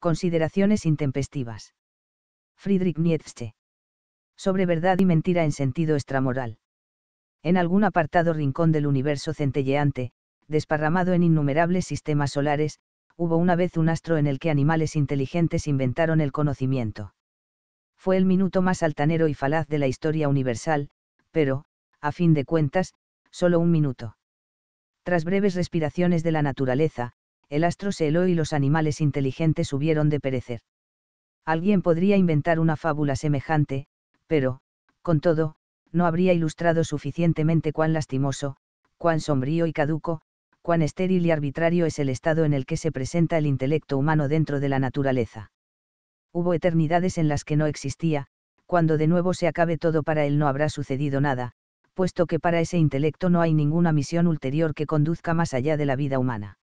Consideraciones intempestivas. Friedrich Nietzsche. Sobre verdad y mentira en sentido extramoral. En algún apartado rincón del universo centelleante, desparramado en innumerables sistemas solares, hubo una vez un astro en el que animales inteligentes inventaron el conocimiento. Fue el minuto más altanero y falaz de la historia universal, pero, a fin de cuentas, solo un minuto. Tras breves respiraciones de la naturaleza, el astro se heló y los animales inteligentes hubieron de perecer. Alguien podría inventar una fábula semejante, pero, con todo, no habría ilustrado suficientemente cuán lastimoso, cuán sombrío y caduco, cuán estéril y arbitrario es el estado en el que se presenta el intelecto humano dentro de la naturaleza. Hubo eternidades en las que no existía, cuando de nuevo se acabe todo para él no habrá sucedido nada, puesto que para ese intelecto no hay ninguna misión ulterior que conduzca más allá de la vida humana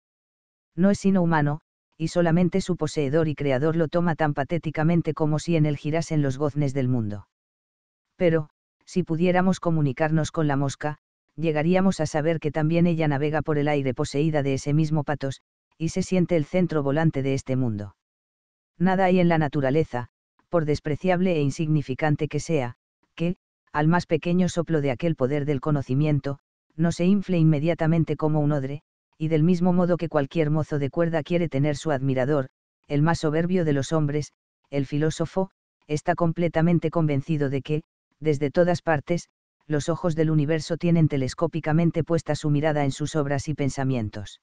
no es sino humano, y solamente su poseedor y creador lo toma tan patéticamente como si en él girasen los goznes del mundo. Pero, si pudiéramos comunicarnos con la mosca, llegaríamos a saber que también ella navega por el aire poseída de ese mismo patos, y se siente el centro volante de este mundo. Nada hay en la naturaleza, por despreciable e insignificante que sea, que, al más pequeño soplo de aquel poder del conocimiento, no se infle inmediatamente como un odre, y del mismo modo que cualquier mozo de cuerda quiere tener su admirador, el más soberbio de los hombres, el filósofo, está completamente convencido de que, desde todas partes, los ojos del universo tienen telescópicamente puesta su mirada en sus obras y pensamientos.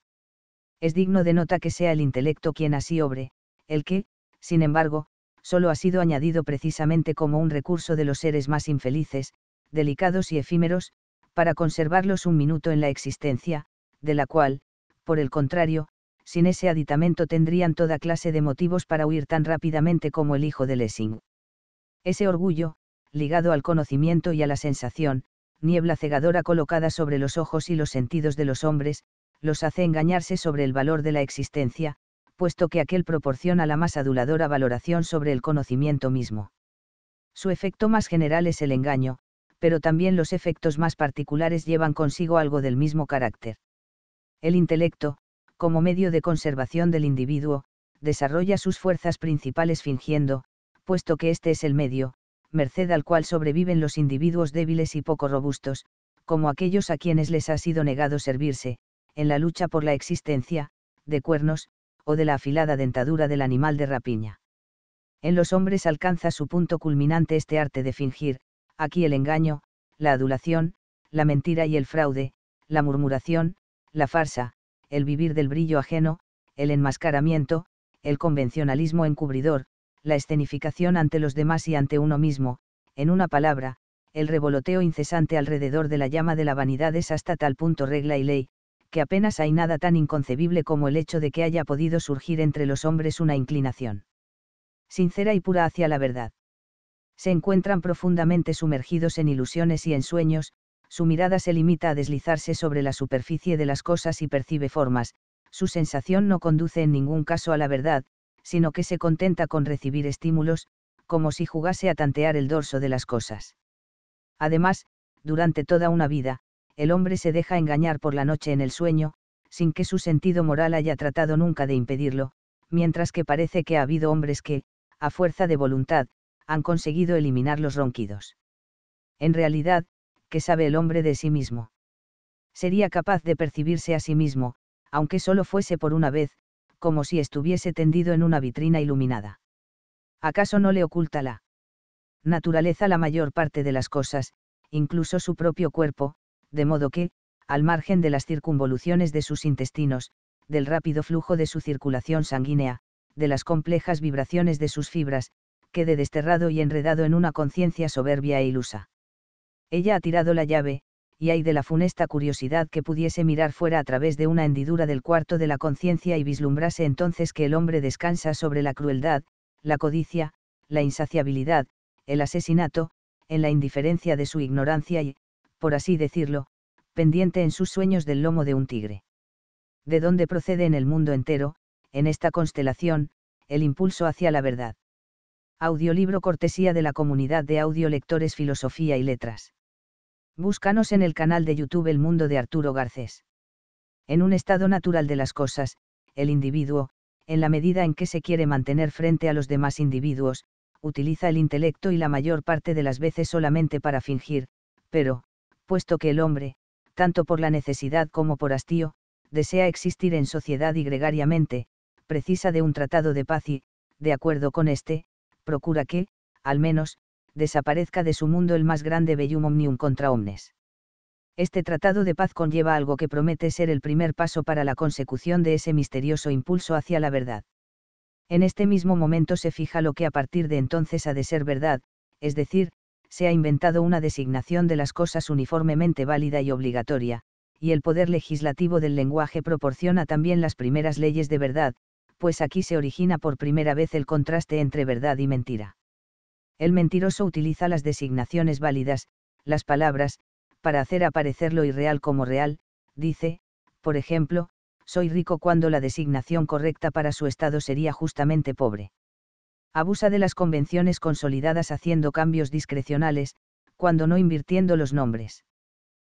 Es digno de nota que sea el intelecto quien así obre, el que, sin embargo, solo ha sido añadido precisamente como un recurso de los seres más infelices, delicados y efímeros, para conservarlos un minuto en la existencia, de la cual, por el contrario, sin ese aditamento tendrían toda clase de motivos para huir tan rápidamente como el hijo de Lessing. Ese orgullo, ligado al conocimiento y a la sensación, niebla cegadora colocada sobre los ojos y los sentidos de los hombres, los hace engañarse sobre el valor de la existencia, puesto que aquel proporciona la más aduladora valoración sobre el conocimiento mismo. Su efecto más general es el engaño, pero también los efectos más particulares llevan consigo algo del mismo carácter. El intelecto, como medio de conservación del individuo, desarrolla sus fuerzas principales fingiendo, puesto que este es el medio, merced al cual sobreviven los individuos débiles y poco robustos, como aquellos a quienes les ha sido negado servirse, en la lucha por la existencia, de cuernos, o de la afilada dentadura del animal de rapiña. En los hombres alcanza su punto culminante este arte de fingir, aquí el engaño, la adulación, la mentira y el fraude, la murmuración, la farsa, el vivir del brillo ajeno, el enmascaramiento, el convencionalismo encubridor, la escenificación ante los demás y ante uno mismo, en una palabra, el revoloteo incesante alrededor de la llama de la vanidad es hasta tal punto regla y ley, que apenas hay nada tan inconcebible como el hecho de que haya podido surgir entre los hombres una inclinación sincera y pura hacia la verdad. Se encuentran profundamente sumergidos en ilusiones y en sueños, su mirada se limita a deslizarse sobre la superficie de las cosas y percibe formas, su sensación no conduce en ningún caso a la verdad, sino que se contenta con recibir estímulos, como si jugase a tantear el dorso de las cosas. Además, durante toda una vida, el hombre se deja engañar por la noche en el sueño, sin que su sentido moral haya tratado nunca de impedirlo, mientras que parece que ha habido hombres que, a fuerza de voluntad, han conseguido eliminar los ronquidos. En realidad, que sabe el hombre de sí mismo. Sería capaz de percibirse a sí mismo, aunque solo fuese por una vez, como si estuviese tendido en una vitrina iluminada. ¿Acaso no le oculta la naturaleza la mayor parte de las cosas, incluso su propio cuerpo, de modo que, al margen de las circunvoluciones de sus intestinos, del rápido flujo de su circulación sanguínea, de las complejas vibraciones de sus fibras, quede desterrado y enredado en una conciencia soberbia e ilusa. Ella ha tirado la llave, y hay de la funesta curiosidad que pudiese mirar fuera a través de una hendidura del cuarto de la conciencia y vislumbrase entonces que el hombre descansa sobre la crueldad, la codicia, la insaciabilidad, el asesinato, en la indiferencia de su ignorancia y, por así decirlo, pendiente en sus sueños del lomo de un tigre. De dónde procede en el mundo entero, en esta constelación, el impulso hacia la verdad. Audiolibro cortesía de la comunidad de audiolectores Filosofía y Letras. Búscanos en el canal de YouTube El Mundo de Arturo Garcés. En un estado natural de las cosas, el individuo, en la medida en que se quiere mantener frente a los demás individuos, utiliza el intelecto y la mayor parte de las veces solamente para fingir, pero, puesto que el hombre, tanto por la necesidad como por hastío, desea existir en sociedad y gregariamente, precisa de un tratado de paz y, de acuerdo con este, procura que, al menos, desaparezca de su mundo el más grande bellum omnium contra omnes. Este tratado de paz conlleva algo que promete ser el primer paso para la consecución de ese misterioso impulso hacia la verdad. En este mismo momento se fija lo que a partir de entonces ha de ser verdad, es decir, se ha inventado una designación de las cosas uniformemente válida y obligatoria, y el poder legislativo del lenguaje proporciona también las primeras leyes de verdad, pues aquí se origina por primera vez el contraste entre verdad y mentira. El mentiroso utiliza las designaciones válidas, las palabras, para hacer aparecer lo irreal como real, dice, por ejemplo, soy rico cuando la designación correcta para su estado sería justamente pobre. Abusa de las convenciones consolidadas haciendo cambios discrecionales, cuando no invirtiendo los nombres.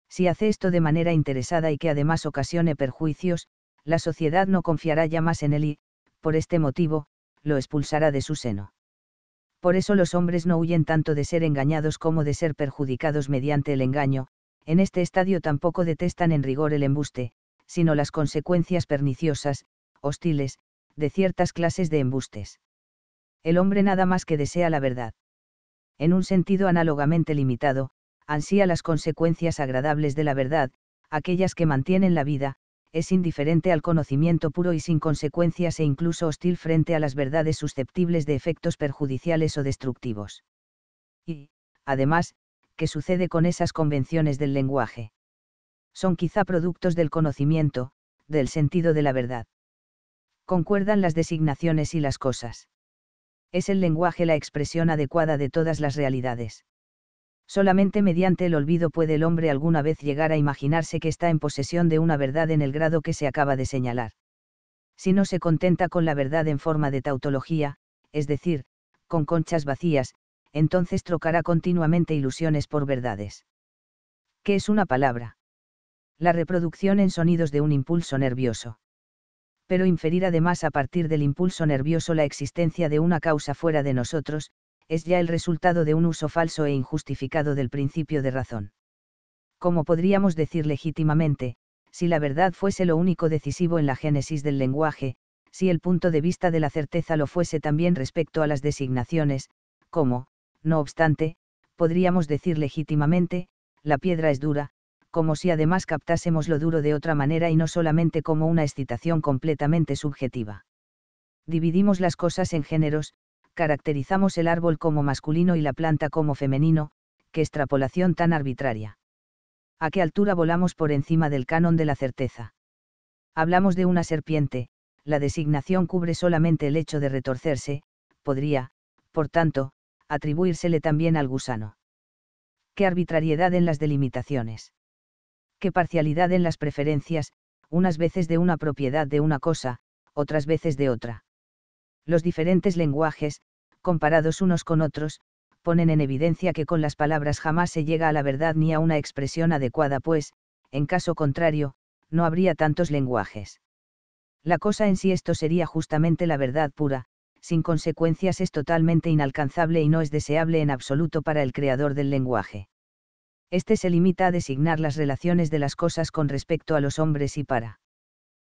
Si hace esto de manera interesada y que además ocasione perjuicios, la sociedad no confiará ya más en él y, por este motivo, lo expulsará de su seno por eso los hombres no huyen tanto de ser engañados como de ser perjudicados mediante el engaño, en este estadio tampoco detestan en rigor el embuste, sino las consecuencias perniciosas, hostiles, de ciertas clases de embustes. El hombre nada más que desea la verdad. En un sentido análogamente limitado, ansía las consecuencias agradables de la verdad, aquellas que mantienen la vida, es indiferente al conocimiento puro y sin consecuencias e incluso hostil frente a las verdades susceptibles de efectos perjudiciales o destructivos. Y, además, ¿qué sucede con esas convenciones del lenguaje? Son quizá productos del conocimiento, del sentido de la verdad. Concuerdan las designaciones y las cosas. Es el lenguaje la expresión adecuada de todas las realidades. Solamente mediante el olvido puede el hombre alguna vez llegar a imaginarse que está en posesión de una verdad en el grado que se acaba de señalar. Si no se contenta con la verdad en forma de tautología, es decir, con conchas vacías, entonces trocará continuamente ilusiones por verdades. ¿Qué es una palabra? La reproducción en sonidos de un impulso nervioso. Pero inferir además a partir del impulso nervioso la existencia de una causa fuera de nosotros, es ya el resultado de un uso falso e injustificado del principio de razón. Como podríamos decir legítimamente, si la verdad fuese lo único decisivo en la génesis del lenguaje, si el punto de vista de la certeza lo fuese también respecto a las designaciones, como, no obstante, podríamos decir legítimamente, la piedra es dura, como si además captásemos lo duro de otra manera y no solamente como una excitación completamente subjetiva. Dividimos las cosas en géneros, caracterizamos el árbol como masculino y la planta como femenino, qué extrapolación tan arbitraria. ¿A qué altura volamos por encima del canon de la certeza? Hablamos de una serpiente, la designación cubre solamente el hecho de retorcerse, podría, por tanto, atribuírsele también al gusano. Qué arbitrariedad en las delimitaciones. Qué parcialidad en las preferencias, unas veces de una propiedad de una cosa, otras veces de otra los diferentes lenguajes, comparados unos con otros, ponen en evidencia que con las palabras jamás se llega a la verdad ni a una expresión adecuada, pues, en caso contrario, no habría tantos lenguajes. La cosa en sí esto sería justamente la verdad pura, sin consecuencias es totalmente inalcanzable y no es deseable en absoluto para el creador del lenguaje. Este se limita a designar las relaciones de las cosas con respecto a los hombres y para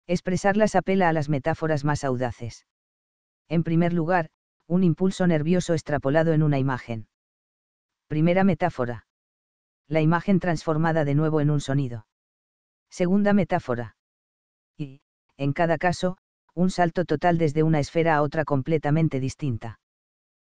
expresarlas apela a las metáforas más audaces. En primer lugar, un impulso nervioso extrapolado en una imagen. Primera metáfora. La imagen transformada de nuevo en un sonido. Segunda metáfora. Y, en cada caso, un salto total desde una esfera a otra completamente distinta.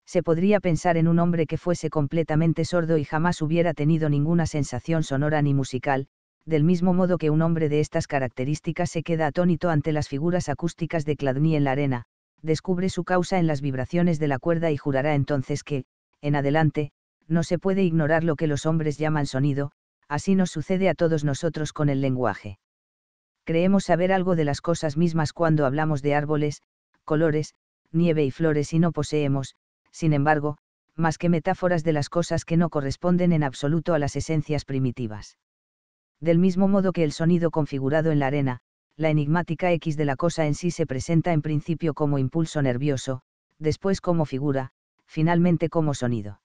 Se podría pensar en un hombre que fuese completamente sordo y jamás hubiera tenido ninguna sensación sonora ni musical, del mismo modo que un hombre de estas características se queda atónito ante las figuras acústicas de Cladny en la arena, descubre su causa en las vibraciones de la cuerda y jurará entonces que, en adelante, no se puede ignorar lo que los hombres llaman sonido, así nos sucede a todos nosotros con el lenguaje. Creemos saber algo de las cosas mismas cuando hablamos de árboles, colores, nieve y flores y no poseemos, sin embargo, más que metáforas de las cosas que no corresponden en absoluto a las esencias primitivas. Del mismo modo que el sonido configurado en la arena, la enigmática X de la cosa en sí se presenta en principio como impulso nervioso, después como figura, finalmente como sonido.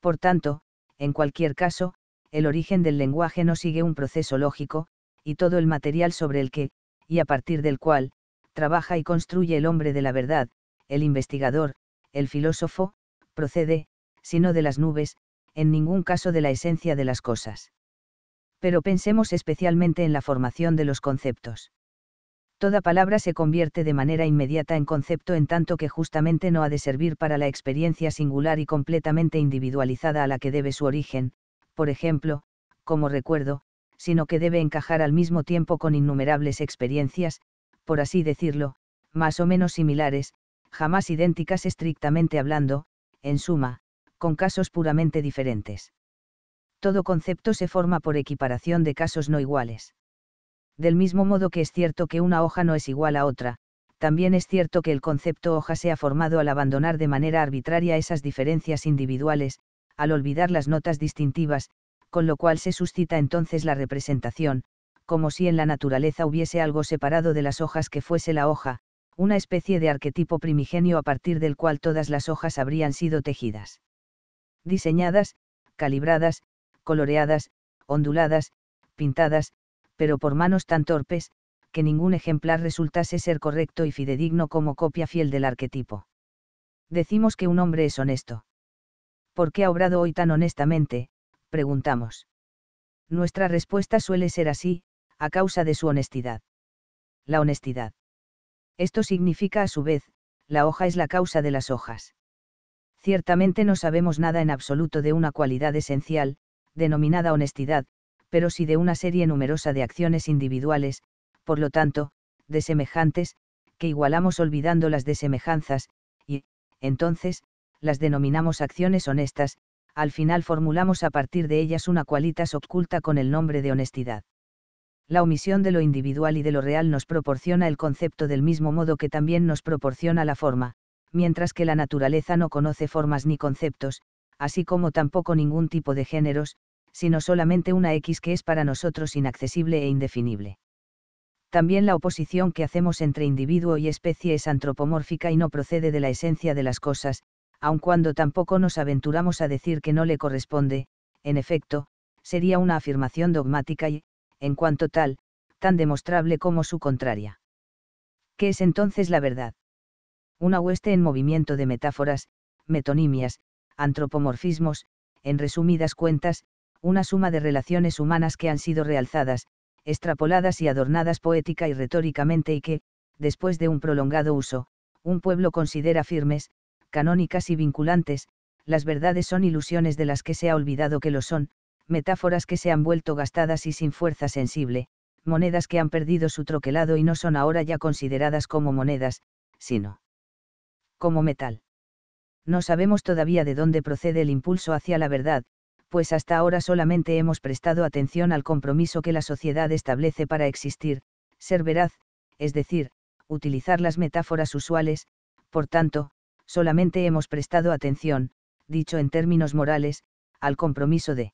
Por tanto, en cualquier caso, el origen del lenguaje no sigue un proceso lógico, y todo el material sobre el que, y a partir del cual, trabaja y construye el hombre de la verdad, el investigador, el filósofo, procede, sino de las nubes, en ningún caso de la esencia de las cosas pero pensemos especialmente en la formación de los conceptos. Toda palabra se convierte de manera inmediata en concepto en tanto que justamente no ha de servir para la experiencia singular y completamente individualizada a la que debe su origen, por ejemplo, como recuerdo, sino que debe encajar al mismo tiempo con innumerables experiencias, por así decirlo, más o menos similares, jamás idénticas estrictamente hablando, en suma, con casos puramente diferentes todo concepto se forma por equiparación de casos no iguales. Del mismo modo que es cierto que una hoja no es igual a otra, también es cierto que el concepto hoja se ha formado al abandonar de manera arbitraria esas diferencias individuales, al olvidar las notas distintivas, con lo cual se suscita entonces la representación, como si en la naturaleza hubiese algo separado de las hojas que fuese la hoja, una especie de arquetipo primigenio a partir del cual todas las hojas habrían sido tejidas. Diseñadas, calibradas, coloreadas, onduladas, pintadas, pero por manos tan torpes, que ningún ejemplar resultase ser correcto y fidedigno como copia fiel del arquetipo. Decimos que un hombre es honesto. ¿Por qué ha obrado hoy tan honestamente? preguntamos. Nuestra respuesta suele ser así, a causa de su honestidad. La honestidad. Esto significa a su vez, la hoja es la causa de las hojas. Ciertamente no sabemos nada en absoluto de una cualidad esencial, denominada honestidad, pero sí de una serie numerosa de acciones individuales, por lo tanto, de semejantes, que igualamos olvidando las desemejanzas, y, entonces, las denominamos acciones honestas, al final formulamos a partir de ellas una cualitas oculta con el nombre de honestidad. La omisión de lo individual y de lo real nos proporciona el concepto del mismo modo que también nos proporciona la forma, mientras que la naturaleza no conoce formas ni conceptos, así como tampoco ningún tipo de géneros, sino solamente una X que es para nosotros inaccesible e indefinible. También la oposición que hacemos entre individuo y especie es antropomórfica y no procede de la esencia de las cosas, aun cuando tampoco nos aventuramos a decir que no le corresponde, en efecto, sería una afirmación dogmática y, en cuanto tal, tan demostrable como su contraria. ¿Qué es entonces la verdad? Una hueste en movimiento de metáforas, metonimias, antropomorfismos, en resumidas cuentas, una suma de relaciones humanas que han sido realzadas, extrapoladas y adornadas poética y retóricamente y que, después de un prolongado uso, un pueblo considera firmes, canónicas y vinculantes, las verdades son ilusiones de las que se ha olvidado que lo son, metáforas que se han vuelto gastadas y sin fuerza sensible, monedas que han perdido su troquelado y no son ahora ya consideradas como monedas, sino como metal. No sabemos todavía de dónde procede el impulso hacia la verdad, pues hasta ahora solamente hemos prestado atención al compromiso que la sociedad establece para existir, ser veraz, es decir, utilizar las metáforas usuales, por tanto, solamente hemos prestado atención, dicho en términos morales, al compromiso de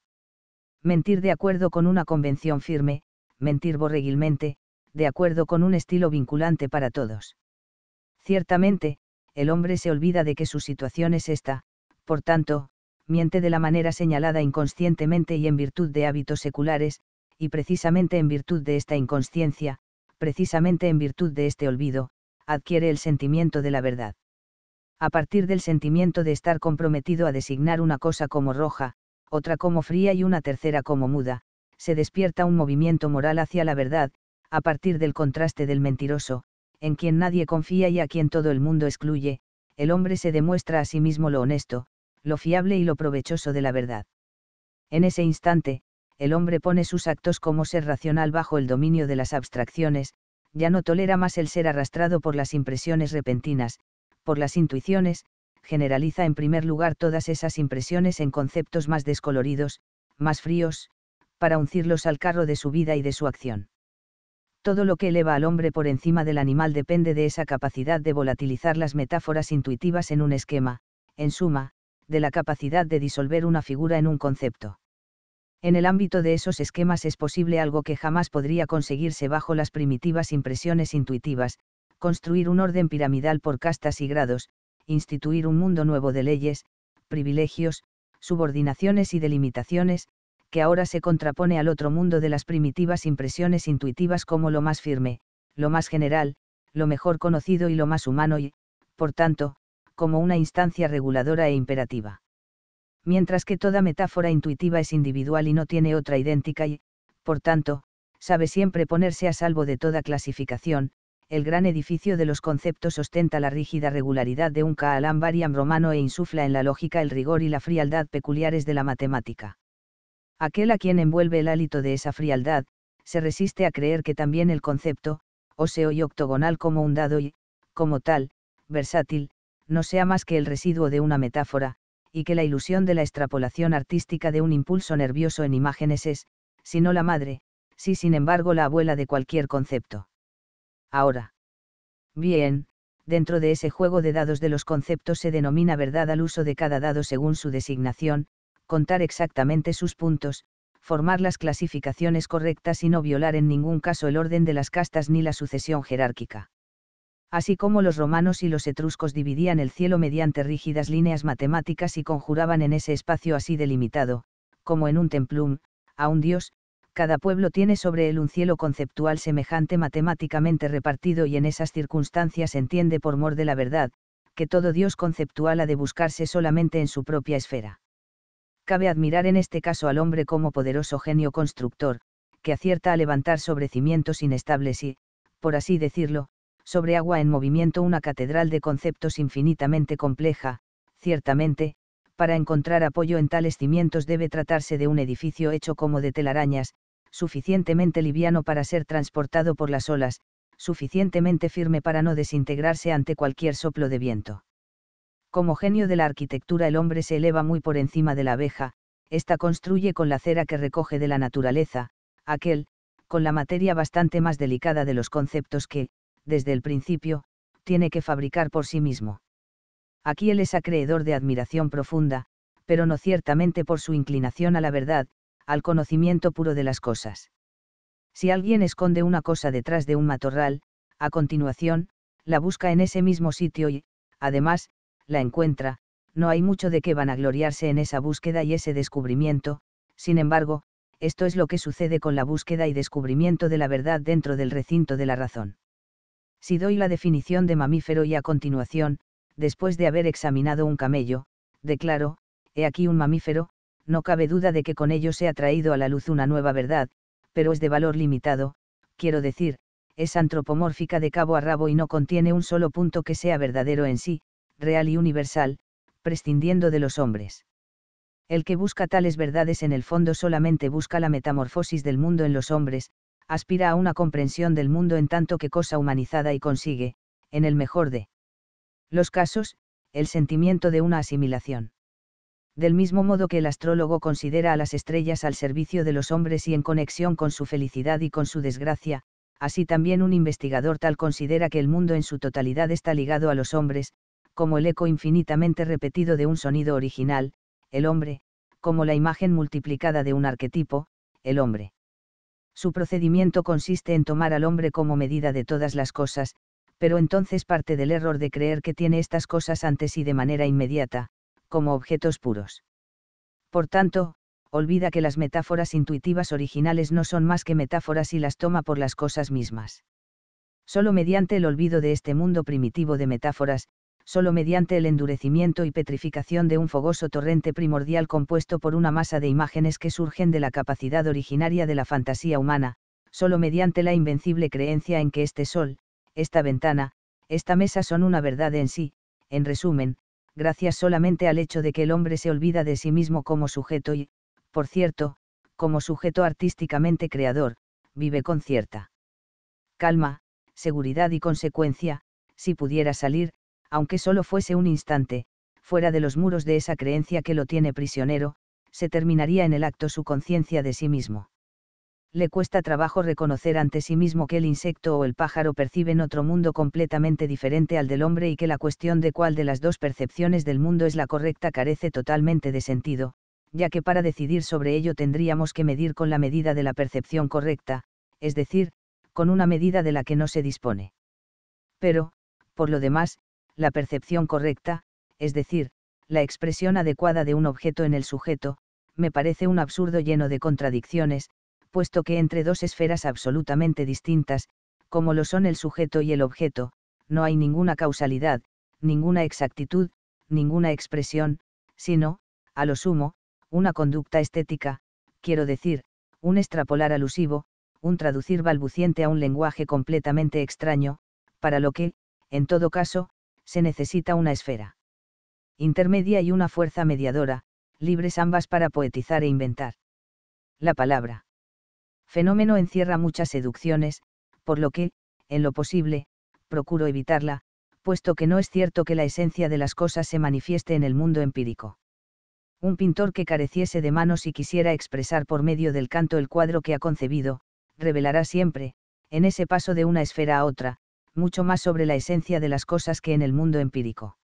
mentir de acuerdo con una convención firme, mentir borreguilmente, de acuerdo con un estilo vinculante para todos. Ciertamente, el hombre se olvida de que su situación es esta, por tanto, miente de la manera señalada inconscientemente y en virtud de hábitos seculares, y precisamente en virtud de esta inconsciencia, precisamente en virtud de este olvido, adquiere el sentimiento de la verdad. A partir del sentimiento de estar comprometido a designar una cosa como roja, otra como fría y una tercera como muda, se despierta un movimiento moral hacia la verdad, a partir del contraste del mentiroso, en quien nadie confía y a quien todo el mundo excluye, el hombre se demuestra a sí mismo lo honesto, lo fiable y lo provechoso de la verdad. En ese instante, el hombre pone sus actos como ser racional bajo el dominio de las abstracciones, ya no tolera más el ser arrastrado por las impresiones repentinas, por las intuiciones, generaliza en primer lugar todas esas impresiones en conceptos más descoloridos, más fríos, para uncirlos al carro de su vida y de su acción. Todo lo que eleva al hombre por encima del animal depende de esa capacidad de volatilizar las metáforas intuitivas en un esquema, en suma, de la capacidad de disolver una figura en un concepto. En el ámbito de esos esquemas es posible algo que jamás podría conseguirse bajo las primitivas impresiones intuitivas, construir un orden piramidal por castas y grados, instituir un mundo nuevo de leyes, privilegios, subordinaciones y delimitaciones, que ahora se contrapone al otro mundo de las primitivas impresiones intuitivas como lo más firme, lo más general, lo mejor conocido y lo más humano y, por tanto, como una instancia reguladora e imperativa. Mientras que toda metáfora intuitiva es individual y no tiene otra idéntica y, por tanto, sabe siempre ponerse a salvo de toda clasificación, el gran edificio de los conceptos ostenta la rígida regularidad de un Kaalam variam romano e insufla en la lógica el rigor y la frialdad peculiares de la matemática. Aquel a quien envuelve el hálito de esa frialdad, se resiste a creer que también el concepto, óseo y octogonal como un dado y, como tal, versátil, no sea más que el residuo de una metáfora, y que la ilusión de la extrapolación artística de un impulso nervioso en imágenes es, si no la madre, si sin embargo la abuela de cualquier concepto. Ahora. Bien, dentro de ese juego de dados de los conceptos se denomina verdad al uso de cada dado según su designación, contar exactamente sus puntos, formar las clasificaciones correctas y no violar en ningún caso el orden de las castas ni la sucesión jerárquica así como los romanos y los etruscos dividían el cielo mediante rígidas líneas matemáticas y conjuraban en ese espacio así delimitado, como en un templum, a un dios, cada pueblo tiene sobre él un cielo conceptual semejante matemáticamente repartido y en esas circunstancias entiende por mor de la verdad, que todo Dios conceptual ha de buscarse solamente en su propia esfera. Cabe admirar en este caso al hombre como poderoso genio constructor, que acierta a levantar sobre cimientos inestables y, por así decirlo, sobre agua en movimiento una catedral de conceptos infinitamente compleja, ciertamente, para encontrar apoyo en tales cimientos debe tratarse de un edificio hecho como de telarañas, suficientemente liviano para ser transportado por las olas, suficientemente firme para no desintegrarse ante cualquier soplo de viento. Como genio de la arquitectura el hombre se eleva muy por encima de la abeja, ésta construye con la cera que recoge de la naturaleza, aquel, con la materia bastante más delicada de los conceptos que, desde el principio, tiene que fabricar por sí mismo. Aquí él es acreedor de admiración profunda, pero no ciertamente por su inclinación a la verdad, al conocimiento puro de las cosas. Si alguien esconde una cosa detrás de un matorral, a continuación, la busca en ese mismo sitio y, además, la encuentra, no hay mucho de qué vanagloriarse en esa búsqueda y ese descubrimiento, sin embargo, esto es lo que sucede con la búsqueda y descubrimiento de la verdad dentro del recinto de la razón. Si doy la definición de mamífero y a continuación, después de haber examinado un camello, declaro, he aquí un mamífero, no cabe duda de que con ello se ha traído a la luz una nueva verdad, pero es de valor limitado, quiero decir, es antropomórfica de cabo a rabo y no contiene un solo punto que sea verdadero en sí, real y universal, prescindiendo de los hombres. El que busca tales verdades en el fondo solamente busca la metamorfosis del mundo en los hombres, aspira a una comprensión del mundo en tanto que cosa humanizada y consigue, en el mejor de los casos, el sentimiento de una asimilación. Del mismo modo que el astrólogo considera a las estrellas al servicio de los hombres y en conexión con su felicidad y con su desgracia, así también un investigador tal considera que el mundo en su totalidad está ligado a los hombres, como el eco infinitamente repetido de un sonido original, el hombre, como la imagen multiplicada de un arquetipo, el hombre. Su procedimiento consiste en tomar al hombre como medida de todas las cosas, pero entonces parte del error de creer que tiene estas cosas antes y de manera inmediata, como objetos puros. Por tanto, olvida que las metáforas intuitivas originales no son más que metáforas y las toma por las cosas mismas. Solo mediante el olvido de este mundo primitivo de metáforas, solo mediante el endurecimiento y petrificación de un fogoso torrente primordial compuesto por una masa de imágenes que surgen de la capacidad originaria de la fantasía humana, solo mediante la invencible creencia en que este sol, esta ventana, esta mesa son una verdad en sí, en resumen, gracias solamente al hecho de que el hombre se olvida de sí mismo como sujeto y, por cierto, como sujeto artísticamente creador, vive con cierta calma, seguridad y consecuencia, si pudiera salir, aunque solo fuese un instante, fuera de los muros de esa creencia que lo tiene prisionero, se terminaría en el acto su conciencia de sí mismo. Le cuesta trabajo reconocer ante sí mismo que el insecto o el pájaro perciben otro mundo completamente diferente al del hombre y que la cuestión de cuál de las dos percepciones del mundo es la correcta carece totalmente de sentido, ya que para decidir sobre ello tendríamos que medir con la medida de la percepción correcta, es decir, con una medida de la que no se dispone. Pero, por lo demás, la percepción correcta, es decir, la expresión adecuada de un objeto en el sujeto, me parece un absurdo lleno de contradicciones, puesto que entre dos esferas absolutamente distintas, como lo son el sujeto y el objeto, no hay ninguna causalidad, ninguna exactitud, ninguna expresión, sino, a lo sumo, una conducta estética, quiero decir, un extrapolar alusivo, un traducir balbuciente a un lenguaje completamente extraño, para lo que, en todo caso, se necesita una esfera intermedia y una fuerza mediadora, libres ambas para poetizar e inventar. La palabra fenómeno encierra muchas seducciones, por lo que, en lo posible, procuro evitarla, puesto que no es cierto que la esencia de las cosas se manifieste en el mundo empírico. Un pintor que careciese de manos y quisiera expresar por medio del canto el cuadro que ha concebido, revelará siempre, en ese paso de una esfera a otra, mucho más sobre la esencia de las cosas que en el mundo empírico.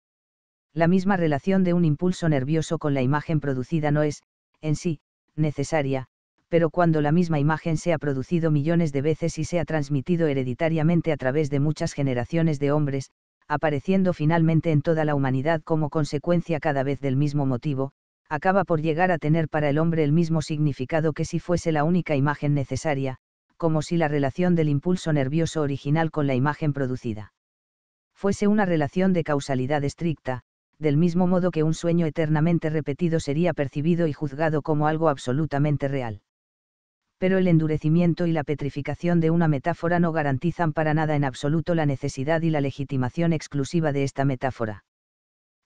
La misma relación de un impulso nervioso con la imagen producida no es, en sí, necesaria, pero cuando la misma imagen se ha producido millones de veces y se ha transmitido hereditariamente a través de muchas generaciones de hombres, apareciendo finalmente en toda la humanidad como consecuencia cada vez del mismo motivo, acaba por llegar a tener para el hombre el mismo significado que si fuese la única imagen necesaria, como si la relación del impulso nervioso original con la imagen producida fuese una relación de causalidad estricta, del mismo modo que un sueño eternamente repetido sería percibido y juzgado como algo absolutamente real. Pero el endurecimiento y la petrificación de una metáfora no garantizan para nada en absoluto la necesidad y la legitimación exclusiva de esta metáfora.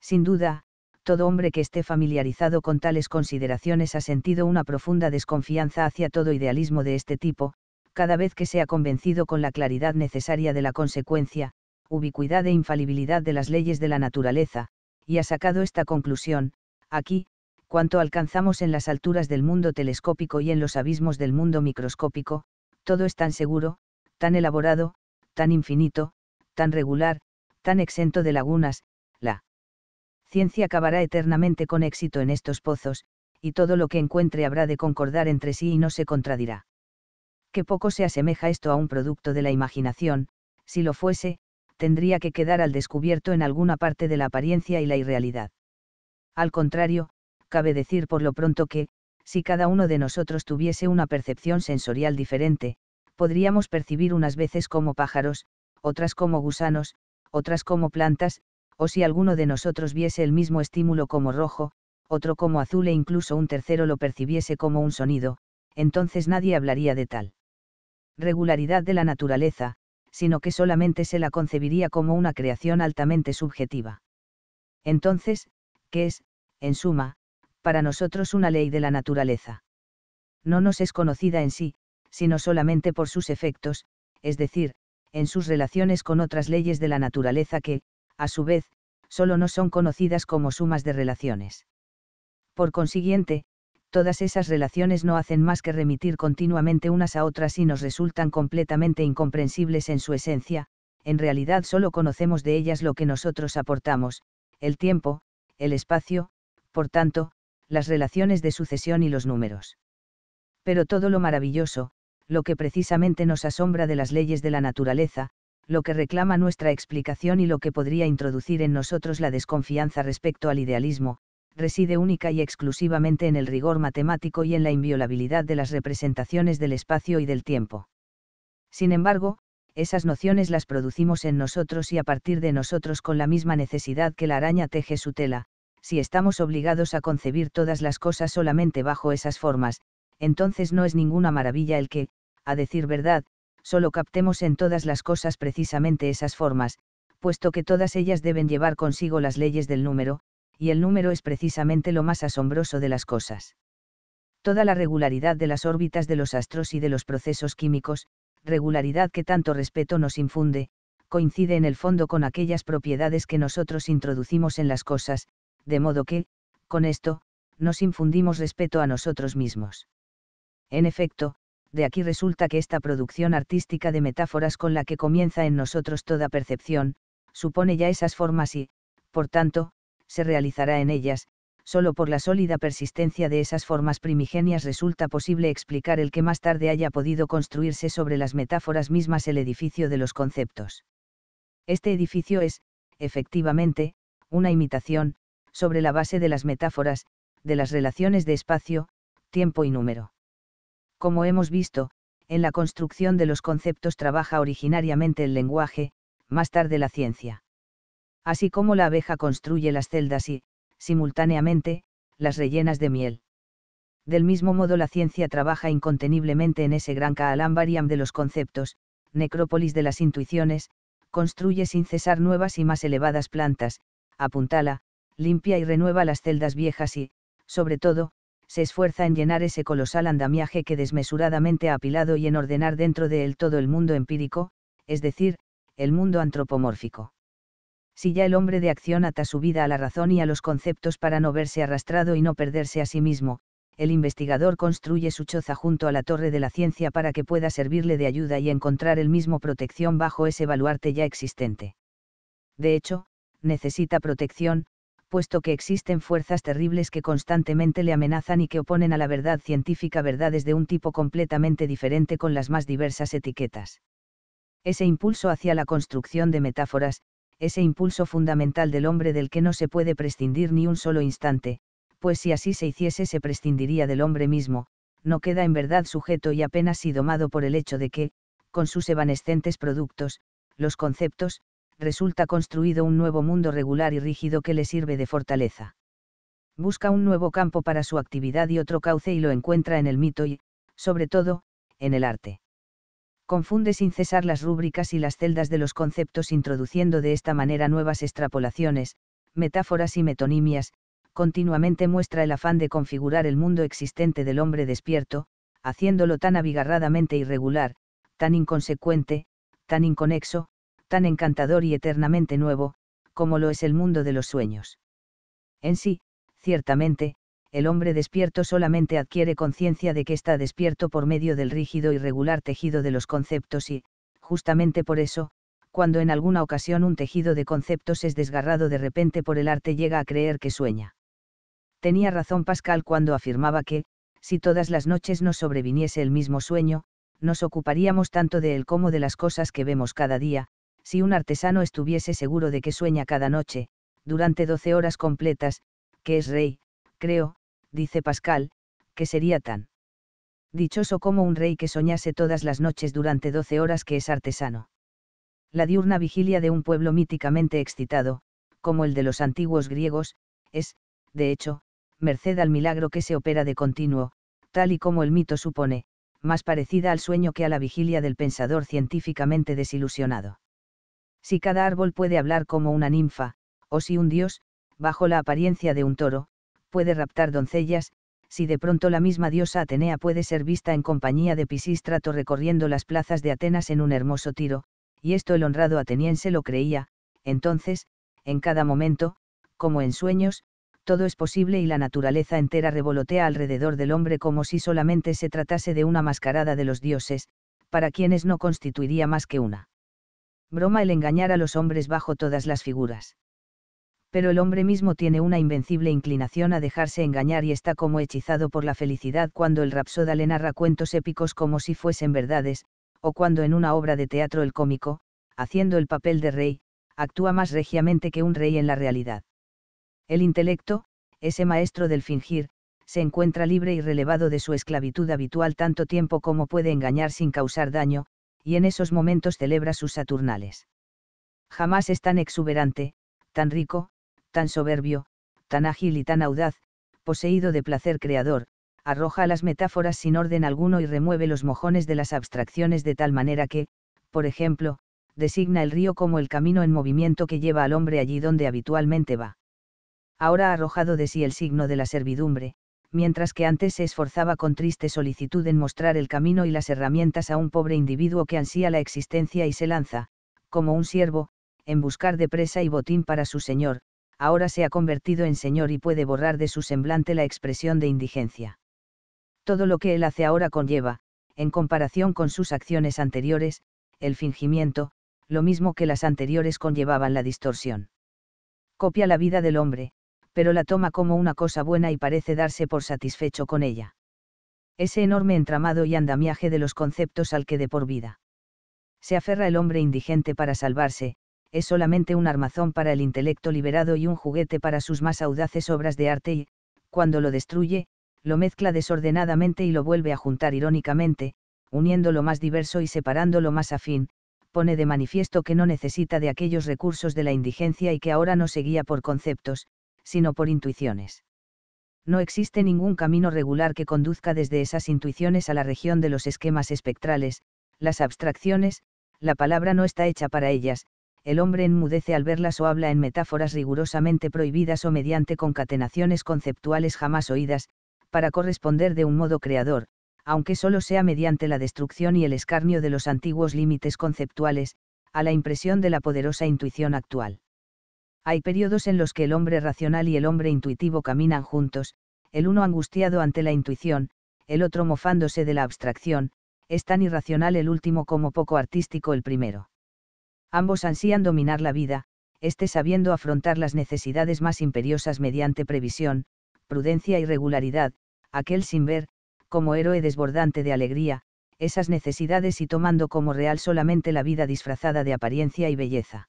Sin duda, todo hombre que esté familiarizado con tales consideraciones ha sentido una profunda desconfianza hacia todo idealismo de este tipo, cada vez que se ha convencido con la claridad necesaria de la consecuencia, ubicuidad e infalibilidad de las leyes de la naturaleza, y ha sacado esta conclusión, aquí, cuanto alcanzamos en las alturas del mundo telescópico y en los abismos del mundo microscópico, todo es tan seguro, tan elaborado, tan infinito, tan regular, tan exento de lagunas, la ciencia acabará eternamente con éxito en estos pozos, y todo lo que encuentre habrá de concordar entre sí y no se contradirá que poco se asemeja esto a un producto de la imaginación, si lo fuese, tendría que quedar al descubierto en alguna parte de la apariencia y la irrealidad. Al contrario, cabe decir por lo pronto que, si cada uno de nosotros tuviese una percepción sensorial diferente, podríamos percibir unas veces como pájaros, otras como gusanos, otras como plantas, o si alguno de nosotros viese el mismo estímulo como rojo, otro como azul e incluso un tercero lo percibiese como un sonido, entonces nadie hablaría de tal regularidad de la naturaleza, sino que solamente se la concebiría como una creación altamente subjetiva. Entonces, ¿qué es, en suma, para nosotros una ley de la naturaleza? No nos es conocida en sí, sino solamente por sus efectos, es decir, en sus relaciones con otras leyes de la naturaleza que, a su vez, solo no son conocidas como sumas de relaciones. Por consiguiente, todas esas relaciones no hacen más que remitir continuamente unas a otras y nos resultan completamente incomprensibles en su esencia, en realidad solo conocemos de ellas lo que nosotros aportamos, el tiempo, el espacio, por tanto, las relaciones de sucesión y los números. Pero todo lo maravilloso, lo que precisamente nos asombra de las leyes de la naturaleza, lo que reclama nuestra explicación y lo que podría introducir en nosotros la desconfianza respecto al idealismo, reside única y exclusivamente en el rigor matemático y en la inviolabilidad de las representaciones del espacio y del tiempo. Sin embargo, esas nociones las producimos en nosotros y a partir de nosotros con la misma necesidad que la araña teje su tela, si estamos obligados a concebir todas las cosas solamente bajo esas formas, entonces no es ninguna maravilla el que, a decir verdad, solo captemos en todas las cosas precisamente esas formas, puesto que todas ellas deben llevar consigo las leyes del número, y el número es precisamente lo más asombroso de las cosas. Toda la regularidad de las órbitas de los astros y de los procesos químicos, regularidad que tanto respeto nos infunde, coincide en el fondo con aquellas propiedades que nosotros introducimos en las cosas, de modo que, con esto, nos infundimos respeto a nosotros mismos. En efecto, de aquí resulta que esta producción artística de metáforas con la que comienza en nosotros toda percepción, supone ya esas formas y, por tanto, se realizará en ellas, solo por la sólida persistencia de esas formas primigenias resulta posible explicar el que más tarde haya podido construirse sobre las metáforas mismas el edificio de los conceptos. Este edificio es, efectivamente, una imitación, sobre la base de las metáforas, de las relaciones de espacio, tiempo y número. Como hemos visto, en la construcción de los conceptos trabaja originariamente el lenguaje, más tarde la ciencia así como la abeja construye las celdas y, simultáneamente, las rellenas de miel. Del mismo modo la ciencia trabaja inconteniblemente en ese gran caalambariam de los conceptos, necrópolis de las intuiciones, construye sin cesar nuevas y más elevadas plantas, apuntala, limpia y renueva las celdas viejas y, sobre todo, se esfuerza en llenar ese colosal andamiaje que desmesuradamente ha apilado y en ordenar dentro de él todo el mundo empírico, es decir, el mundo antropomórfico si ya el hombre de acción ata su vida a la razón y a los conceptos para no verse arrastrado y no perderse a sí mismo, el investigador construye su choza junto a la torre de la ciencia para que pueda servirle de ayuda y encontrar el mismo protección bajo ese baluarte ya existente. De hecho, necesita protección, puesto que existen fuerzas terribles que constantemente le amenazan y que oponen a la verdad científica verdades de un tipo completamente diferente con las más diversas etiquetas. Ese impulso hacia la construcción de metáforas, ese impulso fundamental del hombre del que no se puede prescindir ni un solo instante, pues si así se hiciese se prescindiría del hombre mismo, no queda en verdad sujeto y apenas si domado por el hecho de que, con sus evanescentes productos, los conceptos, resulta construido un nuevo mundo regular y rígido que le sirve de fortaleza. Busca un nuevo campo para su actividad y otro cauce y lo encuentra en el mito y, sobre todo, en el arte confunde sin cesar las rúbricas y las celdas de los conceptos introduciendo de esta manera nuevas extrapolaciones, metáforas y metonimias, continuamente muestra el afán de configurar el mundo existente del hombre despierto, haciéndolo tan abigarradamente irregular, tan inconsecuente, tan inconexo, tan encantador y eternamente nuevo, como lo es el mundo de los sueños. En sí, ciertamente, el hombre despierto solamente adquiere conciencia de que está despierto por medio del rígido y regular tejido de los conceptos y, justamente por eso, cuando en alguna ocasión un tejido de conceptos es desgarrado de repente por el arte llega a creer que sueña. Tenía razón Pascal cuando afirmaba que, si todas las noches nos sobreviniese el mismo sueño, nos ocuparíamos tanto de él como de las cosas que vemos cada día, si un artesano estuviese seguro de que sueña cada noche, durante doce horas completas, que es rey, creo, dice Pascal, que sería tan dichoso como un rey que soñase todas las noches durante doce horas que es artesano. La diurna vigilia de un pueblo míticamente excitado, como el de los antiguos griegos, es, de hecho, merced al milagro que se opera de continuo, tal y como el mito supone, más parecida al sueño que a la vigilia del pensador científicamente desilusionado. Si cada árbol puede hablar como una ninfa, o si un dios, bajo la apariencia de un toro, puede raptar doncellas, si de pronto la misma diosa Atenea puede ser vista en compañía de Pisistrato recorriendo las plazas de Atenas en un hermoso tiro, y esto el honrado ateniense lo creía, entonces, en cada momento, como en sueños, todo es posible y la naturaleza entera revolotea alrededor del hombre como si solamente se tratase de una mascarada de los dioses, para quienes no constituiría más que una broma el engañar a los hombres bajo todas las figuras pero el hombre mismo tiene una invencible inclinación a dejarse engañar y está como hechizado por la felicidad cuando el rapsoda le narra cuentos épicos como si fuesen verdades, o cuando en una obra de teatro el cómico, haciendo el papel de rey, actúa más regiamente que un rey en la realidad. El intelecto, ese maestro del fingir, se encuentra libre y relevado de su esclavitud habitual tanto tiempo como puede engañar sin causar daño, y en esos momentos celebra sus saturnales. Jamás es tan exuberante, tan rico, tan soberbio, tan ágil y tan audaz, poseído de placer creador, arroja las metáforas sin orden alguno y remueve los mojones de las abstracciones de tal manera que, por ejemplo, designa el río como el camino en movimiento que lleva al hombre allí donde habitualmente va. Ahora ha arrojado de sí el signo de la servidumbre, mientras que antes se esforzaba con triste solicitud en mostrar el camino y las herramientas a un pobre individuo que ansía la existencia y se lanza, como un siervo, en buscar de presa y botín para su señor, ahora se ha convertido en señor y puede borrar de su semblante la expresión de indigencia. Todo lo que él hace ahora conlleva, en comparación con sus acciones anteriores, el fingimiento, lo mismo que las anteriores conllevaban la distorsión. Copia la vida del hombre, pero la toma como una cosa buena y parece darse por satisfecho con ella. Ese enorme entramado y andamiaje de los conceptos al que de por vida. Se aferra el hombre indigente para salvarse, es solamente un armazón para el intelecto liberado y un juguete para sus más audaces obras de arte y, cuando lo destruye, lo mezcla desordenadamente y lo vuelve a juntar irónicamente, uniendo lo más diverso y separando lo más afín, pone de manifiesto que no necesita de aquellos recursos de la indigencia y que ahora no se guía por conceptos, sino por intuiciones. No existe ningún camino regular que conduzca desde esas intuiciones a la región de los esquemas espectrales, las abstracciones, la palabra no está hecha para ellas, el hombre enmudece al verlas o habla en metáforas rigurosamente prohibidas o mediante concatenaciones conceptuales jamás oídas, para corresponder de un modo creador, aunque solo sea mediante la destrucción y el escarnio de los antiguos límites conceptuales, a la impresión de la poderosa intuición actual. Hay periodos en los que el hombre racional y el hombre intuitivo caminan juntos, el uno angustiado ante la intuición, el otro mofándose de la abstracción, es tan irracional el último como poco artístico el primero. Ambos ansían dominar la vida, este sabiendo afrontar las necesidades más imperiosas mediante previsión, prudencia y regularidad, aquel sin ver, como héroe desbordante de alegría, esas necesidades y tomando como real solamente la vida disfrazada de apariencia y belleza.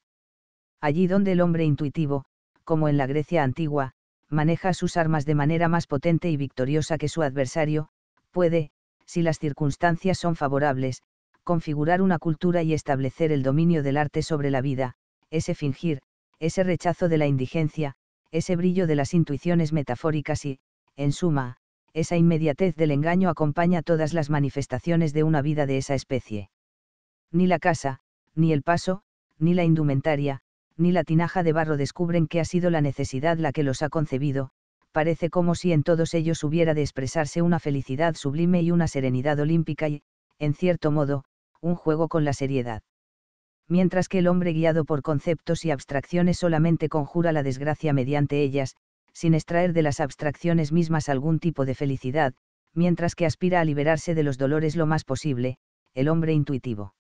Allí donde el hombre intuitivo, como en la Grecia antigua, maneja sus armas de manera más potente y victoriosa que su adversario, puede, si las circunstancias son favorables, configurar una cultura y establecer el dominio del arte sobre la vida, ese fingir, ese rechazo de la indigencia, ese brillo de las intuiciones metafóricas y, en suma, esa inmediatez del engaño acompaña todas las manifestaciones de una vida de esa especie. Ni la casa, ni el paso, ni la indumentaria, ni la tinaja de barro descubren que ha sido la necesidad la que los ha concebido, parece como si en todos ellos hubiera de expresarse una felicidad sublime y una serenidad olímpica y, en cierto modo, un juego con la seriedad. Mientras que el hombre guiado por conceptos y abstracciones solamente conjura la desgracia mediante ellas, sin extraer de las abstracciones mismas algún tipo de felicidad, mientras que aspira a liberarse de los dolores lo más posible, el hombre intuitivo.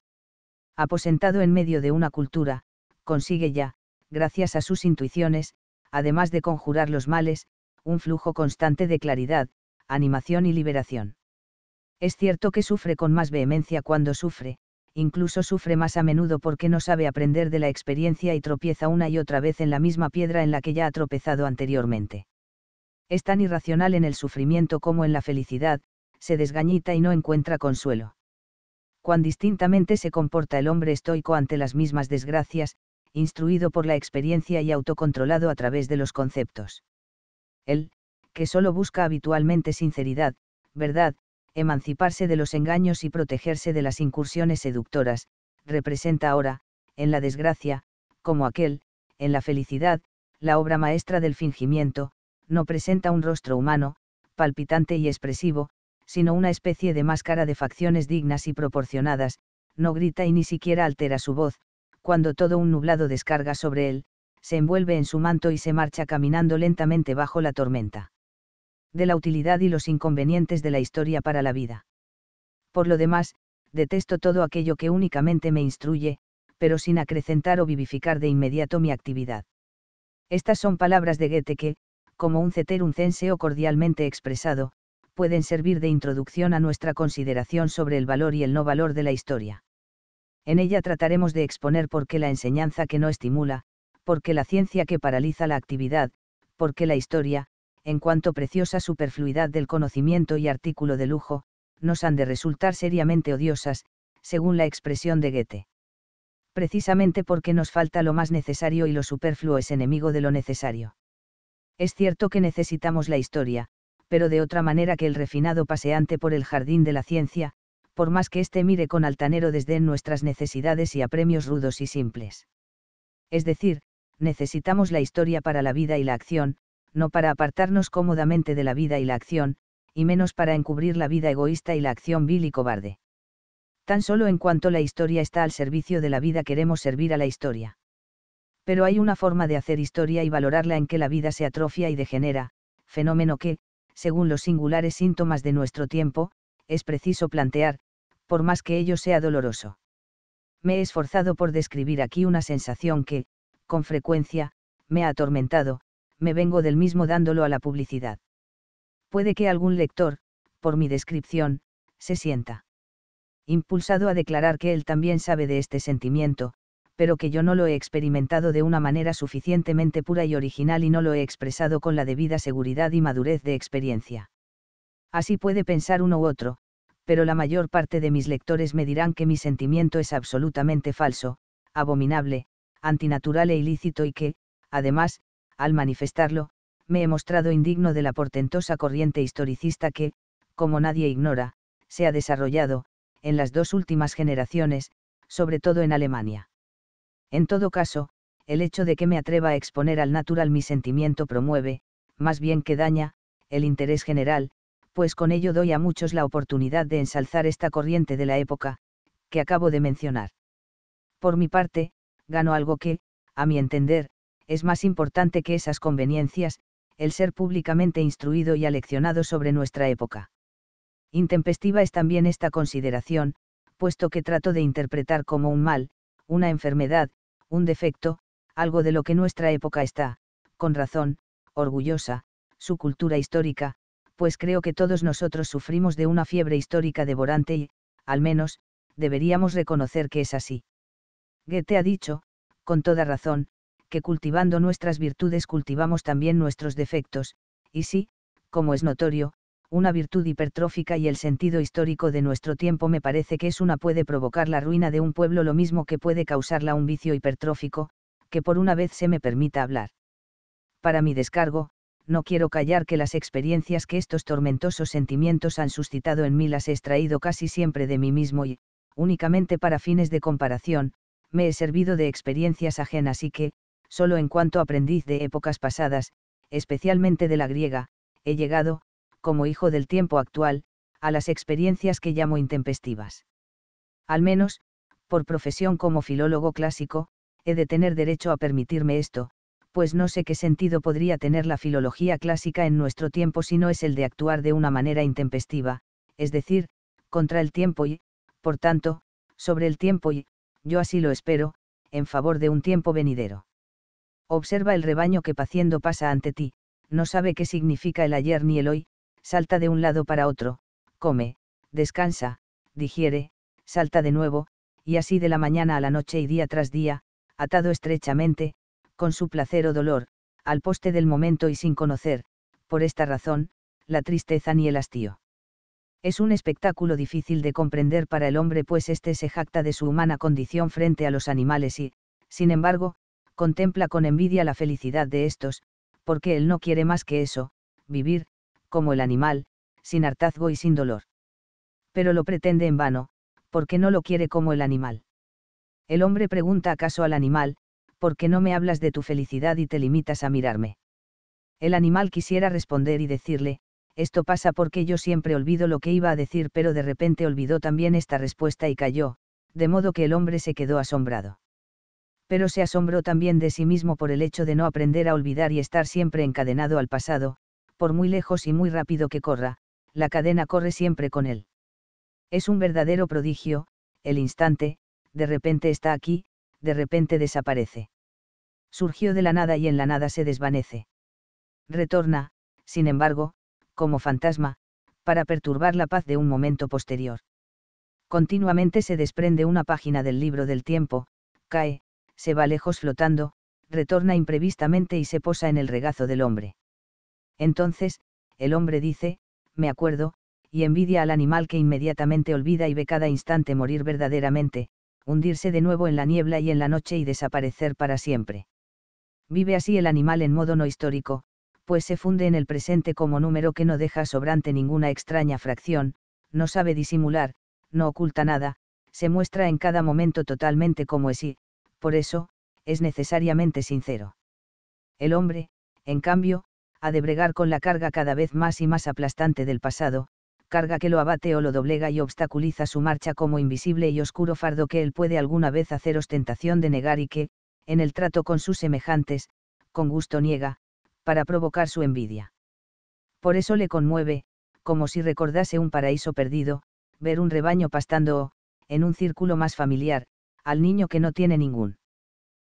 Aposentado en medio de una cultura, consigue ya, gracias a sus intuiciones, además de conjurar los males, un flujo constante de claridad, animación y liberación. Es cierto que sufre con más vehemencia cuando sufre, incluso sufre más a menudo porque no sabe aprender de la experiencia y tropieza una y otra vez en la misma piedra en la que ya ha tropezado anteriormente. Es tan irracional en el sufrimiento como en la felicidad, se desgañita y no encuentra consuelo. Cuán distintamente se comporta el hombre estoico ante las mismas desgracias, instruido por la experiencia y autocontrolado a través de los conceptos. Él, que solo busca habitualmente sinceridad, verdad, emanciparse de los engaños y protegerse de las incursiones seductoras, representa ahora, en la desgracia, como aquel, en la felicidad, la obra maestra del fingimiento, no presenta un rostro humano, palpitante y expresivo, sino una especie de máscara de facciones dignas y proporcionadas, no grita y ni siquiera altera su voz, cuando todo un nublado descarga sobre él, se envuelve en su manto y se marcha caminando lentamente bajo la tormenta de la utilidad y los inconvenientes de la historia para la vida. Por lo demás, detesto todo aquello que únicamente me instruye, pero sin acrecentar o vivificar de inmediato mi actividad. Estas son palabras de Goethe que, como un ceteruncense o cordialmente expresado, pueden servir de introducción a nuestra consideración sobre el valor y el no valor de la historia. En ella trataremos de exponer por qué la enseñanza que no estimula, por qué la ciencia que paraliza la actividad, por qué la historia, en cuanto preciosa superfluidad del conocimiento y artículo de lujo, nos han de resultar seriamente odiosas, según la expresión de Goethe. Precisamente porque nos falta lo más necesario y lo superfluo es enemigo de lo necesario. Es cierto que necesitamos la historia, pero de otra manera que el refinado paseante por el jardín de la ciencia, por más que éste mire con altanero desdén nuestras necesidades y apremios rudos y simples. Es decir, necesitamos la historia para la vida y la acción, no para apartarnos cómodamente de la vida y la acción, y menos para encubrir la vida egoísta y la acción vil y cobarde. Tan solo en cuanto la historia está al servicio de la vida queremos servir a la historia. Pero hay una forma de hacer historia y valorarla en que la vida se atrofia y degenera, fenómeno que, según los singulares síntomas de nuestro tiempo, es preciso plantear, por más que ello sea doloroso. Me he esforzado por describir aquí una sensación que, con frecuencia, me ha atormentado, me vengo del mismo dándolo a la publicidad. Puede que algún lector, por mi descripción, se sienta impulsado a declarar que él también sabe de este sentimiento, pero que yo no lo he experimentado de una manera suficientemente pura y original y no lo he expresado con la debida seguridad y madurez de experiencia. Así puede pensar uno u otro, pero la mayor parte de mis lectores me dirán que mi sentimiento es absolutamente falso, abominable, antinatural e ilícito y que, además, al manifestarlo, me he mostrado indigno de la portentosa corriente historicista que, como nadie ignora, se ha desarrollado, en las dos últimas generaciones, sobre todo en Alemania. En todo caso, el hecho de que me atreva a exponer al natural mi sentimiento promueve, más bien que daña, el interés general, pues con ello doy a muchos la oportunidad de ensalzar esta corriente de la época, que acabo de mencionar. Por mi parte, gano algo que, a mi entender, es más importante que esas conveniencias, el ser públicamente instruido y aleccionado sobre nuestra época. Intempestiva es también esta consideración, puesto que trato de interpretar como un mal, una enfermedad, un defecto, algo de lo que nuestra época está, con razón, orgullosa, su cultura histórica, pues creo que todos nosotros sufrimos de una fiebre histórica devorante y, al menos, deberíamos reconocer que es así. Goethe ha dicho, con toda razón, que cultivando nuestras virtudes cultivamos también nuestros defectos, y si, como es notorio, una virtud hipertrófica y el sentido histórico de nuestro tiempo me parece que es una puede provocar la ruina de un pueblo lo mismo que puede causarla un vicio hipertrófico, que por una vez se me permita hablar. Para mi descargo, no quiero callar que las experiencias que estos tormentosos sentimientos han suscitado en mí las he extraído casi siempre de mí mismo y, únicamente para fines de comparación, me he servido de experiencias ajenas y que, solo en cuanto aprendiz de épocas pasadas, especialmente de la griega, he llegado, como hijo del tiempo actual, a las experiencias que llamo intempestivas. Al menos, por profesión como filólogo clásico, he de tener derecho a permitirme esto, pues no sé qué sentido podría tener la filología clásica en nuestro tiempo si no es el de actuar de una manera intempestiva, es decir, contra el tiempo y, por tanto, sobre el tiempo y, yo así lo espero, en favor de un tiempo venidero. Observa el rebaño que paciendo pasa ante ti, no sabe qué significa el ayer ni el hoy, salta de un lado para otro, come, descansa, digiere, salta de nuevo, y así de la mañana a la noche y día tras día, atado estrechamente, con su placer o dolor, al poste del momento y sin conocer, por esta razón, la tristeza ni el hastío. Es un espectáculo difícil de comprender para el hombre pues éste se jacta de su humana condición frente a los animales y, sin embargo, contempla con envidia la felicidad de estos, porque él no quiere más que eso, vivir, como el animal, sin hartazgo y sin dolor. Pero lo pretende en vano, porque no lo quiere como el animal. El hombre pregunta acaso al animal, ¿por qué no me hablas de tu felicidad y te limitas a mirarme? El animal quisiera responder y decirle, esto pasa porque yo siempre olvido lo que iba a decir, pero de repente olvidó también esta respuesta y cayó, de modo que el hombre se quedó asombrado pero se asombró también de sí mismo por el hecho de no aprender a olvidar y estar siempre encadenado al pasado, por muy lejos y muy rápido que corra, la cadena corre siempre con él. Es un verdadero prodigio, el instante, de repente está aquí, de repente desaparece. Surgió de la nada y en la nada se desvanece. Retorna, sin embargo, como fantasma, para perturbar la paz de un momento posterior. Continuamente se desprende una página del libro del tiempo, cae, se va lejos flotando, retorna imprevistamente y se posa en el regazo del hombre. Entonces, el hombre dice, me acuerdo, y envidia al animal que inmediatamente olvida y ve cada instante morir verdaderamente, hundirse de nuevo en la niebla y en la noche y desaparecer para siempre. Vive así el animal en modo no histórico, pues se funde en el presente como número que no deja sobrante ninguna extraña fracción, no sabe disimular, no oculta nada, se muestra en cada momento totalmente como es y, por eso, es necesariamente sincero. El hombre, en cambio, ha de bregar con la carga cada vez más y más aplastante del pasado, carga que lo abate o lo doblega y obstaculiza su marcha como invisible y oscuro fardo que él puede alguna vez hacer ostentación de negar y que, en el trato con sus semejantes, con gusto niega, para provocar su envidia. Por eso le conmueve, como si recordase un paraíso perdido, ver un rebaño pastando o, en un círculo más familiar, al niño que no tiene ningún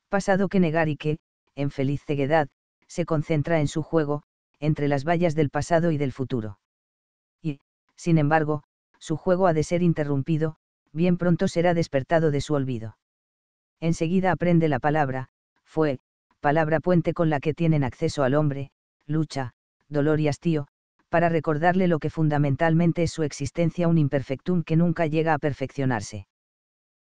pasado que negar y que, en feliz ceguedad, se concentra en su juego, entre las vallas del pasado y del futuro. Y, sin embargo, su juego ha de ser interrumpido, bien pronto será despertado de su olvido. Enseguida aprende la palabra, fue, palabra puente con la que tienen acceso al hombre, lucha, dolor y hastío, para recordarle lo que fundamentalmente es su existencia un imperfectum que nunca llega a perfeccionarse.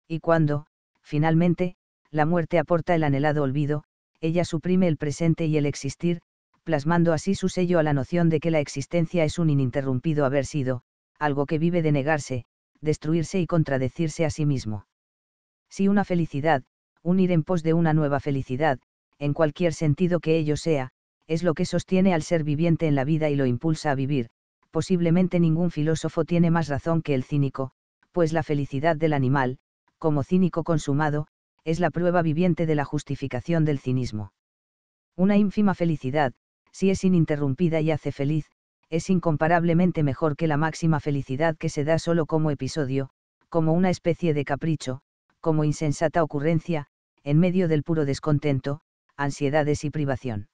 Y cuando, Finalmente, la muerte aporta el anhelado olvido, ella suprime el presente y el existir, plasmando así su sello a la noción de que la existencia es un ininterrumpido haber sido, algo que vive de negarse, destruirse y contradecirse a sí mismo. Si una felicidad, un ir en pos de una nueva felicidad, en cualquier sentido que ello sea, es lo que sostiene al ser viviente en la vida y lo impulsa a vivir, posiblemente ningún filósofo tiene más razón que el cínico, pues la felicidad del animal, como cínico consumado, es la prueba viviente de la justificación del cinismo. Una ínfima felicidad, si es ininterrumpida y hace feliz, es incomparablemente mejor que la máxima felicidad que se da solo como episodio, como una especie de capricho, como insensata ocurrencia, en medio del puro descontento, ansiedades y privación.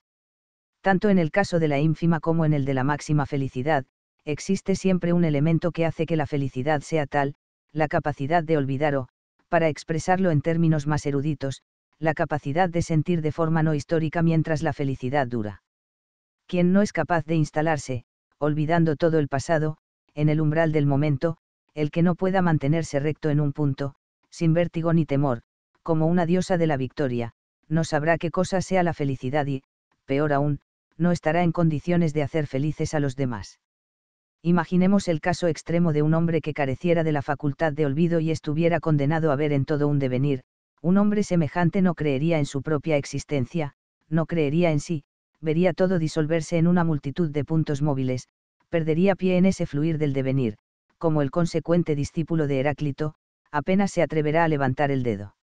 Tanto en el caso de la ínfima como en el de la máxima felicidad, existe siempre un elemento que hace que la felicidad sea tal, la capacidad de olvidar o, para expresarlo en términos más eruditos, la capacidad de sentir de forma no histórica mientras la felicidad dura. Quien no es capaz de instalarse, olvidando todo el pasado, en el umbral del momento, el que no pueda mantenerse recto en un punto, sin vértigo ni temor, como una diosa de la victoria, no sabrá qué cosa sea la felicidad y, peor aún, no estará en condiciones de hacer felices a los demás imaginemos el caso extremo de un hombre que careciera de la facultad de olvido y estuviera condenado a ver en todo un devenir, un hombre semejante no creería en su propia existencia, no creería en sí, vería todo disolverse en una multitud de puntos móviles, perdería pie en ese fluir del devenir, como el consecuente discípulo de Heráclito, apenas se atreverá a levantar el dedo.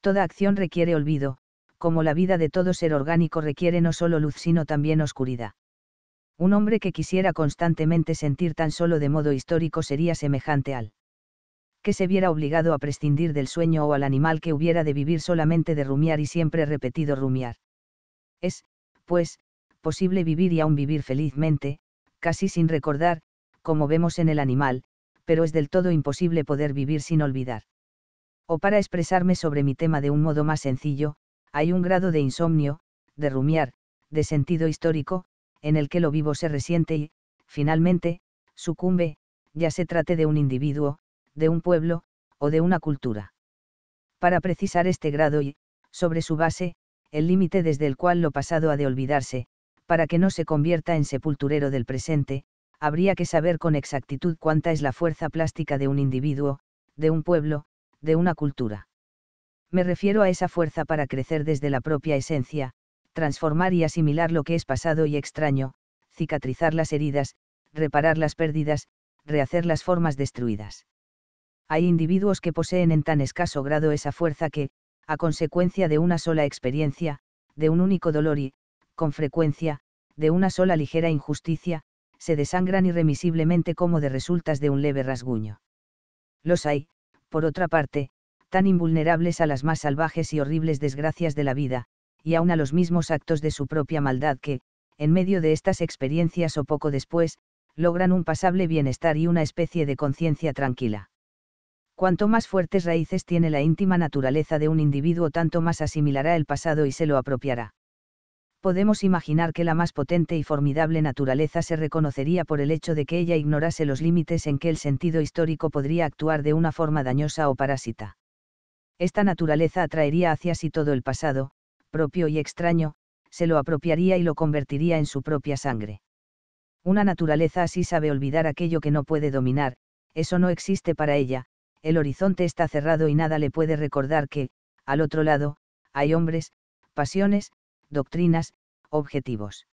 Toda acción requiere olvido, como la vida de todo ser orgánico requiere no solo luz sino también oscuridad. Un hombre que quisiera constantemente sentir tan solo de modo histórico sería semejante al que se viera obligado a prescindir del sueño o al animal que hubiera de vivir solamente de rumiar y siempre repetido rumiar. Es, pues, posible vivir y aún vivir felizmente, casi sin recordar, como vemos en el animal, pero es del todo imposible poder vivir sin olvidar. O para expresarme sobre mi tema de un modo más sencillo, hay un grado de insomnio, de rumiar, de sentido histórico, en el que lo vivo se resiente y, finalmente, sucumbe, ya se trate de un individuo, de un pueblo, o de una cultura. Para precisar este grado y, sobre su base, el límite desde el cual lo pasado ha de olvidarse, para que no se convierta en sepulturero del presente, habría que saber con exactitud cuánta es la fuerza plástica de un individuo, de un pueblo, de una cultura. Me refiero a esa fuerza para crecer desde la propia esencia, transformar y asimilar lo que es pasado y extraño, cicatrizar las heridas, reparar las pérdidas, rehacer las formas destruidas. Hay individuos que poseen en tan escaso grado esa fuerza que, a consecuencia de una sola experiencia, de un único dolor y, con frecuencia, de una sola ligera injusticia, se desangran irremisiblemente como de resultas de un leve rasguño. Los hay, por otra parte, tan invulnerables a las más salvajes y horribles desgracias de la vida, y aun a los mismos actos de su propia maldad que, en medio de estas experiencias o poco después, logran un pasable bienestar y una especie de conciencia tranquila. Cuanto más fuertes raíces tiene la íntima naturaleza de un individuo, tanto más asimilará el pasado y se lo apropiará. Podemos imaginar que la más potente y formidable naturaleza se reconocería por el hecho de que ella ignorase los límites en que el sentido histórico podría actuar de una forma dañosa o parásita. Esta naturaleza atraería hacia sí todo el pasado, propio y extraño, se lo apropiaría y lo convertiría en su propia sangre. Una naturaleza así sabe olvidar aquello que no puede dominar, eso no existe para ella, el horizonte está cerrado y nada le puede recordar que, al otro lado, hay hombres, pasiones, doctrinas, objetivos.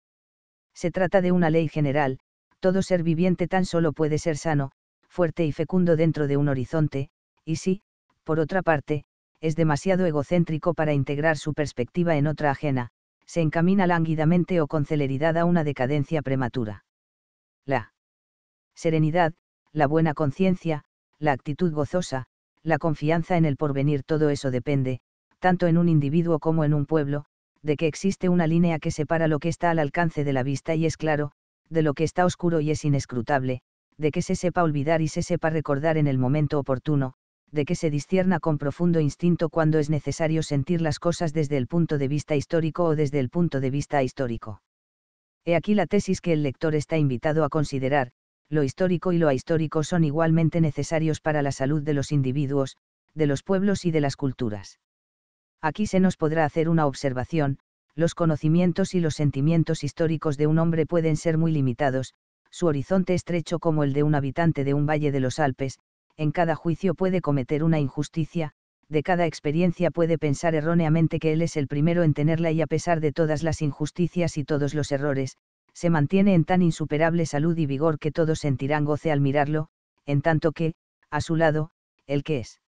Se trata de una ley general, todo ser viviente tan solo puede ser sano, fuerte y fecundo dentro de un horizonte, y si, por otra parte, es demasiado egocéntrico para integrar su perspectiva en otra ajena, se encamina lánguidamente o con celeridad a una decadencia prematura. La serenidad, la buena conciencia, la actitud gozosa, la confianza en el porvenir, todo eso depende, tanto en un individuo como en un pueblo, de que existe una línea que separa lo que está al alcance de la vista y es claro, de lo que está oscuro y es inescrutable, de que se sepa olvidar y se sepa recordar en el momento oportuno, de que se discierna con profundo instinto cuando es necesario sentir las cosas desde el punto de vista histórico o desde el punto de vista histórico. He aquí la tesis que el lector está invitado a considerar, lo histórico y lo ahistórico son igualmente necesarios para la salud de los individuos, de los pueblos y de las culturas. Aquí se nos podrá hacer una observación, los conocimientos y los sentimientos históricos de un hombre pueden ser muy limitados, su horizonte estrecho como el de un habitante de un valle de los Alpes, en cada juicio puede cometer una injusticia, de cada experiencia puede pensar erróneamente que él es el primero en tenerla y a pesar de todas las injusticias y todos los errores, se mantiene en tan insuperable salud y vigor que todos sentirán goce al mirarlo, en tanto que, a su lado, el que es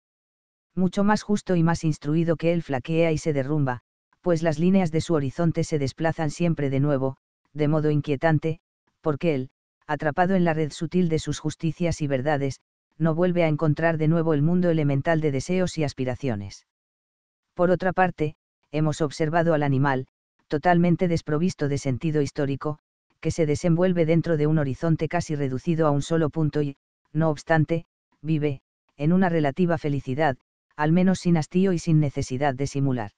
mucho más justo y más instruido que él flaquea y se derrumba, pues las líneas de su horizonte se desplazan siempre de nuevo, de modo inquietante, porque él, atrapado en la red sutil de sus justicias y verdades, no vuelve a encontrar de nuevo el mundo elemental de deseos y aspiraciones. Por otra parte, hemos observado al animal, totalmente desprovisto de sentido histórico, que se desenvuelve dentro de un horizonte casi reducido a un solo punto y, no obstante, vive, en una relativa felicidad, al menos sin hastío y sin necesidad de simular.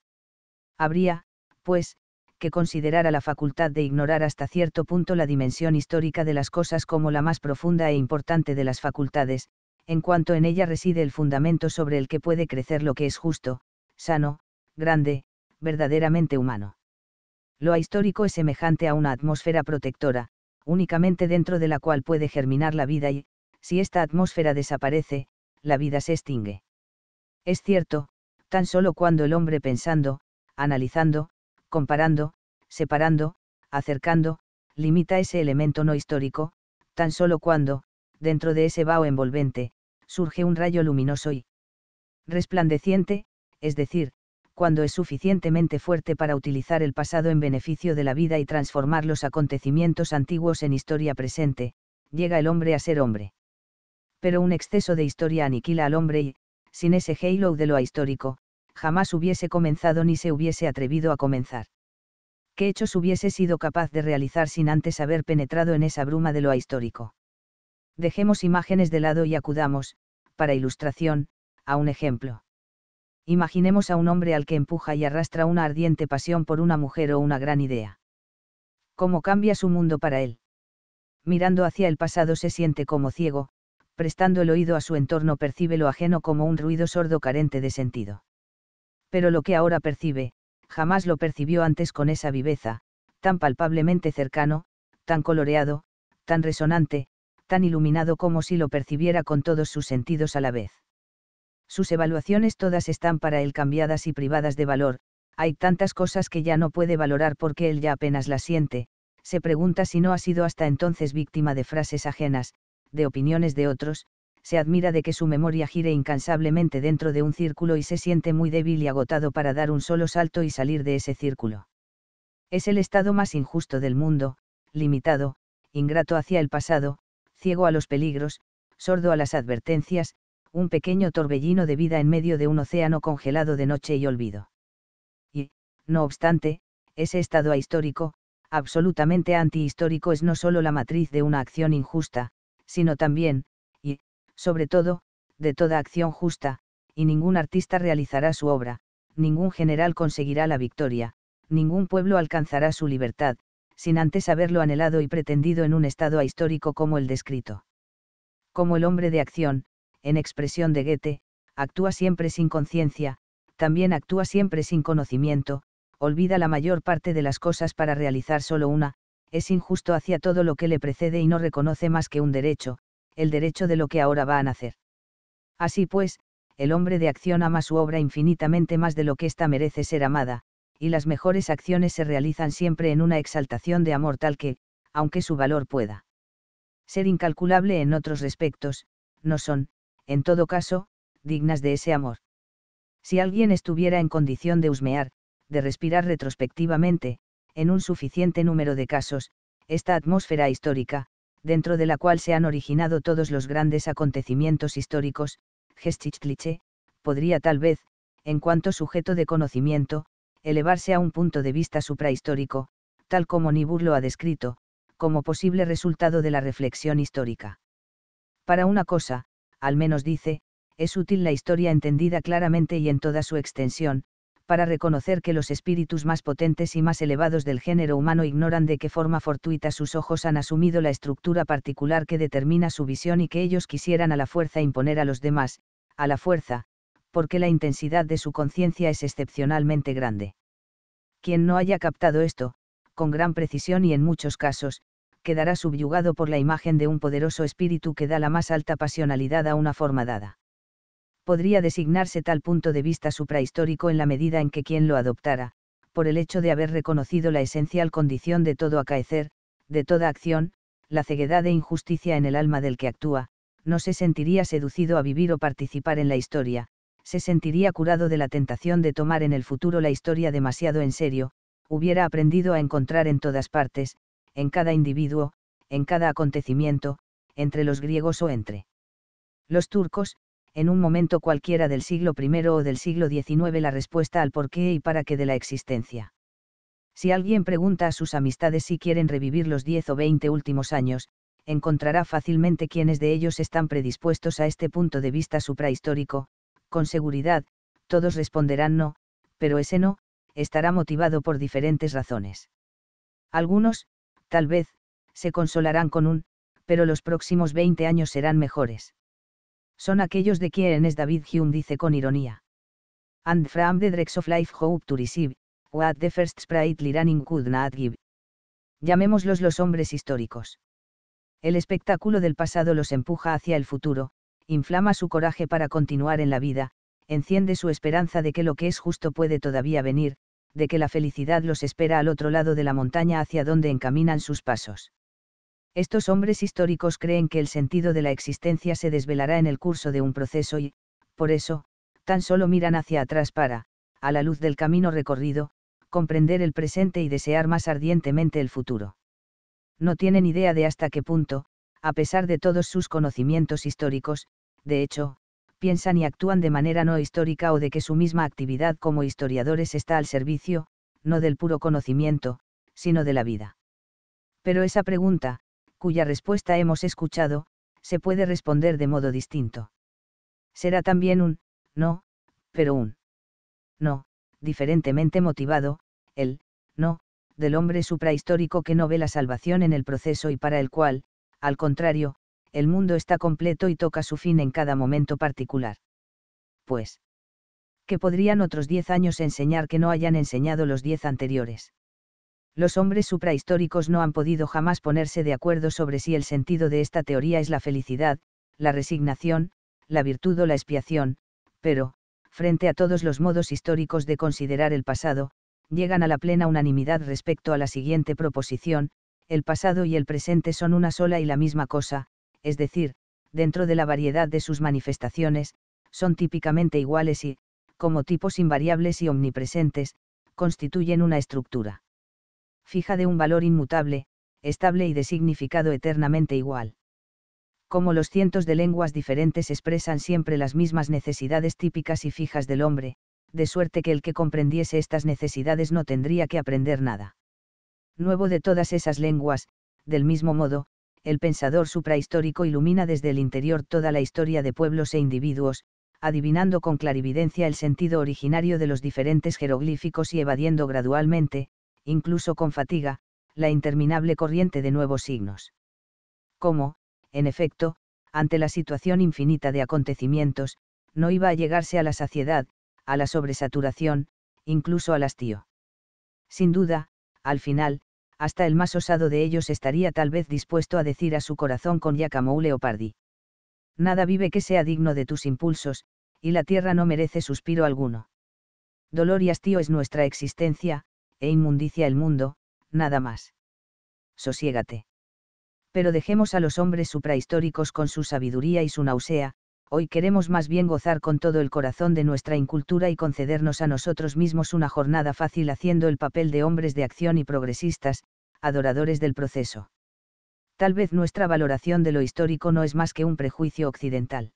Habría, pues, que considerar a la facultad de ignorar hasta cierto punto la dimensión histórica de las cosas como la más profunda e importante de las facultades, en cuanto en ella reside el fundamento sobre el que puede crecer lo que es justo, sano, grande, verdaderamente humano. Lo ahistórico es semejante a una atmósfera protectora, únicamente dentro de la cual puede germinar la vida y, si esta atmósfera desaparece, la vida se extingue. Es cierto, tan solo cuando el hombre pensando, analizando, comparando, separando, acercando, limita ese elemento no histórico, tan solo cuando, dentro de ese vaho envolvente, surge un rayo luminoso y resplandeciente, es decir, cuando es suficientemente fuerte para utilizar el pasado en beneficio de la vida y transformar los acontecimientos antiguos en historia presente, llega el hombre a ser hombre. Pero un exceso de historia aniquila al hombre y, sin ese halo de lo ahistórico, jamás hubiese comenzado ni se hubiese atrevido a comenzar. ¿Qué hechos hubiese sido capaz de realizar sin antes haber penetrado en esa bruma de lo ahistórico? Dejemos imágenes de lado y acudamos, para ilustración, a un ejemplo. Imaginemos a un hombre al que empuja y arrastra una ardiente pasión por una mujer o una gran idea. ¿Cómo cambia su mundo para él? Mirando hacia el pasado se siente como ciego, prestando el oído a su entorno percibe lo ajeno como un ruido sordo carente de sentido. Pero lo que ahora percibe, jamás lo percibió antes con esa viveza, tan palpablemente cercano, tan coloreado, tan resonante, tan iluminado como si lo percibiera con todos sus sentidos a la vez. Sus evaluaciones todas están para él cambiadas y privadas de valor, hay tantas cosas que ya no puede valorar porque él ya apenas las siente, se pregunta si no ha sido hasta entonces víctima de frases ajenas, de opiniones de otros, se admira de que su memoria gire incansablemente dentro de un círculo y se siente muy débil y agotado para dar un solo salto y salir de ese círculo. Es el estado más injusto del mundo, limitado, ingrato hacia el pasado, ciego a los peligros, sordo a las advertencias, un pequeño torbellino de vida en medio de un océano congelado de noche y olvido. Y, no obstante, ese estado ahistórico, absolutamente antihistórico es no solo la matriz de una acción injusta, sino también, y, sobre todo, de toda acción justa, y ningún artista realizará su obra, ningún general conseguirá la victoria, ningún pueblo alcanzará su libertad, sin antes haberlo anhelado y pretendido en un estado ahistórico como el descrito. Como el hombre de acción, en expresión de Goethe, actúa siempre sin conciencia, también actúa siempre sin conocimiento, olvida la mayor parte de las cosas para realizar solo una, es injusto hacia todo lo que le precede y no reconoce más que un derecho, el derecho de lo que ahora va a nacer. Así pues, el hombre de acción ama su obra infinitamente más de lo que ésta merece ser amada, y las mejores acciones se realizan siempre en una exaltación de amor tal que, aunque su valor pueda ser incalculable en otros respectos, no son, en todo caso, dignas de ese amor. Si alguien estuviera en condición de husmear, de respirar retrospectivamente, en un suficiente número de casos, esta atmósfera histórica, dentro de la cual se han originado todos los grandes acontecimientos históricos, gestichtliche, podría tal vez, en cuanto sujeto de conocimiento, elevarse a un punto de vista suprahistórico, tal como Nibur lo ha descrito, como posible resultado de la reflexión histórica. Para una cosa, al menos dice, es útil la historia entendida claramente y en toda su extensión, para reconocer que los espíritus más potentes y más elevados del género humano ignoran de qué forma fortuita sus ojos han asumido la estructura particular que determina su visión y que ellos quisieran a la fuerza imponer a los demás, a la fuerza, porque la intensidad de su conciencia es excepcionalmente grande. Quien no haya captado esto, con gran precisión y en muchos casos, quedará subyugado por la imagen de un poderoso espíritu que da la más alta pasionalidad a una forma dada. Podría designarse tal punto de vista suprahistórico en la medida en que quien lo adoptara, por el hecho de haber reconocido la esencial condición de todo acaecer, de toda acción, la ceguedad e injusticia en el alma del que actúa, no se sentiría seducido a vivir o participar en la historia, se sentiría curado de la tentación de tomar en el futuro la historia demasiado en serio, hubiera aprendido a encontrar en todas partes, en cada individuo, en cada acontecimiento, entre los griegos o entre los turcos, en un momento cualquiera del siglo I o del siglo XIX la respuesta al por qué y para qué de la existencia. Si alguien pregunta a sus amistades si quieren revivir los 10 o 20 últimos años, encontrará fácilmente quienes de ellos están predispuestos a este punto de vista suprahistórico, con seguridad, todos responderán no, pero ese no, estará motivado por diferentes razones. Algunos, tal vez, se consolarán con un, pero los próximos 20 años serán mejores. Son aquellos de quienes David Hume dice con ironía. And from the dregs of life hope to receive, what the first sprite could not give. Llamémoslos los hombres históricos. El espectáculo del pasado los empuja hacia el futuro, inflama su coraje para continuar en la vida, enciende su esperanza de que lo que es justo puede todavía venir, de que la felicidad los espera al otro lado de la montaña hacia donde encaminan sus pasos. Estos hombres históricos creen que el sentido de la existencia se desvelará en el curso de un proceso y, por eso, tan solo miran hacia atrás para, a la luz del camino recorrido, comprender el presente y desear más ardientemente el futuro. No tienen idea de hasta qué punto, a pesar de todos sus conocimientos históricos, de hecho, piensan y actúan de manera no histórica o de que su misma actividad como historiadores está al servicio, no del puro conocimiento, sino de la vida. Pero esa pregunta, cuya respuesta hemos escuchado, se puede responder de modo distinto. Será también un, no, pero un, no, diferentemente motivado, el, no, del hombre suprahistórico que no ve la salvación en el proceso y para el cual, al contrario, el mundo está completo y toca su fin en cada momento particular. Pues. ¿Qué podrían otros diez años enseñar que no hayan enseñado los diez anteriores? Los hombres suprahistóricos no han podido jamás ponerse de acuerdo sobre si el sentido de esta teoría es la felicidad, la resignación, la virtud o la expiación, pero, frente a todos los modos históricos de considerar el pasado, llegan a la plena unanimidad respecto a la siguiente proposición, el pasado y el presente son una sola y la misma cosa, es decir, dentro de la variedad de sus manifestaciones, son típicamente iguales y, como tipos invariables y omnipresentes, constituyen una estructura fija de un valor inmutable, estable y de significado eternamente igual. Como los cientos de lenguas diferentes expresan siempre las mismas necesidades típicas y fijas del hombre, de suerte que el que comprendiese estas necesidades no tendría que aprender nada nuevo de todas esas lenguas, del mismo modo, el pensador suprahistórico ilumina desde el interior toda la historia de pueblos e individuos, adivinando con clarividencia el sentido originario de los diferentes jeroglíficos y evadiendo gradualmente, incluso con fatiga, la interminable corriente de nuevos signos. ¿Cómo, en efecto, ante la situación infinita de acontecimientos, no iba a llegarse a la saciedad, a la sobresaturación, incluso al hastío. Sin duda, al final, hasta el más osado de ellos estaría tal vez dispuesto a decir a su corazón con Yacamou Leopardi. Nada vive que sea digno de tus impulsos, y la tierra no merece suspiro alguno. Dolor y hastío es nuestra existencia, e inmundicia el mundo, nada más. Sosiégate. Pero dejemos a los hombres suprahistóricos con su sabiduría y su nausea, hoy queremos más bien gozar con todo el corazón de nuestra incultura y concedernos a nosotros mismos una jornada fácil haciendo el papel de hombres de acción y progresistas, adoradores del proceso. Tal vez nuestra valoración de lo histórico no es más que un prejuicio occidental.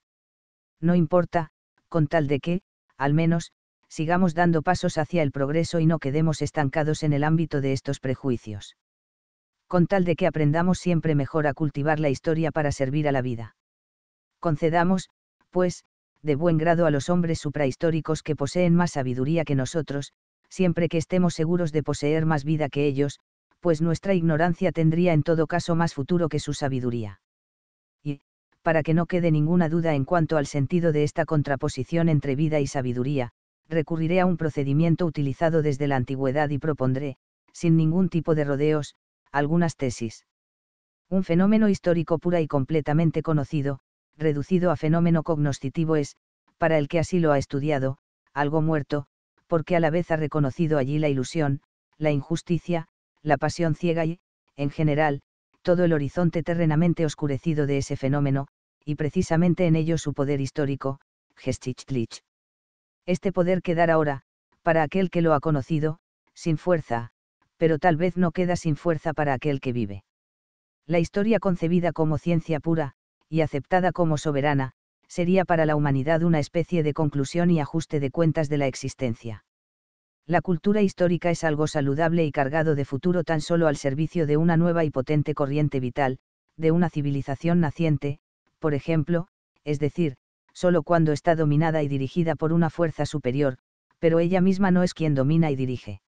No importa, con tal de que, al menos, sigamos dando pasos hacia el progreso y no quedemos estancados en el ámbito de estos prejuicios. Con tal de que aprendamos siempre mejor a cultivar la historia para servir a la vida. Concedamos, pues, de buen grado a los hombres suprahistóricos que poseen más sabiduría que nosotros, siempre que estemos seguros de poseer más vida que ellos, pues nuestra ignorancia tendría en todo caso más futuro que su sabiduría. Y, para que no quede ninguna duda en cuanto al sentido de esta contraposición entre vida y sabiduría, recurriré a un procedimiento utilizado desde la antigüedad y propondré, sin ningún tipo de rodeos, algunas tesis. Un fenómeno histórico pura y completamente conocido, reducido a fenómeno cognoscitivo es, para el que así lo ha estudiado, algo muerto, porque a la vez ha reconocido allí la ilusión, la injusticia, la pasión ciega y, en general, todo el horizonte terrenamente oscurecido de ese fenómeno, y precisamente en ello su poder histórico, gestichtlich. Este poder quedará ahora, para aquel que lo ha conocido, sin fuerza, pero tal vez no queda sin fuerza para aquel que vive. La historia concebida como ciencia pura, y aceptada como soberana, sería para la humanidad una especie de conclusión y ajuste de cuentas de la existencia. La cultura histórica es algo saludable y cargado de futuro tan solo al servicio de una nueva y potente corriente vital, de una civilización naciente, por ejemplo, es decir, solo cuando está dominada y dirigida por una fuerza superior, pero ella misma no es quien domina y dirige.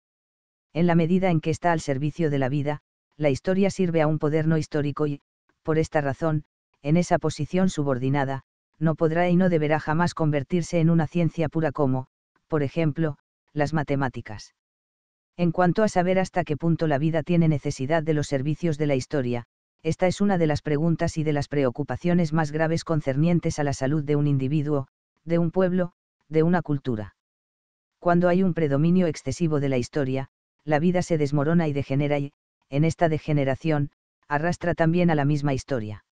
En la medida en que está al servicio de la vida, la historia sirve a un poder no histórico y, por esta razón, en esa posición subordinada, no podrá y no deberá jamás convertirse en una ciencia pura como, por ejemplo, las matemáticas. En cuanto a saber hasta qué punto la vida tiene necesidad de los servicios de la historia, esta es una de las preguntas y de las preocupaciones más graves concernientes a la salud de un individuo, de un pueblo, de una cultura. Cuando hay un predominio excesivo de la historia, la vida se desmorona y degenera y, en esta degeneración, arrastra también a la misma historia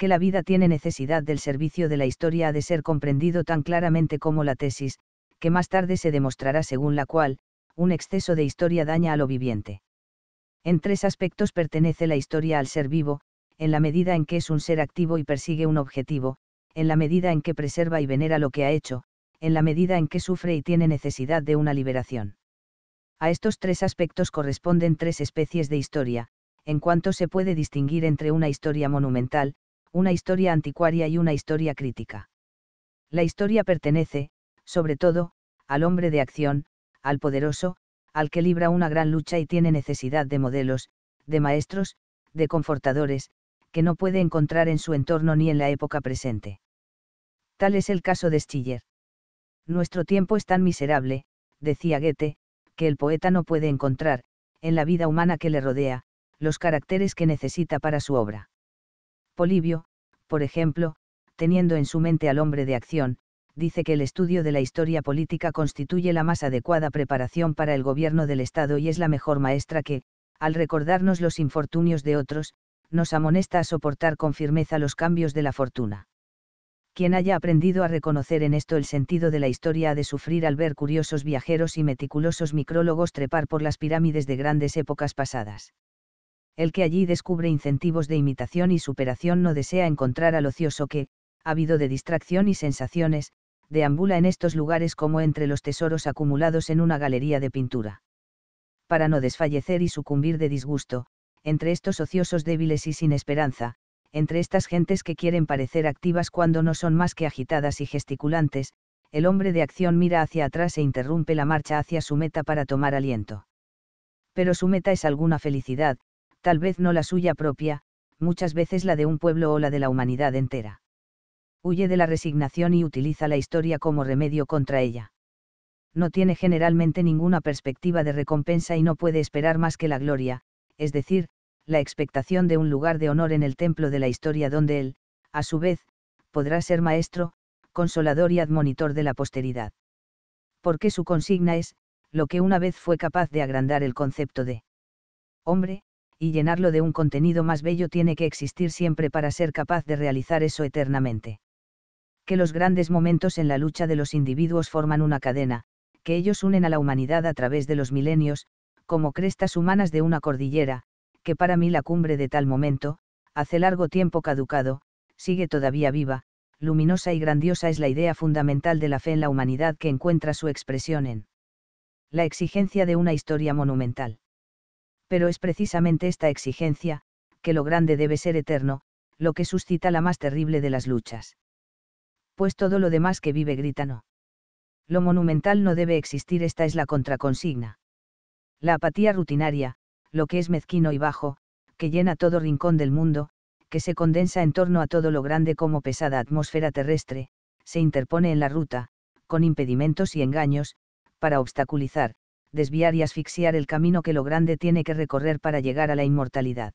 que la vida tiene necesidad del servicio de la historia ha de ser comprendido tan claramente como la tesis, que más tarde se demostrará según la cual, un exceso de historia daña a lo viviente. En tres aspectos pertenece la historia al ser vivo, en la medida en que es un ser activo y persigue un objetivo, en la medida en que preserva y venera lo que ha hecho, en la medida en que sufre y tiene necesidad de una liberación. A estos tres aspectos corresponden tres especies de historia, en cuanto se puede distinguir entre una historia monumental, una historia anticuaria y una historia crítica. La historia pertenece, sobre todo, al hombre de acción, al poderoso, al que libra una gran lucha y tiene necesidad de modelos, de maestros, de confortadores, que no puede encontrar en su entorno ni en la época presente. Tal es el caso de Schiller. Nuestro tiempo es tan miserable, decía Goethe, que el poeta no puede encontrar, en la vida humana que le rodea, los caracteres que necesita para su obra. Polibio, por ejemplo, teniendo en su mente al hombre de acción, dice que el estudio de la historia política constituye la más adecuada preparación para el gobierno del Estado y es la mejor maestra que, al recordarnos los infortunios de otros, nos amonesta a soportar con firmeza los cambios de la fortuna. Quien haya aprendido a reconocer en esto el sentido de la historia ha de sufrir al ver curiosos viajeros y meticulosos micrólogos trepar por las pirámides de grandes épocas pasadas el que allí descubre incentivos de imitación y superación no desea encontrar al ocioso que, habido de distracción y sensaciones, deambula en estos lugares como entre los tesoros acumulados en una galería de pintura. Para no desfallecer y sucumbir de disgusto, entre estos ociosos débiles y sin esperanza, entre estas gentes que quieren parecer activas cuando no son más que agitadas y gesticulantes, el hombre de acción mira hacia atrás e interrumpe la marcha hacia su meta para tomar aliento. Pero su meta es alguna felicidad, tal vez no la suya propia, muchas veces la de un pueblo o la de la humanidad entera. Huye de la resignación y utiliza la historia como remedio contra ella. No tiene generalmente ninguna perspectiva de recompensa y no puede esperar más que la gloria, es decir, la expectación de un lugar de honor en el templo de la historia donde él, a su vez, podrá ser maestro, consolador y admonitor de la posteridad. Porque su consigna es, lo que una vez fue capaz de agrandar el concepto de hombre, y llenarlo de un contenido más bello tiene que existir siempre para ser capaz de realizar eso eternamente. Que los grandes momentos en la lucha de los individuos forman una cadena, que ellos unen a la humanidad a través de los milenios, como crestas humanas de una cordillera, que para mí la cumbre de tal momento, hace largo tiempo caducado, sigue todavía viva, luminosa y grandiosa es la idea fundamental de la fe en la humanidad que encuentra su expresión en la exigencia de una historia monumental pero es precisamente esta exigencia, que lo grande debe ser eterno, lo que suscita la más terrible de las luchas. Pues todo lo demás que vive grita no. Lo monumental no debe existir, esta es la contraconsigna. La apatía rutinaria, lo que es mezquino y bajo, que llena todo rincón del mundo, que se condensa en torno a todo lo grande como pesada atmósfera terrestre, se interpone en la ruta, con impedimentos y engaños, para obstaculizar, desviar y asfixiar el camino que lo grande tiene que recorrer para llegar a la inmortalidad.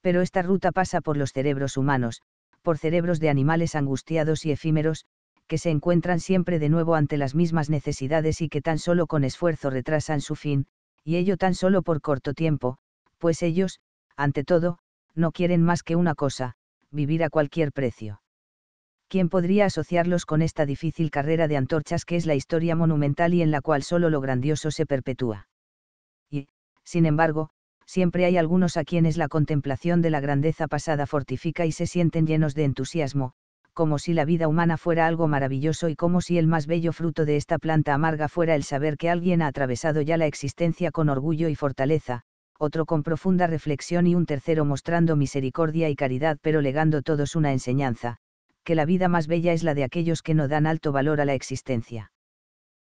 Pero esta ruta pasa por los cerebros humanos, por cerebros de animales angustiados y efímeros, que se encuentran siempre de nuevo ante las mismas necesidades y que tan solo con esfuerzo retrasan su fin, y ello tan solo por corto tiempo, pues ellos, ante todo, no quieren más que una cosa, vivir a cualquier precio. ¿quién podría asociarlos con esta difícil carrera de antorchas que es la historia monumental y en la cual solo lo grandioso se perpetúa? Y, sin embargo, siempre hay algunos a quienes la contemplación de la grandeza pasada fortifica y se sienten llenos de entusiasmo, como si la vida humana fuera algo maravilloso y como si el más bello fruto de esta planta amarga fuera el saber que alguien ha atravesado ya la existencia con orgullo y fortaleza, otro con profunda reflexión y un tercero mostrando misericordia y caridad pero legando todos una enseñanza, que la vida más bella es la de aquellos que no dan alto valor a la existencia.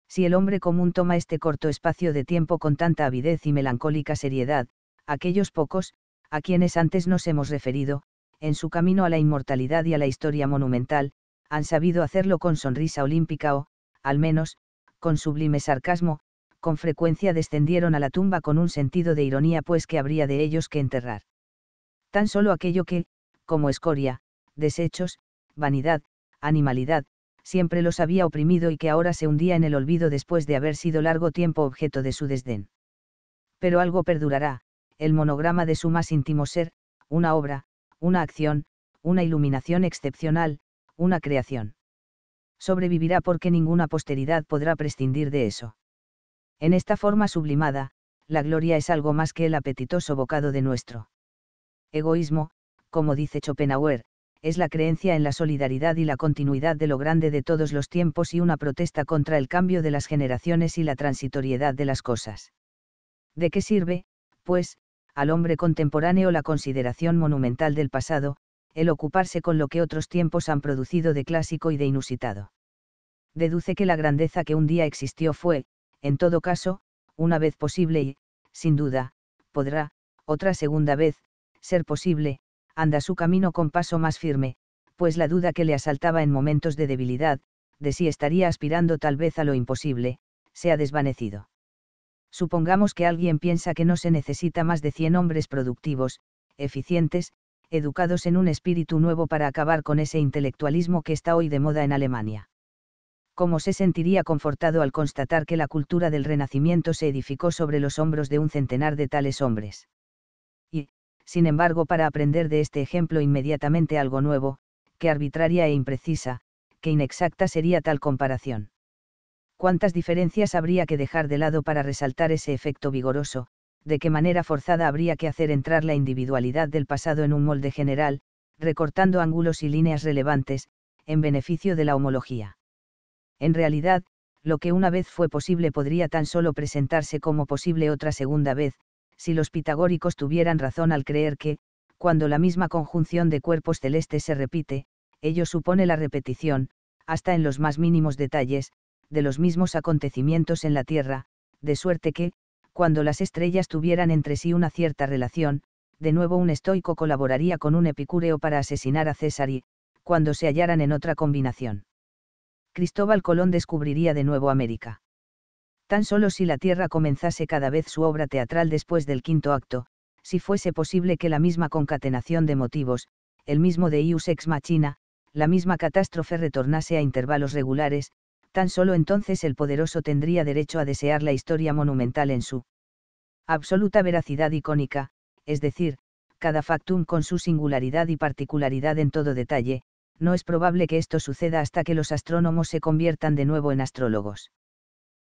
Si el hombre común toma este corto espacio de tiempo con tanta avidez y melancólica seriedad, aquellos pocos, a quienes antes nos hemos referido, en su camino a la inmortalidad y a la historia monumental, han sabido hacerlo con sonrisa olímpica o, al menos, con sublime sarcasmo, con frecuencia descendieron a la tumba con un sentido de ironía pues que habría de ellos que enterrar. Tan solo aquello que, como escoria, desechos, vanidad, animalidad, siempre los había oprimido y que ahora se hundía en el olvido después de haber sido largo tiempo objeto de su desdén. Pero algo perdurará, el monograma de su más íntimo ser, una obra, una acción, una iluminación excepcional, una creación. Sobrevivirá porque ninguna posteridad podrá prescindir de eso. En esta forma sublimada, la gloria es algo más que el apetitoso bocado de nuestro egoísmo, como dice Schopenhauer, es la creencia en la solidaridad y la continuidad de lo grande de todos los tiempos y una protesta contra el cambio de las generaciones y la transitoriedad de las cosas. ¿De qué sirve, pues, al hombre contemporáneo la consideración monumental del pasado, el ocuparse con lo que otros tiempos han producido de clásico y de inusitado? Deduce que la grandeza que un día existió fue, en todo caso, una vez posible y, sin duda, podrá, otra segunda vez, ser posible, anda su camino con paso más firme, pues la duda que le asaltaba en momentos de debilidad, de si estaría aspirando tal vez a lo imposible, se ha desvanecido. Supongamos que alguien piensa que no se necesita más de 100 hombres productivos, eficientes, educados en un espíritu nuevo para acabar con ese intelectualismo que está hoy de moda en Alemania. ¿Cómo se sentiría confortado al constatar que la cultura del Renacimiento se edificó sobre los hombros de un centenar de tales hombres? sin embargo para aprender de este ejemplo inmediatamente algo nuevo, que arbitraria e imprecisa, que inexacta sería tal comparación. ¿Cuántas diferencias habría que dejar de lado para resaltar ese efecto vigoroso? ¿De qué manera forzada habría que hacer entrar la individualidad del pasado en un molde general, recortando ángulos y líneas relevantes, en beneficio de la homología? En realidad, lo que una vez fue posible podría tan solo presentarse como posible otra segunda vez, si los pitagóricos tuvieran razón al creer que, cuando la misma conjunción de cuerpos celestes se repite, ello supone la repetición, hasta en los más mínimos detalles, de los mismos acontecimientos en la Tierra, de suerte que, cuando las estrellas tuvieran entre sí una cierta relación, de nuevo un estoico colaboraría con un epicúreo para asesinar a César y, cuando se hallaran en otra combinación. Cristóbal Colón descubriría de nuevo América tan solo si la Tierra comenzase cada vez su obra teatral después del quinto acto, si fuese posible que la misma concatenación de motivos, el mismo de Ius ex machina, la misma catástrofe retornase a intervalos regulares, tan solo entonces el poderoso tendría derecho a desear la historia monumental en su absoluta veracidad icónica, es decir, cada factum con su singularidad y particularidad en todo detalle, no es probable que esto suceda hasta que los astrónomos se conviertan de nuevo en astrólogos.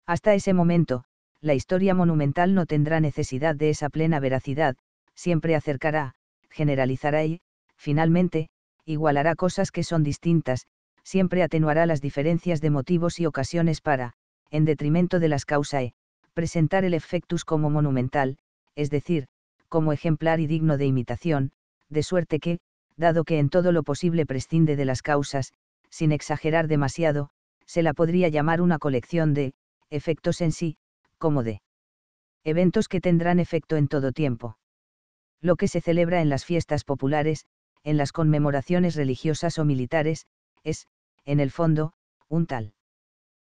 Hasta ese momento, la historia monumental no tendrá necesidad de esa plena veracidad, siempre acercará, generalizará y, finalmente, igualará cosas que son distintas, siempre atenuará las diferencias de motivos y ocasiones para, en detrimento de las causas, e, presentar el effectus como monumental, es decir, como ejemplar y digno de imitación, de suerte que, dado que en todo lo posible prescinde de las causas, sin exagerar demasiado, se la podría llamar una colección de efectos en sí, como de eventos que tendrán efecto en todo tiempo. Lo que se celebra en las fiestas populares, en las conmemoraciones religiosas o militares, es, en el fondo, un tal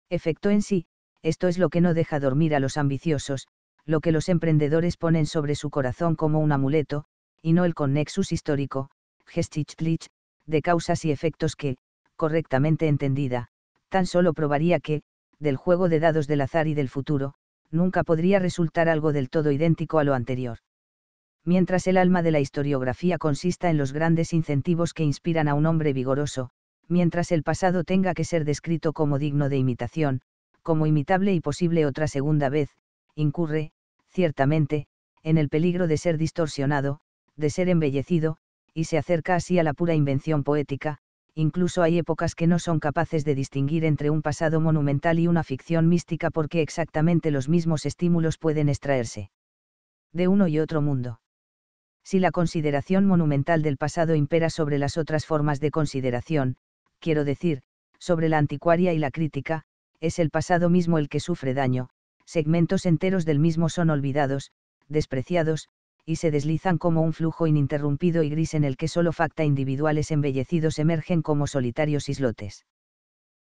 efecto en sí, esto es lo que no deja dormir a los ambiciosos, lo que los emprendedores ponen sobre su corazón como un amuleto, y no el connexus histórico, gestichtlich, de causas y efectos que, correctamente entendida, tan solo probaría que, del juego de dados del azar y del futuro, nunca podría resultar algo del todo idéntico a lo anterior. Mientras el alma de la historiografía consista en los grandes incentivos que inspiran a un hombre vigoroso, mientras el pasado tenga que ser descrito como digno de imitación, como imitable y posible otra segunda vez, incurre, ciertamente, en el peligro de ser distorsionado, de ser embellecido, y se acerca así a la pura invención poética, incluso hay épocas que no son capaces de distinguir entre un pasado monumental y una ficción mística porque exactamente los mismos estímulos pueden extraerse de uno y otro mundo. Si la consideración monumental del pasado impera sobre las otras formas de consideración, quiero decir, sobre la anticuaria y la crítica, es el pasado mismo el que sufre daño, segmentos enteros del mismo son olvidados, despreciados, y se deslizan como un flujo ininterrumpido y gris en el que solo facta individuales embellecidos emergen como solitarios islotes.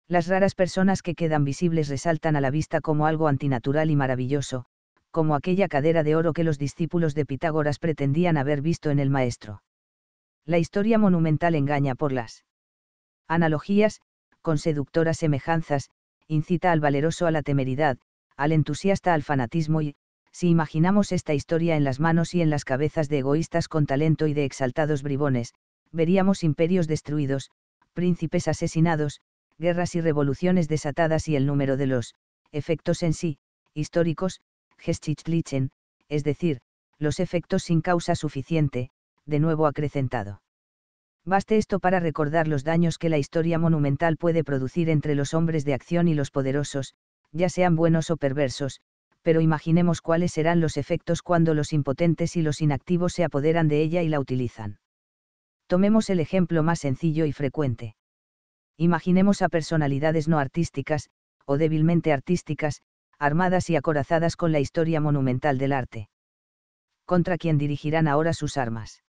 Las raras personas que quedan visibles resaltan a la vista como algo antinatural y maravilloso, como aquella cadera de oro que los discípulos de Pitágoras pretendían haber visto en el maestro. La historia monumental engaña por las analogías, con seductoras semejanzas, incita al valeroso a la temeridad, al entusiasta al fanatismo y, si imaginamos esta historia en las manos y en las cabezas de egoístas con talento y de exaltados bribones, veríamos imperios destruidos, príncipes asesinados, guerras y revoluciones desatadas y el número de los efectos en sí, históricos, gestichtlichen, es decir, los efectos sin causa suficiente, de nuevo acrecentado. Baste esto para recordar los daños que la historia monumental puede producir entre los hombres de acción y los poderosos, ya sean buenos o perversos, pero imaginemos cuáles serán los efectos cuando los impotentes y los inactivos se apoderan de ella y la utilizan. Tomemos el ejemplo más sencillo y frecuente. Imaginemos a personalidades no artísticas, o débilmente artísticas, armadas y acorazadas con la historia monumental del arte. ¿Contra quién dirigirán ahora sus armas?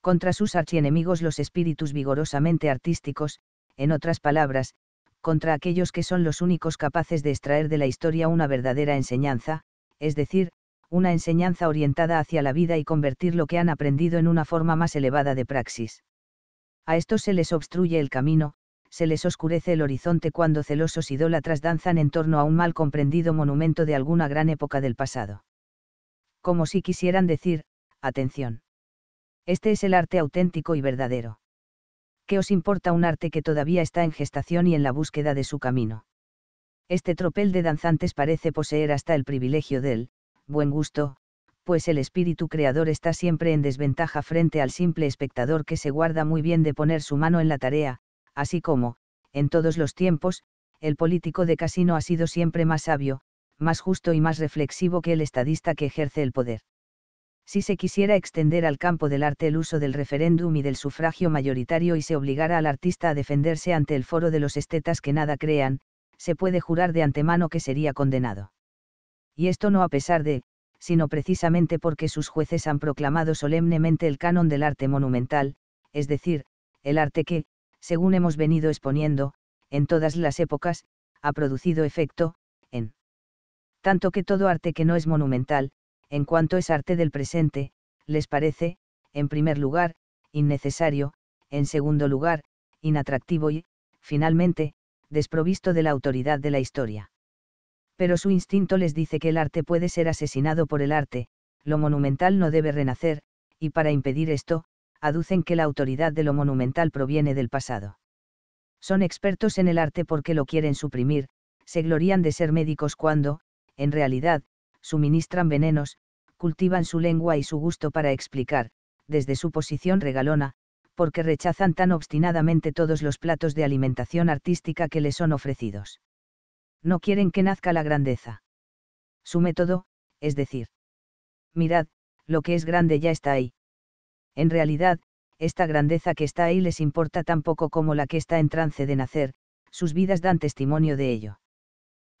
Contra sus archienemigos los espíritus vigorosamente artísticos, en otras palabras, contra aquellos que son los únicos capaces de extraer de la historia una verdadera enseñanza, es decir, una enseñanza orientada hacia la vida y convertir lo que han aprendido en una forma más elevada de praxis. A estos se les obstruye el camino, se les oscurece el horizonte cuando celosos idólatras danzan en torno a un mal comprendido monumento de alguna gran época del pasado. Como si quisieran decir, atención. Este es el arte auténtico y verdadero. ¿Qué os importa un arte que todavía está en gestación y en la búsqueda de su camino? Este tropel de danzantes parece poseer hasta el privilegio del buen gusto, pues el espíritu creador está siempre en desventaja frente al simple espectador que se guarda muy bien de poner su mano en la tarea, así como, en todos los tiempos, el político de casino ha sido siempre más sabio, más justo y más reflexivo que el estadista que ejerce el poder si se quisiera extender al campo del arte el uso del referéndum y del sufragio mayoritario y se obligara al artista a defenderse ante el foro de los estetas que nada crean, se puede jurar de antemano que sería condenado. Y esto no a pesar de, sino precisamente porque sus jueces han proclamado solemnemente el canon del arte monumental, es decir, el arte que, según hemos venido exponiendo, en todas las épocas, ha producido efecto, en tanto que todo arte que no es monumental, en cuanto es arte del presente, les parece, en primer lugar, innecesario, en segundo lugar, inatractivo y, finalmente, desprovisto de la autoridad de la historia. Pero su instinto les dice que el arte puede ser asesinado por el arte, lo monumental no debe renacer, y para impedir esto, aducen que la autoridad de lo monumental proviene del pasado. Son expertos en el arte porque lo quieren suprimir, se glorían de ser médicos cuando, en realidad, suministran venenos, cultivan su lengua y su gusto para explicar, desde su posición regalona, porque rechazan tan obstinadamente todos los platos de alimentación artística que les son ofrecidos. No quieren que nazca la grandeza. Su método, es decir, mirad, lo que es grande ya está ahí. En realidad, esta grandeza que está ahí les importa tan poco como la que está en trance de nacer, sus vidas dan testimonio de ello.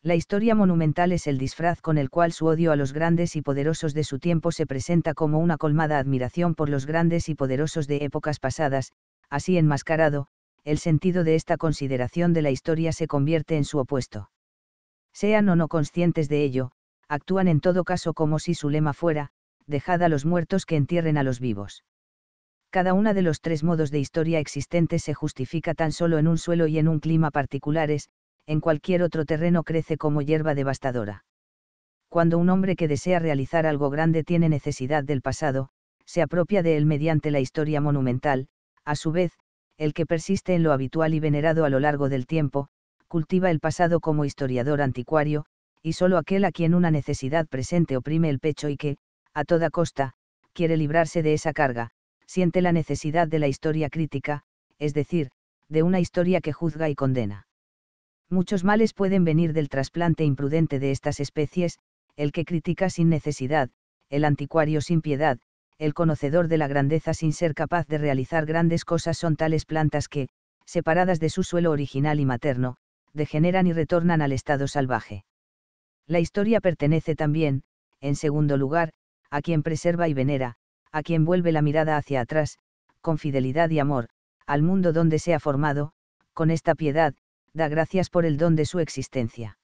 La historia monumental es el disfraz con el cual su odio a los grandes y poderosos de su tiempo se presenta como una colmada admiración por los grandes y poderosos de épocas pasadas, así enmascarado, el sentido de esta consideración de la historia se convierte en su opuesto. Sean o no conscientes de ello, actúan en todo caso como si su lema fuera, dejad a los muertos que entierren a los vivos. Cada uno de los tres modos de historia existentes se justifica tan solo en un suelo y en un clima particulares, en cualquier otro terreno crece como hierba devastadora. Cuando un hombre que desea realizar algo grande tiene necesidad del pasado, se apropia de él mediante la historia monumental, a su vez, el que persiste en lo habitual y venerado a lo largo del tiempo, cultiva el pasado como historiador anticuario, y solo aquel a quien una necesidad presente oprime el pecho y que, a toda costa, quiere librarse de esa carga, siente la necesidad de la historia crítica, es decir, de una historia que juzga y condena. Muchos males pueden venir del trasplante imprudente de estas especies, el que critica sin necesidad, el anticuario sin piedad, el conocedor de la grandeza sin ser capaz de realizar grandes cosas son tales plantas que, separadas de su suelo original y materno, degeneran y retornan al estado salvaje. La historia pertenece también, en segundo lugar, a quien preserva y venera, a quien vuelve la mirada hacia atrás, con fidelidad y amor, al mundo donde se ha formado, con esta piedad, da gracias por el don de su existencia.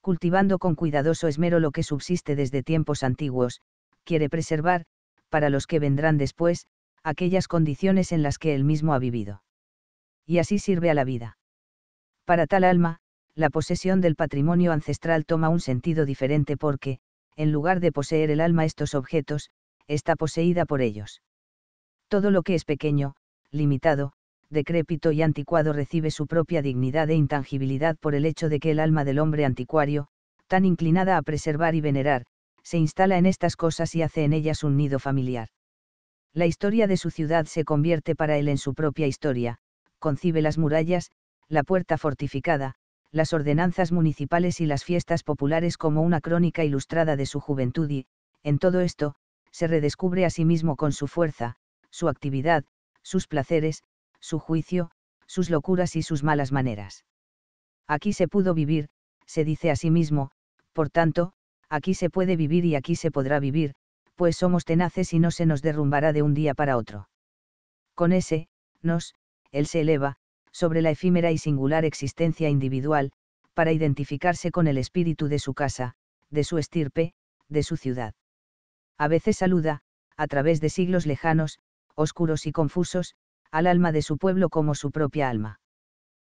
Cultivando con cuidadoso esmero lo que subsiste desde tiempos antiguos, quiere preservar, para los que vendrán después, aquellas condiciones en las que él mismo ha vivido. Y así sirve a la vida. Para tal alma, la posesión del patrimonio ancestral toma un sentido diferente porque, en lugar de poseer el alma estos objetos, está poseída por ellos. Todo lo que es pequeño, limitado, decrépito y anticuado recibe su propia dignidad e intangibilidad por el hecho de que el alma del hombre anticuario, tan inclinada a preservar y venerar, se instala en estas cosas y hace en ellas un nido familiar. La historia de su ciudad se convierte para él en su propia historia, concibe las murallas, la puerta fortificada, las ordenanzas municipales y las fiestas populares como una crónica ilustrada de su juventud y, en todo esto, se redescubre a sí mismo con su fuerza, su actividad, sus placeres, su juicio, sus locuras y sus malas maneras. Aquí se pudo vivir, se dice a sí mismo, por tanto, aquí se puede vivir y aquí se podrá vivir, pues somos tenaces y no se nos derrumbará de un día para otro. Con ese, nos, él se eleva, sobre la efímera y singular existencia individual, para identificarse con el espíritu de su casa, de su estirpe, de su ciudad. A veces saluda, a través de siglos lejanos, oscuros y confusos, al alma de su pueblo como su propia alma.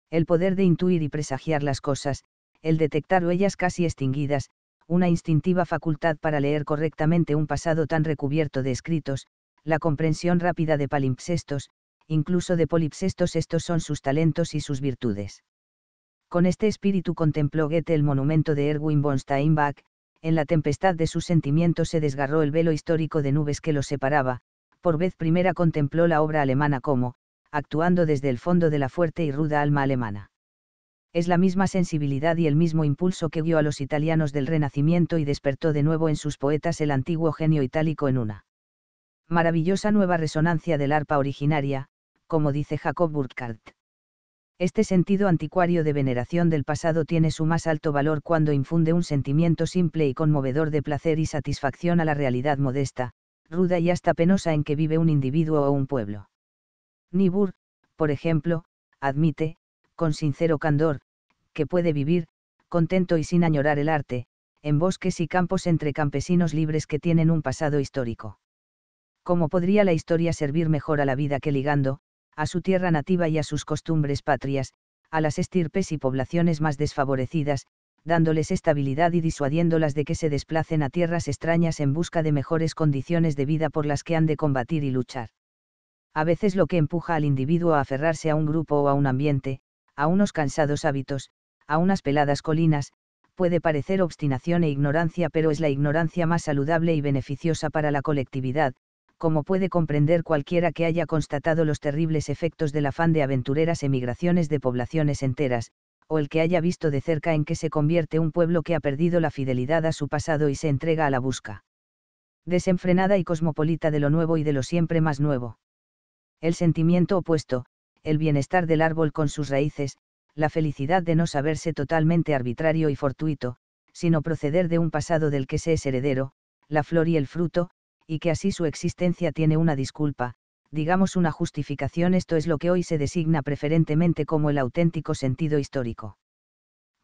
El poder de intuir y presagiar las cosas, el detectar huellas casi extinguidas, una instintiva facultad para leer correctamente un pasado tan recubierto de escritos, la comprensión rápida de palimpsestos, incluso de polipsestos, estos son sus talentos y sus virtudes. Con este espíritu contempló Goethe el monumento de Erwin von Steinbach, en la tempestad de sus sentimientos se desgarró el velo histórico de nubes que lo separaba, por vez primera contempló la obra alemana como, actuando desde el fondo de la fuerte y ruda alma alemana. Es la misma sensibilidad y el mismo impulso que guió a los italianos del Renacimiento y despertó de nuevo en sus poetas el antiguo genio itálico en una maravillosa nueva resonancia del arpa originaria, como dice Jacob Burckhardt. Este sentido anticuario de veneración del pasado tiene su más alto valor cuando infunde un sentimiento simple y conmovedor de placer y satisfacción a la realidad modesta, ruda y hasta penosa en que vive un individuo o un pueblo. Nibur, por ejemplo, admite, con sincero candor, que puede vivir, contento y sin añorar el arte, en bosques y campos entre campesinos libres que tienen un pasado histórico. ¿Cómo podría la historia servir mejor a la vida que ligando, a su tierra nativa y a sus costumbres patrias, a las estirpes y poblaciones más desfavorecidas, dándoles estabilidad y disuadiéndolas de que se desplacen a tierras extrañas en busca de mejores condiciones de vida por las que han de combatir y luchar. A veces lo que empuja al individuo a aferrarse a un grupo o a un ambiente, a unos cansados hábitos, a unas peladas colinas, puede parecer obstinación e ignorancia, pero es la ignorancia más saludable y beneficiosa para la colectividad, como puede comprender cualquiera que haya constatado los terribles efectos del afán de aventureras emigraciones de poblaciones enteras, o el que haya visto de cerca en que se convierte un pueblo que ha perdido la fidelidad a su pasado y se entrega a la busca. Desenfrenada y cosmopolita de lo nuevo y de lo siempre más nuevo. El sentimiento opuesto, el bienestar del árbol con sus raíces, la felicidad de no saberse totalmente arbitrario y fortuito, sino proceder de un pasado del que se es heredero, la flor y el fruto, y que así su existencia tiene una disculpa, digamos una justificación, esto es lo que hoy se designa preferentemente como el auténtico sentido histórico.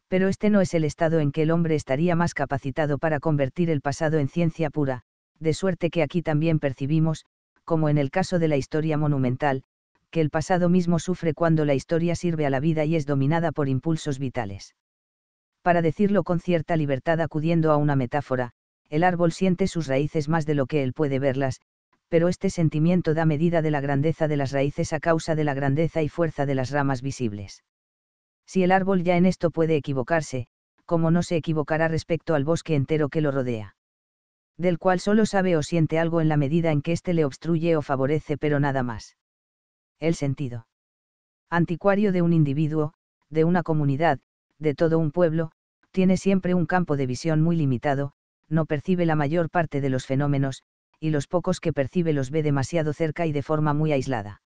Pero este no es el estado en que el hombre estaría más capacitado para convertir el pasado en ciencia pura, de suerte que aquí también percibimos, como en el caso de la historia monumental, que el pasado mismo sufre cuando la historia sirve a la vida y es dominada por impulsos vitales. Para decirlo con cierta libertad acudiendo a una metáfora, el árbol siente sus raíces más de lo que él puede verlas, pero este sentimiento da medida de la grandeza de las raíces a causa de la grandeza y fuerza de las ramas visibles. Si el árbol ya en esto puede equivocarse, ¿cómo no se equivocará respecto al bosque entero que lo rodea. Del cual solo sabe o siente algo en la medida en que éste le obstruye o favorece, pero nada más. El sentido. Anticuario de un individuo, de una comunidad, de todo un pueblo, tiene siempre un campo de visión muy limitado, no percibe la mayor parte de los fenómenos, y los pocos que percibe los ve demasiado cerca y de forma muy aislada.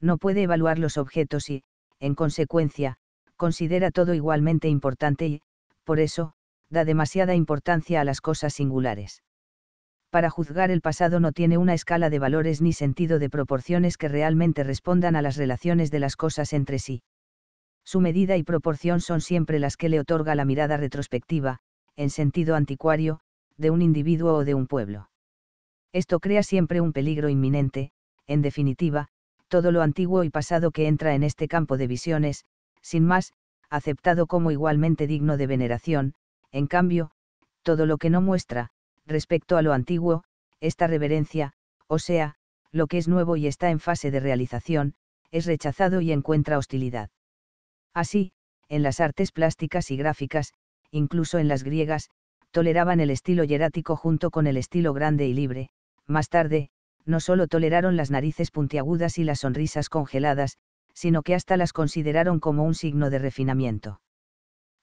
No puede evaluar los objetos y, en consecuencia, considera todo igualmente importante y, por eso, da demasiada importancia a las cosas singulares. Para juzgar el pasado no tiene una escala de valores ni sentido de proporciones que realmente respondan a las relaciones de las cosas entre sí. Su medida y proporción son siempre las que le otorga la mirada retrospectiva, en sentido anticuario, de un individuo o de un pueblo. Esto crea siempre un peligro inminente, en definitiva, todo lo antiguo y pasado que entra en este campo de visiones, sin más, aceptado como igualmente digno de veneración, en cambio, todo lo que no muestra, respecto a lo antiguo, esta reverencia, o sea, lo que es nuevo y está en fase de realización, es rechazado y encuentra hostilidad. Así, en las artes plásticas y gráficas, incluso en las griegas, toleraban el estilo jerático junto con el estilo grande y libre, más tarde, no solo toleraron las narices puntiagudas y las sonrisas congeladas, sino que hasta las consideraron como un signo de refinamiento.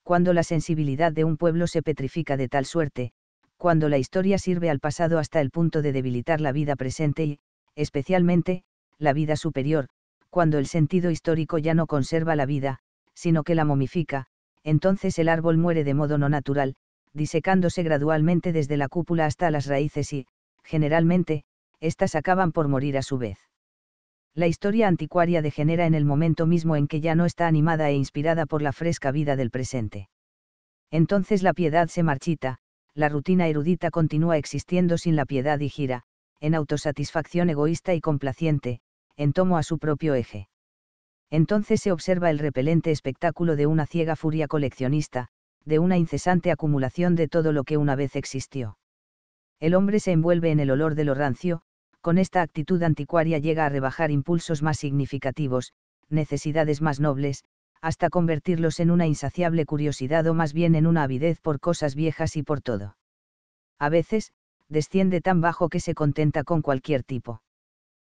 Cuando la sensibilidad de un pueblo se petrifica de tal suerte, cuando la historia sirve al pasado hasta el punto de debilitar la vida presente y, especialmente, la vida superior, cuando el sentido histórico ya no conserva la vida, sino que la momifica, entonces el árbol muere de modo no natural, disecándose gradualmente desde la cúpula hasta las raíces y, generalmente, éstas acaban por morir a su vez. La historia anticuaria degenera en el momento mismo en que ya no está animada e inspirada por la fresca vida del presente. Entonces la piedad se marchita, la rutina erudita continúa existiendo sin la piedad y gira, en autosatisfacción egoísta y complaciente, en tomo a su propio eje. Entonces se observa el repelente espectáculo de una ciega furia coleccionista, de una incesante acumulación de todo lo que una vez existió el hombre se envuelve en el olor de lo rancio, con esta actitud anticuaria llega a rebajar impulsos más significativos, necesidades más nobles, hasta convertirlos en una insaciable curiosidad o más bien en una avidez por cosas viejas y por todo. A veces, desciende tan bajo que se contenta con cualquier tipo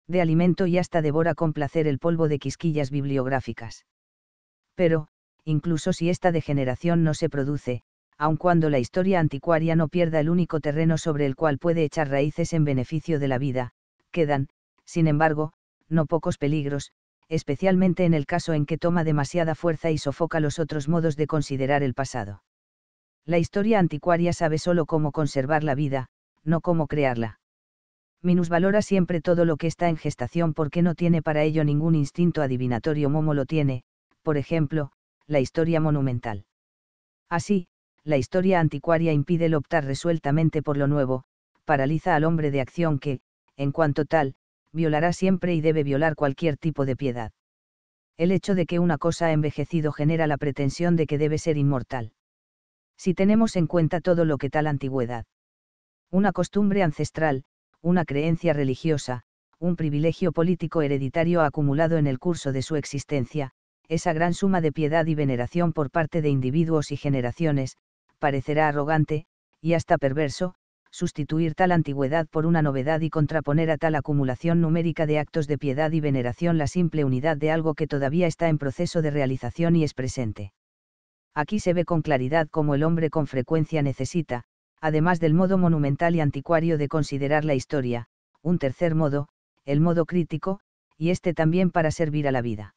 de alimento y hasta devora con placer el polvo de quisquillas bibliográficas. Pero, incluso si esta degeneración no se produce, aun cuando la historia anticuaria no pierda el único terreno sobre el cual puede echar raíces en beneficio de la vida, quedan, sin embargo, no pocos peligros, especialmente en el caso en que toma demasiada fuerza y sofoca los otros modos de considerar el pasado. La historia anticuaria sabe solo cómo conservar la vida, no cómo crearla. Minusvalora siempre todo lo que está en gestación porque no tiene para ello ningún instinto adivinatorio momo lo tiene, por ejemplo, la historia monumental. Así, la historia anticuaria impide el optar resueltamente por lo nuevo, paraliza al hombre de acción que, en cuanto tal, violará siempre y debe violar cualquier tipo de piedad. El hecho de que una cosa ha envejecido genera la pretensión de que debe ser inmortal. Si tenemos en cuenta todo lo que tal antigüedad. Una costumbre ancestral, una creencia religiosa, un privilegio político hereditario acumulado en el curso de su existencia, esa gran suma de piedad y veneración por parte de individuos y generaciones, parecerá arrogante, y hasta perverso, sustituir tal antigüedad por una novedad y contraponer a tal acumulación numérica de actos de piedad y veneración la simple unidad de algo que todavía está en proceso de realización y es presente. Aquí se ve con claridad cómo el hombre con frecuencia necesita, además del modo monumental y anticuario de considerar la historia, un tercer modo, el modo crítico, y este también para servir a la vida.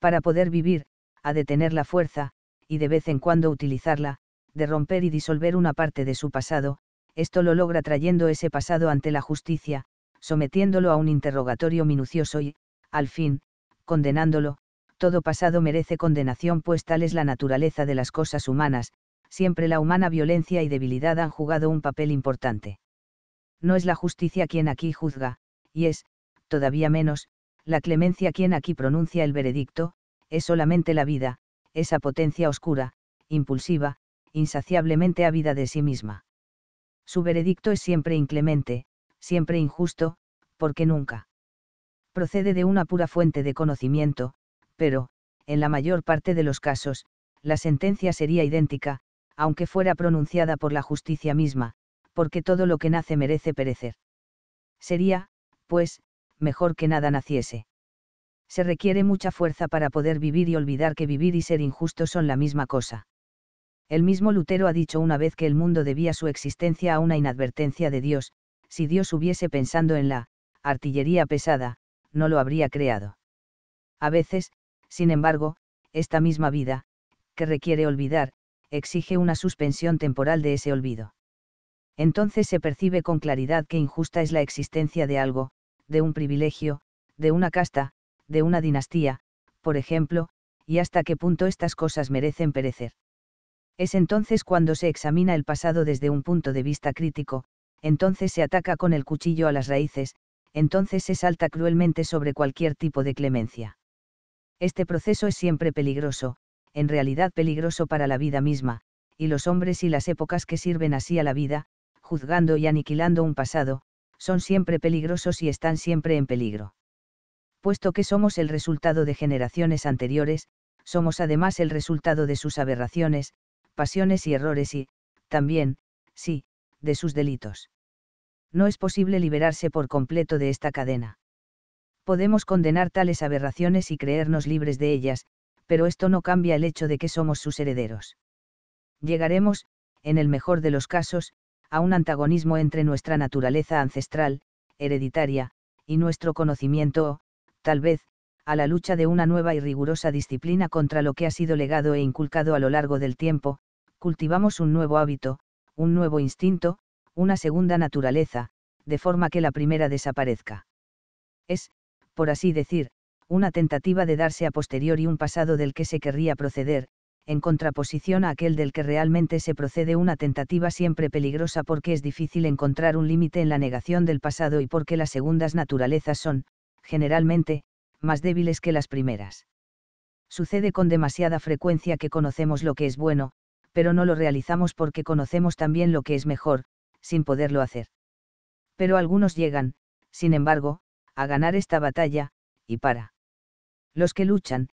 Para poder vivir, ha de tener la fuerza, y de vez en cuando utilizarla, de romper y disolver una parte de su pasado, esto lo logra trayendo ese pasado ante la justicia, sometiéndolo a un interrogatorio minucioso y, al fin, condenándolo, todo pasado merece condenación pues tal es la naturaleza de las cosas humanas, siempre la humana violencia y debilidad han jugado un papel importante. No es la justicia quien aquí juzga, y es, todavía menos, la clemencia quien aquí pronuncia el veredicto, es solamente la vida, esa potencia oscura, impulsiva, insaciablemente ávida de sí misma. Su veredicto es siempre inclemente, siempre injusto, porque nunca procede de una pura fuente de conocimiento, pero, en la mayor parte de los casos, la sentencia sería idéntica, aunque fuera pronunciada por la justicia misma, porque todo lo que nace merece perecer. Sería, pues, mejor que nada naciese. Se requiere mucha fuerza para poder vivir y olvidar que vivir y ser injusto son la misma cosa. El mismo Lutero ha dicho una vez que el mundo debía su existencia a una inadvertencia de Dios, si Dios hubiese pensando en la artillería pesada, no lo habría creado. A veces, sin embargo, esta misma vida, que requiere olvidar, exige una suspensión temporal de ese olvido. Entonces se percibe con claridad que injusta es la existencia de algo, de un privilegio, de una casta, de una dinastía, por ejemplo, y hasta qué punto estas cosas merecen perecer. Es entonces cuando se examina el pasado desde un punto de vista crítico, entonces se ataca con el cuchillo a las raíces, entonces se salta cruelmente sobre cualquier tipo de clemencia. Este proceso es siempre peligroso, en realidad peligroso para la vida misma, y los hombres y las épocas que sirven así a la vida, juzgando y aniquilando un pasado, son siempre peligrosos y están siempre en peligro. Puesto que somos el resultado de generaciones anteriores, somos además el resultado de sus aberraciones, pasiones y errores y, también, sí, de sus delitos. No es posible liberarse por completo de esta cadena. Podemos condenar tales aberraciones y creernos libres de ellas, pero esto no cambia el hecho de que somos sus herederos. Llegaremos, en el mejor de los casos, a un antagonismo entre nuestra naturaleza ancestral, hereditaria, y nuestro conocimiento o, tal vez, a la lucha de una nueva y rigurosa disciplina contra lo que ha sido legado e inculcado a lo largo del tiempo, cultivamos un nuevo hábito, un nuevo instinto, una segunda naturaleza, de forma que la primera desaparezca. Es, por así decir, una tentativa de darse a posteriori un pasado del que se querría proceder, en contraposición a aquel del que realmente se procede una tentativa siempre peligrosa porque es difícil encontrar un límite en la negación del pasado y porque las segundas naturalezas son, generalmente, más débiles que las primeras. Sucede con demasiada frecuencia que conocemos lo que es bueno, pero no lo realizamos porque conocemos también lo que es mejor, sin poderlo hacer. Pero algunos llegan, sin embargo, a ganar esta batalla, y para los que luchan,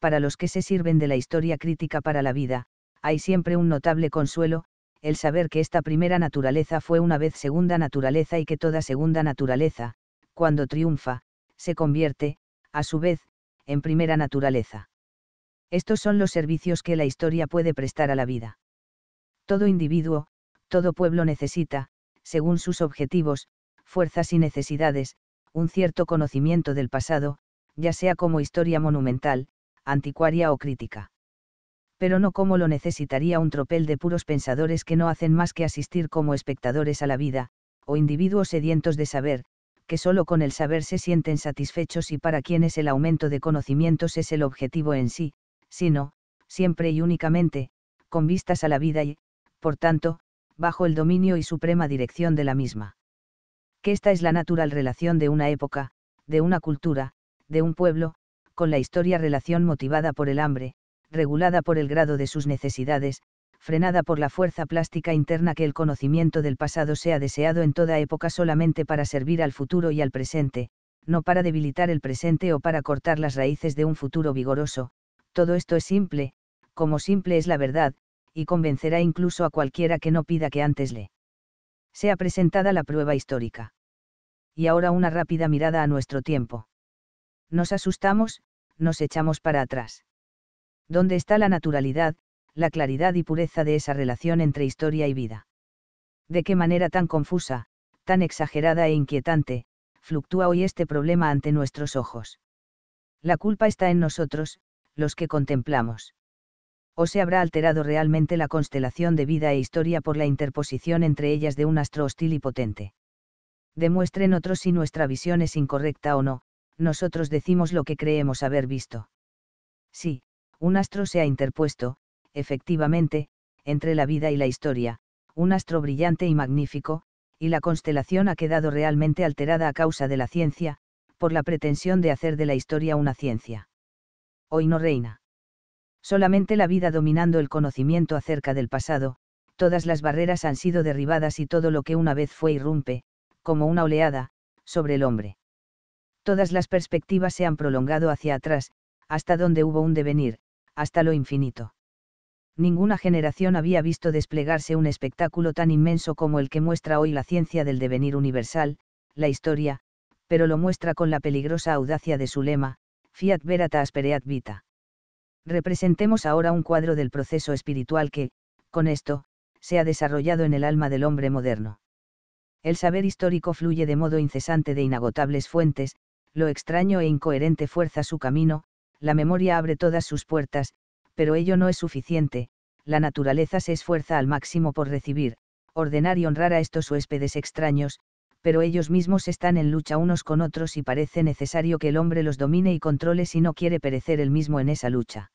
para los que se sirven de la historia crítica para la vida, hay siempre un notable consuelo, el saber que esta primera naturaleza fue una vez segunda naturaleza y que toda segunda naturaleza, cuando triunfa, se convierte, a su vez, en primera naturaleza. Estos son los servicios que la historia puede prestar a la vida. Todo individuo, todo pueblo necesita, según sus objetivos, fuerzas y necesidades, un cierto conocimiento del pasado, ya sea como historia monumental, anticuaria o crítica. Pero no como lo necesitaría un tropel de puros pensadores que no hacen más que asistir como espectadores a la vida, o individuos sedientos de saber, que solo con el saber se sienten satisfechos y para quienes el aumento de conocimientos es el objetivo en sí, sino, siempre y únicamente, con vistas a la vida y, por tanto, bajo el dominio y suprema dirección de la misma. Que esta es la natural relación de una época, de una cultura, de un pueblo, con la historia relación motivada por el hambre, regulada por el grado de sus necesidades, frenada por la fuerza plástica interna que el conocimiento del pasado sea deseado en toda época solamente para servir al futuro y al presente, no para debilitar el presente o para cortar las raíces de un futuro vigoroso, todo esto es simple, como simple es la verdad, y convencerá incluso a cualquiera que no pida que antes le sea presentada la prueba histórica. Y ahora una rápida mirada a nuestro tiempo. Nos asustamos, nos echamos para atrás. ¿Dónde está la naturalidad, la claridad y pureza de esa relación entre historia y vida? ¿De qué manera tan confusa, tan exagerada e inquietante, fluctúa hoy este problema ante nuestros ojos? La culpa está en nosotros, los que contemplamos. O se habrá alterado realmente la constelación de vida e historia por la interposición entre ellas de un astro hostil y potente. Demuestren otros si nuestra visión es incorrecta o no, nosotros decimos lo que creemos haber visto. Sí, un astro se ha interpuesto, efectivamente, entre la vida y la historia, un astro brillante y magnífico, y la constelación ha quedado realmente alterada a causa de la ciencia, por la pretensión de hacer de la historia una ciencia hoy no reina. Solamente la vida dominando el conocimiento acerca del pasado, todas las barreras han sido derribadas y todo lo que una vez fue irrumpe, como una oleada, sobre el hombre. Todas las perspectivas se han prolongado hacia atrás, hasta donde hubo un devenir, hasta lo infinito. Ninguna generación había visto desplegarse un espectáculo tan inmenso como el que muestra hoy la ciencia del devenir universal, la historia, pero lo muestra con la peligrosa audacia de su lema, fiat verata aspereat vita. Representemos ahora un cuadro del proceso espiritual que, con esto, se ha desarrollado en el alma del hombre moderno. El saber histórico fluye de modo incesante de inagotables fuentes, lo extraño e incoherente fuerza su camino, la memoria abre todas sus puertas, pero ello no es suficiente, la naturaleza se esfuerza al máximo por recibir, ordenar y honrar a estos huéspedes extraños, pero ellos mismos están en lucha unos con otros y parece necesario que el hombre los domine y controle si no quiere perecer él mismo en esa lucha.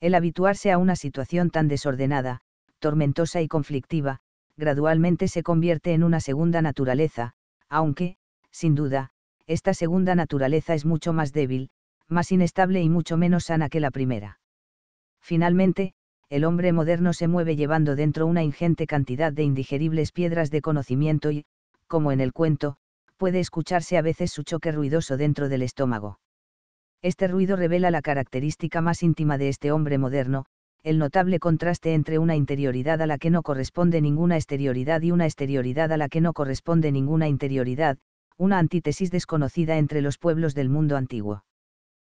El habituarse a una situación tan desordenada, tormentosa y conflictiva, gradualmente se convierte en una segunda naturaleza, aunque, sin duda, esta segunda naturaleza es mucho más débil, más inestable y mucho menos sana que la primera. Finalmente, el hombre moderno se mueve llevando dentro una ingente cantidad de indigeribles piedras de conocimiento y, como en el cuento, puede escucharse a veces su choque ruidoso dentro del estómago. Este ruido revela la característica más íntima de este hombre moderno, el notable contraste entre una interioridad a la que no corresponde ninguna exterioridad y una exterioridad a la que no corresponde ninguna interioridad, una antítesis desconocida entre los pueblos del mundo antiguo.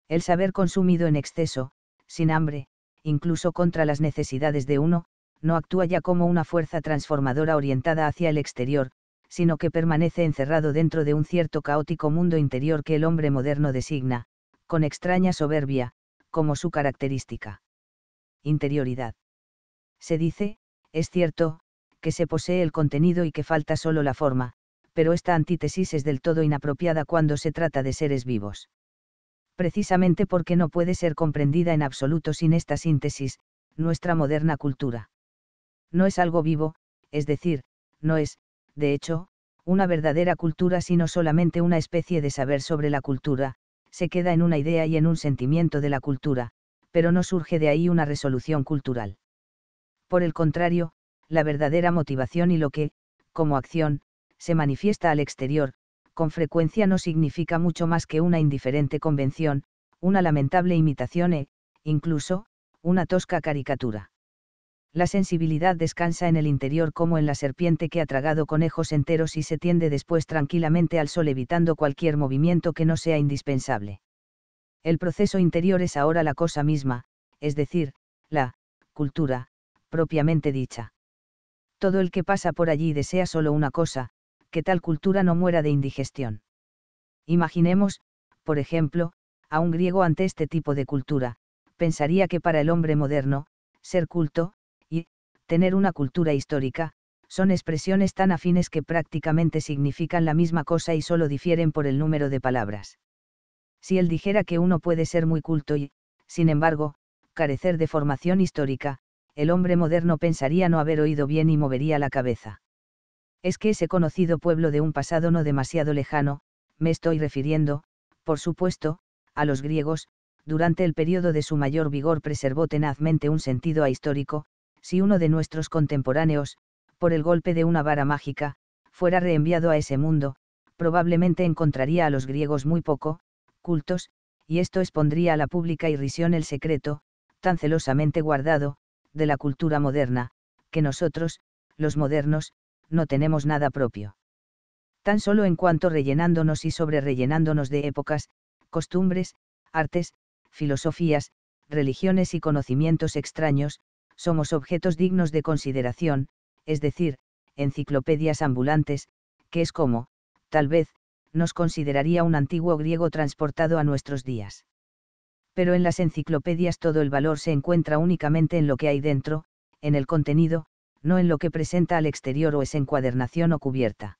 El saber consumido en exceso, sin hambre, incluso contra las necesidades de uno, no actúa ya como una fuerza transformadora orientada hacia el exterior, sino que permanece encerrado dentro de un cierto caótico mundo interior que el hombre moderno designa, con extraña soberbia, como su característica. Interioridad. Se dice, es cierto, que se posee el contenido y que falta solo la forma, pero esta antítesis es del todo inapropiada cuando se trata de seres vivos. Precisamente porque no puede ser comprendida en absoluto sin esta síntesis, nuestra moderna cultura. No es algo vivo, es decir, no es, de hecho, una verdadera cultura, sino solamente una especie de saber sobre la cultura, se queda en una idea y en un sentimiento de la cultura, pero no surge de ahí una resolución cultural. Por el contrario, la verdadera motivación y lo que, como acción, se manifiesta al exterior, con frecuencia no significa mucho más que una indiferente convención, una lamentable imitación e, incluso, una tosca caricatura la sensibilidad descansa en el interior como en la serpiente que ha tragado conejos enteros y se tiende después tranquilamente al sol evitando cualquier movimiento que no sea indispensable. El proceso interior es ahora la cosa misma, es decir, la cultura, propiamente dicha. Todo el que pasa por allí desea solo una cosa, que tal cultura no muera de indigestión. Imaginemos, por ejemplo, a un griego ante este tipo de cultura, pensaría que para el hombre moderno, ser culto, tener una cultura histórica, son expresiones tan afines que prácticamente significan la misma cosa y solo difieren por el número de palabras. Si él dijera que uno puede ser muy culto y, sin embargo, carecer de formación histórica, el hombre moderno pensaría no haber oído bien y movería la cabeza. Es que ese conocido pueblo de un pasado no demasiado lejano, me estoy refiriendo, por supuesto, a los griegos, durante el periodo de su mayor vigor preservó tenazmente un sentido ahistórico, si uno de nuestros contemporáneos, por el golpe de una vara mágica, fuera reenviado a ese mundo, probablemente encontraría a los griegos muy poco, cultos, y esto expondría a la pública irrisión el secreto, tan celosamente guardado, de la cultura moderna, que nosotros, los modernos, no tenemos nada propio. Tan solo en cuanto rellenándonos y sobrerellenándonos de épocas, costumbres, artes, filosofías, religiones y conocimientos extraños, somos objetos dignos de consideración, es decir, enciclopedias ambulantes, que es como, tal vez, nos consideraría un antiguo griego transportado a nuestros días. Pero en las enciclopedias todo el valor se encuentra únicamente en lo que hay dentro, en el contenido, no en lo que presenta al exterior o es encuadernación o cubierta.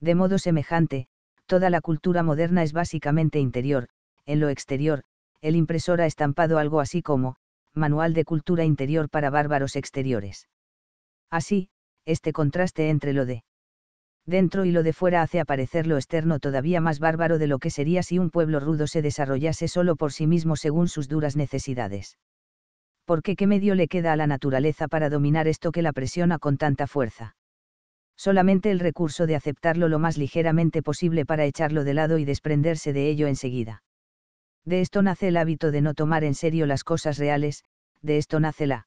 De modo semejante, toda la cultura moderna es básicamente interior, en lo exterior, el impresor ha estampado algo así como, Manual de Cultura Interior para Bárbaros Exteriores. Así, este contraste entre lo de dentro y lo de fuera hace aparecer lo externo todavía más bárbaro de lo que sería si un pueblo rudo se desarrollase solo por sí mismo según sus duras necesidades. Porque qué medio le queda a la naturaleza para dominar esto que la presiona con tanta fuerza. Solamente el recurso de aceptarlo lo más ligeramente posible para echarlo de lado y desprenderse de ello enseguida. De esto nace el hábito de no tomar en serio las cosas reales, de esto nace la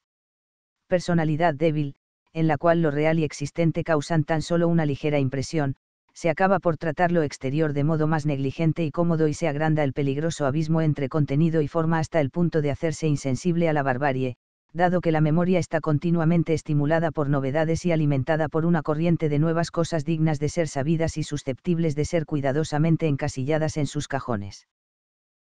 personalidad débil, en la cual lo real y existente causan tan solo una ligera impresión, se acaba por tratar lo exterior de modo más negligente y cómodo y se agranda el peligroso abismo entre contenido y forma hasta el punto de hacerse insensible a la barbarie, dado que la memoria está continuamente estimulada por novedades y alimentada por una corriente de nuevas cosas dignas de ser sabidas y susceptibles de ser cuidadosamente encasilladas en sus cajones.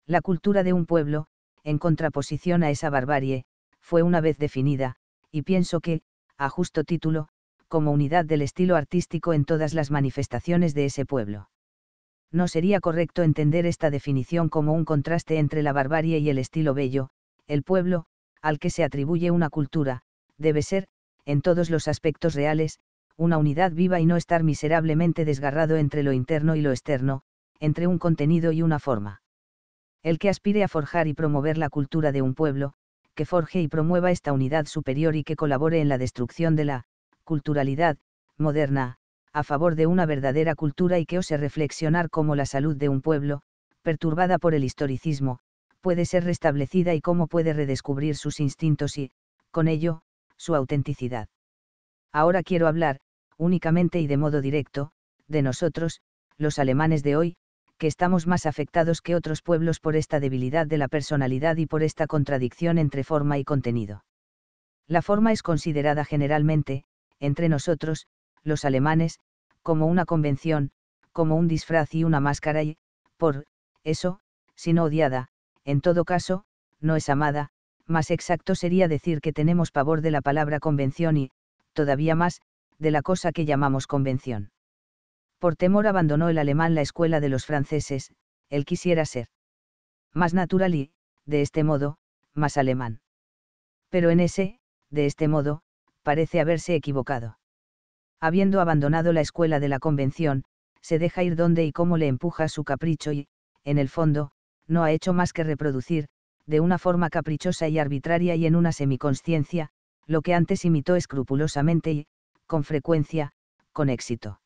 La cultura de un pueblo, en contraposición a esa barbarie, fue una vez definida, y pienso que, a justo título, como unidad del estilo artístico en todas las manifestaciones de ese pueblo. No sería correcto entender esta definición como un contraste entre la barbarie y el estilo bello, el pueblo, al que se atribuye una cultura, debe ser, en todos los aspectos reales, una unidad viva y no estar miserablemente desgarrado entre lo interno y lo externo, entre un contenido y una forma el que aspire a forjar y promover la cultura de un pueblo, que forje y promueva esta unidad superior y que colabore en la destrucción de la culturalidad moderna, a favor de una verdadera cultura y que ose reflexionar cómo la salud de un pueblo, perturbada por el historicismo, puede ser restablecida y cómo puede redescubrir sus instintos y, con ello, su autenticidad. Ahora quiero hablar, únicamente y de modo directo, de nosotros, los alemanes de hoy, que estamos más afectados que otros pueblos por esta debilidad de la personalidad y por esta contradicción entre forma y contenido. La forma es considerada generalmente, entre nosotros, los alemanes, como una convención, como un disfraz y una máscara y, por, eso, si no odiada, en todo caso, no es amada, más exacto sería decir que tenemos pavor de la palabra convención y, todavía más, de la cosa que llamamos convención. Por temor abandonó el alemán la escuela de los franceses, él quisiera ser más natural y, de este modo, más alemán. Pero en ese, de este modo, parece haberse equivocado. Habiendo abandonado la escuela de la convención, se deja ir donde y cómo le empuja su capricho y, en el fondo, no ha hecho más que reproducir, de una forma caprichosa y arbitraria y en una semiconsciencia, lo que antes imitó escrupulosamente y, con frecuencia, con éxito.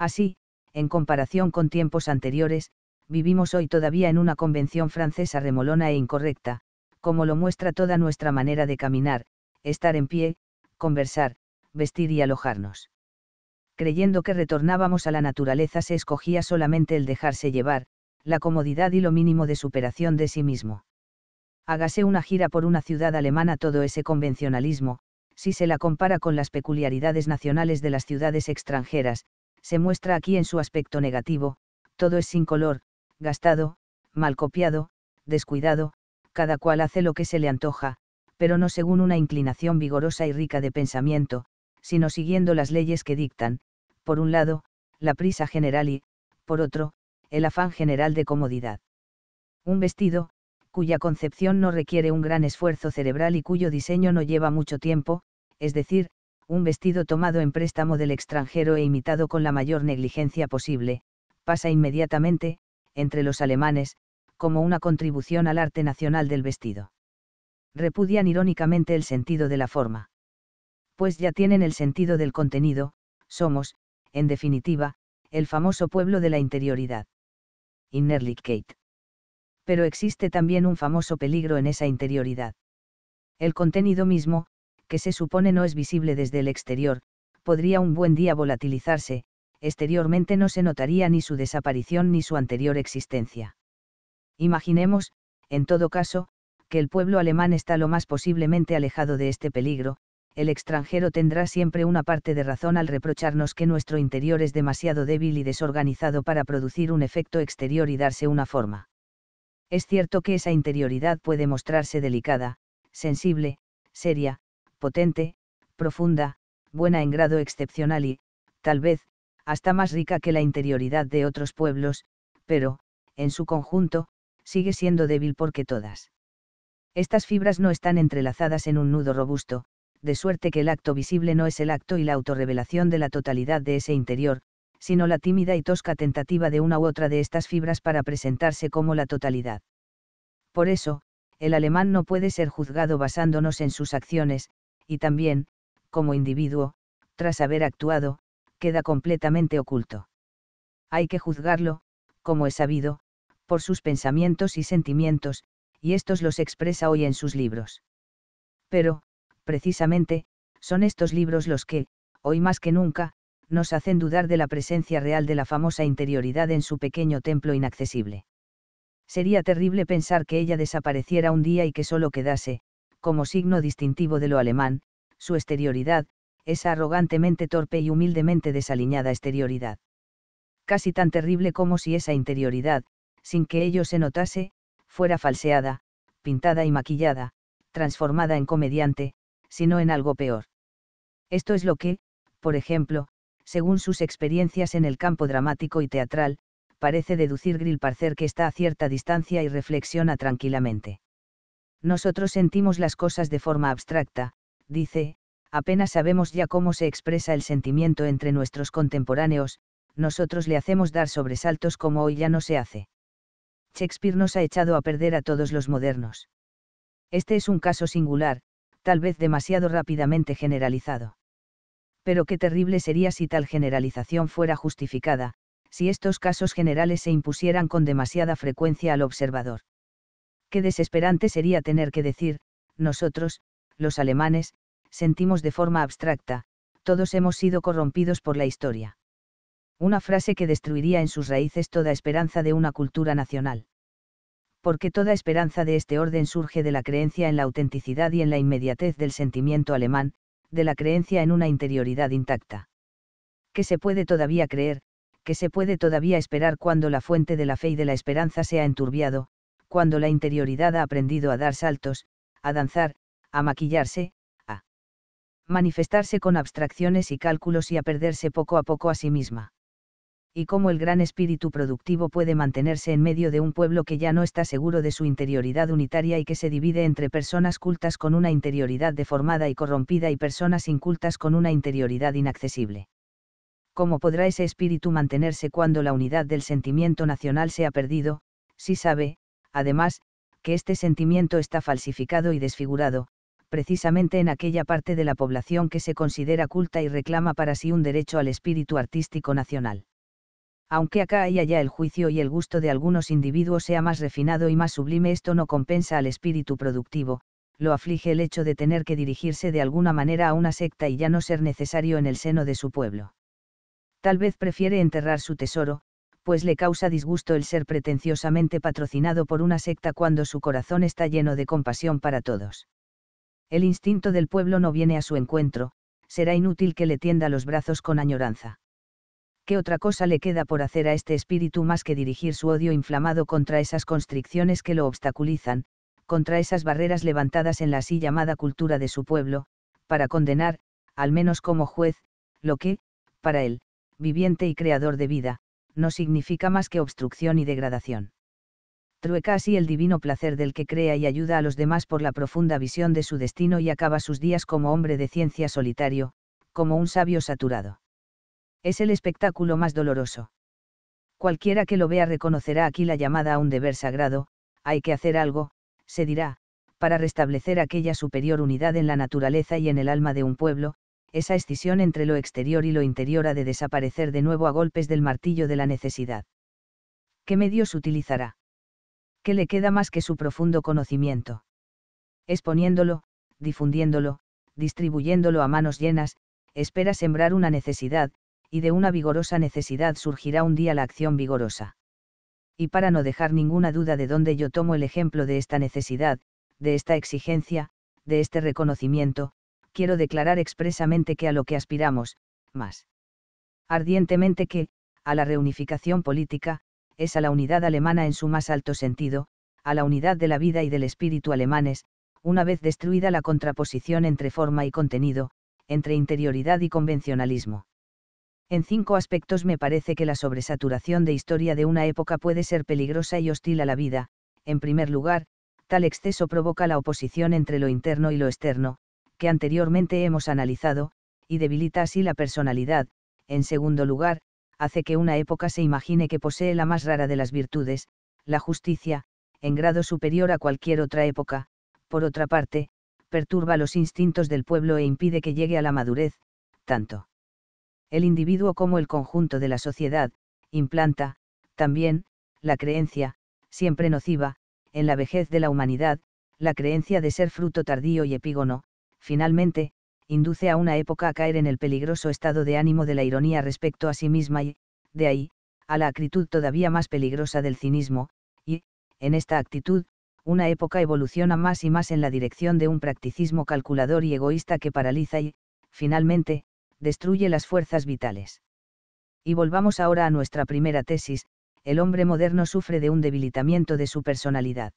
Así, en comparación con tiempos anteriores, vivimos hoy todavía en una convención francesa remolona e incorrecta, como lo muestra toda nuestra manera de caminar, estar en pie, conversar, vestir y alojarnos. Creyendo que retornábamos a la naturaleza se escogía solamente el dejarse llevar, la comodidad y lo mínimo de superación de sí mismo. Hágase una gira por una ciudad alemana todo ese convencionalismo, si se la compara con las peculiaridades nacionales de las ciudades extranjeras, se muestra aquí en su aspecto negativo, todo es sin color, gastado, mal copiado, descuidado, cada cual hace lo que se le antoja, pero no según una inclinación vigorosa y rica de pensamiento, sino siguiendo las leyes que dictan, por un lado, la prisa general y, por otro, el afán general de comodidad. Un vestido, cuya concepción no requiere un gran esfuerzo cerebral y cuyo diseño no lleva mucho tiempo, es decir, un vestido tomado en préstamo del extranjero e imitado con la mayor negligencia posible, pasa inmediatamente, entre los alemanes, como una contribución al arte nacional del vestido. Repudian irónicamente el sentido de la forma. Pues ya tienen el sentido del contenido, somos, en definitiva, el famoso pueblo de la interioridad. Innerlichkeit. Pero existe también un famoso peligro en esa interioridad. El contenido mismo, que se supone no es visible desde el exterior, podría un buen día volatilizarse, exteriormente no se notaría ni su desaparición ni su anterior existencia. Imaginemos, en todo caso, que el pueblo alemán está lo más posiblemente alejado de este peligro, el extranjero tendrá siempre una parte de razón al reprocharnos que nuestro interior es demasiado débil y desorganizado para producir un efecto exterior y darse una forma. Es cierto que esa interioridad puede mostrarse delicada, sensible, seria, potente, profunda, buena en grado excepcional y, tal vez, hasta más rica que la interioridad de otros pueblos, pero, en su conjunto, sigue siendo débil porque todas. Estas fibras no están entrelazadas en un nudo robusto, de suerte que el acto visible no es el acto y la autorrevelación de la totalidad de ese interior, sino la tímida y tosca tentativa de una u otra de estas fibras para presentarse como la totalidad. Por eso, el alemán no puede ser juzgado basándonos en sus acciones, y también, como individuo, tras haber actuado, queda completamente oculto. Hay que juzgarlo, como es sabido, por sus pensamientos y sentimientos, y estos los expresa hoy en sus libros. Pero, precisamente, son estos libros los que, hoy más que nunca, nos hacen dudar de la presencia real de la famosa interioridad en su pequeño templo inaccesible. Sería terrible pensar que ella desapareciera un día y que solo quedase, como signo distintivo de lo alemán, su exterioridad, esa arrogantemente torpe y humildemente desaliñada exterioridad. Casi tan terrible como si esa interioridad, sin que ello se notase, fuera falseada, pintada y maquillada, transformada en comediante, sino en algo peor. Esto es lo que, por ejemplo, según sus experiencias en el campo dramático y teatral, parece deducir Grillparzer que está a cierta distancia y reflexiona tranquilamente. Nosotros sentimos las cosas de forma abstracta, dice, apenas sabemos ya cómo se expresa el sentimiento entre nuestros contemporáneos, nosotros le hacemos dar sobresaltos como hoy ya no se hace. Shakespeare nos ha echado a perder a todos los modernos. Este es un caso singular, tal vez demasiado rápidamente generalizado. Pero qué terrible sería si tal generalización fuera justificada, si estos casos generales se impusieran con demasiada frecuencia al observador qué desesperante sería tener que decir, nosotros, los alemanes, sentimos de forma abstracta, todos hemos sido corrompidos por la historia. Una frase que destruiría en sus raíces toda esperanza de una cultura nacional. Porque toda esperanza de este orden surge de la creencia en la autenticidad y en la inmediatez del sentimiento alemán, de la creencia en una interioridad intacta. ¿Qué se puede todavía creer, qué se puede todavía esperar cuando la fuente de la fe y de la esperanza se ha enturbiado, cuando la interioridad ha aprendido a dar saltos, a danzar, a maquillarse, a manifestarse con abstracciones y cálculos y a perderse poco a poco a sí misma. Y cómo el gran espíritu productivo puede mantenerse en medio de un pueblo que ya no está seguro de su interioridad unitaria y que se divide entre personas cultas con una interioridad deformada y corrompida y personas incultas con una interioridad inaccesible. ¿Cómo podrá ese espíritu mantenerse cuando la unidad del sentimiento nacional se ha perdido, si sabe, además, que este sentimiento está falsificado y desfigurado, precisamente en aquella parte de la población que se considera culta y reclama para sí un derecho al espíritu artístico nacional. Aunque acá y allá el juicio y el gusto de algunos individuos sea más refinado y más sublime, esto no compensa al espíritu productivo, lo aflige el hecho de tener que dirigirse de alguna manera a una secta y ya no ser necesario en el seno de su pueblo. Tal vez prefiere enterrar su tesoro, pues le causa disgusto el ser pretenciosamente patrocinado por una secta cuando su corazón está lleno de compasión para todos. El instinto del pueblo no viene a su encuentro, será inútil que le tienda los brazos con añoranza. ¿Qué otra cosa le queda por hacer a este espíritu más que dirigir su odio inflamado contra esas constricciones que lo obstaculizan, contra esas barreras levantadas en la así llamada cultura de su pueblo, para condenar, al menos como juez, lo que, para él, viviente y creador de vida, no significa más que obstrucción y degradación. Trueca así el divino placer del que crea y ayuda a los demás por la profunda visión de su destino y acaba sus días como hombre de ciencia solitario, como un sabio saturado. Es el espectáculo más doloroso. Cualquiera que lo vea reconocerá aquí la llamada a un deber sagrado, hay que hacer algo, se dirá, para restablecer aquella superior unidad en la naturaleza y en el alma de un pueblo, esa escisión entre lo exterior y lo interior ha de desaparecer de nuevo a golpes del martillo de la necesidad. ¿Qué medios utilizará? ¿Qué le queda más que su profundo conocimiento? Exponiéndolo, difundiéndolo, distribuyéndolo a manos llenas, espera sembrar una necesidad, y de una vigorosa necesidad surgirá un día la acción vigorosa. Y para no dejar ninguna duda de dónde yo tomo el ejemplo de esta necesidad, de esta exigencia, de este reconocimiento, quiero declarar expresamente que a lo que aspiramos, más ardientemente que, a la reunificación política, es a la unidad alemana en su más alto sentido, a la unidad de la vida y del espíritu alemanes, una vez destruida la contraposición entre forma y contenido, entre interioridad y convencionalismo. En cinco aspectos me parece que la sobresaturación de historia de una época puede ser peligrosa y hostil a la vida. En primer lugar, tal exceso provoca la oposición entre lo interno y lo externo, que anteriormente hemos analizado, y debilita así la personalidad. En segundo lugar, hace que una época se imagine que posee la más rara de las virtudes, la justicia, en grado superior a cualquier otra época, por otra parte, perturba los instintos del pueblo e impide que llegue a la madurez, tanto el individuo como el conjunto de la sociedad, implanta, también, la creencia, siempre nociva, en la vejez de la humanidad, la creencia de ser fruto tardío y epígono, finalmente, induce a una época a caer en el peligroso estado de ánimo de la ironía respecto a sí misma y, de ahí, a la actitud todavía más peligrosa del cinismo, y, en esta actitud, una época evoluciona más y más en la dirección de un practicismo calculador y egoísta que paraliza y, finalmente, destruye las fuerzas vitales. Y volvamos ahora a nuestra primera tesis, el hombre moderno sufre de un debilitamiento de su personalidad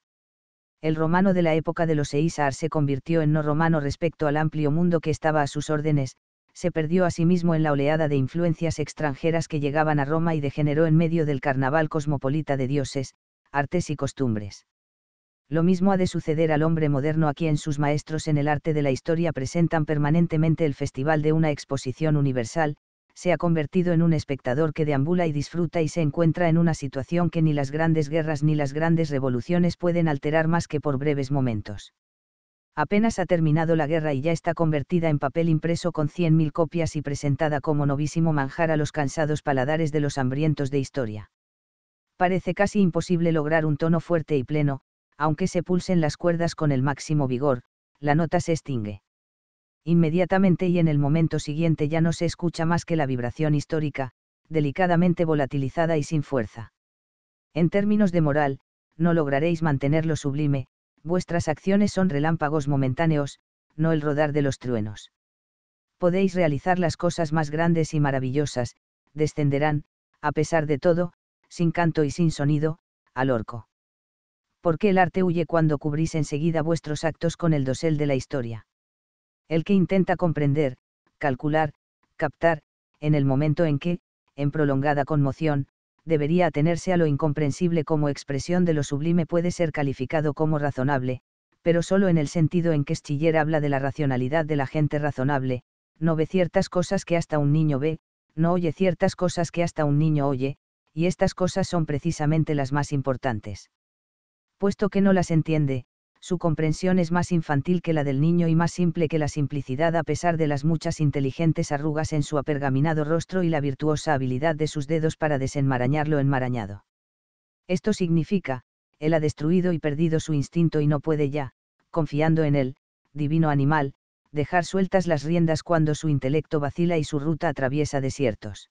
el romano de la época de los Eisar se convirtió en no romano respecto al amplio mundo que estaba a sus órdenes, se perdió a sí mismo en la oleada de influencias extranjeras que llegaban a Roma y degeneró en medio del carnaval cosmopolita de dioses, artes y costumbres. Lo mismo ha de suceder al hombre moderno a quien sus maestros en el arte de la historia presentan permanentemente el festival de una exposición universal, se ha convertido en un espectador que deambula y disfruta y se encuentra en una situación que ni las grandes guerras ni las grandes revoluciones pueden alterar más que por breves momentos. Apenas ha terminado la guerra y ya está convertida en papel impreso con 100.000 copias y presentada como novísimo manjar a los cansados paladares de los hambrientos de historia. Parece casi imposible lograr un tono fuerte y pleno, aunque se pulsen las cuerdas con el máximo vigor, la nota se extingue inmediatamente y en el momento siguiente ya no se escucha más que la vibración histórica, delicadamente volatilizada y sin fuerza. En términos de moral, no lograréis mantener lo sublime, vuestras acciones son relámpagos momentáneos, no el rodar de los truenos. Podéis realizar las cosas más grandes y maravillosas, descenderán, a pesar de todo, sin canto y sin sonido, al orco. Porque el arte huye cuando cubrís enseguida vuestros actos con el dosel de la historia? el que intenta comprender, calcular, captar, en el momento en que, en prolongada conmoción, debería atenerse a lo incomprensible como expresión de lo sublime puede ser calificado como razonable, pero solo en el sentido en que Schiller habla de la racionalidad de la gente razonable, no ve ciertas cosas que hasta un niño ve, no oye ciertas cosas que hasta un niño oye, y estas cosas son precisamente las más importantes. Puesto que no las entiende, su comprensión es más infantil que la del niño y más simple que la simplicidad a pesar de las muchas inteligentes arrugas en su apergaminado rostro y la virtuosa habilidad de sus dedos para desenmarañar lo enmarañado. Esto significa, él ha destruido y perdido su instinto y no puede ya, confiando en él, divino animal, dejar sueltas las riendas cuando su intelecto vacila y su ruta atraviesa desiertos.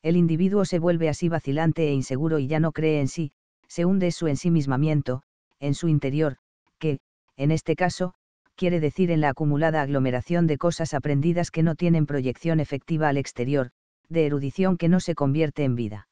El individuo se vuelve así vacilante e inseguro y ya no cree en sí, se hunde su ensimismamiento, en su interior, que, en este caso, quiere decir en la acumulada aglomeración de cosas aprendidas que no tienen proyección efectiva al exterior, de erudición que no se convierte en vida.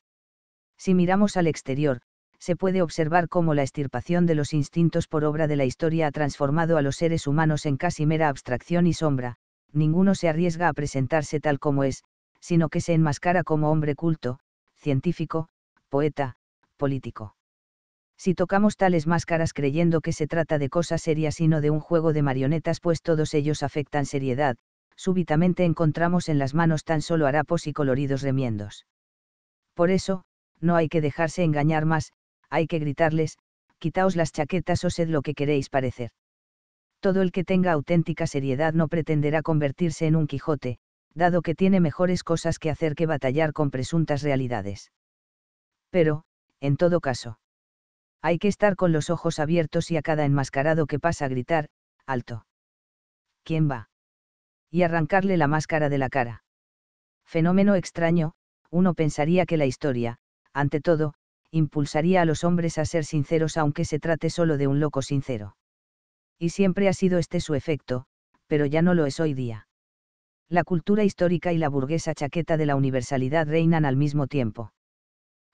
Si miramos al exterior, se puede observar cómo la estirpación de los instintos por obra de la historia ha transformado a los seres humanos en casi mera abstracción y sombra, ninguno se arriesga a presentarse tal como es, sino que se enmascara como hombre culto, científico, poeta, político. Si tocamos tales máscaras creyendo que se trata de cosas serias y no de un juego de marionetas, pues todos ellos afectan seriedad, súbitamente encontramos en las manos tan solo harapos y coloridos remiendos. Por eso, no hay que dejarse engañar más, hay que gritarles, quitaos las chaquetas o sed lo que queréis parecer. Todo el que tenga auténtica seriedad no pretenderá convertirse en un Quijote, dado que tiene mejores cosas que hacer que batallar con presuntas realidades. Pero, en todo caso, hay que estar con los ojos abiertos y a cada enmascarado que pasa gritar, alto. ¿Quién va? Y arrancarle la máscara de la cara. Fenómeno extraño, uno pensaría que la historia, ante todo, impulsaría a los hombres a ser sinceros aunque se trate solo de un loco sincero. Y siempre ha sido este su efecto, pero ya no lo es hoy día. La cultura histórica y la burguesa chaqueta de la universalidad reinan al mismo tiempo.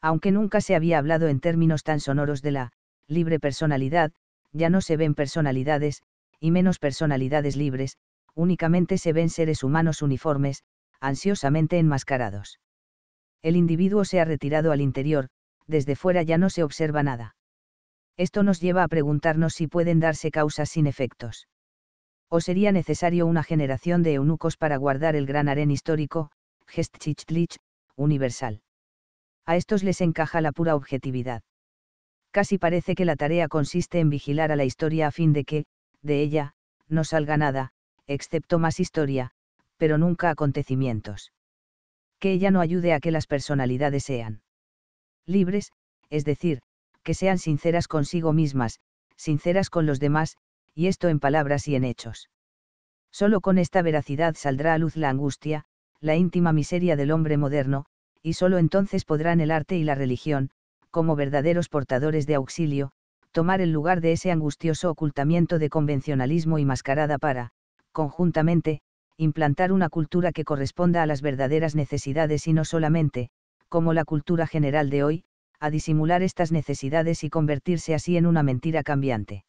Aunque nunca se había hablado en términos tan sonoros de la libre personalidad, ya no se ven personalidades, y menos personalidades libres, únicamente se ven seres humanos uniformes, ansiosamente enmascarados. El individuo se ha retirado al interior, desde fuera ya no se observa nada. Esto nos lleva a preguntarnos si pueden darse causas sin efectos. ¿O sería necesario una generación de eunucos para guardar el gran harén histórico, Gestchichtlich, universal? a estos les encaja la pura objetividad. Casi parece que la tarea consiste en vigilar a la historia a fin de que, de ella, no salga nada, excepto más historia, pero nunca acontecimientos. Que ella no ayude a que las personalidades sean libres, es decir, que sean sinceras consigo mismas, sinceras con los demás, y esto en palabras y en hechos. Solo con esta veracidad saldrá a luz la angustia, la íntima miseria del hombre moderno, y sólo entonces podrán el arte y la religión, como verdaderos portadores de auxilio, tomar el lugar de ese angustioso ocultamiento de convencionalismo y mascarada para, conjuntamente, implantar una cultura que corresponda a las verdaderas necesidades y no solamente, como la cultura general de hoy, a disimular estas necesidades y convertirse así en una mentira cambiante.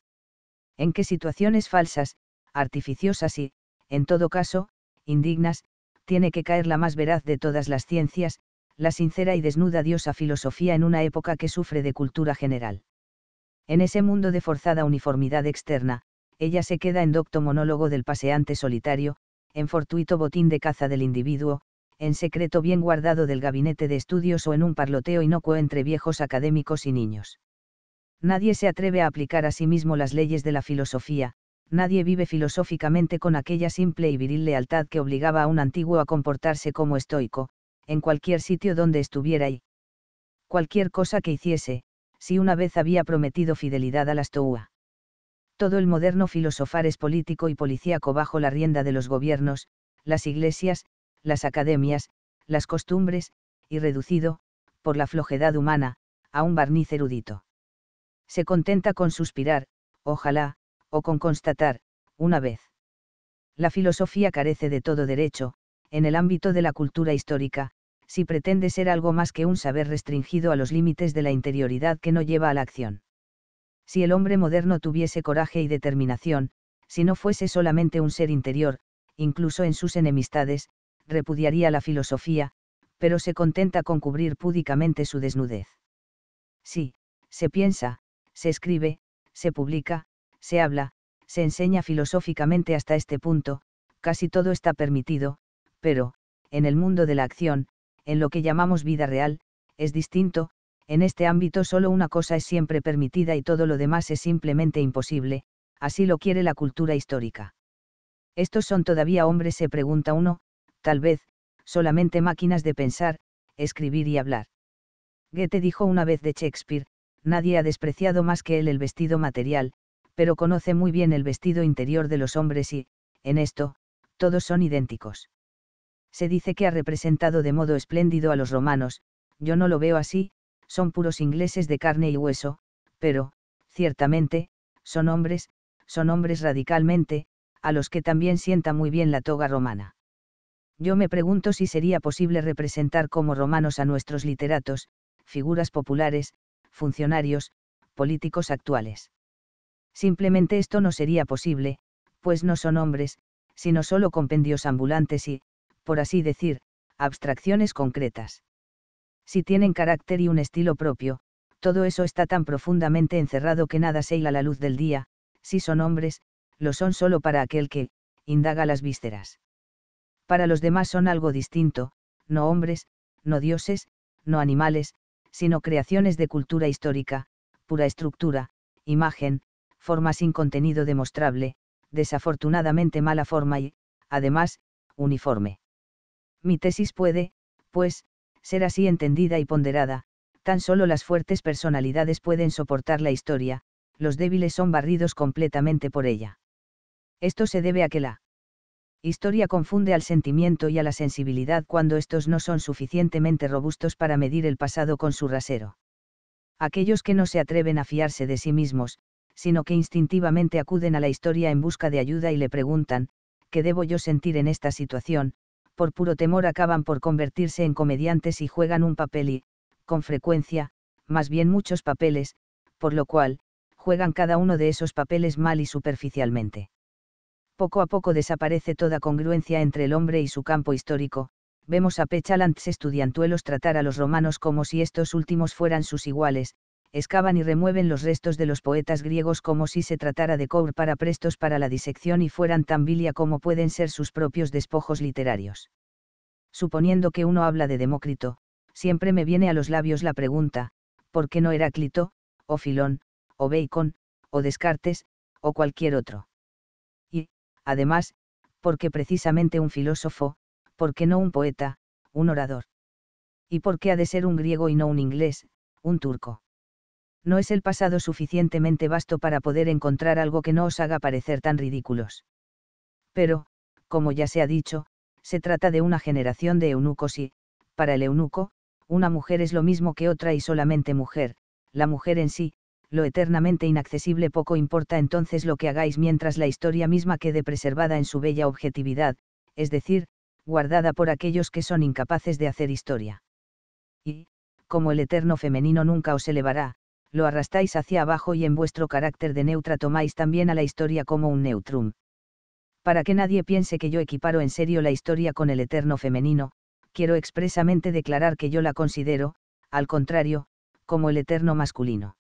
En qué situaciones falsas, artificiosas y, en todo caso, indignas, tiene que caer la más veraz de todas las ciencias, la sincera y desnuda diosa filosofía en una época que sufre de cultura general. En ese mundo de forzada uniformidad externa, ella se queda en docto monólogo del paseante solitario, en fortuito botín de caza del individuo, en secreto bien guardado del gabinete de estudios o en un parloteo inocuo entre viejos académicos y niños. Nadie se atreve a aplicar a sí mismo las leyes de la filosofía, nadie vive filosóficamente con aquella simple y viril lealtad que obligaba a un antiguo a comportarse como estoico, en cualquier sitio donde estuviera y cualquier cosa que hiciese, si una vez había prometido fidelidad a las Toua. Todo el moderno filosofar es político y policíaco bajo la rienda de los gobiernos, las iglesias, las academias, las costumbres, y reducido, por la flojedad humana, a un barniz erudito. Se contenta con suspirar, ojalá, o con constatar, una vez. La filosofía carece de todo derecho, en el ámbito de la cultura histórica, si pretende ser algo más que un saber restringido a los límites de la interioridad que no lleva a la acción. Si el hombre moderno tuviese coraje y determinación, si no fuese solamente un ser interior, incluso en sus enemistades, repudiaría la filosofía, pero se contenta con cubrir púdicamente su desnudez. Sí, se piensa, se escribe, se publica, se habla, se enseña filosóficamente hasta este punto, casi todo está permitido, pero, en el mundo de la acción, en lo que llamamos vida real, es distinto, en este ámbito solo una cosa es siempre permitida y todo lo demás es simplemente imposible, así lo quiere la cultura histórica. Estos son todavía hombres, se pregunta uno, tal vez, solamente máquinas de pensar, escribir y hablar. Goethe dijo una vez de Shakespeare, nadie ha despreciado más que él el vestido material, pero conoce muy bien el vestido interior de los hombres y, en esto, todos son idénticos. Se dice que ha representado de modo espléndido a los romanos, yo no lo veo así, son puros ingleses de carne y hueso, pero, ciertamente, son hombres, son hombres radicalmente, a los que también sienta muy bien la toga romana. Yo me pregunto si sería posible representar como romanos a nuestros literatos, figuras populares, funcionarios, políticos actuales. Simplemente esto no sería posible, pues no son hombres, sino solo compendios ambulantes y, por así decir, abstracciones concretas. Si tienen carácter y un estilo propio, todo eso está tan profundamente encerrado que nada se hila la luz del día, si son hombres, lo son solo para aquel que, indaga las vísceras. Para los demás son algo distinto, no hombres, no dioses, no animales, sino creaciones de cultura histórica, pura estructura, imagen, forma sin contenido demostrable, desafortunadamente mala forma y, además, uniforme. Mi tesis puede, pues, ser así entendida y ponderada, tan solo las fuertes personalidades pueden soportar la historia, los débiles son barridos completamente por ella. Esto se debe a que la historia confunde al sentimiento y a la sensibilidad cuando estos no son suficientemente robustos para medir el pasado con su rasero. Aquellos que no se atreven a fiarse de sí mismos, sino que instintivamente acuden a la historia en busca de ayuda y le preguntan, ¿qué debo yo sentir en esta situación? por puro temor acaban por convertirse en comediantes y juegan un papel y, con frecuencia, más bien muchos papeles, por lo cual, juegan cada uno de esos papeles mal y superficialmente. Poco a poco desaparece toda congruencia entre el hombre y su campo histórico, vemos a Pechalants estudiantuelos tratar a los romanos como si estos últimos fueran sus iguales, excavan y remueven los restos de los poetas griegos como si se tratara de cobre para prestos para la disección y fueran tan vilia como pueden ser sus propios despojos literarios. Suponiendo que uno habla de Demócrito, siempre me viene a los labios la pregunta, ¿por qué no Heráclito, o Filón, o Bacon, o Descartes, o cualquier otro? Y, además, ¿por qué precisamente un filósofo, por qué no un poeta, un orador? ¿Y por qué ha de ser un griego y no un inglés, un turco? no es el pasado suficientemente vasto para poder encontrar algo que no os haga parecer tan ridículos. Pero, como ya se ha dicho, se trata de una generación de eunucos y, para el eunuco, una mujer es lo mismo que otra y solamente mujer, la mujer en sí, lo eternamente inaccesible poco importa entonces lo que hagáis mientras la historia misma quede preservada en su bella objetividad, es decir, guardada por aquellos que son incapaces de hacer historia. Y, como el eterno femenino nunca os elevará, lo arrastráis hacia abajo y en vuestro carácter de neutra tomáis también a la historia como un neutrum. Para que nadie piense que yo equiparo en serio la historia con el eterno femenino, quiero expresamente declarar que yo la considero, al contrario, como el eterno masculino.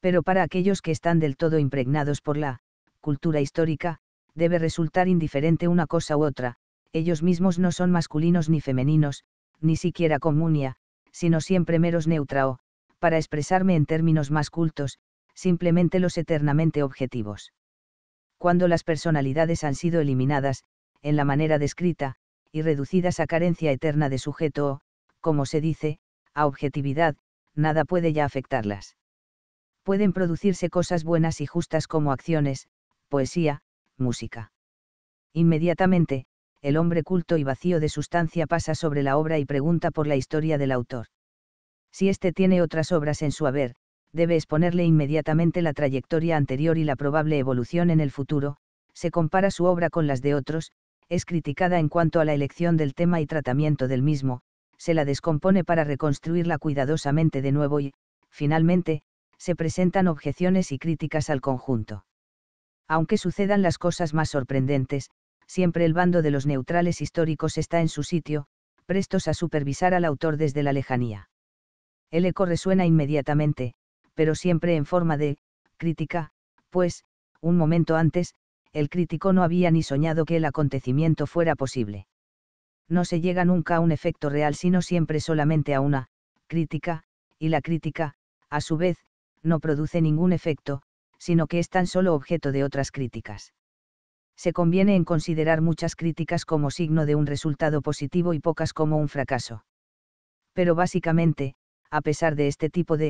Pero para aquellos que están del todo impregnados por la cultura histórica, debe resultar indiferente una cosa u otra, ellos mismos no son masculinos ni femeninos, ni siquiera comunia, sino siempre meros neutra o, para expresarme en términos más cultos, simplemente los eternamente objetivos. Cuando las personalidades han sido eliminadas, en la manera descrita, y reducidas a carencia eterna de sujeto o, como se dice, a objetividad, nada puede ya afectarlas. Pueden producirse cosas buenas y justas como acciones, poesía, música. Inmediatamente, el hombre culto y vacío de sustancia pasa sobre la obra y pregunta por la historia del autor si éste tiene otras obras en su haber, debe exponerle inmediatamente la trayectoria anterior y la probable evolución en el futuro, se compara su obra con las de otros, es criticada en cuanto a la elección del tema y tratamiento del mismo, se la descompone para reconstruirla cuidadosamente de nuevo y, finalmente, se presentan objeciones y críticas al conjunto. Aunque sucedan las cosas más sorprendentes, siempre el bando de los neutrales históricos está en su sitio, prestos a supervisar al autor desde la lejanía el eco resuena inmediatamente, pero siempre en forma de crítica, pues, un momento antes, el crítico no había ni soñado que el acontecimiento fuera posible. No se llega nunca a un efecto real sino siempre solamente a una crítica, y la crítica, a su vez, no produce ningún efecto, sino que es tan solo objeto de otras críticas. Se conviene en considerar muchas críticas como signo de un resultado positivo y pocas como un fracaso. Pero básicamente, a pesar de este tipo de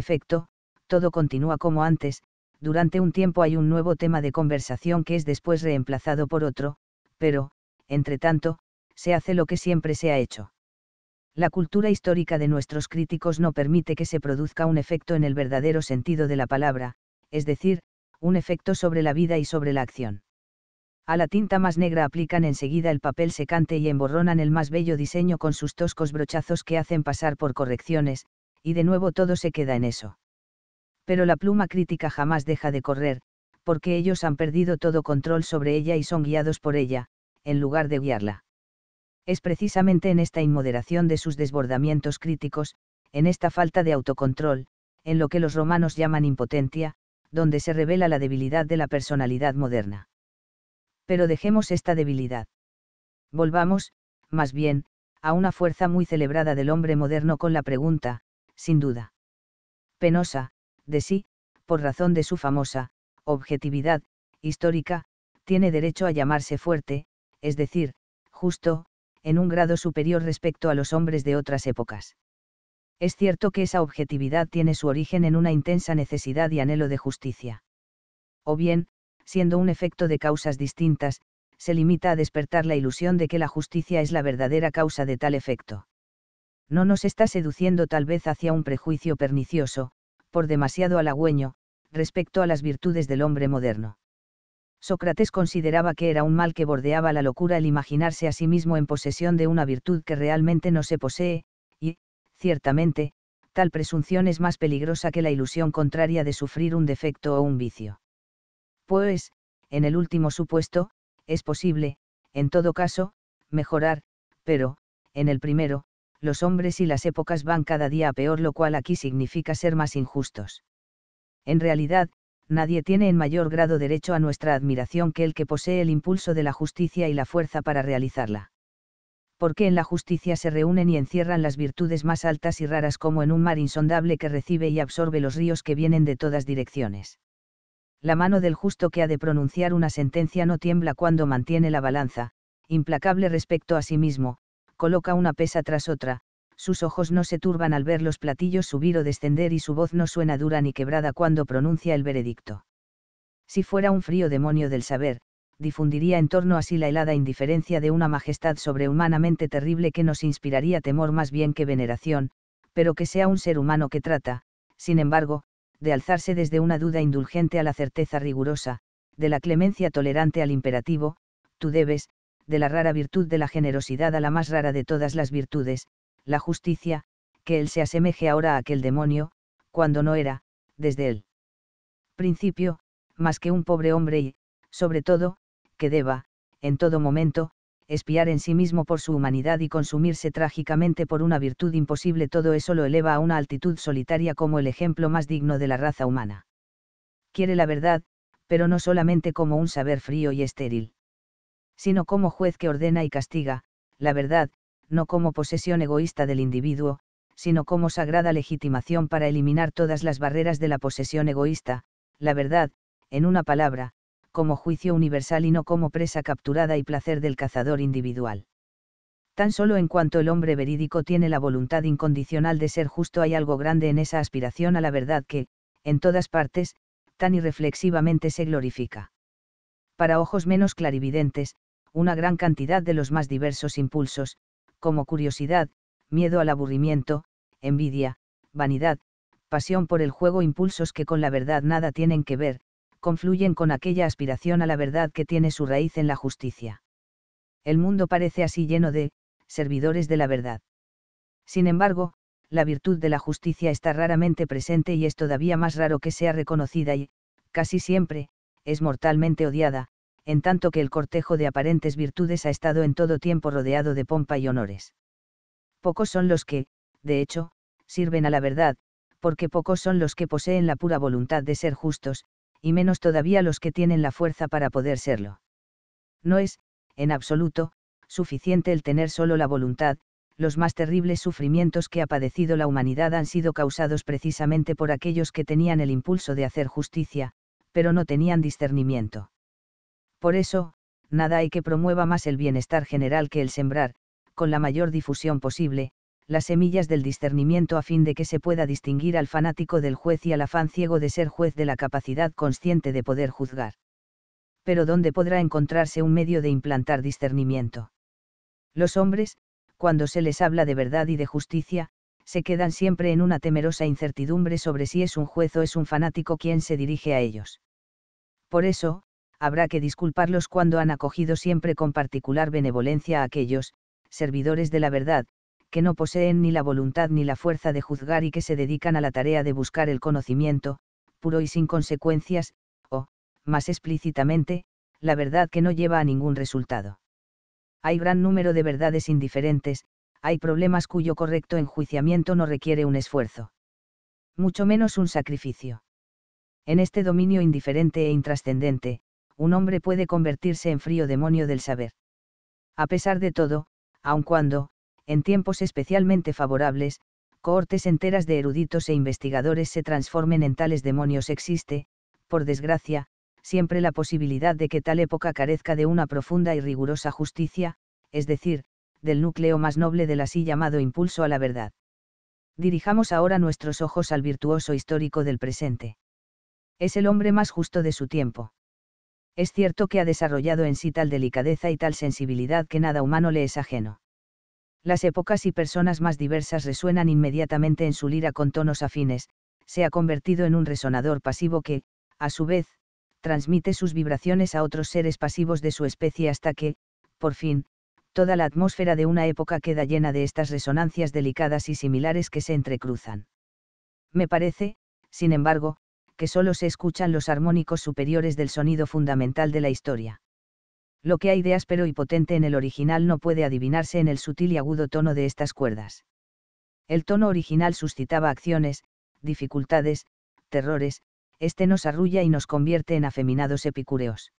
efecto, todo continúa como antes, durante un tiempo hay un nuevo tema de conversación que es después reemplazado por otro, pero, entre tanto, se hace lo que siempre se ha hecho. La cultura histórica de nuestros críticos no permite que se produzca un efecto en el verdadero sentido de la palabra, es decir, un efecto sobre la vida y sobre la acción. A la tinta más negra aplican enseguida el papel secante y emborronan el más bello diseño con sus toscos brochazos que hacen pasar por correcciones, y de nuevo todo se queda en eso. Pero la pluma crítica jamás deja de correr, porque ellos han perdido todo control sobre ella y son guiados por ella, en lugar de guiarla. Es precisamente en esta inmoderación de sus desbordamientos críticos, en esta falta de autocontrol, en lo que los romanos llaman impotencia, donde se revela la debilidad de la personalidad moderna pero dejemos esta debilidad. Volvamos, más bien, a una fuerza muy celebrada del hombre moderno con la pregunta, sin duda. Penosa, de sí, por razón de su famosa, objetividad, histórica, tiene derecho a llamarse fuerte, es decir, justo, en un grado superior respecto a los hombres de otras épocas. Es cierto que esa objetividad tiene su origen en una intensa necesidad y anhelo de justicia. O bien, siendo un efecto de causas distintas, se limita a despertar la ilusión de que la justicia es la verdadera causa de tal efecto. No nos está seduciendo tal vez hacia un prejuicio pernicioso, por demasiado halagüeño, respecto a las virtudes del hombre moderno. Sócrates consideraba que era un mal que bordeaba la locura el imaginarse a sí mismo en posesión de una virtud que realmente no se posee, y, ciertamente, tal presunción es más peligrosa que la ilusión contraria de sufrir un defecto o un vicio. Pues, en el último supuesto, es posible, en todo caso, mejorar, pero, en el primero, los hombres y las épocas van cada día a peor, lo cual aquí significa ser más injustos. En realidad, nadie tiene en mayor grado derecho a nuestra admiración que el que posee el impulso de la justicia y la fuerza para realizarla. Porque en la justicia se reúnen y encierran las virtudes más altas y raras como en un mar insondable que recibe y absorbe los ríos que vienen de todas direcciones la mano del justo que ha de pronunciar una sentencia no tiembla cuando mantiene la balanza, implacable respecto a sí mismo, coloca una pesa tras otra, sus ojos no se turban al ver los platillos subir o descender y su voz no suena dura ni quebrada cuando pronuncia el veredicto. Si fuera un frío demonio del saber, difundiría en torno a sí la helada indiferencia de una majestad sobrehumanamente terrible que nos inspiraría temor más bien que veneración, pero que sea un ser humano que trata, sin embargo, de alzarse desde una duda indulgente a la certeza rigurosa, de la clemencia tolerante al imperativo, tú debes, de la rara virtud de la generosidad a la más rara de todas las virtudes, la justicia, que él se asemeje ahora a aquel demonio, cuando no era, desde él. Principio, más que un pobre hombre y, sobre todo, que deba, en todo momento, espiar en sí mismo por su humanidad y consumirse trágicamente por una virtud imposible, todo eso lo eleva a una altitud solitaria como el ejemplo más digno de la raza humana. Quiere la verdad, pero no solamente como un saber frío y estéril, sino como juez que ordena y castiga, la verdad, no como posesión egoísta del individuo, sino como sagrada legitimación para eliminar todas las barreras de la posesión egoísta, la verdad, en una palabra, como juicio universal y no como presa capturada y placer del cazador individual. Tan solo en cuanto el hombre verídico tiene la voluntad incondicional de ser justo hay algo grande en esa aspiración a la verdad que, en todas partes, tan irreflexivamente se glorifica. Para ojos menos clarividentes, una gran cantidad de los más diversos impulsos, como curiosidad, miedo al aburrimiento, envidia, vanidad, pasión por el juego, impulsos que con la verdad nada tienen que ver, confluyen con aquella aspiración a la verdad que tiene su raíz en la justicia. El mundo parece así lleno de, servidores de la verdad. Sin embargo, la virtud de la justicia está raramente presente y es todavía más raro que sea reconocida y, casi siempre, es mortalmente odiada, en tanto que el cortejo de aparentes virtudes ha estado en todo tiempo rodeado de pompa y honores. Pocos son los que, de hecho, sirven a la verdad, porque pocos son los que poseen la pura voluntad de ser justos, y menos todavía los que tienen la fuerza para poder serlo. No es, en absoluto, suficiente el tener solo la voluntad, los más terribles sufrimientos que ha padecido la humanidad han sido causados precisamente por aquellos que tenían el impulso de hacer justicia, pero no tenían discernimiento. Por eso, nada hay que promueva más el bienestar general que el sembrar, con la mayor difusión posible, las semillas del discernimiento a fin de que se pueda distinguir al fanático del juez y al afán ciego de ser juez de la capacidad consciente de poder juzgar. Pero ¿dónde podrá encontrarse un medio de implantar discernimiento? Los hombres, cuando se les habla de verdad y de justicia, se quedan siempre en una temerosa incertidumbre sobre si es un juez o es un fanático quien se dirige a ellos. Por eso, habrá que disculparlos cuando han acogido siempre con particular benevolencia a aquellos, servidores de la verdad, que no poseen ni la voluntad ni la fuerza de juzgar y que se dedican a la tarea de buscar el conocimiento, puro y sin consecuencias, o, más explícitamente, la verdad que no lleva a ningún resultado. Hay gran número de verdades indiferentes, hay problemas cuyo correcto enjuiciamiento no requiere un esfuerzo. Mucho menos un sacrificio. En este dominio indiferente e intrascendente, un hombre puede convertirse en frío demonio del saber. A pesar de todo, aun cuando, en tiempos especialmente favorables, cohortes enteras de eruditos e investigadores se transformen en tales demonios existe, por desgracia, siempre la posibilidad de que tal época carezca de una profunda y rigurosa justicia, es decir, del núcleo más noble del así llamado impulso a la verdad. Dirijamos ahora nuestros ojos al virtuoso histórico del presente. Es el hombre más justo de su tiempo. Es cierto que ha desarrollado en sí tal delicadeza y tal sensibilidad que nada humano le es ajeno las épocas y personas más diversas resuenan inmediatamente en su lira con tonos afines, se ha convertido en un resonador pasivo que, a su vez, transmite sus vibraciones a otros seres pasivos de su especie hasta que, por fin, toda la atmósfera de una época queda llena de estas resonancias delicadas y similares que se entrecruzan. Me parece, sin embargo, que solo se escuchan los armónicos superiores del sonido fundamental de la historia lo que hay de áspero y potente en el original no puede adivinarse en el sutil y agudo tono de estas cuerdas. El tono original suscitaba acciones, dificultades, terrores, este nos arrulla y nos convierte en afeminados epicúreos.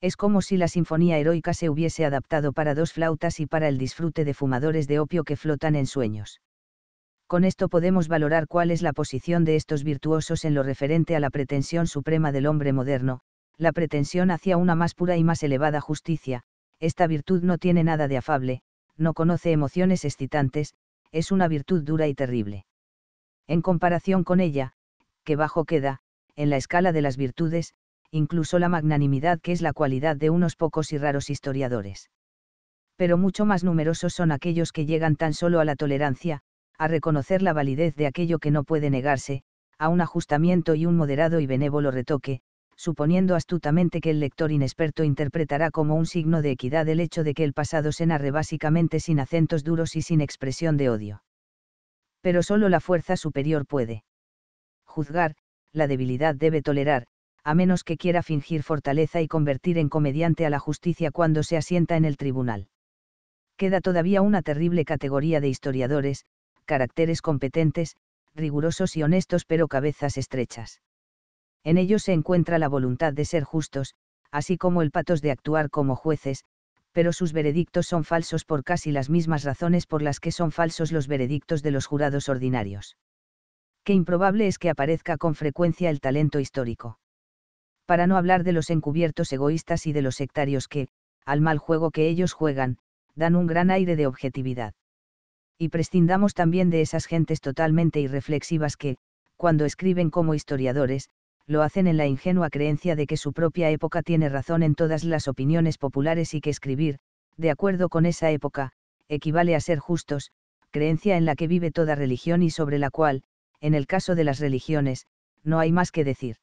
Es como si la sinfonía heroica se hubiese adaptado para dos flautas y para el disfrute de fumadores de opio que flotan en sueños. Con esto podemos valorar cuál es la posición de estos virtuosos en lo referente a la pretensión suprema del hombre moderno, la pretensión hacia una más pura y más elevada justicia, esta virtud no tiene nada de afable, no conoce emociones excitantes, es una virtud dura y terrible. En comparación con ella, que bajo queda, en la escala de las virtudes, incluso la magnanimidad que es la cualidad de unos pocos y raros historiadores. Pero mucho más numerosos son aquellos que llegan tan solo a la tolerancia, a reconocer la validez de aquello que no puede negarse, a un ajustamiento y un moderado y benévolo retoque, suponiendo astutamente que el lector inexperto interpretará como un signo de equidad el hecho de que el pasado se narre básicamente sin acentos duros y sin expresión de odio. Pero solo la fuerza superior puede juzgar, la debilidad debe tolerar, a menos que quiera fingir fortaleza y convertir en comediante a la justicia cuando se asienta en el tribunal. Queda todavía una terrible categoría de historiadores, caracteres competentes, rigurosos y honestos pero cabezas estrechas. En ellos se encuentra la voluntad de ser justos, así como el patos de actuar como jueces, pero sus veredictos son falsos por casi las mismas razones por las que son falsos los veredictos de los jurados ordinarios. Qué improbable es que aparezca con frecuencia el talento histórico. Para no hablar de los encubiertos egoístas y de los sectarios que, al mal juego que ellos juegan, dan un gran aire de objetividad. Y prescindamos también de esas gentes totalmente irreflexivas que, cuando escriben como historiadores, lo hacen en la ingenua creencia de que su propia época tiene razón en todas las opiniones populares y que escribir, de acuerdo con esa época, equivale a ser justos, creencia en la que vive toda religión y sobre la cual, en el caso de las religiones, no hay más que decir.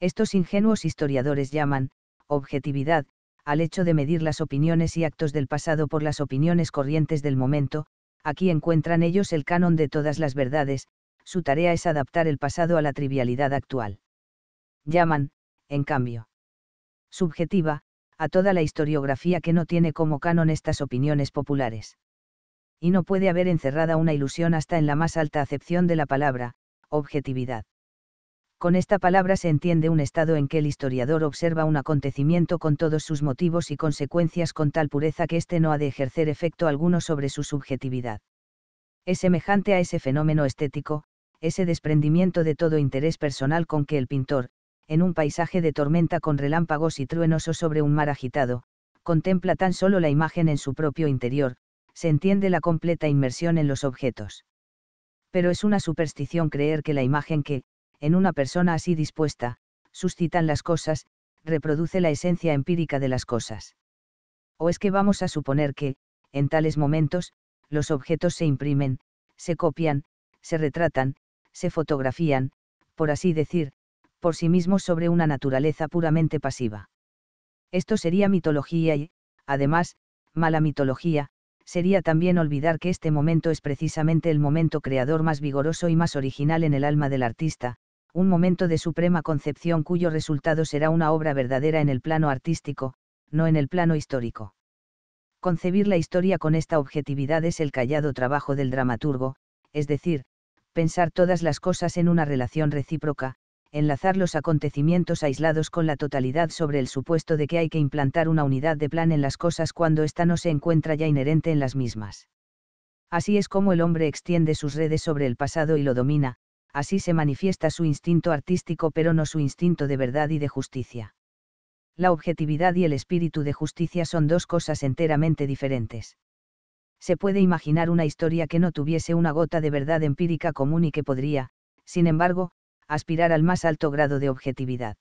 Estos ingenuos historiadores llaman, objetividad, al hecho de medir las opiniones y actos del pasado por las opiniones corrientes del momento, aquí encuentran ellos el canon de todas las verdades, su tarea es adaptar el pasado a la trivialidad actual llaman, en cambio, subjetiva, a toda la historiografía que no tiene como canon estas opiniones populares. Y no puede haber encerrada una ilusión hasta en la más alta acepción de la palabra, objetividad. Con esta palabra se entiende un estado en que el historiador observa un acontecimiento con todos sus motivos y consecuencias con tal pureza que éste no ha de ejercer efecto alguno sobre su subjetividad. Es semejante a ese fenómeno estético, ese desprendimiento de todo interés personal con que el pintor, en un paisaje de tormenta con relámpagos y truenos o sobre un mar agitado, contempla tan solo la imagen en su propio interior, se entiende la completa inmersión en los objetos. Pero es una superstición creer que la imagen que, en una persona así dispuesta, suscitan las cosas, reproduce la esencia empírica de las cosas. ¿O es que vamos a suponer que, en tales momentos, los objetos se imprimen, se copian, se retratan, se fotografían, por así decir, por sí mismo sobre una naturaleza puramente pasiva. Esto sería mitología y, además, mala mitología, sería también olvidar que este momento es precisamente el momento creador más vigoroso y más original en el alma del artista, un momento de suprema concepción cuyo resultado será una obra verdadera en el plano artístico, no en el plano histórico. Concebir la historia con esta objetividad es el callado trabajo del dramaturgo, es decir, pensar todas las cosas en una relación recíproca, enlazar los acontecimientos aislados con la totalidad sobre el supuesto de que hay que implantar una unidad de plan en las cosas cuando ésta no se encuentra ya inherente en las mismas. Así es como el hombre extiende sus redes sobre el pasado y lo domina, así se manifiesta su instinto artístico pero no su instinto de verdad y de justicia. La objetividad y el espíritu de justicia son dos cosas enteramente diferentes. Se puede imaginar una historia que no tuviese una gota de verdad empírica común y que podría, sin embargo, aspirar al más alto grado de objetividad.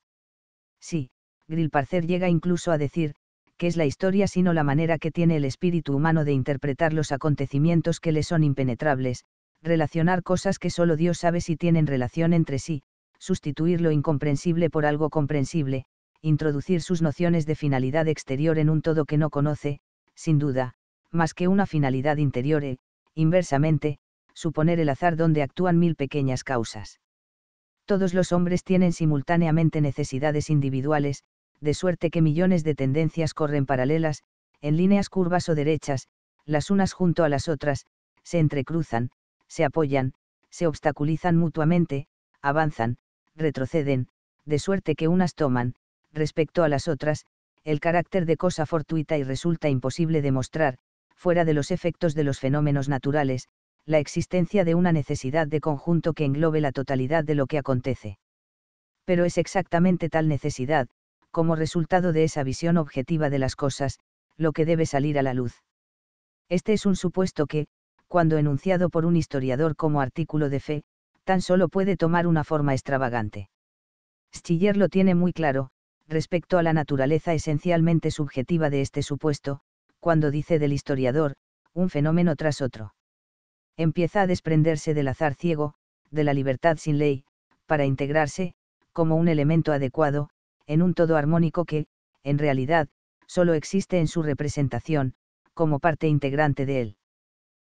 Sí, Grillparzer llega incluso a decir, que es la historia sino la manera que tiene el espíritu humano de interpretar los acontecimientos que le son impenetrables, relacionar cosas que solo Dios sabe si tienen relación entre sí, sustituir lo incomprensible por algo comprensible, introducir sus nociones de finalidad exterior en un todo que no conoce, sin duda, más que una finalidad interior e, inversamente, suponer el azar donde actúan mil pequeñas causas todos los hombres tienen simultáneamente necesidades individuales, de suerte que millones de tendencias corren paralelas, en líneas curvas o derechas, las unas junto a las otras, se entrecruzan, se apoyan, se obstaculizan mutuamente, avanzan, retroceden, de suerte que unas toman, respecto a las otras, el carácter de cosa fortuita y resulta imposible demostrar, fuera de los efectos de los fenómenos naturales, la existencia de una necesidad de conjunto que englobe la totalidad de lo que acontece. Pero es exactamente tal necesidad, como resultado de esa visión objetiva de las cosas, lo que debe salir a la luz. Este es un supuesto que, cuando enunciado por un historiador como artículo de fe, tan solo puede tomar una forma extravagante. Schiller lo tiene muy claro, respecto a la naturaleza esencialmente subjetiva de este supuesto, cuando dice del historiador, un fenómeno tras otro empieza a desprenderse del azar ciego, de la libertad sin ley, para integrarse, como un elemento adecuado, en un todo armónico que, en realidad, solo existe en su representación, como parte integrante de él.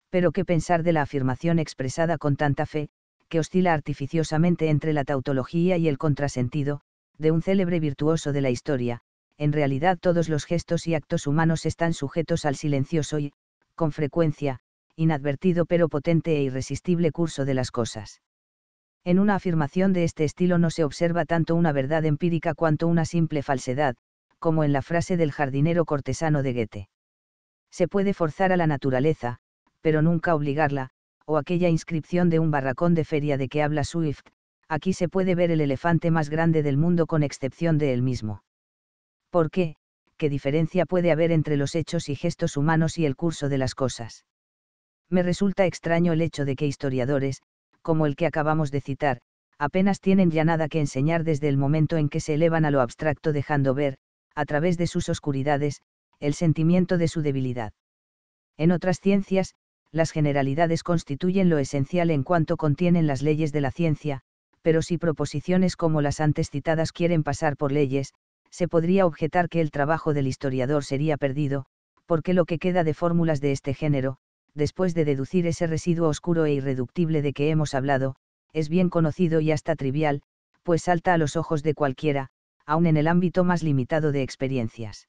Pero qué pensar de la afirmación expresada con tanta fe, que oscila artificiosamente entre la tautología y el contrasentido, de un célebre virtuoso de la historia, en realidad todos los gestos y actos humanos están sujetos al silencioso y, con frecuencia, inadvertido pero potente e irresistible curso de las cosas. En una afirmación de este estilo no se observa tanto una verdad empírica cuanto una simple falsedad, como en la frase del jardinero cortesano de Goethe. Se puede forzar a la naturaleza, pero nunca obligarla, o aquella inscripción de un barracón de feria de que habla Swift, aquí se puede ver el elefante más grande del mundo con excepción de él mismo. ¿Por qué? ¿Qué diferencia puede haber entre los hechos y gestos humanos y el curso de las cosas? me resulta extraño el hecho de que historiadores, como el que acabamos de citar, apenas tienen ya nada que enseñar desde el momento en que se elevan a lo abstracto dejando ver, a través de sus oscuridades, el sentimiento de su debilidad. En otras ciencias, las generalidades constituyen lo esencial en cuanto contienen las leyes de la ciencia, pero si proposiciones como las antes citadas quieren pasar por leyes, se podría objetar que el trabajo del historiador sería perdido, porque lo que queda de fórmulas de este género, después de deducir ese residuo oscuro e irreductible de que hemos hablado, es bien conocido y hasta trivial, pues salta a los ojos de cualquiera, aun en el ámbito más limitado de experiencias.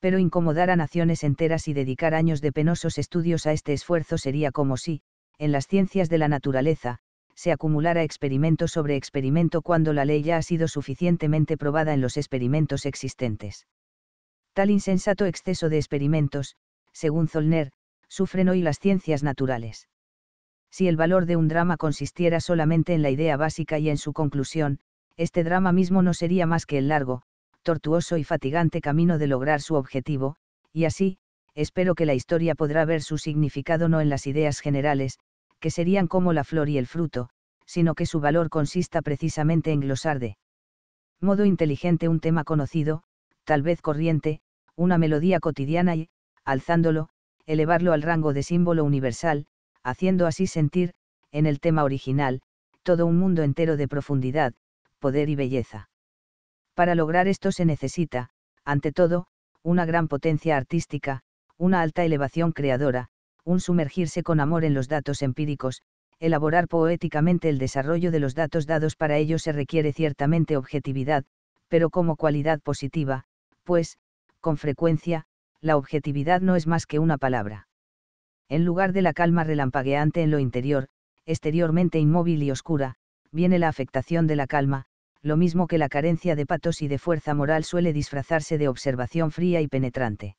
Pero incomodar a naciones enteras y dedicar años de penosos estudios a este esfuerzo sería como si, en las ciencias de la naturaleza, se acumulara experimento sobre experimento cuando la ley ya ha sido suficientemente probada en los experimentos existentes. Tal insensato exceso de experimentos, según Zollner, sufren hoy las ciencias naturales. Si el valor de un drama consistiera solamente en la idea básica y en su conclusión, este drama mismo no sería más que el largo, tortuoso y fatigante camino de lograr su objetivo, y así, espero que la historia podrá ver su significado no en las ideas generales, que serían como la flor y el fruto, sino que su valor consista precisamente en glosar de modo inteligente un tema conocido, tal vez corriente, una melodía cotidiana y, alzándolo, elevarlo al rango de símbolo universal, haciendo así sentir, en el tema original, todo un mundo entero de profundidad, poder y belleza. Para lograr esto se necesita, ante todo, una gran potencia artística, una alta elevación creadora, un sumergirse con amor en los datos empíricos, elaborar poéticamente el desarrollo de los datos dados para ello se requiere ciertamente objetividad, pero como cualidad positiva, pues, con frecuencia, la objetividad no es más que una palabra. En lugar de la calma relampagueante en lo interior, exteriormente inmóvil y oscura, viene la afectación de la calma, lo mismo que la carencia de patos y de fuerza moral suele disfrazarse de observación fría y penetrante.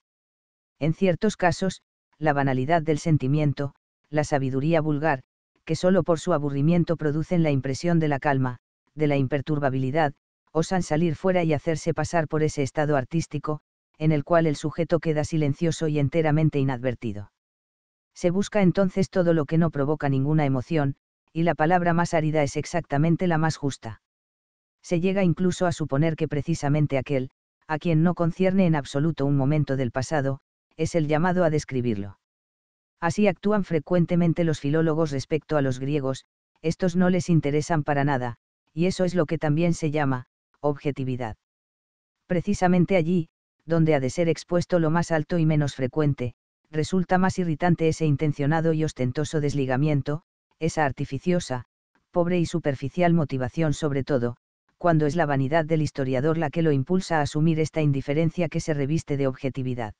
En ciertos casos, la banalidad del sentimiento, la sabiduría vulgar, que solo por su aburrimiento producen la impresión de la calma, de la imperturbabilidad, osan salir fuera y hacerse pasar por ese estado artístico, en el cual el sujeto queda silencioso y enteramente inadvertido. Se busca entonces todo lo que no provoca ninguna emoción, y la palabra más árida es exactamente la más justa. Se llega incluso a suponer que precisamente aquel, a quien no concierne en absoluto un momento del pasado, es el llamado a describirlo. Así actúan frecuentemente los filólogos respecto a los griegos, estos no les interesan para nada, y eso es lo que también se llama, objetividad. Precisamente allí, donde ha de ser expuesto lo más alto y menos frecuente, resulta más irritante ese intencionado y ostentoso desligamiento, esa artificiosa, pobre y superficial motivación sobre todo, cuando es la vanidad del historiador la que lo impulsa a asumir esta indiferencia que se reviste de objetividad.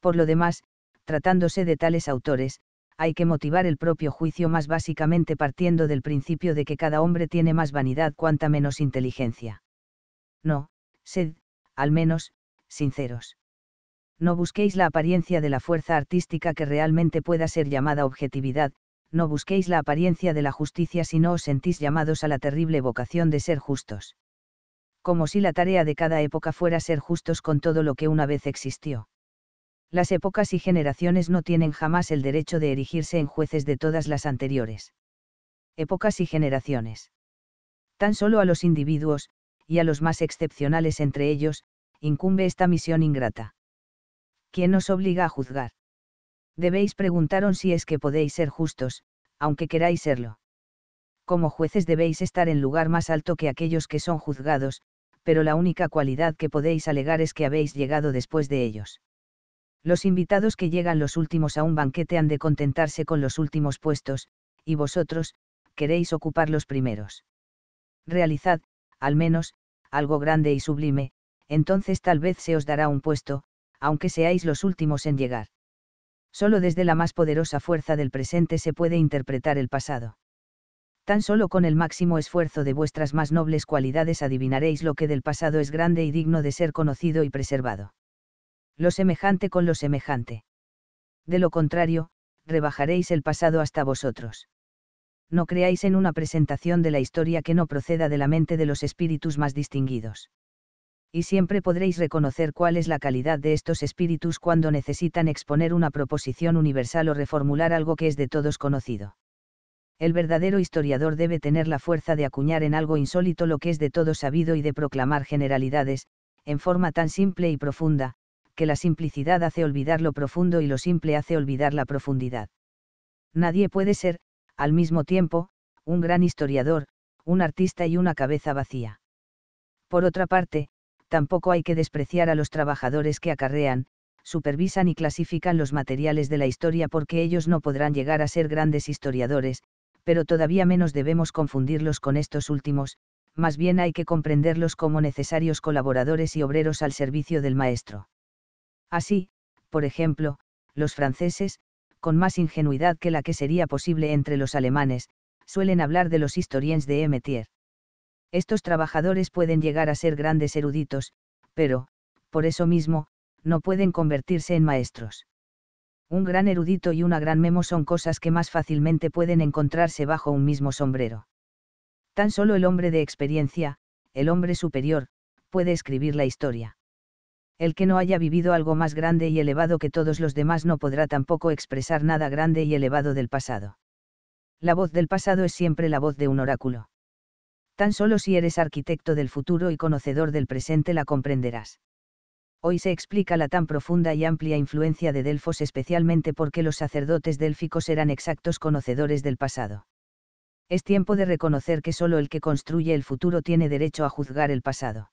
Por lo demás, tratándose de tales autores, hay que motivar el propio juicio más básicamente partiendo del principio de que cada hombre tiene más vanidad cuanta menos inteligencia. No, sed, al menos, sinceros. No busquéis la apariencia de la fuerza artística que realmente pueda ser llamada objetividad, no busquéis la apariencia de la justicia si no os sentís llamados a la terrible vocación de ser justos. Como si la tarea de cada época fuera ser justos con todo lo que una vez existió. Las épocas y generaciones no tienen jamás el derecho de erigirse en jueces de todas las anteriores. Épocas y generaciones. Tan solo a los individuos, y a los más excepcionales entre ellos, incumbe esta misión ingrata. ¿Quién nos obliga a juzgar? Debéis preguntaros si es que podéis ser justos, aunque queráis serlo. Como jueces debéis estar en lugar más alto que aquellos que son juzgados, pero la única cualidad que podéis alegar es que habéis llegado después de ellos. Los invitados que llegan los últimos a un banquete han de contentarse con los últimos puestos, y vosotros, queréis ocupar los primeros. Realizad, al menos, algo grande y sublime, entonces tal vez se os dará un puesto, aunque seáis los últimos en llegar. Solo desde la más poderosa fuerza del presente se puede interpretar el pasado. Tan solo con el máximo esfuerzo de vuestras más nobles cualidades adivinaréis lo que del pasado es grande y digno de ser conocido y preservado. Lo semejante con lo semejante. De lo contrario, rebajaréis el pasado hasta vosotros. No creáis en una presentación de la historia que no proceda de la mente de los espíritus más distinguidos y siempre podréis reconocer cuál es la calidad de estos espíritus cuando necesitan exponer una proposición universal o reformular algo que es de todos conocido. El verdadero historiador debe tener la fuerza de acuñar en algo insólito lo que es de todos sabido y de proclamar generalidades, en forma tan simple y profunda, que la simplicidad hace olvidar lo profundo y lo simple hace olvidar la profundidad. Nadie puede ser, al mismo tiempo, un gran historiador, un artista y una cabeza vacía. Por otra parte, tampoco hay que despreciar a los trabajadores que acarrean, supervisan y clasifican los materiales de la historia porque ellos no podrán llegar a ser grandes historiadores, pero todavía menos debemos confundirlos con estos últimos, más bien hay que comprenderlos como necesarios colaboradores y obreros al servicio del maestro. Así, por ejemplo, los franceses, con más ingenuidad que la que sería posible entre los alemanes, suelen hablar de los historiens de Emetier. Estos trabajadores pueden llegar a ser grandes eruditos, pero, por eso mismo, no pueden convertirse en maestros. Un gran erudito y una gran memo son cosas que más fácilmente pueden encontrarse bajo un mismo sombrero. Tan solo el hombre de experiencia, el hombre superior, puede escribir la historia. El que no haya vivido algo más grande y elevado que todos los demás no podrá tampoco expresar nada grande y elevado del pasado. La voz del pasado es siempre la voz de un oráculo. Tan solo si eres arquitecto del futuro y conocedor del presente la comprenderás. Hoy se explica la tan profunda y amplia influencia de Delfos especialmente porque los sacerdotes délficos eran exactos conocedores del pasado. Es tiempo de reconocer que solo el que construye el futuro tiene derecho a juzgar el pasado.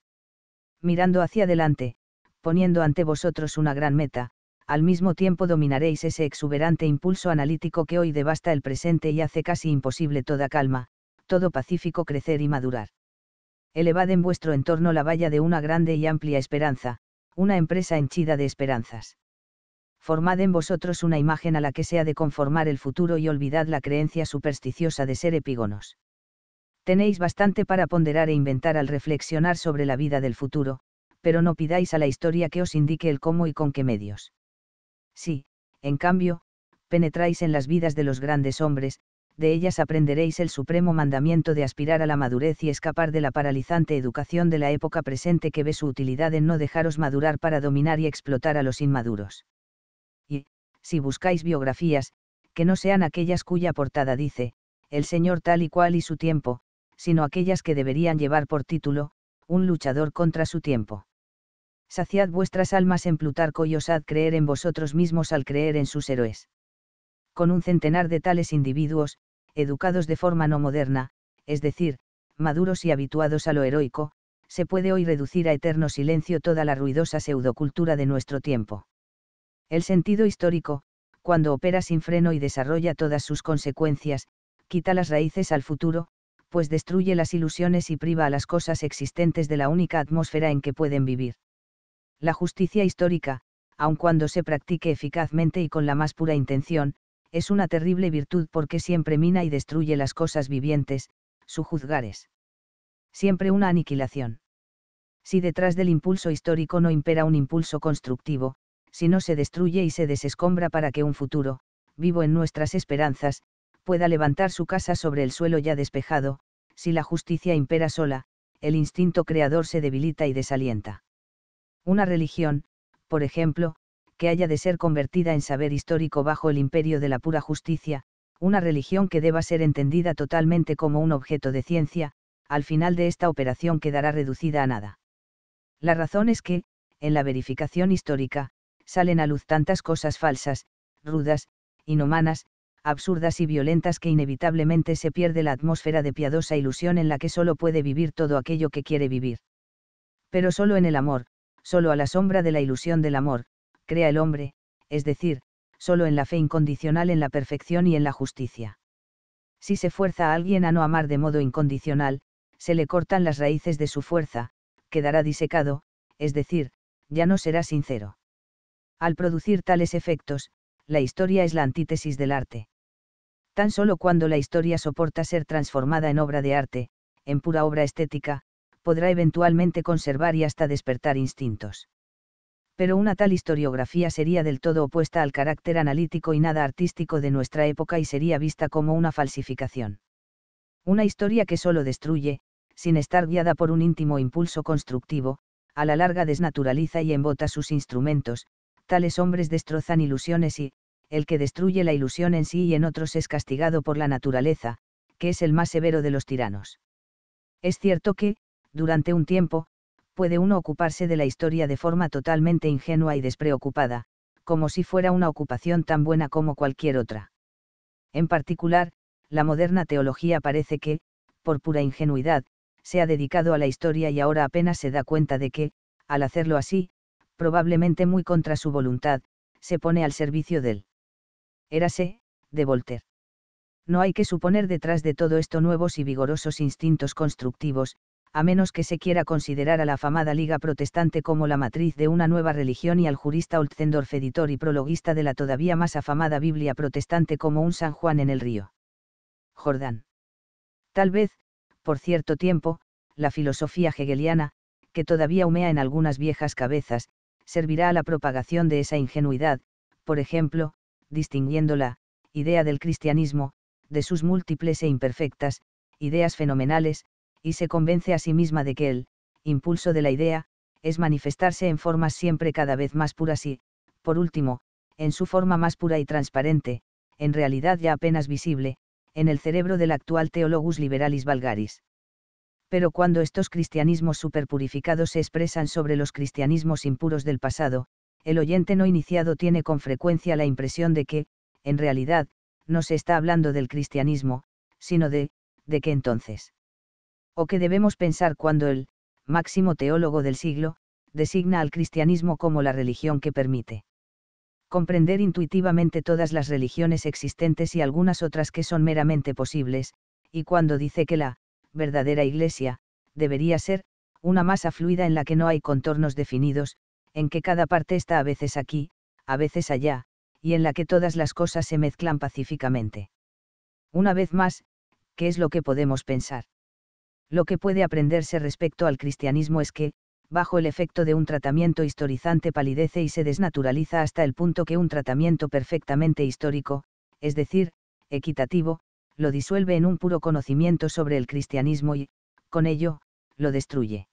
Mirando hacia adelante, poniendo ante vosotros una gran meta, al mismo tiempo dominaréis ese exuberante impulso analítico que hoy devasta el presente y hace casi imposible toda calma, todo pacífico crecer y madurar. Elevad en vuestro entorno la valla de una grande y amplia esperanza, una empresa henchida de esperanzas. Formad en vosotros una imagen a la que sea de conformar el futuro y olvidad la creencia supersticiosa de ser epígonos. Tenéis bastante para ponderar e inventar al reflexionar sobre la vida del futuro, pero no pidáis a la historia que os indique el cómo y con qué medios. Si, en cambio, penetráis en las vidas de los grandes hombres, de ellas aprenderéis el supremo mandamiento de aspirar a la madurez y escapar de la paralizante educación de la época presente que ve su utilidad en no dejaros madurar para dominar y explotar a los inmaduros. Y, si buscáis biografías, que no sean aquellas cuya portada dice, el Señor tal y cual y su tiempo, sino aquellas que deberían llevar por título, un luchador contra su tiempo. Saciad vuestras almas en Plutarco y osad creer en vosotros mismos al creer en sus héroes con un centenar de tales individuos, educados de forma no moderna, es decir, maduros y habituados a lo heroico, se puede hoy reducir a eterno silencio toda la ruidosa pseudocultura de nuestro tiempo. El sentido histórico, cuando opera sin freno y desarrolla todas sus consecuencias, quita las raíces al futuro, pues destruye las ilusiones y priva a las cosas existentes de la única atmósfera en que pueden vivir. La justicia histórica, aun cuando se practique eficazmente y con la más pura intención, es una terrible virtud porque siempre mina y destruye las cosas vivientes, su juzgares. Siempre una aniquilación. Si detrás del impulso histórico no impera un impulso constructivo, si no se destruye y se desescombra para que un futuro, vivo en nuestras esperanzas, pueda levantar su casa sobre el suelo ya despejado, si la justicia impera sola, el instinto creador se debilita y desalienta. Una religión, por ejemplo, que haya de ser convertida en saber histórico bajo el imperio de la pura justicia, una religión que deba ser entendida totalmente como un objeto de ciencia, al final de esta operación quedará reducida a nada. La razón es que, en la verificación histórica, salen a luz tantas cosas falsas, rudas, inhumanas, absurdas y violentas que inevitablemente se pierde la atmósfera de piadosa ilusión en la que solo puede vivir todo aquello que quiere vivir. Pero solo en el amor, solo a la sombra de la ilusión del amor, crea el hombre, es decir, solo en la fe incondicional en la perfección y en la justicia. Si se fuerza a alguien a no amar de modo incondicional, se le cortan las raíces de su fuerza, quedará disecado, es decir, ya no será sincero. Al producir tales efectos, la historia es la antítesis del arte. Tan solo cuando la historia soporta ser transformada en obra de arte, en pura obra estética, podrá eventualmente conservar y hasta despertar instintos pero una tal historiografía sería del todo opuesta al carácter analítico y nada artístico de nuestra época y sería vista como una falsificación. Una historia que solo destruye, sin estar guiada por un íntimo impulso constructivo, a la larga desnaturaliza y embota sus instrumentos, tales hombres destrozan ilusiones y, el que destruye la ilusión en sí y en otros es castigado por la naturaleza, que es el más severo de los tiranos. Es cierto que, durante un tiempo, puede uno ocuparse de la historia de forma totalmente ingenua y despreocupada, como si fuera una ocupación tan buena como cualquier otra. En particular, la moderna teología parece que, por pura ingenuidad, se ha dedicado a la historia y ahora apenas se da cuenta de que, al hacerlo así, probablemente muy contra su voluntad, se pone al servicio del Érase, de Voltaire. No hay que suponer detrás de todo esto nuevos y vigorosos instintos constructivos, a menos que se quiera considerar a la afamada Liga Protestante como la matriz de una nueva religión y al jurista Oltzendorf, editor y prologuista de la todavía más afamada Biblia Protestante como un San Juan en el río. Jordán. Tal vez, por cierto tiempo, la filosofía hegeliana, que todavía humea en algunas viejas cabezas, servirá a la propagación de esa ingenuidad, por ejemplo, distinguiendo la idea del cristianismo, de sus múltiples e imperfectas, ideas fenomenales, y se convence a sí misma de que el impulso de la idea, es manifestarse en formas siempre cada vez más puras y, por último, en su forma más pura y transparente, en realidad ya apenas visible, en el cerebro del actual Theologus Liberalis Valgaris. Pero cuando estos cristianismos superpurificados se expresan sobre los cristianismos impuros del pasado, el oyente no iniciado tiene con frecuencia la impresión de que, en realidad, no se está hablando del cristianismo, sino de, ¿de qué entonces? o que debemos pensar cuando el, máximo teólogo del siglo, designa al cristianismo como la religión que permite comprender intuitivamente todas las religiones existentes y algunas otras que son meramente posibles, y cuando dice que la verdadera iglesia debería ser una masa fluida en la que no hay contornos definidos, en que cada parte está a veces aquí, a veces allá, y en la que todas las cosas se mezclan pacíficamente. Una vez más, ¿qué es lo que podemos pensar? Lo que puede aprenderse respecto al cristianismo es que, bajo el efecto de un tratamiento historizante palidece y se desnaturaliza hasta el punto que un tratamiento perfectamente histórico, es decir, equitativo, lo disuelve en un puro conocimiento sobre el cristianismo y, con ello, lo destruye.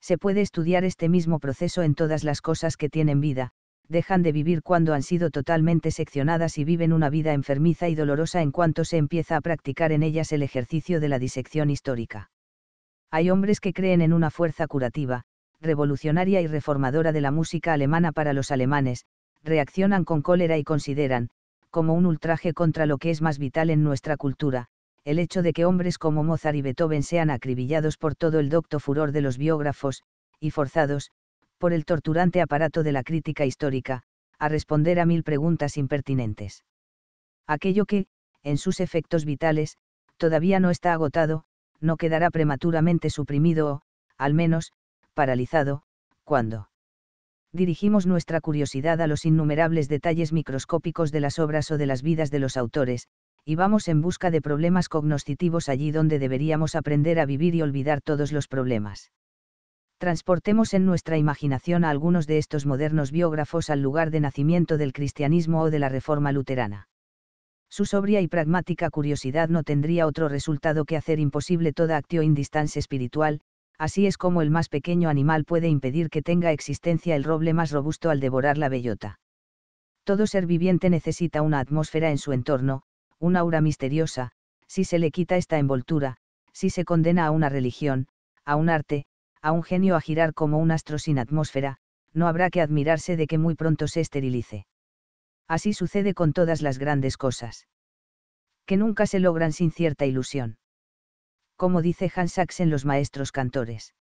Se puede estudiar este mismo proceso en todas las cosas que tienen vida, dejan de vivir cuando han sido totalmente seccionadas y viven una vida enfermiza y dolorosa en cuanto se empieza a practicar en ellas el ejercicio de la disección histórica. Hay hombres que creen en una fuerza curativa, revolucionaria y reformadora de la música alemana para los alemanes, reaccionan con cólera y consideran, como un ultraje contra lo que es más vital en nuestra cultura, el hecho de que hombres como Mozart y Beethoven sean acribillados por todo el docto furor de los biógrafos, y forzados, por el torturante aparato de la crítica histórica, a responder a mil preguntas impertinentes. Aquello que, en sus efectos vitales, todavía no está agotado, no quedará prematuramente suprimido o, al menos, paralizado, cuando dirigimos nuestra curiosidad a los innumerables detalles microscópicos de las obras o de las vidas de los autores, y vamos en busca de problemas cognoscitivos allí donde deberíamos aprender a vivir y olvidar todos los problemas transportemos en nuestra imaginación a algunos de estos modernos biógrafos al lugar de nacimiento del cristianismo o de la reforma luterana. Su sobria y pragmática curiosidad no tendría otro resultado que hacer imposible toda actio in espiritual, así es como el más pequeño animal puede impedir que tenga existencia el roble más robusto al devorar la bellota. Todo ser viviente necesita una atmósfera en su entorno, una aura misteriosa, si se le quita esta envoltura, si se condena a una religión, a un arte, a un genio a girar como un astro sin atmósfera, no habrá que admirarse de que muy pronto se esterilice. Así sucede con todas las grandes cosas. Que nunca se logran sin cierta ilusión. Como dice Hans Sachs en Los Maestros Cantores.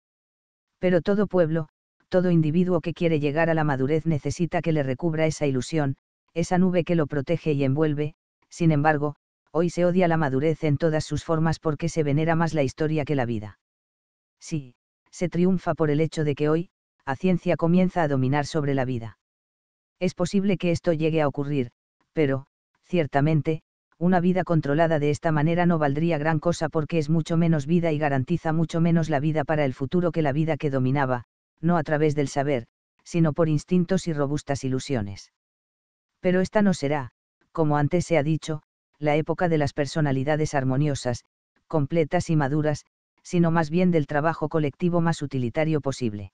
Pero todo pueblo, todo individuo que quiere llegar a la madurez necesita que le recubra esa ilusión, esa nube que lo protege y envuelve, sin embargo, hoy se odia la madurez en todas sus formas porque se venera más la historia que la vida. Sí, se triunfa por el hecho de que hoy, a ciencia comienza a dominar sobre la vida. Es posible que esto llegue a ocurrir, pero, ciertamente, una vida controlada de esta manera no valdría gran cosa porque es mucho menos vida y garantiza mucho menos la vida para el futuro que la vida que dominaba, no a través del saber, sino por instintos y robustas ilusiones. Pero esta no será, como antes se ha dicho, la época de las personalidades armoniosas, completas y maduras, sino más bien del trabajo colectivo más utilitario posible.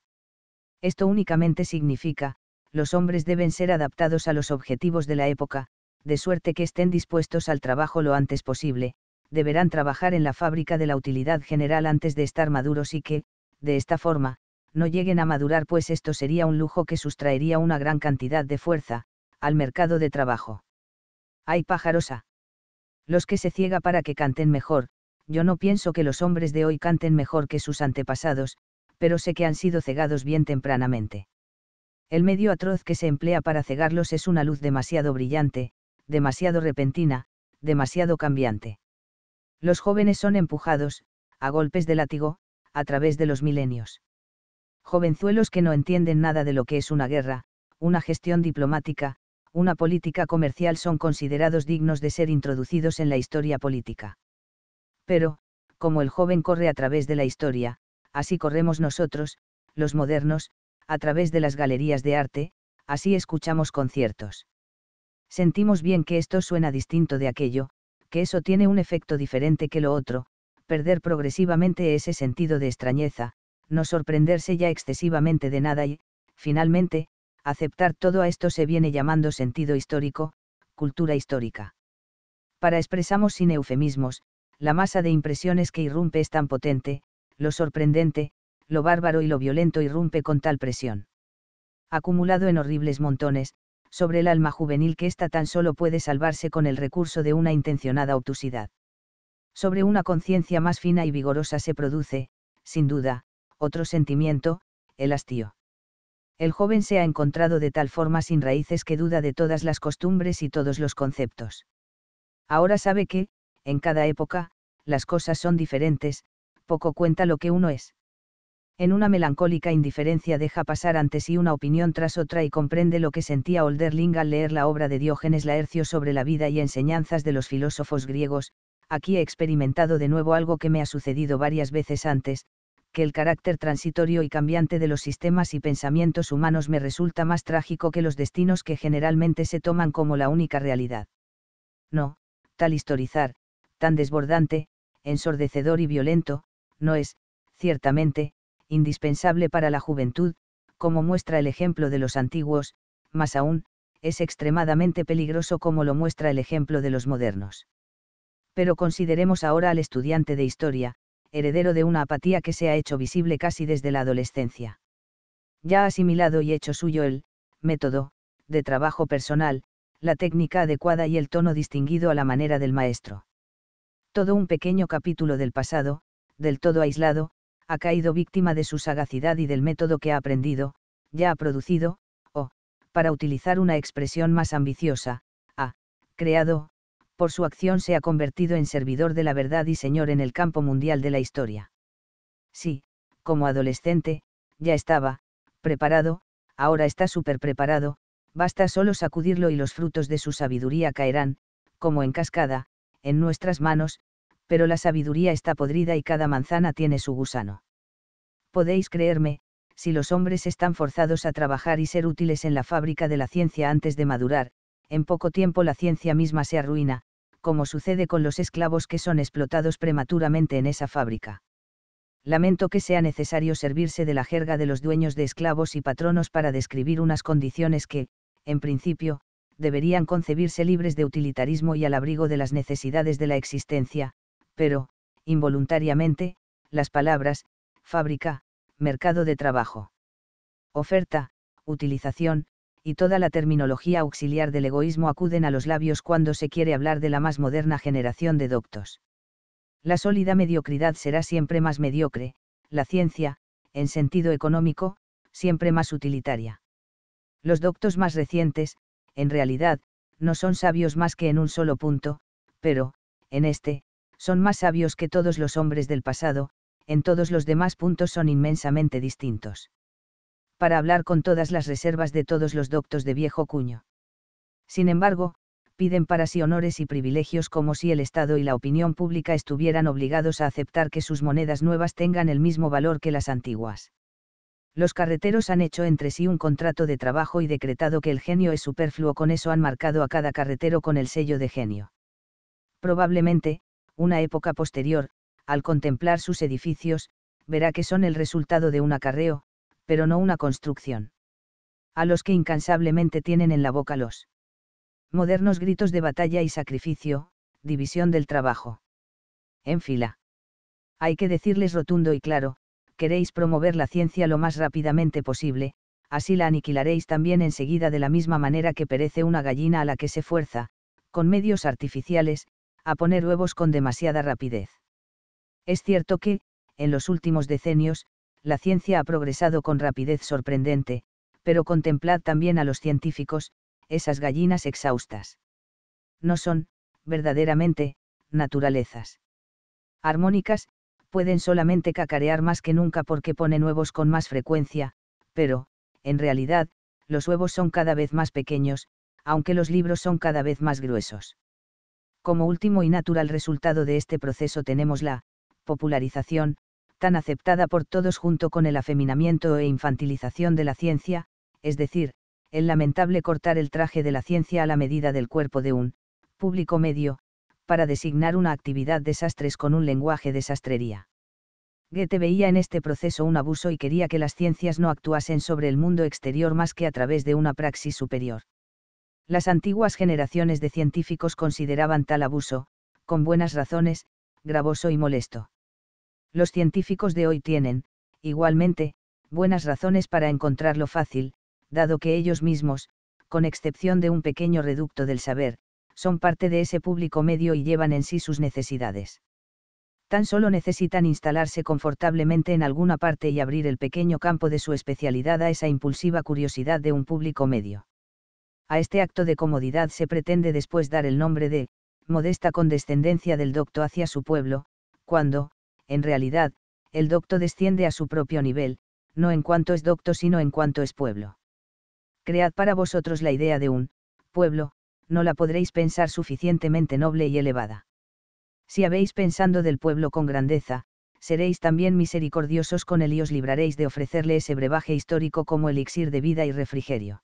Esto únicamente significa, los hombres deben ser adaptados a los objetivos de la época, de suerte que estén dispuestos al trabajo lo antes posible, deberán trabajar en la fábrica de la utilidad general antes de estar maduros y que, de esta forma, no lleguen a madurar pues esto sería un lujo que sustraería una gran cantidad de fuerza, al mercado de trabajo. Hay pájaros a ah. Los que se ciega para que canten mejor, yo no pienso que los hombres de hoy canten mejor que sus antepasados, pero sé que han sido cegados bien tempranamente. El medio atroz que se emplea para cegarlos es una luz demasiado brillante, demasiado repentina, demasiado cambiante. Los jóvenes son empujados, a golpes de látigo, a través de los milenios. Jovenzuelos que no entienden nada de lo que es una guerra, una gestión diplomática, una política comercial son considerados dignos de ser introducidos en la historia política. Pero, como el joven corre a través de la historia, así corremos nosotros, los modernos, a través de las galerías de arte, así escuchamos conciertos. Sentimos bien que esto suena distinto de aquello, que eso tiene un efecto diferente que lo otro, perder progresivamente ese sentido de extrañeza, no sorprenderse ya excesivamente de nada y, finalmente, aceptar todo a esto se viene llamando sentido histórico, cultura histórica. Para expresamos sin eufemismos, la masa de impresiones que irrumpe es tan potente, lo sorprendente, lo bárbaro y lo violento irrumpe con tal presión. Acumulado en horribles montones, sobre el alma juvenil que ésta tan solo puede salvarse con el recurso de una intencionada obtusidad. Sobre una conciencia más fina y vigorosa se produce, sin duda, otro sentimiento, el hastío. El joven se ha encontrado de tal forma sin raíces que duda de todas las costumbres y todos los conceptos. Ahora sabe que, en cada época, las cosas son diferentes, poco cuenta lo que uno es. En una melancólica indiferencia deja pasar ante sí una opinión tras otra y comprende lo que sentía Olderling al leer la obra de Diógenes Laercio sobre la vida y enseñanzas de los filósofos griegos, aquí he experimentado de nuevo algo que me ha sucedido varias veces antes, que el carácter transitorio y cambiante de los sistemas y pensamientos humanos me resulta más trágico que los destinos que generalmente se toman como la única realidad. No, tal historizar, tan desbordante, ensordecedor y violento, no es, ciertamente, indispensable para la juventud, como muestra el ejemplo de los antiguos, más aún, es extremadamente peligroso como lo muestra el ejemplo de los modernos. Pero consideremos ahora al estudiante de historia, heredero de una apatía que se ha hecho visible casi desde la adolescencia. Ya ha asimilado y hecho suyo el método de trabajo personal, la técnica adecuada y el tono distinguido a la manera del maestro todo un pequeño capítulo del pasado, del todo aislado, ha caído víctima de su sagacidad y del método que ha aprendido, ya ha producido, o, para utilizar una expresión más ambiciosa, ha creado, por su acción se ha convertido en servidor de la verdad y señor en el campo mundial de la historia. Sí, como adolescente, ya estaba, preparado, ahora está súper preparado, basta solo sacudirlo y los frutos de su sabiduría caerán, como en cascada, en nuestras manos, pero la sabiduría está podrida y cada manzana tiene su gusano. Podéis creerme, si los hombres están forzados a trabajar y ser útiles en la fábrica de la ciencia antes de madurar, en poco tiempo la ciencia misma se arruina, como sucede con los esclavos que son explotados prematuramente en esa fábrica. Lamento que sea necesario servirse de la jerga de los dueños de esclavos y patronos para describir unas condiciones que, en principio, deberían concebirse libres de utilitarismo y al abrigo de las necesidades de la existencia, pero, involuntariamente, las palabras, fábrica, mercado de trabajo, oferta, utilización, y toda la terminología auxiliar del egoísmo acuden a los labios cuando se quiere hablar de la más moderna generación de doctos. La sólida mediocridad será siempre más mediocre, la ciencia, en sentido económico, siempre más utilitaria. Los doctos más recientes, en realidad, no son sabios más que en un solo punto, pero, en este, son más sabios que todos los hombres del pasado, en todos los demás puntos son inmensamente distintos. Para hablar con todas las reservas de todos los doctos de viejo cuño. Sin embargo, piden para sí honores y privilegios como si el Estado y la opinión pública estuvieran obligados a aceptar que sus monedas nuevas tengan el mismo valor que las antiguas los carreteros han hecho entre sí un contrato de trabajo y decretado que el genio es superfluo, con eso han marcado a cada carretero con el sello de genio. Probablemente, una época posterior, al contemplar sus edificios, verá que son el resultado de un acarreo, pero no una construcción. A los que incansablemente tienen en la boca los modernos gritos de batalla y sacrificio, división del trabajo. En fila. Hay que decirles rotundo y claro, queréis promover la ciencia lo más rápidamente posible, así la aniquilaréis también enseguida de la misma manera que perece una gallina a la que se fuerza, con medios artificiales, a poner huevos con demasiada rapidez. Es cierto que, en los últimos decenios, la ciencia ha progresado con rapidez sorprendente, pero contemplad también a los científicos, esas gallinas exhaustas. No son, verdaderamente, naturalezas. Armónicas, pueden solamente cacarear más que nunca porque pone huevos con más frecuencia, pero, en realidad, los huevos son cada vez más pequeños, aunque los libros son cada vez más gruesos. Como último y natural resultado de este proceso tenemos la popularización, tan aceptada por todos junto con el afeminamiento e infantilización de la ciencia, es decir, el lamentable cortar el traje de la ciencia a la medida del cuerpo de un público medio, para designar una actividad desastres con un lenguaje de sastrería. Goethe veía en este proceso un abuso y quería que las ciencias no actuasen sobre el mundo exterior más que a través de una praxis superior. Las antiguas generaciones de científicos consideraban tal abuso, con buenas razones, gravoso y molesto. Los científicos de hoy tienen, igualmente, buenas razones para encontrarlo fácil, dado que ellos mismos, con excepción de un pequeño reducto del saber, son parte de ese público medio y llevan en sí sus necesidades. Tan solo necesitan instalarse confortablemente en alguna parte y abrir el pequeño campo de su especialidad a esa impulsiva curiosidad de un público medio. A este acto de comodidad se pretende después dar el nombre de, modesta condescendencia del docto hacia su pueblo, cuando, en realidad, el docto desciende a su propio nivel, no en cuanto es docto sino en cuanto es pueblo. Cread para vosotros la idea de un, pueblo, no la podréis pensar suficientemente noble y elevada. Si habéis pensando del pueblo con grandeza, seréis también misericordiosos con él y os libraréis de ofrecerle ese brebaje histórico como elixir de vida y refrigerio.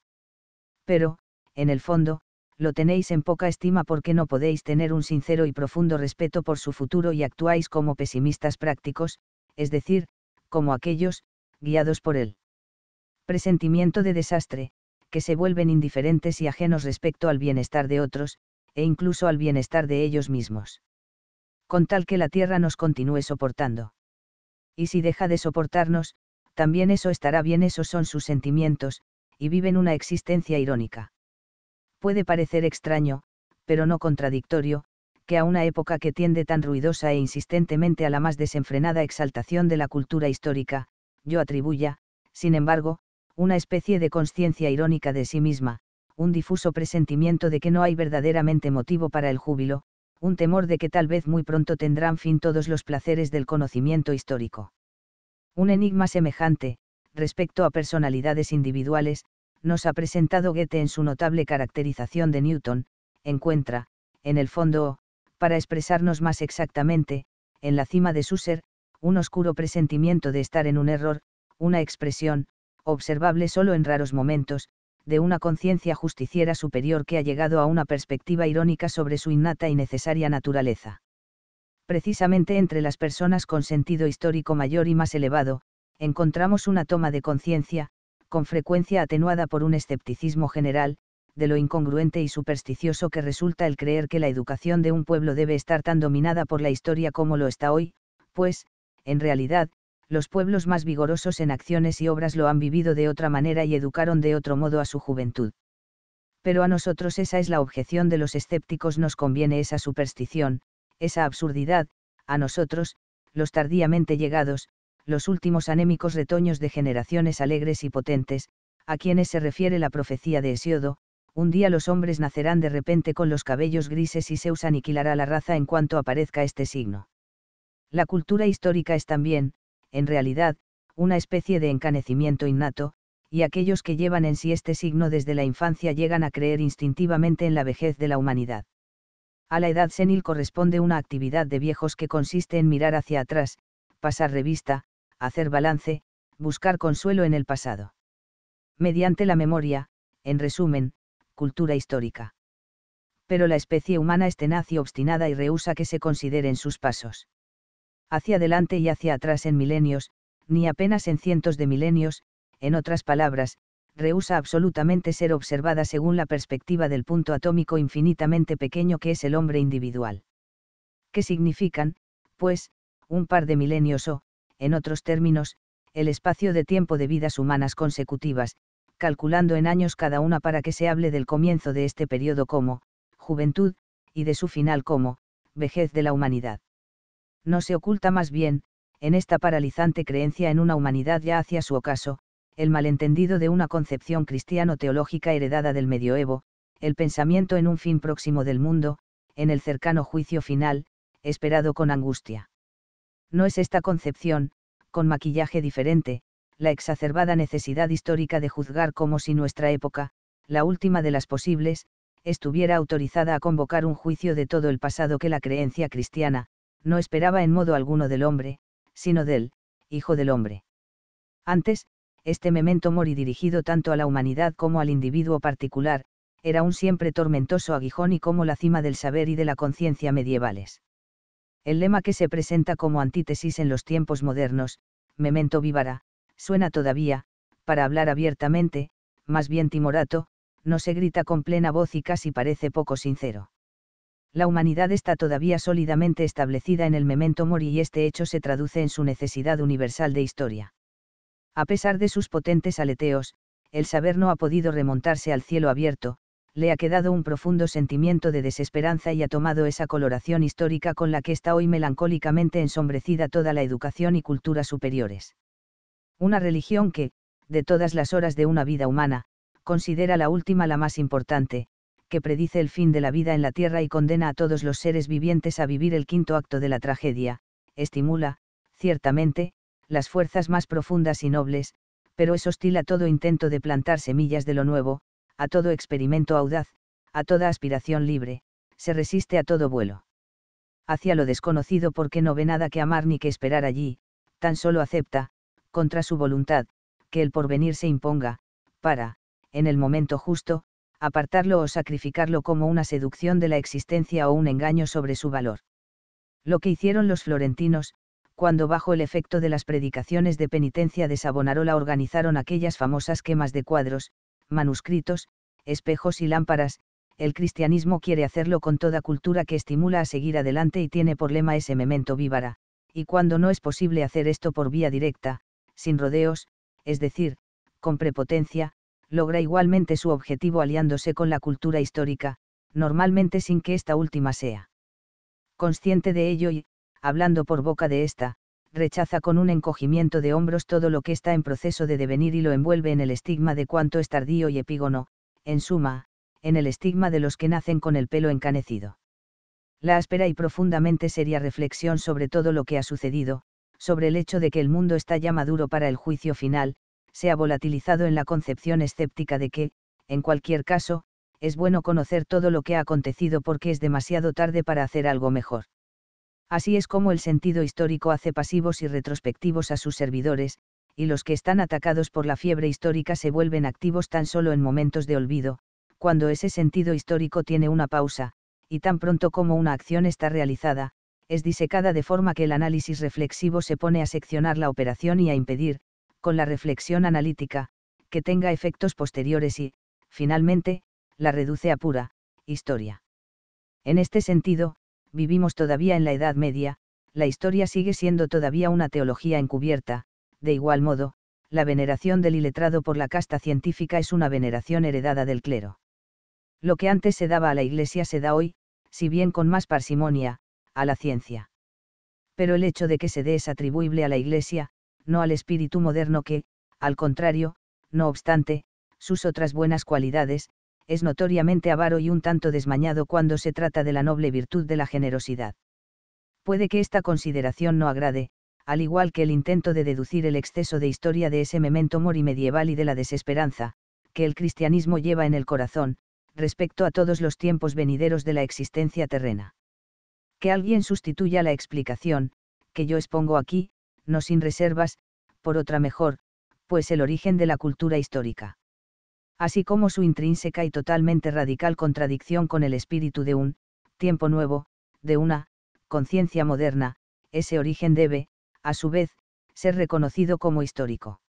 Pero, en el fondo, lo tenéis en poca estima porque no podéis tener un sincero y profundo respeto por su futuro y actuáis como pesimistas prácticos, es decir, como aquellos, guiados por el presentimiento de desastre, que se vuelven indiferentes y ajenos respecto al bienestar de otros, e incluso al bienestar de ellos mismos. Con tal que la tierra nos continúe soportando. Y si deja de soportarnos, también eso estará bien, esos son sus sentimientos, y viven una existencia irónica. Puede parecer extraño, pero no contradictorio, que a una época que tiende tan ruidosa e insistentemente a la más desenfrenada exaltación de la cultura histórica, yo atribuya, sin embargo, una especie de conciencia irónica de sí misma, un difuso presentimiento de que no hay verdaderamente motivo para el júbilo, un temor de que tal vez muy pronto tendrán fin todos los placeres del conocimiento histórico. Un enigma semejante, respecto a personalidades individuales, nos ha presentado Goethe en su notable caracterización de Newton, encuentra, en el fondo, para expresarnos más exactamente, en la cima de su ser, un oscuro presentimiento de estar en un error, una expresión, observable solo en raros momentos, de una conciencia justiciera superior que ha llegado a una perspectiva irónica sobre su innata y necesaria naturaleza. Precisamente entre las personas con sentido histórico mayor y más elevado, encontramos una toma de conciencia, con frecuencia atenuada por un escepticismo general, de lo incongruente y supersticioso que resulta el creer que la educación de un pueblo debe estar tan dominada por la historia como lo está hoy, pues, en realidad, los pueblos más vigorosos en acciones y obras lo han vivido de otra manera y educaron de otro modo a su juventud. Pero a nosotros esa es la objeción de los escépticos, nos conviene esa superstición, esa absurdidad, a nosotros, los tardíamente llegados, los últimos anémicos retoños de generaciones alegres y potentes, a quienes se refiere la profecía de Hesiodo, un día los hombres nacerán de repente con los cabellos grises y Zeus aniquilará la raza en cuanto aparezca este signo. La cultura histórica es también, en realidad, una especie de encanecimiento innato, y aquellos que llevan en sí este signo desde la infancia llegan a creer instintivamente en la vejez de la humanidad. A la edad senil corresponde una actividad de viejos que consiste en mirar hacia atrás, pasar revista, hacer balance, buscar consuelo en el pasado. Mediante la memoria, en resumen, cultura histórica. Pero la especie humana es tenaz y obstinada y rehúsa que se consideren sus pasos hacia adelante y hacia atrás en milenios, ni apenas en cientos de milenios, en otras palabras, rehúsa absolutamente ser observada según la perspectiva del punto atómico infinitamente pequeño que es el hombre individual. ¿Qué significan, pues, un par de milenios o, en otros términos, el espacio de tiempo de vidas humanas consecutivas, calculando en años cada una para que se hable del comienzo de este periodo como, juventud, y de su final como, vejez de la humanidad no se oculta más bien, en esta paralizante creencia en una humanidad ya hacia su ocaso, el malentendido de una concepción cristiano-teológica heredada del medioevo, el pensamiento en un fin próximo del mundo, en el cercano juicio final, esperado con angustia. No es esta concepción, con maquillaje diferente, la exacerbada necesidad histórica de juzgar como si nuestra época, la última de las posibles, estuviera autorizada a convocar un juicio de todo el pasado que la creencia cristiana, no esperaba en modo alguno del hombre, sino del, hijo del hombre. Antes, este memento mori dirigido tanto a la humanidad como al individuo particular, era un siempre tormentoso aguijón y como la cima del saber y de la conciencia medievales. El lema que se presenta como antítesis en los tiempos modernos, memento vivara, suena todavía, para hablar abiertamente, más bien timorato, no se grita con plena voz y casi parece poco sincero la humanidad está todavía sólidamente establecida en el memento mori y este hecho se traduce en su necesidad universal de historia. A pesar de sus potentes aleteos, el saber no ha podido remontarse al cielo abierto, le ha quedado un profundo sentimiento de desesperanza y ha tomado esa coloración histórica con la que está hoy melancólicamente ensombrecida toda la educación y cultura superiores. Una religión que, de todas las horas de una vida humana, considera la última la más importante, que predice el fin de la vida en la tierra y condena a todos los seres vivientes a vivir el quinto acto de la tragedia, estimula, ciertamente, las fuerzas más profundas y nobles, pero es hostil a todo intento de plantar semillas de lo nuevo, a todo experimento audaz, a toda aspiración libre, se resiste a todo vuelo. Hacia lo desconocido porque no ve nada que amar ni que esperar allí, tan solo acepta, contra su voluntad, que el porvenir se imponga, para, en el momento justo, apartarlo o sacrificarlo como una seducción de la existencia o un engaño sobre su valor. Lo que hicieron los florentinos, cuando bajo el efecto de las predicaciones de penitencia de Savonarola organizaron aquellas famosas quemas de cuadros, manuscritos, espejos y lámparas, el cristianismo quiere hacerlo con toda cultura que estimula a seguir adelante y tiene por lema ese memento vívara, y cuando no es posible hacer esto por vía directa, sin rodeos, es decir, con prepotencia, logra igualmente su objetivo aliándose con la cultura histórica, normalmente sin que esta última sea consciente de ello y, hablando por boca de esta, rechaza con un encogimiento de hombros todo lo que está en proceso de devenir y lo envuelve en el estigma de cuanto es tardío y epígono, en suma, en el estigma de los que nacen con el pelo encanecido. La áspera y profundamente seria reflexión sobre todo lo que ha sucedido, sobre el hecho de que el mundo está ya maduro para el juicio final, se ha volatilizado en la concepción escéptica de que, en cualquier caso, es bueno conocer todo lo que ha acontecido porque es demasiado tarde para hacer algo mejor. Así es como el sentido histórico hace pasivos y retrospectivos a sus servidores, y los que están atacados por la fiebre histórica se vuelven activos tan solo en momentos de olvido, cuando ese sentido histórico tiene una pausa, y tan pronto como una acción está realizada, es disecada de forma que el análisis reflexivo se pone a seccionar la operación y a impedir, con la reflexión analítica, que tenga efectos posteriores y, finalmente, la reduce a pura, historia. En este sentido, vivimos todavía en la Edad Media, la historia sigue siendo todavía una teología encubierta, de igual modo, la veneración del iletrado por la casta científica es una veneración heredada del clero. Lo que antes se daba a la Iglesia se da hoy, si bien con más parsimonia, a la ciencia. Pero el hecho de que se dé es atribuible a la Iglesia, no al espíritu moderno que, al contrario, no obstante, sus otras buenas cualidades, es notoriamente avaro y un tanto desmañado cuando se trata de la noble virtud de la generosidad. Puede que esta consideración no agrade, al igual que el intento de deducir el exceso de historia de ese memento mori medieval y de la desesperanza, que el cristianismo lleva en el corazón, respecto a todos los tiempos venideros de la existencia terrena. Que alguien sustituya la explicación, que yo expongo aquí, no sin reservas, por otra mejor, pues el origen de la cultura histórica. Así como su intrínseca y totalmente radical contradicción con el espíritu de un tiempo nuevo, de una conciencia moderna, ese origen debe, a su vez, ser reconocido como histórico.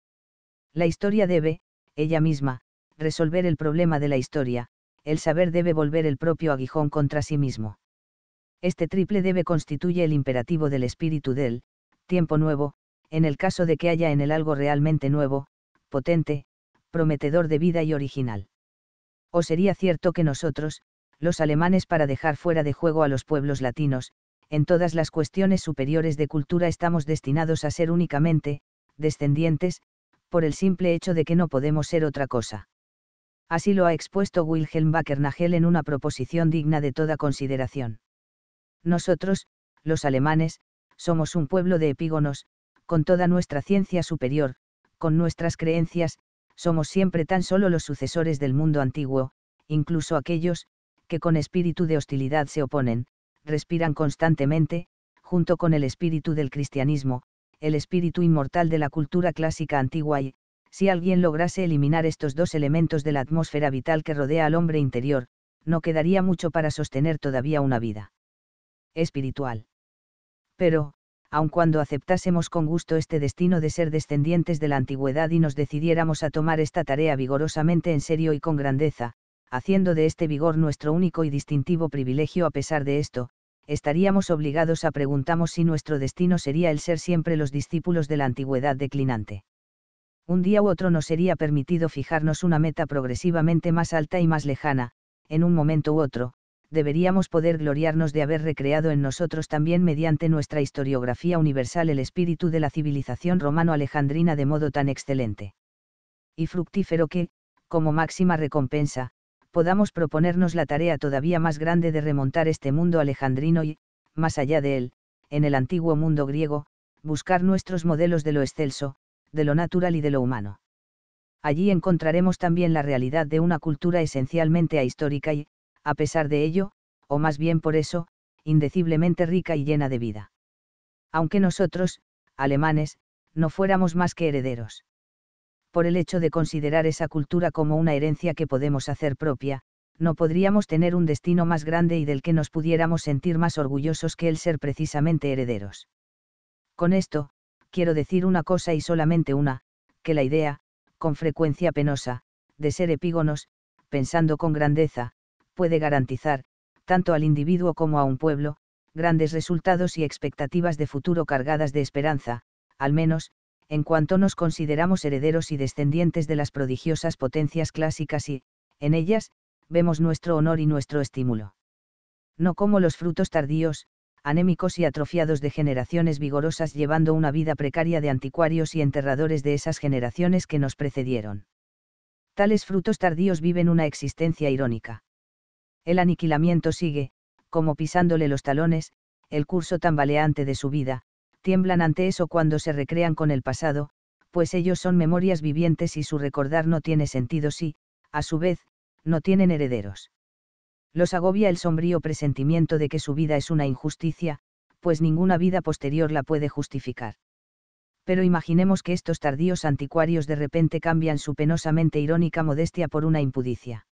La historia debe, ella misma, resolver el problema de la historia, el saber debe volver el propio aguijón contra sí mismo. Este triple debe constituye el imperativo del espíritu del tiempo nuevo, en el caso de que haya en él algo realmente nuevo, potente, prometedor de vida y original. O sería cierto que nosotros, los alemanes para dejar fuera de juego a los pueblos latinos, en todas las cuestiones superiores de cultura estamos destinados a ser únicamente, descendientes, por el simple hecho de que no podemos ser otra cosa. Así lo ha expuesto Wilhelm Nagel en una proposición digna de toda consideración. Nosotros, los alemanes, somos un pueblo de epígonos, con toda nuestra ciencia superior, con nuestras creencias, somos siempre tan solo los sucesores del mundo antiguo, incluso aquellos, que con espíritu de hostilidad se oponen, respiran constantemente, junto con el espíritu del cristianismo, el espíritu inmortal de la cultura clásica antigua y, si alguien lograse eliminar estos dos elementos de la atmósfera vital que rodea al hombre interior, no quedaría mucho para sostener todavía una vida espiritual pero, aun cuando aceptásemos con gusto este destino de ser descendientes de la antigüedad y nos decidiéramos a tomar esta tarea vigorosamente en serio y con grandeza, haciendo de este vigor nuestro único y distintivo privilegio a pesar de esto, estaríamos obligados a preguntarnos si nuestro destino sería el ser siempre los discípulos de la antigüedad declinante. Un día u otro nos sería permitido fijarnos una meta progresivamente más alta y más lejana, en un momento u otro, deberíamos poder gloriarnos de haber recreado en nosotros también mediante nuestra historiografía universal el espíritu de la civilización romano-alejandrina de modo tan excelente. Y fructífero que, como máxima recompensa, podamos proponernos la tarea todavía más grande de remontar este mundo alejandrino y, más allá de él, en el antiguo mundo griego, buscar nuestros modelos de lo excelso, de lo natural y de lo humano. Allí encontraremos también la realidad de una cultura esencialmente ahistórica y, a pesar de ello, o más bien por eso, indeciblemente rica y llena de vida. Aunque nosotros, alemanes, no fuéramos más que herederos. Por el hecho de considerar esa cultura como una herencia que podemos hacer propia, no podríamos tener un destino más grande y del que nos pudiéramos sentir más orgullosos que el ser precisamente herederos. Con esto, quiero decir una cosa y solamente una, que la idea, con frecuencia penosa, de ser epígonos, pensando con grandeza, puede garantizar, tanto al individuo como a un pueblo, grandes resultados y expectativas de futuro cargadas de esperanza, al menos, en cuanto nos consideramos herederos y descendientes de las prodigiosas potencias clásicas y, en ellas, vemos nuestro honor y nuestro estímulo. No como los frutos tardíos, anémicos y atrofiados de generaciones vigorosas llevando una vida precaria de anticuarios y enterradores de esas generaciones que nos precedieron. Tales frutos tardíos viven una existencia irónica el aniquilamiento sigue, como pisándole los talones, el curso tambaleante de su vida, tiemblan ante eso cuando se recrean con el pasado, pues ellos son memorias vivientes y su recordar no tiene sentido si, a su vez, no tienen herederos. Los agobia el sombrío presentimiento de que su vida es una injusticia, pues ninguna vida posterior la puede justificar. Pero imaginemos que estos tardíos anticuarios de repente cambian su penosamente irónica modestia por una impudicia.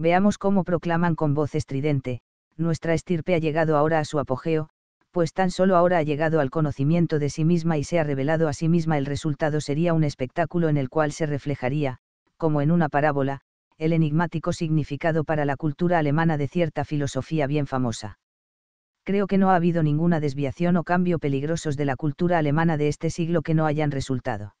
Veamos cómo proclaman con voz estridente, nuestra estirpe ha llegado ahora a su apogeo, pues tan solo ahora ha llegado al conocimiento de sí misma y se ha revelado a sí misma el resultado sería un espectáculo en el cual se reflejaría, como en una parábola, el enigmático significado para la cultura alemana de cierta filosofía bien famosa. Creo que no ha habido ninguna desviación o cambio peligrosos de la cultura alemana de este siglo que no hayan resultado.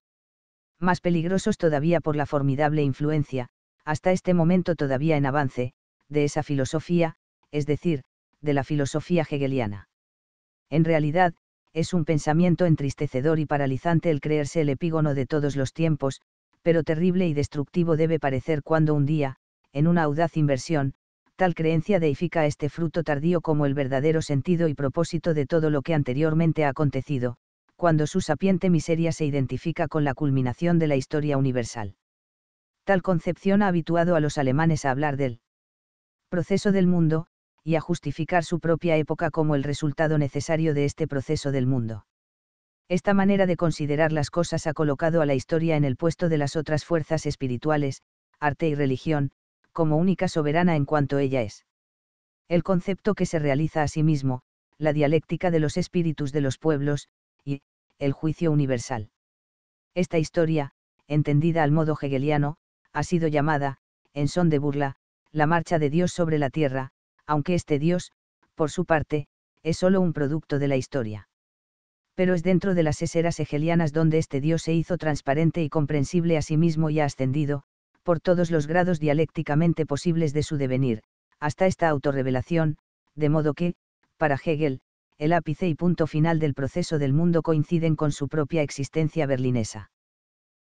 Más peligrosos todavía por la formidable influencia, hasta este momento todavía en avance, de esa filosofía, es decir, de la filosofía hegeliana. En realidad, es un pensamiento entristecedor y paralizante el creerse el epígono de todos los tiempos, pero terrible y destructivo debe parecer cuando un día, en una audaz inversión, tal creencia deifica este fruto tardío como el verdadero sentido y propósito de todo lo que anteriormente ha acontecido, cuando su sapiente miseria se identifica con la culminación de la historia universal. Tal concepción ha habituado a los alemanes a hablar del proceso del mundo, y a justificar su propia época como el resultado necesario de este proceso del mundo. Esta manera de considerar las cosas ha colocado a la historia en el puesto de las otras fuerzas espirituales, arte y religión, como única soberana en cuanto ella es. El concepto que se realiza a sí mismo, la dialéctica de los espíritus de los pueblos, y, el juicio universal. Esta historia, entendida al modo hegeliano, ha sido llamada, en son de burla, la marcha de Dios sobre la tierra, aunque este Dios, por su parte, es solo un producto de la historia. Pero es dentro de las eseras hegelianas donde este Dios se hizo transparente y comprensible a sí mismo y ha ascendido, por todos los grados dialécticamente posibles de su devenir, hasta esta autorrevelación, de modo que, para Hegel, el ápice y punto final del proceso del mundo coinciden con su propia existencia berlinesa.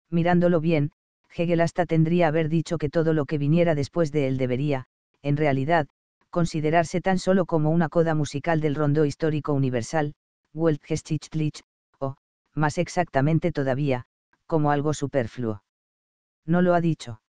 Mirándolo bien, Hegel hasta tendría haber dicho que todo lo que viniera después de él debería, en realidad, considerarse tan solo como una coda musical del rondo histórico universal, Weltgeschichtlich, o, más exactamente todavía, como algo superfluo. No lo ha dicho.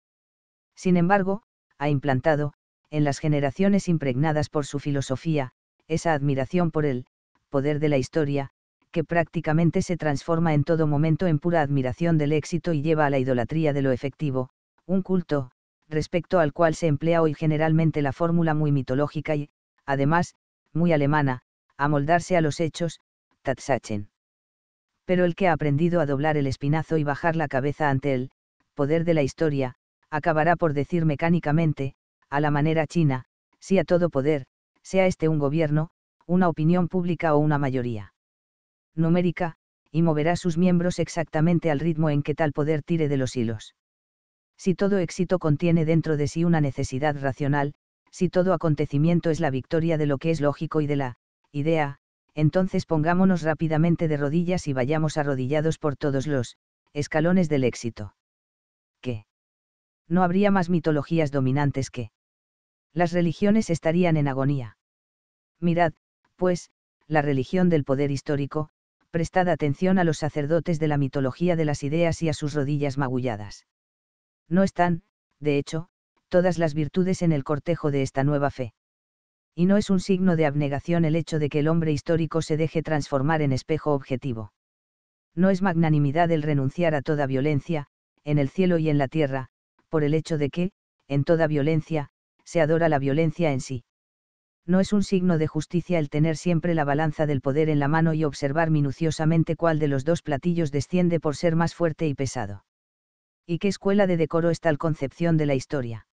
Sin embargo, ha implantado, en las generaciones impregnadas por su filosofía, esa admiración por el poder de la historia, que prácticamente se transforma en todo momento en pura admiración del éxito y lleva a la idolatría de lo efectivo, un culto, respecto al cual se emplea hoy generalmente la fórmula muy mitológica y, además, muy alemana, amoldarse a los hechos, Tatsachen. Pero el que ha aprendido a doblar el espinazo y bajar la cabeza ante el poder de la historia, acabará por decir mecánicamente, a la manera china, si a todo poder, sea este un gobierno, una opinión pública o una mayoría numérica, y moverá sus miembros exactamente al ritmo en que tal poder tire de los hilos. Si todo éxito contiene dentro de sí una necesidad racional, si todo acontecimiento es la victoria de lo que es lógico y de la idea, entonces pongámonos rápidamente de rodillas y vayamos arrodillados por todos los escalones del éxito. ¿Qué? No habría más mitologías dominantes que las religiones estarían en agonía. Mirad, pues, la religión del poder histórico, prestad atención a los sacerdotes de la mitología de las ideas y a sus rodillas magulladas. No están, de hecho, todas las virtudes en el cortejo de esta nueva fe. Y no es un signo de abnegación el hecho de que el hombre histórico se deje transformar en espejo objetivo. No es magnanimidad el renunciar a toda violencia, en el cielo y en la tierra, por el hecho de que, en toda violencia, se adora la violencia en sí no es un signo de justicia el tener siempre la balanza del poder en la mano y observar minuciosamente cuál de los dos platillos desciende por ser más fuerte y pesado. ¿Y qué escuela de decoro es tal concepción de la historia?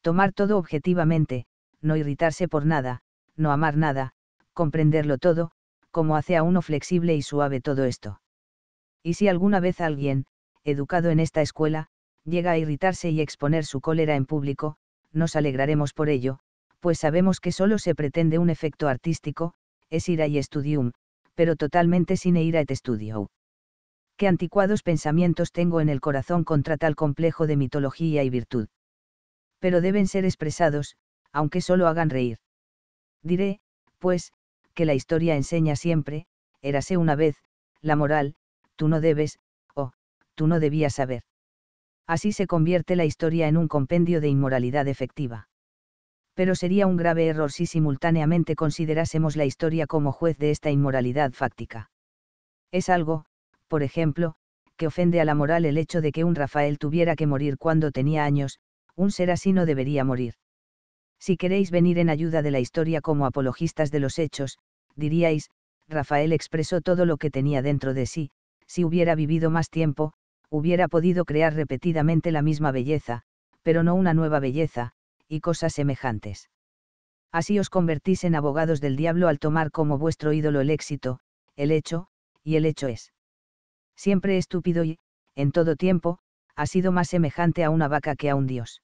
Tomar todo objetivamente, no irritarse por nada, no amar nada, comprenderlo todo, como hace a uno flexible y suave todo esto. Y si alguna vez alguien, educado en esta escuela, llega a irritarse y exponer su cólera en público, nos alegraremos por ello, pues sabemos que solo se pretende un efecto artístico, es ira y studium, pero totalmente sin ira et estudio. Qué anticuados pensamientos tengo en el corazón contra tal complejo de mitología y virtud. Pero deben ser expresados, aunque solo hagan reír. Diré, pues, que la historia enseña siempre, érase una vez, la moral, tú no debes, o, tú no debías saber. Así se convierte la historia en un compendio de inmoralidad efectiva pero sería un grave error si simultáneamente considerásemos la historia como juez de esta inmoralidad fáctica. Es algo, por ejemplo, que ofende a la moral el hecho de que un Rafael tuviera que morir cuando tenía años, un ser así no debería morir. Si queréis venir en ayuda de la historia como apologistas de los hechos, diríais, Rafael expresó todo lo que tenía dentro de sí, si hubiera vivido más tiempo, hubiera podido crear repetidamente la misma belleza, pero no una nueva belleza, y cosas semejantes. Así os convertís en abogados del diablo al tomar como vuestro ídolo el éxito, el hecho, y el hecho es. Siempre estúpido y, en todo tiempo, ha sido más semejante a una vaca que a un dios.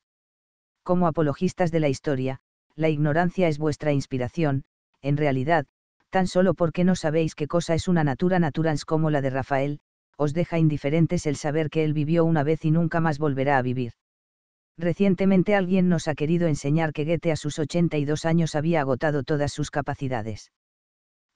Como apologistas de la historia, la ignorancia es vuestra inspiración, en realidad, tan solo porque no sabéis qué cosa es una natura naturans como la de Rafael, os deja indiferentes el saber que él vivió una vez y nunca más volverá a vivir. Recientemente alguien nos ha querido enseñar que Goethe a sus 82 años había agotado todas sus capacidades.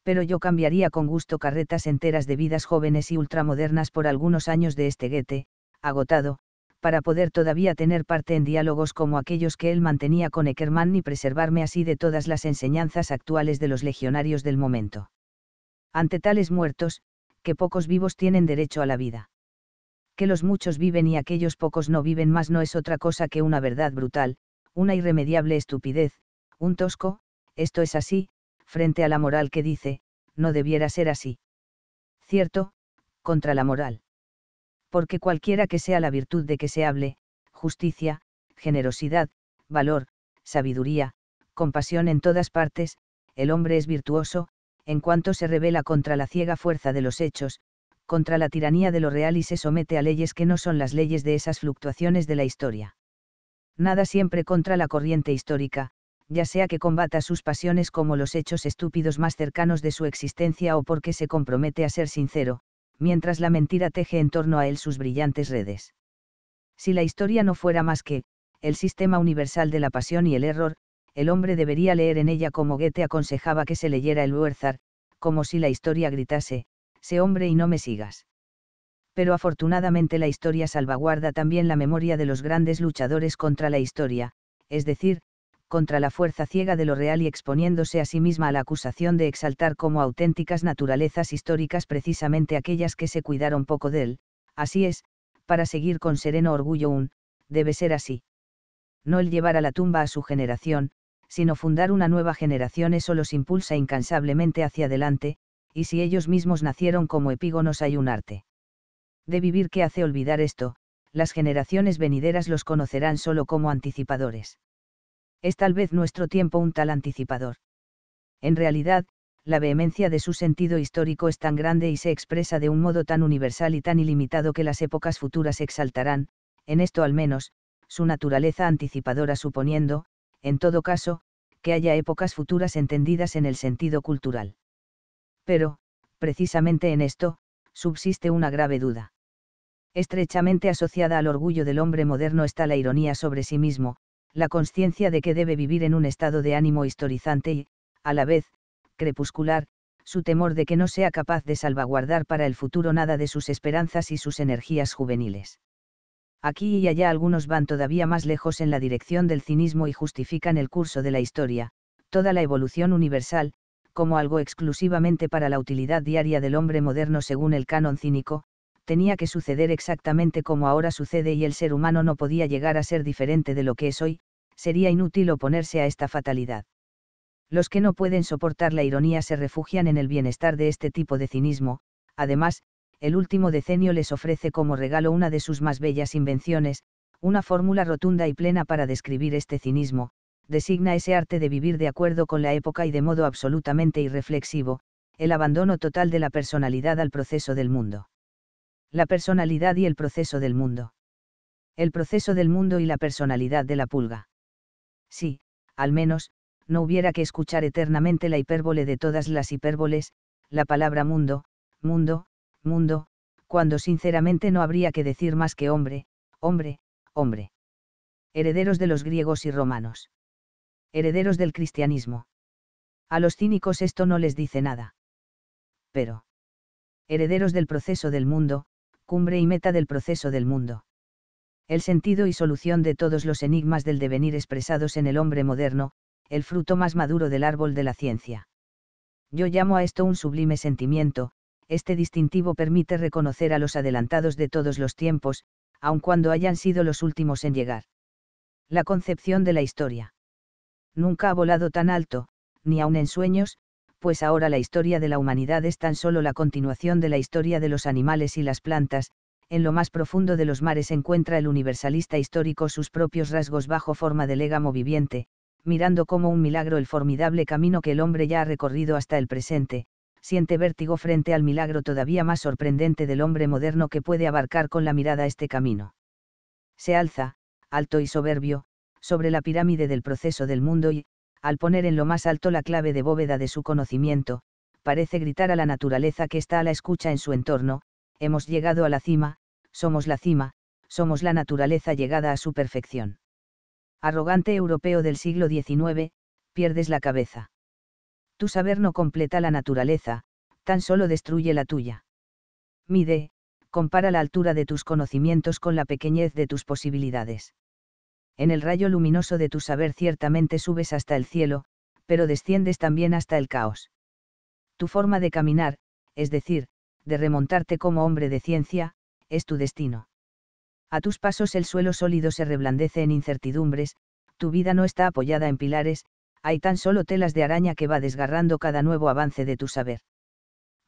Pero yo cambiaría con gusto carretas enteras de vidas jóvenes y ultramodernas por algunos años de este Goethe, agotado, para poder todavía tener parte en diálogos como aquellos que él mantenía con Eckermann y preservarme así de todas las enseñanzas actuales de los legionarios del momento. Ante tales muertos, que pocos vivos tienen derecho a la vida que los muchos viven y aquellos pocos no viven más no es otra cosa que una verdad brutal, una irremediable estupidez, un tosco, esto es así, frente a la moral que dice, no debiera ser así. Cierto, contra la moral. Porque cualquiera que sea la virtud de que se hable, justicia, generosidad, valor, sabiduría, compasión en todas partes, el hombre es virtuoso, en cuanto se revela contra la ciega fuerza de los hechos, contra la tiranía de lo real y se somete a leyes que no son las leyes de esas fluctuaciones de la historia. Nada siempre contra la corriente histórica, ya sea que combata sus pasiones como los hechos estúpidos más cercanos de su existencia o porque se compromete a ser sincero, mientras la mentira teje en torno a él sus brillantes redes. Si la historia no fuera más que, el sistema universal de la pasión y el error, el hombre debería leer en ella como Goethe aconsejaba que se leyera el Werther, como si la historia gritase, sé hombre y no me sigas. Pero afortunadamente la historia salvaguarda también la memoria de los grandes luchadores contra la historia, es decir, contra la fuerza ciega de lo real y exponiéndose a sí misma a la acusación de exaltar como auténticas naturalezas históricas precisamente aquellas que se cuidaron poco de él, así es, para seguir con sereno orgullo un, debe ser así. No el llevar a la tumba a su generación, sino fundar una nueva generación eso los impulsa incansablemente hacia adelante, y si ellos mismos nacieron como epígonos hay un arte. De vivir que hace olvidar esto, las generaciones venideras los conocerán solo como anticipadores. Es tal vez nuestro tiempo un tal anticipador. En realidad, la vehemencia de su sentido histórico es tan grande y se expresa de un modo tan universal y tan ilimitado que las épocas futuras exaltarán, en esto al menos, su naturaleza anticipadora suponiendo, en todo caso, que haya épocas futuras entendidas en el sentido cultural. Pero, precisamente en esto, subsiste una grave duda. Estrechamente asociada al orgullo del hombre moderno está la ironía sobre sí mismo, la conciencia de que debe vivir en un estado de ánimo historizante y, a la vez, crepuscular, su temor de que no sea capaz de salvaguardar para el futuro nada de sus esperanzas y sus energías juveniles. Aquí y allá algunos van todavía más lejos en la dirección del cinismo y justifican el curso de la historia, toda la evolución universal, como algo exclusivamente para la utilidad diaria del hombre moderno según el canon cínico, tenía que suceder exactamente como ahora sucede y el ser humano no podía llegar a ser diferente de lo que es hoy, sería inútil oponerse a esta fatalidad. Los que no pueden soportar la ironía se refugian en el bienestar de este tipo de cinismo, además, el último decenio les ofrece como regalo una de sus más bellas invenciones, una fórmula rotunda y plena para describir este cinismo, designa ese arte de vivir de acuerdo con la época y de modo absolutamente irreflexivo, el abandono total de la personalidad al proceso del mundo. La personalidad y el proceso del mundo. El proceso del mundo y la personalidad de la pulga. Sí, al menos, no hubiera que escuchar eternamente la hipérbole de todas las hipérboles, la palabra mundo, mundo, mundo, cuando sinceramente no habría que decir más que hombre, hombre, hombre. Herederos de los griegos y romanos herederos del cristianismo. A los cínicos esto no les dice nada. Pero. Herederos del proceso del mundo, cumbre y meta del proceso del mundo. El sentido y solución de todos los enigmas del devenir expresados en el hombre moderno, el fruto más maduro del árbol de la ciencia. Yo llamo a esto un sublime sentimiento, este distintivo permite reconocer a los adelantados de todos los tiempos, aun cuando hayan sido los últimos en llegar. La concepción de la historia. Nunca ha volado tan alto, ni aun en sueños, pues ahora la historia de la humanidad es tan solo la continuación de la historia de los animales y las plantas, en lo más profundo de los mares encuentra el universalista histórico sus propios rasgos bajo forma de légamo viviente, mirando como un milagro el formidable camino que el hombre ya ha recorrido hasta el presente, siente vértigo frente al milagro todavía más sorprendente del hombre moderno que puede abarcar con la mirada este camino. Se alza, alto y soberbio, sobre la pirámide del proceso del mundo y, al poner en lo más alto la clave de bóveda de su conocimiento, parece gritar a la naturaleza que está a la escucha en su entorno, hemos llegado a la cima, somos la cima, somos la naturaleza llegada a su perfección. Arrogante europeo del siglo XIX, pierdes la cabeza. Tu saber no completa la naturaleza, tan solo destruye la tuya. Mide, compara la altura de tus conocimientos con la pequeñez de tus posibilidades en el rayo luminoso de tu saber ciertamente subes hasta el cielo, pero desciendes también hasta el caos. Tu forma de caminar, es decir, de remontarte como hombre de ciencia, es tu destino. A tus pasos el suelo sólido se reblandece en incertidumbres, tu vida no está apoyada en pilares, hay tan solo telas de araña que va desgarrando cada nuevo avance de tu saber.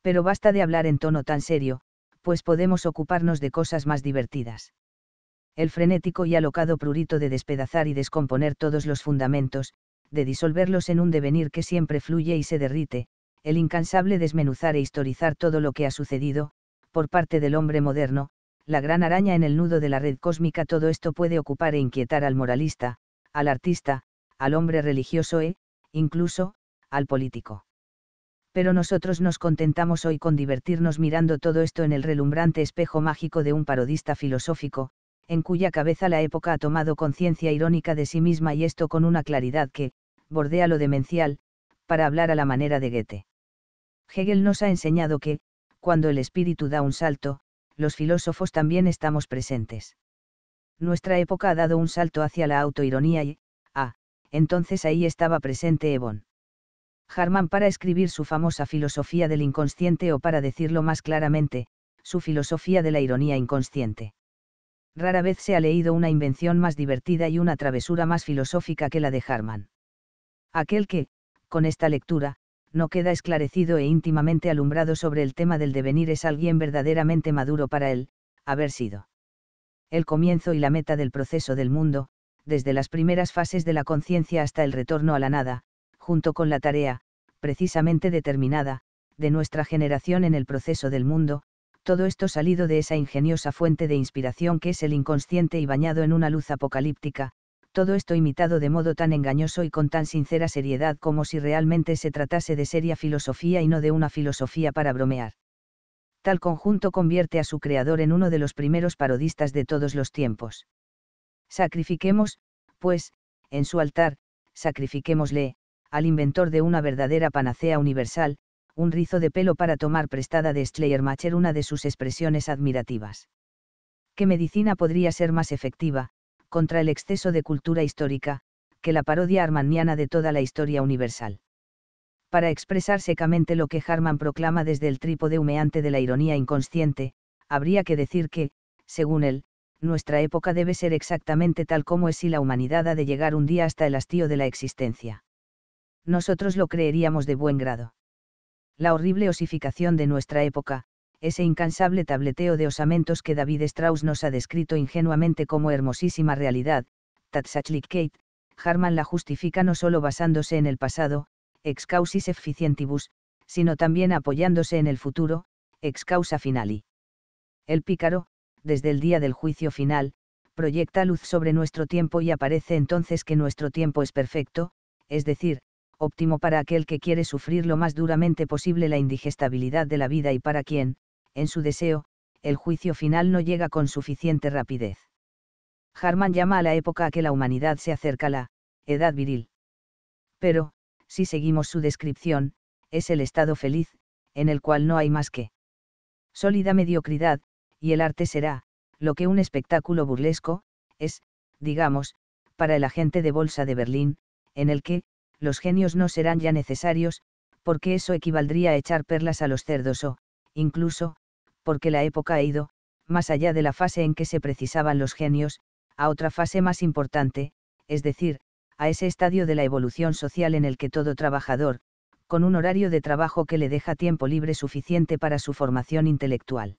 Pero basta de hablar en tono tan serio, pues podemos ocuparnos de cosas más divertidas el frenético y alocado prurito de despedazar y descomponer todos los fundamentos, de disolverlos en un devenir que siempre fluye y se derrite, el incansable desmenuzar e historizar todo lo que ha sucedido, por parte del hombre moderno, la gran araña en el nudo de la red cósmica, todo esto puede ocupar e inquietar al moralista, al artista, al hombre religioso e, incluso, al político. Pero nosotros nos contentamos hoy con divertirnos mirando todo esto en el relumbrante espejo mágico de un parodista filosófico, en cuya cabeza la época ha tomado conciencia irónica de sí misma y esto con una claridad que, bordea lo demencial, para hablar a la manera de Goethe. Hegel nos ha enseñado que, cuando el espíritu da un salto, los filósofos también estamos presentes. Nuestra época ha dado un salto hacia la autoironía y, ah, entonces ahí estaba presente Evon. Harman para escribir su famosa filosofía del inconsciente o para decirlo más claramente, su filosofía de la ironía inconsciente rara vez se ha leído una invención más divertida y una travesura más filosófica que la de Harman. Aquel que, con esta lectura, no queda esclarecido e íntimamente alumbrado sobre el tema del devenir es alguien verdaderamente maduro para él, haber sido. El comienzo y la meta del proceso del mundo, desde las primeras fases de la conciencia hasta el retorno a la nada, junto con la tarea, precisamente determinada, de nuestra generación en el proceso del mundo, todo esto salido de esa ingeniosa fuente de inspiración que es el inconsciente y bañado en una luz apocalíptica, todo esto imitado de modo tan engañoso y con tan sincera seriedad como si realmente se tratase de seria filosofía y no de una filosofía para bromear. Tal conjunto convierte a su creador en uno de los primeros parodistas de todos los tiempos. Sacrifiquemos, pues, en su altar, sacrifiquémosle, al inventor de una verdadera panacea universal, un rizo de pelo para tomar prestada de Schleiermacher una de sus expresiones admirativas. ¿Qué medicina podría ser más efectiva, contra el exceso de cultura histórica, que la parodia armaniana de toda la historia universal? Para expresar secamente lo que Harman proclama desde el trípode humeante de la ironía inconsciente, habría que decir que, según él, nuestra época debe ser exactamente tal como es si la humanidad ha de llegar un día hasta el hastío de la existencia. Nosotros lo creeríamos de buen grado la horrible osificación de nuestra época, ese incansable tableteo de osamentos que David Strauss nos ha descrito ingenuamente como hermosísima realidad, Tatsachlik Kate, Harman la justifica no solo basándose en el pasado, ex causis efficientibus, sino también apoyándose en el futuro, ex causa finali. El pícaro, desde el día del juicio final, proyecta luz sobre nuestro tiempo y aparece entonces que nuestro tiempo es perfecto, es decir, óptimo para aquel que quiere sufrir lo más duramente posible la indigestabilidad de la vida y para quien, en su deseo, el juicio final no llega con suficiente rapidez. Harman llama a la época a que la humanidad se acerca a la edad viril. Pero, si seguimos su descripción, es el estado feliz, en el cual no hay más que sólida mediocridad, y el arte será, lo que un espectáculo burlesco, es, digamos, para el agente de bolsa de Berlín, en el que, los genios no serán ya necesarios, porque eso equivaldría a echar perlas a los cerdos o, incluso, porque la época ha ido, más allá de la fase en que se precisaban los genios, a otra fase más importante, es decir, a ese estadio de la evolución social en el que todo trabajador, con un horario de trabajo que le deja tiempo libre suficiente para su formación intelectual,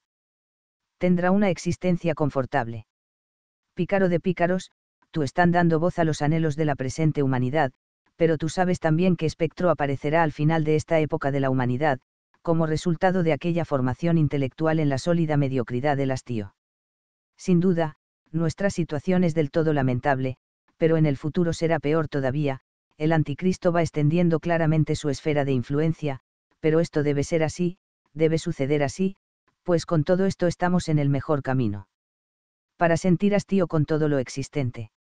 tendrá una existencia confortable. Pícaro de pícaros, tú están dando voz a los anhelos de la presente humanidad, pero tú sabes también qué Espectro aparecerá al final de esta época de la humanidad, como resultado de aquella formación intelectual en la sólida mediocridad del hastío. Sin duda, nuestra situación es del todo lamentable, pero en el futuro será peor todavía, el anticristo va extendiendo claramente su esfera de influencia, pero esto debe ser así, debe suceder así, pues con todo esto estamos en el mejor camino. Para sentir hastío con todo lo existente.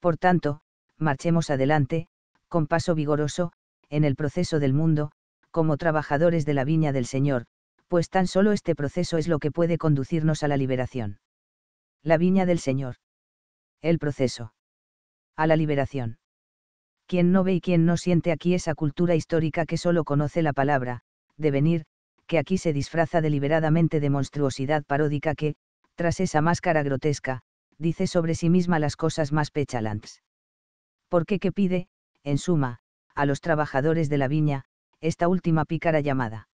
Por tanto, marchemos adelante, con paso vigoroso, en el proceso del mundo, como trabajadores de la viña del Señor, pues tan solo este proceso es lo que puede conducirnos a la liberación. La viña del Señor. El proceso. A la liberación. Quien no ve y quien no siente aquí esa cultura histórica que solo conoce la palabra, de venir, que aquí se disfraza deliberadamente de monstruosidad paródica que, tras esa máscara grotesca, dice sobre sí misma las cosas más ¿Por qué qué pide, en suma, a los trabajadores de la viña, esta última pícara llamada.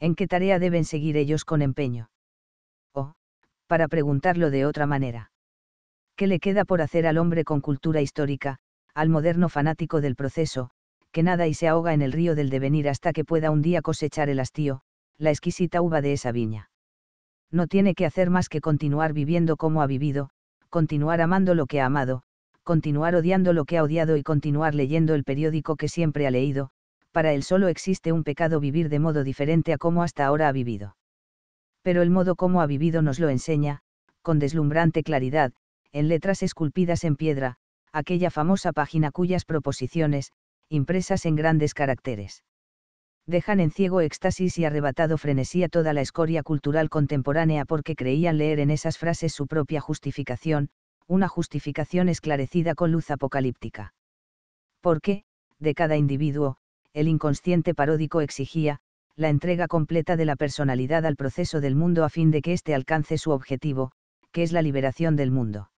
¿En qué tarea deben seguir ellos con empeño? O, oh, para preguntarlo de otra manera. ¿Qué le queda por hacer al hombre con cultura histórica, al moderno fanático del proceso, que nada y se ahoga en el río del devenir hasta que pueda un día cosechar el hastío, la exquisita uva de esa viña? No tiene que hacer más que continuar viviendo como ha vivido, continuar amando lo que ha amado, continuar odiando lo que ha odiado y continuar leyendo el periódico que siempre ha leído, para él solo existe un pecado vivir de modo diferente a como hasta ahora ha vivido. Pero el modo como ha vivido nos lo enseña, con deslumbrante claridad, en letras esculpidas en piedra, aquella famosa página cuyas proposiciones, impresas en grandes caracteres, dejan en ciego éxtasis y arrebatado frenesí toda la escoria cultural contemporánea porque creían leer en esas frases su propia justificación, una justificación esclarecida con luz apocalíptica. Porque, de cada individuo, el inconsciente paródico exigía, la entrega completa de la personalidad al proceso del mundo a fin de que éste alcance su objetivo, que es la liberación del mundo.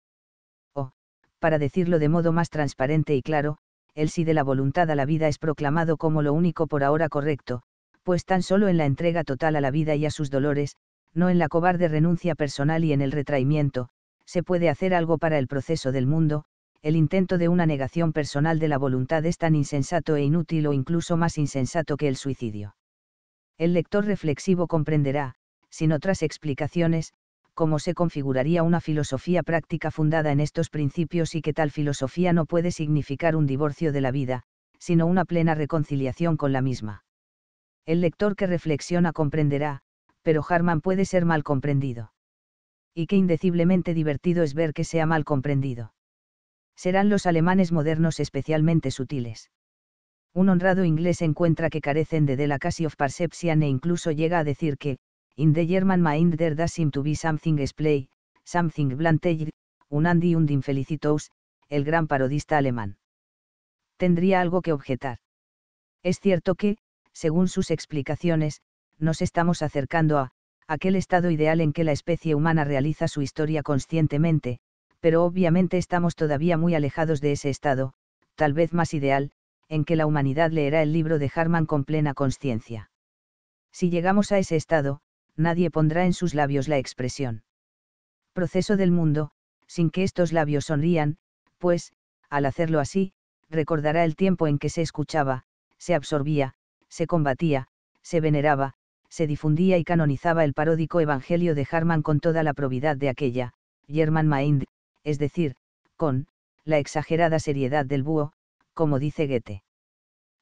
O, para decirlo de modo más transparente y claro, el sí de la voluntad a la vida es proclamado como lo único por ahora correcto, pues tan solo en la entrega total a la vida y a sus dolores, no en la cobarde renuncia personal y en el retraimiento, se puede hacer algo para el proceso del mundo, el intento de una negación personal de la voluntad es tan insensato e inútil o incluso más insensato que el suicidio. El lector reflexivo comprenderá, sin otras explicaciones, cómo se configuraría una filosofía práctica fundada en estos principios y que tal filosofía no puede significar un divorcio de la vida, sino una plena reconciliación con la misma. El lector que reflexiona comprenderá, pero Harman puede ser mal comprendido y qué indeciblemente divertido es ver que sea mal comprendido. Serán los alemanes modernos especialmente sutiles. Un honrado inglés encuentra que carecen de casi of perception e incluso llega a decir que, in the German mind there does seem to be something splay, something un Andy und infelicitous, el gran parodista alemán. Tendría algo que objetar. Es cierto que, según sus explicaciones, nos estamos acercando a, aquel estado ideal en que la especie humana realiza su historia conscientemente, pero obviamente estamos todavía muy alejados de ese estado, tal vez más ideal, en que la humanidad leerá el libro de Harman con plena conciencia. Si llegamos a ese estado, nadie pondrá en sus labios la expresión proceso del mundo, sin que estos labios sonrían, pues, al hacerlo así, recordará el tiempo en que se escuchaba, se absorbía, se combatía, se veneraba, se difundía y canonizaba el paródico Evangelio de Harman con toda la probidad de aquella, German Mind, es decir, con, la exagerada seriedad del búho, como dice Goethe.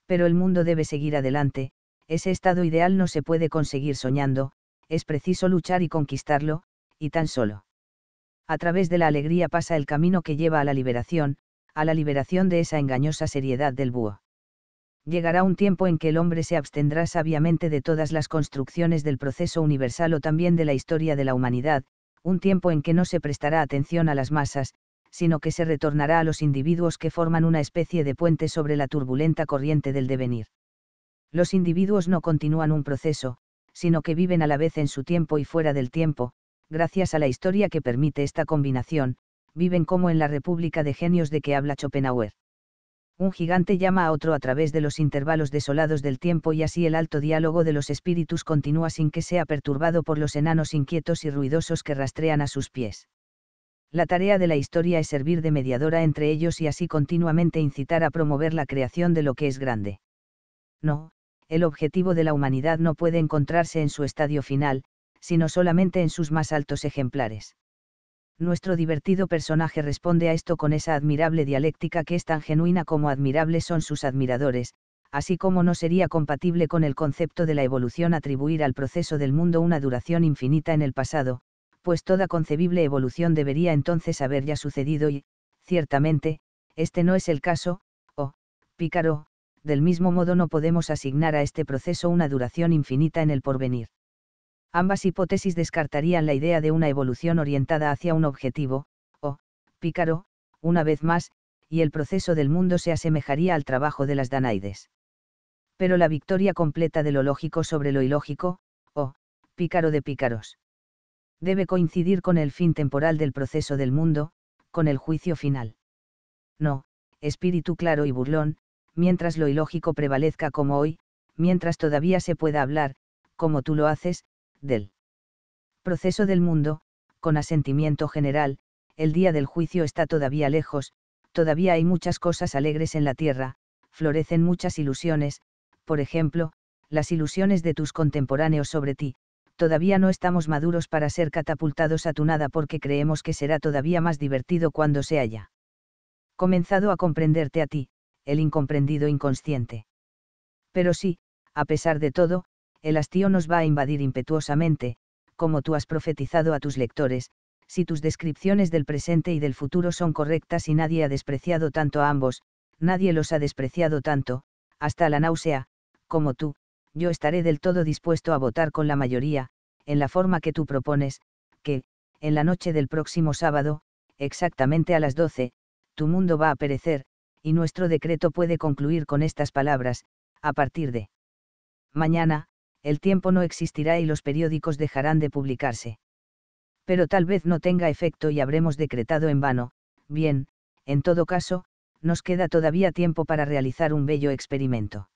Pero el mundo debe seguir adelante, ese estado ideal no se puede conseguir soñando, es preciso luchar y conquistarlo, y tan solo. A través de la alegría pasa el camino que lleva a la liberación, a la liberación de esa engañosa seriedad del búho llegará un tiempo en que el hombre se abstendrá sabiamente de todas las construcciones del proceso universal o también de la historia de la humanidad, un tiempo en que no se prestará atención a las masas, sino que se retornará a los individuos que forman una especie de puente sobre la turbulenta corriente del devenir. Los individuos no continúan un proceso, sino que viven a la vez en su tiempo y fuera del tiempo, gracias a la historia que permite esta combinación, viven como en la República de Genios de que habla Schopenhauer un gigante llama a otro a través de los intervalos desolados del tiempo y así el alto diálogo de los espíritus continúa sin que sea perturbado por los enanos inquietos y ruidosos que rastrean a sus pies. La tarea de la historia es servir de mediadora entre ellos y así continuamente incitar a promover la creación de lo que es grande. No, el objetivo de la humanidad no puede encontrarse en su estadio final, sino solamente en sus más altos ejemplares nuestro divertido personaje responde a esto con esa admirable dialéctica que es tan genuina como admirables son sus admiradores, así como no sería compatible con el concepto de la evolución atribuir al proceso del mundo una duración infinita en el pasado, pues toda concebible evolución debería entonces haber ya sucedido y, ciertamente, este no es el caso, o, pícaro, del mismo modo no podemos asignar a este proceso una duración infinita en el porvenir. Ambas hipótesis descartarían la idea de una evolución orientada hacia un objetivo, o, pícaro, una vez más, y el proceso del mundo se asemejaría al trabajo de las Danaides. Pero la victoria completa de lo lógico sobre lo ilógico, o, pícaro de pícaros. Debe coincidir con el fin temporal del proceso del mundo, con el juicio final. No, espíritu claro y burlón, mientras lo ilógico prevalezca como hoy, mientras todavía se pueda hablar, como tú lo haces, del proceso del mundo, con asentimiento general, el día del juicio está todavía lejos, todavía hay muchas cosas alegres en la tierra, florecen muchas ilusiones, por ejemplo, las ilusiones de tus contemporáneos sobre ti, todavía no estamos maduros para ser catapultados a tu nada porque creemos que será todavía más divertido cuando se haya comenzado a comprenderte a ti, el incomprendido inconsciente. Pero sí, a pesar de todo, el hastío nos va a invadir impetuosamente, como tú has profetizado a tus lectores, si tus descripciones del presente y del futuro son correctas y nadie ha despreciado tanto a ambos, nadie los ha despreciado tanto, hasta la náusea, como tú, yo estaré del todo dispuesto a votar con la mayoría, en la forma que tú propones, que, en la noche del próximo sábado, exactamente a las doce, tu mundo va a perecer, y nuestro decreto puede concluir con estas palabras, a partir de mañana, el tiempo no existirá y los periódicos dejarán de publicarse. Pero tal vez no tenga efecto y habremos decretado en vano, bien, en todo caso, nos queda todavía tiempo para realizar un bello experimento.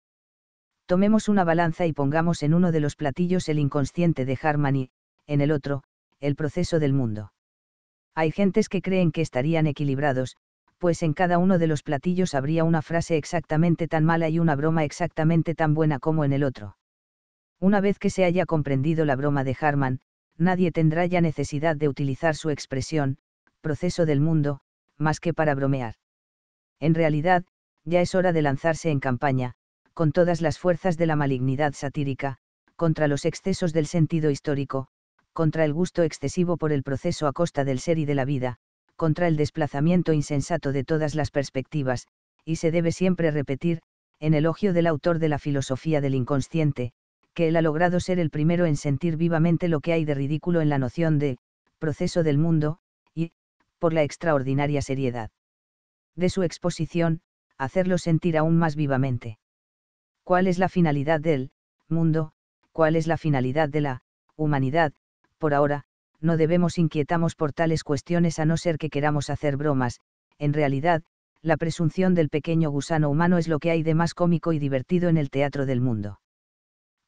Tomemos una balanza y pongamos en uno de los platillos el inconsciente de Harman en el otro, el proceso del mundo. Hay gentes que creen que estarían equilibrados, pues en cada uno de los platillos habría una frase exactamente tan mala y una broma exactamente tan buena como en el otro. Una vez que se haya comprendido la broma de Harman, nadie tendrá ya necesidad de utilizar su expresión, proceso del mundo, más que para bromear. En realidad, ya es hora de lanzarse en campaña, con todas las fuerzas de la malignidad satírica, contra los excesos del sentido histórico, contra el gusto excesivo por el proceso a costa del ser y de la vida, contra el desplazamiento insensato de todas las perspectivas, y se debe siempre repetir, en elogio del autor de la filosofía del inconsciente, que él ha logrado ser el primero en sentir vivamente lo que hay de ridículo en la noción de proceso del mundo, y, por la extraordinaria seriedad de su exposición, hacerlo sentir aún más vivamente. ¿Cuál es la finalidad del mundo? ¿Cuál es la finalidad de la humanidad? Por ahora, no debemos inquietamos por tales cuestiones a no ser que queramos hacer bromas, en realidad, la presunción del pequeño gusano humano es lo que hay de más cómico y divertido en el teatro del mundo.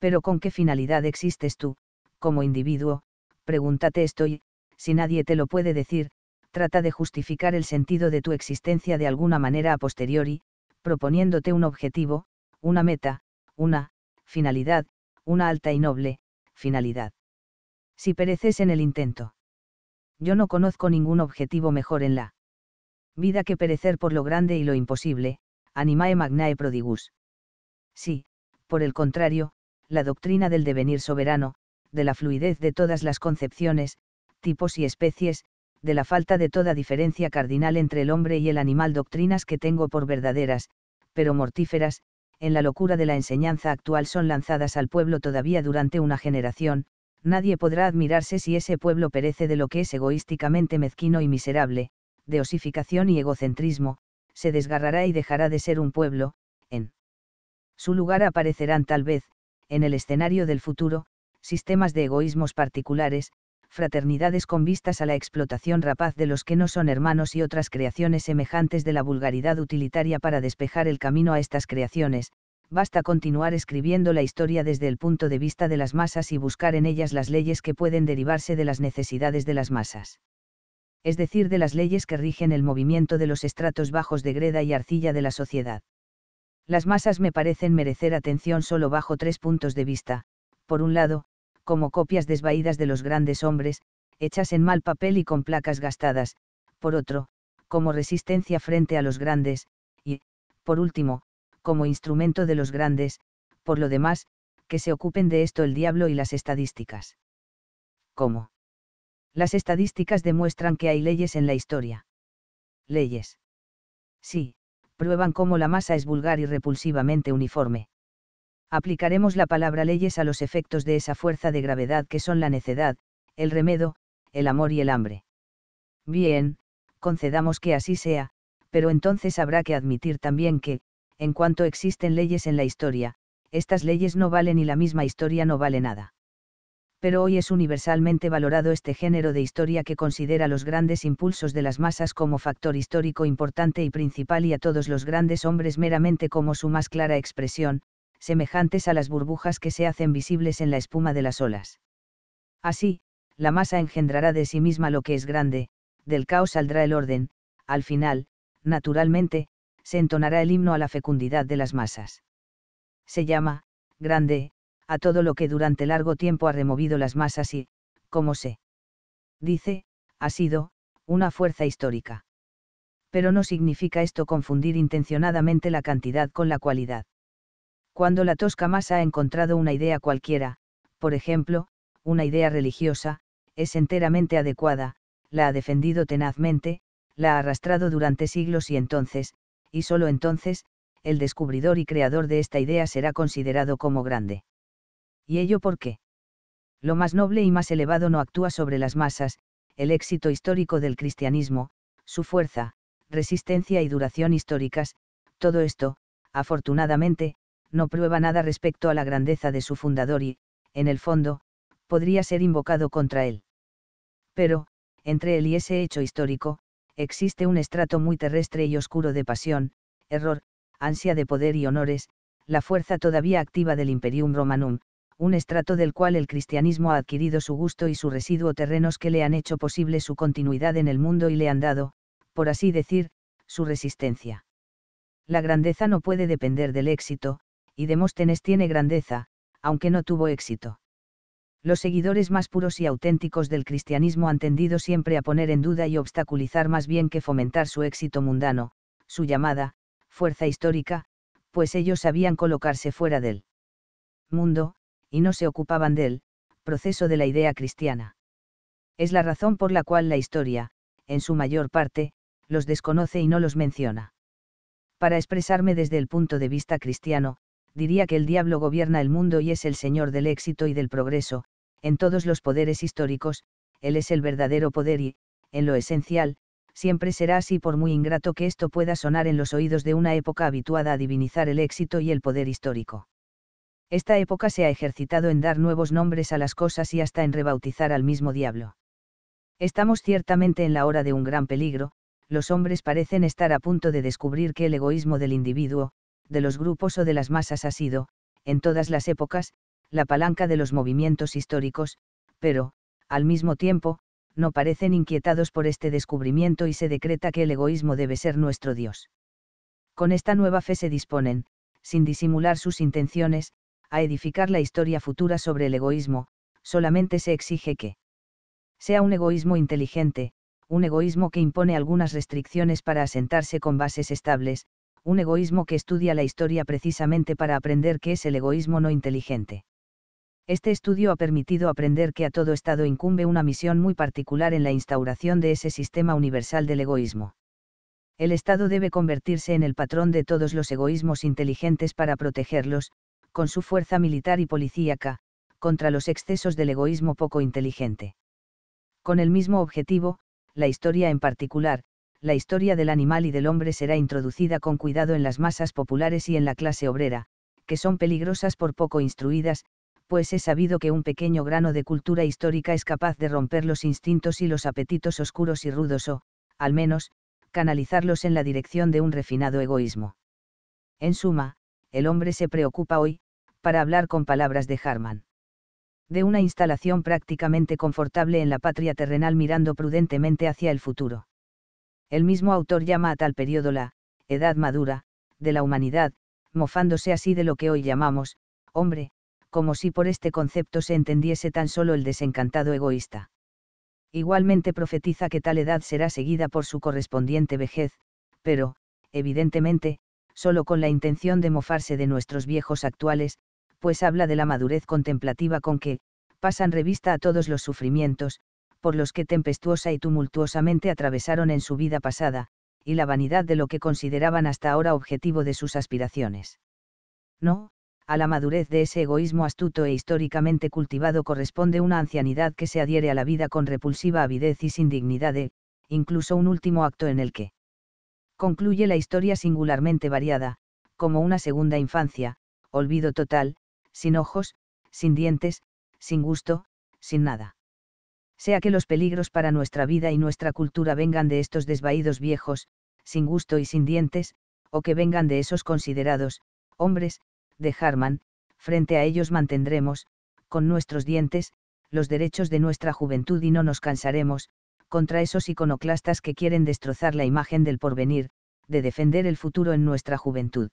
Pero ¿con qué finalidad existes tú, como individuo? Pregúntate esto y, si nadie te lo puede decir, trata de justificar el sentido de tu existencia de alguna manera a posteriori, proponiéndote un objetivo, una meta, una, finalidad, una alta y noble, finalidad. Si pereces en el intento. Yo no conozco ningún objetivo mejor en la vida que perecer por lo grande y lo imposible, animae magnae prodigus. Sí, por el contrario, la doctrina del devenir soberano, de la fluidez de todas las concepciones, tipos y especies, de la falta de toda diferencia cardinal entre el hombre y el animal, doctrinas que tengo por verdaderas, pero mortíferas, en la locura de la enseñanza actual son lanzadas al pueblo todavía durante una generación, nadie podrá admirarse si ese pueblo perece de lo que es egoísticamente mezquino y miserable, de osificación y egocentrismo, se desgarrará y dejará de ser un pueblo, en su lugar aparecerán tal vez, en el escenario del futuro, sistemas de egoísmos particulares, fraternidades con vistas a la explotación rapaz de los que no son hermanos y otras creaciones semejantes de la vulgaridad utilitaria para despejar el camino a estas creaciones, basta continuar escribiendo la historia desde el punto de vista de las masas y buscar en ellas las leyes que pueden derivarse de las necesidades de las masas. Es decir, de las leyes que rigen el movimiento de los estratos bajos de greda y arcilla de la sociedad. Las masas me parecen merecer atención solo bajo tres puntos de vista, por un lado, como copias desvaídas de los grandes hombres, hechas en mal papel y con placas gastadas, por otro, como resistencia frente a los grandes, y, por último, como instrumento de los grandes, por lo demás, que se ocupen de esto el diablo y las estadísticas. ¿Cómo? Las estadísticas demuestran que hay leyes en la historia. Leyes. Sí, prueban cómo la masa es vulgar y repulsivamente uniforme. Aplicaremos la palabra leyes a los efectos de esa fuerza de gravedad que son la necedad, el remedo, el amor y el hambre. Bien, concedamos que así sea, pero entonces habrá que admitir también que, en cuanto existen leyes en la historia, estas leyes no valen y la misma historia no vale nada pero hoy es universalmente valorado este género de historia que considera los grandes impulsos de las masas como factor histórico importante y principal y a todos los grandes hombres meramente como su más clara expresión, semejantes a las burbujas que se hacen visibles en la espuma de las olas. Así, la masa engendrará de sí misma lo que es grande, del caos saldrá el orden, al final, naturalmente, se entonará el himno a la fecundidad de las masas. Se llama, grande, a todo lo que durante largo tiempo ha removido las masas y, como se dice, ha sido, una fuerza histórica. Pero no significa esto confundir intencionadamente la cantidad con la cualidad. Cuando la tosca masa ha encontrado una idea cualquiera, por ejemplo, una idea religiosa, es enteramente adecuada, la ha defendido tenazmente, la ha arrastrado durante siglos y entonces, y solo entonces, el descubridor y creador de esta idea será considerado como grande. ¿Y ello por qué? Lo más noble y más elevado no actúa sobre las masas, el éxito histórico del cristianismo, su fuerza, resistencia y duración históricas, todo esto, afortunadamente, no prueba nada respecto a la grandeza de su fundador y, en el fondo, podría ser invocado contra él. Pero, entre él y ese hecho histórico, existe un estrato muy terrestre y oscuro de pasión, error, ansia de poder y honores, la fuerza todavía activa del imperium romanum, un estrato del cual el cristianismo ha adquirido su gusto y su residuo terrenos que le han hecho posible su continuidad en el mundo y le han dado, por así decir, su resistencia. La grandeza no puede depender del éxito, y Demóstenes tiene grandeza, aunque no tuvo éxito. Los seguidores más puros y auténticos del cristianismo han tendido siempre a poner en duda y obstaculizar más bien que fomentar su éxito mundano, su llamada, fuerza histórica, pues ellos sabían colocarse fuera del mundo, y no se ocupaban del, proceso de la idea cristiana. Es la razón por la cual la historia, en su mayor parte, los desconoce y no los menciona. Para expresarme desde el punto de vista cristiano, diría que el diablo gobierna el mundo y es el señor del éxito y del progreso, en todos los poderes históricos, él es el verdadero poder y, en lo esencial, siempre será así por muy ingrato que esto pueda sonar en los oídos de una época habituada a divinizar el éxito y el poder histórico. Esta época se ha ejercitado en dar nuevos nombres a las cosas y hasta en rebautizar al mismo diablo. Estamos ciertamente en la hora de un gran peligro, los hombres parecen estar a punto de descubrir que el egoísmo del individuo, de los grupos o de las masas ha sido, en todas las épocas, la palanca de los movimientos históricos, pero, al mismo tiempo, no parecen inquietados por este descubrimiento y se decreta que el egoísmo debe ser nuestro Dios. Con esta nueva fe se disponen, sin disimular sus intenciones, a edificar la historia futura sobre el egoísmo, solamente se exige que sea un egoísmo inteligente, un egoísmo que impone algunas restricciones para asentarse con bases estables, un egoísmo que estudia la historia precisamente para aprender qué es el egoísmo no inteligente. Este estudio ha permitido aprender que a todo Estado incumbe una misión muy particular en la instauración de ese sistema universal del egoísmo. El Estado debe convertirse en el patrón de todos los egoísmos inteligentes para protegerlos, con su fuerza militar y policíaca, contra los excesos del egoísmo poco inteligente. Con el mismo objetivo, la historia en particular, la historia del animal y del hombre será introducida con cuidado en las masas populares y en la clase obrera, que son peligrosas por poco instruidas, pues es sabido que un pequeño grano de cultura histórica es capaz de romper los instintos y los apetitos oscuros y rudos o, al menos, canalizarlos en la dirección de un refinado egoísmo. En suma, el hombre se preocupa hoy, para hablar con palabras de Harman. De una instalación prácticamente confortable en la patria terrenal mirando prudentemente hacia el futuro. El mismo autor llama a tal periodo la edad madura, de la humanidad, mofándose así de lo que hoy llamamos, hombre, como si por este concepto se entendiese tan solo el desencantado egoísta. Igualmente profetiza que tal edad será seguida por su correspondiente vejez, pero, evidentemente, solo con la intención de mofarse de nuestros viejos actuales, pues habla de la madurez contemplativa con que, pasan revista a todos los sufrimientos, por los que tempestuosa y tumultuosamente atravesaron en su vida pasada, y la vanidad de lo que consideraban hasta ahora objetivo de sus aspiraciones. No, a la madurez de ese egoísmo astuto e históricamente cultivado corresponde una ancianidad que se adhiere a la vida con repulsiva avidez y sin dignidad de, incluso un último acto en el que concluye la historia singularmente variada, como una segunda infancia, olvido total, sin ojos, sin dientes, sin gusto, sin nada. Sea que los peligros para nuestra vida y nuestra cultura vengan de estos desvaídos viejos, sin gusto y sin dientes, o que vengan de esos considerados, hombres, de Harman, frente a ellos mantendremos, con nuestros dientes, los derechos de nuestra juventud y no nos cansaremos, contra esos iconoclastas que quieren destrozar la imagen del porvenir, de defender el futuro en nuestra juventud.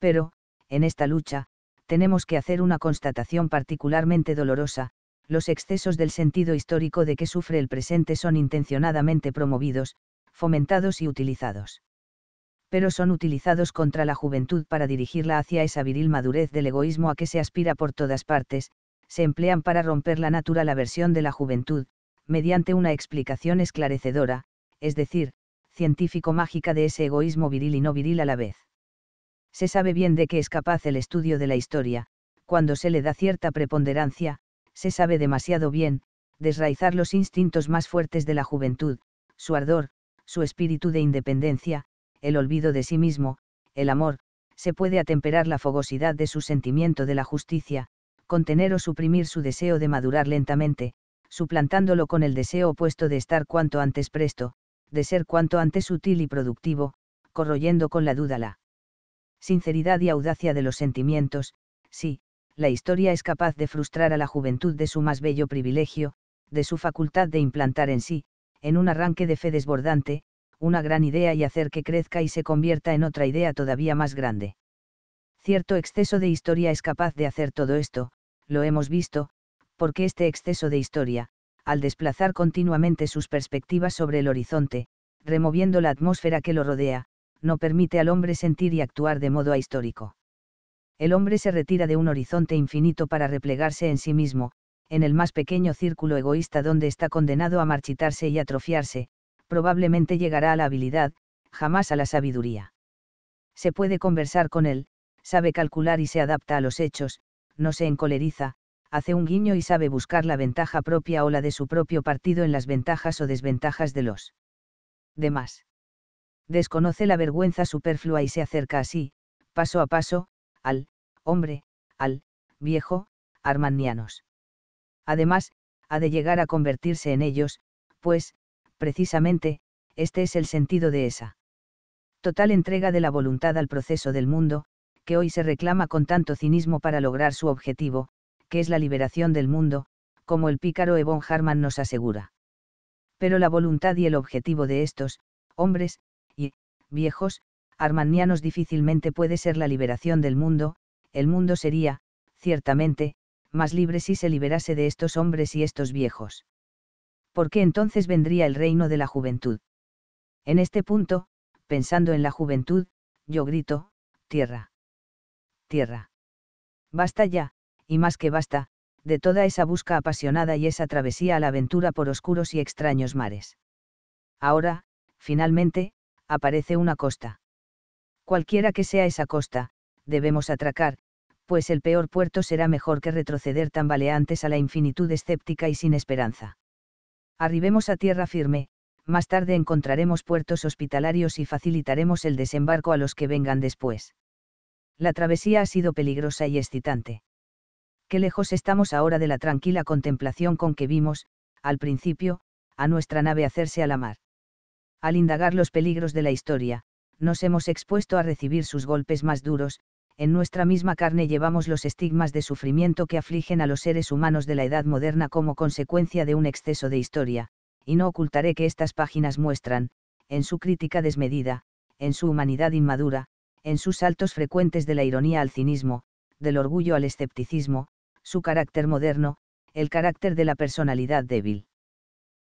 Pero, en esta lucha, tenemos que hacer una constatación particularmente dolorosa, los excesos del sentido histórico de que sufre el presente son intencionadamente promovidos, fomentados y utilizados. Pero son utilizados contra la juventud para dirigirla hacia esa viril madurez del egoísmo a que se aspira por todas partes, se emplean para romper la natural aversión de la juventud, mediante una explicación esclarecedora, es decir, científico-mágica de ese egoísmo viril y no viril a la vez se sabe bien de qué es capaz el estudio de la historia, cuando se le da cierta preponderancia, se sabe demasiado bien, desraizar los instintos más fuertes de la juventud, su ardor, su espíritu de independencia, el olvido de sí mismo, el amor, se puede atemperar la fogosidad de su sentimiento de la justicia, contener o suprimir su deseo de madurar lentamente, suplantándolo con el deseo opuesto de estar cuanto antes presto, de ser cuanto antes útil y productivo, corroyendo con la duda la sinceridad y audacia de los sentimientos, sí, la historia es capaz de frustrar a la juventud de su más bello privilegio, de su facultad de implantar en sí, en un arranque de fe desbordante, una gran idea y hacer que crezca y se convierta en otra idea todavía más grande. Cierto exceso de historia es capaz de hacer todo esto, lo hemos visto, porque este exceso de historia, al desplazar continuamente sus perspectivas sobre el horizonte, removiendo la atmósfera que lo rodea, no permite al hombre sentir y actuar de modo ahistórico. El hombre se retira de un horizonte infinito para replegarse en sí mismo, en el más pequeño círculo egoísta donde está condenado a marchitarse y atrofiarse, probablemente llegará a la habilidad, jamás a la sabiduría. Se puede conversar con él, sabe calcular y se adapta a los hechos, no se encoleriza, hace un guiño y sabe buscar la ventaja propia o la de su propio partido en las ventajas o desventajas de los demás desconoce la vergüenza superflua y se acerca así, paso a paso, al, hombre, al, viejo, armanianos. Además, ha de llegar a convertirse en ellos, pues, precisamente, este es el sentido de esa total entrega de la voluntad al proceso del mundo, que hoy se reclama con tanto cinismo para lograr su objetivo, que es la liberación del mundo, como el pícaro Evon Harman nos asegura. Pero la voluntad y el objetivo de estos, hombres, viejos, armanianos difícilmente puede ser la liberación del mundo, el mundo sería, ciertamente, más libre si se liberase de estos hombres y estos viejos. ¿Por qué entonces vendría el reino de la juventud? En este punto, pensando en la juventud, yo grito, tierra. Tierra. Basta ya, y más que basta, de toda esa busca apasionada y esa travesía a la aventura por oscuros y extraños mares. Ahora, finalmente, aparece una costa. Cualquiera que sea esa costa, debemos atracar, pues el peor puerto será mejor que retroceder tambaleantes a la infinitud escéptica y sin esperanza. Arribemos a tierra firme, más tarde encontraremos puertos hospitalarios y facilitaremos el desembarco a los que vengan después. La travesía ha sido peligrosa y excitante. Qué lejos estamos ahora de la tranquila contemplación con que vimos, al principio, a nuestra nave hacerse a la mar al indagar los peligros de la historia, nos hemos expuesto a recibir sus golpes más duros, en nuestra misma carne llevamos los estigmas de sufrimiento que afligen a los seres humanos de la edad moderna como consecuencia de un exceso de historia, y no ocultaré que estas páginas muestran, en su crítica desmedida, en su humanidad inmadura, en sus saltos frecuentes de la ironía al cinismo, del orgullo al escepticismo, su carácter moderno, el carácter de la personalidad débil.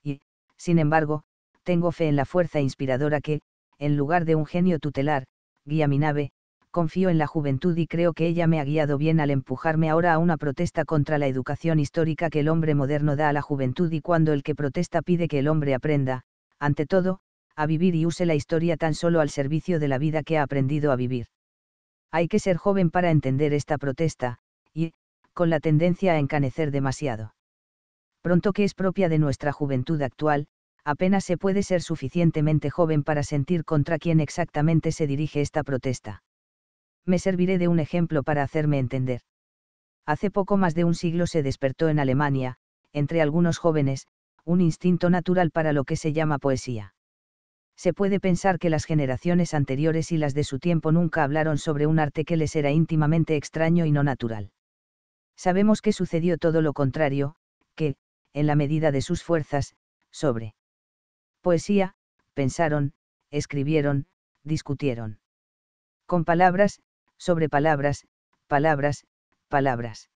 Y, sin embargo, tengo fe en la fuerza inspiradora que, en lugar de un genio tutelar, guía mi nave, confío en la juventud y creo que ella me ha guiado bien al empujarme ahora a una protesta contra la educación histórica que el hombre moderno da a la juventud y cuando el que protesta pide que el hombre aprenda, ante todo, a vivir y use la historia tan solo al servicio de la vida que ha aprendido a vivir. Hay que ser joven para entender esta protesta, y, con la tendencia a encanecer demasiado. Pronto que es propia de nuestra juventud actual, apenas se puede ser suficientemente joven para sentir contra quién exactamente se dirige esta protesta. Me serviré de un ejemplo para hacerme entender. Hace poco más de un siglo se despertó en Alemania, entre algunos jóvenes, un instinto natural para lo que se llama poesía. Se puede pensar que las generaciones anteriores y las de su tiempo nunca hablaron sobre un arte que les era íntimamente extraño y no natural. Sabemos que sucedió todo lo contrario, que, en la medida de sus fuerzas, sobre poesía, pensaron, escribieron, discutieron. Con palabras, sobre palabras, palabras, palabras.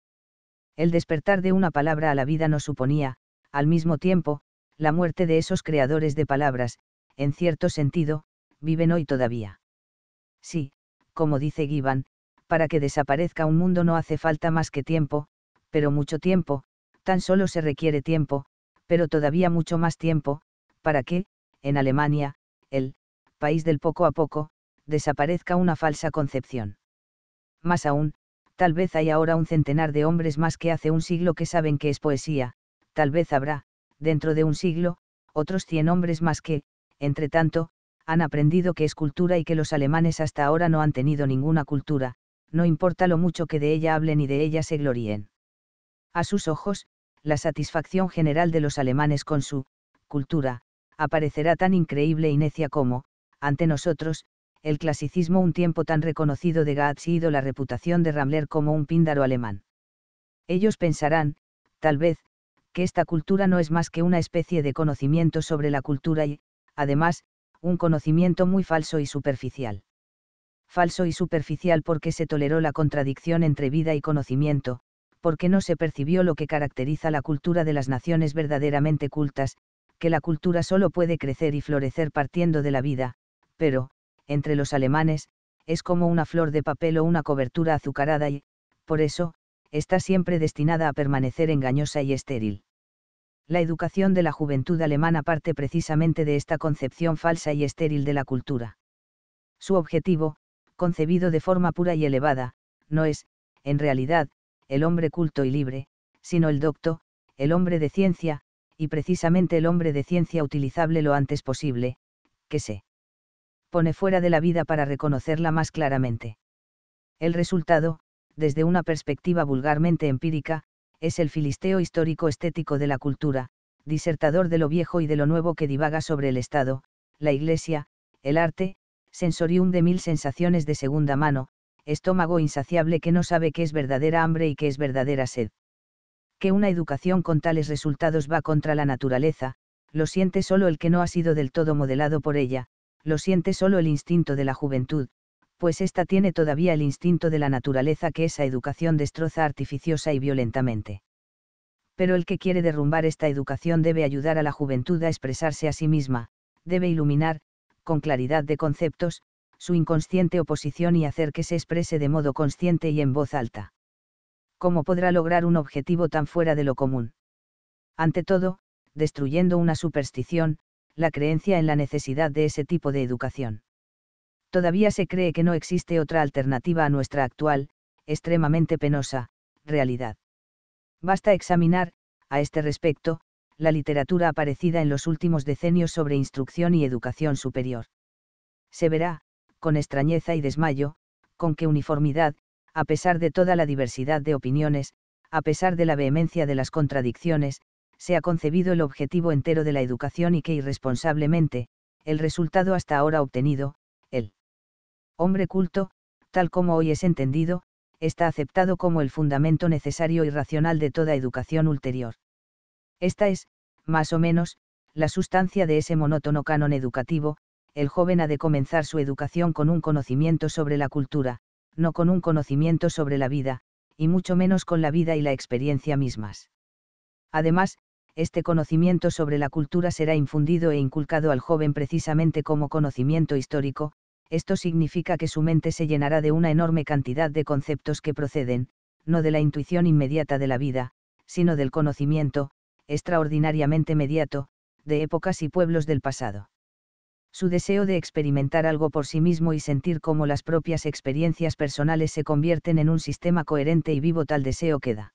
El despertar de una palabra a la vida no suponía, al mismo tiempo, la muerte de esos creadores de palabras, en cierto sentido, viven hoy todavía. Sí, como dice Gibbon, para que desaparezca un mundo no hace falta más que tiempo, pero mucho tiempo, tan solo se requiere tiempo, pero todavía mucho más tiempo, para que, en Alemania, el país del poco a poco, desaparezca una falsa concepción. Más aún, tal vez hay ahora un centenar de hombres más que hace un siglo que saben que es poesía, tal vez habrá, dentro de un siglo, otros cien hombres más que, entre tanto, han aprendido que es cultura y que los alemanes hasta ahora no han tenido ninguna cultura, no importa lo mucho que de ella hablen y de ella se gloríen. A sus ojos, la satisfacción general de los alemanes con su cultura, aparecerá tan increíble y necia como, ante nosotros, el clasicismo un tiempo tan reconocido de y la reputación de Ramler como un píndaro alemán. Ellos pensarán, tal vez, que esta cultura no es más que una especie de conocimiento sobre la cultura y, además, un conocimiento muy falso y superficial. Falso y superficial porque se toleró la contradicción entre vida y conocimiento, porque no se percibió lo que caracteriza la cultura de las naciones verdaderamente cultas, que la cultura solo puede crecer y florecer partiendo de la vida, pero, entre los alemanes, es como una flor de papel o una cobertura azucarada y, por eso, está siempre destinada a permanecer engañosa y estéril. La educación de la juventud alemana parte precisamente de esta concepción falsa y estéril de la cultura. Su objetivo, concebido de forma pura y elevada, no es, en realidad, el hombre culto y libre, sino el docto, el hombre de ciencia, y precisamente el hombre de ciencia utilizable lo antes posible, que se pone fuera de la vida para reconocerla más claramente. El resultado, desde una perspectiva vulgarmente empírica, es el filisteo histórico estético de la cultura, disertador de lo viejo y de lo nuevo que divaga sobre el Estado, la Iglesia, el arte, sensorium de mil sensaciones de segunda mano, estómago insaciable que no sabe qué es verdadera hambre y qué es verdadera sed que una educación con tales resultados va contra la naturaleza, lo siente solo el que no ha sido del todo modelado por ella, lo siente solo el instinto de la juventud, pues ésta tiene todavía el instinto de la naturaleza que esa educación destroza artificiosa y violentamente. Pero el que quiere derrumbar esta educación debe ayudar a la juventud a expresarse a sí misma, debe iluminar, con claridad de conceptos, su inconsciente oposición y hacer que se exprese de modo consciente y en voz alta. ¿cómo podrá lograr un objetivo tan fuera de lo común? Ante todo, destruyendo una superstición, la creencia en la necesidad de ese tipo de educación. Todavía se cree que no existe otra alternativa a nuestra actual, extremadamente penosa, realidad. Basta examinar, a este respecto, la literatura aparecida en los últimos decenios sobre instrucción y educación superior. Se verá, con extrañeza y desmayo, con qué uniformidad, a pesar de toda la diversidad de opiniones, a pesar de la vehemencia de las contradicciones, se ha concebido el objetivo entero de la educación y que irresponsablemente, el resultado hasta ahora obtenido, el hombre culto, tal como hoy es entendido, está aceptado como el fundamento necesario y racional de toda educación ulterior. Esta es, más o menos, la sustancia de ese monótono canon educativo, el joven ha de comenzar su educación con un conocimiento sobre la cultura, no con un conocimiento sobre la vida, y mucho menos con la vida y la experiencia mismas. Además, este conocimiento sobre la cultura será infundido e inculcado al joven precisamente como conocimiento histórico, esto significa que su mente se llenará de una enorme cantidad de conceptos que proceden, no de la intuición inmediata de la vida, sino del conocimiento, extraordinariamente mediato, de épocas y pueblos del pasado su deseo de experimentar algo por sí mismo y sentir cómo las propias experiencias personales se convierten en un sistema coherente y vivo tal deseo queda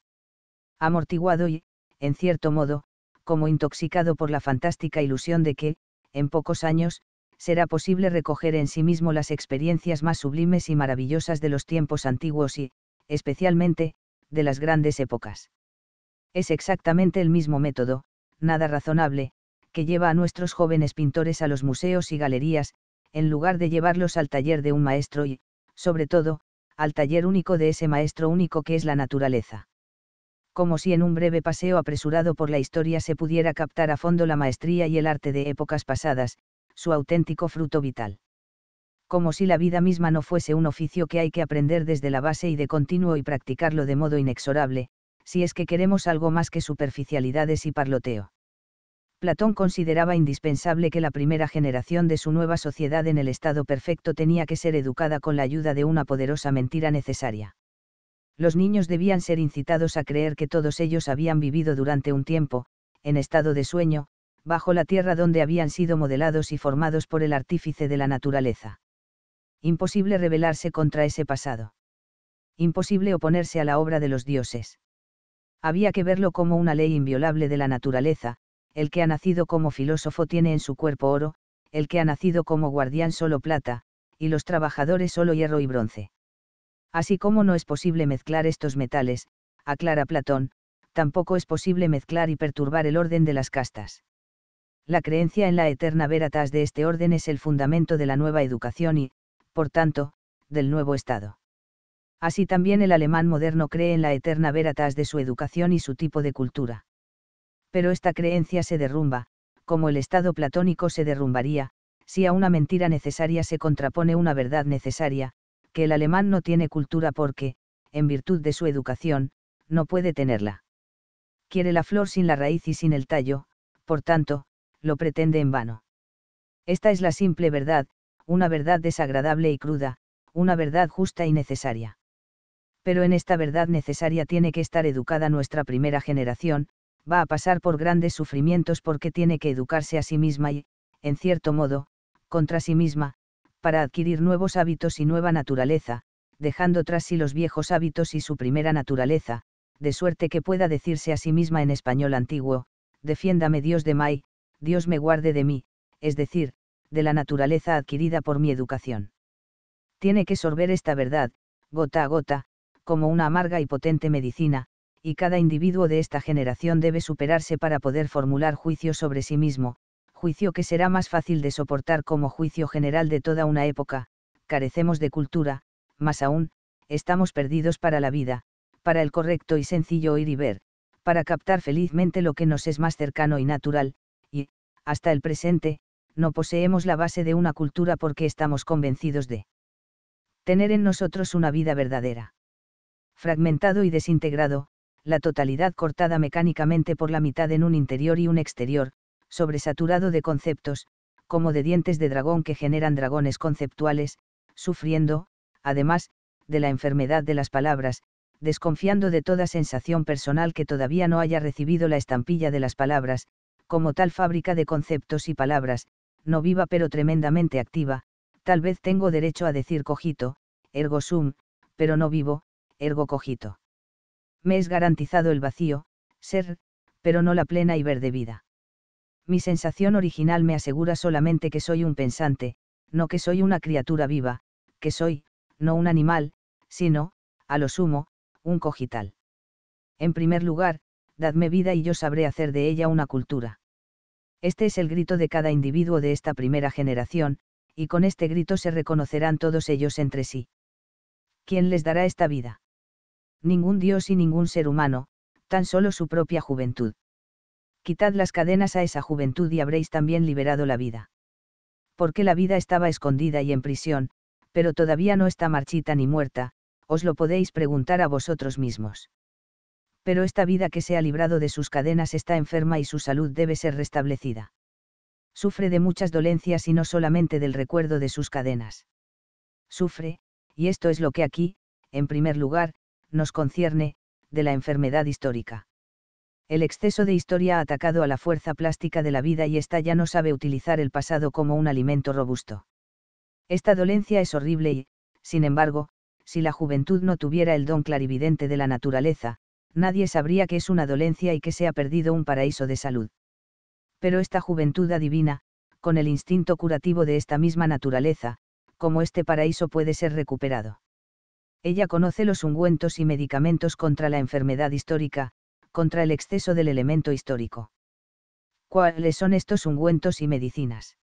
amortiguado y, en cierto modo, como intoxicado por la fantástica ilusión de que, en pocos años, será posible recoger en sí mismo las experiencias más sublimes y maravillosas de los tiempos antiguos y, especialmente, de las grandes épocas. Es exactamente el mismo método, nada razonable, que lleva a nuestros jóvenes pintores a los museos y galerías, en lugar de llevarlos al taller de un maestro y, sobre todo, al taller único de ese maestro único que es la naturaleza. Como si en un breve paseo apresurado por la historia se pudiera captar a fondo la maestría y el arte de épocas pasadas, su auténtico fruto vital. Como si la vida misma no fuese un oficio que hay que aprender desde la base y de continuo y practicarlo de modo inexorable, si es que queremos algo más que superficialidades y parloteo. Platón consideraba indispensable que la primera generación de su nueva sociedad en el estado perfecto tenía que ser educada con la ayuda de una poderosa mentira necesaria. Los niños debían ser incitados a creer que todos ellos habían vivido durante un tiempo, en estado de sueño, bajo la tierra donde habían sido modelados y formados por el artífice de la naturaleza. Imposible rebelarse contra ese pasado. Imposible oponerse a la obra de los dioses. Había que verlo como una ley inviolable de la naturaleza, el que ha nacido como filósofo tiene en su cuerpo oro, el que ha nacido como guardián solo plata, y los trabajadores solo hierro y bronce. Así como no es posible mezclar estos metales, aclara Platón, tampoco es posible mezclar y perturbar el orden de las castas. La creencia en la eterna veratas de este orden es el fundamento de la nueva educación y, por tanto, del nuevo Estado. Así también el alemán moderno cree en la eterna veratas de su educación y su tipo de cultura pero esta creencia se derrumba, como el estado platónico se derrumbaría, si a una mentira necesaria se contrapone una verdad necesaria, que el alemán no tiene cultura porque, en virtud de su educación, no puede tenerla. Quiere la flor sin la raíz y sin el tallo, por tanto, lo pretende en vano. Esta es la simple verdad, una verdad desagradable y cruda, una verdad justa y necesaria. Pero en esta verdad necesaria tiene que estar educada nuestra primera generación, va a pasar por grandes sufrimientos porque tiene que educarse a sí misma y, en cierto modo, contra sí misma, para adquirir nuevos hábitos y nueva naturaleza, dejando tras sí los viejos hábitos y su primera naturaleza, de suerte que pueda decirse a sí misma en español antiguo, defiéndame Dios de May, Dios me guarde de mí, es decir, de la naturaleza adquirida por mi educación. Tiene que sorber esta verdad, gota a gota, como una amarga y potente medicina, y cada individuo de esta generación debe superarse para poder formular juicio sobre sí mismo, juicio que será más fácil de soportar como juicio general de toda una época, carecemos de cultura, más aún, estamos perdidos para la vida, para el correcto y sencillo oír y ver, para captar felizmente lo que nos es más cercano y natural, y, hasta el presente, no poseemos la base de una cultura porque estamos convencidos de tener en nosotros una vida verdadera. Fragmentado y desintegrado, la totalidad cortada mecánicamente por la mitad en un interior y un exterior, sobresaturado de conceptos, como de dientes de dragón que generan dragones conceptuales, sufriendo, además, de la enfermedad de las palabras, desconfiando de toda sensación personal que todavía no haya recibido la estampilla de las palabras, como tal fábrica de conceptos y palabras, no viva pero tremendamente activa, tal vez tengo derecho a decir cogito, ergo sum, pero no vivo, ergo cogito me es garantizado el vacío, ser, pero no la plena y verde vida. Mi sensación original me asegura solamente que soy un pensante, no que soy una criatura viva, que soy, no un animal, sino, a lo sumo, un cogital. En primer lugar, dadme vida y yo sabré hacer de ella una cultura. Este es el grito de cada individuo de esta primera generación, y con este grito se reconocerán todos ellos entre sí. ¿Quién les dará esta vida? ningún dios y ningún ser humano, tan solo su propia juventud. Quitad las cadenas a esa juventud y habréis también liberado la vida. Porque la vida estaba escondida y en prisión, pero todavía no está marchita ni muerta, os lo podéis preguntar a vosotros mismos. Pero esta vida que se ha librado de sus cadenas está enferma y su salud debe ser restablecida. Sufre de muchas dolencias y no solamente del recuerdo de sus cadenas. Sufre, y esto es lo que aquí, en primer lugar, nos concierne, de la enfermedad histórica. El exceso de historia ha atacado a la fuerza plástica de la vida y ésta ya no sabe utilizar el pasado como un alimento robusto. Esta dolencia es horrible y, sin embargo, si la juventud no tuviera el don clarividente de la naturaleza, nadie sabría que es una dolencia y que se ha perdido un paraíso de salud. Pero esta juventud adivina, con el instinto curativo de esta misma naturaleza, cómo este paraíso puede ser recuperado ella conoce los ungüentos y medicamentos contra la enfermedad histórica, contra el exceso del elemento histórico. ¿Cuáles son estos ungüentos y medicinas?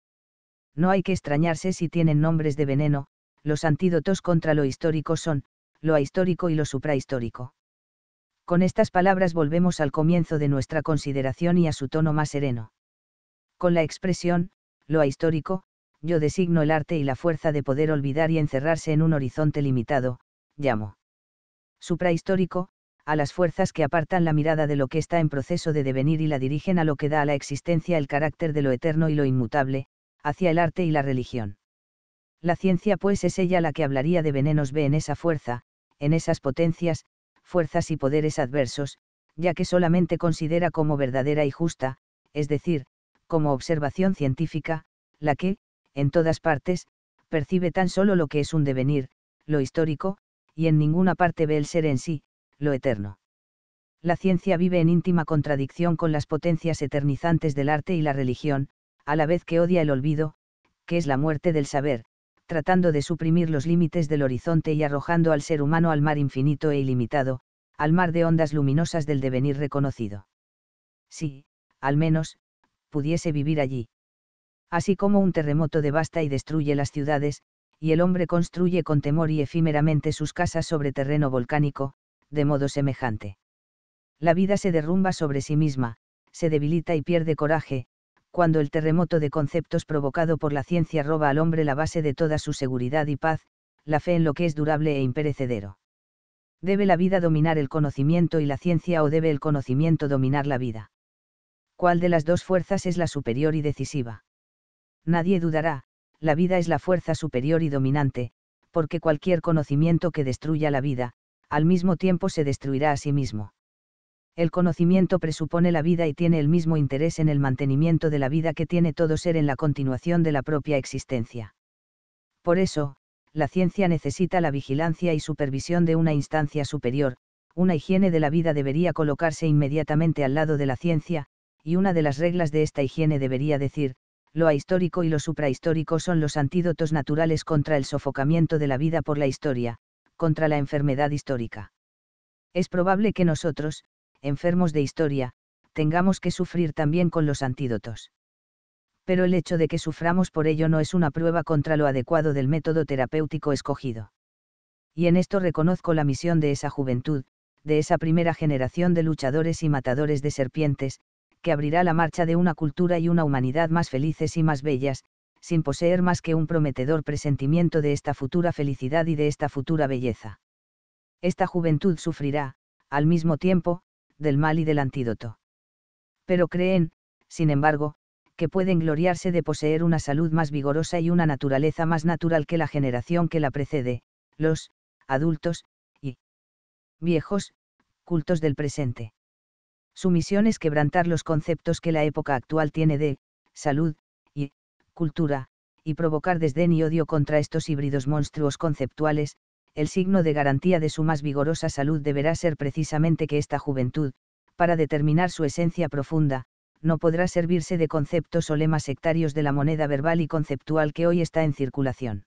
No hay que extrañarse si tienen nombres de veneno, los antídotos contra lo histórico son, lo ahistórico y lo suprahistórico. Con estas palabras volvemos al comienzo de nuestra consideración y a su tono más sereno. Con la expresión, lo ahistórico, yo designo el arte y la fuerza de poder olvidar y encerrarse en un horizonte limitado, llamo. Suprahistórico, a las fuerzas que apartan la mirada de lo que está en proceso de devenir y la dirigen a lo que da a la existencia el carácter de lo eterno y lo inmutable, hacia el arte y la religión. La ciencia pues es ella la que hablaría de venenos ve en esa fuerza, en esas potencias, fuerzas y poderes adversos, ya que solamente considera como verdadera y justa, es decir, como observación científica, la que, en todas partes, percibe tan solo lo que es un devenir, lo histórico, y en ninguna parte ve el ser en sí, lo eterno. La ciencia vive en íntima contradicción con las potencias eternizantes del arte y la religión, a la vez que odia el olvido, que es la muerte del saber, tratando de suprimir los límites del horizonte y arrojando al ser humano al mar infinito e ilimitado, al mar de ondas luminosas del devenir reconocido. Si, al menos, pudiese vivir allí. Así como un terremoto devasta y destruye las ciudades, y el hombre construye con temor y efímeramente sus casas sobre terreno volcánico, de modo semejante. La vida se derrumba sobre sí misma, se debilita y pierde coraje, cuando el terremoto de conceptos provocado por la ciencia roba al hombre la base de toda su seguridad y paz, la fe en lo que es durable e imperecedero. ¿Debe la vida dominar el conocimiento y la ciencia o debe el conocimiento dominar la vida? ¿Cuál de las dos fuerzas es la superior y decisiva? Nadie dudará, la vida es la fuerza superior y dominante, porque cualquier conocimiento que destruya la vida, al mismo tiempo se destruirá a sí mismo. El conocimiento presupone la vida y tiene el mismo interés en el mantenimiento de la vida que tiene todo ser en la continuación de la propia existencia. Por eso, la ciencia necesita la vigilancia y supervisión de una instancia superior, una higiene de la vida debería colocarse inmediatamente al lado de la ciencia, y una de las reglas de esta higiene debería decir, lo ahistórico y lo suprahistórico son los antídotos naturales contra el sofocamiento de la vida por la historia, contra la enfermedad histórica. Es probable que nosotros, enfermos de historia, tengamos que sufrir también con los antídotos. Pero el hecho de que suframos por ello no es una prueba contra lo adecuado del método terapéutico escogido. Y en esto reconozco la misión de esa juventud, de esa primera generación de luchadores y matadores de serpientes, que abrirá la marcha de una cultura y una humanidad más felices y más bellas, sin poseer más que un prometedor presentimiento de esta futura felicidad y de esta futura belleza. Esta juventud sufrirá, al mismo tiempo, del mal y del antídoto. Pero creen, sin embargo, que pueden gloriarse de poseer una salud más vigorosa y una naturaleza más natural que la generación que la precede, los adultos, y viejos, cultos del presente. Su misión es quebrantar los conceptos que la época actual tiene de salud y cultura, y provocar desdén y odio contra estos híbridos monstruos conceptuales, el signo de garantía de su más vigorosa salud deberá ser precisamente que esta juventud, para determinar su esencia profunda, no podrá servirse de conceptos o lemas sectarios de la moneda verbal y conceptual que hoy está en circulación.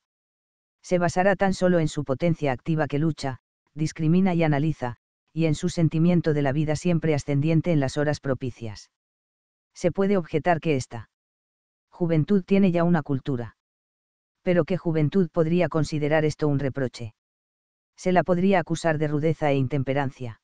Se basará tan solo en su potencia activa que lucha, discrimina y analiza, y en su sentimiento de la vida siempre ascendiente en las horas propicias. Se puede objetar que esta juventud tiene ya una cultura. Pero ¿qué juventud podría considerar esto un reproche? Se la podría acusar de rudeza e intemperancia.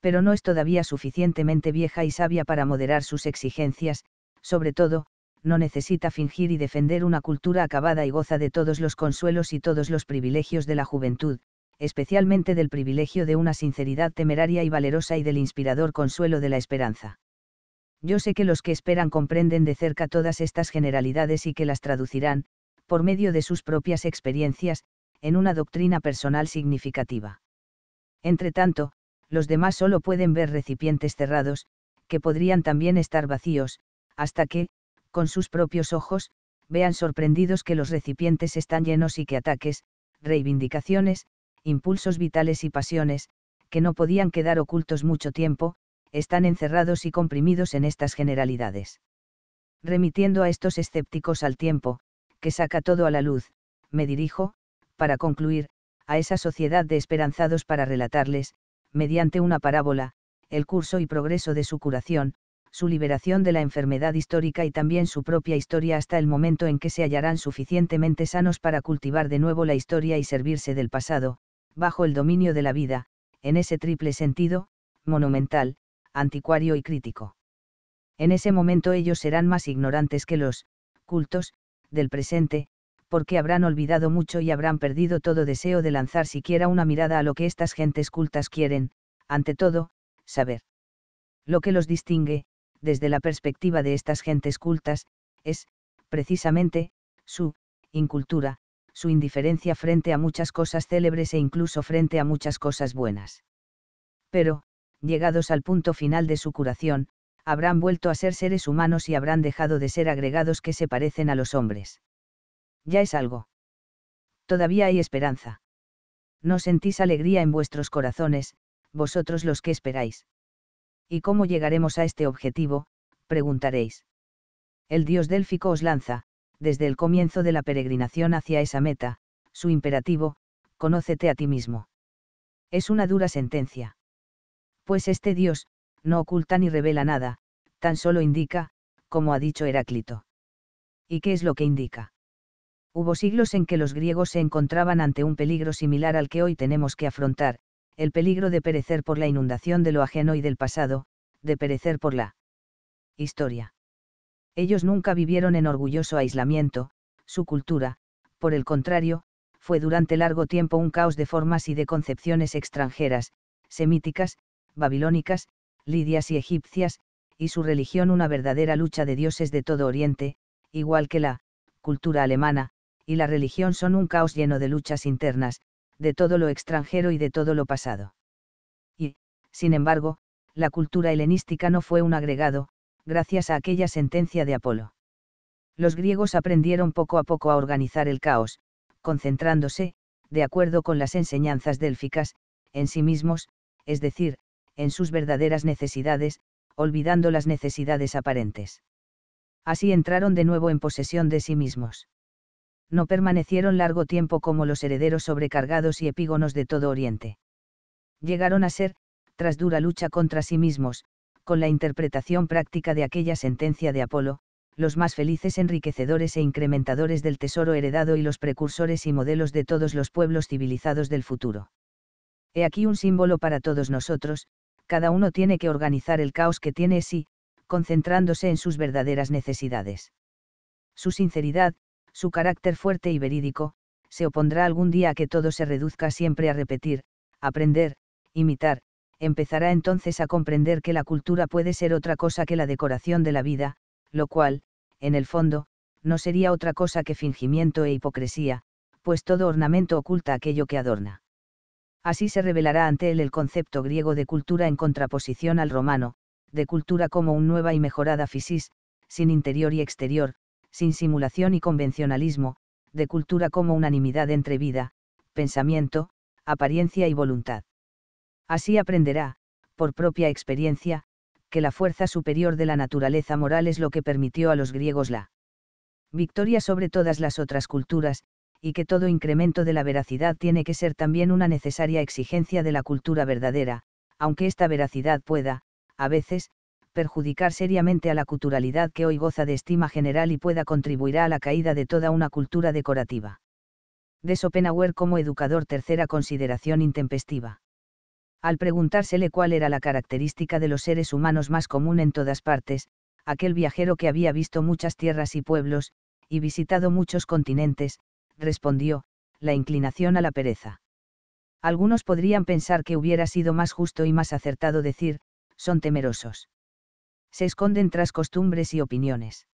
Pero no es todavía suficientemente vieja y sabia para moderar sus exigencias, sobre todo, no necesita fingir y defender una cultura acabada y goza de todos los consuelos y todos los privilegios de la juventud, especialmente del privilegio de una sinceridad temeraria y valerosa y del inspirador consuelo de la esperanza. Yo sé que los que esperan comprenden de cerca todas estas generalidades y que las traducirán, por medio de sus propias experiencias, en una doctrina personal significativa. Entretanto, los demás solo pueden ver recipientes cerrados, que podrían también estar vacíos, hasta que, con sus propios ojos, vean sorprendidos que los recipientes están llenos y que ataques, reivindicaciones, impulsos vitales y pasiones, que no podían quedar ocultos mucho tiempo, están encerrados y comprimidos en estas generalidades. Remitiendo a estos escépticos al tiempo, que saca todo a la luz, me dirijo, para concluir, a esa sociedad de esperanzados para relatarles, mediante una parábola, el curso y progreso de su curación, su liberación de la enfermedad histórica y también su propia historia hasta el momento en que se hallarán suficientemente sanos para cultivar de nuevo la historia y servirse del pasado, bajo el dominio de la vida, en ese triple sentido, monumental, anticuario y crítico. En ese momento ellos serán más ignorantes que los, cultos, del presente, porque habrán olvidado mucho y habrán perdido todo deseo de lanzar siquiera una mirada a lo que estas gentes cultas quieren, ante todo, saber. Lo que los distingue, desde la perspectiva de estas gentes cultas, es, precisamente, su, incultura, su indiferencia frente a muchas cosas célebres e incluso frente a muchas cosas buenas. Pero, llegados al punto final de su curación, habrán vuelto a ser seres humanos y habrán dejado de ser agregados que se parecen a los hombres. Ya es algo. Todavía hay esperanza. No sentís alegría en vuestros corazones, vosotros los que esperáis. ¿Y cómo llegaremos a este objetivo? preguntaréis. El dios délfico os lanza, desde el comienzo de la peregrinación hacia esa meta, su imperativo, conócete a ti mismo. Es una dura sentencia. Pues este Dios, no oculta ni revela nada, tan solo indica, como ha dicho Heráclito. ¿Y qué es lo que indica? Hubo siglos en que los griegos se encontraban ante un peligro similar al que hoy tenemos que afrontar, el peligro de perecer por la inundación de lo ajeno y del pasado, de perecer por la historia. Ellos nunca vivieron en orgulloso aislamiento, su cultura, por el contrario, fue durante largo tiempo un caos de formas y de concepciones extranjeras, semíticas, babilónicas, lidias y egipcias, y su religión una verdadera lucha de dioses de todo Oriente, igual que la cultura alemana, y la religión son un caos lleno de luchas internas, de todo lo extranjero y de todo lo pasado. Y, sin embargo, la cultura helenística no fue un agregado, gracias a aquella sentencia de Apolo. Los griegos aprendieron poco a poco a organizar el caos, concentrándose, de acuerdo con las enseñanzas délficas, en sí mismos, es decir, en sus verdaderas necesidades, olvidando las necesidades aparentes. Así entraron de nuevo en posesión de sí mismos. No permanecieron largo tiempo como los herederos sobrecargados y epígonos de todo Oriente. Llegaron a ser, tras dura lucha contra sí mismos, con la interpretación práctica de aquella sentencia de Apolo, los más felices enriquecedores e incrementadores del tesoro heredado y los precursores y modelos de todos los pueblos civilizados del futuro. He aquí un símbolo para todos nosotros, cada uno tiene que organizar el caos que tiene sí, concentrándose en sus verdaderas necesidades. Su sinceridad, su carácter fuerte y verídico, se opondrá algún día a que todo se reduzca siempre a repetir, aprender, imitar, empezará entonces a comprender que la cultura puede ser otra cosa que la decoración de la vida, lo cual, en el fondo, no sería otra cosa que fingimiento e hipocresía, pues todo ornamento oculta aquello que adorna. Así se revelará ante él el concepto griego de cultura en contraposición al romano, de cultura como un nueva y mejorada fisis, sin interior y exterior, sin simulación y convencionalismo, de cultura como unanimidad entre vida, pensamiento, apariencia y voluntad. Así aprenderá, por propia experiencia, que la fuerza superior de la naturaleza moral es lo que permitió a los griegos la victoria sobre todas las otras culturas, y que todo incremento de la veracidad tiene que ser también una necesaria exigencia de la cultura verdadera, aunque esta veracidad pueda, a veces, perjudicar seriamente a la culturalidad que hoy goza de estima general y pueda contribuir a la caída de toda una cultura decorativa. De Schopenhauer como educador tercera consideración intempestiva. Al preguntársele cuál era la característica de los seres humanos más común en todas partes, aquel viajero que había visto muchas tierras y pueblos, y visitado muchos continentes, respondió, la inclinación a la pereza. Algunos podrían pensar que hubiera sido más justo y más acertado decir, son temerosos. Se esconden tras costumbres y opiniones.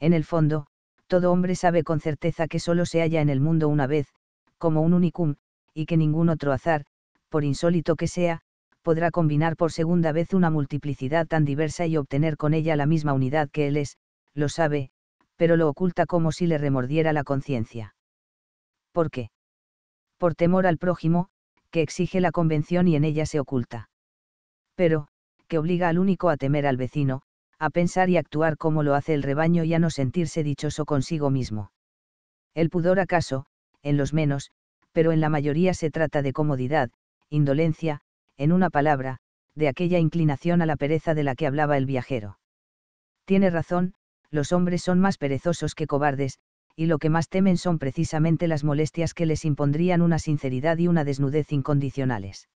En el fondo, todo hombre sabe con certeza que solo se halla en el mundo una vez, como un unicum, y que ningún otro azar, por insólito que sea, podrá combinar por segunda vez una multiplicidad tan diversa y obtener con ella la misma unidad que él es, lo sabe, pero lo oculta como si le remordiera la conciencia. ¿Por qué? Por temor al prójimo, que exige la convención y en ella se oculta. Pero, que obliga al único a temer al vecino, a pensar y actuar como lo hace el rebaño y a no sentirse dichoso consigo mismo. El pudor acaso, en los menos, pero en la mayoría se trata de comodidad, indolencia, en una palabra, de aquella inclinación a la pereza de la que hablaba el viajero. Tiene razón, los hombres son más perezosos que cobardes, y lo que más temen son precisamente las molestias que les impondrían una sinceridad y una desnudez incondicionales.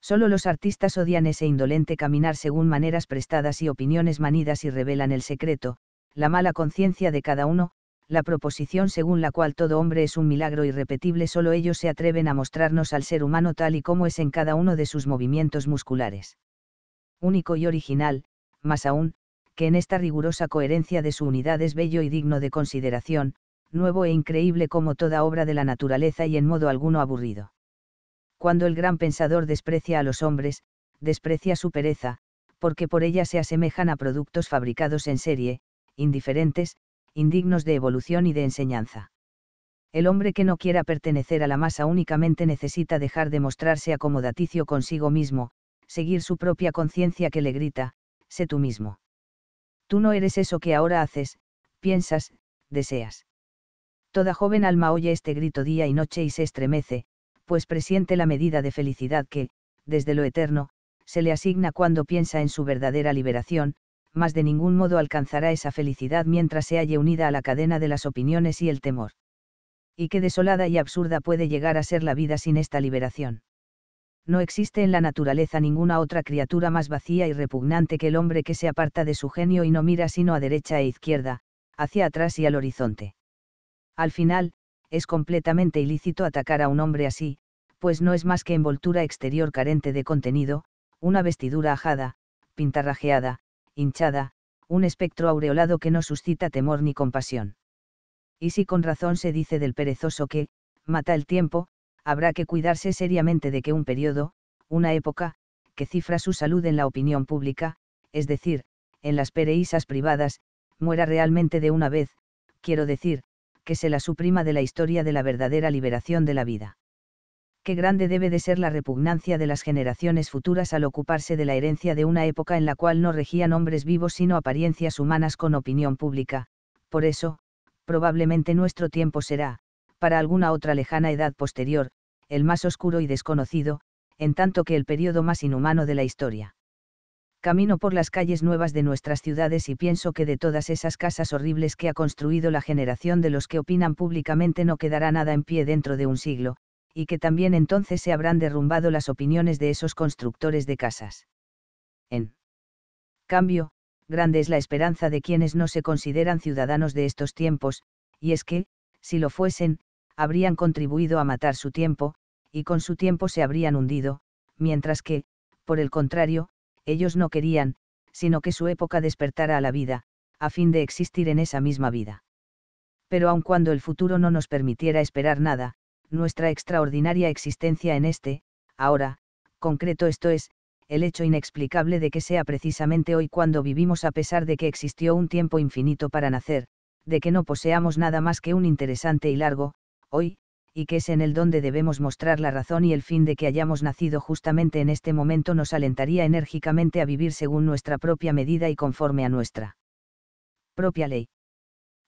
Solo los artistas odian ese indolente caminar según maneras prestadas y opiniones manidas y revelan el secreto, la mala conciencia de cada uno, la proposición según la cual todo hombre es un milagro irrepetible, solo ellos se atreven a mostrarnos al ser humano tal y como es en cada uno de sus movimientos musculares. Único y original, más aún, que en esta rigurosa coherencia de su unidad es bello y digno de consideración, nuevo e increíble como toda obra de la naturaleza y en modo alguno aburrido. Cuando el gran pensador desprecia a los hombres, desprecia su pereza, porque por ella se asemejan a productos fabricados en serie, indiferentes, indignos de evolución y de enseñanza. El hombre que no quiera pertenecer a la masa únicamente necesita dejar de mostrarse acomodaticio consigo mismo, seguir su propia conciencia que le grita, sé tú mismo. Tú no eres eso que ahora haces, piensas, deseas. Toda joven alma oye este grito día y noche y se estremece, pues presiente la medida de felicidad que, desde lo eterno, se le asigna cuando piensa en su verdadera liberación, mas de ningún modo alcanzará esa felicidad mientras se halle unida a la cadena de las opiniones y el temor. Y qué desolada y absurda puede llegar a ser la vida sin esta liberación. No existe en la naturaleza ninguna otra criatura más vacía y repugnante que el hombre que se aparta de su genio y no mira sino a derecha e izquierda, hacia atrás y al horizonte. Al final, es completamente ilícito atacar a un hombre así, pues no es más que envoltura exterior carente de contenido, una vestidura ajada, pintarrajeada, hinchada, un espectro aureolado que no suscita temor ni compasión. Y si con razón se dice del perezoso que, mata el tiempo, habrá que cuidarse seriamente de que un periodo, una época, que cifra su salud en la opinión pública, es decir, en las pereísas privadas, muera realmente de una vez, quiero decir, que se la suprima de la historia de la verdadera liberación de la vida. Qué grande debe de ser la repugnancia de las generaciones futuras al ocuparse de la herencia de una época en la cual no regían hombres vivos sino apariencias humanas con opinión pública, por eso, probablemente nuestro tiempo será, para alguna otra lejana edad posterior, el más oscuro y desconocido, en tanto que el periodo más inhumano de la historia. Camino por las calles nuevas de nuestras ciudades y pienso que de todas esas casas horribles que ha construido la generación de los que opinan públicamente no quedará nada en pie dentro de un siglo, y que también entonces se habrán derrumbado las opiniones de esos constructores de casas. En cambio, grande es la esperanza de quienes no se consideran ciudadanos de estos tiempos, y es que, si lo fuesen, habrían contribuido a matar su tiempo, y con su tiempo se habrían hundido, mientras que, por el contrario, ellos no querían, sino que su época despertara a la vida, a fin de existir en esa misma vida. Pero aun cuando el futuro no nos permitiera esperar nada, nuestra extraordinaria existencia en este, ahora, concreto esto es, el hecho inexplicable de que sea precisamente hoy cuando vivimos a pesar de que existió un tiempo infinito para nacer, de que no poseamos nada más que un interesante y largo, hoy, y que es en el donde debemos mostrar la razón y el fin de que hayamos nacido justamente en este momento nos alentaría enérgicamente a vivir según nuestra propia medida y conforme a nuestra propia ley.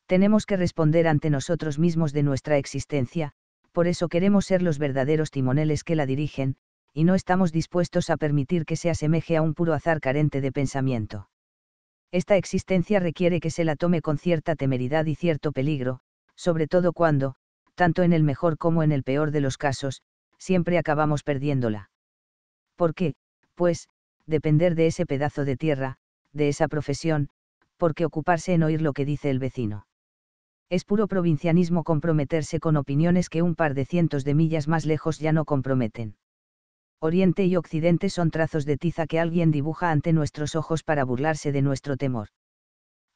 Tenemos que responder ante nosotros mismos de nuestra existencia, por eso queremos ser los verdaderos timoneles que la dirigen, y no estamos dispuestos a permitir que se asemeje a un puro azar carente de pensamiento. Esta existencia requiere que se la tome con cierta temeridad y cierto peligro, sobre todo cuando, tanto en el mejor como en el peor de los casos, siempre acabamos perdiéndola. ¿Por qué, pues, depender de ese pedazo de tierra, de esa profesión, porque ocuparse en oír lo que dice el vecino? Es puro provincianismo comprometerse con opiniones que un par de cientos de millas más lejos ya no comprometen. Oriente y Occidente son trazos de tiza que alguien dibuja ante nuestros ojos para burlarse de nuestro temor.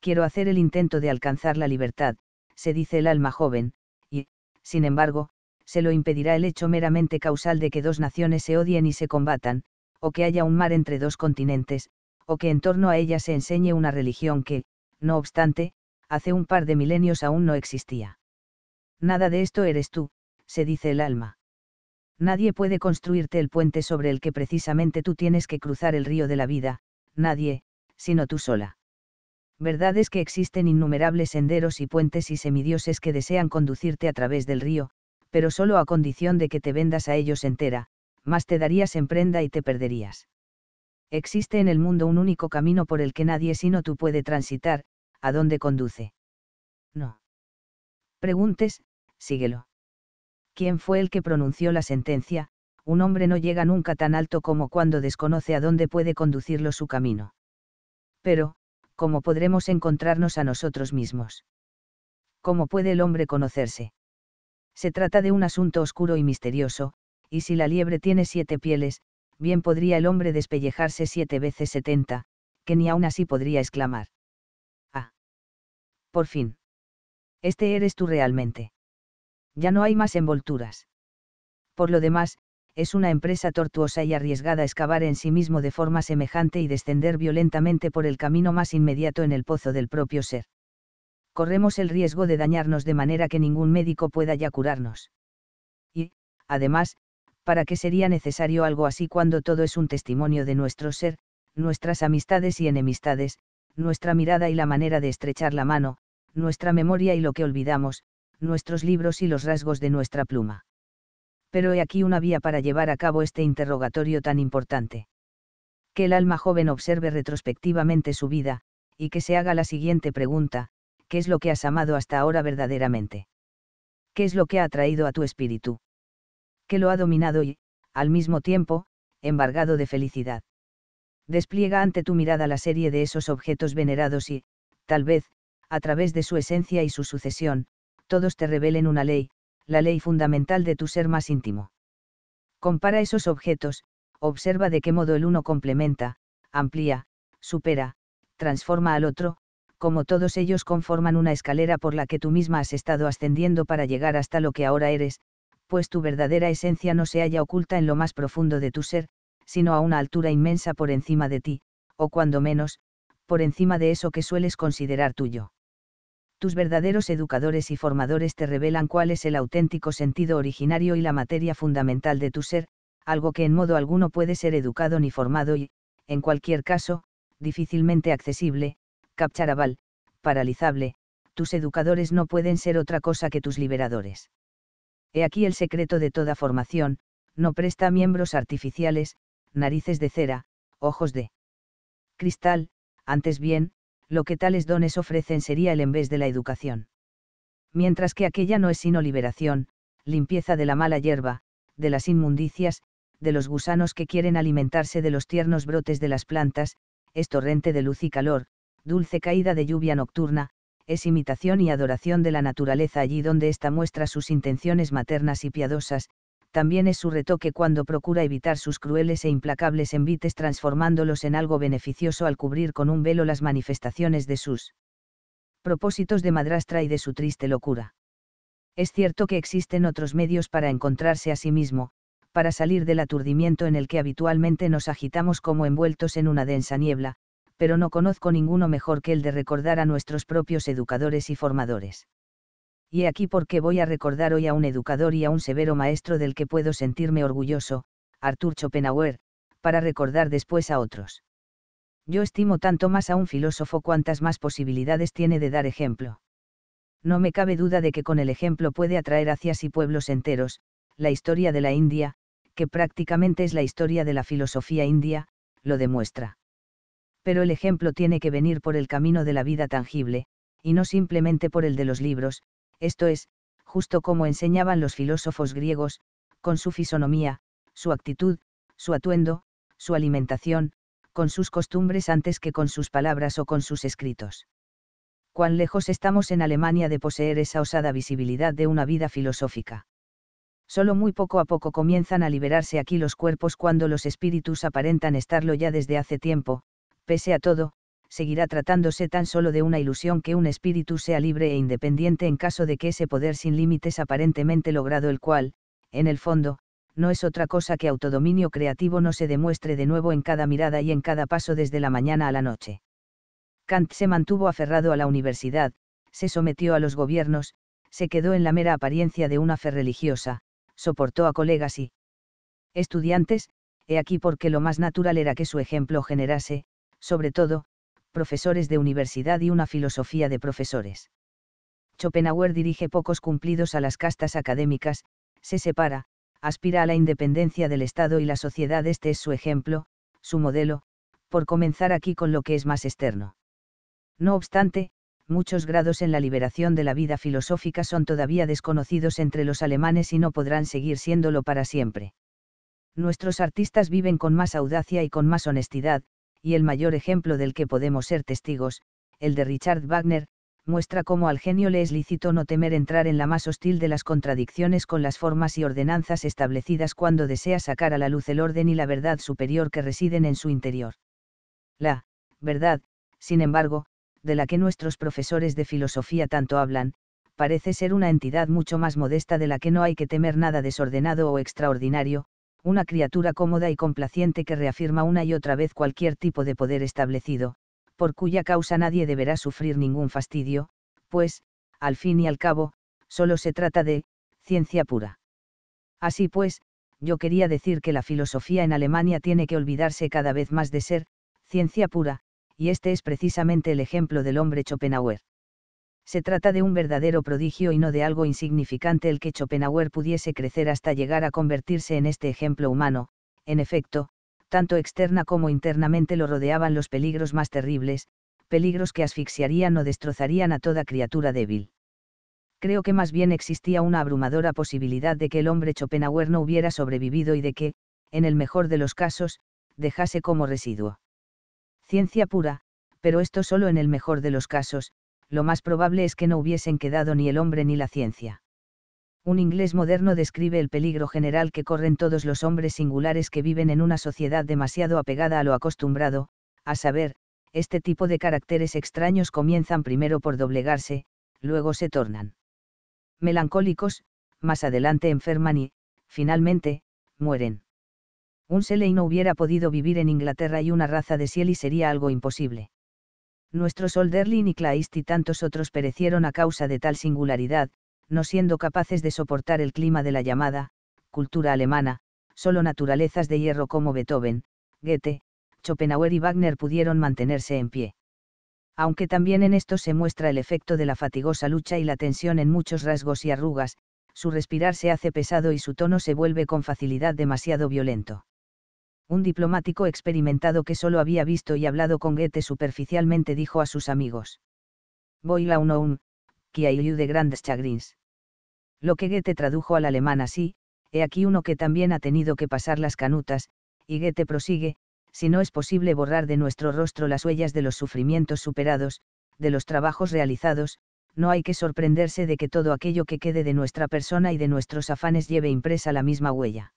Quiero hacer el intento de alcanzar la libertad, se dice el alma joven, y, sin embargo, se lo impedirá el hecho meramente causal de que dos naciones se odien y se combatan, o que haya un mar entre dos continentes, o que en torno a ella se enseñe una religión que, no obstante, hace un par de milenios aún no existía. Nada de esto eres tú, se dice el alma. Nadie puede construirte el puente sobre el que precisamente tú tienes que cruzar el río de la vida, nadie, sino tú sola. Verdad es que existen innumerables senderos y puentes y semidioses que desean conducirte a través del río, pero solo a condición de que te vendas a ellos entera, más te darías en prenda y te perderías. Existe en el mundo un único camino por el que nadie sino tú puede transitar, ¿A dónde conduce? No. Preguntes, síguelo. ¿Quién fue el que pronunció la sentencia? Un hombre no llega nunca tan alto como cuando desconoce a dónde puede conducirlo su camino. Pero, ¿cómo podremos encontrarnos a nosotros mismos? ¿Cómo puede el hombre conocerse? Se trata de un asunto oscuro y misterioso, y si la liebre tiene siete pieles, bien podría el hombre despellejarse siete veces setenta, que ni aún así podría exclamar. Por fin. Este eres tú realmente. Ya no hay más envolturas. Por lo demás, es una empresa tortuosa y arriesgada excavar en sí mismo de forma semejante y descender violentamente por el camino más inmediato en el pozo del propio ser. Corremos el riesgo de dañarnos de manera que ningún médico pueda ya curarnos. Y, además, ¿para qué sería necesario algo así cuando todo es un testimonio de nuestro ser, nuestras amistades y enemistades, nuestra mirada y la manera de estrechar la mano, nuestra memoria y lo que olvidamos, nuestros libros y los rasgos de nuestra pluma. Pero he aquí una vía para llevar a cabo este interrogatorio tan importante. Que el alma joven observe retrospectivamente su vida, y que se haga la siguiente pregunta, ¿qué es lo que has amado hasta ahora verdaderamente? ¿Qué es lo que ha atraído a tu espíritu? ¿Qué lo ha dominado y, al mismo tiempo, embargado de felicidad? Despliega ante tu mirada la serie de esos objetos venerados y, tal vez, a través de su esencia y su sucesión, todos te revelen una ley, la ley fundamental de tu ser más íntimo. Compara esos objetos, observa de qué modo el uno complementa, amplía, supera, transforma al otro, como todos ellos conforman una escalera por la que tú misma has estado ascendiendo para llegar hasta lo que ahora eres, pues tu verdadera esencia no se halla oculta en lo más profundo de tu ser, sino a una altura inmensa por encima de ti, o cuando menos, por encima de eso que sueles considerar tuyo tus verdaderos educadores y formadores te revelan cuál es el auténtico sentido originario y la materia fundamental de tu ser, algo que en modo alguno puede ser educado ni formado y, en cualquier caso, difícilmente accesible, capcharabal, paralizable, tus educadores no pueden ser otra cosa que tus liberadores. He aquí el secreto de toda formación, no presta miembros artificiales, narices de cera, ojos de cristal, antes bien, lo que tales dones ofrecen sería el en de la educación. Mientras que aquella no es sino liberación, limpieza de la mala hierba, de las inmundicias, de los gusanos que quieren alimentarse de los tiernos brotes de las plantas, es torrente de luz y calor, dulce caída de lluvia nocturna, es imitación y adoración de la naturaleza allí donde ésta muestra sus intenciones maternas y piadosas, también es su retoque cuando procura evitar sus crueles e implacables envites transformándolos en algo beneficioso al cubrir con un velo las manifestaciones de sus propósitos de madrastra y de su triste locura. Es cierto que existen otros medios para encontrarse a sí mismo, para salir del aturdimiento en el que habitualmente nos agitamos como envueltos en una densa niebla, pero no conozco ninguno mejor que el de recordar a nuestros propios educadores y formadores y aquí porque voy a recordar hoy a un educador y a un severo maestro del que puedo sentirme orgulloso, Arthur Schopenhauer, para recordar después a otros. Yo estimo tanto más a un filósofo cuantas más posibilidades tiene de dar ejemplo. No me cabe duda de que con el ejemplo puede atraer hacia sí pueblos enteros, la historia de la India, que prácticamente es la historia de la filosofía india, lo demuestra. Pero el ejemplo tiene que venir por el camino de la vida tangible, y no simplemente por el de los libros, esto es, justo como enseñaban los filósofos griegos, con su fisonomía, su actitud, su atuendo, su alimentación, con sus costumbres antes que con sus palabras o con sus escritos. Cuán lejos estamos en Alemania de poseer esa osada visibilidad de una vida filosófica. Solo muy poco a poco comienzan a liberarse aquí los cuerpos cuando los espíritus aparentan estarlo ya desde hace tiempo, pese a todo, seguirá tratándose tan solo de una ilusión que un espíritu sea libre e independiente en caso de que ese poder sin límites aparentemente logrado el cual, en el fondo, no es otra cosa que autodominio creativo no se demuestre de nuevo en cada mirada y en cada paso desde la mañana a la noche. Kant se mantuvo aferrado a la universidad, se sometió a los gobiernos, se quedó en la mera apariencia de una fe religiosa, soportó a colegas y estudiantes, he aquí porque lo más natural era que su ejemplo generase, sobre todo, profesores de universidad y una filosofía de profesores. Schopenhauer dirige pocos cumplidos a las castas académicas, se separa, aspira a la independencia del Estado y la sociedad. Este es su ejemplo, su modelo, por comenzar aquí con lo que es más externo. No obstante, muchos grados en la liberación de la vida filosófica son todavía desconocidos entre los alemanes y no podrán seguir siéndolo para siempre. Nuestros artistas viven con más audacia y con más honestidad, y el mayor ejemplo del que podemos ser testigos, el de Richard Wagner, muestra cómo al genio le es lícito no temer entrar en la más hostil de las contradicciones con las formas y ordenanzas establecidas cuando desea sacar a la luz el orden y la verdad superior que residen en su interior. La verdad, sin embargo, de la que nuestros profesores de filosofía tanto hablan, parece ser una entidad mucho más modesta de la que no hay que temer nada desordenado o extraordinario, una criatura cómoda y complaciente que reafirma una y otra vez cualquier tipo de poder establecido, por cuya causa nadie deberá sufrir ningún fastidio, pues, al fin y al cabo, solo se trata de, ciencia pura. Así pues, yo quería decir que la filosofía en Alemania tiene que olvidarse cada vez más de ser, ciencia pura, y este es precisamente el ejemplo del hombre Schopenhauer se trata de un verdadero prodigio y no de algo insignificante el que Schopenhauer pudiese crecer hasta llegar a convertirse en este ejemplo humano, en efecto, tanto externa como internamente lo rodeaban los peligros más terribles, peligros que asfixiarían o destrozarían a toda criatura débil. Creo que más bien existía una abrumadora posibilidad de que el hombre Schopenhauer no hubiera sobrevivido y de que, en el mejor de los casos, dejase como residuo. Ciencia pura, pero esto solo en el mejor de los casos, lo más probable es que no hubiesen quedado ni el hombre ni la ciencia. Un inglés moderno describe el peligro general que corren todos los hombres singulares que viven en una sociedad demasiado apegada a lo acostumbrado, a saber, este tipo de caracteres extraños comienzan primero por doblegarse, luego se tornan melancólicos, más adelante enferman y, finalmente, mueren. Un Seley no hubiera podido vivir en Inglaterra y una raza de Sieli sería algo imposible nuestros Olderlin y Claist y tantos otros perecieron a causa de tal singularidad, no siendo capaces de soportar el clima de la llamada, cultura alemana, solo naturalezas de hierro como Beethoven, Goethe, Schopenhauer y Wagner pudieron mantenerse en pie. Aunque también en esto se muestra el efecto de la fatigosa lucha y la tensión en muchos rasgos y arrugas, su respirar se hace pesado y su tono se vuelve con facilidad demasiado violento un diplomático experimentado que solo había visto y hablado con Goethe superficialmente dijo a sus amigos. Voy la un, qui de grandes chagrins. Lo que Goethe tradujo al alemán así, he aquí uno que también ha tenido que pasar las canutas, y Goethe prosigue, si no es posible borrar de nuestro rostro las huellas de los sufrimientos superados, de los trabajos realizados, no hay que sorprenderse de que todo aquello que quede de nuestra persona y de nuestros afanes lleve impresa la misma huella.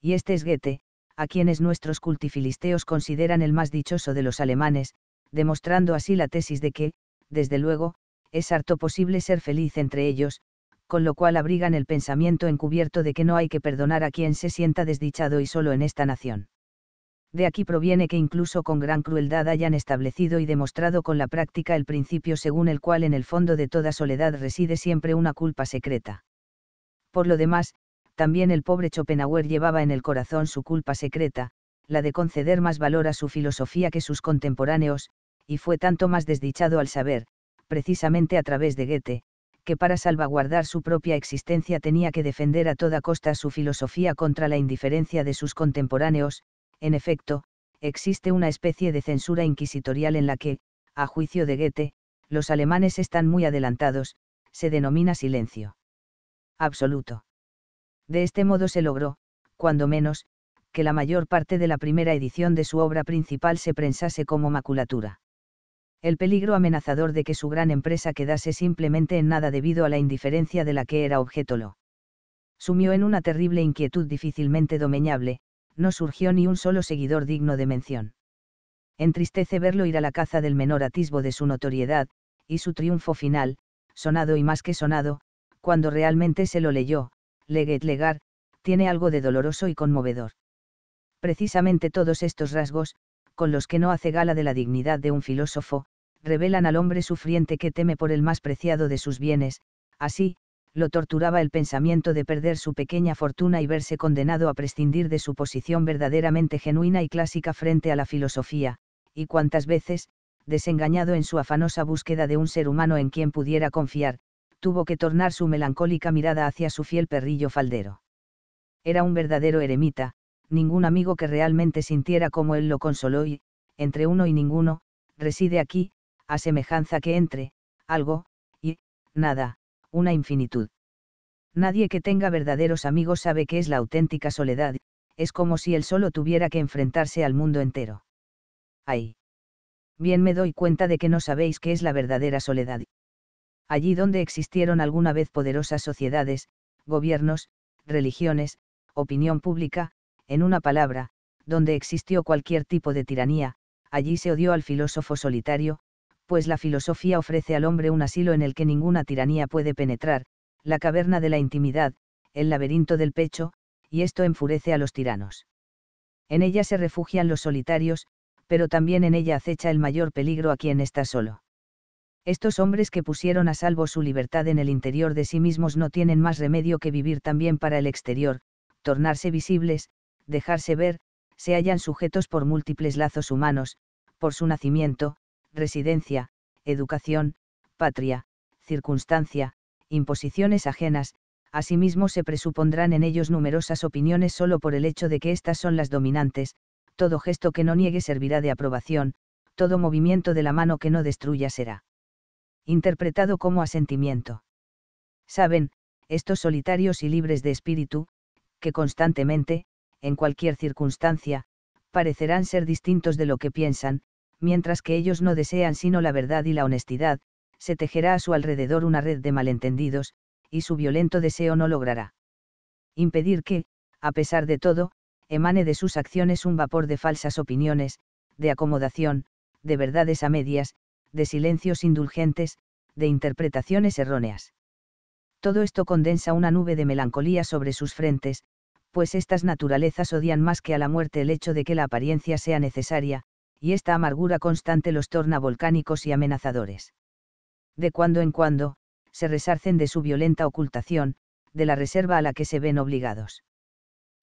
Y este es Goethe, a quienes nuestros cultifilisteos consideran el más dichoso de los alemanes, demostrando así la tesis de que, desde luego, es harto posible ser feliz entre ellos, con lo cual abrigan el pensamiento encubierto de que no hay que perdonar a quien se sienta desdichado y solo en esta nación. De aquí proviene que incluso con gran crueldad hayan establecido y demostrado con la práctica el principio según el cual en el fondo de toda soledad reside siempre una culpa secreta. Por lo demás, también el pobre Schopenhauer llevaba en el corazón su culpa secreta, la de conceder más valor a su filosofía que sus contemporáneos, y fue tanto más desdichado al saber, precisamente a través de Goethe, que para salvaguardar su propia existencia tenía que defender a toda costa su filosofía contra la indiferencia de sus contemporáneos, en efecto, existe una especie de censura inquisitorial en la que, a juicio de Goethe, los alemanes están muy adelantados, se denomina silencio absoluto. De este modo se logró, cuando menos, que la mayor parte de la primera edición de su obra principal se prensase como maculatura. El peligro amenazador de que su gran empresa quedase simplemente en nada debido a la indiferencia de la que era objeto lo sumió en una terrible inquietud difícilmente domeñable, no surgió ni un solo seguidor digno de mención. Entristece verlo ir a la caza del menor atisbo de su notoriedad, y su triunfo final, sonado y más que sonado, cuando realmente se lo leyó, Leget Legar, tiene algo de doloroso y conmovedor. Precisamente todos estos rasgos, con los que no hace gala de la dignidad de un filósofo, revelan al hombre sufriente que teme por el más preciado de sus bienes, así, lo torturaba el pensamiento de perder su pequeña fortuna y verse condenado a prescindir de su posición verdaderamente genuina y clásica frente a la filosofía, y cuantas veces, desengañado en su afanosa búsqueda de un ser humano en quien pudiera confiar, tuvo que tornar su melancólica mirada hacia su fiel perrillo faldero. Era un verdadero eremita, ningún amigo que realmente sintiera como él lo consoló y, entre uno y ninguno, reside aquí, a semejanza que entre, algo, y, nada, una infinitud. Nadie que tenga verdaderos amigos sabe qué es la auténtica soledad, es como si él solo tuviera que enfrentarse al mundo entero. ¡Ay! Bien me doy cuenta de que no sabéis qué es la verdadera soledad, allí donde existieron alguna vez poderosas sociedades, gobiernos, religiones, opinión pública, en una palabra, donde existió cualquier tipo de tiranía, allí se odió al filósofo solitario, pues la filosofía ofrece al hombre un asilo en el que ninguna tiranía puede penetrar, la caverna de la intimidad, el laberinto del pecho, y esto enfurece a los tiranos. En ella se refugian los solitarios, pero también en ella acecha el mayor peligro a quien está solo. Estos hombres que pusieron a salvo su libertad en el interior de sí mismos no tienen más remedio que vivir también para el exterior, tornarse visibles, dejarse ver, se hallan sujetos por múltiples lazos humanos, por su nacimiento, residencia, educación, patria, circunstancia, imposiciones ajenas, asimismo se presupondrán en ellos numerosas opiniones solo por el hecho de que estas son las dominantes, todo gesto que no niegue servirá de aprobación, todo movimiento de la mano que no destruya será interpretado como asentimiento. Saben, estos solitarios y libres de espíritu, que constantemente, en cualquier circunstancia, parecerán ser distintos de lo que piensan, mientras que ellos no desean sino la verdad y la honestidad, se tejerá a su alrededor una red de malentendidos, y su violento deseo no logrará impedir que, a pesar de todo, emane de sus acciones un vapor de falsas opiniones, de acomodación, de verdades a medias, de silencios indulgentes, de interpretaciones erróneas. Todo esto condensa una nube de melancolía sobre sus frentes, pues estas naturalezas odian más que a la muerte el hecho de que la apariencia sea necesaria, y esta amargura constante los torna volcánicos y amenazadores. De cuando en cuando, se resarcen de su violenta ocultación, de la reserva a la que se ven obligados.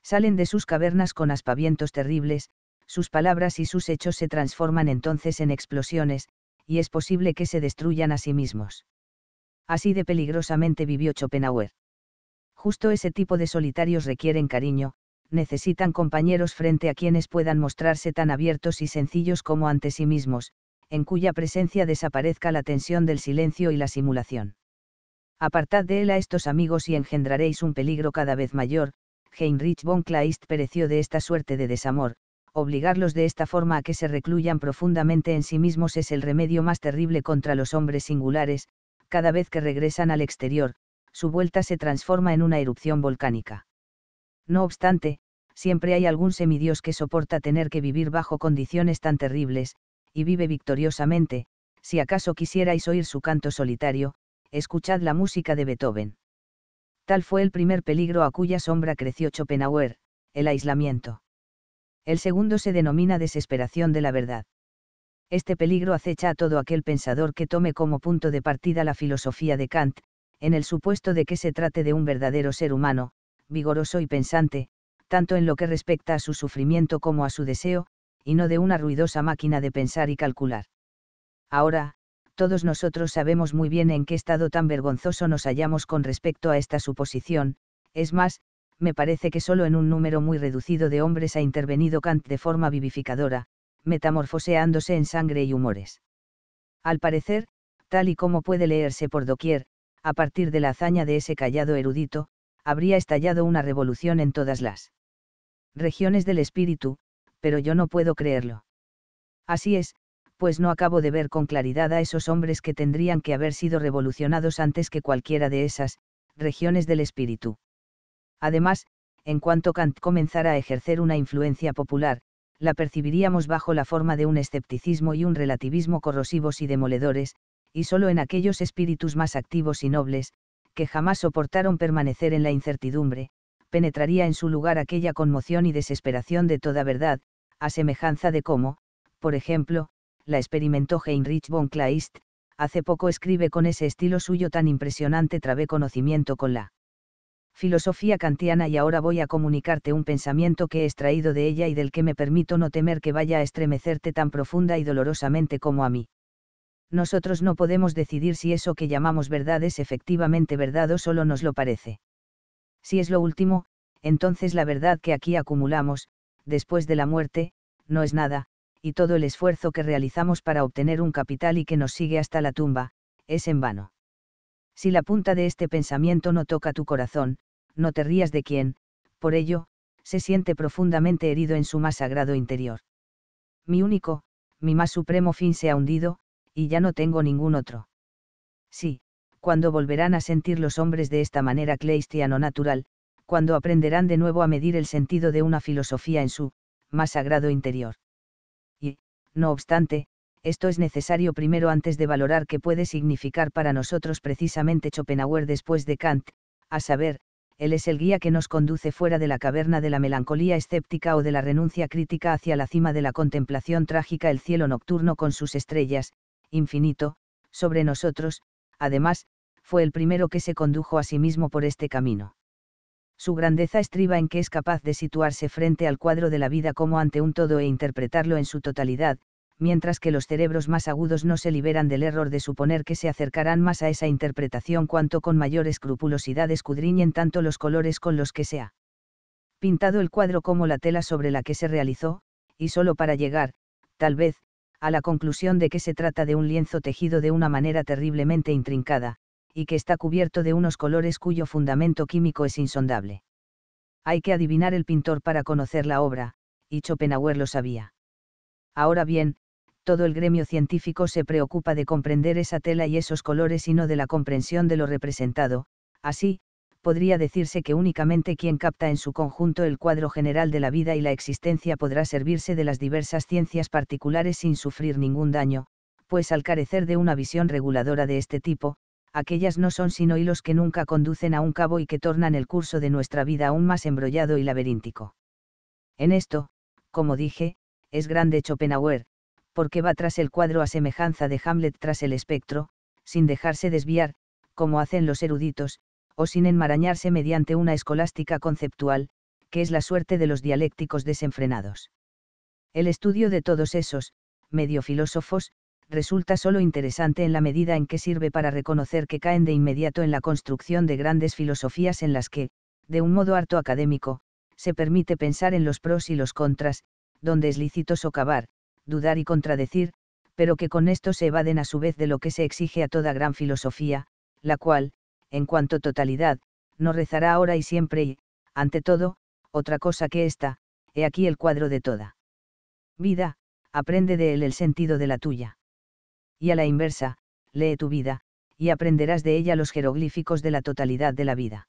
Salen de sus cavernas con aspavientos terribles, sus palabras y sus hechos se transforman entonces en explosiones, y es posible que se destruyan a sí mismos. Así de peligrosamente vivió Schopenhauer. Justo ese tipo de solitarios requieren cariño, necesitan compañeros frente a quienes puedan mostrarse tan abiertos y sencillos como ante sí mismos, en cuya presencia desaparezca la tensión del silencio y la simulación. Apartad de él a estos amigos y engendraréis un peligro cada vez mayor, Heinrich von Kleist pereció de esta suerte de desamor, obligarlos de esta forma a que se recluyan profundamente en sí mismos es el remedio más terrible contra los hombres singulares, cada vez que regresan al exterior, su vuelta se transforma en una erupción volcánica. No obstante, siempre hay algún semidios que soporta tener que vivir bajo condiciones tan terribles, y vive victoriosamente, si acaso quisierais oír su canto solitario, escuchad la música de Beethoven. Tal fue el primer peligro a cuya sombra creció Schopenhauer, el aislamiento. El segundo se denomina desesperación de la verdad. Este peligro acecha a todo aquel pensador que tome como punto de partida la filosofía de Kant, en el supuesto de que se trate de un verdadero ser humano, vigoroso y pensante, tanto en lo que respecta a su sufrimiento como a su deseo, y no de una ruidosa máquina de pensar y calcular. Ahora, todos nosotros sabemos muy bien en qué estado tan vergonzoso nos hallamos con respecto a esta suposición, es más, me parece que solo en un número muy reducido de hombres ha intervenido Kant de forma vivificadora, metamorfoseándose en sangre y humores. Al parecer, tal y como puede leerse por doquier, a partir de la hazaña de ese callado erudito, habría estallado una revolución en todas las regiones del espíritu, pero yo no puedo creerlo. Así es, pues no acabo de ver con claridad a esos hombres que tendrían que haber sido revolucionados antes que cualquiera de esas regiones del espíritu. Además, en cuanto Kant comenzara a ejercer una influencia popular, la percibiríamos bajo la forma de un escepticismo y un relativismo corrosivos y demoledores, y solo en aquellos espíritus más activos y nobles, que jamás soportaron permanecer en la incertidumbre, penetraría en su lugar aquella conmoción y desesperación de toda verdad, a semejanza de cómo, por ejemplo, la experimentó Heinrich von Kleist, hace poco escribe con ese estilo suyo tan impresionante trabé conocimiento con la filosofía kantiana y ahora voy a comunicarte un pensamiento que he extraído de ella y del que me permito no temer que vaya a estremecerte tan profunda y dolorosamente como a mí. Nosotros no podemos decidir si eso que llamamos verdad es efectivamente verdad o solo nos lo parece. Si es lo último, entonces la verdad que aquí acumulamos, después de la muerte, no es nada, y todo el esfuerzo que realizamos para obtener un capital y que nos sigue hasta la tumba, es en vano. Si la punta de este pensamiento no toca tu corazón, no te rías de quien, por ello, se siente profundamente herido en su más sagrado interior. Mi único, mi más supremo fin se ha hundido, y ya no tengo ningún otro. Sí, cuando volverán a sentir los hombres de esta manera cleistiano natural, cuando aprenderán de nuevo a medir el sentido de una filosofía en su, más sagrado interior. Y, no obstante, esto es necesario primero antes de valorar qué puede significar para nosotros precisamente Schopenhauer después de Kant, a saber, él es el guía que nos conduce fuera de la caverna de la melancolía escéptica o de la renuncia crítica hacia la cima de la contemplación trágica, el cielo nocturno con sus estrellas, infinito, sobre nosotros, además, fue el primero que se condujo a sí mismo por este camino. Su grandeza estriba en que es capaz de situarse frente al cuadro de la vida como ante un todo e interpretarlo en su totalidad, mientras que los cerebros más agudos no se liberan del error de suponer que se acercarán más a esa interpretación cuanto con mayor escrupulosidad escudriñen tanto los colores con los que se ha pintado el cuadro como la tela sobre la que se realizó, y solo para llegar, tal vez, a la conclusión de que se trata de un lienzo tejido de una manera terriblemente intrincada, y que está cubierto de unos colores cuyo fundamento químico es insondable. Hay que adivinar el pintor para conocer la obra, y Schopenhauer lo sabía. Ahora bien, todo el gremio científico se preocupa de comprender esa tela y esos colores y no de la comprensión de lo representado, así, podría decirse que únicamente quien capta en su conjunto el cuadro general de la vida y la existencia podrá servirse de las diversas ciencias particulares sin sufrir ningún daño, pues al carecer de una visión reguladora de este tipo, aquellas no son sino hilos que nunca conducen a un cabo y que tornan el curso de nuestra vida aún más embrollado y laberíntico. En esto, como dije, es grande Schopenhauer, porque va tras el cuadro a semejanza de Hamlet tras el espectro, sin dejarse desviar, como hacen los eruditos, o sin enmarañarse mediante una escolástica conceptual, que es la suerte de los dialécticos desenfrenados. El estudio de todos esos, medio filósofos, resulta solo interesante en la medida en que sirve para reconocer que caen de inmediato en la construcción de grandes filosofías en las que, de un modo harto académico, se permite pensar en los pros y los contras, donde es lícito socavar, dudar y contradecir, pero que con esto se evaden a su vez de lo que se exige a toda gran filosofía, la cual, en cuanto totalidad, no rezará ahora y siempre y, ante todo, otra cosa que esta, he aquí el cuadro de toda. Vida, aprende de él el sentido de la tuya. Y a la inversa, lee tu vida, y aprenderás de ella los jeroglíficos de la totalidad de la vida.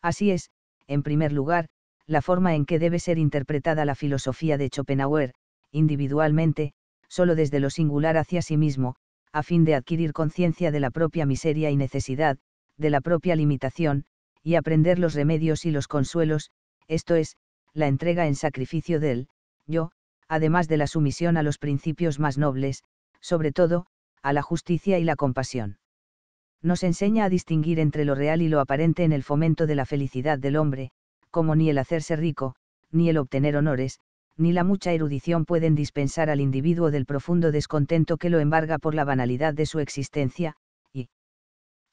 Así es, en primer lugar, la forma en que debe ser interpretada la filosofía de Schopenhauer, individualmente, solo desde lo singular hacia sí mismo, a fin de adquirir conciencia de la propia miseria y necesidad, de la propia limitación, y aprender los remedios y los consuelos, esto es, la entrega en sacrificio del yo, además de la sumisión a los principios más nobles, sobre todo, a la justicia y la compasión. Nos enseña a distinguir entre lo real y lo aparente en el fomento de la felicidad del hombre, como ni el hacerse rico, ni el obtener honores, ni la mucha erudición pueden dispensar al individuo del profundo descontento que lo embarga por la banalidad de su existencia, y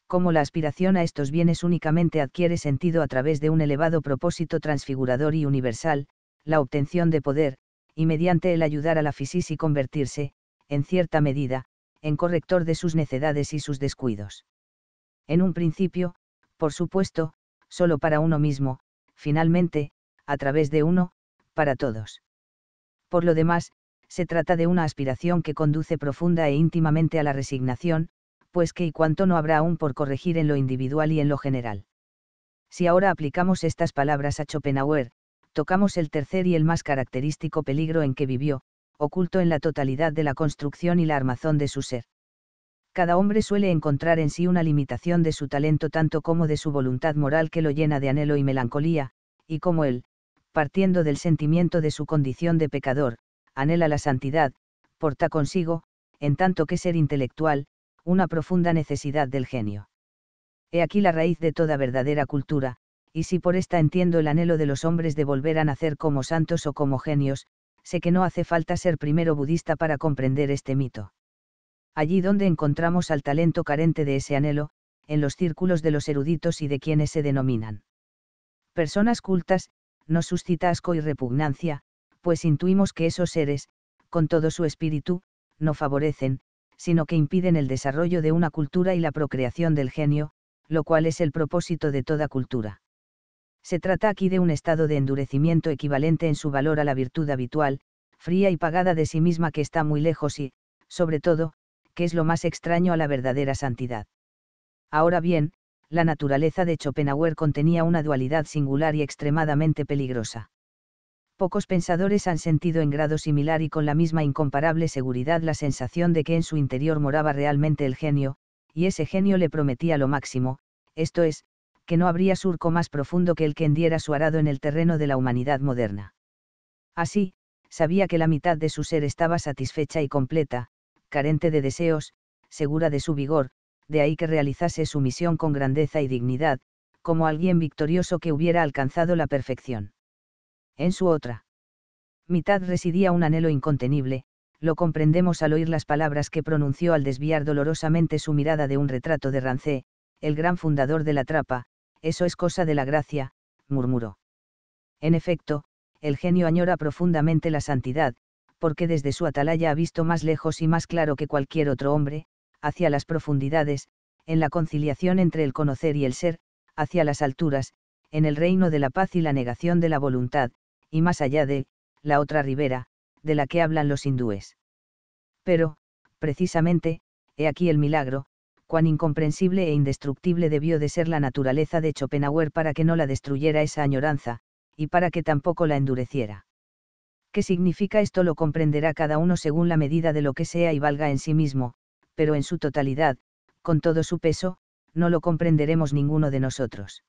como la aspiración a estos bienes únicamente adquiere sentido a través de un elevado propósito transfigurador y universal, la obtención de poder, y mediante el ayudar a la fisis y convertirse, en cierta medida, en corrector de sus necedades y sus descuidos. En un principio, por supuesto, solo para uno mismo, finalmente, a través de uno, para todos. Por lo demás, se trata de una aspiración que conduce profunda e íntimamente a la resignación, pues que y cuanto no habrá aún por corregir en lo individual y en lo general. Si ahora aplicamos estas palabras a Schopenhauer, tocamos el tercer y el más característico peligro en que vivió, oculto en la totalidad de la construcción y la armazón de su ser. Cada hombre suele encontrar en sí una limitación de su talento tanto como de su voluntad moral que lo llena de anhelo y melancolía, y como él, partiendo del sentimiento de su condición de pecador, anhela la santidad, porta consigo, en tanto que ser intelectual, una profunda necesidad del genio. He aquí la raíz de toda verdadera cultura, y si por esta entiendo el anhelo de los hombres de volver a nacer como santos o como genios, sé que no hace falta ser primero budista para comprender este mito. Allí donde encontramos al talento carente de ese anhelo, en los círculos de los eruditos y de quienes se denominan personas cultas, nos suscita asco y repugnancia, pues intuimos que esos seres, con todo su espíritu, no favorecen, sino que impiden el desarrollo de una cultura y la procreación del genio, lo cual es el propósito de toda cultura. Se trata aquí de un estado de endurecimiento equivalente en su valor a la virtud habitual, fría y pagada de sí misma que está muy lejos y, sobre todo, que es lo más extraño a la verdadera santidad. Ahora bien, la naturaleza de Schopenhauer contenía una dualidad singular y extremadamente peligrosa. Pocos pensadores han sentido en grado similar y con la misma incomparable seguridad la sensación de que en su interior moraba realmente el genio, y ese genio le prometía lo máximo, esto es, que no habría surco más profundo que el que hendiera su arado en el terreno de la humanidad moderna. Así, sabía que la mitad de su ser estaba satisfecha y completa, carente de deseos, segura de su vigor, de ahí que realizase su misión con grandeza y dignidad, como alguien victorioso que hubiera alcanzado la perfección. En su otra mitad residía un anhelo incontenible, lo comprendemos al oír las palabras que pronunció al desviar dolorosamente su mirada de un retrato de Rancé, el gran fundador de la trapa, eso es cosa de la gracia, murmuró. En efecto, el genio añora profundamente la santidad, porque desde su atalaya ha visto más lejos y más claro que cualquier otro hombre, hacia las profundidades, en la conciliación entre el conocer y el ser, hacia las alturas, en el reino de la paz y la negación de la voluntad, y más allá de, la otra ribera, de la que hablan los hindúes. Pero, precisamente, he aquí el milagro, cuán incomprensible e indestructible debió de ser la naturaleza de Schopenhauer para que no la destruyera esa añoranza, y para que tampoco la endureciera. ¿Qué significa esto lo comprenderá cada uno según la medida de lo que sea y valga en sí mismo, pero en su totalidad, con todo su peso, no lo comprenderemos ninguno de nosotros.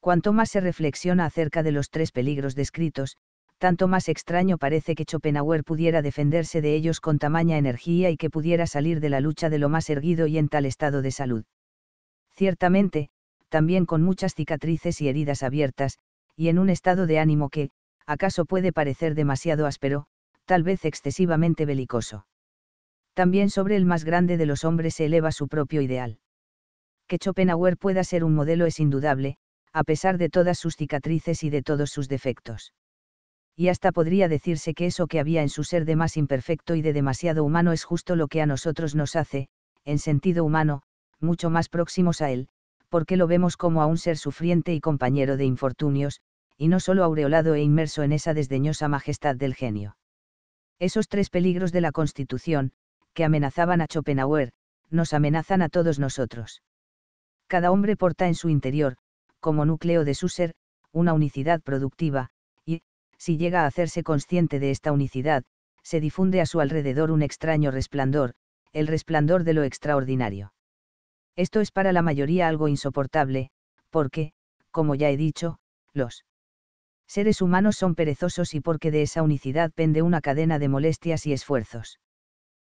Cuanto más se reflexiona acerca de los tres peligros descritos, tanto más extraño parece que Schopenhauer pudiera defenderse de ellos con tamaña energía y que pudiera salir de la lucha de lo más erguido y en tal estado de salud. Ciertamente, también con muchas cicatrices y heridas abiertas, y en un estado de ánimo que, acaso puede parecer demasiado áspero, tal vez excesivamente belicoso también sobre el más grande de los hombres se eleva su propio ideal. Que Schopenhauer pueda ser un modelo es indudable, a pesar de todas sus cicatrices y de todos sus defectos. Y hasta podría decirse que eso que había en su ser de más imperfecto y de demasiado humano es justo lo que a nosotros nos hace, en sentido humano, mucho más próximos a él, porque lo vemos como a un ser sufriente y compañero de infortunios, y no solo aureolado e inmerso en esa desdeñosa majestad del genio. Esos tres peligros de la constitución, que amenazaban a Schopenhauer, nos amenazan a todos nosotros. Cada hombre porta en su interior, como núcleo de su ser, una unicidad productiva, y, si llega a hacerse consciente de esta unicidad, se difunde a su alrededor un extraño resplandor, el resplandor de lo extraordinario. Esto es para la mayoría algo insoportable, porque, como ya he dicho, los seres humanos son perezosos y porque de esa unicidad pende una cadena de molestias y esfuerzos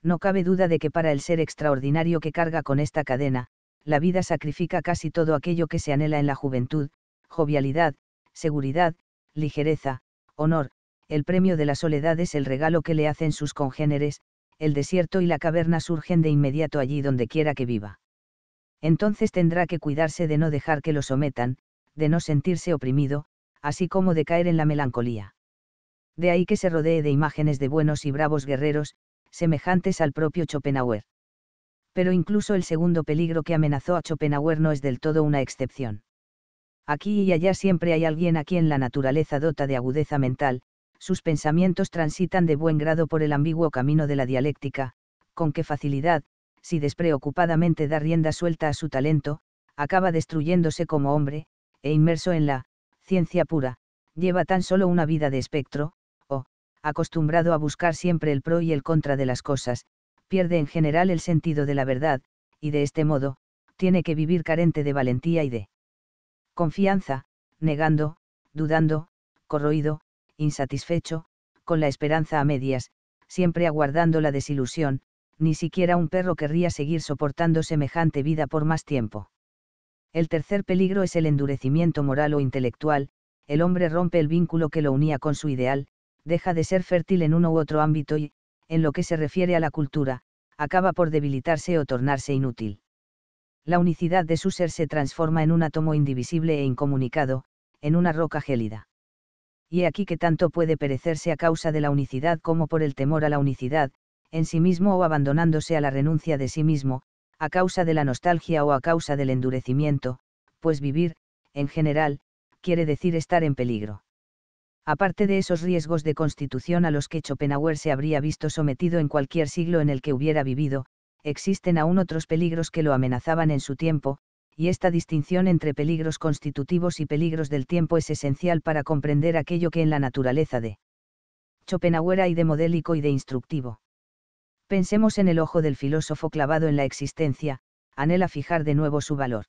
no cabe duda de que para el ser extraordinario que carga con esta cadena, la vida sacrifica casi todo aquello que se anhela en la juventud, jovialidad, seguridad, ligereza, honor, el premio de la soledad es el regalo que le hacen sus congéneres, el desierto y la caverna surgen de inmediato allí donde quiera que viva. Entonces tendrá que cuidarse de no dejar que lo sometan, de no sentirse oprimido, así como de caer en la melancolía. De ahí que se rodee de imágenes de buenos y bravos guerreros, semejantes al propio Schopenhauer. Pero incluso el segundo peligro que amenazó a Schopenhauer no es del todo una excepción. Aquí y allá siempre hay alguien a quien la naturaleza dota de agudeza mental, sus pensamientos transitan de buen grado por el ambiguo camino de la dialéctica, con qué facilidad, si despreocupadamente da rienda suelta a su talento, acaba destruyéndose como hombre, e inmerso en la ciencia pura, lleva tan solo una vida de espectro, acostumbrado a buscar siempre el pro y el contra de las cosas, pierde en general el sentido de la verdad, y de este modo, tiene que vivir carente de valentía y de confianza, negando, dudando, corroído, insatisfecho, con la esperanza a medias, siempre aguardando la desilusión, ni siquiera un perro querría seguir soportando semejante vida por más tiempo. El tercer peligro es el endurecimiento moral o intelectual, el hombre rompe el vínculo que lo unía con su ideal, deja de ser fértil en uno u otro ámbito y, en lo que se refiere a la cultura, acaba por debilitarse o tornarse inútil. La unicidad de su ser se transforma en un átomo indivisible e incomunicado, en una roca gélida. Y aquí que tanto puede perecerse a causa de la unicidad como por el temor a la unicidad, en sí mismo o abandonándose a la renuncia de sí mismo, a causa de la nostalgia o a causa del endurecimiento, pues vivir, en general, quiere decir estar en peligro aparte de esos riesgos de constitución a los que Schopenhauer se habría visto sometido en cualquier siglo en el que hubiera vivido, existen aún otros peligros que lo amenazaban en su tiempo, y esta distinción entre peligros constitutivos y peligros del tiempo es esencial para comprender aquello que en la naturaleza de Schopenhauer hay de modélico y de instructivo. Pensemos en el ojo del filósofo clavado en la existencia, anhela fijar de nuevo su valor.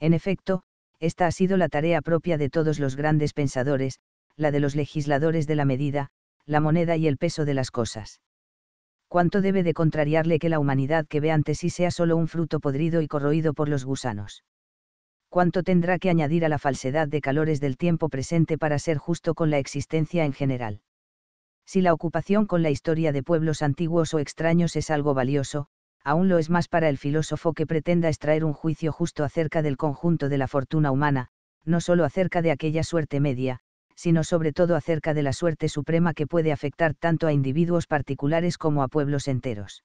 En efecto, esta ha sido la tarea propia de todos los grandes pensadores, la de los legisladores de la medida, la moneda y el peso de las cosas. ¿Cuánto debe de contrariarle que la humanidad que ve ante sí sea solo un fruto podrido y corroído por los gusanos? ¿Cuánto tendrá que añadir a la falsedad de calores del tiempo presente para ser justo con la existencia en general? Si la ocupación con la historia de pueblos antiguos o extraños es algo valioso, aún lo es más para el filósofo que pretenda extraer un juicio justo acerca del conjunto de la fortuna humana, no solo acerca de aquella suerte media, sino sobre todo acerca de la suerte suprema que puede afectar tanto a individuos particulares como a pueblos enteros.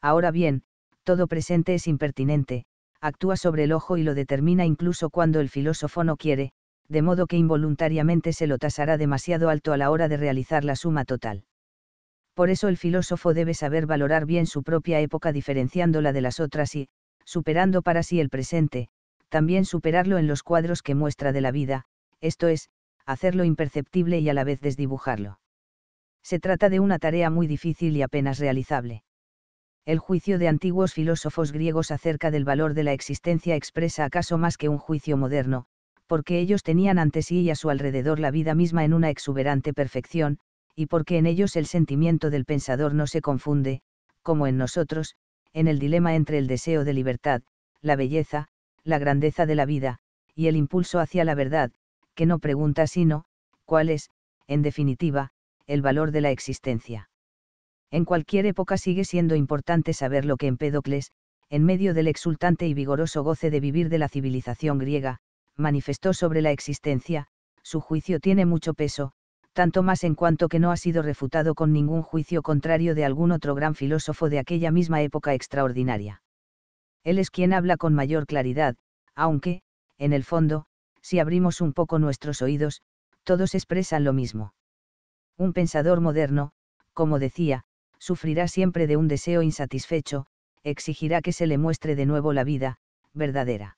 Ahora bien, todo presente es impertinente, actúa sobre el ojo y lo determina incluso cuando el filósofo no quiere, de modo que involuntariamente se lo tasará demasiado alto a la hora de realizar la suma total. Por eso el filósofo debe saber valorar bien su propia época diferenciándola de las otras y, superando para sí el presente, también superarlo en los cuadros que muestra de la vida, esto es, hacerlo imperceptible y a la vez desdibujarlo. Se trata de una tarea muy difícil y apenas realizable. El juicio de antiguos filósofos griegos acerca del valor de la existencia expresa acaso más que un juicio moderno, porque ellos tenían ante sí y a su alrededor la vida misma en una exuberante perfección, y porque en ellos el sentimiento del pensador no se confunde, como en nosotros, en el dilema entre el deseo de libertad, la belleza, la grandeza de la vida, y el impulso hacia la verdad, que no pregunta sino, cuál es, en definitiva, el valor de la existencia. En cualquier época sigue siendo importante saber lo que Empédocles, en medio del exultante y vigoroso goce de vivir de la civilización griega, manifestó sobre la existencia, su juicio tiene mucho peso, tanto más en cuanto que no ha sido refutado con ningún juicio contrario de algún otro gran filósofo de aquella misma época extraordinaria. Él es quien habla con mayor claridad, aunque, en el fondo, si abrimos un poco nuestros oídos, todos expresan lo mismo. Un pensador moderno, como decía, sufrirá siempre de un deseo insatisfecho, exigirá que se le muestre de nuevo la vida, verdadera.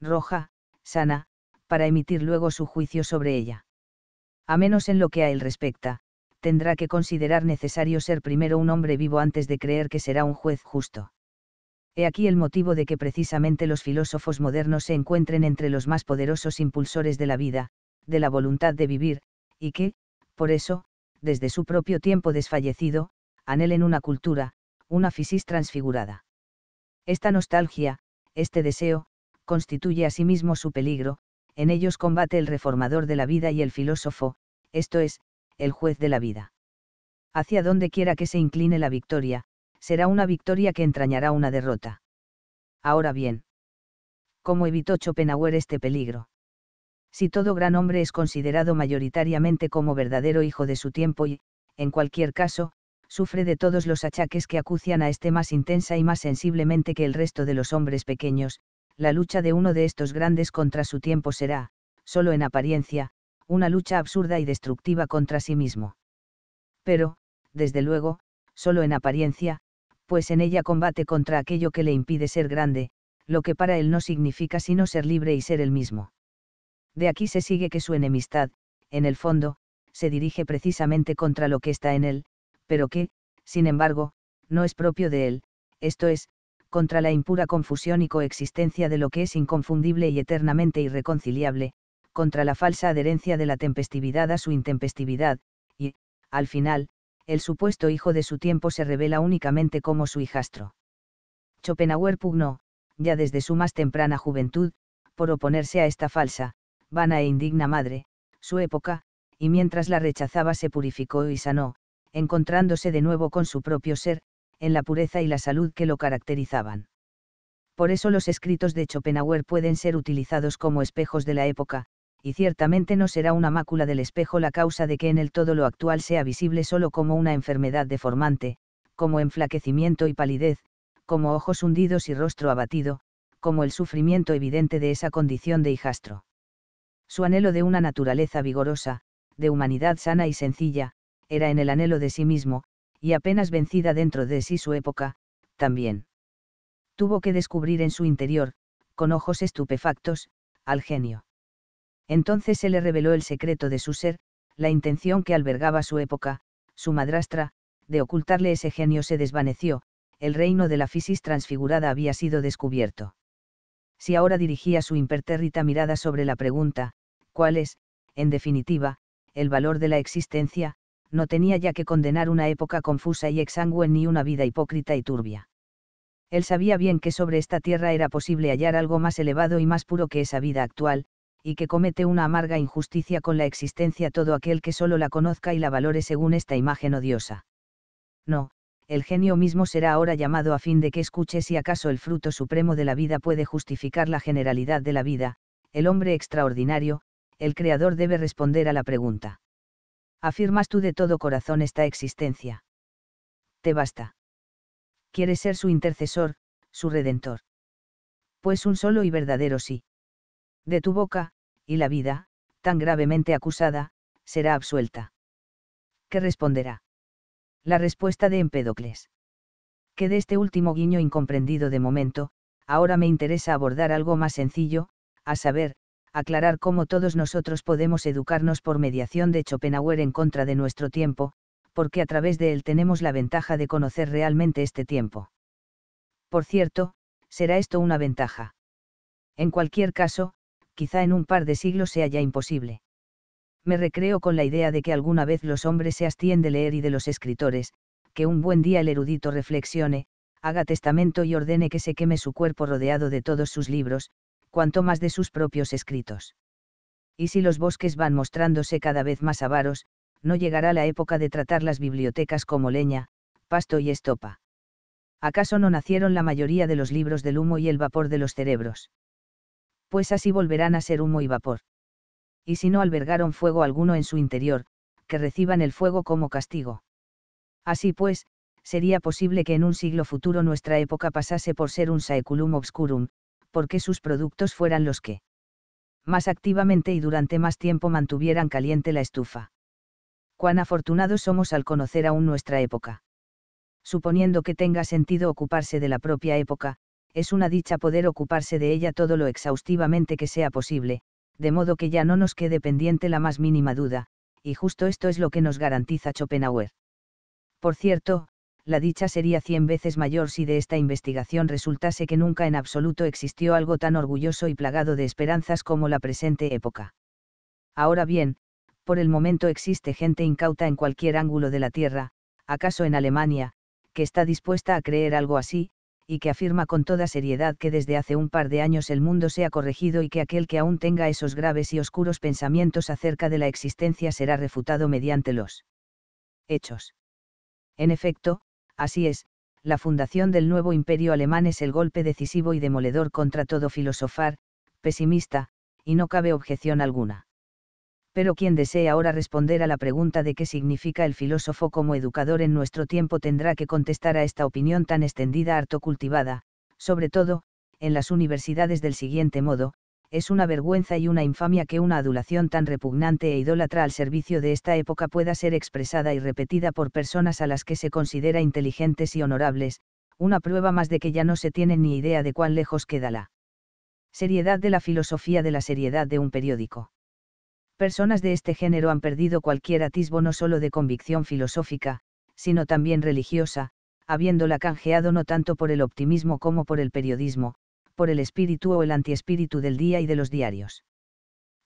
Roja, sana, para emitir luego su juicio sobre ella. A menos en lo que a él respecta, tendrá que considerar necesario ser primero un hombre vivo antes de creer que será un juez justo. He aquí el motivo de que precisamente los filósofos modernos se encuentren entre los más poderosos impulsores de la vida, de la voluntad de vivir, y que, por eso, desde su propio tiempo desfallecido, anhelen una cultura, una fisis transfigurada. Esta nostalgia, este deseo, constituye asimismo su peligro, en ellos combate el reformador de la vida y el filósofo, esto es, el juez de la vida. Hacia donde quiera que se incline la victoria, será una victoria que entrañará una derrota. Ahora bien. ¿Cómo evitó Schopenhauer este peligro? Si todo gran hombre es considerado mayoritariamente como verdadero hijo de su tiempo y, en cualquier caso, sufre de todos los achaques que acucian a este más intensa y más sensiblemente que el resto de los hombres pequeños, la lucha de uno de estos grandes contra su tiempo será, solo en apariencia, una lucha absurda y destructiva contra sí mismo. Pero, desde luego, solo en apariencia, pues en ella combate contra aquello que le impide ser grande, lo que para él no significa sino ser libre y ser el mismo. De aquí se sigue que su enemistad, en el fondo, se dirige precisamente contra lo que está en él, pero que, sin embargo, no es propio de él, esto es, contra la impura confusión y coexistencia de lo que es inconfundible y eternamente irreconciliable, contra la falsa adherencia de la tempestividad a su intempestividad, y, al final, el supuesto hijo de su tiempo se revela únicamente como su hijastro. Schopenhauer pugnó, ya desde su más temprana juventud, por oponerse a esta falsa, vana e indigna madre, su época, y mientras la rechazaba se purificó y sanó, encontrándose de nuevo con su propio ser, en la pureza y la salud que lo caracterizaban. Por eso los escritos de Schopenhauer pueden ser utilizados como espejos de la época, y ciertamente no será una mácula del espejo la causa de que en el todo lo actual sea visible solo como una enfermedad deformante, como enflaquecimiento y palidez, como ojos hundidos y rostro abatido, como el sufrimiento evidente de esa condición de hijastro. Su anhelo de una naturaleza vigorosa, de humanidad sana y sencilla, era en el anhelo de sí mismo, y apenas vencida dentro de sí su época, también. Tuvo que descubrir en su interior, con ojos estupefactos, al genio. Entonces se le reveló el secreto de su ser, la intención que albergaba su época, su madrastra, de ocultarle ese genio se desvaneció, el reino de la fisis transfigurada había sido descubierto. Si ahora dirigía su impertérrita mirada sobre la pregunta, ¿cuál es, en definitiva, el valor de la existencia? No tenía ya que condenar una época confusa y exangüe ni una vida hipócrita y turbia. Él sabía bien que sobre esta tierra era posible hallar algo más elevado y más puro que esa vida actual, y que comete una amarga injusticia con la existencia todo aquel que solo la conozca y la valore según esta imagen odiosa. No, el genio mismo será ahora llamado a fin de que escuche si acaso el fruto supremo de la vida puede justificar la generalidad de la vida, el hombre extraordinario, el creador debe responder a la pregunta. Afirmas tú de todo corazón esta existencia. Te basta. Quieres ser su intercesor, su redentor. Pues un solo y verdadero sí de tu boca, y la vida, tan gravemente acusada, será absuelta. ¿Qué responderá? La respuesta de Empédocles. Que de este último guiño incomprendido de momento, ahora me interesa abordar algo más sencillo, a saber, aclarar cómo todos nosotros podemos educarnos por mediación de Schopenhauer en contra de nuestro tiempo, porque a través de él tenemos la ventaja de conocer realmente este tiempo. Por cierto, será esto una ventaja. En cualquier caso, quizá en un par de siglos sea ya imposible. Me recreo con la idea de que alguna vez los hombres se hastíen de leer y de los escritores, que un buen día el erudito reflexione, haga testamento y ordene que se queme su cuerpo rodeado de todos sus libros, cuanto más de sus propios escritos. Y si los bosques van mostrándose cada vez más avaros, no llegará la época de tratar las bibliotecas como leña, pasto y estopa. ¿Acaso no nacieron la mayoría de los libros del humo y el vapor de los cerebros? pues así volverán a ser humo y vapor. Y si no albergaron fuego alguno en su interior, que reciban el fuego como castigo. Así pues, sería posible que en un siglo futuro nuestra época pasase por ser un saeculum obscurum, porque sus productos fueran los que más activamente y durante más tiempo mantuvieran caliente la estufa. Cuán afortunados somos al conocer aún nuestra época. Suponiendo que tenga sentido ocuparse de la propia época, es una dicha poder ocuparse de ella todo lo exhaustivamente que sea posible, de modo que ya no nos quede pendiente la más mínima duda, y justo esto es lo que nos garantiza Schopenhauer. Por cierto, la dicha sería cien veces mayor si de esta investigación resultase que nunca en absoluto existió algo tan orgulloso y plagado de esperanzas como la presente época. Ahora bien, por el momento existe gente incauta en cualquier ángulo de la Tierra, acaso en Alemania, que está dispuesta a creer algo así, y que afirma con toda seriedad que desde hace un par de años el mundo se ha corregido y que aquel que aún tenga esos graves y oscuros pensamientos acerca de la existencia será refutado mediante los hechos. En efecto, así es, la fundación del nuevo imperio alemán es el golpe decisivo y demoledor contra todo filosofar, pesimista, y no cabe objeción alguna pero quien desee ahora responder a la pregunta de qué significa el filósofo como educador en nuestro tiempo tendrá que contestar a esta opinión tan extendida harto cultivada, sobre todo, en las universidades del siguiente modo, es una vergüenza y una infamia que una adulación tan repugnante e idólatra al servicio de esta época pueda ser expresada y repetida por personas a las que se considera inteligentes y honorables, una prueba más de que ya no se tiene ni idea de cuán lejos queda la seriedad de la filosofía de la seriedad de un periódico personas de este género han perdido cualquier atisbo no solo de convicción filosófica, sino también religiosa, habiéndola canjeado no tanto por el optimismo como por el periodismo, por el espíritu o el antiespíritu del día y de los diarios.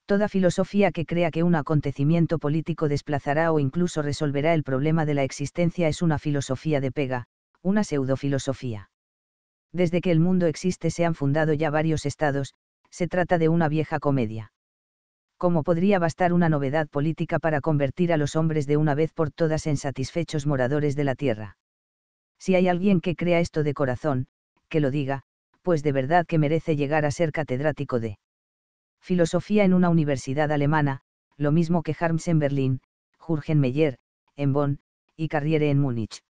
Toda filosofía que crea que un acontecimiento político desplazará o incluso resolverá el problema de la existencia es una filosofía de pega, una pseudofilosofía. Desde que el mundo existe se han fundado ya varios estados, se trata de una vieja comedia. ¿cómo podría bastar una novedad política para convertir a los hombres de una vez por todas en satisfechos moradores de la tierra? Si hay alguien que crea esto de corazón, que lo diga, pues de verdad que merece llegar a ser catedrático de filosofía en una universidad alemana, lo mismo que Harms en Berlín, Jürgen Meyer, en Bonn, y Carriere en Múnich.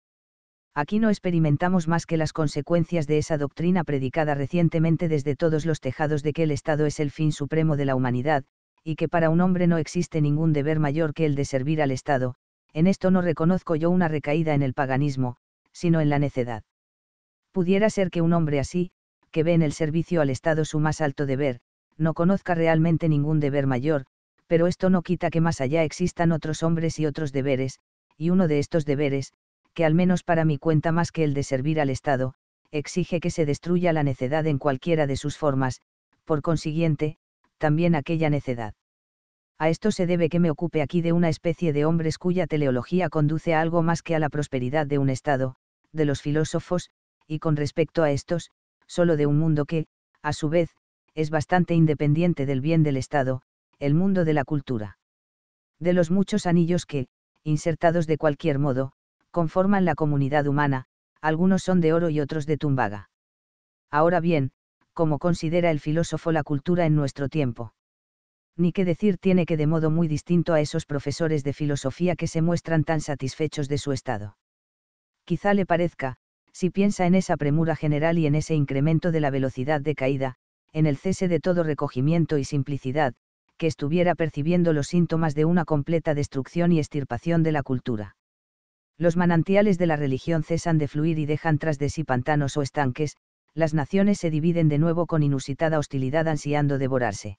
Aquí no experimentamos más que las consecuencias de esa doctrina predicada recientemente desde todos los tejados de que el Estado es el fin supremo de la humanidad, y que para un hombre no existe ningún deber mayor que el de servir al Estado, en esto no reconozco yo una recaída en el paganismo, sino en la necedad. Pudiera ser que un hombre así, que ve en el servicio al Estado su más alto deber, no conozca realmente ningún deber mayor, pero esto no quita que más allá existan otros hombres y otros deberes, y uno de estos deberes, que al menos para mi cuenta más que el de servir al Estado, exige que se destruya la necedad en cualquiera de sus formas, por consiguiente, también aquella necedad. A esto se debe que me ocupe aquí de una especie de hombres cuya teleología conduce a algo más que a la prosperidad de un Estado, de los filósofos, y con respecto a estos, solo de un mundo que, a su vez, es bastante independiente del bien del Estado, el mundo de la cultura. De los muchos anillos que, insertados de cualquier modo, conforman la comunidad humana, algunos son de oro y otros de tumbaga. Ahora bien, como considera el filósofo la cultura en nuestro tiempo. Ni qué decir tiene que de modo muy distinto a esos profesores de filosofía que se muestran tan satisfechos de su estado. Quizá le parezca, si piensa en esa premura general y en ese incremento de la velocidad de caída, en el cese de todo recogimiento y simplicidad, que estuviera percibiendo los síntomas de una completa destrucción y extirpación de la cultura. Los manantiales de la religión cesan de fluir y dejan tras de sí pantanos o estanques, las naciones se dividen de nuevo con inusitada hostilidad ansiando devorarse.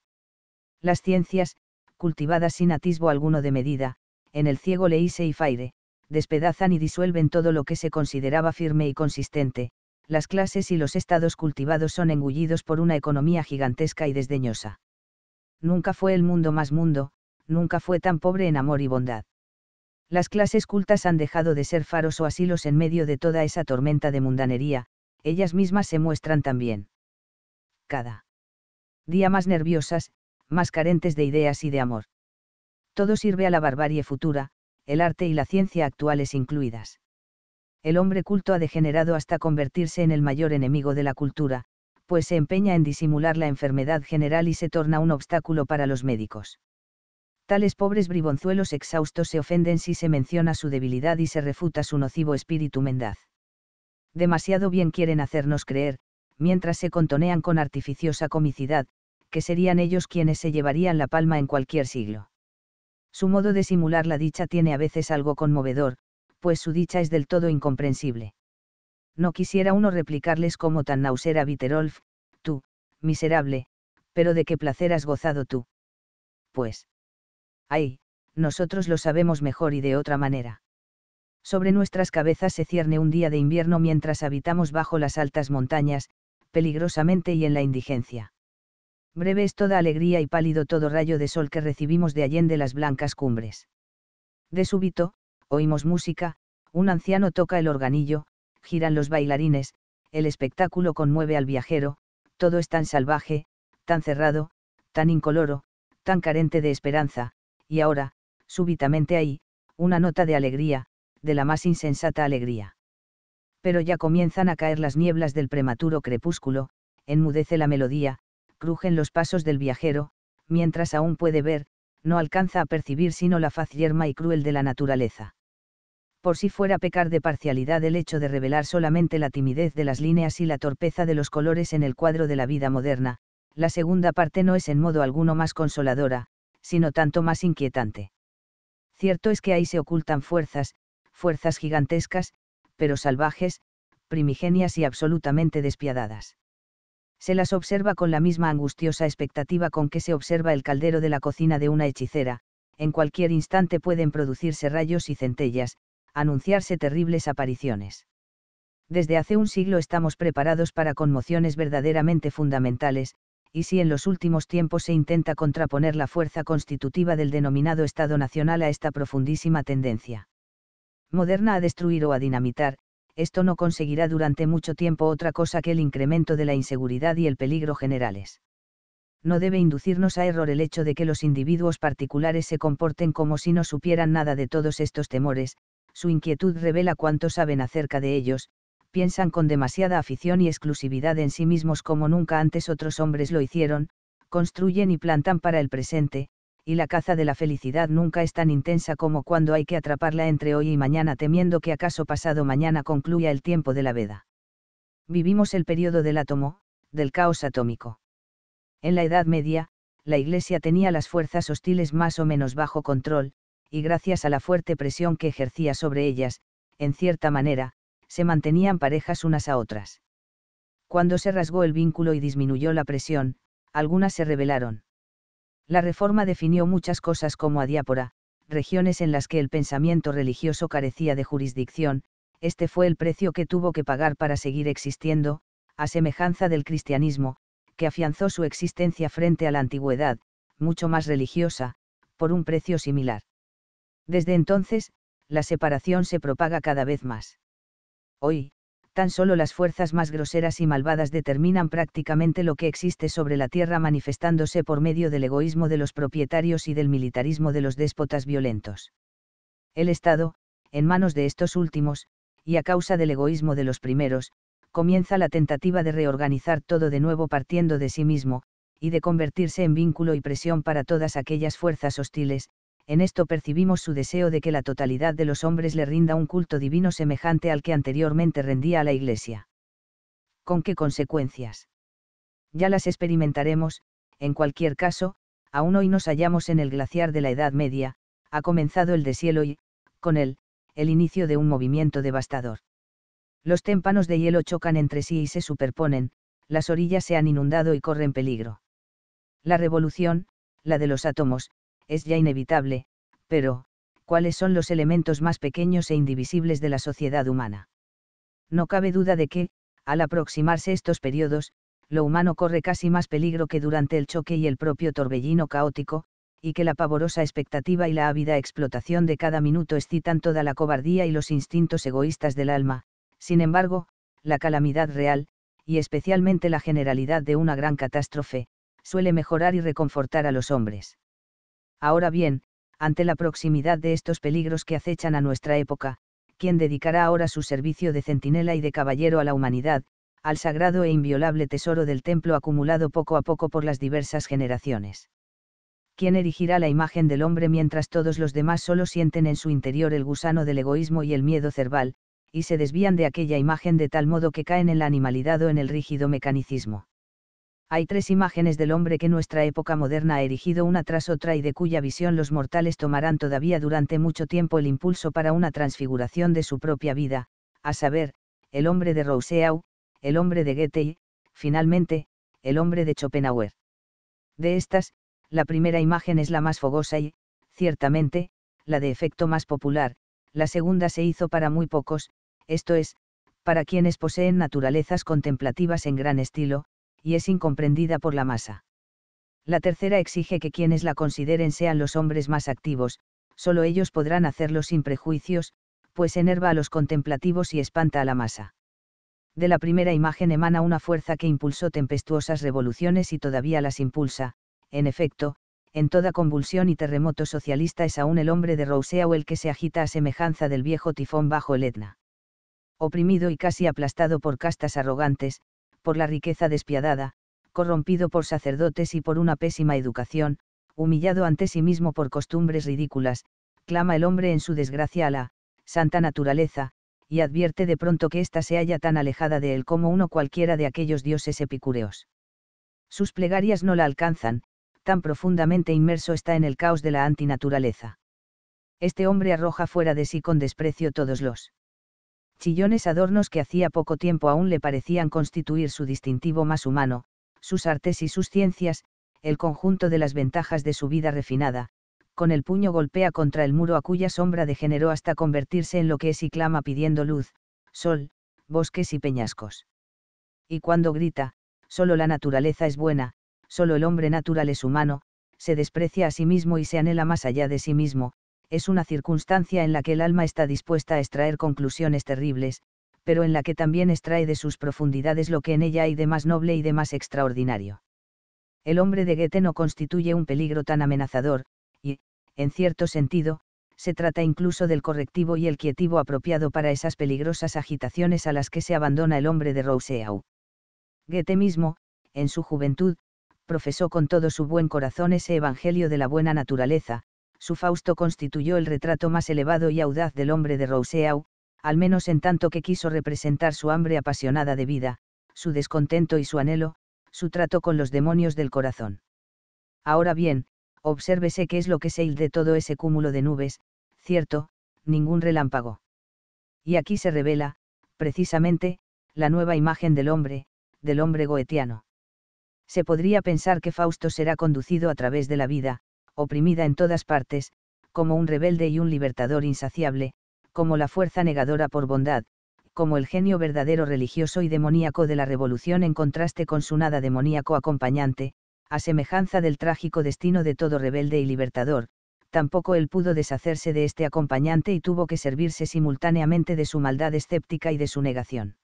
Las ciencias, cultivadas sin atisbo alguno de medida, en el ciego leíse y faire, despedazan y disuelven todo lo que se consideraba firme y consistente, las clases y los estados cultivados son engullidos por una economía gigantesca y desdeñosa. Nunca fue el mundo más mundo, nunca fue tan pobre en amor y bondad. Las clases cultas han dejado de ser faros o asilos en medio de toda esa tormenta de mundanería, ellas mismas se muestran también. Cada día más nerviosas, más carentes de ideas y de amor. Todo sirve a la barbarie futura, el arte y la ciencia actuales incluidas. El hombre culto ha degenerado hasta convertirse en el mayor enemigo de la cultura, pues se empeña en disimular la enfermedad general y se torna un obstáculo para los médicos. Tales pobres bribonzuelos exhaustos se ofenden si se menciona su debilidad y se refuta su nocivo espíritu mendaz demasiado bien quieren hacernos creer, mientras se contonean con artificiosa comicidad, que serían ellos quienes se llevarían la palma en cualquier siglo. Su modo de simular la dicha tiene a veces algo conmovedor, pues su dicha es del todo incomprensible. No quisiera uno replicarles como tan nausera Viterolf, tú, miserable, pero de qué placer has gozado tú. Pues. Ay, nosotros lo sabemos mejor y de otra manera. Sobre nuestras cabezas se cierne un día de invierno mientras habitamos bajo las altas montañas, peligrosamente y en la indigencia. Breve es toda alegría y pálido todo rayo de sol que recibimos de allende las blancas cumbres. De súbito, oímos música, un anciano toca el organillo, giran los bailarines, el espectáculo conmueve al viajero, todo es tan salvaje, tan cerrado, tan incoloro, tan carente de esperanza, y ahora, súbitamente ahí, una nota de alegría, de la más insensata alegría. Pero ya comienzan a caer las nieblas del prematuro crepúsculo, enmudece la melodía, crujen los pasos del viajero, mientras aún puede ver, no alcanza a percibir sino la faz yerma y cruel de la naturaleza. Por si fuera pecar de parcialidad el hecho de revelar solamente la timidez de las líneas y la torpeza de los colores en el cuadro de la vida moderna, la segunda parte no es en modo alguno más consoladora, sino tanto más inquietante. Cierto es que ahí se ocultan fuerzas, fuerzas gigantescas, pero salvajes, primigenias y absolutamente despiadadas. Se las observa con la misma angustiosa expectativa con que se observa el caldero de la cocina de una hechicera, en cualquier instante pueden producirse rayos y centellas, anunciarse terribles apariciones. Desde hace un siglo estamos preparados para conmociones verdaderamente fundamentales, y si en los últimos tiempos se intenta contraponer la fuerza constitutiva del denominado Estado Nacional a esta profundísima tendencia moderna a destruir o a dinamitar, esto no conseguirá durante mucho tiempo otra cosa que el incremento de la inseguridad y el peligro generales. No debe inducirnos a error el hecho de que los individuos particulares se comporten como si no supieran nada de todos estos temores, su inquietud revela cuánto saben acerca de ellos, piensan con demasiada afición y exclusividad en sí mismos como nunca antes otros hombres lo hicieron, construyen y plantan para el presente, y la caza de la felicidad nunca es tan intensa como cuando hay que atraparla entre hoy y mañana temiendo que acaso pasado mañana concluya el tiempo de la veda. Vivimos el periodo del átomo, del caos atómico. En la Edad Media, la Iglesia tenía las fuerzas hostiles más o menos bajo control, y gracias a la fuerte presión que ejercía sobre ellas, en cierta manera, se mantenían parejas unas a otras. Cuando se rasgó el vínculo y disminuyó la presión, algunas se rebelaron. La reforma definió muchas cosas como diápora, regiones en las que el pensamiento religioso carecía de jurisdicción, este fue el precio que tuvo que pagar para seguir existiendo, a semejanza del cristianismo, que afianzó su existencia frente a la antigüedad, mucho más religiosa, por un precio similar. Desde entonces, la separación se propaga cada vez más. Hoy, tan solo las fuerzas más groseras y malvadas determinan prácticamente lo que existe sobre la tierra manifestándose por medio del egoísmo de los propietarios y del militarismo de los déspotas violentos. El Estado, en manos de estos últimos, y a causa del egoísmo de los primeros, comienza la tentativa de reorganizar todo de nuevo partiendo de sí mismo, y de convertirse en vínculo y presión para todas aquellas fuerzas hostiles, en esto percibimos su deseo de que la totalidad de los hombres le rinda un culto divino semejante al que anteriormente rendía a la Iglesia. ¿Con qué consecuencias? Ya las experimentaremos, en cualquier caso, aún hoy nos hallamos en el glaciar de la Edad Media, ha comenzado el deshielo y, con él, el inicio de un movimiento devastador. Los témpanos de hielo chocan entre sí y se superponen, las orillas se han inundado y corren peligro. La revolución, la de los átomos, es ya inevitable, pero, ¿cuáles son los elementos más pequeños e indivisibles de la sociedad humana? No cabe duda de que, al aproximarse estos periodos, lo humano corre casi más peligro que durante el choque y el propio torbellino caótico, y que la pavorosa expectativa y la ávida explotación de cada minuto excitan toda la cobardía y los instintos egoístas del alma, sin embargo, la calamidad real, y especialmente la generalidad de una gran catástrofe, suele mejorar y reconfortar a los hombres. Ahora bien, ante la proximidad de estos peligros que acechan a nuestra época, ¿quién dedicará ahora su servicio de centinela y de caballero a la humanidad, al sagrado e inviolable tesoro del templo acumulado poco a poco por las diversas generaciones? ¿Quién erigirá la imagen del hombre mientras todos los demás solo sienten en su interior el gusano del egoísmo y el miedo cerval, y se desvían de aquella imagen de tal modo que caen en la animalidad o en el rígido mecanicismo? hay tres imágenes del hombre que nuestra época moderna ha erigido una tras otra y de cuya visión los mortales tomarán todavía durante mucho tiempo el impulso para una transfiguración de su propia vida, a saber, el hombre de Rousseau, el hombre de Goethe y, finalmente, el hombre de Schopenhauer. De estas, la primera imagen es la más fogosa y, ciertamente, la de efecto más popular, la segunda se hizo para muy pocos, esto es, para quienes poseen naturalezas contemplativas en gran estilo, y es incomprendida por la masa. La tercera exige que quienes la consideren sean los hombres más activos, solo ellos podrán hacerlo sin prejuicios, pues enerva a los contemplativos y espanta a la masa. De la primera imagen emana una fuerza que impulsó tempestuosas revoluciones y todavía las impulsa, en efecto, en toda convulsión y terremoto socialista es aún el hombre de Rousseau el que se agita a semejanza del viejo tifón bajo el Etna. Oprimido y casi aplastado por castas arrogantes, por la riqueza despiadada, corrompido por sacerdotes y por una pésima educación, humillado ante sí mismo por costumbres ridículas, clama el hombre en su desgracia a la santa naturaleza, y advierte de pronto que ésta se halla tan alejada de él como uno cualquiera de aquellos dioses epicúreos. Sus plegarias no la alcanzan, tan profundamente inmerso está en el caos de la antinaturaleza. Este hombre arroja fuera de sí con desprecio todos los chillones adornos que hacía poco tiempo aún le parecían constituir su distintivo más humano, sus artes y sus ciencias, el conjunto de las ventajas de su vida refinada, con el puño golpea contra el muro a cuya sombra degeneró hasta convertirse en lo que es y clama pidiendo luz, sol, bosques y peñascos. Y cuando grita, solo la naturaleza es buena, solo el hombre natural es humano, se desprecia a sí mismo y se anhela más allá de sí mismo, es una circunstancia en la que el alma está dispuesta a extraer conclusiones terribles, pero en la que también extrae de sus profundidades lo que en ella hay de más noble y de más extraordinario. El hombre de Goethe no constituye un peligro tan amenazador, y, en cierto sentido, se trata incluso del correctivo y el quietivo apropiado para esas peligrosas agitaciones a las que se abandona el hombre de Rousseau. Goethe mismo, en su juventud, profesó con todo su buen corazón ese evangelio de la buena naturaleza, su Fausto constituyó el retrato más elevado y audaz del hombre de Rousseau, al menos en tanto que quiso representar su hambre apasionada de vida, su descontento y su anhelo, su trato con los demonios del corazón. Ahora bien, obsérvese qué es lo que se de todo ese cúmulo de nubes, cierto, ningún relámpago. Y aquí se revela, precisamente, la nueva imagen del hombre, del hombre goetiano. Se podría pensar que Fausto será conducido a través de la vida, oprimida en todas partes, como un rebelde y un libertador insaciable, como la fuerza negadora por bondad, como el genio verdadero religioso y demoníaco de la revolución en contraste con su nada demoníaco acompañante, a semejanza del trágico destino de todo rebelde y libertador, tampoco él pudo deshacerse de este acompañante y tuvo que servirse simultáneamente de su maldad escéptica y de su negación.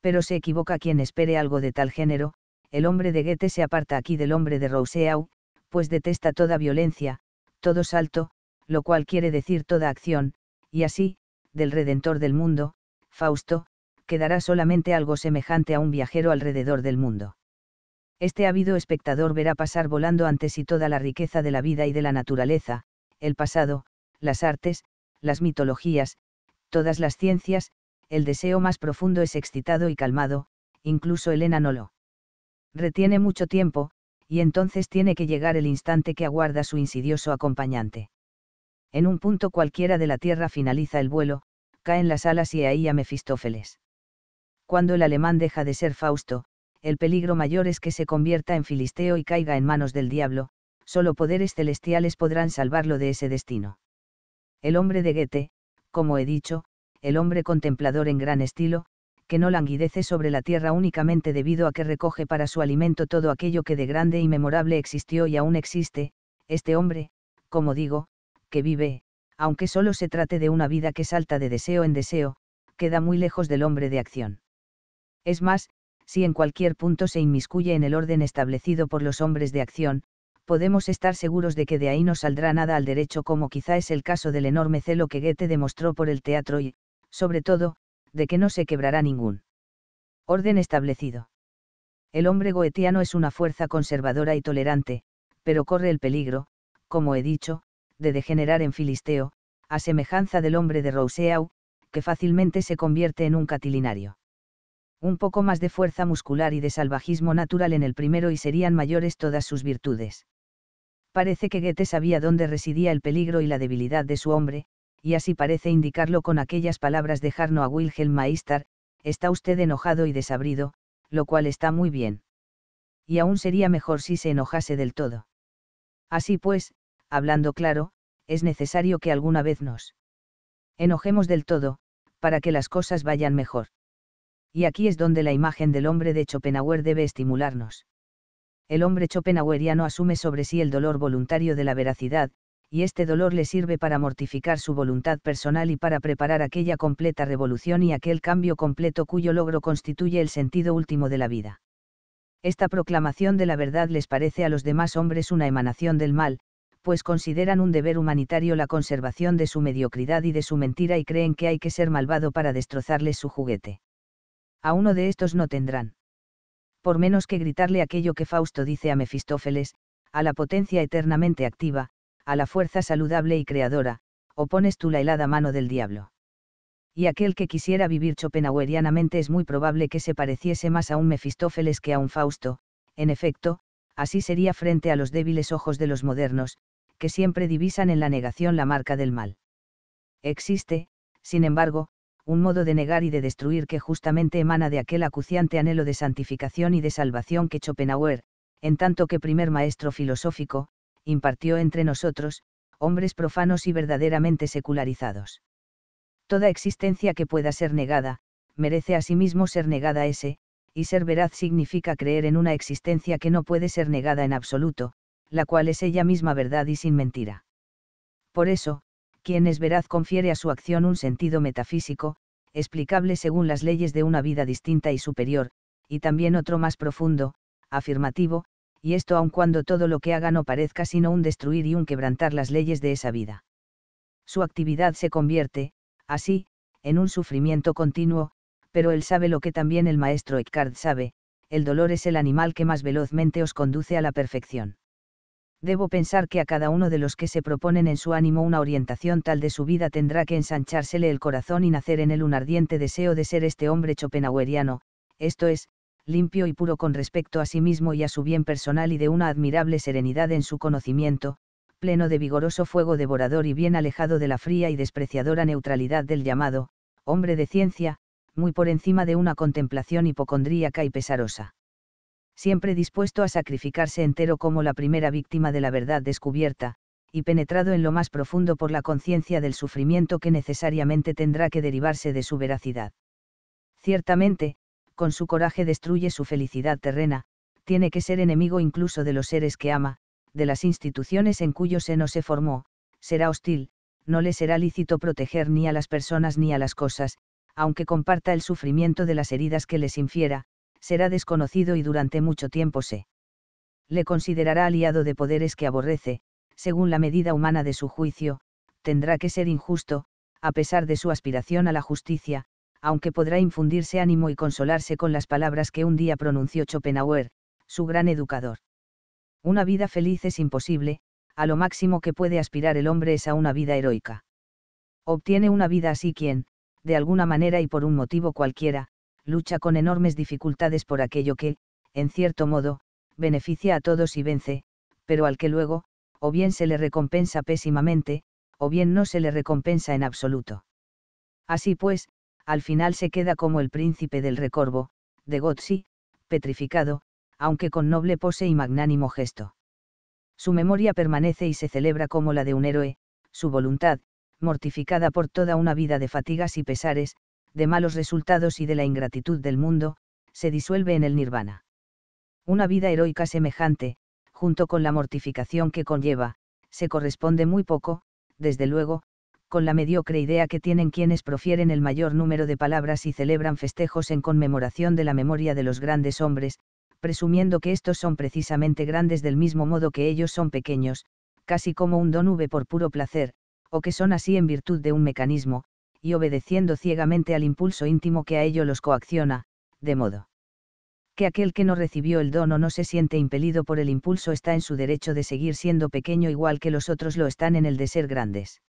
Pero se equivoca quien espere algo de tal género, el hombre de Goethe se aparta aquí del hombre de Rousseau, pues detesta toda violencia, todo salto, lo cual quiere decir toda acción, y así, del Redentor del mundo, Fausto, quedará solamente algo semejante a un viajero alrededor del mundo. Este ávido espectador verá pasar volando ante sí toda la riqueza de la vida y de la naturaleza, el pasado, las artes, las mitologías, todas las ciencias, el deseo más profundo es excitado y calmado, incluso Elena no lo retiene mucho tiempo, y entonces tiene que llegar el instante que aguarda su insidioso acompañante. En un punto cualquiera de la tierra finaliza el vuelo, caen las alas y ahí a Mefistófeles. Cuando el alemán deja de ser Fausto, el peligro mayor es que se convierta en filisteo y caiga en manos del diablo, solo poderes celestiales podrán salvarlo de ese destino. El hombre de Goethe, como he dicho, el hombre contemplador en gran estilo, que no languidece sobre la tierra únicamente debido a que recoge para su alimento todo aquello que de grande y memorable existió y aún existe, este hombre, como digo, que vive, aunque solo se trate de una vida que salta de deseo en deseo, queda muy lejos del hombre de acción. Es más, si en cualquier punto se inmiscuye en el orden establecido por los hombres de acción, podemos estar seguros de que de ahí no saldrá nada al derecho como quizá es el caso del enorme celo que Goethe demostró por el teatro y, sobre todo, de que no se quebrará ningún orden establecido. El hombre goetiano es una fuerza conservadora y tolerante, pero corre el peligro, como he dicho, de degenerar en filisteo, a semejanza del hombre de Rousseau, que fácilmente se convierte en un catilinario. Un poco más de fuerza muscular y de salvajismo natural en el primero y serían mayores todas sus virtudes. Parece que Goethe sabía dónde residía el peligro y la debilidad de su hombre, y así parece indicarlo con aquellas palabras de Jarno a Wilhelm Maistar, está usted enojado y desabrido, lo cual está muy bien. Y aún sería mejor si se enojase del todo. Así pues, hablando claro, es necesario que alguna vez nos enojemos del todo, para que las cosas vayan mejor. Y aquí es donde la imagen del hombre de Schopenhauer debe estimularnos. El hombre schopenhaueriano asume sobre sí el dolor voluntario de la veracidad, y este dolor le sirve para mortificar su voluntad personal y para preparar aquella completa revolución y aquel cambio completo cuyo logro constituye el sentido último de la vida. Esta proclamación de la verdad les parece a los demás hombres una emanación del mal, pues consideran un deber humanitario la conservación de su mediocridad y de su mentira y creen que hay que ser malvado para destrozarles su juguete. A uno de estos no tendrán. Por menos que gritarle aquello que Fausto dice a Mefistófeles, a la potencia eternamente activa, a la fuerza saludable y creadora, opones tú la helada mano del diablo. Y aquel que quisiera vivir schopenhauerianamente es muy probable que se pareciese más a un Mefistófeles que a un Fausto, en efecto, así sería frente a los débiles ojos de los modernos, que siempre divisan en la negación la marca del mal. Existe, sin embargo, un modo de negar y de destruir que justamente emana de aquel acuciante anhelo de santificación y de salvación que Schopenhauer, en tanto que primer maestro filosófico, impartió entre nosotros, hombres profanos y verdaderamente secularizados. Toda existencia que pueda ser negada, merece asimismo sí ser negada ese, y ser veraz significa creer en una existencia que no puede ser negada en absoluto, la cual es ella misma verdad y sin mentira. Por eso, quien es veraz confiere a su acción un sentido metafísico, explicable según las leyes de una vida distinta y superior, y también otro más profundo, afirmativo, y esto aun cuando todo lo que haga no parezca sino un destruir y un quebrantar las leyes de esa vida. Su actividad se convierte, así, en un sufrimiento continuo, pero él sabe lo que también el maestro Eckhart sabe, el dolor es el animal que más velozmente os conduce a la perfección. Debo pensar que a cada uno de los que se proponen en su ánimo una orientación tal de su vida tendrá que ensanchársele el corazón y nacer en él un ardiente deseo de ser este hombre schopenhaueriano, esto es, limpio y puro con respecto a sí mismo y a su bien personal y de una admirable serenidad en su conocimiento, pleno de vigoroso fuego devorador y bien alejado de la fría y despreciadora neutralidad del llamado, hombre de ciencia, muy por encima de una contemplación hipocondríaca y pesarosa. Siempre dispuesto a sacrificarse entero como la primera víctima de la verdad descubierta, y penetrado en lo más profundo por la conciencia del sufrimiento que necesariamente tendrá que derivarse de su veracidad. Ciertamente, con su coraje destruye su felicidad terrena, tiene que ser enemigo incluso de los seres que ama, de las instituciones en cuyo seno se formó, será hostil, no le será lícito proteger ni a las personas ni a las cosas, aunque comparta el sufrimiento de las heridas que les infiera, será desconocido y durante mucho tiempo se le considerará aliado de poderes que aborrece, según la medida humana de su juicio, tendrá que ser injusto, a pesar de su aspiración a la justicia, aunque podrá infundirse ánimo y consolarse con las palabras que un día pronunció Schopenhauer, su gran educador. Una vida feliz es imposible, a lo máximo que puede aspirar el hombre es a una vida heroica. Obtiene una vida así quien, de alguna manera y por un motivo cualquiera, lucha con enormes dificultades por aquello que, en cierto modo, beneficia a todos y vence, pero al que luego, o bien se le recompensa pésimamente, o bien no se le recompensa en absoluto. Así pues, al final se queda como el príncipe del recorvo, de Gozzi, petrificado, aunque con noble pose y magnánimo gesto. Su memoria permanece y se celebra como la de un héroe, su voluntad, mortificada por toda una vida de fatigas y pesares, de malos resultados y de la ingratitud del mundo, se disuelve en el nirvana. Una vida heroica semejante, junto con la mortificación que conlleva, se corresponde muy poco, desde luego, con la mediocre idea que tienen quienes profieren el mayor número de palabras y celebran festejos en conmemoración de la memoria de los grandes hombres, presumiendo que estos son precisamente grandes del mismo modo que ellos son pequeños, casi como un don v por puro placer, o que son así en virtud de un mecanismo, y obedeciendo ciegamente al impulso íntimo que a ello los coacciona, de modo que aquel que no recibió el don o no se siente impelido por el impulso está en su derecho de seguir siendo pequeño igual que los otros lo están en el de ser grandes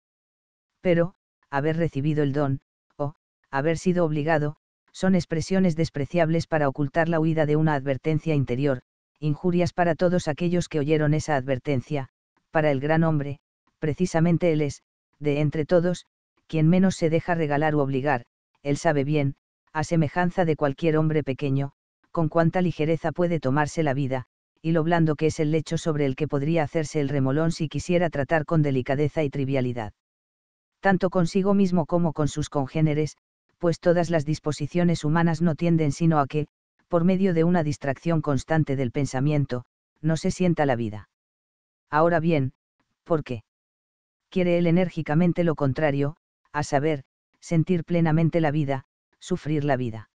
pero, haber recibido el don, o, haber sido obligado, son expresiones despreciables para ocultar la huida de una advertencia interior, injurias para todos aquellos que oyeron esa advertencia, para el gran hombre, precisamente él es, de entre todos, quien menos se deja regalar u obligar, él sabe bien, a semejanza de cualquier hombre pequeño, con cuánta ligereza puede tomarse la vida, y lo blando que es el lecho sobre el que podría hacerse el remolón si quisiera tratar con delicadeza y trivialidad tanto consigo mismo como con sus congéneres, pues todas las disposiciones humanas no tienden sino a que, por medio de una distracción constante del pensamiento, no se sienta la vida. Ahora bien, ¿por qué? Quiere él enérgicamente lo contrario, a saber, sentir plenamente la vida, sufrir la vida.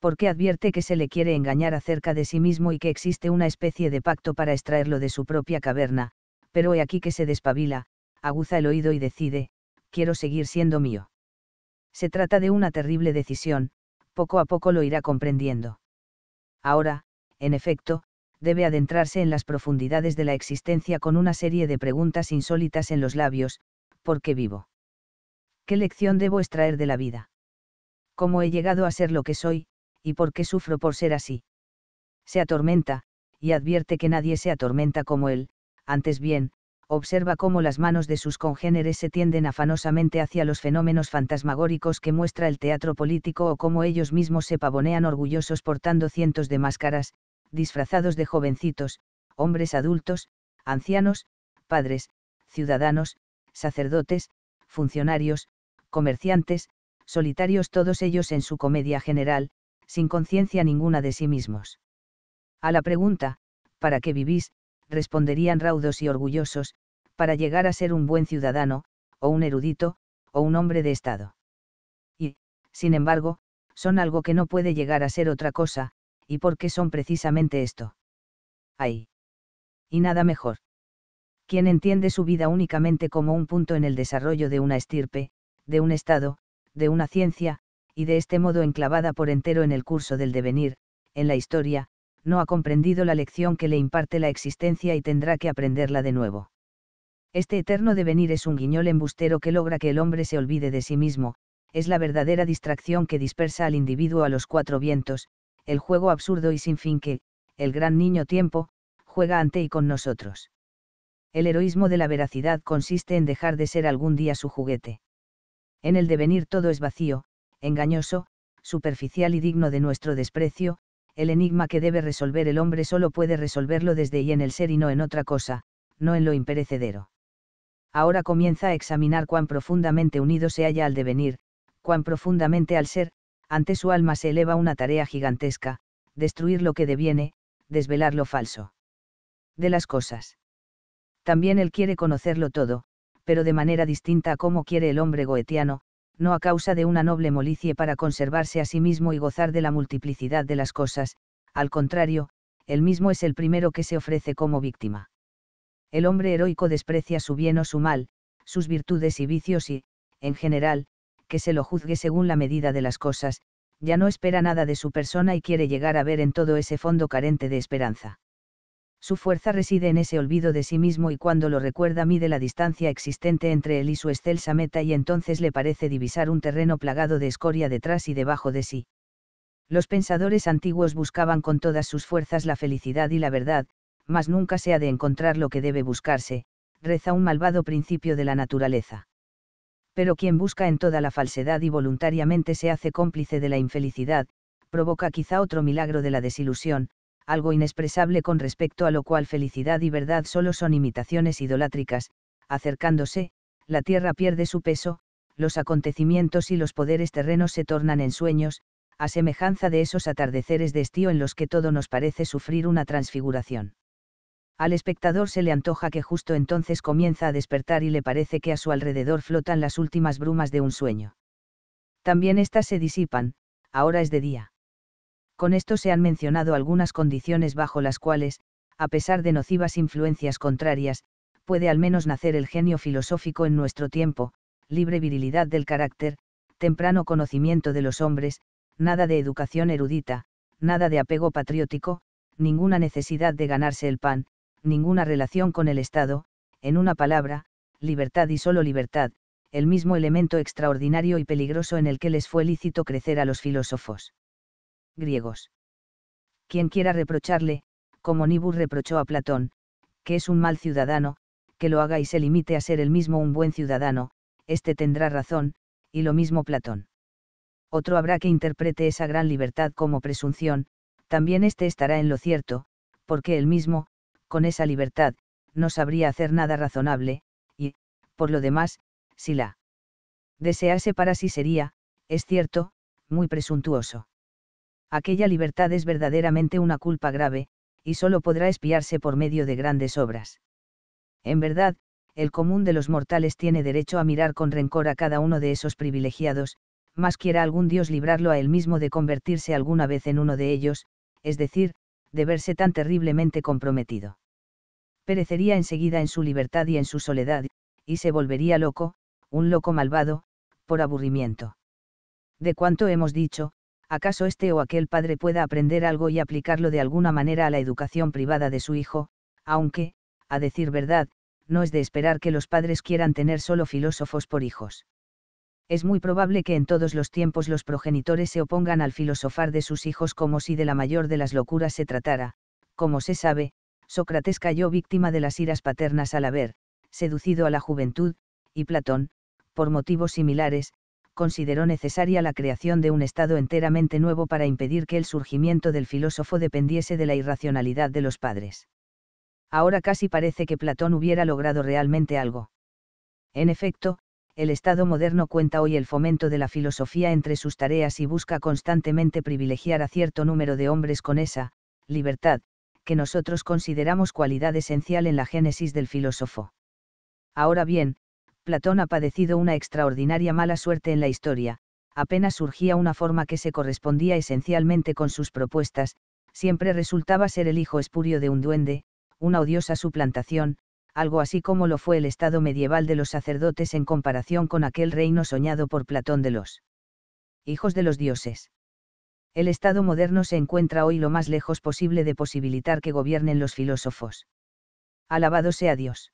Porque advierte que se le quiere engañar acerca de sí mismo y que existe una especie de pacto para extraerlo de su propia caverna, pero he aquí que se despabila, aguza el oído y decide, quiero seguir siendo mío. Se trata de una terrible decisión, poco a poco lo irá comprendiendo. Ahora, en efecto, debe adentrarse en las profundidades de la existencia con una serie de preguntas insólitas en los labios, ¿por qué vivo? ¿Qué lección debo extraer de la vida? ¿Cómo he llegado a ser lo que soy, y por qué sufro por ser así? Se atormenta, y advierte que nadie se atormenta como él, antes bien, observa cómo las manos de sus congéneres se tienden afanosamente hacia los fenómenos fantasmagóricos que muestra el teatro político o cómo ellos mismos se pavonean orgullosos portando cientos de máscaras, disfrazados de jovencitos, hombres adultos, ancianos, padres, ciudadanos, sacerdotes, funcionarios, comerciantes, solitarios todos ellos en su comedia general, sin conciencia ninguna de sí mismos. A la pregunta, ¿para qué vivís? responderían raudos y orgullosos, para llegar a ser un buen ciudadano, o un erudito, o un hombre de Estado. Y, sin embargo, son algo que no puede llegar a ser otra cosa, y por qué son precisamente esto. Ahí. Y nada mejor. Quien entiende su vida únicamente como un punto en el desarrollo de una estirpe, de un Estado, de una ciencia, y de este modo enclavada por entero en el curso del devenir, en la historia, no ha comprendido la lección que le imparte la existencia y tendrá que aprenderla de nuevo. Este eterno devenir es un guiñol embustero que logra que el hombre se olvide de sí mismo, es la verdadera distracción que dispersa al individuo a los cuatro vientos, el juego absurdo y sin fin que, el gran niño tiempo, juega ante y con nosotros. El heroísmo de la veracidad consiste en dejar de ser algún día su juguete. En el devenir todo es vacío, engañoso, superficial y digno de nuestro desprecio, el enigma que debe resolver el hombre solo puede resolverlo desde y en el ser y no en otra cosa, no en lo imperecedero ahora comienza a examinar cuán profundamente unido se halla al devenir, cuán profundamente al ser, ante su alma se eleva una tarea gigantesca, destruir lo que deviene, desvelar lo falso. De las cosas. También él quiere conocerlo todo, pero de manera distinta a como quiere el hombre goetiano, no a causa de una noble molicie para conservarse a sí mismo y gozar de la multiplicidad de las cosas, al contrario, él mismo es el primero que se ofrece como víctima el hombre heroico desprecia su bien o su mal, sus virtudes y vicios y, en general, que se lo juzgue según la medida de las cosas, ya no espera nada de su persona y quiere llegar a ver en todo ese fondo carente de esperanza. Su fuerza reside en ese olvido de sí mismo y cuando lo recuerda mide la distancia existente entre él y su excelsa meta y entonces le parece divisar un terreno plagado de escoria detrás y debajo de sí. Los pensadores antiguos buscaban con todas sus fuerzas la felicidad y la verdad, mas nunca se ha de encontrar lo que debe buscarse, reza un malvado principio de la naturaleza. Pero quien busca en toda la falsedad y voluntariamente se hace cómplice de la infelicidad, provoca quizá otro milagro de la desilusión, algo inexpresable con respecto a lo cual felicidad y verdad solo son imitaciones idolátricas, acercándose, la tierra pierde su peso, los acontecimientos y los poderes terrenos se tornan en sueños, a semejanza de esos atardeceres de estío en los que todo nos parece sufrir una transfiguración. Al espectador se le antoja que justo entonces comienza a despertar y le parece que a su alrededor flotan las últimas brumas de un sueño. También éstas se disipan, ahora es de día. Con esto se han mencionado algunas condiciones bajo las cuales, a pesar de nocivas influencias contrarias, puede al menos nacer el genio filosófico en nuestro tiempo, libre virilidad del carácter, temprano conocimiento de los hombres, nada de educación erudita, nada de apego patriótico, ninguna necesidad de ganarse el pan, ninguna relación con el Estado, en una palabra, libertad y solo libertad, el mismo elemento extraordinario y peligroso en el que les fue lícito crecer a los filósofos griegos. Quien quiera reprocharle, como Nibur reprochó a Platón, que es un mal ciudadano, que lo haga y se limite a ser el mismo un buen ciudadano, éste tendrá razón, y lo mismo Platón. Otro habrá que interprete esa gran libertad como presunción, también éste estará en lo cierto, porque él mismo, con esa libertad, no sabría hacer nada razonable, y, por lo demás, si la desease para sí sería, es cierto, muy presuntuoso. Aquella libertad es verdaderamente una culpa grave, y solo podrá espiarse por medio de grandes obras. En verdad, el común de los mortales tiene derecho a mirar con rencor a cada uno de esos privilegiados, más quiera algún Dios librarlo a él mismo de convertirse alguna vez en uno de ellos, es decir, de verse tan terriblemente comprometido perecería enseguida en su libertad y en su soledad, y se volvería loco, un loco malvado, por aburrimiento. De cuanto hemos dicho, acaso este o aquel padre pueda aprender algo y aplicarlo de alguna manera a la educación privada de su hijo, aunque, a decir verdad, no es de esperar que los padres quieran tener solo filósofos por hijos. Es muy probable que en todos los tiempos los progenitores se opongan al filosofar de sus hijos como si de la mayor de las locuras se tratara, como se sabe, Sócrates cayó víctima de las iras paternas al haber, seducido a la juventud, y Platón, por motivos similares, consideró necesaria la creación de un Estado enteramente nuevo para impedir que el surgimiento del filósofo dependiese de la irracionalidad de los padres. Ahora casi parece que Platón hubiera logrado realmente algo. En efecto, el Estado moderno cuenta hoy el fomento de la filosofía entre sus tareas y busca constantemente privilegiar a cierto número de hombres con esa, libertad, que nosotros consideramos cualidad esencial en la génesis del filósofo. Ahora bien, Platón ha padecido una extraordinaria mala suerte en la historia, apenas surgía una forma que se correspondía esencialmente con sus propuestas, siempre resultaba ser el hijo espurio de un duende, una odiosa suplantación, algo así como lo fue el estado medieval de los sacerdotes en comparación con aquel reino soñado por Platón de los hijos de los dioses el Estado moderno se encuentra hoy lo más lejos posible de posibilitar que gobiernen los filósofos. Alabado sea Dios.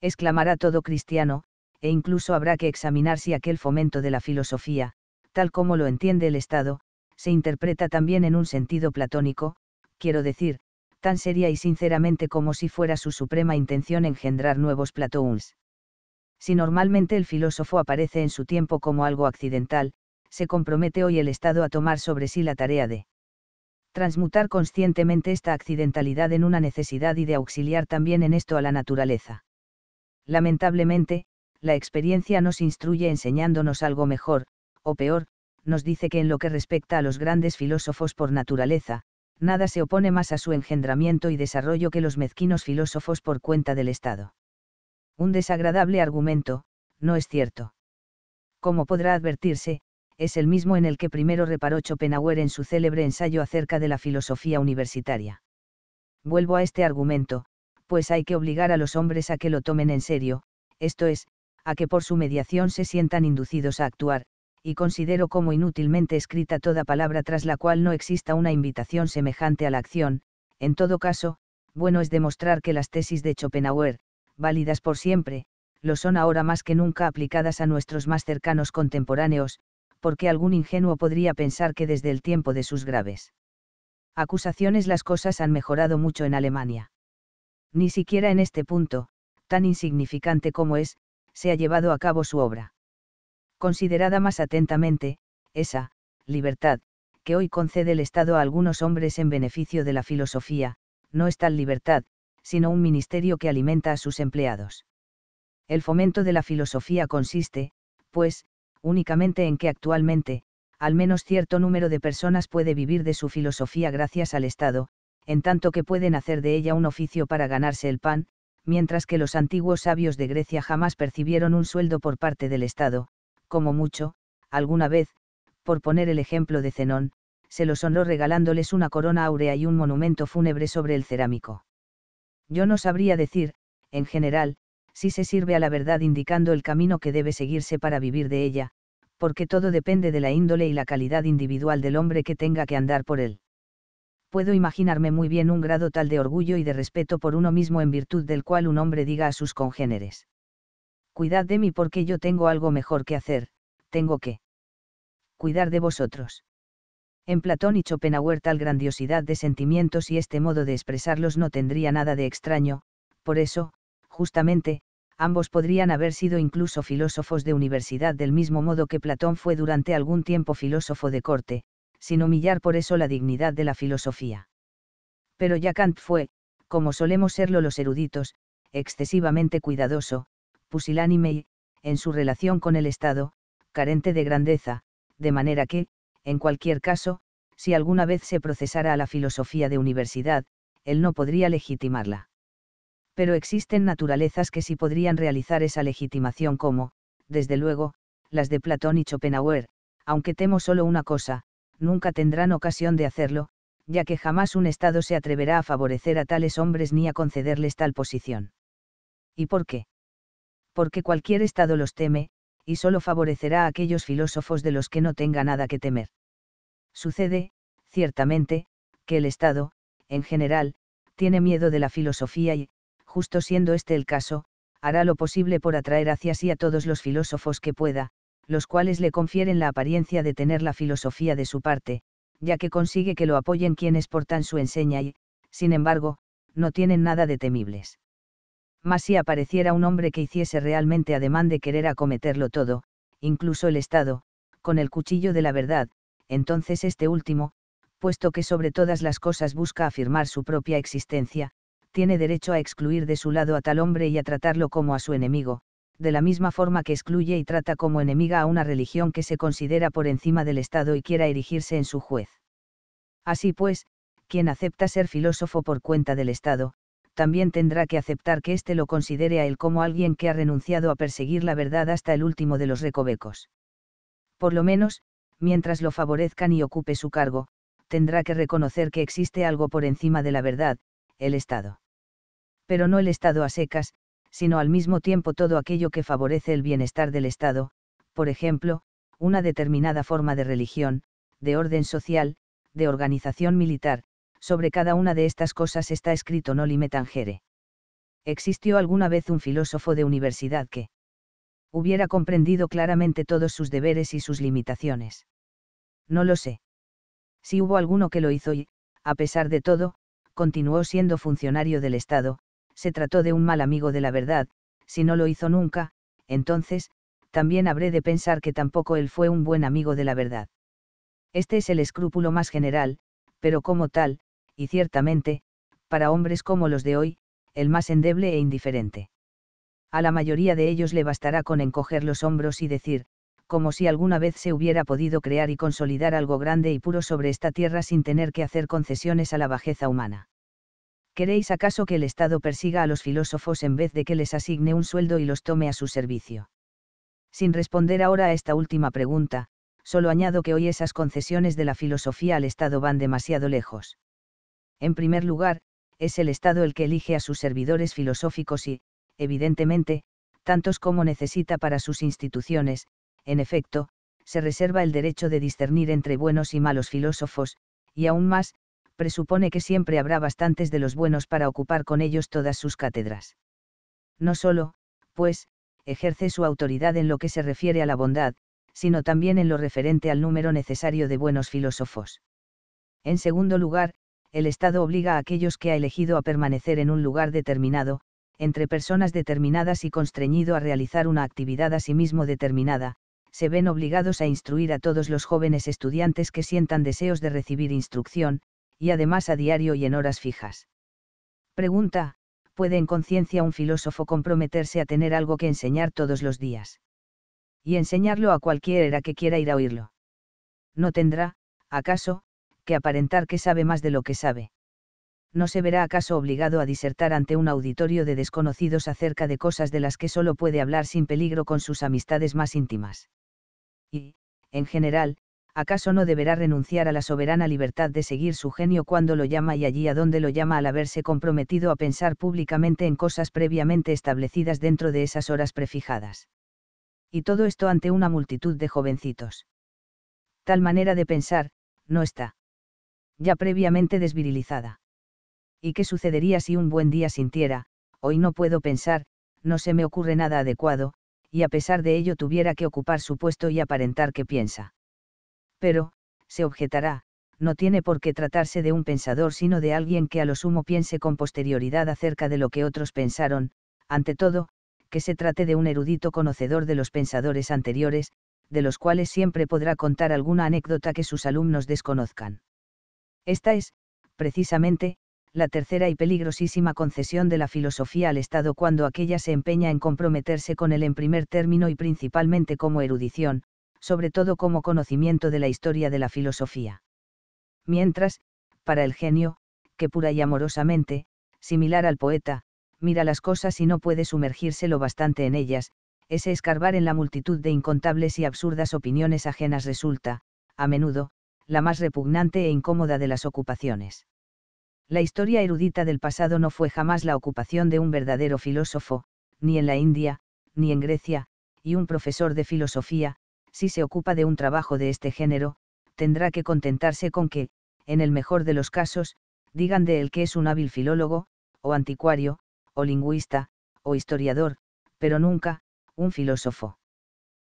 Exclamará todo cristiano, e incluso habrá que examinar si aquel fomento de la filosofía, tal como lo entiende el Estado, se interpreta también en un sentido platónico, quiero decir, tan seria y sinceramente como si fuera su suprema intención engendrar nuevos platouns. Si normalmente el filósofo aparece en su tiempo como algo accidental, se compromete hoy el Estado a tomar sobre sí la tarea de transmutar conscientemente esta accidentalidad en una necesidad y de auxiliar también en esto a la naturaleza. Lamentablemente, la experiencia nos instruye enseñándonos algo mejor, o peor, nos dice que en lo que respecta a los grandes filósofos por naturaleza, nada se opone más a su engendramiento y desarrollo que los mezquinos filósofos por cuenta del Estado. Un desagradable argumento, no es cierto. Como podrá advertirse, es el mismo en el que primero reparó Schopenhauer en su célebre ensayo acerca de la filosofía universitaria. Vuelvo a este argumento, pues hay que obligar a los hombres a que lo tomen en serio, esto es, a que por su mediación se sientan inducidos a actuar, y considero como inútilmente escrita toda palabra tras la cual no exista una invitación semejante a la acción, en todo caso, bueno es demostrar que las tesis de Schopenhauer, válidas por siempre, lo son ahora más que nunca aplicadas a nuestros más cercanos contemporáneos, porque algún ingenuo podría pensar que desde el tiempo de sus graves acusaciones las cosas han mejorado mucho en Alemania. Ni siquiera en este punto, tan insignificante como es, se ha llevado a cabo su obra. Considerada más atentamente, esa, libertad, que hoy concede el Estado a algunos hombres en beneficio de la filosofía, no es tal libertad, sino un ministerio que alimenta a sus empleados. El fomento de la filosofía consiste, pues, únicamente en que actualmente, al menos cierto número de personas puede vivir de su filosofía gracias al Estado, en tanto que pueden hacer de ella un oficio para ganarse el pan, mientras que los antiguos sabios de Grecia jamás percibieron un sueldo por parte del Estado, como mucho, alguna vez, por poner el ejemplo de Zenón, se los honró regalándoles una corona áurea y un monumento fúnebre sobre el cerámico. Yo no sabría decir, en general, si se sirve a la verdad indicando el camino que debe seguirse para vivir de ella, porque todo depende de la índole y la calidad individual del hombre que tenga que andar por él. Puedo imaginarme muy bien un grado tal de orgullo y de respeto por uno mismo en virtud del cual un hombre diga a sus congéneres. Cuidad de mí porque yo tengo algo mejor que hacer, tengo que cuidar de vosotros. En Platón y Schopenhauer tal grandiosidad de sentimientos y este modo de expresarlos no tendría nada de extraño, por eso, justamente, ambos podrían haber sido incluso filósofos de universidad del mismo modo que Platón fue durante algún tiempo filósofo de corte, sin humillar por eso la dignidad de la filosofía. Pero ya Kant fue, como solemos serlo los eruditos, excesivamente cuidadoso, pusilánime y, en su relación con el Estado, carente de grandeza, de manera que, en cualquier caso, si alguna vez se procesara a la filosofía de universidad, él no podría legitimarla pero existen naturalezas que sí podrían realizar esa legitimación como, desde luego, las de Platón y Schopenhauer, aunque temo solo una cosa, nunca tendrán ocasión de hacerlo, ya que jamás un Estado se atreverá a favorecer a tales hombres ni a concederles tal posición. ¿Y por qué? Porque cualquier Estado los teme, y solo favorecerá a aquellos filósofos de los que no tenga nada que temer. Sucede, ciertamente, que el Estado, en general, tiene miedo de la filosofía y, justo siendo este el caso, hará lo posible por atraer hacia sí a todos los filósofos que pueda, los cuales le confieren la apariencia de tener la filosofía de su parte, ya que consigue que lo apoyen quienes portan su enseña y, sin embargo, no tienen nada de temibles. Mas si apareciera un hombre que hiciese realmente ademán de querer acometerlo todo, incluso el Estado, con el cuchillo de la verdad, entonces este último, puesto que sobre todas las cosas busca afirmar su propia existencia, tiene derecho a excluir de su lado a tal hombre y a tratarlo como a su enemigo, de la misma forma que excluye y trata como enemiga a una religión que se considera por encima del Estado y quiera erigirse en su juez. Así pues, quien acepta ser filósofo por cuenta del Estado, también tendrá que aceptar que éste lo considere a él como alguien que ha renunciado a perseguir la verdad hasta el último de los recovecos. Por lo menos, mientras lo favorezcan y ocupe su cargo, tendrá que reconocer que existe algo por encima de la verdad, el Estado pero no el Estado a secas, sino al mismo tiempo todo aquello que favorece el bienestar del Estado, por ejemplo, una determinada forma de religión, de orden social, de organización militar, sobre cada una de estas cosas está escrito no Metangere. tangere. Existió alguna vez un filósofo de universidad que hubiera comprendido claramente todos sus deberes y sus limitaciones. No lo sé. Si hubo alguno que lo hizo y, a pesar de todo, continuó siendo funcionario del Estado, se trató de un mal amigo de la verdad, si no lo hizo nunca, entonces, también habré de pensar que tampoco él fue un buen amigo de la verdad. Este es el escrúpulo más general, pero como tal, y ciertamente, para hombres como los de hoy, el más endeble e indiferente. A la mayoría de ellos le bastará con encoger los hombros y decir, como si alguna vez se hubiera podido crear y consolidar algo grande y puro sobre esta tierra sin tener que hacer concesiones a la bajeza humana. ¿Queréis acaso que el Estado persiga a los filósofos en vez de que les asigne un sueldo y los tome a su servicio? Sin responder ahora a esta última pregunta, solo añado que hoy esas concesiones de la filosofía al Estado van demasiado lejos. En primer lugar, es el Estado el que elige a sus servidores filosóficos y, evidentemente, tantos como necesita para sus instituciones, en efecto, se reserva el derecho de discernir entre buenos y malos filósofos, y aún más, presupone que siempre habrá bastantes de los buenos para ocupar con ellos todas sus cátedras. No solo, pues, ejerce su autoridad en lo que se refiere a la bondad, sino también en lo referente al número necesario de buenos filósofos. En segundo lugar, el Estado obliga a aquellos que ha elegido a permanecer en un lugar determinado, entre personas determinadas y constreñido a realizar una actividad a sí mismo determinada, se ven obligados a instruir a todos los jóvenes estudiantes que sientan deseos de recibir instrucción, y además a diario y en horas fijas. Pregunta, ¿puede en conciencia un filósofo comprometerse a tener algo que enseñar todos los días? Y enseñarlo a cualquiera que quiera ir a oírlo. No tendrá, acaso, que aparentar que sabe más de lo que sabe. ¿No se verá acaso obligado a disertar ante un auditorio de desconocidos acerca de cosas de las que solo puede hablar sin peligro con sus amistades más íntimas? Y, en general, ¿acaso no deberá renunciar a la soberana libertad de seguir su genio cuando lo llama y allí a donde lo llama al haberse comprometido a pensar públicamente en cosas previamente establecidas dentro de esas horas prefijadas? Y todo esto ante una multitud de jovencitos. Tal manera de pensar, no está. Ya previamente desvirilizada. ¿Y qué sucedería si un buen día sintiera, hoy no puedo pensar, no se me ocurre nada adecuado, y a pesar de ello tuviera que ocupar su puesto y aparentar que piensa? pero, se objetará, no tiene por qué tratarse de un pensador sino de alguien que a lo sumo piense con posterioridad acerca de lo que otros pensaron, ante todo, que se trate de un erudito conocedor de los pensadores anteriores, de los cuales siempre podrá contar alguna anécdota que sus alumnos desconozcan. Esta es, precisamente, la tercera y peligrosísima concesión de la filosofía al Estado cuando aquella se empeña en comprometerse con él en primer término y principalmente como erudición, sobre todo como conocimiento de la historia de la filosofía. Mientras, para el genio, que pura y amorosamente, similar al poeta, mira las cosas y no puede sumergirse lo bastante en ellas, ese escarbar en la multitud de incontables y absurdas opiniones ajenas resulta, a menudo, la más repugnante e incómoda de las ocupaciones. La historia erudita del pasado no fue jamás la ocupación de un verdadero filósofo, ni en la India, ni en Grecia, y un profesor de filosofía, si se ocupa de un trabajo de este género, tendrá que contentarse con que, en el mejor de los casos, digan de él que es un hábil filólogo, o anticuario, o lingüista, o historiador, pero nunca, un filósofo.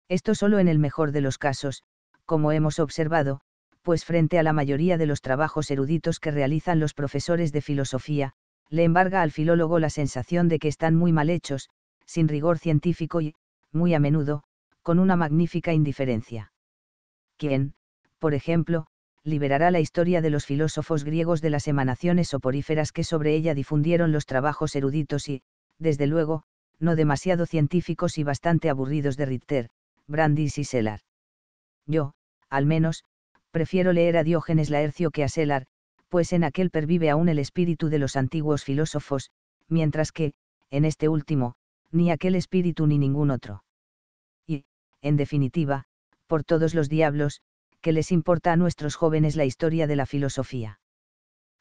Esto solo en el mejor de los casos, como hemos observado, pues frente a la mayoría de los trabajos eruditos que realizan los profesores de filosofía, le embarga al filólogo la sensación de que están muy mal hechos, sin rigor científico y, muy a menudo, con una magnífica indiferencia. Quien, por ejemplo, liberará la historia de los filósofos griegos de las emanaciones soporíferas que sobre ella difundieron los trabajos eruditos y, desde luego, no demasiado científicos y bastante aburridos de Richter, Brandis y Selar. Yo, al menos, prefiero leer a Diógenes Laercio que a Selar, pues en aquel pervive aún el espíritu de los antiguos filósofos, mientras que, en este último, ni aquel espíritu ni ningún otro en definitiva, por todos los diablos, que les importa a nuestros jóvenes la historia de la filosofía.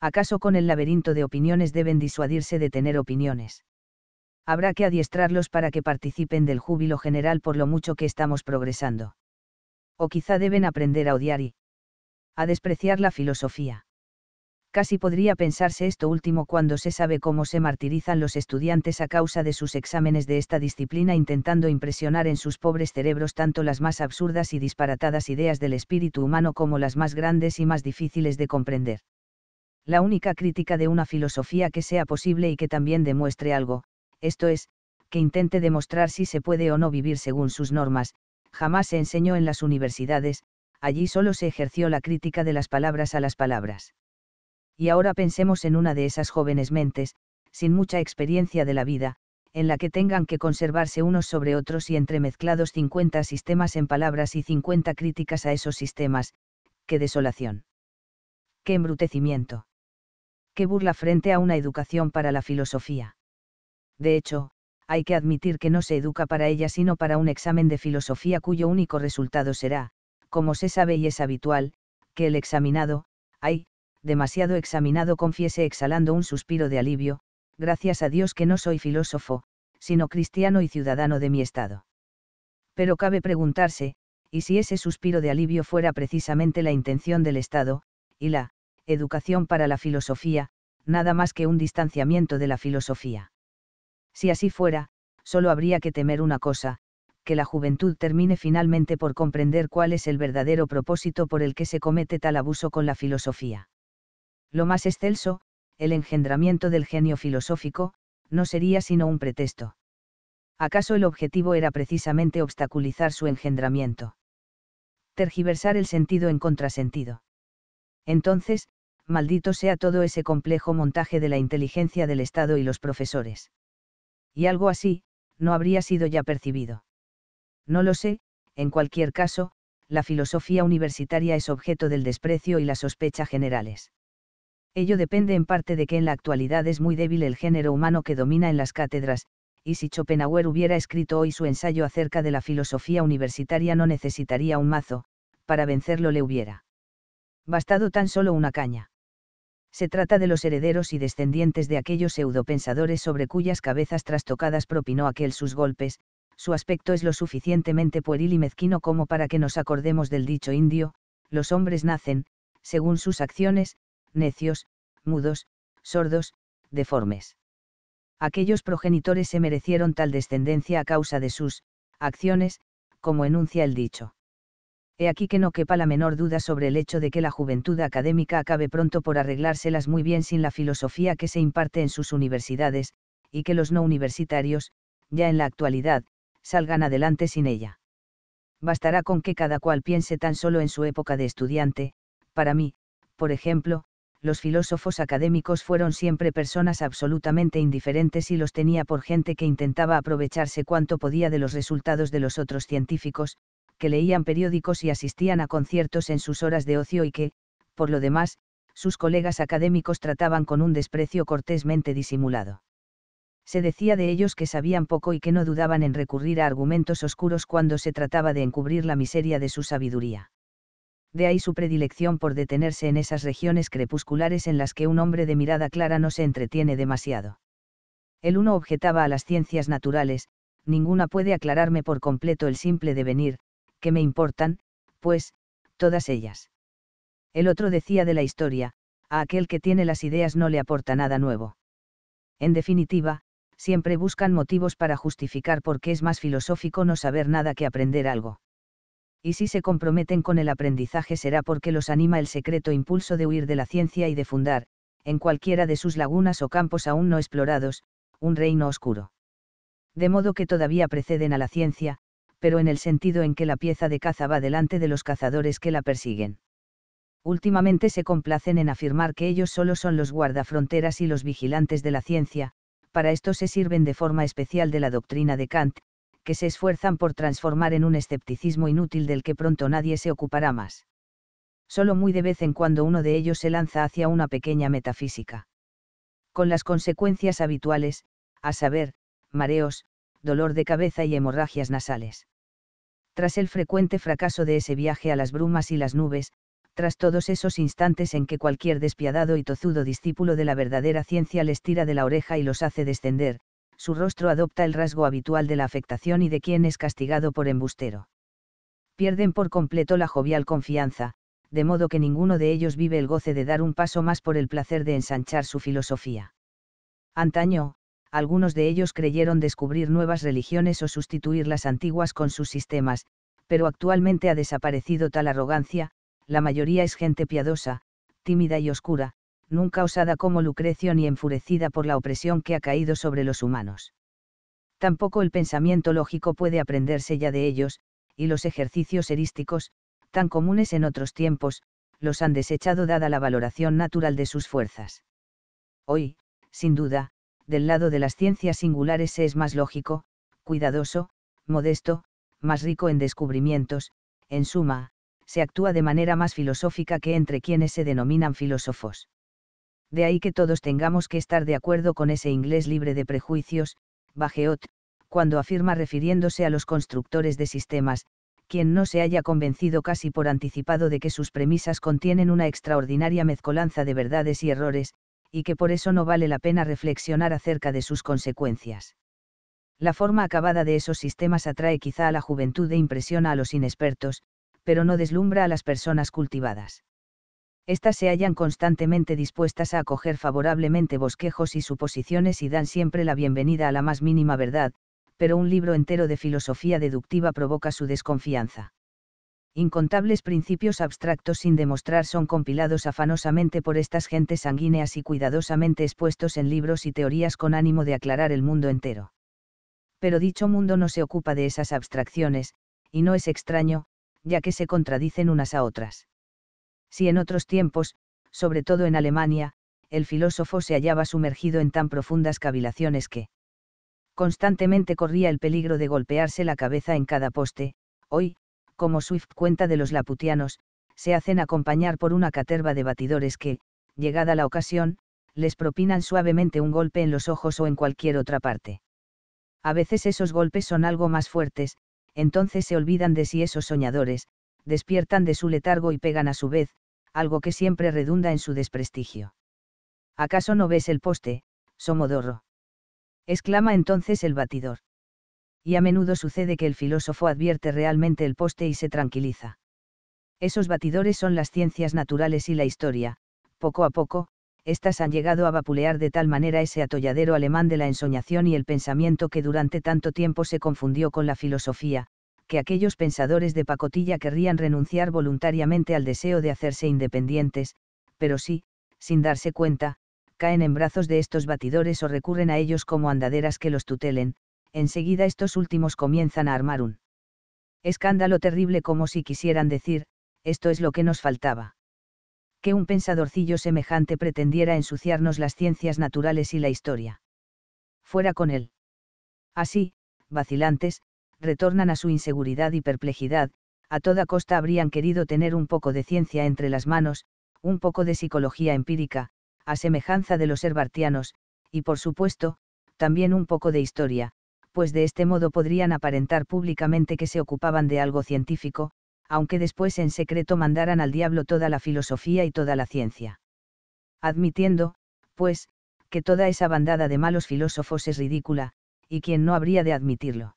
¿Acaso con el laberinto de opiniones deben disuadirse de tener opiniones? Habrá que adiestrarlos para que participen del júbilo general por lo mucho que estamos progresando. O quizá deben aprender a odiar y a despreciar la filosofía. Casi podría pensarse esto último cuando se sabe cómo se martirizan los estudiantes a causa de sus exámenes de esta disciplina intentando impresionar en sus pobres cerebros tanto las más absurdas y disparatadas ideas del espíritu humano como las más grandes y más difíciles de comprender. La única crítica de una filosofía que sea posible y que también demuestre algo, esto es, que intente demostrar si se puede o no vivir según sus normas, jamás se enseñó en las universidades, allí solo se ejerció la crítica de las palabras a las palabras y ahora pensemos en una de esas jóvenes mentes, sin mucha experiencia de la vida, en la que tengan que conservarse unos sobre otros y entremezclados 50 sistemas en palabras y 50 críticas a esos sistemas, qué desolación. Qué embrutecimiento. Qué burla frente a una educación para la filosofía. De hecho, hay que admitir que no se educa para ella sino para un examen de filosofía cuyo único resultado será, como se sabe y es habitual, que el examinado, ay, demasiado examinado, confiese exhalando un suspiro de alivio, gracias a Dios que no soy filósofo, sino cristiano y ciudadano de mi Estado. Pero cabe preguntarse, y si ese suspiro de alivio fuera precisamente la intención del Estado, y la educación para la filosofía, nada más que un distanciamiento de la filosofía. Si así fuera, solo habría que temer una cosa, que la juventud termine finalmente por comprender cuál es el verdadero propósito por el que se comete tal abuso con la filosofía. Lo más excelso, el engendramiento del genio filosófico, no sería sino un pretexto. ¿Acaso el objetivo era precisamente obstaculizar su engendramiento? Tergiversar el sentido en contrasentido. Entonces, maldito sea todo ese complejo montaje de la inteligencia del Estado y los profesores. Y algo así, no habría sido ya percibido. No lo sé, en cualquier caso, la filosofía universitaria es objeto del desprecio y la sospecha generales. Ello depende en parte de que en la actualidad es muy débil el género humano que domina en las cátedras, y si Schopenhauer hubiera escrito hoy su ensayo acerca de la filosofía universitaria no necesitaría un mazo, para vencerlo le hubiera bastado tan solo una caña. Se trata de los herederos y descendientes de aquellos pseudopensadores sobre cuyas cabezas trastocadas propinó aquel sus golpes, su aspecto es lo suficientemente pueril y mezquino como para que nos acordemos del dicho indio, los hombres nacen, según sus acciones, necios, mudos, sordos, deformes. Aquellos progenitores se merecieron tal descendencia a causa de sus acciones, como enuncia el dicho. He aquí que no quepa la menor duda sobre el hecho de que la juventud académica acabe pronto por arreglárselas muy bien sin la filosofía que se imparte en sus universidades, y que los no universitarios, ya en la actualidad, salgan adelante sin ella. Bastará con que cada cual piense tan solo en su época de estudiante, para mí, por ejemplo, los filósofos académicos fueron siempre personas absolutamente indiferentes y los tenía por gente que intentaba aprovecharse cuanto podía de los resultados de los otros científicos, que leían periódicos y asistían a conciertos en sus horas de ocio y que, por lo demás, sus colegas académicos trataban con un desprecio cortésmente disimulado. Se decía de ellos que sabían poco y que no dudaban en recurrir a argumentos oscuros cuando se trataba de encubrir la miseria de su sabiduría de ahí su predilección por detenerse en esas regiones crepusculares en las que un hombre de mirada clara no se entretiene demasiado. El uno objetaba a las ciencias naturales, ninguna puede aclararme por completo el simple devenir, que me importan, pues, todas ellas. El otro decía de la historia, a aquel que tiene las ideas no le aporta nada nuevo. En definitiva, siempre buscan motivos para justificar por qué es más filosófico no saber nada que aprender algo y si se comprometen con el aprendizaje será porque los anima el secreto impulso de huir de la ciencia y de fundar, en cualquiera de sus lagunas o campos aún no explorados, un reino oscuro. De modo que todavía preceden a la ciencia, pero en el sentido en que la pieza de caza va delante de los cazadores que la persiguen. Últimamente se complacen en afirmar que ellos solo son los guardafronteras y los vigilantes de la ciencia, para esto se sirven de forma especial de la doctrina de Kant, que se esfuerzan por transformar en un escepticismo inútil del que pronto nadie se ocupará más. Solo muy de vez en cuando uno de ellos se lanza hacia una pequeña metafísica. Con las consecuencias habituales, a saber, mareos, dolor de cabeza y hemorragias nasales. Tras el frecuente fracaso de ese viaje a las brumas y las nubes, tras todos esos instantes en que cualquier despiadado y tozudo discípulo de la verdadera ciencia les tira de la oreja y los hace descender, su rostro adopta el rasgo habitual de la afectación y de quien es castigado por embustero. Pierden por completo la jovial confianza, de modo que ninguno de ellos vive el goce de dar un paso más por el placer de ensanchar su filosofía. Antaño, algunos de ellos creyeron descubrir nuevas religiones o sustituir las antiguas con sus sistemas, pero actualmente ha desaparecido tal arrogancia, la mayoría es gente piadosa, tímida y oscura, nunca osada como Lucrecio ni enfurecida por la opresión que ha caído sobre los humanos. Tampoco el pensamiento lógico puede aprenderse ya de ellos, y los ejercicios herísticos, tan comunes en otros tiempos, los han desechado dada la valoración natural de sus fuerzas. Hoy, sin duda, del lado de las ciencias singulares se es más lógico, cuidadoso, modesto, más rico en descubrimientos, en suma, se actúa de manera más filosófica que entre quienes se denominan filósofos de ahí que todos tengamos que estar de acuerdo con ese inglés libre de prejuicios, Bajeot, cuando afirma refiriéndose a los constructores de sistemas, quien no se haya convencido casi por anticipado de que sus premisas contienen una extraordinaria mezcolanza de verdades y errores, y que por eso no vale la pena reflexionar acerca de sus consecuencias. La forma acabada de esos sistemas atrae quizá a la juventud e impresiona a los inexpertos, pero no deslumbra a las personas cultivadas. Estas se hallan constantemente dispuestas a acoger favorablemente bosquejos y suposiciones y dan siempre la bienvenida a la más mínima verdad, pero un libro entero de filosofía deductiva provoca su desconfianza. Incontables principios abstractos sin demostrar son compilados afanosamente por estas gentes sanguíneas y cuidadosamente expuestos en libros y teorías con ánimo de aclarar el mundo entero. Pero dicho mundo no se ocupa de esas abstracciones, y no es extraño, ya que se contradicen unas a otras si en otros tiempos, sobre todo en Alemania, el filósofo se hallaba sumergido en tan profundas cavilaciones que constantemente corría el peligro de golpearse la cabeza en cada poste, hoy, como Swift cuenta de los laputianos, se hacen acompañar por una caterva de batidores que, llegada la ocasión, les propinan suavemente un golpe en los ojos o en cualquier otra parte. A veces esos golpes son algo más fuertes, entonces se olvidan de si esos soñadores, despiertan de su letargo y pegan a su vez, algo que siempre redunda en su desprestigio. ¿Acaso no ves el poste, Somodorro? exclama entonces el batidor. Y a menudo sucede que el filósofo advierte realmente el poste y se tranquiliza. Esos batidores son las ciencias naturales y la historia, poco a poco, estas han llegado a vapulear de tal manera ese atolladero alemán de la ensoñación y el pensamiento que durante tanto tiempo se confundió con la filosofía, que aquellos pensadores de pacotilla querrían renunciar voluntariamente al deseo de hacerse independientes, pero sí, sin darse cuenta, caen en brazos de estos batidores o recurren a ellos como andaderas que los tutelen, enseguida estos últimos comienzan a armar un escándalo terrible como si quisieran decir, esto es lo que nos faltaba. Que un pensadorcillo semejante pretendiera ensuciarnos las ciencias naturales y la historia. Fuera con él. Así, vacilantes, retornan a su inseguridad y perplejidad, a toda costa habrían querido tener un poco de ciencia entre las manos, un poco de psicología empírica, a semejanza de los herbartianos, y por supuesto, también un poco de historia, pues de este modo podrían aparentar públicamente que se ocupaban de algo científico, aunque después en secreto mandaran al diablo toda la filosofía y toda la ciencia. Admitiendo, pues, que toda esa bandada de malos filósofos es ridícula, y quien no habría de admitirlo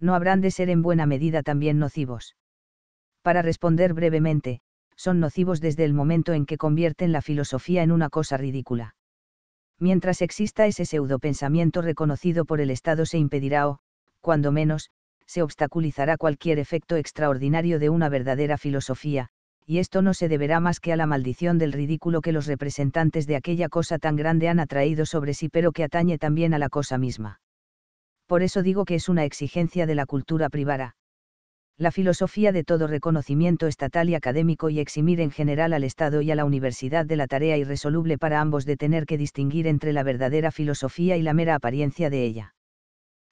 no habrán de ser en buena medida también nocivos. Para responder brevemente, son nocivos desde el momento en que convierten la filosofía en una cosa ridícula. Mientras exista ese pseudopensamiento reconocido por el Estado se impedirá o, cuando menos, se obstaculizará cualquier efecto extraordinario de una verdadera filosofía, y esto no se deberá más que a la maldición del ridículo que los representantes de aquella cosa tan grande han atraído sobre sí pero que atañe también a la cosa misma por eso digo que es una exigencia de la cultura privada. La filosofía de todo reconocimiento estatal y académico y eximir en general al Estado y a la universidad de la tarea irresoluble para ambos de tener que distinguir entre la verdadera filosofía y la mera apariencia de ella.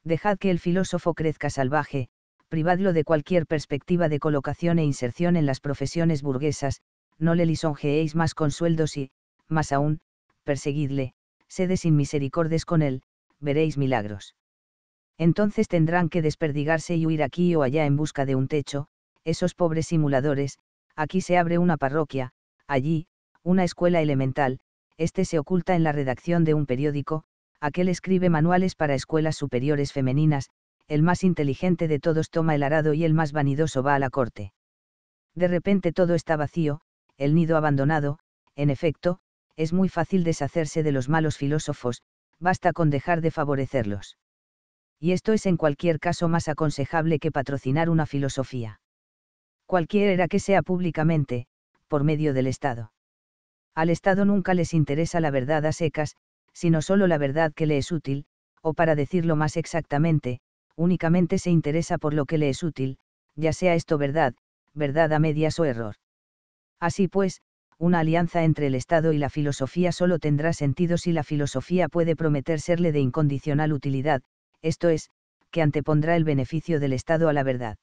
Dejad que el filósofo crezca salvaje, privadlo de cualquier perspectiva de colocación e inserción en las profesiones burguesas, no le lisonjeéis más con sueldos y, más aún, perseguidle, sedes sin misericordes con él, veréis milagros entonces tendrán que desperdigarse y huir aquí o allá en busca de un techo, esos pobres simuladores, aquí se abre una parroquia, allí, una escuela elemental, este se oculta en la redacción de un periódico, aquel escribe manuales para escuelas superiores femeninas, el más inteligente de todos toma el arado y el más vanidoso va a la corte. De repente todo está vacío, el nido abandonado, en efecto, es muy fácil deshacerse de los malos filósofos, basta con dejar de favorecerlos y esto es en cualquier caso más aconsejable que patrocinar una filosofía. Cualquiera que sea públicamente, por medio del Estado. Al Estado nunca les interesa la verdad a secas, sino solo la verdad que le es útil, o para decirlo más exactamente, únicamente se interesa por lo que le es útil, ya sea esto verdad, verdad a medias o error. Así pues, una alianza entre el Estado y la filosofía solo tendrá sentido si la filosofía puede prometer serle de incondicional utilidad, esto es, que antepondrá el beneficio del Estado a la verdad.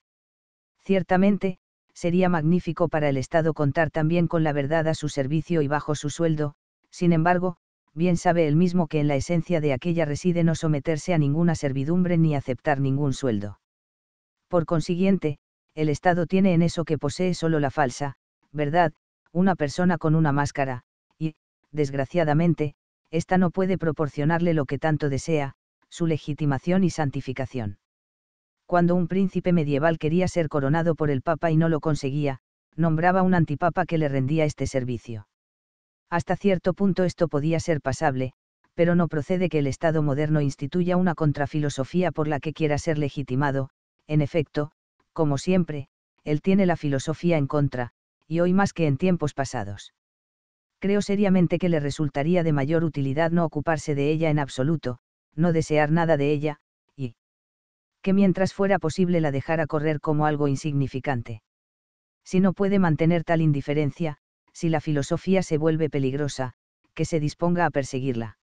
Ciertamente, sería magnífico para el Estado contar también con la verdad a su servicio y bajo su sueldo, sin embargo, bien sabe él mismo que en la esencia de aquella reside no someterse a ninguna servidumbre ni aceptar ningún sueldo. Por consiguiente, el Estado tiene en eso que posee solo la falsa, verdad, una persona con una máscara, y, desgraciadamente, ésta no puede proporcionarle lo que tanto desea, su legitimación y santificación. Cuando un príncipe medieval quería ser coronado por el Papa y no lo conseguía, nombraba un antipapa que le rendía este servicio. Hasta cierto punto esto podía ser pasable, pero no procede que el Estado moderno instituya una contrafilosofía por la que quiera ser legitimado, en efecto, como siempre, él tiene la filosofía en contra, y hoy más que en tiempos pasados. Creo seriamente que le resultaría de mayor utilidad no ocuparse de ella en absoluto, no desear nada de ella, y que mientras fuera posible la dejara correr como algo insignificante. Si no puede mantener tal indiferencia, si la filosofía se vuelve peligrosa, que se disponga a perseguirla.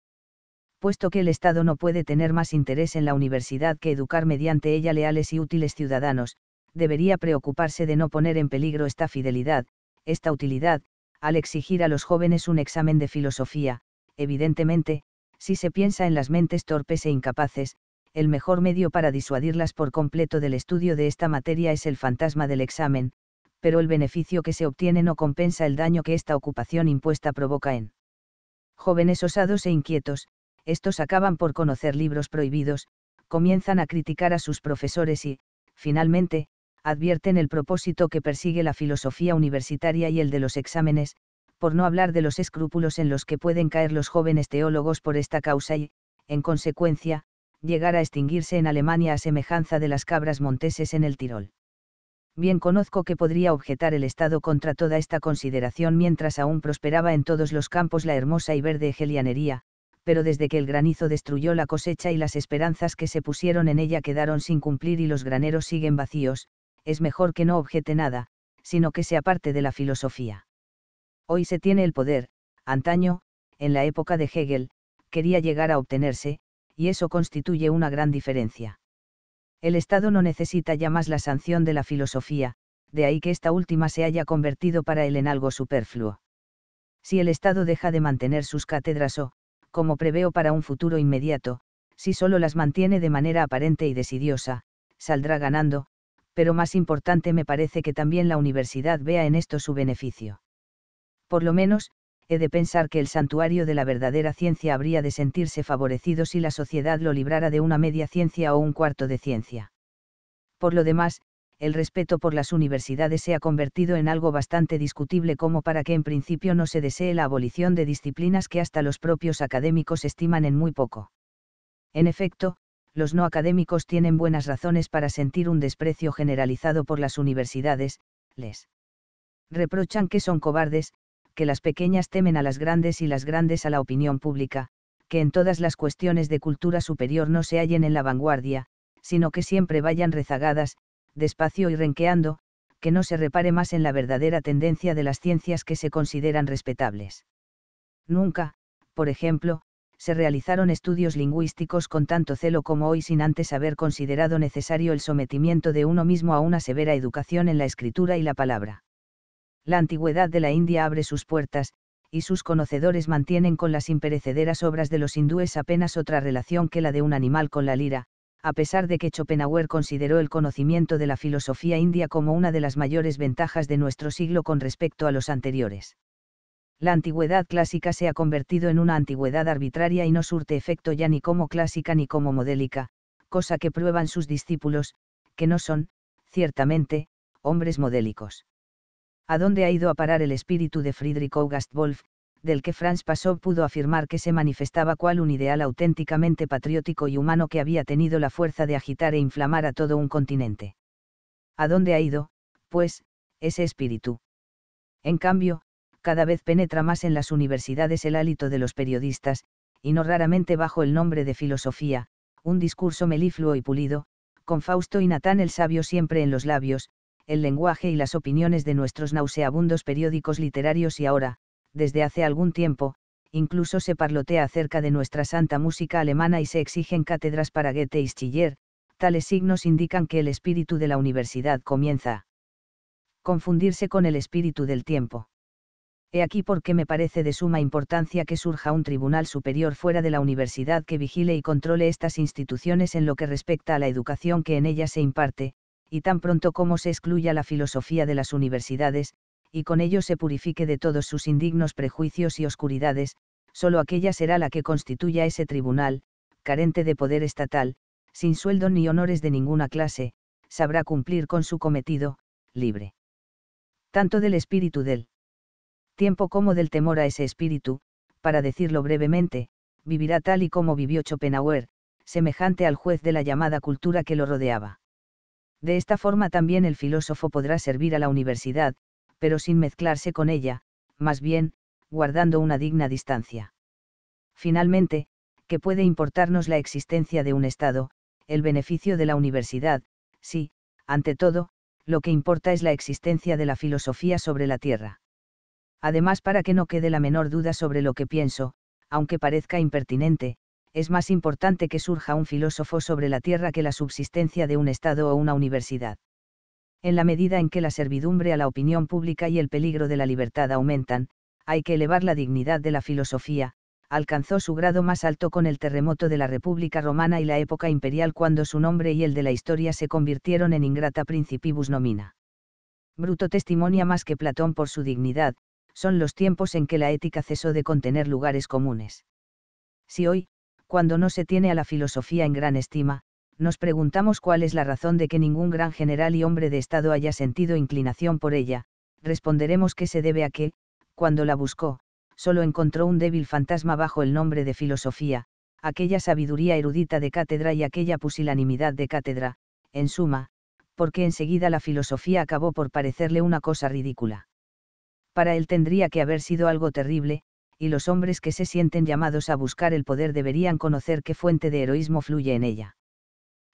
Puesto que el Estado no puede tener más interés en la universidad que educar mediante ella leales y útiles ciudadanos, debería preocuparse de no poner en peligro esta fidelidad, esta utilidad, al exigir a los jóvenes un examen de filosofía, evidentemente, si se piensa en las mentes torpes e incapaces, el mejor medio para disuadirlas por completo del estudio de esta materia es el fantasma del examen, pero el beneficio que se obtiene no compensa el daño que esta ocupación impuesta provoca en jóvenes osados e inquietos, estos acaban por conocer libros prohibidos, comienzan a criticar a sus profesores y, finalmente, advierten el propósito que persigue la filosofía universitaria y el de los exámenes, por no hablar de los escrúpulos en los que pueden caer los jóvenes teólogos por esta causa y, en consecuencia, llegar a extinguirse en Alemania a semejanza de las cabras monteses en el Tirol. Bien conozco que podría objetar el Estado contra toda esta consideración mientras aún prosperaba en todos los campos la hermosa y verde gelianería, pero desde que el granizo destruyó la cosecha y las esperanzas que se pusieron en ella quedaron sin cumplir y los graneros siguen vacíos, es mejor que no objete nada, sino que se aparte de la filosofía. Hoy se tiene el poder, antaño, en la época de Hegel, quería llegar a obtenerse, y eso constituye una gran diferencia. El Estado no necesita ya más la sanción de la filosofía, de ahí que esta última se haya convertido para él en algo superfluo. Si el Estado deja de mantener sus cátedras o, como preveo para un futuro inmediato, si solo las mantiene de manera aparente y desidiosa, saldrá ganando, pero más importante me parece que también la universidad vea en esto su beneficio por lo menos, he de pensar que el santuario de la verdadera ciencia habría de sentirse favorecido si la sociedad lo librara de una media ciencia o un cuarto de ciencia. Por lo demás, el respeto por las universidades se ha convertido en algo bastante discutible como para que en principio no se desee la abolición de disciplinas que hasta los propios académicos estiman en muy poco. En efecto, los no académicos tienen buenas razones para sentir un desprecio generalizado por las universidades, les reprochan que son cobardes, que las pequeñas temen a las grandes y las grandes a la opinión pública, que en todas las cuestiones de cultura superior no se hallen en la vanguardia, sino que siempre vayan rezagadas, despacio y renqueando, que no se repare más en la verdadera tendencia de las ciencias que se consideran respetables. Nunca, por ejemplo, se realizaron estudios lingüísticos con tanto celo como hoy sin antes haber considerado necesario el sometimiento de uno mismo a una severa educación en la escritura y la palabra la antigüedad de la India abre sus puertas, y sus conocedores mantienen con las imperecederas obras de los hindúes apenas otra relación que la de un animal con la lira, a pesar de que Schopenhauer consideró el conocimiento de la filosofía india como una de las mayores ventajas de nuestro siglo con respecto a los anteriores. La antigüedad clásica se ha convertido en una antigüedad arbitraria y no surte efecto ya ni como clásica ni como modélica, cosa que prueban sus discípulos, que no son, ciertamente, hombres modélicos a dónde ha ido a parar el espíritu de Friedrich August Wolf, del que Franz Pasó pudo afirmar que se manifestaba cual un ideal auténticamente patriótico y humano que había tenido la fuerza de agitar e inflamar a todo un continente. ¿A dónde ha ido, pues, ese espíritu? En cambio, cada vez penetra más en las universidades el hálito de los periodistas, y no raramente bajo el nombre de filosofía, un discurso melifluo y pulido, con Fausto y Natán el sabio siempre en los labios, el lenguaje y las opiniones de nuestros nauseabundos periódicos literarios y ahora, desde hace algún tiempo, incluso se parlotea acerca de nuestra santa música alemana y se exigen cátedras para Goethe y Schiller, tales signos indican que el espíritu de la universidad comienza a confundirse con el espíritu del tiempo. He aquí porque me parece de suma importancia que surja un tribunal superior fuera de la universidad que vigile y controle estas instituciones en lo que respecta a la educación que en ellas se imparte, y tan pronto como se excluya la filosofía de las universidades, y con ello se purifique de todos sus indignos prejuicios y oscuridades, sólo aquella será la que constituya ese tribunal, carente de poder estatal, sin sueldo ni honores de ninguna clase, sabrá cumplir con su cometido, libre. Tanto del espíritu del tiempo como del temor a ese espíritu, para decirlo brevemente, vivirá tal y como vivió Schopenhauer, semejante al juez de la llamada cultura que lo rodeaba. De esta forma también el filósofo podrá servir a la universidad, pero sin mezclarse con ella, más bien, guardando una digna distancia. Finalmente, ¿qué puede importarnos la existencia de un Estado, el beneficio de la universidad, sí, ante todo, lo que importa es la existencia de la filosofía sobre la Tierra. Además, para que no quede la menor duda sobre lo que pienso, aunque parezca impertinente, es más importante que surja un filósofo sobre la tierra que la subsistencia de un Estado o una universidad. En la medida en que la servidumbre a la opinión pública y el peligro de la libertad aumentan, hay que elevar la dignidad de la filosofía, alcanzó su grado más alto con el terremoto de la República Romana y la época imperial cuando su nombre y el de la historia se convirtieron en ingrata principibus nomina. Bruto testimonia más que Platón por su dignidad, son los tiempos en que la ética cesó de contener lugares comunes. Si hoy, cuando no se tiene a la filosofía en gran estima, nos preguntamos cuál es la razón de que ningún gran general y hombre de Estado haya sentido inclinación por ella, responderemos que se debe a que, cuando la buscó, solo encontró un débil fantasma bajo el nombre de filosofía, aquella sabiduría erudita de cátedra y aquella pusilanimidad de cátedra, en suma, porque enseguida la filosofía acabó por parecerle una cosa ridícula. Para él tendría que haber sido algo terrible, y los hombres que se sienten llamados a buscar el poder deberían conocer qué fuente de heroísmo fluye en ella.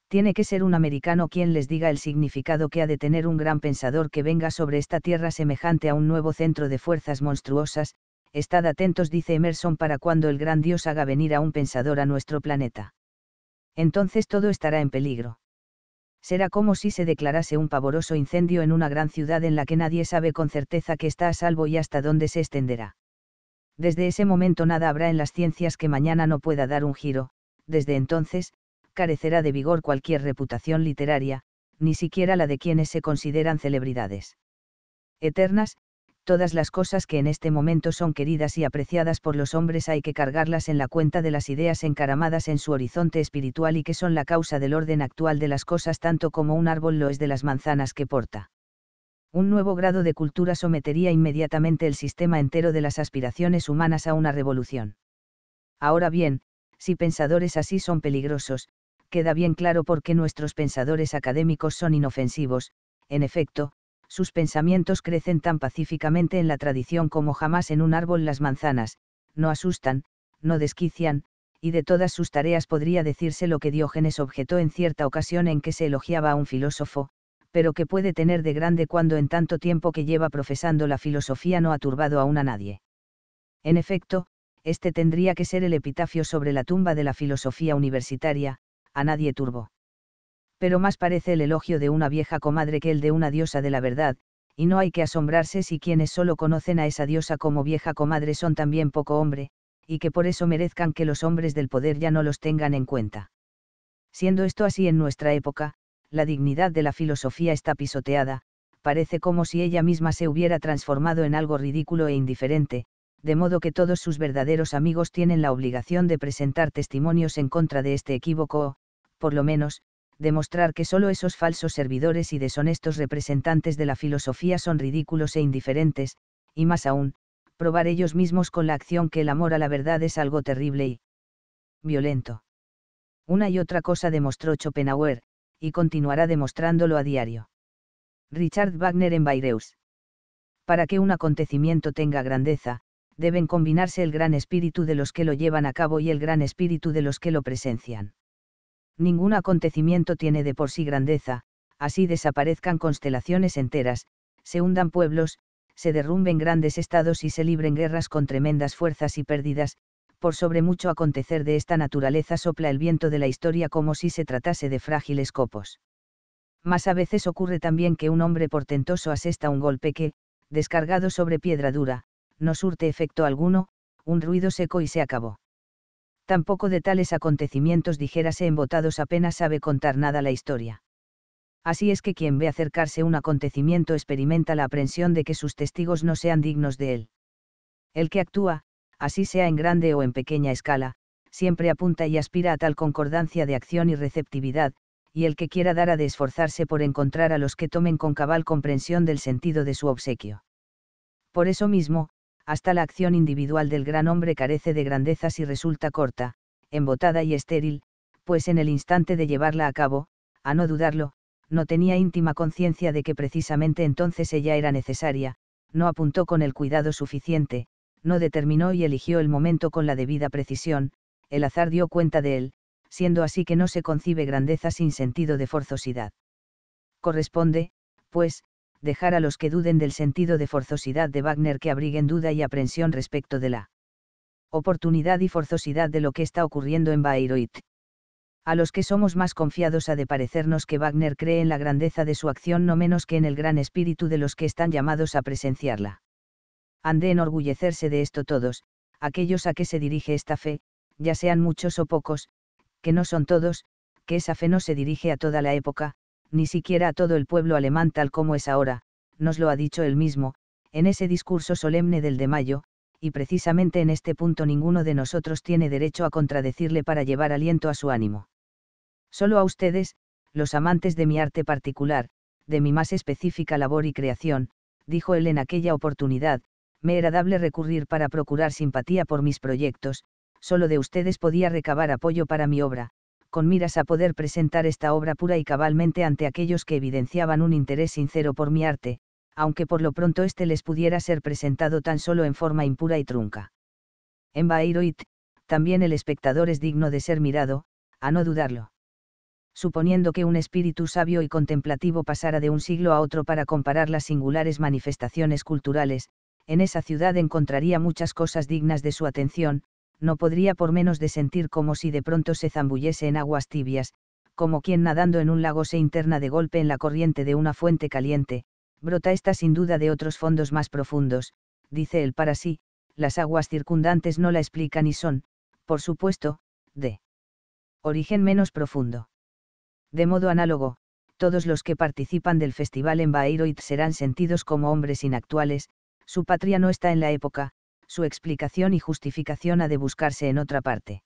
Tiene que ser un americano quien les diga el significado que ha de tener un gran pensador que venga sobre esta tierra semejante a un nuevo centro de fuerzas monstruosas, estad atentos dice Emerson para cuando el gran Dios haga venir a un pensador a nuestro planeta. Entonces todo estará en peligro. Será como si se declarase un pavoroso incendio en una gran ciudad en la que nadie sabe con certeza que está a salvo y hasta dónde se extenderá desde ese momento nada habrá en las ciencias que mañana no pueda dar un giro, desde entonces, carecerá de vigor cualquier reputación literaria, ni siquiera la de quienes se consideran celebridades. Eternas, todas las cosas que en este momento son queridas y apreciadas por los hombres hay que cargarlas en la cuenta de las ideas encaramadas en su horizonte espiritual y que son la causa del orden actual de las cosas tanto como un árbol lo es de las manzanas que porta un nuevo grado de cultura sometería inmediatamente el sistema entero de las aspiraciones humanas a una revolución. Ahora bien, si pensadores así son peligrosos, queda bien claro por qué nuestros pensadores académicos son inofensivos, en efecto, sus pensamientos crecen tan pacíficamente en la tradición como jamás en un árbol las manzanas, no asustan, no desquician, y de todas sus tareas podría decirse lo que Diógenes objetó en cierta ocasión en que se elogiaba a un filósofo, pero que puede tener de grande cuando en tanto tiempo que lleva profesando la filosofía no ha turbado aún a nadie. En efecto, este tendría que ser el epitafio sobre la tumba de la filosofía universitaria, a nadie turbó. Pero más parece el elogio de una vieja comadre que el de una diosa de la verdad, y no hay que asombrarse si quienes solo conocen a esa diosa como vieja comadre son también poco hombre, y que por eso merezcan que los hombres del poder ya no los tengan en cuenta. Siendo esto así en nuestra época, la dignidad de la filosofía está pisoteada, parece como si ella misma se hubiera transformado en algo ridículo e indiferente, de modo que todos sus verdaderos amigos tienen la obligación de presentar testimonios en contra de este equívoco o, por lo menos, demostrar que solo esos falsos servidores y deshonestos representantes de la filosofía son ridículos e indiferentes, y más aún, probar ellos mismos con la acción que el amor a la verdad es algo terrible y violento. Una y otra cosa demostró Schopenhauer, y continuará demostrándolo a diario. Richard Wagner en Bayreuth. Para que un acontecimiento tenga grandeza, deben combinarse el gran espíritu de los que lo llevan a cabo y el gran espíritu de los que lo presencian. Ningún acontecimiento tiene de por sí grandeza, así desaparezcan constelaciones enteras, se hundan pueblos, se derrumben grandes estados y se libren guerras con tremendas fuerzas y pérdidas, por sobre mucho acontecer de esta naturaleza sopla el viento de la historia como si se tratase de frágiles copos. Mas a veces ocurre también que un hombre portentoso asesta un golpe que, descargado sobre piedra dura, no surte efecto alguno, un ruido seco y se acabó. Tampoco de tales acontecimientos dijérase embotados apenas sabe contar nada la historia. Así es que quien ve acercarse un acontecimiento experimenta la aprensión de que sus testigos no sean dignos de él. El que actúa, así sea en grande o en pequeña escala, siempre apunta y aspira a tal concordancia de acción y receptividad, y el que quiera dar ha de esforzarse por encontrar a los que tomen con cabal comprensión del sentido de su obsequio. Por eso mismo, hasta la acción individual del gran hombre carece de grandezas y resulta corta, embotada y estéril, pues en el instante de llevarla a cabo, a no dudarlo, no tenía íntima conciencia de que precisamente entonces ella era necesaria, no apuntó con el cuidado suficiente, no determinó y eligió el momento con la debida precisión, el azar dio cuenta de él, siendo así que no se concibe grandeza sin sentido de forzosidad. Corresponde, pues, dejar a los que duden del sentido de forzosidad de Wagner que abriguen duda y aprensión respecto de la oportunidad y forzosidad de lo que está ocurriendo en Bayreuth. A los que somos más confiados ha de parecernos que Wagner cree en la grandeza de su acción no menos que en el gran espíritu de los que están llamados a presenciarla han de enorgullecerse de esto todos, aquellos a que se dirige esta fe, ya sean muchos o pocos, que no son todos, que esa fe no se dirige a toda la época, ni siquiera a todo el pueblo alemán tal como es ahora, nos lo ha dicho él mismo, en ese discurso solemne del de mayo, y precisamente en este punto ninguno de nosotros tiene derecho a contradecirle para llevar aliento a su ánimo. Solo a ustedes, los amantes de mi arte particular, de mi más específica labor y creación, dijo él en aquella oportunidad, me era dable recurrir para procurar simpatía por mis proyectos, solo de ustedes podía recabar apoyo para mi obra, con miras a poder presentar esta obra pura y cabalmente ante aquellos que evidenciaban un interés sincero por mi arte, aunque por lo pronto éste les pudiera ser presentado tan solo en forma impura y trunca. En Bayreuth, también el espectador es digno de ser mirado, a no dudarlo. Suponiendo que un espíritu sabio y contemplativo pasara de un siglo a otro para comparar las singulares manifestaciones culturales, en esa ciudad encontraría muchas cosas dignas de su atención, no podría por menos de sentir como si de pronto se zambullese en aguas tibias, como quien nadando en un lago se interna de golpe en la corriente de una fuente caliente, brota esta sin duda de otros fondos más profundos, dice él para sí, las aguas circundantes no la explican y son, por supuesto, de origen menos profundo. De modo análogo, todos los que participan del festival en Bayreuth serán sentidos como hombres inactuales, su patria no está en la época, su explicación y justificación ha de buscarse en otra parte.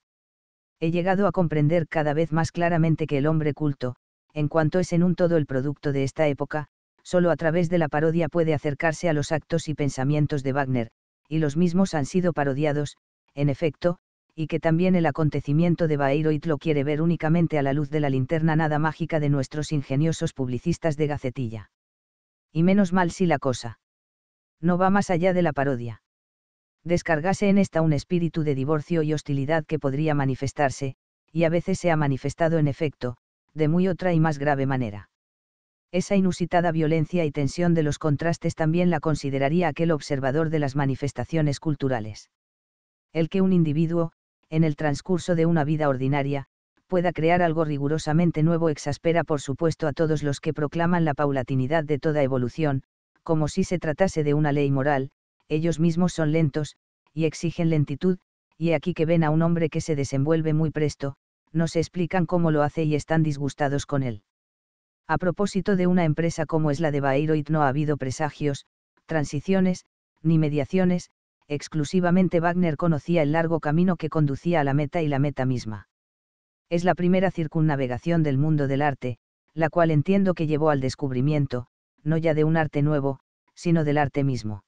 He llegado a comprender cada vez más claramente que el hombre culto, en cuanto es en un todo el producto de esta época, solo a través de la parodia puede acercarse a los actos y pensamientos de Wagner, y los mismos han sido parodiados, en efecto, y que también el acontecimiento de Bayreuth lo quiere ver únicamente a la luz de la linterna nada mágica de nuestros ingeniosos publicistas de gacetilla. Y menos mal si la cosa no va más allá de la parodia. Descargase en esta un espíritu de divorcio y hostilidad que podría manifestarse, y a veces se ha manifestado en efecto, de muy otra y más grave manera. Esa inusitada violencia y tensión de los contrastes también la consideraría aquel observador de las manifestaciones culturales. El que un individuo, en el transcurso de una vida ordinaria, pueda crear algo rigurosamente nuevo exaspera por supuesto a todos los que proclaman la paulatinidad de toda evolución, como si se tratase de una ley moral, ellos mismos son lentos, y exigen lentitud, y aquí que ven a un hombre que se desenvuelve muy presto, no se explican cómo lo hace y están disgustados con él. A propósito de una empresa como es la de Bayreuth no ha habido presagios, transiciones, ni mediaciones, exclusivamente Wagner conocía el largo camino que conducía a la meta y la meta misma. Es la primera circunnavegación del mundo del arte, la cual entiendo que llevó al descubrimiento, no ya de un arte nuevo, sino del arte mismo.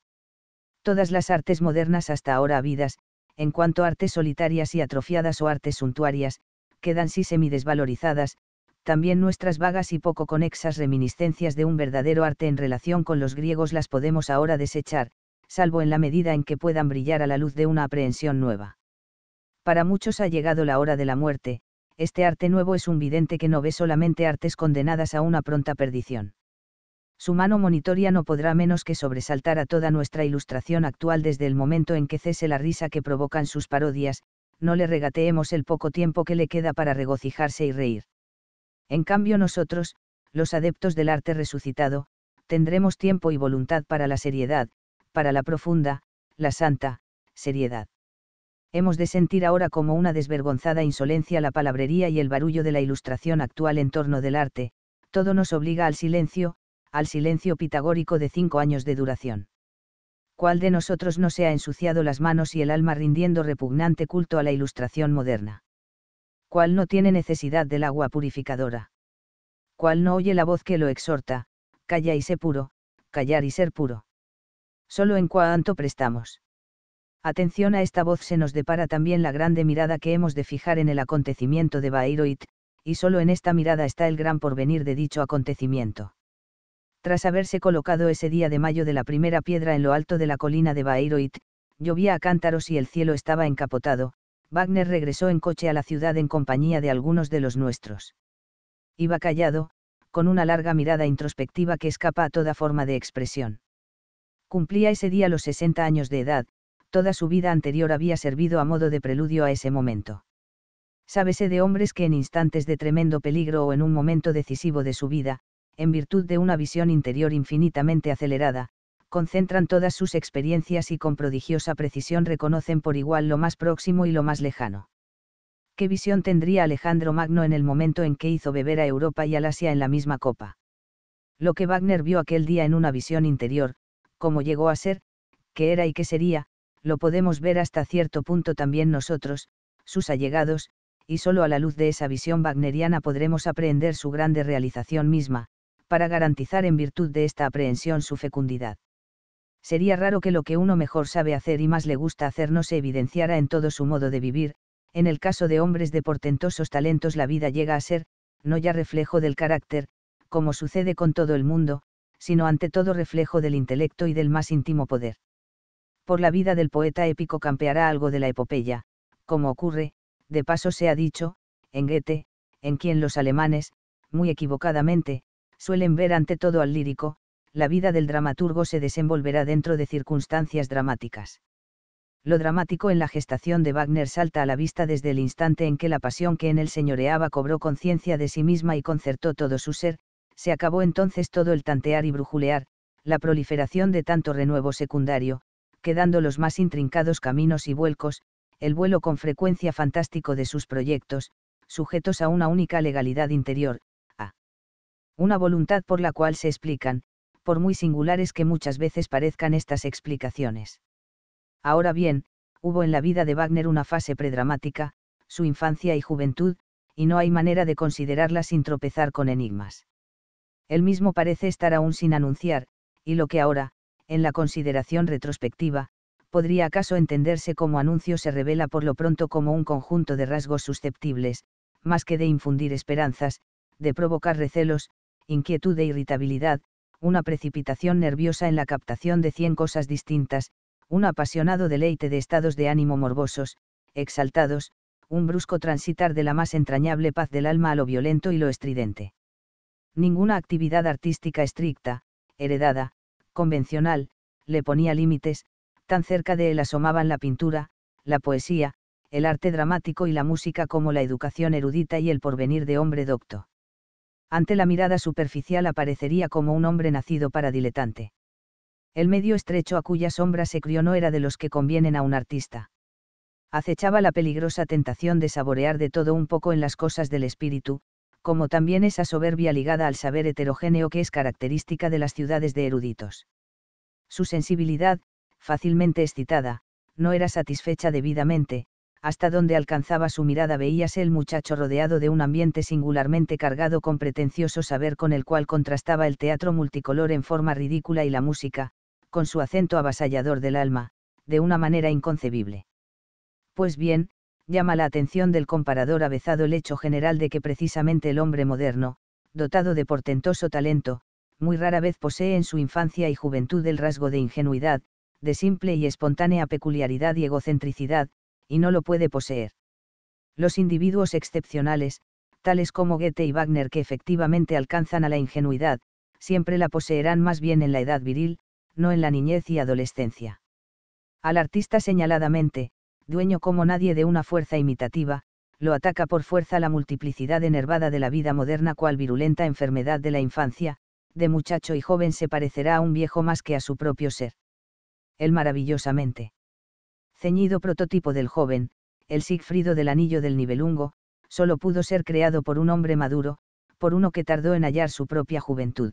Todas las artes modernas hasta ahora habidas, en cuanto artes solitarias y atrofiadas o artes suntuarias, quedan sí semidesvalorizadas, también nuestras vagas y poco conexas reminiscencias de un verdadero arte en relación con los griegos las podemos ahora desechar, salvo en la medida en que puedan brillar a la luz de una aprehensión nueva. Para muchos ha llegado la hora de la muerte, este arte nuevo es un vidente que no ve solamente artes condenadas a una pronta perdición su mano monitoria no podrá menos que sobresaltar a toda nuestra ilustración actual desde el momento en que cese la risa que provocan sus parodias, no le regateemos el poco tiempo que le queda para regocijarse y reír. En cambio nosotros, los adeptos del arte resucitado, tendremos tiempo y voluntad para la seriedad, para la profunda, la santa, seriedad. Hemos de sentir ahora como una desvergonzada insolencia la palabrería y el barullo de la ilustración actual en torno del arte, todo nos obliga al silencio, al silencio pitagórico de cinco años de duración. ¿Cuál de nosotros no se ha ensuciado las manos y el alma rindiendo repugnante culto a la ilustración moderna? ¿Cuál no tiene necesidad del agua purificadora? ¿Cuál no oye la voz que lo exhorta, calla y sé puro, callar y ser puro? Solo en cuanto prestamos. Atención a esta voz se nos depara también la grande mirada que hemos de fijar en el acontecimiento de Bayreuth, y solo en esta mirada está el gran porvenir de dicho acontecimiento tras haberse colocado ese día de mayo de la primera piedra en lo alto de la colina de Bayreuth, llovía a cántaros y el cielo estaba encapotado, Wagner regresó en coche a la ciudad en compañía de algunos de los nuestros. Iba callado, con una larga mirada introspectiva que escapa a toda forma de expresión. Cumplía ese día los 60 años de edad, toda su vida anterior había servido a modo de preludio a ese momento. Sábese de hombres que en instantes de tremendo peligro o en un momento decisivo de su vida, en virtud de una visión interior infinitamente acelerada, concentran todas sus experiencias y con prodigiosa precisión reconocen por igual lo más próximo y lo más lejano. ¿Qué visión tendría Alejandro Magno en el momento en que hizo beber a Europa y al Asia en la misma copa? Lo que Wagner vio aquel día en una visión interior, cómo llegó a ser, qué era y qué sería, lo podemos ver hasta cierto punto también nosotros, sus allegados, y solo a la luz de esa visión wagneriana podremos aprender su grande realización misma, para garantizar en virtud de esta aprehensión su fecundidad. Sería raro que lo que uno mejor sabe hacer y más le gusta hacer no se evidenciara en todo su modo de vivir, en el caso de hombres de portentosos talentos la vida llega a ser, no ya reflejo del carácter, como sucede con todo el mundo, sino ante todo reflejo del intelecto y del más íntimo poder. Por la vida del poeta épico campeará algo de la epopeya, como ocurre, de paso se ha dicho, en Goethe, en quien los alemanes, muy equivocadamente, suelen ver ante todo al lírico, la vida del dramaturgo se desenvolverá dentro de circunstancias dramáticas. Lo dramático en la gestación de Wagner salta a la vista desde el instante en que la pasión que en él señoreaba cobró conciencia de sí misma y concertó todo su ser, se acabó entonces todo el tantear y brujulear, la proliferación de tanto renuevo secundario, quedando los más intrincados caminos y vuelcos, el vuelo con frecuencia fantástico de sus proyectos, sujetos a una única legalidad interior, una voluntad por la cual se explican, por muy singulares que muchas veces parezcan estas explicaciones. Ahora bien, hubo en la vida de Wagner una fase predramática, su infancia y juventud, y no hay manera de considerarla sin tropezar con enigmas. Él mismo parece estar aún sin anunciar, y lo que ahora, en la consideración retrospectiva, podría acaso entenderse como anuncio se revela por lo pronto como un conjunto de rasgos susceptibles, más que de infundir esperanzas, de provocar recelos, inquietud e irritabilidad, una precipitación nerviosa en la captación de cien cosas distintas, un apasionado deleite de estados de ánimo morbosos, exaltados, un brusco transitar de la más entrañable paz del alma a lo violento y lo estridente. Ninguna actividad artística estricta, heredada, convencional, le ponía límites, tan cerca de él asomaban la pintura, la poesía, el arte dramático y la música como la educación erudita y el porvenir de hombre docto ante la mirada superficial aparecería como un hombre nacido para diletante. El medio estrecho a cuya sombra se crió no era de los que convienen a un artista. Acechaba la peligrosa tentación de saborear de todo un poco en las cosas del espíritu, como también esa soberbia ligada al saber heterogéneo que es característica de las ciudades de eruditos. Su sensibilidad, fácilmente excitada, no era satisfecha debidamente, hasta donde alcanzaba su mirada veíase el muchacho rodeado de un ambiente singularmente cargado con pretencioso saber con el cual contrastaba el teatro multicolor en forma ridícula y la música, con su acento avasallador del alma, de una manera inconcebible. Pues bien, llama la atención del comparador avezado el hecho general de que precisamente el hombre moderno, dotado de portentoso talento, muy rara vez posee en su infancia y juventud el rasgo de ingenuidad, de simple y espontánea peculiaridad y egocentricidad, y no lo puede poseer. Los individuos excepcionales, tales como Goethe y Wagner que efectivamente alcanzan a la ingenuidad, siempre la poseerán más bien en la edad viril, no en la niñez y adolescencia. Al artista señaladamente, dueño como nadie de una fuerza imitativa, lo ataca por fuerza la multiplicidad enervada de la vida moderna cual virulenta enfermedad de la infancia, de muchacho y joven se parecerá a un viejo más que a su propio ser. Él maravillosamente ceñido prototipo del joven, el Sigfrido del Anillo del Nibelungo, solo pudo ser creado por un hombre maduro, por uno que tardó en hallar su propia juventud.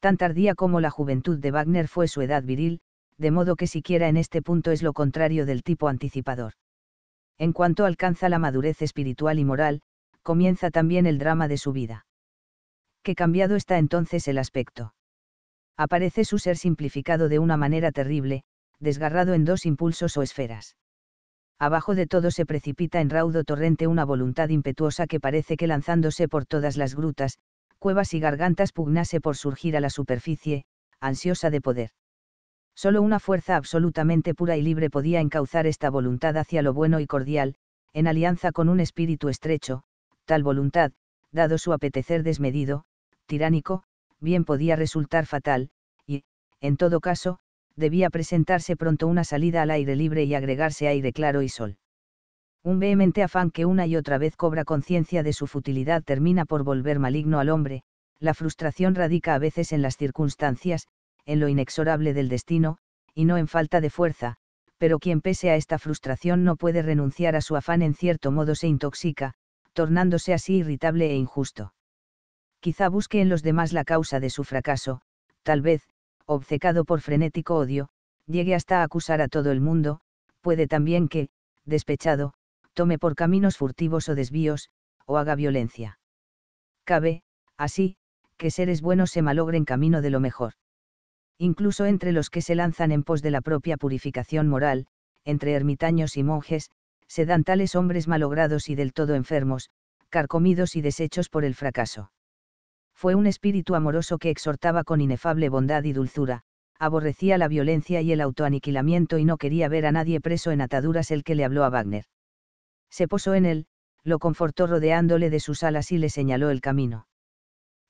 Tan tardía como la juventud de Wagner fue su edad viril, de modo que siquiera en este punto es lo contrario del tipo anticipador. En cuanto alcanza la madurez espiritual y moral, comienza también el drama de su vida. Qué cambiado está entonces el aspecto. Aparece su ser simplificado de una manera terrible, desgarrado en dos impulsos o esferas. Abajo de todo se precipita en raudo torrente una voluntad impetuosa que parece que lanzándose por todas las grutas, cuevas y gargantas pugnase por surgir a la superficie, ansiosa de poder. Solo una fuerza absolutamente pura y libre podía encauzar esta voluntad hacia lo bueno y cordial, en alianza con un espíritu estrecho, tal voluntad, dado su apetecer desmedido, tiránico, bien podía resultar fatal, y, en todo caso, debía presentarse pronto una salida al aire libre y agregarse aire claro y sol. Un vehemente afán que una y otra vez cobra conciencia de su futilidad termina por volver maligno al hombre, la frustración radica a veces en las circunstancias, en lo inexorable del destino, y no en falta de fuerza, pero quien pese a esta frustración no puede renunciar a su afán en cierto modo se intoxica, tornándose así irritable e injusto. Quizá busque en los demás la causa de su fracaso, tal vez, obcecado por frenético odio, llegue hasta a acusar a todo el mundo, puede también que, despechado, tome por caminos furtivos o desvíos, o haga violencia. Cabe, así, que seres buenos se malogren camino de lo mejor. Incluso entre los que se lanzan en pos de la propia purificación moral, entre ermitaños y monjes, se dan tales hombres malogrados y del todo enfermos, carcomidos y deshechos por el fracaso fue un espíritu amoroso que exhortaba con inefable bondad y dulzura, aborrecía la violencia y el autoaniquilamiento y no quería ver a nadie preso en ataduras el que le habló a Wagner. Se posó en él, lo confortó rodeándole de sus alas y le señaló el camino.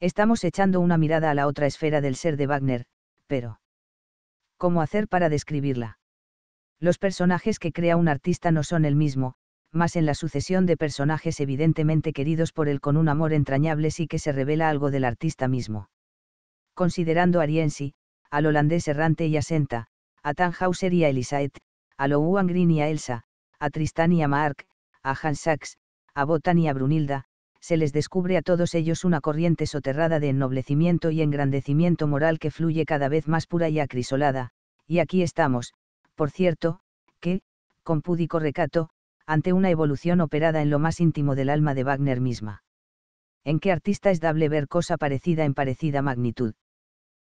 Estamos echando una mirada a la otra esfera del ser de Wagner, pero... ¿Cómo hacer para describirla? Los personajes que crea un artista no son el mismo, más en la sucesión de personajes evidentemente queridos por él con un amor entrañable sí que se revela algo del artista mismo. Considerando a Ariensi, al holandés errante y a Senta, a Tannhauser y a Elisaet, a Louangreen Green y a Elsa, a Tristán y a Mark, a Hans Sachs, a Botan y a Brunilda, se les descubre a todos ellos una corriente soterrada de ennoblecimiento y engrandecimiento moral que fluye cada vez más pura y acrisolada, y aquí estamos, por cierto, que, con púdico recato, ante una evolución operada en lo más íntimo del alma de Wagner misma. ¿En qué artista es dable ver cosa parecida en parecida magnitud?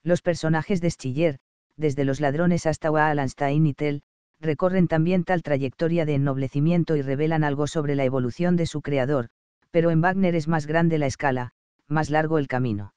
Los personajes de Schiller, desde los ladrones hasta Wallenstein y Tell, recorren también tal trayectoria de ennoblecimiento y revelan algo sobre la evolución de su creador, pero en Wagner es más grande la escala, más largo el camino.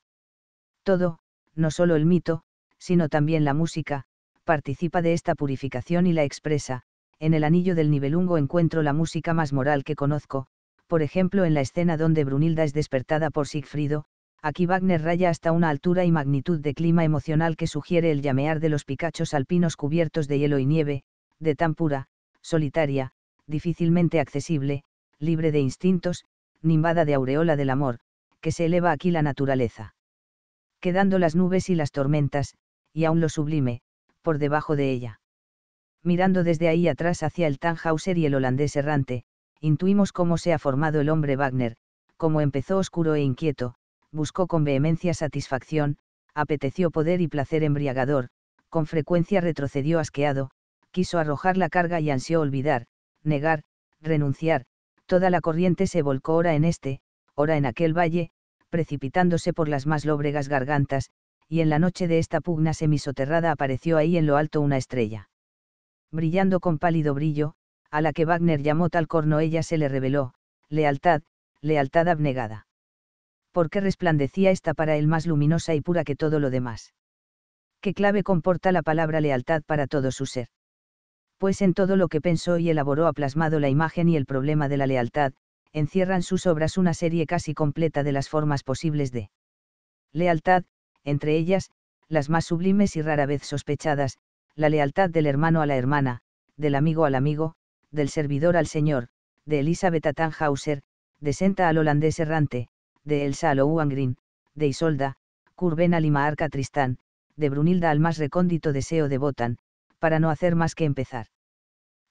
Todo, no solo el mito, sino también la música, participa de esta purificación y la expresa, en el anillo del nivelungo encuentro la música más moral que conozco, por ejemplo en la escena donde Brunilda es despertada por Sigfrido, aquí Wagner raya hasta una altura y magnitud de clima emocional que sugiere el llamear de los picachos alpinos cubiertos de hielo y nieve, de tan pura, solitaria, difícilmente accesible, libre de instintos, nimbada de aureola del amor, que se eleva aquí la naturaleza. Quedando las nubes y las tormentas, y aún lo sublime, por debajo de ella mirando desde ahí atrás hacia el Tannhauser y el holandés errante, intuimos cómo se ha formado el hombre Wagner, cómo empezó oscuro e inquieto, buscó con vehemencia satisfacción, apeteció poder y placer embriagador, con frecuencia retrocedió asqueado, quiso arrojar la carga y ansió olvidar, negar, renunciar, toda la corriente se volcó ora en este, ora en aquel valle, precipitándose por las más lóbregas gargantas, y en la noche de esta pugna semisoterrada apareció ahí en lo alto una estrella brillando con pálido brillo, a la que Wagner llamó tal corno ella se le reveló, lealtad, lealtad abnegada. ¿Por qué resplandecía esta para él más luminosa y pura que todo lo demás? ¿Qué clave comporta la palabra lealtad para todo su ser? Pues en todo lo que pensó y elaboró ha plasmado la imagen y el problema de la lealtad, encierran sus obras una serie casi completa de las formas posibles de lealtad, entre ellas, las más sublimes y rara vez sospechadas, la lealtad del hermano a la hermana, del amigo al amigo, del servidor al señor, de Elizabeth Tannhauser, de Senta al holandés errante, de Elsa a de Isolda, Curven a Tristán, de Brunilda al más recóndito deseo de Botan, para no hacer más que empezar.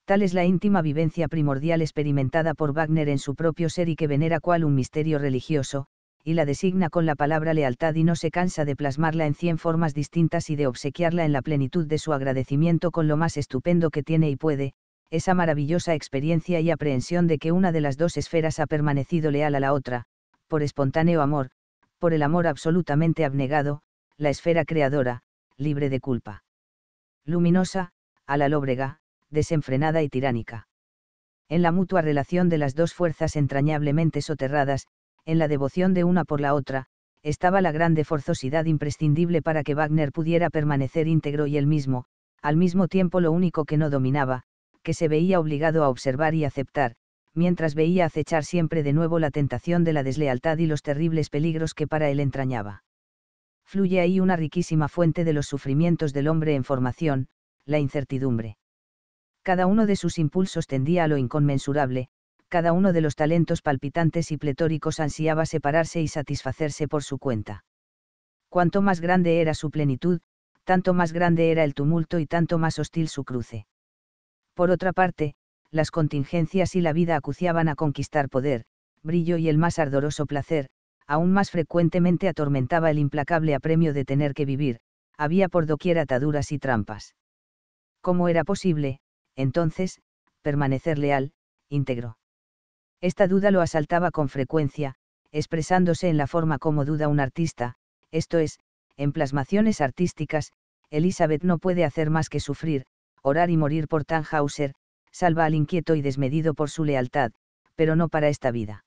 Tal es la íntima vivencia primordial experimentada por Wagner en su propio ser y que venera cual un misterio religioso, y la designa con la palabra lealtad y no se cansa de plasmarla en cien formas distintas y de obsequiarla en la plenitud de su agradecimiento con lo más estupendo que tiene y puede, esa maravillosa experiencia y aprehensión de que una de las dos esferas ha permanecido leal a la otra, por espontáneo amor, por el amor absolutamente abnegado, la esfera creadora, libre de culpa. Luminosa, a la lóbrega, desenfrenada y tiránica. En la mutua relación de las dos fuerzas entrañablemente soterradas, en la devoción de una por la otra, estaba la grande forzosidad imprescindible para que Wagner pudiera permanecer íntegro y él mismo, al mismo tiempo lo único que no dominaba, que se veía obligado a observar y aceptar, mientras veía acechar siempre de nuevo la tentación de la deslealtad y los terribles peligros que para él entrañaba. Fluye ahí una riquísima fuente de los sufrimientos del hombre en formación, la incertidumbre. Cada uno de sus impulsos tendía a lo inconmensurable, cada uno de los talentos palpitantes y pletóricos ansiaba separarse y satisfacerse por su cuenta. Cuanto más grande era su plenitud, tanto más grande era el tumulto y tanto más hostil su cruce. Por otra parte, las contingencias y la vida acuciaban a conquistar poder, brillo y el más ardoroso placer, aún más frecuentemente atormentaba el implacable apremio de tener que vivir, había por doquier ataduras y trampas. ¿Cómo era posible, entonces, permanecer leal, íntegro? Esta duda lo asaltaba con frecuencia, expresándose en la forma como duda un artista, esto es, en plasmaciones artísticas, Elizabeth no puede hacer más que sufrir, orar y morir por Tannhauser, salva al inquieto y desmedido por su lealtad, pero no para esta vida.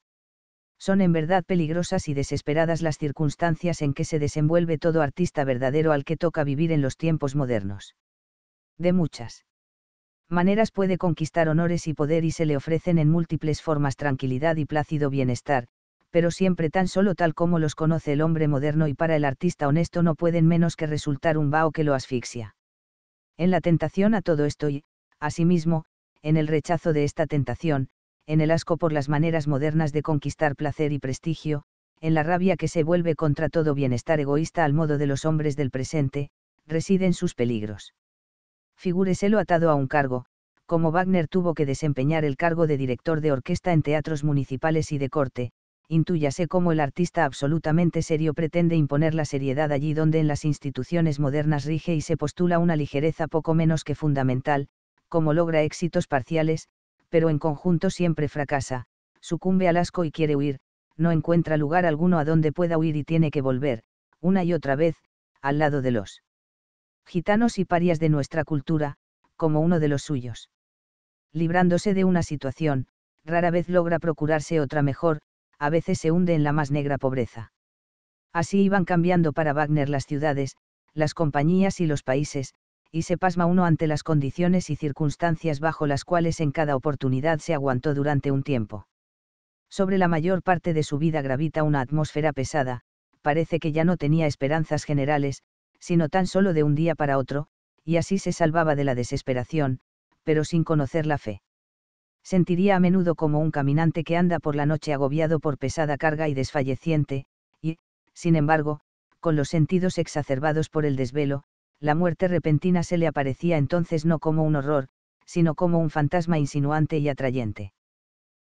Son en verdad peligrosas y desesperadas las circunstancias en que se desenvuelve todo artista verdadero al que toca vivir en los tiempos modernos. De muchas maneras puede conquistar honores y poder y se le ofrecen en múltiples formas tranquilidad y plácido bienestar, pero siempre tan solo tal como los conoce el hombre moderno y para el artista honesto no pueden menos que resultar un vaho que lo asfixia. En la tentación a todo esto y, asimismo, en el rechazo de esta tentación, en el asco por las maneras modernas de conquistar placer y prestigio, en la rabia que se vuelve contra todo bienestar egoísta al modo de los hombres del presente, residen sus peligros figúreselo atado a un cargo, como Wagner tuvo que desempeñar el cargo de director de orquesta en teatros municipales y de corte, intúyase cómo el artista absolutamente serio pretende imponer la seriedad allí donde en las instituciones modernas rige y se postula una ligereza poco menos que fundamental, como logra éxitos parciales, pero en conjunto siempre fracasa, sucumbe al asco y quiere huir, no encuentra lugar alguno a donde pueda huir y tiene que volver, una y otra vez, al lado de los gitanos y parias de nuestra cultura, como uno de los suyos. Librándose de una situación, rara vez logra procurarse otra mejor, a veces se hunde en la más negra pobreza. Así iban cambiando para Wagner las ciudades, las compañías y los países, y se pasma uno ante las condiciones y circunstancias bajo las cuales en cada oportunidad se aguantó durante un tiempo. Sobre la mayor parte de su vida gravita una atmósfera pesada, parece que ya no tenía esperanzas generales, sino tan solo de un día para otro, y así se salvaba de la desesperación, pero sin conocer la fe. Sentiría a menudo como un caminante que anda por la noche agobiado por pesada carga y desfalleciente, y, sin embargo, con los sentidos exacerbados por el desvelo, la muerte repentina se le aparecía entonces no como un horror, sino como un fantasma insinuante y atrayente.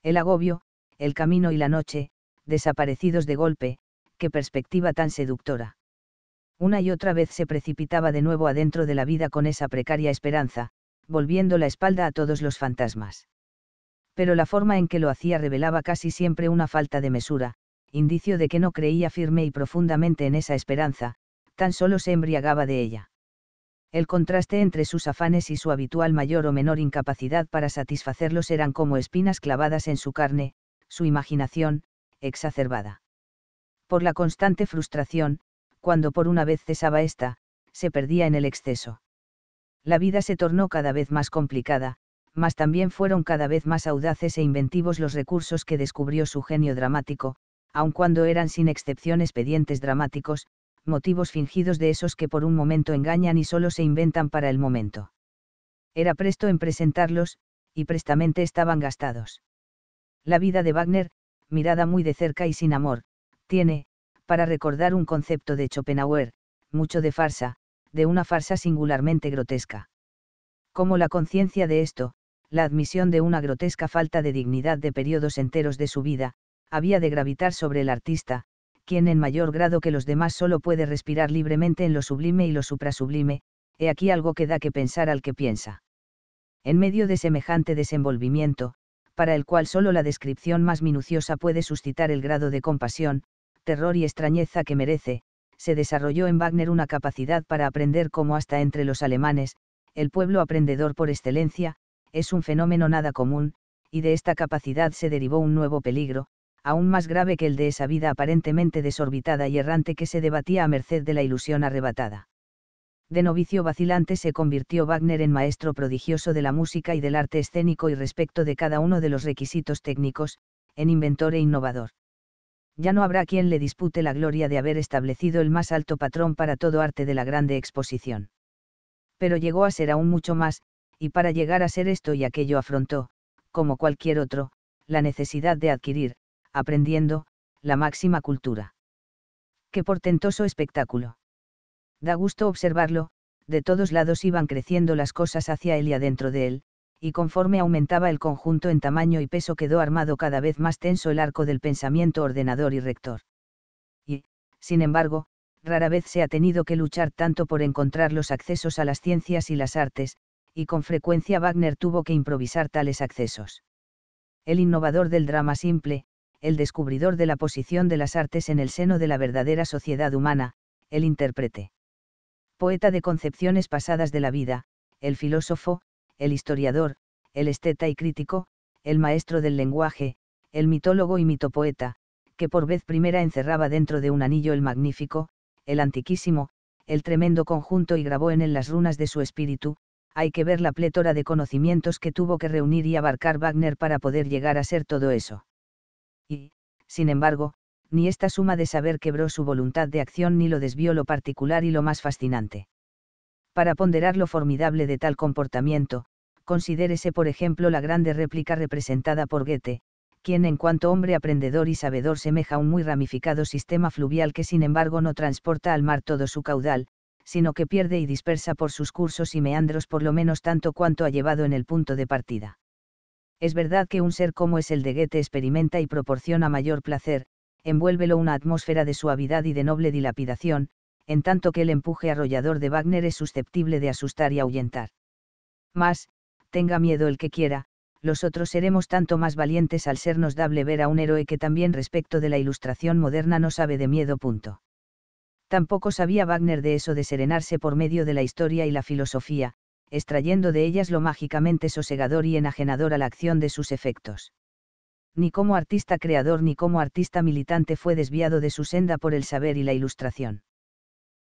El agobio, el camino y la noche, desaparecidos de golpe, qué perspectiva tan seductora. Una y otra vez se precipitaba de nuevo adentro de la vida con esa precaria esperanza, volviendo la espalda a todos los fantasmas. Pero la forma en que lo hacía revelaba casi siempre una falta de mesura, indicio de que no creía firme y profundamente en esa esperanza, tan solo se embriagaba de ella. El contraste entre sus afanes y su habitual mayor o menor incapacidad para satisfacerlos eran como espinas clavadas en su carne, su imaginación, exacerbada. Por la constante frustración, cuando por una vez cesaba esta, se perdía en el exceso. La vida se tornó cada vez más complicada, mas también fueron cada vez más audaces e inventivos los recursos que descubrió su genio dramático, aun cuando eran sin excepción expedientes dramáticos, motivos fingidos de esos que por un momento engañan y solo se inventan para el momento. Era presto en presentarlos, y prestamente estaban gastados. La vida de Wagner, mirada muy de cerca y sin amor, tiene, para recordar un concepto de Schopenhauer, mucho de farsa, de una farsa singularmente grotesca. Como la conciencia de esto, la admisión de una grotesca falta de dignidad de periodos enteros de su vida, había de gravitar sobre el artista, quien en mayor grado que los demás solo puede respirar libremente en lo sublime y lo suprasublime, he aquí algo que da que pensar al que piensa. En medio de semejante desenvolvimiento, para el cual solo la descripción más minuciosa puede suscitar el grado de compasión, terror y extrañeza que merece, se desarrolló en Wagner una capacidad para aprender como hasta entre los alemanes, el pueblo aprendedor por excelencia, es un fenómeno nada común, y de esta capacidad se derivó un nuevo peligro, aún más grave que el de esa vida aparentemente desorbitada y errante que se debatía a merced de la ilusión arrebatada. De novicio vacilante se convirtió Wagner en maestro prodigioso de la música y del arte escénico y respecto de cada uno de los requisitos técnicos, en inventor e innovador ya no habrá quien le dispute la gloria de haber establecido el más alto patrón para todo arte de la Grande Exposición. Pero llegó a ser aún mucho más, y para llegar a ser esto y aquello afrontó, como cualquier otro, la necesidad de adquirir, aprendiendo, la máxima cultura. Qué portentoso espectáculo. Da gusto observarlo, de todos lados iban creciendo las cosas hacia él y adentro de él, y conforme aumentaba el conjunto en tamaño y peso quedó armado cada vez más tenso el arco del pensamiento ordenador y rector. Y, sin embargo, rara vez se ha tenido que luchar tanto por encontrar los accesos a las ciencias y las artes, y con frecuencia Wagner tuvo que improvisar tales accesos. El innovador del drama simple, el descubridor de la posición de las artes en el seno de la verdadera sociedad humana, el intérprete. Poeta de concepciones pasadas de la vida, el filósofo, el historiador, el esteta y crítico, el maestro del lenguaje, el mitólogo y mitopoeta, que por vez primera encerraba dentro de un anillo el magnífico, el antiquísimo, el tremendo conjunto y grabó en él las runas de su espíritu, hay que ver la plétora de conocimientos que tuvo que reunir y abarcar Wagner para poder llegar a ser todo eso. Y, sin embargo, ni esta suma de saber quebró su voluntad de acción ni lo desvió lo particular y lo más fascinante. Para ponderar lo formidable de tal comportamiento, considérese por ejemplo la grande réplica representada por Goethe, quien en cuanto hombre aprendedor y sabedor semeja un muy ramificado sistema fluvial que sin embargo no transporta al mar todo su caudal, sino que pierde y dispersa por sus cursos y meandros por lo menos tanto cuanto ha llevado en el punto de partida. Es verdad que un ser como es el de Goethe experimenta y proporciona mayor placer, envuélvelo una atmósfera de suavidad y de noble dilapidación, en tanto que el empuje arrollador de Wagner es susceptible de asustar y ahuyentar. Mas, tenga miedo el que quiera, los otros seremos tanto más valientes al sernos dable ver a un héroe que también respecto de la ilustración moderna no sabe de miedo. Punto. Tampoco sabía Wagner de eso de serenarse por medio de la historia y la filosofía, extrayendo de ellas lo mágicamente sosegador y enajenador a la acción de sus efectos. Ni como artista creador ni como artista militante fue desviado de su senda por el saber y la ilustración.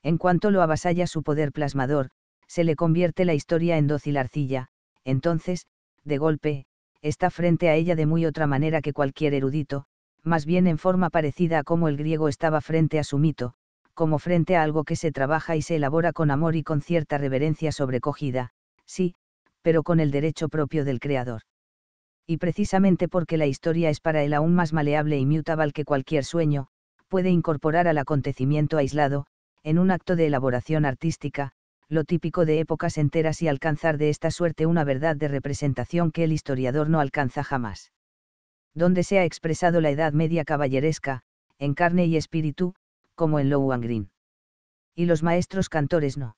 En cuanto lo avasalla su poder plasmador, se le convierte la historia en dócil arcilla, entonces, de golpe, está frente a ella de muy otra manera que cualquier erudito, más bien en forma parecida a como el griego estaba frente a su mito, como frente a algo que se trabaja y se elabora con amor y con cierta reverencia sobrecogida, sí, pero con el derecho propio del creador. Y precisamente porque la historia es para él aún más maleable y mutable que cualquier sueño, puede incorporar al acontecimiento aislado, en un acto de elaboración artística, lo típico de épocas enteras y alcanzar de esta suerte una verdad de representación que el historiador no alcanza jamás. Donde se ha expresado la Edad Media caballeresca, en carne y espíritu, como en Low and Green. Y los maestros cantores no.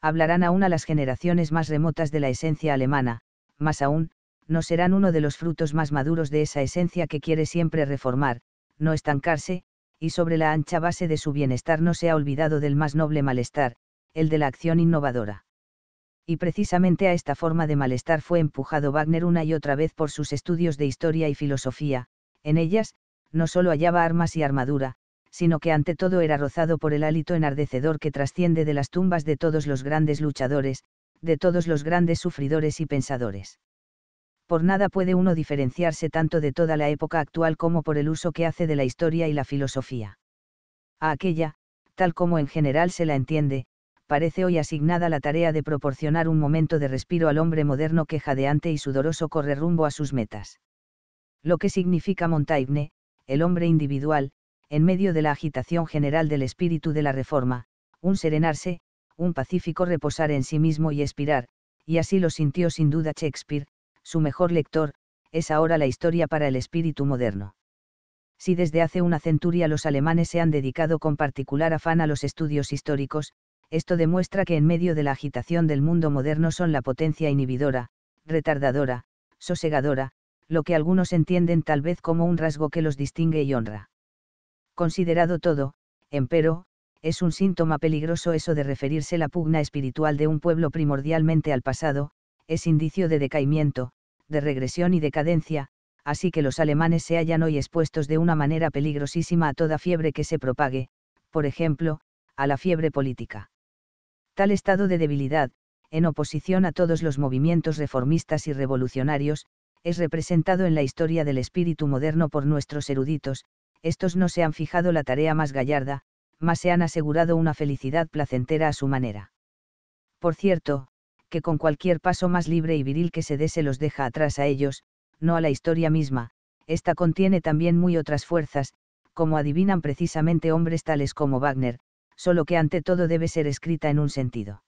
Hablarán aún a las generaciones más remotas de la esencia alemana, más aún, no serán uno de los frutos más maduros de esa esencia que quiere siempre reformar, no estancarse, y sobre la ancha base de su bienestar no se ha olvidado del más noble malestar, el de la acción innovadora. Y precisamente a esta forma de malestar fue empujado Wagner una y otra vez por sus estudios de historia y filosofía, en ellas, no solo hallaba armas y armadura, sino que ante todo era rozado por el hálito enardecedor que trasciende de las tumbas de todos los grandes luchadores, de todos los grandes sufridores y pensadores. Por nada puede uno diferenciarse tanto de toda la época actual como por el uso que hace de la historia y la filosofía. A aquella, tal como en general se la entiende, parece hoy asignada la tarea de proporcionar un momento de respiro al hombre moderno que jadeante y sudoroso corre rumbo a sus metas. Lo que significa Montaigne, el hombre individual, en medio de la agitación general del espíritu de la reforma, un serenarse, un pacífico reposar en sí mismo y expirar, y así lo sintió sin duda Shakespeare, su mejor lector, es ahora la historia para el espíritu moderno. Si desde hace una centuria los alemanes se han dedicado con particular afán a los estudios históricos, esto demuestra que en medio de la agitación del mundo moderno son la potencia inhibidora, retardadora, sosegadora, lo que algunos entienden tal vez como un rasgo que los distingue y honra. Considerado todo, empero, es un síntoma peligroso eso de referirse la pugna espiritual de un pueblo primordialmente al pasado, es indicio de decaimiento, de regresión y decadencia, así que los alemanes se hallan hoy expuestos de una manera peligrosísima a toda fiebre que se propague, por ejemplo, a la fiebre política. Tal estado de debilidad, en oposición a todos los movimientos reformistas y revolucionarios, es representado en la historia del espíritu moderno por nuestros eruditos, estos no se han fijado la tarea más gallarda, mas se han asegurado una felicidad placentera a su manera. Por cierto, que con cualquier paso más libre y viril que se dé se los deja atrás a ellos, no a la historia misma, esta contiene también muy otras fuerzas, como adivinan precisamente hombres tales como Wagner, solo que ante todo debe ser escrita en un sentido.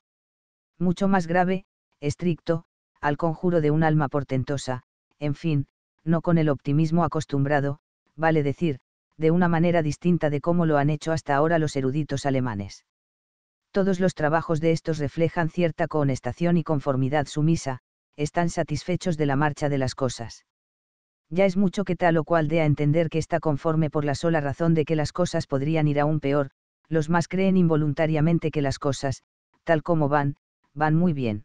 Mucho más grave, estricto, al conjuro de un alma portentosa, en fin, no con el optimismo acostumbrado, vale decir, de una manera distinta de cómo lo han hecho hasta ahora los eruditos alemanes todos los trabajos de estos reflejan cierta cohonestación y conformidad sumisa, están satisfechos de la marcha de las cosas. Ya es mucho que tal o cual dé a entender que está conforme por la sola razón de que las cosas podrían ir aún peor, los más creen involuntariamente que las cosas, tal como van, van muy bien.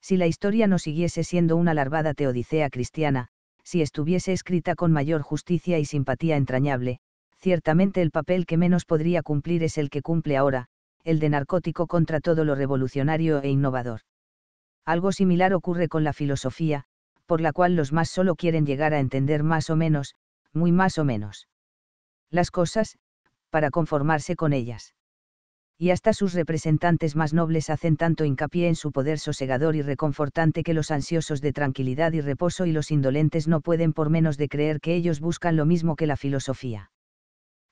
Si la historia no siguiese siendo una larvada teodicea cristiana, si estuviese escrita con mayor justicia y simpatía entrañable, ciertamente el papel que menos podría cumplir es el que cumple ahora, el de narcótico contra todo lo revolucionario e innovador. Algo similar ocurre con la filosofía, por la cual los más solo quieren llegar a entender más o menos, muy más o menos. Las cosas, para conformarse con ellas. Y hasta sus representantes más nobles hacen tanto hincapié en su poder sosegador y reconfortante que los ansiosos de tranquilidad y reposo y los indolentes no pueden por menos de creer que ellos buscan lo mismo que la filosofía.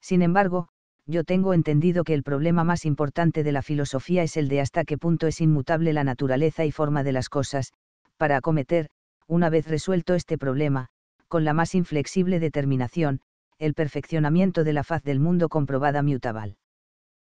Sin embargo, yo tengo entendido que el problema más importante de la filosofía es el de hasta qué punto es inmutable la naturaleza y forma de las cosas, para acometer, una vez resuelto este problema, con la más inflexible determinación, el perfeccionamiento de la faz del mundo comprobada mutabal.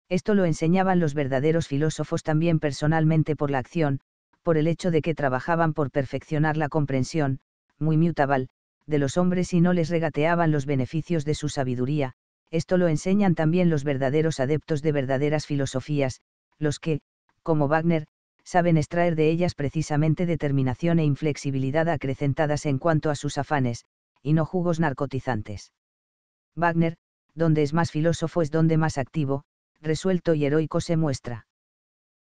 Esto lo enseñaban los verdaderos filósofos también personalmente por la acción, por el hecho de que trabajaban por perfeccionar la comprensión, muy mutable, de los hombres y no les regateaban los beneficios de su sabiduría, esto lo enseñan también los verdaderos adeptos de verdaderas filosofías, los que, como Wagner, saben extraer de ellas precisamente determinación e inflexibilidad acrecentadas en cuanto a sus afanes, y no jugos narcotizantes. Wagner, donde es más filósofo es donde más activo, resuelto y heroico se muestra.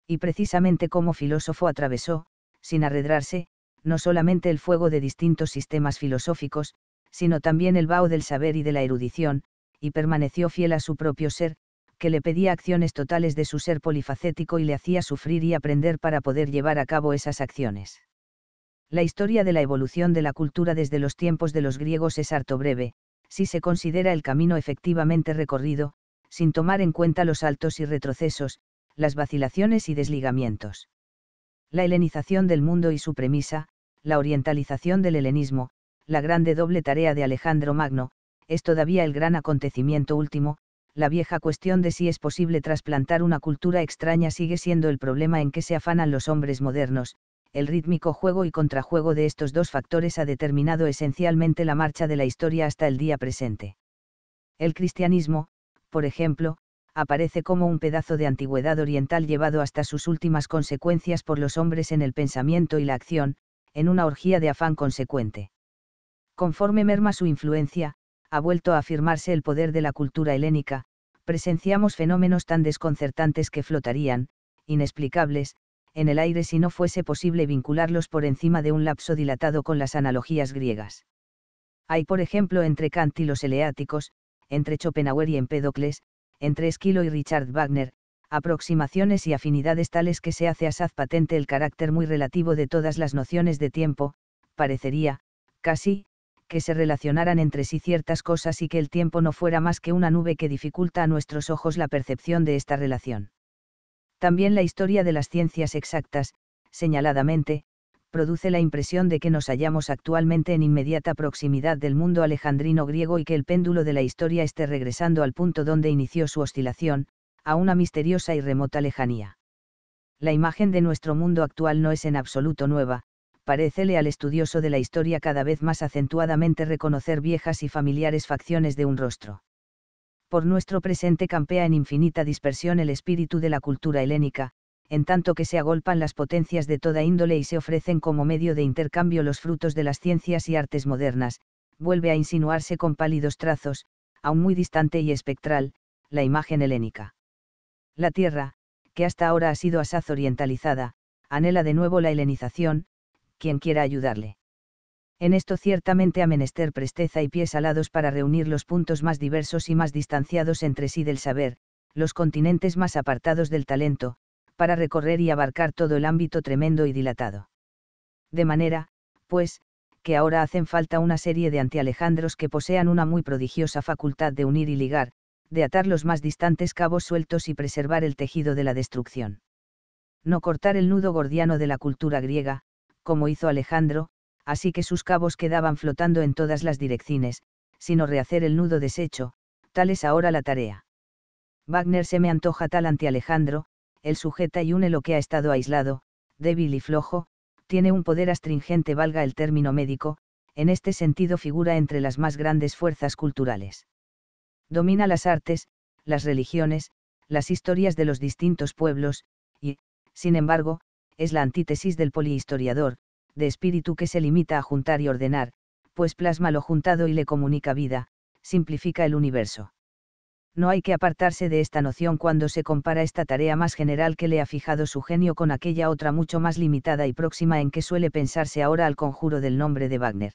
Y precisamente como filósofo atravesó, sin arredrarse, no solamente el fuego de distintos sistemas filosóficos, sino también el vaho del saber y de la erudición, y permaneció fiel a su propio ser, que le pedía acciones totales de su ser polifacético y le hacía sufrir y aprender para poder llevar a cabo esas acciones. La historia de la evolución de la cultura desde los tiempos de los griegos es harto breve, si se considera el camino efectivamente recorrido, sin tomar en cuenta los altos y retrocesos, las vacilaciones y desligamientos. La helenización del mundo y su premisa, la orientalización del helenismo, la grande doble tarea de Alejandro Magno, es todavía el gran acontecimiento último, la vieja cuestión de si es posible trasplantar una cultura extraña sigue siendo el problema en que se afanan los hombres modernos, el rítmico juego y contrajuego de estos dos factores ha determinado esencialmente la marcha de la historia hasta el día presente. El cristianismo, por ejemplo, aparece como un pedazo de antigüedad oriental llevado hasta sus últimas consecuencias por los hombres en el pensamiento y la acción, en una orgía de afán consecuente. Conforme merma su influencia, ha vuelto a afirmarse el poder de la cultura helénica, presenciamos fenómenos tan desconcertantes que flotarían, inexplicables, en el aire si no fuese posible vincularlos por encima de un lapso dilatado con las analogías griegas. Hay por ejemplo entre Kant y los eleáticos, entre Schopenhauer y Empédocles, entre Esquilo y Richard Wagner, aproximaciones y afinidades tales que se hace asaz patente el carácter muy relativo de todas las nociones de tiempo, parecería, casi, que se relacionaran entre sí ciertas cosas y que el tiempo no fuera más que una nube que dificulta a nuestros ojos la percepción de esta relación. También la historia de las ciencias exactas, señaladamente, produce la impresión de que nos hallamos actualmente en inmediata proximidad del mundo alejandrino griego y que el péndulo de la historia esté regresando al punto donde inició su oscilación, a una misteriosa y remota lejanía. La imagen de nuestro mundo actual no es en absoluto nueva, parécele al estudioso de la historia cada vez más acentuadamente reconocer viejas y familiares facciones de un rostro. Por nuestro presente campea en infinita dispersión el espíritu de la cultura helénica, en tanto que se agolpan las potencias de toda índole y se ofrecen como medio de intercambio los frutos de las ciencias y artes modernas, vuelve a insinuarse con pálidos trazos, aún muy distante y espectral, la imagen helénica. La tierra, que hasta ahora ha sido asaz orientalizada, anhela de nuevo la helenización, quien quiera ayudarle. En esto ciertamente ha menester presteza y pies alados para reunir los puntos más diversos y más distanciados entre sí del saber, los continentes más apartados del talento, para recorrer y abarcar todo el ámbito tremendo y dilatado. De manera, pues, que ahora hacen falta una serie de antialejandros que posean una muy prodigiosa facultad de unir y ligar, de atar los más distantes cabos sueltos y preservar el tejido de la destrucción. No cortar el nudo gordiano de la cultura griega, como hizo Alejandro, así que sus cabos quedaban flotando en todas las direcciones, sino rehacer el nudo deshecho, tal es ahora la tarea. Wagner se me antoja tal ante Alejandro, el sujeta y une lo que ha estado aislado, débil y flojo, tiene un poder astringente valga el término médico, en este sentido figura entre las más grandes fuerzas culturales. Domina las artes, las religiones, las historias de los distintos pueblos, y, sin embargo, es la antítesis del polihistoriador, de espíritu que se limita a juntar y ordenar, pues plasma lo juntado y le comunica vida, simplifica el universo. No hay que apartarse de esta noción cuando se compara esta tarea más general que le ha fijado su genio con aquella otra mucho más limitada y próxima en que suele pensarse ahora al conjuro del nombre de Wagner.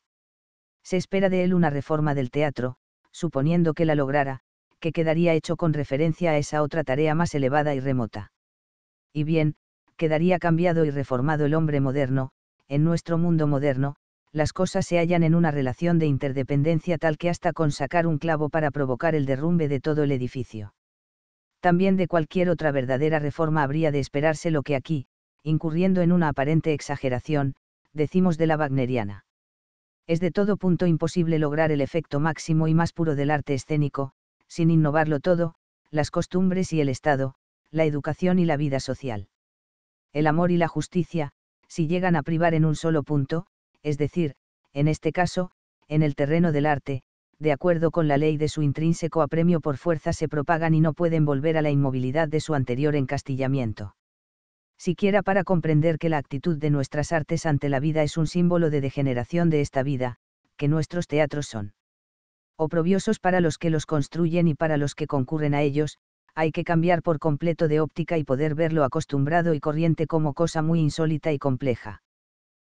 Se espera de él una reforma del teatro, suponiendo que la lograra, que quedaría hecho con referencia a esa otra tarea más elevada y remota. Y bien, quedaría cambiado y reformado el hombre moderno, en nuestro mundo moderno, las cosas se hallan en una relación de interdependencia tal que hasta con sacar un clavo para provocar el derrumbe de todo el edificio. También de cualquier otra verdadera reforma habría de esperarse lo que aquí, incurriendo en una aparente exageración, decimos de la wagneriana. Es de todo punto imposible lograr el efecto máximo y más puro del arte escénico, sin innovarlo todo, las costumbres y el Estado, la educación y la vida social el amor y la justicia, si llegan a privar en un solo punto, es decir, en este caso, en el terreno del arte, de acuerdo con la ley de su intrínseco apremio por fuerza se propagan y no pueden volver a la inmovilidad de su anterior encastillamiento. Siquiera para comprender que la actitud de nuestras artes ante la vida es un símbolo de degeneración de esta vida, que nuestros teatros son oprobiosos para los que los construyen y para los que concurren a ellos, hay que cambiar por completo de óptica y poder ver lo acostumbrado y corriente como cosa muy insólita y compleja.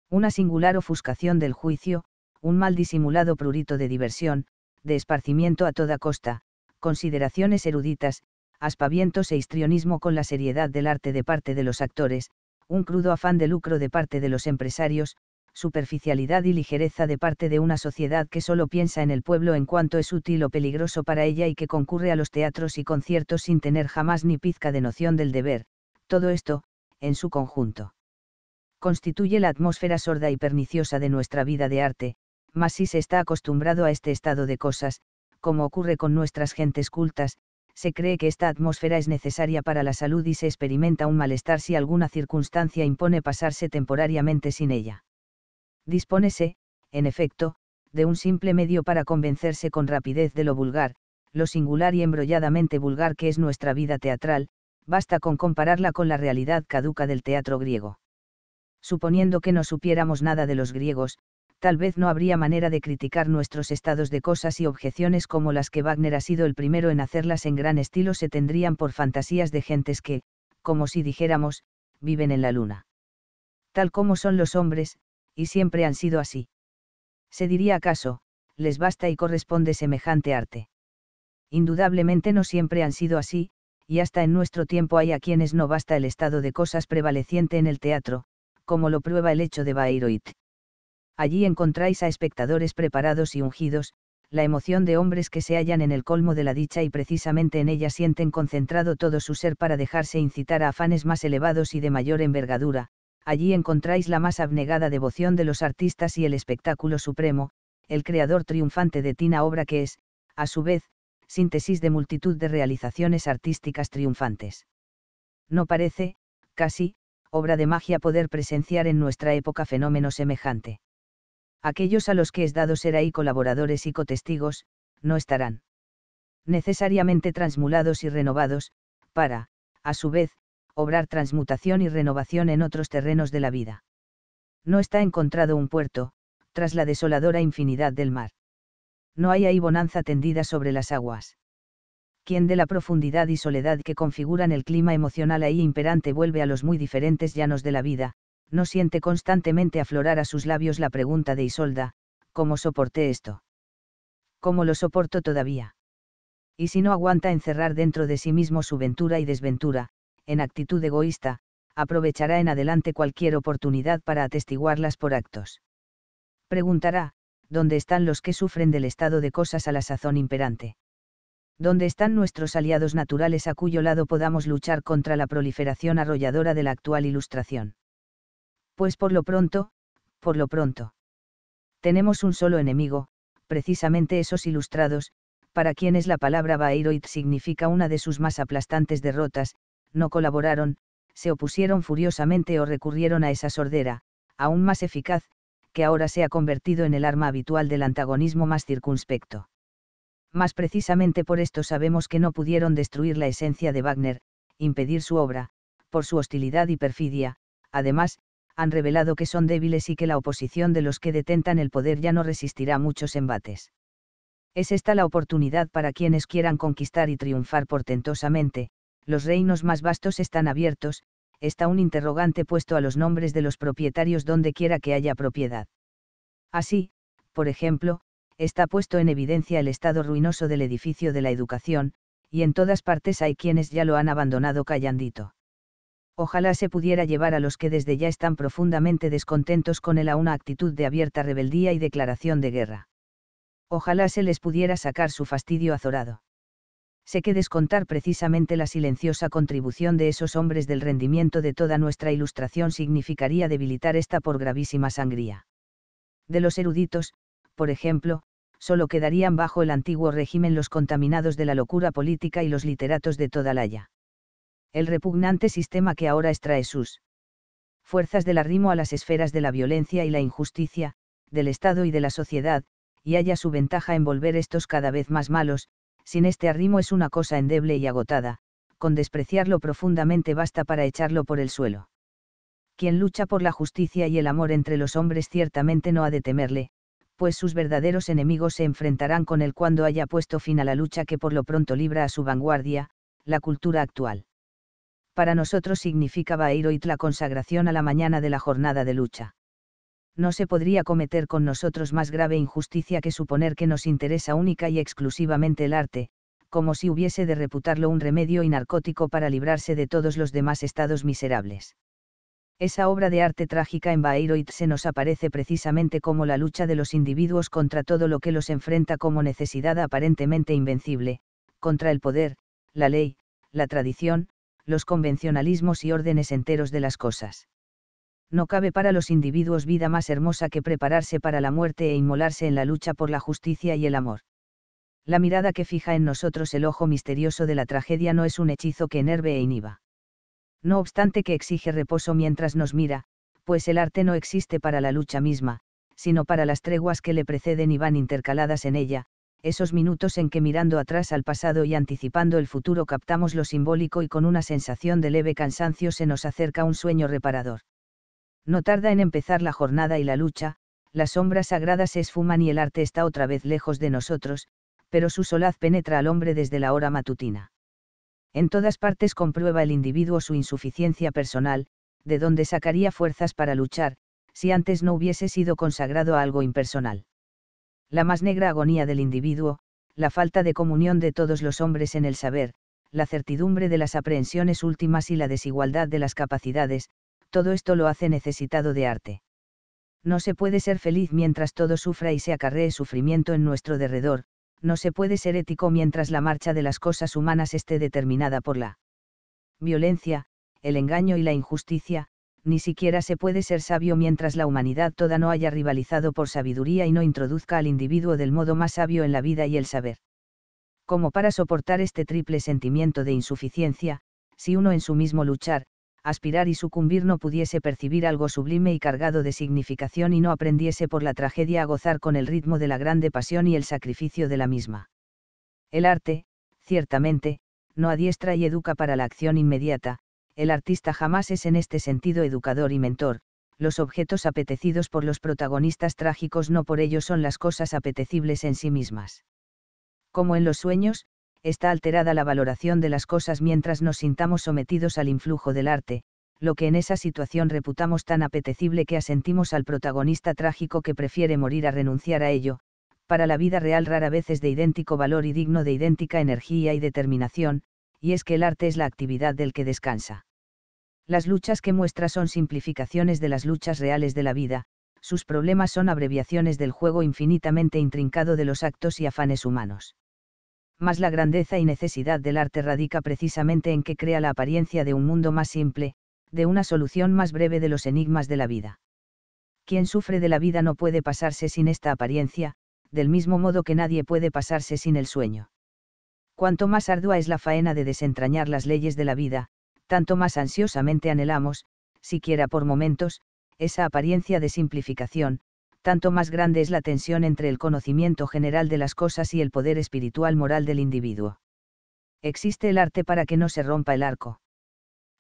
Una singular ofuscación del juicio, un mal disimulado prurito de diversión, de esparcimiento a toda costa, consideraciones eruditas, aspavientos e histrionismo con la seriedad del arte de parte de los actores, un crudo afán de lucro de parte de los empresarios, superficialidad y ligereza de parte de una sociedad que solo piensa en el pueblo en cuanto es útil o peligroso para ella y que concurre a los teatros y conciertos sin tener jamás ni pizca de noción del deber, todo esto, en su conjunto. Constituye la atmósfera sorda y perniciosa de nuestra vida de arte, mas si se está acostumbrado a este estado de cosas, como ocurre con nuestras gentes cultas, se cree que esta atmósfera es necesaria para la salud y se experimenta un malestar si alguna circunstancia impone pasarse temporariamente sin ella. Dispónese, en efecto, de un simple medio para convencerse con rapidez de lo vulgar, lo singular y embrolladamente vulgar que es nuestra vida teatral, basta con compararla con la realidad caduca del teatro griego. Suponiendo que no supiéramos nada de los griegos, tal vez no habría manera de criticar nuestros estados de cosas y objeciones como las que Wagner ha sido el primero en hacerlas en gran estilo se tendrían por fantasías de gentes que, como si dijéramos, viven en la luna. Tal como son los hombres, y siempre han sido así. Se diría acaso, les basta y corresponde semejante arte. Indudablemente no siempre han sido así, y hasta en nuestro tiempo hay a quienes no basta el estado de cosas prevaleciente en el teatro, como lo prueba el hecho de Bayreuth. Allí encontráis a espectadores preparados y ungidos, la emoción de hombres que se hallan en el colmo de la dicha y precisamente en ella sienten concentrado todo su ser para dejarse incitar a afanes más elevados y de mayor envergadura, allí encontráis la más abnegada devoción de los artistas y el espectáculo supremo, el creador triunfante de Tina obra que es, a su vez, síntesis de multitud de realizaciones artísticas triunfantes. No parece, casi, obra de magia poder presenciar en nuestra época fenómeno semejante. Aquellos a los que es dado ser ahí colaboradores y cotestigos, no estarán necesariamente transmulados y renovados, para, a su vez, obrar transmutación y renovación en otros terrenos de la vida. No está encontrado un puerto, tras la desoladora infinidad del mar. No hay ahí bonanza tendida sobre las aguas. Quien de la profundidad y soledad que configuran el clima emocional ahí imperante vuelve a los muy diferentes llanos de la vida, no siente constantemente aflorar a sus labios la pregunta de Isolda, ¿cómo soporté esto? ¿Cómo lo soporto todavía? Y si no aguanta encerrar dentro de sí mismo su ventura y desventura, en actitud egoísta, aprovechará en adelante cualquier oportunidad para atestiguarlas por actos. Preguntará, ¿dónde están los que sufren del estado de cosas a la sazón imperante? ¿Dónde están nuestros aliados naturales a cuyo lado podamos luchar contra la proliferación arrolladora de la actual ilustración? Pues por lo pronto, por lo pronto. Tenemos un solo enemigo, precisamente esos ilustrados, para quienes la palabra Baeroid significa una de sus más aplastantes derrotas, no colaboraron, se opusieron furiosamente o recurrieron a esa sordera, aún más eficaz, que ahora se ha convertido en el arma habitual del antagonismo más circunspecto. Más precisamente por esto sabemos que no pudieron destruir la esencia de Wagner, impedir su obra, por su hostilidad y perfidia, además, han revelado que son débiles y que la oposición de los que detentan el poder ya no resistirá muchos embates. Es esta la oportunidad para quienes quieran conquistar y triunfar portentosamente, los reinos más vastos están abiertos, está un interrogante puesto a los nombres de los propietarios donde quiera que haya propiedad. Así, por ejemplo, está puesto en evidencia el estado ruinoso del edificio de la educación, y en todas partes hay quienes ya lo han abandonado callandito. Ojalá se pudiera llevar a los que desde ya están profundamente descontentos con él a una actitud de abierta rebeldía y declaración de guerra. Ojalá se les pudiera sacar su fastidio azorado sé que descontar precisamente la silenciosa contribución de esos hombres del rendimiento de toda nuestra ilustración significaría debilitar esta por gravísima sangría. De los eruditos, por ejemplo, solo quedarían bajo el antiguo régimen los contaminados de la locura política y los literatos de toda laya. haya. El repugnante sistema que ahora extrae sus fuerzas del arrimo a las esferas de la violencia y la injusticia, del Estado y de la sociedad, y haya su ventaja en volver estos cada vez más malos, sin este arrimo es una cosa endeble y agotada, con despreciarlo profundamente basta para echarlo por el suelo. Quien lucha por la justicia y el amor entre los hombres ciertamente no ha de temerle, pues sus verdaderos enemigos se enfrentarán con él cuando haya puesto fin a la lucha que por lo pronto libra a su vanguardia, la cultura actual. Para nosotros significaba Eiroit la consagración a la mañana de la jornada de lucha no se podría cometer con nosotros más grave injusticia que suponer que nos interesa única y exclusivamente el arte, como si hubiese de reputarlo un remedio y narcótico para librarse de todos los demás estados miserables. Esa obra de arte trágica en Bayreuth se nos aparece precisamente como la lucha de los individuos contra todo lo que los enfrenta como necesidad aparentemente invencible, contra el poder, la ley, la tradición, los convencionalismos y órdenes enteros de las cosas no cabe para los individuos vida más hermosa que prepararse para la muerte e inmolarse en la lucha por la justicia y el amor. La mirada que fija en nosotros el ojo misterioso de la tragedia no es un hechizo que enerve e inhiba. No obstante que exige reposo mientras nos mira, pues el arte no existe para la lucha misma, sino para las treguas que le preceden y van intercaladas en ella, esos minutos en que mirando atrás al pasado y anticipando el futuro captamos lo simbólico y con una sensación de leve cansancio se nos acerca un sueño reparador. No tarda en empezar la jornada y la lucha, las sombras sagradas se esfuman y el arte está otra vez lejos de nosotros, pero su solaz penetra al hombre desde la hora matutina. En todas partes comprueba el individuo su insuficiencia personal, de donde sacaría fuerzas para luchar, si antes no hubiese sido consagrado a algo impersonal. La más negra agonía del individuo, la falta de comunión de todos los hombres en el saber, la certidumbre de las aprehensiones últimas y la desigualdad de las capacidades, todo esto lo hace necesitado de arte. No se puede ser feliz mientras todo sufra y se acarree sufrimiento en nuestro derredor, no se puede ser ético mientras la marcha de las cosas humanas esté determinada por la violencia, el engaño y la injusticia, ni siquiera se puede ser sabio mientras la humanidad toda no haya rivalizado por sabiduría y no introduzca al individuo del modo más sabio en la vida y el saber. Como para soportar este triple sentimiento de insuficiencia, si uno en su mismo luchar, aspirar y sucumbir no pudiese percibir algo sublime y cargado de significación y no aprendiese por la tragedia a gozar con el ritmo de la grande pasión y el sacrificio de la misma. El arte, ciertamente, no adiestra y educa para la acción inmediata, el artista jamás es en este sentido educador y mentor, los objetos apetecidos por los protagonistas trágicos no por ello son las cosas apetecibles en sí mismas. Como en los sueños, está alterada la valoración de las cosas mientras nos sintamos sometidos al influjo del arte, lo que en esa situación reputamos tan apetecible que asentimos al protagonista trágico que prefiere morir a renunciar a ello, para la vida real rara vez es de idéntico valor y digno de idéntica energía y determinación, y es que el arte es la actividad del que descansa. Las luchas que muestra son simplificaciones de las luchas reales de la vida, sus problemas son abreviaciones del juego infinitamente intrincado de los actos y afanes humanos mas la grandeza y necesidad del arte radica precisamente en que crea la apariencia de un mundo más simple, de una solución más breve de los enigmas de la vida. Quien sufre de la vida no puede pasarse sin esta apariencia, del mismo modo que nadie puede pasarse sin el sueño. Cuanto más ardua es la faena de desentrañar las leyes de la vida, tanto más ansiosamente anhelamos, siquiera por momentos, esa apariencia de simplificación, tanto más grande es la tensión entre el conocimiento general de las cosas y el poder espiritual moral del individuo. Existe el arte para que no se rompa el arco.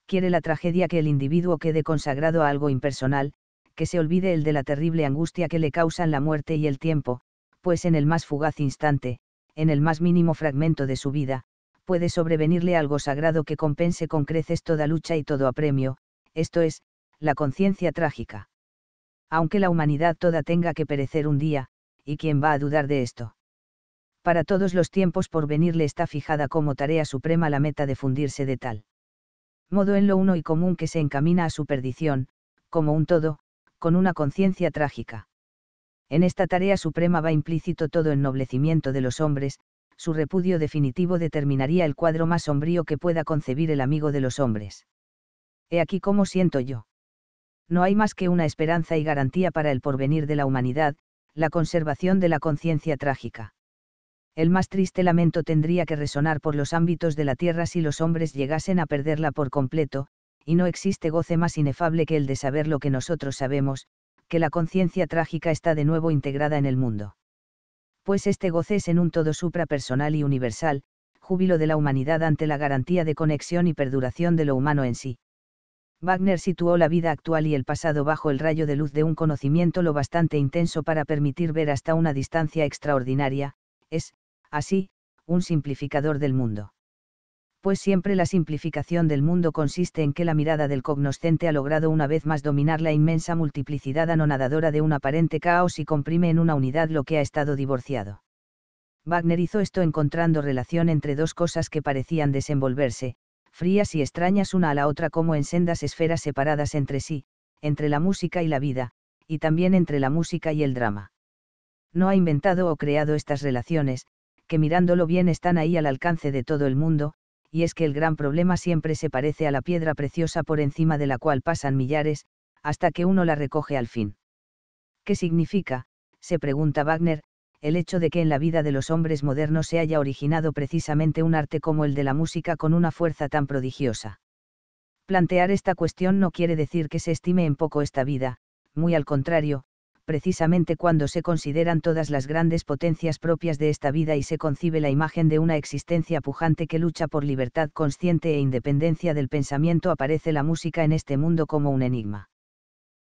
Quiere la tragedia que el individuo quede consagrado a algo impersonal, que se olvide el de la terrible angustia que le causan la muerte y el tiempo, pues en el más fugaz instante, en el más mínimo fragmento de su vida, puede sobrevenirle algo sagrado que compense con creces toda lucha y todo apremio, esto es, la conciencia trágica aunque la humanidad toda tenga que perecer un día, y quién va a dudar de esto. Para todos los tiempos por venir le está fijada como tarea suprema la meta de fundirse de tal modo en lo uno y común que se encamina a su perdición, como un todo, con una conciencia trágica. En esta tarea suprema va implícito todo ennoblecimiento de los hombres, su repudio definitivo determinaría el cuadro más sombrío que pueda concebir el amigo de los hombres. He aquí cómo siento yo no hay más que una esperanza y garantía para el porvenir de la humanidad, la conservación de la conciencia trágica. El más triste lamento tendría que resonar por los ámbitos de la tierra si los hombres llegasen a perderla por completo, y no existe goce más inefable que el de saber lo que nosotros sabemos, que la conciencia trágica está de nuevo integrada en el mundo. Pues este goce es en un todo suprapersonal y universal, júbilo de la humanidad ante la garantía de conexión y perduración de lo humano en sí. Wagner situó la vida actual y el pasado bajo el rayo de luz de un conocimiento lo bastante intenso para permitir ver hasta una distancia extraordinaria, es, así, un simplificador del mundo. Pues siempre la simplificación del mundo consiste en que la mirada del cognoscente ha logrado una vez más dominar la inmensa multiplicidad anonadadora de un aparente caos y comprime en una unidad lo que ha estado divorciado. Wagner hizo esto encontrando relación entre dos cosas que parecían desenvolverse, frías y extrañas una a la otra como en sendas esferas separadas entre sí, entre la música y la vida, y también entre la música y el drama. No ha inventado o creado estas relaciones, que mirándolo bien están ahí al alcance de todo el mundo, y es que el gran problema siempre se parece a la piedra preciosa por encima de la cual pasan millares, hasta que uno la recoge al fin. ¿Qué significa? se pregunta Wagner, el hecho de que en la vida de los hombres modernos se haya originado precisamente un arte como el de la música con una fuerza tan prodigiosa. Plantear esta cuestión no quiere decir que se estime en poco esta vida, muy al contrario, precisamente cuando se consideran todas las grandes potencias propias de esta vida y se concibe la imagen de una existencia pujante que lucha por libertad consciente e independencia del pensamiento, aparece la música en este mundo como un enigma.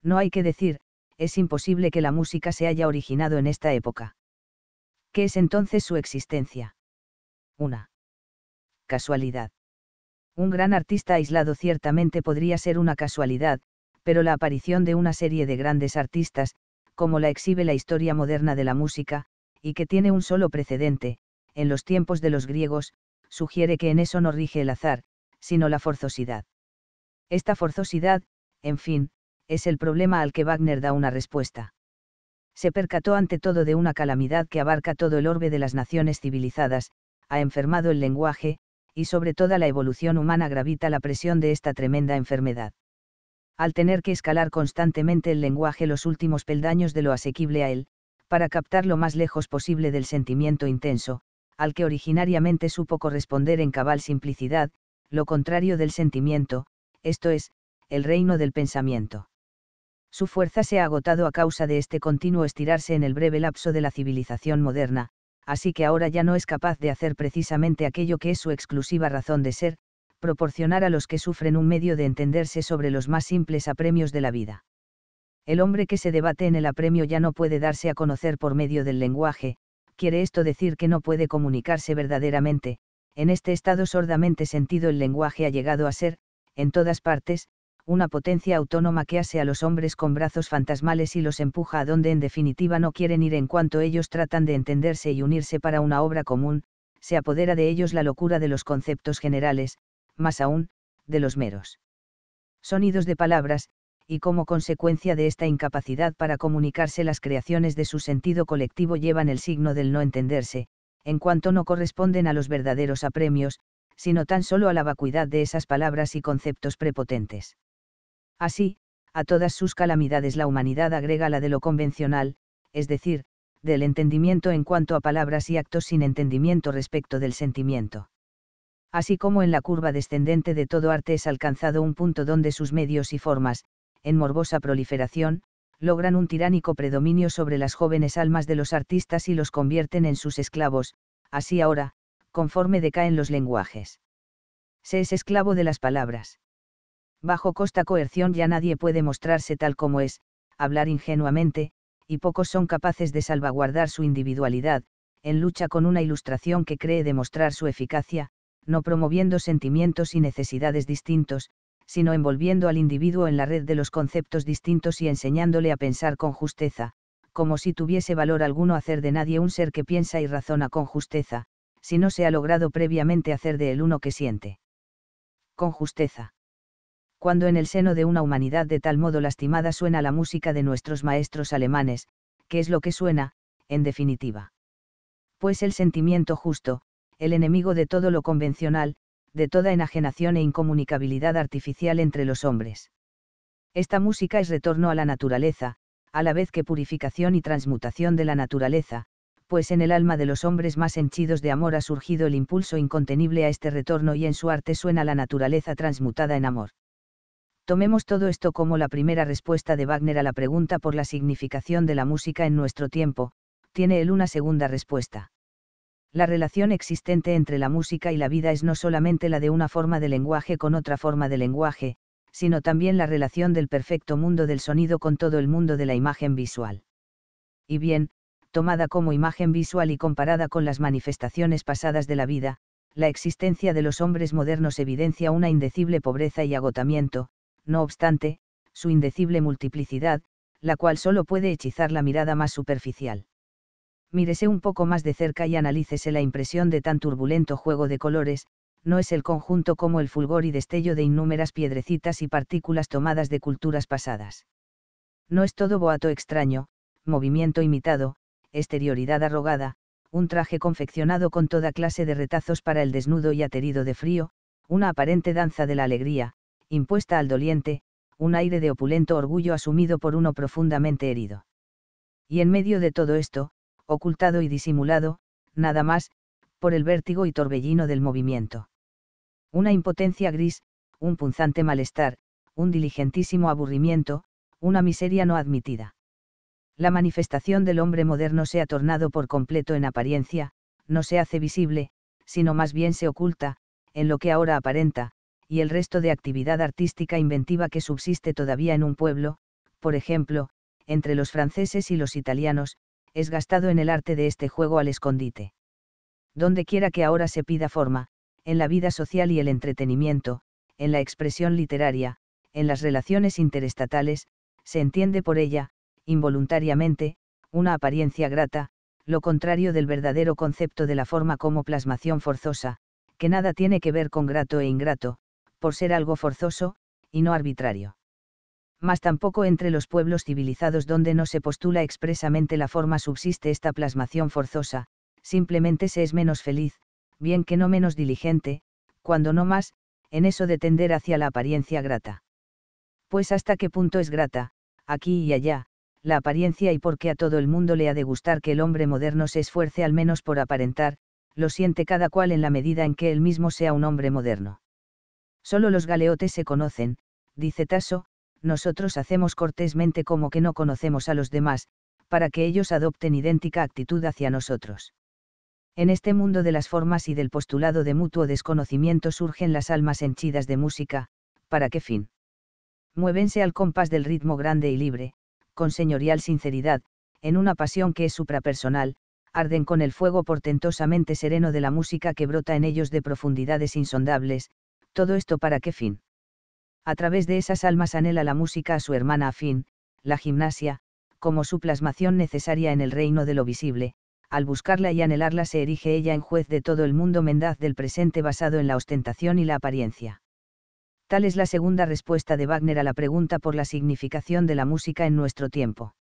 No hay que decir, es imposible que la música se haya originado en esta época. ¿qué es entonces su existencia? Una casualidad. Un gran artista aislado ciertamente podría ser una casualidad, pero la aparición de una serie de grandes artistas, como la exhibe la historia moderna de la música, y que tiene un solo precedente, en los tiempos de los griegos, sugiere que en eso no rige el azar, sino la forzosidad. Esta forzosidad, en fin, es el problema al que Wagner da una respuesta se percató ante todo de una calamidad que abarca todo el orbe de las naciones civilizadas, ha enfermado el lenguaje, y sobre toda la evolución humana gravita la presión de esta tremenda enfermedad. Al tener que escalar constantemente el lenguaje los últimos peldaños de lo asequible a él, para captar lo más lejos posible del sentimiento intenso, al que originariamente supo corresponder en cabal simplicidad, lo contrario del sentimiento, esto es, el reino del pensamiento su fuerza se ha agotado a causa de este continuo estirarse en el breve lapso de la civilización moderna, así que ahora ya no es capaz de hacer precisamente aquello que es su exclusiva razón de ser, proporcionar a los que sufren un medio de entenderse sobre los más simples apremios de la vida. El hombre que se debate en el apremio ya no puede darse a conocer por medio del lenguaje, quiere esto decir que no puede comunicarse verdaderamente, en este estado sordamente sentido el lenguaje ha llegado a ser, en todas partes, una potencia autónoma que hace a los hombres con brazos fantasmales y los empuja a donde en definitiva no quieren ir en cuanto ellos tratan de entenderse y unirse para una obra común, se apodera de ellos la locura de los conceptos generales, más aún, de los meros sonidos de palabras, y como consecuencia de esta incapacidad para comunicarse las creaciones de su sentido colectivo llevan el signo del no entenderse, en cuanto no corresponden a los verdaderos apremios, sino tan solo a la vacuidad de esas palabras y conceptos prepotentes. Así, a todas sus calamidades la humanidad agrega la de lo convencional, es decir, del entendimiento en cuanto a palabras y actos sin entendimiento respecto del sentimiento. Así como en la curva descendente de todo arte es alcanzado un punto donde sus medios y formas, en morbosa proliferación, logran un tiránico predominio sobre las jóvenes almas de los artistas y los convierten en sus esclavos, así ahora, conforme decaen los lenguajes. Se es esclavo de las palabras. Bajo costa coerción ya nadie puede mostrarse tal como es, hablar ingenuamente, y pocos son capaces de salvaguardar su individualidad, en lucha con una ilustración que cree demostrar su eficacia, no promoviendo sentimientos y necesidades distintos, sino envolviendo al individuo en la red de los conceptos distintos y enseñándole a pensar con justeza, como si tuviese valor alguno hacer de nadie un ser que piensa y razona con justeza, si no se ha logrado previamente hacer de él uno que siente. Con justeza cuando en el seno de una humanidad de tal modo lastimada suena la música de nuestros maestros alemanes, ¿qué es lo que suena, en definitiva. Pues el sentimiento justo, el enemigo de todo lo convencional, de toda enajenación e incomunicabilidad artificial entre los hombres. Esta música es retorno a la naturaleza, a la vez que purificación y transmutación de la naturaleza, pues en el alma de los hombres más henchidos de amor ha surgido el impulso incontenible a este retorno y en su arte suena la naturaleza transmutada en amor. Tomemos todo esto como la primera respuesta de Wagner a la pregunta por la significación de la música en nuestro tiempo, tiene él una segunda respuesta. La relación existente entre la música y la vida es no solamente la de una forma de lenguaje con otra forma de lenguaje, sino también la relación del perfecto mundo del sonido con todo el mundo de la imagen visual. Y bien, tomada como imagen visual y comparada con las manifestaciones pasadas de la vida, la existencia de los hombres modernos evidencia una indecible pobreza y agotamiento, no obstante, su indecible multiplicidad, la cual solo puede hechizar la mirada más superficial. Mírese un poco más de cerca y analícese la impresión de tan turbulento juego de colores, no es el conjunto como el fulgor y destello de innúmeras piedrecitas y partículas tomadas de culturas pasadas. No es todo boato extraño, movimiento imitado, exterioridad arrogada, un traje confeccionado con toda clase de retazos para el desnudo y aterido de frío, una aparente danza de la alegría, impuesta al doliente, un aire de opulento orgullo asumido por uno profundamente herido. Y en medio de todo esto, ocultado y disimulado, nada más, por el vértigo y torbellino del movimiento. Una impotencia gris, un punzante malestar, un diligentísimo aburrimiento, una miseria no admitida. La manifestación del hombre moderno se ha tornado por completo en apariencia, no se hace visible, sino más bien se oculta, en lo que ahora aparenta, y el resto de actividad artística inventiva que subsiste todavía en un pueblo, por ejemplo, entre los franceses y los italianos, es gastado en el arte de este juego al escondite. Donde quiera que ahora se pida forma, en la vida social y el entretenimiento, en la expresión literaria, en las relaciones interestatales, se entiende por ella, involuntariamente, una apariencia grata, lo contrario del verdadero concepto de la forma como plasmación forzosa, que nada tiene que ver con grato e ingrato, por ser algo forzoso, y no arbitrario. Mas tampoco entre los pueblos civilizados donde no se postula expresamente la forma subsiste esta plasmación forzosa, simplemente se es menos feliz, bien que no menos diligente, cuando no más, en eso de tender hacia la apariencia grata. Pues hasta qué punto es grata, aquí y allá, la apariencia y por qué a todo el mundo le ha de gustar que el hombre moderno se esfuerce al menos por aparentar, lo siente cada cual en la medida en que él mismo sea un hombre moderno. Solo los galeotes se conocen, dice Tasso, nosotros hacemos cortésmente como que no conocemos a los demás, para que ellos adopten idéntica actitud hacia nosotros. En este mundo de las formas y del postulado de mutuo desconocimiento surgen las almas henchidas de música, ¿para qué fin? Muévense al compás del ritmo grande y libre, con señorial sinceridad, en una pasión que es suprapersonal, arden con el fuego portentosamente sereno de la música que brota en ellos de profundidades insondables, ¿Todo esto para qué fin? A través de esas almas anhela la música a su hermana afín, la gimnasia, como su plasmación necesaria en el reino de lo visible, al buscarla y anhelarla se erige ella en juez de todo el mundo mendaz del presente basado en la ostentación y la apariencia. Tal es la segunda respuesta de Wagner a la pregunta por la significación de la música en nuestro tiempo.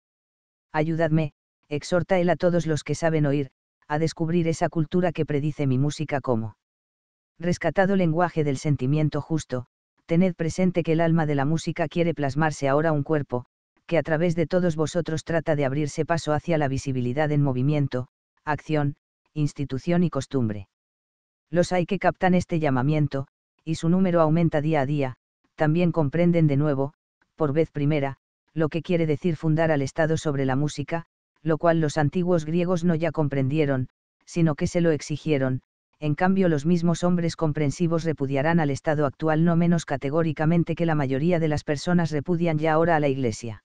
Ayudadme, exhorta él a todos los que saben oír, a descubrir esa cultura que predice mi música como rescatado lenguaje del sentimiento justo, tened presente que el alma de la música quiere plasmarse ahora un cuerpo, que a través de todos vosotros trata de abrirse paso hacia la visibilidad en movimiento, acción, institución y costumbre. Los hay que captan este llamamiento, y su número aumenta día a día, también comprenden de nuevo, por vez primera, lo que quiere decir fundar al Estado sobre la música, lo cual los antiguos griegos no ya comprendieron, sino que se lo exigieron, en cambio los mismos hombres comprensivos repudiarán al Estado actual no menos categóricamente que la mayoría de las personas repudian ya ahora a la Iglesia.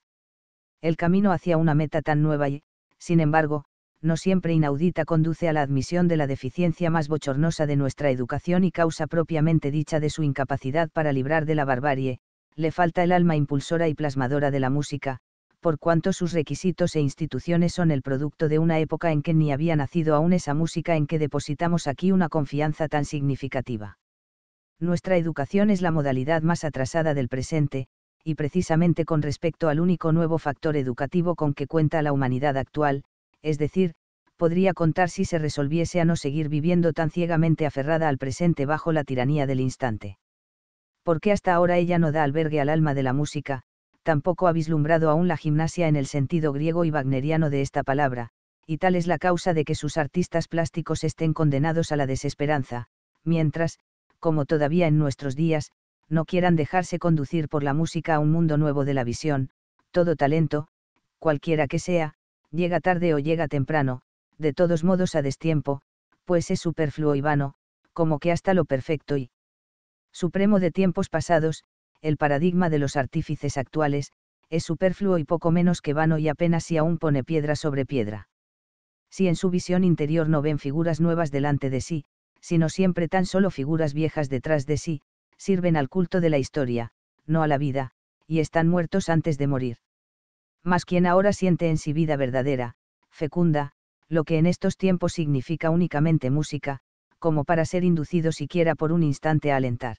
El camino hacia una meta tan nueva y, sin embargo, no siempre inaudita conduce a la admisión de la deficiencia más bochornosa de nuestra educación y causa propiamente dicha de su incapacidad para librar de la barbarie, le falta el alma impulsora y plasmadora de la música, por cuanto sus requisitos e instituciones son el producto de una época en que ni había nacido aún esa música en que depositamos aquí una confianza tan significativa. Nuestra educación es la modalidad más atrasada del presente, y precisamente con respecto al único nuevo factor educativo con que cuenta la humanidad actual, es decir, podría contar si se resolviese a no seguir viviendo tan ciegamente aferrada al presente bajo la tiranía del instante. Porque hasta ahora ella no da albergue al alma de la música, tampoco ha vislumbrado aún la gimnasia en el sentido griego y wagneriano de esta palabra, y tal es la causa de que sus artistas plásticos estén condenados a la desesperanza, mientras, como todavía en nuestros días, no quieran dejarse conducir por la música a un mundo nuevo de la visión, todo talento, cualquiera que sea, llega tarde o llega temprano, de todos modos a destiempo, pues es superfluo y vano, como que hasta lo perfecto y supremo de tiempos pasados, el paradigma de los artífices actuales, es superfluo y poco menos que vano y apenas si aún pone piedra sobre piedra. Si en su visión interior no ven figuras nuevas delante de sí, sino siempre tan solo figuras viejas detrás de sí, sirven al culto de la historia, no a la vida, y están muertos antes de morir. Mas quien ahora siente en sí vida verdadera, fecunda, lo que en estos tiempos significa únicamente música, como para ser inducido siquiera por un instante a alentar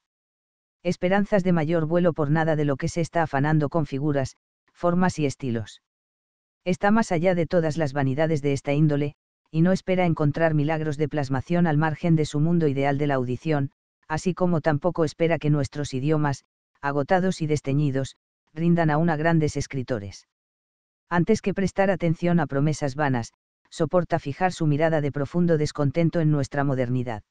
esperanzas de mayor vuelo por nada de lo que se está afanando con figuras, formas y estilos. Está más allá de todas las vanidades de esta índole, y no espera encontrar milagros de plasmación al margen de su mundo ideal de la audición, así como tampoco espera que nuestros idiomas, agotados y desteñidos, rindan aún a grandes escritores. Antes que prestar atención a promesas vanas, soporta fijar su mirada de profundo descontento en nuestra modernidad.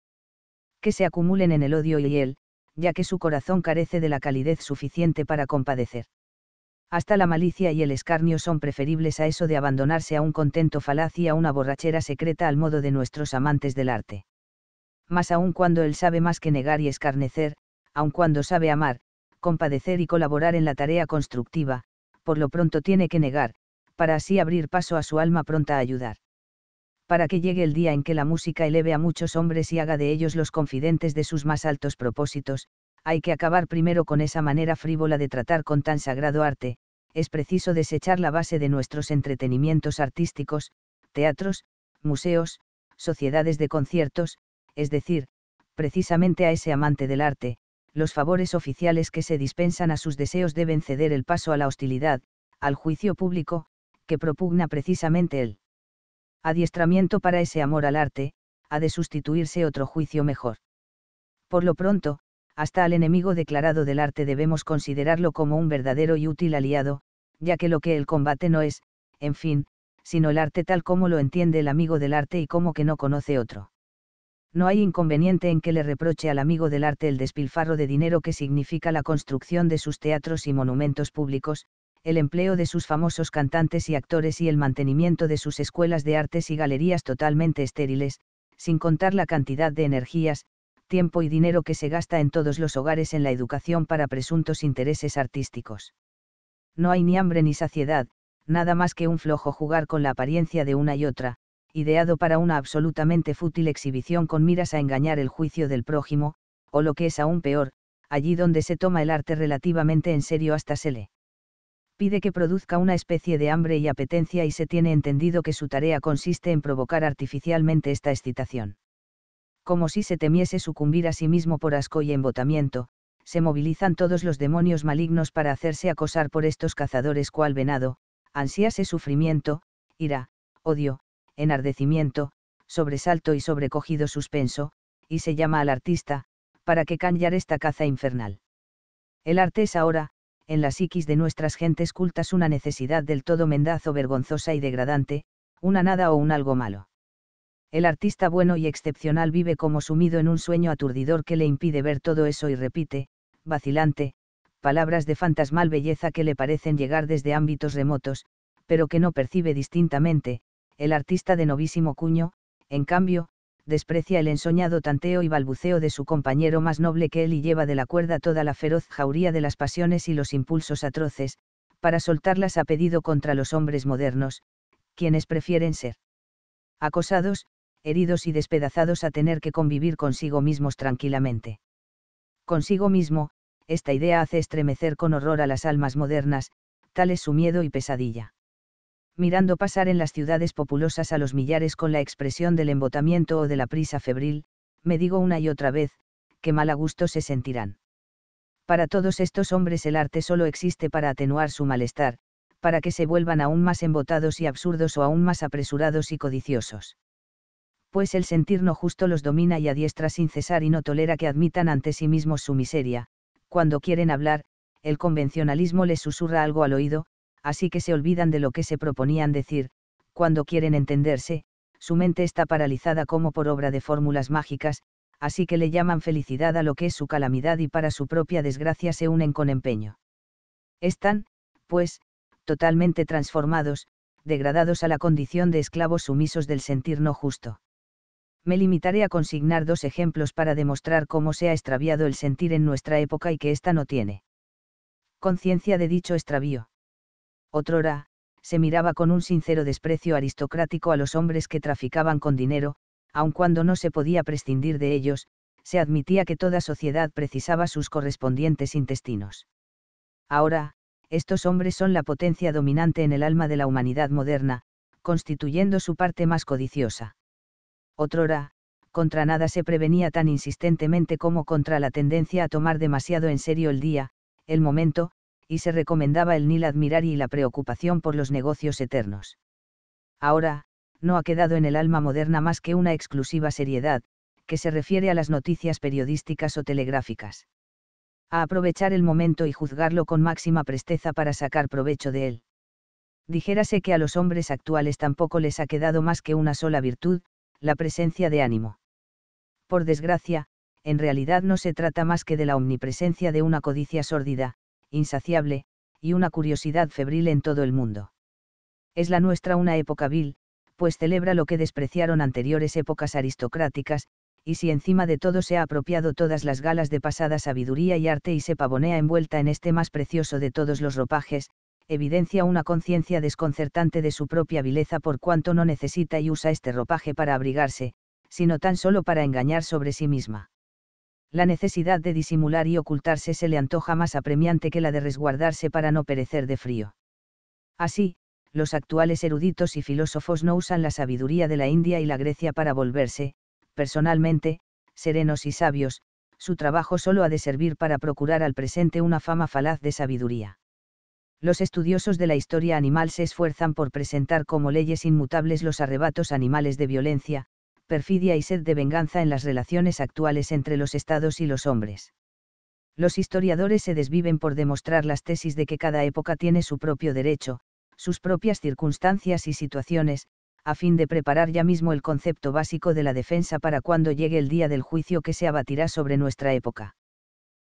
Que se acumulen en el odio y el, ya que su corazón carece de la calidez suficiente para compadecer. Hasta la malicia y el escarnio son preferibles a eso de abandonarse a un contento falaz y a una borrachera secreta al modo de nuestros amantes del arte. Mas aún cuando él sabe más que negar y escarnecer, aun cuando sabe amar, compadecer y colaborar en la tarea constructiva, por lo pronto tiene que negar, para así abrir paso a su alma pronta a ayudar para que llegue el día en que la música eleve a muchos hombres y haga de ellos los confidentes de sus más altos propósitos, hay que acabar primero con esa manera frívola de tratar con tan sagrado arte, es preciso desechar la base de nuestros entretenimientos artísticos, teatros, museos, sociedades de conciertos, es decir, precisamente a ese amante del arte, los favores oficiales que se dispensan a sus deseos deben ceder el paso a la hostilidad, al juicio público, que propugna precisamente él adiestramiento para ese amor al arte, ha de sustituirse otro juicio mejor. Por lo pronto, hasta al enemigo declarado del arte debemos considerarlo como un verdadero y útil aliado, ya que lo que el combate no es, en fin, sino el arte tal como lo entiende el amigo del arte y como que no conoce otro. No hay inconveniente en que le reproche al amigo del arte el despilfarro de dinero que significa la construcción de sus teatros y monumentos públicos, el empleo de sus famosos cantantes y actores y el mantenimiento de sus escuelas de artes y galerías totalmente estériles, sin contar la cantidad de energías, tiempo y dinero que se gasta en todos los hogares en la educación para presuntos intereses artísticos. No hay ni hambre ni saciedad, nada más que un flojo jugar con la apariencia de una y otra, ideado para una absolutamente fútil exhibición con miras a engañar el juicio del prójimo, o lo que es aún peor, allí donde se toma el arte relativamente en serio hasta se lee pide que produzca una especie de hambre y apetencia y se tiene entendido que su tarea consiste en provocar artificialmente esta excitación. Como si se temiese sucumbir a sí mismo por asco y embotamiento, se movilizan todos los demonios malignos para hacerse acosar por estos cazadores cual venado, ansíase sufrimiento, ira, odio, enardecimiento, sobresalto y sobrecogido suspenso, y se llama al artista, para que callar esta caza infernal. El arte es ahora, en la psiquis de nuestras gentes cultas una necesidad del todo mendazo vergonzosa y degradante, una nada o un algo malo. El artista bueno y excepcional vive como sumido en un sueño aturdidor que le impide ver todo eso y repite, vacilante, palabras de fantasmal belleza que le parecen llegar desde ámbitos remotos, pero que no percibe distintamente, el artista de novísimo cuño, en cambio, desprecia el ensoñado tanteo y balbuceo de su compañero más noble que él y lleva de la cuerda toda la feroz jauría de las pasiones y los impulsos atroces, para soltarlas a pedido contra los hombres modernos, quienes prefieren ser acosados, heridos y despedazados a tener que convivir consigo mismos tranquilamente. Consigo mismo, esta idea hace estremecer con horror a las almas modernas, tal es su miedo y pesadilla mirando pasar en las ciudades populosas a los millares con la expresión del embotamiento o de la prisa febril, me digo una y otra vez, que mal a gusto se sentirán. Para todos estos hombres el arte solo existe para atenuar su malestar, para que se vuelvan aún más embotados y absurdos o aún más apresurados y codiciosos. Pues el sentir no justo los domina y adiestra sin cesar y no tolera que admitan ante sí mismos su miseria, cuando quieren hablar, el convencionalismo les susurra algo al oído, así que se olvidan de lo que se proponían decir, cuando quieren entenderse, su mente está paralizada como por obra de fórmulas mágicas, así que le llaman felicidad a lo que es su calamidad y para su propia desgracia se unen con empeño. Están, pues, totalmente transformados, degradados a la condición de esclavos sumisos del sentir no justo. Me limitaré a consignar dos ejemplos para demostrar cómo se ha extraviado el sentir en nuestra época y que ésta no tiene conciencia de dicho extravío otrora, se miraba con un sincero desprecio aristocrático a los hombres que traficaban con dinero, aun cuando no se podía prescindir de ellos, se admitía que toda sociedad precisaba sus correspondientes intestinos. Ahora, estos hombres son la potencia dominante en el alma de la humanidad moderna, constituyendo su parte más codiciosa. Otrora, contra nada se prevenía tan insistentemente como contra la tendencia a tomar demasiado en serio el día, el momento, y se recomendaba el Nil admirar y la preocupación por los negocios eternos. Ahora, no ha quedado en el alma moderna más que una exclusiva seriedad, que se refiere a las noticias periodísticas o telegráficas. A aprovechar el momento y juzgarlo con máxima presteza para sacar provecho de él. Dijérase que a los hombres actuales tampoco les ha quedado más que una sola virtud, la presencia de ánimo. Por desgracia, en realidad no se trata más que de la omnipresencia de una codicia sórdida, insaciable, y una curiosidad febril en todo el mundo. Es la nuestra una época vil, pues celebra lo que despreciaron anteriores épocas aristocráticas, y si encima de todo se ha apropiado todas las galas de pasada sabiduría y arte y se pavonea envuelta en este más precioso de todos los ropajes, evidencia una conciencia desconcertante de su propia vileza por cuanto no necesita y usa este ropaje para abrigarse, sino tan solo para engañar sobre sí misma la necesidad de disimular y ocultarse se le antoja más apremiante que la de resguardarse para no perecer de frío. Así, los actuales eruditos y filósofos no usan la sabiduría de la India y la Grecia para volverse, personalmente, serenos y sabios, su trabajo solo ha de servir para procurar al presente una fama falaz de sabiduría. Los estudiosos de la historia animal se esfuerzan por presentar como leyes inmutables los arrebatos animales de violencia, perfidia y sed de venganza en las relaciones actuales entre los estados y los hombres. Los historiadores se desviven por demostrar las tesis de que cada época tiene su propio derecho, sus propias circunstancias y situaciones, a fin de preparar ya mismo el concepto básico de la defensa para cuando llegue el día del juicio que se abatirá sobre nuestra época.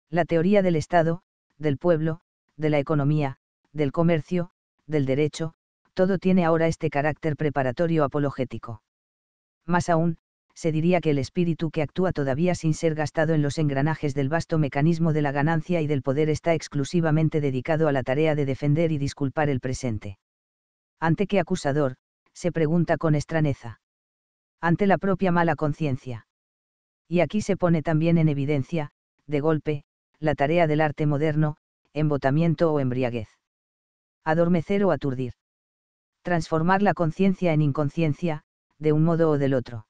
La teoría del Estado, del pueblo, de la economía, del comercio, del derecho, todo tiene ahora este carácter preparatorio apologético. Más aún, se diría que el espíritu que actúa todavía sin ser gastado en los engranajes del vasto mecanismo de la ganancia y del poder está exclusivamente dedicado a la tarea de defender y disculpar el presente. ¿Ante qué acusador? se pregunta con estraneza. Ante la propia mala conciencia. Y aquí se pone también en evidencia, de golpe, la tarea del arte moderno, embotamiento o embriaguez. Adormecer o aturdir. Transformar la conciencia en inconsciencia, de un modo o del otro.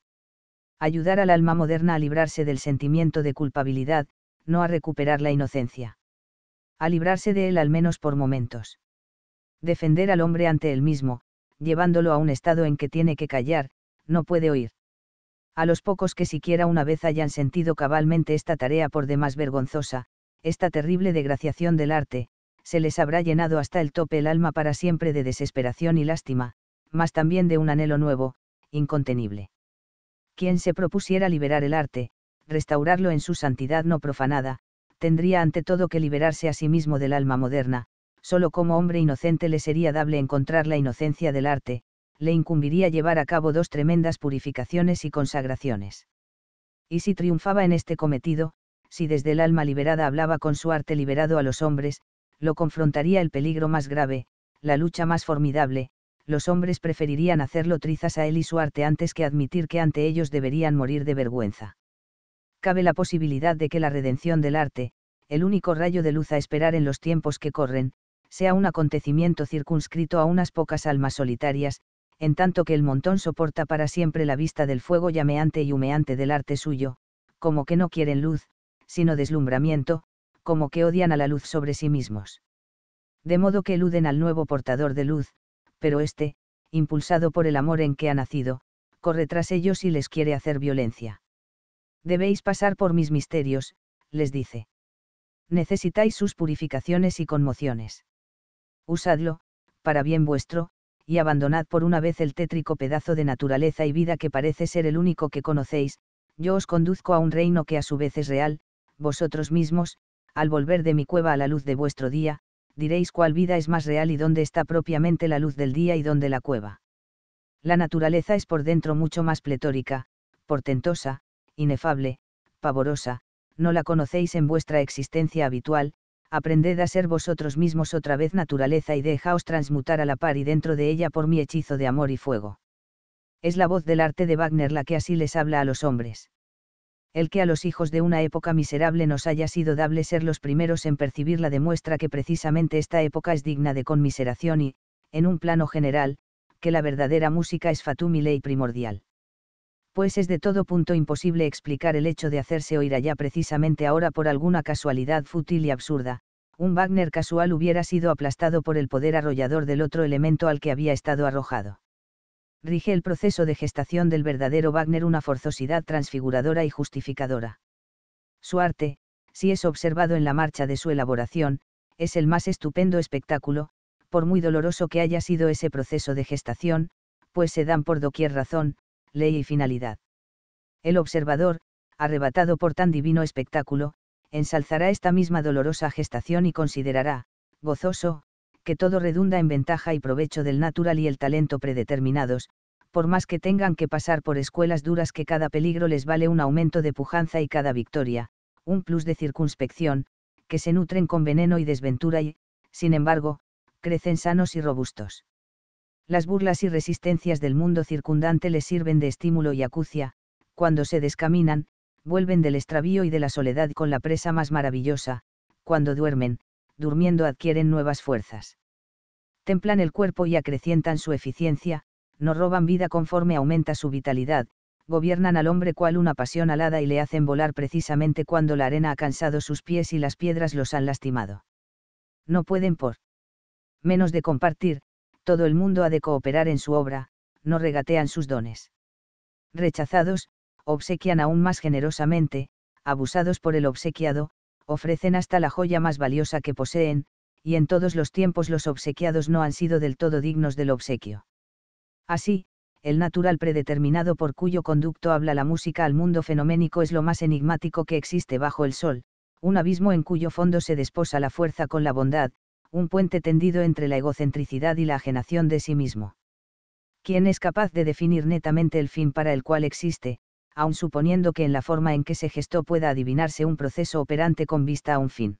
Ayudar al alma moderna a librarse del sentimiento de culpabilidad, no a recuperar la inocencia. A librarse de él al menos por momentos. Defender al hombre ante él mismo, llevándolo a un estado en que tiene que callar, no puede oír. A los pocos que siquiera una vez hayan sentido cabalmente esta tarea por demás vergonzosa, esta terrible desgraciación del arte, se les habrá llenado hasta el tope el alma para siempre de desesperación y lástima, más también de un anhelo nuevo, incontenible. Quien se propusiera liberar el arte, restaurarlo en su santidad no profanada, tendría ante todo que liberarse a sí mismo del alma moderna, solo como hombre inocente le sería dable encontrar la inocencia del arte, le incumbiría llevar a cabo dos tremendas purificaciones y consagraciones. Y si triunfaba en este cometido, si desde el alma liberada hablaba con su arte liberado a los hombres, lo confrontaría el peligro más grave, la lucha más formidable, los hombres preferirían hacerlo trizas a él y su arte antes que admitir que ante ellos deberían morir de vergüenza. Cabe la posibilidad de que la redención del arte, el único rayo de luz a esperar en los tiempos que corren, sea un acontecimiento circunscrito a unas pocas almas solitarias, en tanto que el montón soporta para siempre la vista del fuego llameante y humeante del arte suyo, como que no quieren luz, sino deslumbramiento, como que odian a la luz sobre sí mismos. De modo que eluden al nuevo portador de luz, pero este, impulsado por el amor en que ha nacido, corre tras ellos y les quiere hacer violencia. Debéis pasar por mis misterios, les dice. Necesitáis sus purificaciones y conmociones. Usadlo, para bien vuestro, y abandonad por una vez el tétrico pedazo de naturaleza y vida que parece ser el único que conocéis, yo os conduzco a un reino que a su vez es real, vosotros mismos, al volver de mi cueva a la luz de vuestro día, diréis cuál vida es más real y dónde está propiamente la luz del día y dónde la cueva. La naturaleza es por dentro mucho más pletórica, portentosa, inefable, pavorosa, no la conocéis en vuestra existencia habitual, aprended a ser vosotros mismos otra vez naturaleza y dejaos transmutar a la par y dentro de ella por mi hechizo de amor y fuego. Es la voz del arte de Wagner la que así les habla a los hombres el que a los hijos de una época miserable nos haya sido dable ser los primeros en percibirla demuestra que precisamente esta época es digna de conmiseración y, en un plano general, que la verdadera música es fatúmile y primordial. Pues es de todo punto imposible explicar el hecho de hacerse oír allá precisamente ahora por alguna casualidad fútil y absurda, un Wagner casual hubiera sido aplastado por el poder arrollador del otro elemento al que había estado arrojado rige el proceso de gestación del verdadero Wagner una forzosidad transfiguradora y justificadora. Su arte, si es observado en la marcha de su elaboración, es el más estupendo espectáculo, por muy doloroso que haya sido ese proceso de gestación, pues se dan por doquier razón, ley y finalidad. El observador, arrebatado por tan divino espectáculo, ensalzará esta misma dolorosa gestación y considerará, gozoso, que todo redunda en ventaja y provecho del natural y el talento predeterminados, por más que tengan que pasar por escuelas duras que cada peligro les vale un aumento de pujanza y cada victoria, un plus de circunspección, que se nutren con veneno y desventura y, sin embargo, crecen sanos y robustos. Las burlas y resistencias del mundo circundante les sirven de estímulo y acucia, cuando se descaminan, vuelven del extravío y de la soledad con la presa más maravillosa, cuando duermen, durmiendo adquieren nuevas fuerzas. Templan el cuerpo y acrecientan su eficiencia, no roban vida conforme aumenta su vitalidad, gobiernan al hombre cual una pasión alada y le hacen volar precisamente cuando la arena ha cansado sus pies y las piedras los han lastimado. No pueden por menos de compartir, todo el mundo ha de cooperar en su obra, no regatean sus dones. Rechazados, obsequian aún más generosamente, abusados por el obsequiado, ofrecen hasta la joya más valiosa que poseen, y en todos los tiempos los obsequiados no han sido del todo dignos del obsequio. Así, el natural predeterminado por cuyo conducto habla la música al mundo fenoménico es lo más enigmático que existe bajo el sol, un abismo en cuyo fondo se desposa la fuerza con la bondad, un puente tendido entre la egocentricidad y la ajenación de sí mismo. ¿Quién es capaz de definir netamente el fin para el cual existe, aun suponiendo que en la forma en que se gestó pueda adivinarse un proceso operante con vista a un fin.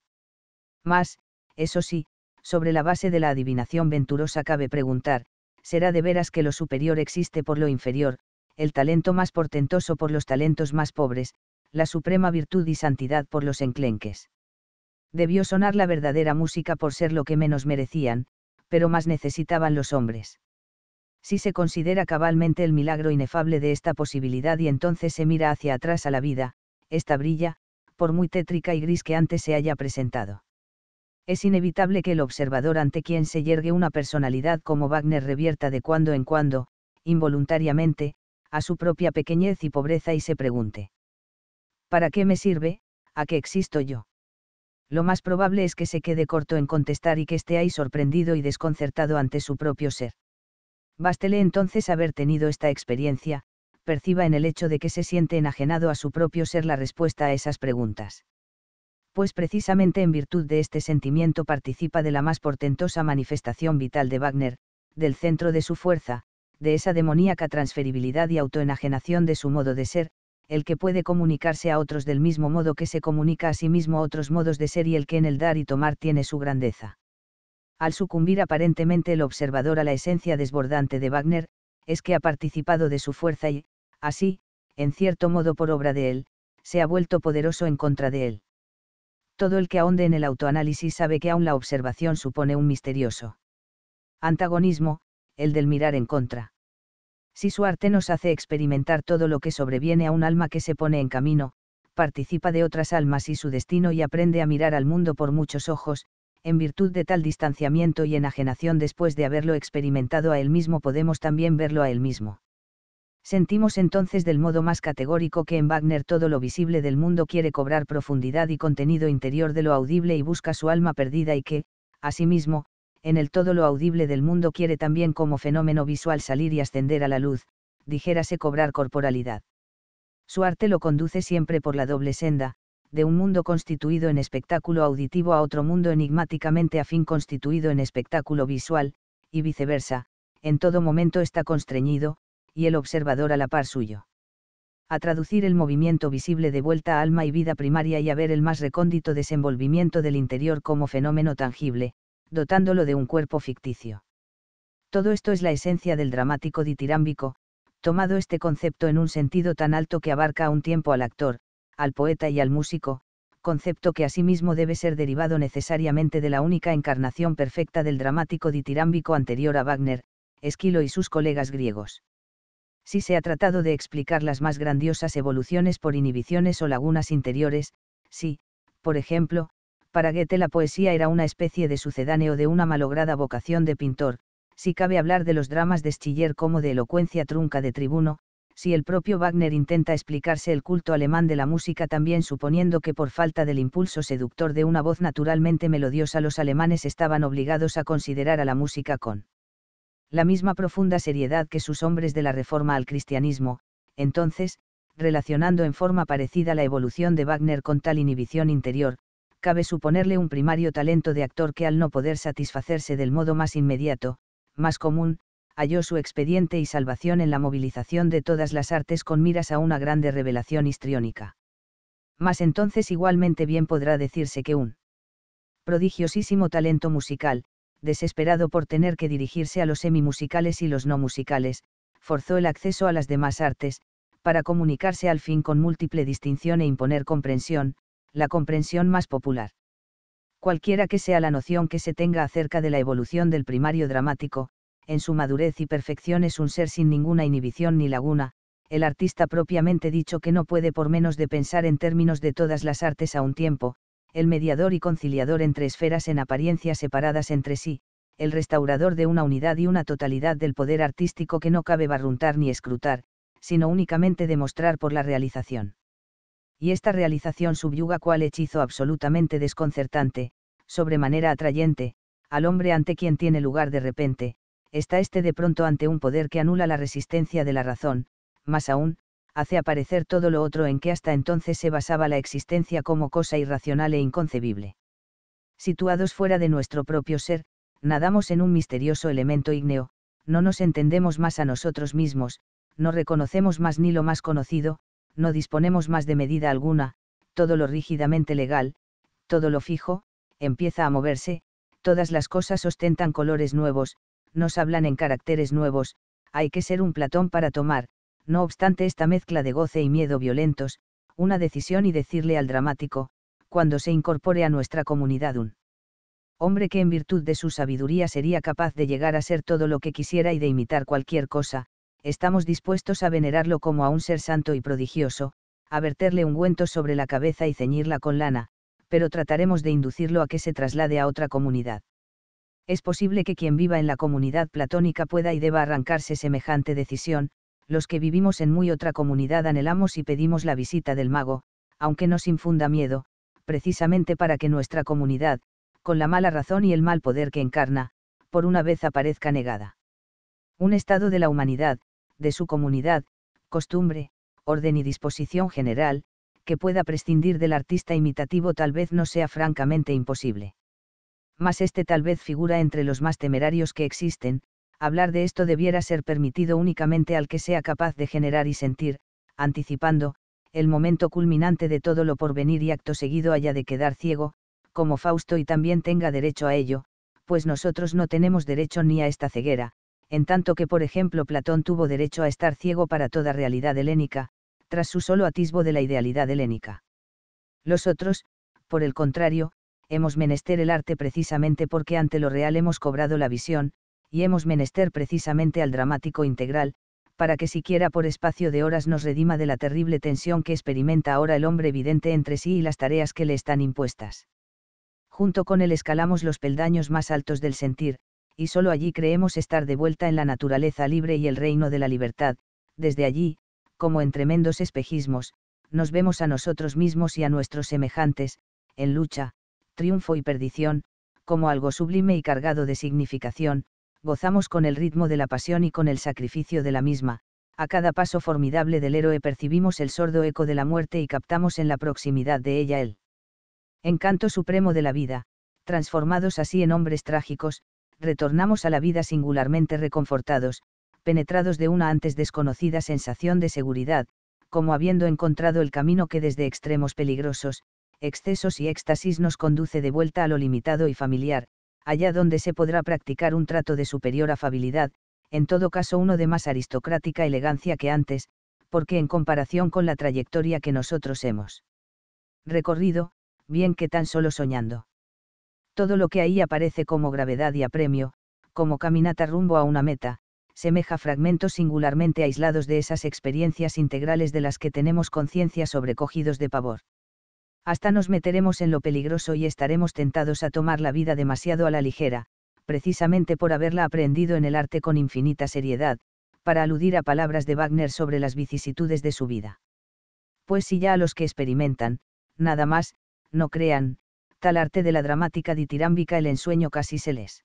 Más, eso sí, sobre la base de la adivinación venturosa cabe preguntar, ¿será de veras que lo superior existe por lo inferior, el talento más portentoso por los talentos más pobres, la suprema virtud y santidad por los enclenques? Debió sonar la verdadera música por ser lo que menos merecían, pero más necesitaban los hombres si se considera cabalmente el milagro inefable de esta posibilidad y entonces se mira hacia atrás a la vida, esta brilla, por muy tétrica y gris que antes se haya presentado. Es inevitable que el observador ante quien se yergue una personalidad como Wagner revierta de cuando en cuando, involuntariamente, a su propia pequeñez y pobreza y se pregunte. ¿Para qué me sirve? ¿A qué existo yo? Lo más probable es que se quede corto en contestar y que esté ahí sorprendido y desconcertado ante su propio ser. Bástele entonces haber tenido esta experiencia, perciba en el hecho de que se siente enajenado a su propio ser la respuesta a esas preguntas. Pues precisamente en virtud de este sentimiento participa de la más portentosa manifestación vital de Wagner, del centro de su fuerza, de esa demoníaca transferibilidad y autoenajenación de su modo de ser, el que puede comunicarse a otros del mismo modo que se comunica a sí mismo otros modos de ser y el que en el dar y tomar tiene su grandeza al sucumbir aparentemente el observador a la esencia desbordante de Wagner, es que ha participado de su fuerza y, así, en cierto modo por obra de él, se ha vuelto poderoso en contra de él. Todo el que ahonde en el autoanálisis sabe que aún la observación supone un misterioso antagonismo, el del mirar en contra. Si su arte nos hace experimentar todo lo que sobreviene a un alma que se pone en camino, participa de otras almas y su destino y aprende a mirar al mundo por muchos ojos, en virtud de tal distanciamiento y enajenación después de haberlo experimentado a él mismo podemos también verlo a él mismo. Sentimos entonces del modo más categórico que en Wagner todo lo visible del mundo quiere cobrar profundidad y contenido interior de lo audible y busca su alma perdida y que, asimismo, en el todo lo audible del mundo quiere también como fenómeno visual salir y ascender a la luz, dijérase cobrar corporalidad. Su arte lo conduce siempre por la doble senda, de un mundo constituido en espectáculo auditivo a otro mundo enigmáticamente afín constituido en espectáculo visual, y viceversa, en todo momento está constreñido, y el observador a la par suyo. A traducir el movimiento visible de vuelta a alma y vida primaria y a ver el más recóndito desenvolvimiento del interior como fenómeno tangible, dotándolo de un cuerpo ficticio. Todo esto es la esencia del dramático ditirámbico, tomado este concepto en un sentido tan alto que abarca un tiempo al actor, al poeta y al músico, concepto que asimismo debe ser derivado necesariamente de la única encarnación perfecta del dramático ditirámbico anterior a Wagner, Esquilo y sus colegas griegos. Si se ha tratado de explicar las más grandiosas evoluciones por inhibiciones o lagunas interiores, si, por ejemplo, para Goethe la poesía era una especie de sucedáneo de una malograda vocación de pintor, si cabe hablar de los dramas de Schiller como de elocuencia trunca de tribuno, si el propio Wagner intenta explicarse el culto alemán de la música también suponiendo que por falta del impulso seductor de una voz naturalmente melodiosa los alemanes estaban obligados a considerar a la música con la misma profunda seriedad que sus hombres de la reforma al cristianismo, entonces, relacionando en forma parecida la evolución de Wagner con tal inhibición interior, cabe suponerle un primario talento de actor que al no poder satisfacerse del modo más inmediato, más común, halló su expediente y salvación en la movilización de todas las artes con miras a una grande revelación histriónica. Mas entonces igualmente bien podrá decirse que un prodigiosísimo talento musical, desesperado por tener que dirigirse a los semimusicales y los no musicales, forzó el acceso a las demás artes, para comunicarse al fin con múltiple distinción e imponer comprensión, la comprensión más popular. Cualquiera que sea la noción que se tenga acerca de la evolución del primario dramático, en su madurez y perfección es un ser sin ninguna inhibición ni laguna, el artista propiamente dicho que no puede por menos de pensar en términos de todas las artes a un tiempo, el mediador y conciliador entre esferas en apariencia separadas entre sí, el restaurador de una unidad y una totalidad del poder artístico que no cabe barruntar ni escrutar, sino únicamente demostrar por la realización. Y esta realización subyuga cual hechizo absolutamente desconcertante, sobremanera atrayente, al hombre ante quien tiene lugar de repente, está este de pronto ante un poder que anula la resistencia de la razón, más aún, hace aparecer todo lo otro en que hasta entonces se basaba la existencia como cosa irracional e inconcebible. Situados fuera de nuestro propio ser, nadamos en un misterioso elemento ígneo, no nos entendemos más a nosotros mismos, no reconocemos más ni lo más conocido, no disponemos más de medida alguna, todo lo rígidamente legal, todo lo fijo, empieza a moverse, todas las cosas ostentan colores nuevos, nos hablan en caracteres nuevos, hay que ser un Platón para tomar, no obstante esta mezcla de goce y miedo violentos, una decisión y decirle al dramático, cuando se incorpore a nuestra comunidad un hombre que en virtud de su sabiduría sería capaz de llegar a ser todo lo que quisiera y de imitar cualquier cosa, estamos dispuestos a venerarlo como a un ser santo y prodigioso, a verterle ungüentos sobre la cabeza y ceñirla con lana, pero trataremos de inducirlo a que se traslade a otra comunidad es posible que quien viva en la comunidad platónica pueda y deba arrancarse semejante decisión, los que vivimos en muy otra comunidad anhelamos y pedimos la visita del mago, aunque nos infunda miedo, precisamente para que nuestra comunidad, con la mala razón y el mal poder que encarna, por una vez aparezca negada. Un estado de la humanidad, de su comunidad, costumbre, orden y disposición general, que pueda prescindir del artista imitativo tal vez no sea francamente imposible mas este tal vez figura entre los más temerarios que existen, hablar de esto debiera ser permitido únicamente al que sea capaz de generar y sentir, anticipando, el momento culminante de todo lo porvenir y acto seguido haya de quedar ciego, como Fausto y también tenga derecho a ello, pues nosotros no tenemos derecho ni a esta ceguera, en tanto que por ejemplo Platón tuvo derecho a estar ciego para toda realidad helénica, tras su solo atisbo de la idealidad helénica. Los otros, por el contrario, hemos menester el arte precisamente porque ante lo real hemos cobrado la visión, y hemos menester precisamente al dramático integral, para que siquiera por espacio de horas nos redima de la terrible tensión que experimenta ahora el hombre vidente entre sí y las tareas que le están impuestas. Junto con él escalamos los peldaños más altos del sentir, y solo allí creemos estar de vuelta en la naturaleza libre y el reino de la libertad, desde allí, como en tremendos espejismos, nos vemos a nosotros mismos y a nuestros semejantes, en lucha, triunfo y perdición, como algo sublime y cargado de significación, gozamos con el ritmo de la pasión y con el sacrificio de la misma, a cada paso formidable del héroe percibimos el sordo eco de la muerte y captamos en la proximidad de ella el encanto supremo de la vida, transformados así en hombres trágicos, retornamos a la vida singularmente reconfortados, penetrados de una antes desconocida sensación de seguridad, como habiendo encontrado el camino que desde extremos peligrosos, excesos y éxtasis nos conduce de vuelta a lo limitado y familiar, allá donde se podrá practicar un trato de superior afabilidad, en todo caso uno de más aristocrática elegancia que antes, porque en comparación con la trayectoria que nosotros hemos recorrido, bien que tan solo soñando. Todo lo que ahí aparece como gravedad y apremio, como caminata rumbo a una meta, semeja fragmentos singularmente aislados de esas experiencias integrales de las que tenemos conciencia sobrecogidos de pavor hasta nos meteremos en lo peligroso y estaremos tentados a tomar la vida demasiado a la ligera, precisamente por haberla aprendido en el arte con infinita seriedad, para aludir a palabras de Wagner sobre las vicisitudes de su vida. Pues si ya a los que experimentan, nada más, no crean, tal arte de la dramática ditirámbica el ensueño casi se les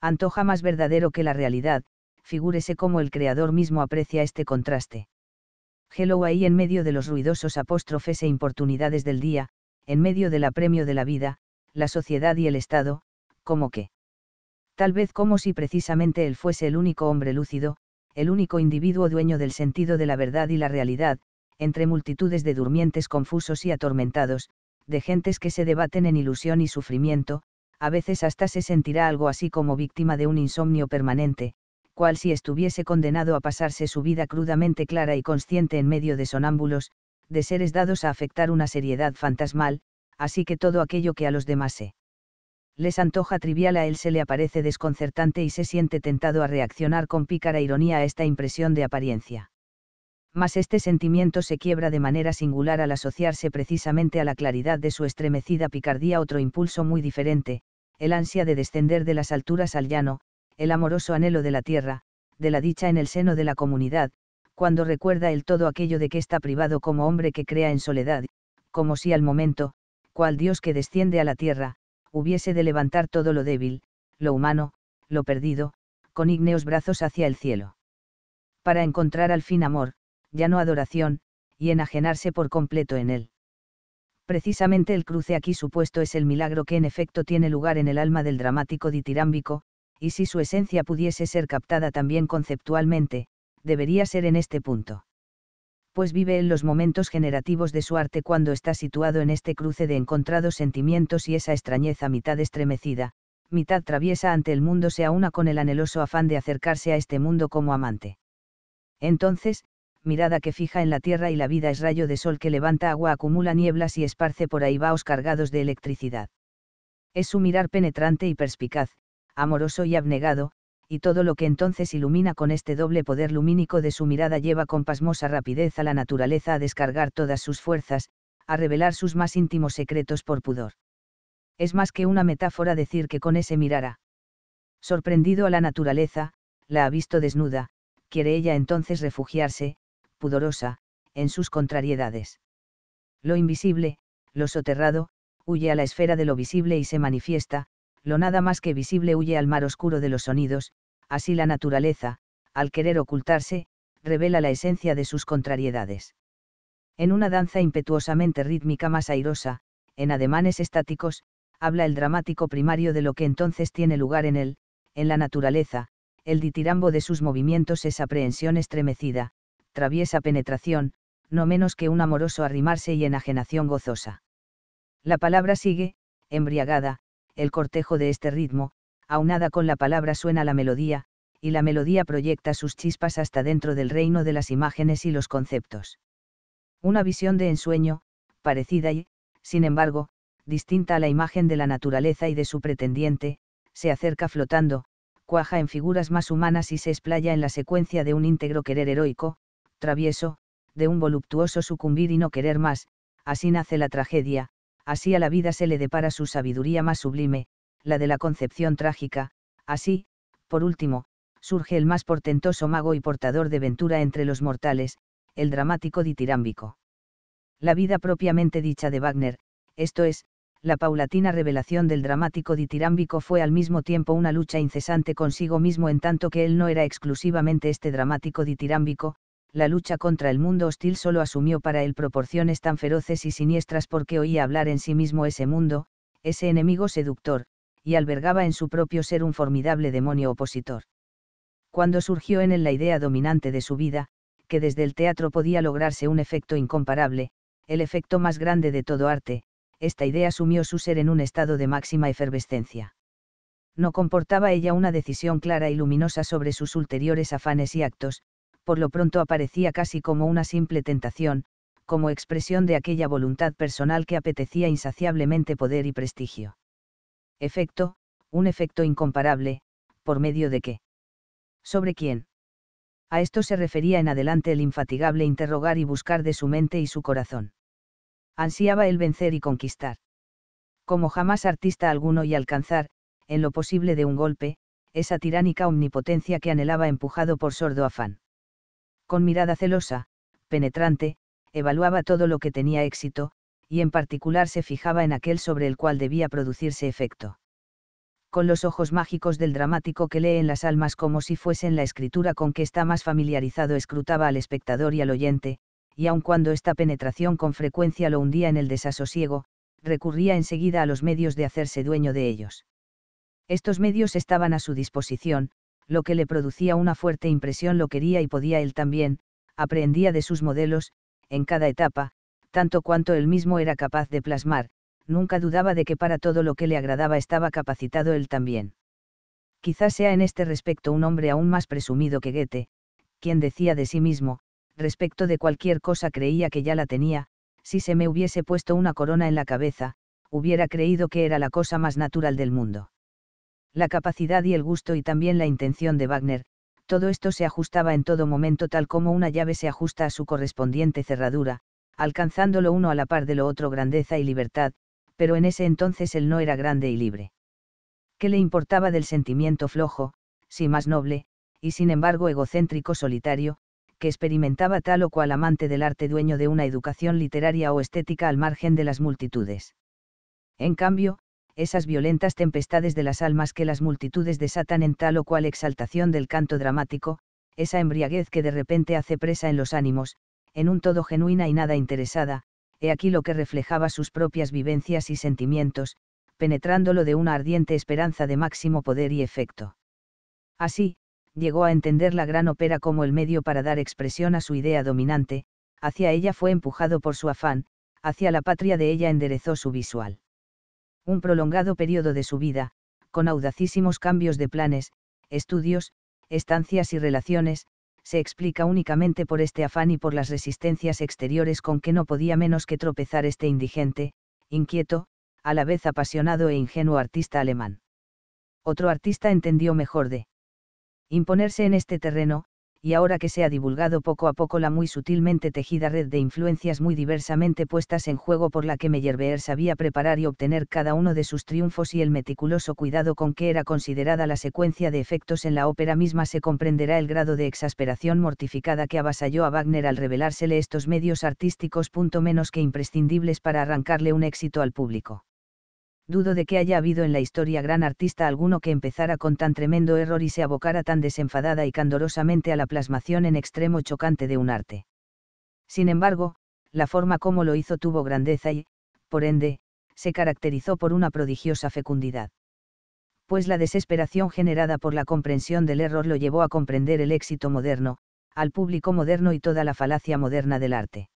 antoja más verdadero que la realidad, figúrese cómo el creador mismo aprecia este contraste hello ahí en medio de los ruidosos apóstrofes e importunidades del día, en medio del apremio de la vida, la sociedad y el Estado, como que. Tal vez como si precisamente él fuese el único hombre lúcido, el único individuo dueño del sentido de la verdad y la realidad, entre multitudes de durmientes confusos y atormentados, de gentes que se debaten en ilusión y sufrimiento, a veces hasta se sentirá algo así como víctima de un insomnio permanente, cual si estuviese condenado a pasarse su vida crudamente clara y consciente en medio de sonámbulos, de seres dados a afectar una seriedad fantasmal, así que todo aquello que a los demás se les antoja trivial a él se le aparece desconcertante y se siente tentado a reaccionar con pícara ironía a esta impresión de apariencia. Mas este sentimiento se quiebra de manera singular al asociarse precisamente a la claridad de su estremecida picardía otro impulso muy diferente, el ansia de descender de las alturas al llano, el amoroso anhelo de la tierra, de la dicha en el seno de la comunidad, cuando recuerda el todo aquello de que está privado como hombre que crea en soledad, como si al momento, cual Dios que desciende a la tierra, hubiese de levantar todo lo débil, lo humano, lo perdido, con ígneos brazos hacia el cielo. Para encontrar al fin amor, ya no adoración, y enajenarse por completo en él. Precisamente el cruce aquí supuesto es el milagro que en efecto tiene lugar en el alma del dramático ditirámbico, y si su esencia pudiese ser captada también conceptualmente, debería ser en este punto. Pues vive en los momentos generativos de su arte cuando está situado en este cruce de encontrados sentimientos y esa extrañeza mitad estremecida, mitad traviesa ante el mundo se aúna con el anheloso afán de acercarse a este mundo como amante. Entonces, mirada que fija en la tierra y la vida es rayo de sol que levanta agua, acumula nieblas y esparce por ahí vaos cargados de electricidad. Es su mirar penetrante y perspicaz, amoroso y abnegado, y todo lo que entonces ilumina con este doble poder lumínico de su mirada lleva con pasmosa rapidez a la naturaleza a descargar todas sus fuerzas, a revelar sus más íntimos secretos por pudor. Es más que una metáfora decir que con ese mirará. Sorprendido a la naturaleza, la ha visto desnuda, quiere ella entonces refugiarse, pudorosa, en sus contrariedades. Lo invisible, lo soterrado, huye a la esfera de lo visible y se manifiesta, lo nada más que visible huye al mar oscuro de los sonidos, así la naturaleza, al querer ocultarse, revela la esencia de sus contrariedades. En una danza impetuosamente rítmica más airosa, en ademanes estáticos, habla el dramático primario de lo que entonces tiene lugar en él, en la naturaleza, el ditirambo de sus movimientos es aprehensión estremecida, traviesa penetración, no menos que un amoroso arrimarse y enajenación gozosa. La palabra sigue, embriagada, el cortejo de este ritmo, aunada con la palabra suena la melodía, y la melodía proyecta sus chispas hasta dentro del reino de las imágenes y los conceptos. Una visión de ensueño, parecida y, sin embargo, distinta a la imagen de la naturaleza y de su pretendiente, se acerca flotando, cuaja en figuras más humanas y se explaya en la secuencia de un íntegro querer heroico, travieso, de un voluptuoso sucumbir y no querer más, así nace la tragedia, así a la vida se le depara su sabiduría más sublime, la de la concepción trágica, así, por último, surge el más portentoso mago y portador de ventura entre los mortales, el dramático ditirámbico. La vida propiamente dicha de Wagner, esto es, la paulatina revelación del dramático ditirámbico fue al mismo tiempo una lucha incesante consigo mismo en tanto que él no era exclusivamente este dramático ditirámbico, la lucha contra el mundo hostil solo asumió para él proporciones tan feroces y siniestras porque oía hablar en sí mismo ese mundo, ese enemigo seductor, y albergaba en su propio ser un formidable demonio opositor. Cuando surgió en él la idea dominante de su vida, que desde el teatro podía lograrse un efecto incomparable, el efecto más grande de todo arte, esta idea asumió su ser en un estado de máxima efervescencia. No comportaba ella una decisión clara y luminosa sobre sus ulteriores afanes y actos, por lo pronto aparecía casi como una simple tentación, como expresión de aquella voluntad personal que apetecía insaciablemente poder y prestigio. Efecto, un efecto incomparable, por medio de qué. ¿Sobre quién? A esto se refería en adelante el infatigable interrogar y buscar de su mente y su corazón. Ansiaba el vencer y conquistar. Como jamás artista alguno y alcanzar, en lo posible de un golpe, esa tiránica omnipotencia que anhelaba empujado por sordo afán. Con mirada celosa, penetrante, evaluaba todo lo que tenía éxito, y en particular se fijaba en aquel sobre el cual debía producirse efecto. Con los ojos mágicos del dramático que lee en las almas como si fuesen la escritura con que está más familiarizado, escrutaba al espectador y al oyente, y aun cuando esta penetración con frecuencia lo hundía en el desasosiego, recurría enseguida a los medios de hacerse dueño de ellos. Estos medios estaban a su disposición, lo que le producía una fuerte impresión lo quería y podía él también, aprendía de sus modelos, en cada etapa, tanto cuanto él mismo era capaz de plasmar, nunca dudaba de que para todo lo que le agradaba estaba capacitado él también. Quizás sea en este respecto un hombre aún más presumido que Goethe, quien decía de sí mismo, respecto de cualquier cosa creía que ya la tenía, si se me hubiese puesto una corona en la cabeza, hubiera creído que era la cosa más natural del mundo la capacidad y el gusto y también la intención de Wagner, todo esto se ajustaba en todo momento tal como una llave se ajusta a su correspondiente cerradura, alcanzando lo uno a la par de lo otro grandeza y libertad, pero en ese entonces él no era grande y libre. ¿Qué le importaba del sentimiento flojo, si más noble, y sin embargo egocéntrico solitario, que experimentaba tal o cual amante del arte dueño de una educación literaria o estética al margen de las multitudes? En cambio, esas violentas tempestades de las almas que las multitudes desatan en tal o cual exaltación del canto dramático, esa embriaguez que de repente hace presa en los ánimos, en un todo genuina y nada interesada, he aquí lo que reflejaba sus propias vivencias y sentimientos, penetrándolo de una ardiente esperanza de máximo poder y efecto. Así, llegó a entender la gran ópera como el medio para dar expresión a su idea dominante, hacia ella fue empujado por su afán, hacia la patria de ella enderezó su visual un prolongado periodo de su vida, con audacísimos cambios de planes, estudios, estancias y relaciones, se explica únicamente por este afán y por las resistencias exteriores con que no podía menos que tropezar este indigente, inquieto, a la vez apasionado e ingenuo artista alemán. Otro artista entendió mejor de imponerse en este terreno, y ahora que se ha divulgado poco a poco la muy sutilmente tejida red de influencias muy diversamente puestas en juego por la que Meyerbeer sabía preparar y obtener cada uno de sus triunfos y el meticuloso cuidado con que era considerada la secuencia de efectos en la ópera misma se comprenderá el grado de exasperación mortificada que avasalló a Wagner al revelársele estos medios artísticos punto menos que imprescindibles para arrancarle un éxito al público dudo de que haya habido en la historia gran artista alguno que empezara con tan tremendo error y se abocara tan desenfadada y candorosamente a la plasmación en extremo chocante de un arte. Sin embargo, la forma como lo hizo tuvo grandeza y, por ende, se caracterizó por una prodigiosa fecundidad. Pues la desesperación generada por la comprensión del error lo llevó a comprender el éxito moderno, al público moderno y toda la falacia moderna del arte.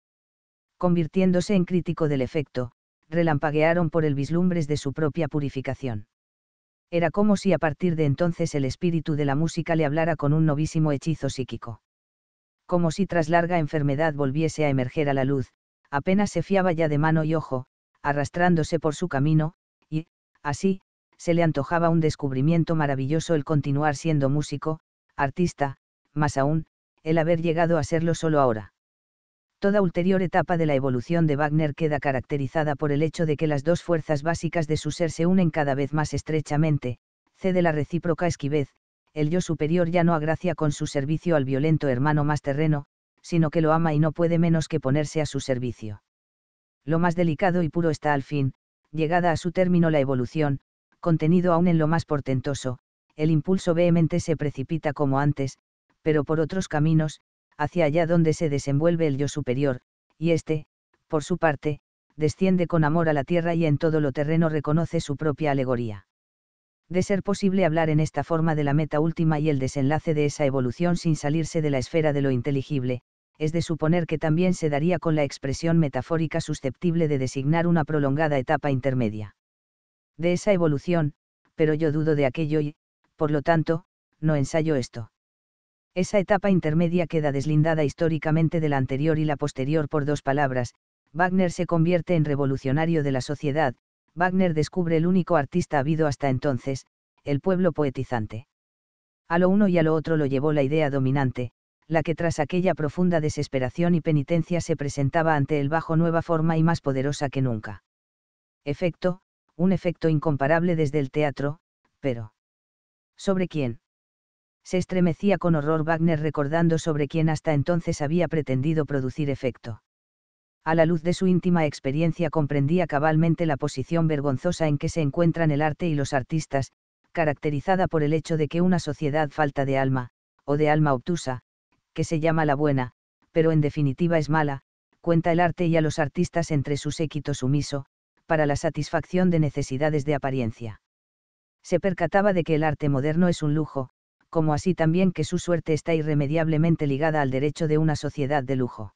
Convirtiéndose en crítico del efecto, relampaguearon por el vislumbres de su propia purificación. Era como si a partir de entonces el espíritu de la música le hablara con un novísimo hechizo psíquico. Como si tras larga enfermedad volviese a emerger a la luz, apenas se fiaba ya de mano y ojo, arrastrándose por su camino, y, así, se le antojaba un descubrimiento maravilloso el continuar siendo músico, artista, más aún, el haber llegado a serlo solo ahora. Toda ulterior etapa de la evolución de Wagner queda caracterizada por el hecho de que las dos fuerzas básicas de su ser se unen cada vez más estrechamente, cede la recíproca esquivez, el yo superior ya no agracia con su servicio al violento hermano más terreno, sino que lo ama y no puede menos que ponerse a su servicio. Lo más delicado y puro está al fin, llegada a su término la evolución, contenido aún en lo más portentoso, el impulso vehemente se precipita como antes, pero por otros caminos, hacia allá donde se desenvuelve el yo superior, y éste, por su parte, desciende con amor a la tierra y en todo lo terreno reconoce su propia alegoría. De ser posible hablar en esta forma de la meta última y el desenlace de esa evolución sin salirse de la esfera de lo inteligible, es de suponer que también se daría con la expresión metafórica susceptible de designar una prolongada etapa intermedia. De esa evolución, pero yo dudo de aquello y, por lo tanto, no ensayo esto. Esa etapa intermedia queda deslindada históricamente de la anterior y la posterior por dos palabras, Wagner se convierte en revolucionario de la sociedad, Wagner descubre el único artista habido hasta entonces, el pueblo poetizante. A lo uno y a lo otro lo llevó la idea dominante, la que tras aquella profunda desesperación y penitencia se presentaba ante el bajo nueva forma y más poderosa que nunca. Efecto, un efecto incomparable desde el teatro, pero... ¿Sobre quién? se estremecía con horror Wagner recordando sobre quién hasta entonces había pretendido producir efecto. A la luz de su íntima experiencia comprendía cabalmente la posición vergonzosa en que se encuentran el arte y los artistas, caracterizada por el hecho de que una sociedad falta de alma, o de alma obtusa, que se llama la buena, pero en definitiva es mala, cuenta el arte y a los artistas entre su séquito sumiso, para la satisfacción de necesidades de apariencia. Se percataba de que el arte moderno es un lujo, como así también que su suerte está irremediablemente ligada al derecho de una sociedad de lujo.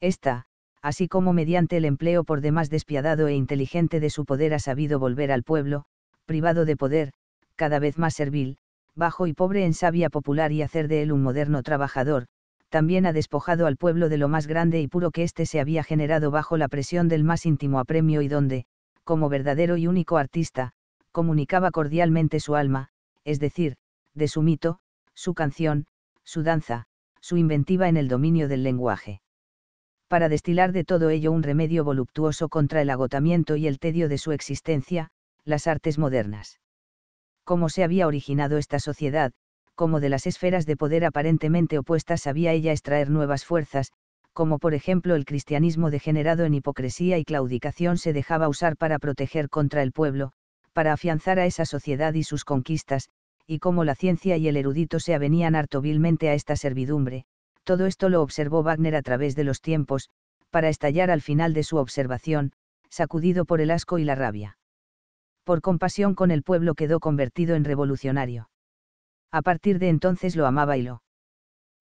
Esta, así como mediante el empleo por demás despiadado e inteligente de su poder ha sabido volver al pueblo, privado de poder, cada vez más servil, bajo y pobre en sabia popular y hacer de él un moderno trabajador, también ha despojado al pueblo de lo más grande y puro que éste se había generado bajo la presión del más íntimo apremio y donde, como verdadero y único artista, comunicaba cordialmente su alma, es decir, de su mito, su canción, su danza, su inventiva en el dominio del lenguaje. Para destilar de todo ello un remedio voluptuoso contra el agotamiento y el tedio de su existencia, las artes modernas. Cómo se había originado esta sociedad, cómo de las esferas de poder aparentemente opuestas sabía ella extraer nuevas fuerzas, como por ejemplo el cristianismo degenerado en hipocresía y claudicación se dejaba usar para proteger contra el pueblo, para afianzar a esa sociedad y sus conquistas, y cómo la ciencia y el erudito se avenían harto vilmente a esta servidumbre, todo esto lo observó Wagner a través de los tiempos, para estallar al final de su observación, sacudido por el asco y la rabia. Por compasión con el pueblo quedó convertido en revolucionario. A partir de entonces lo amaba y lo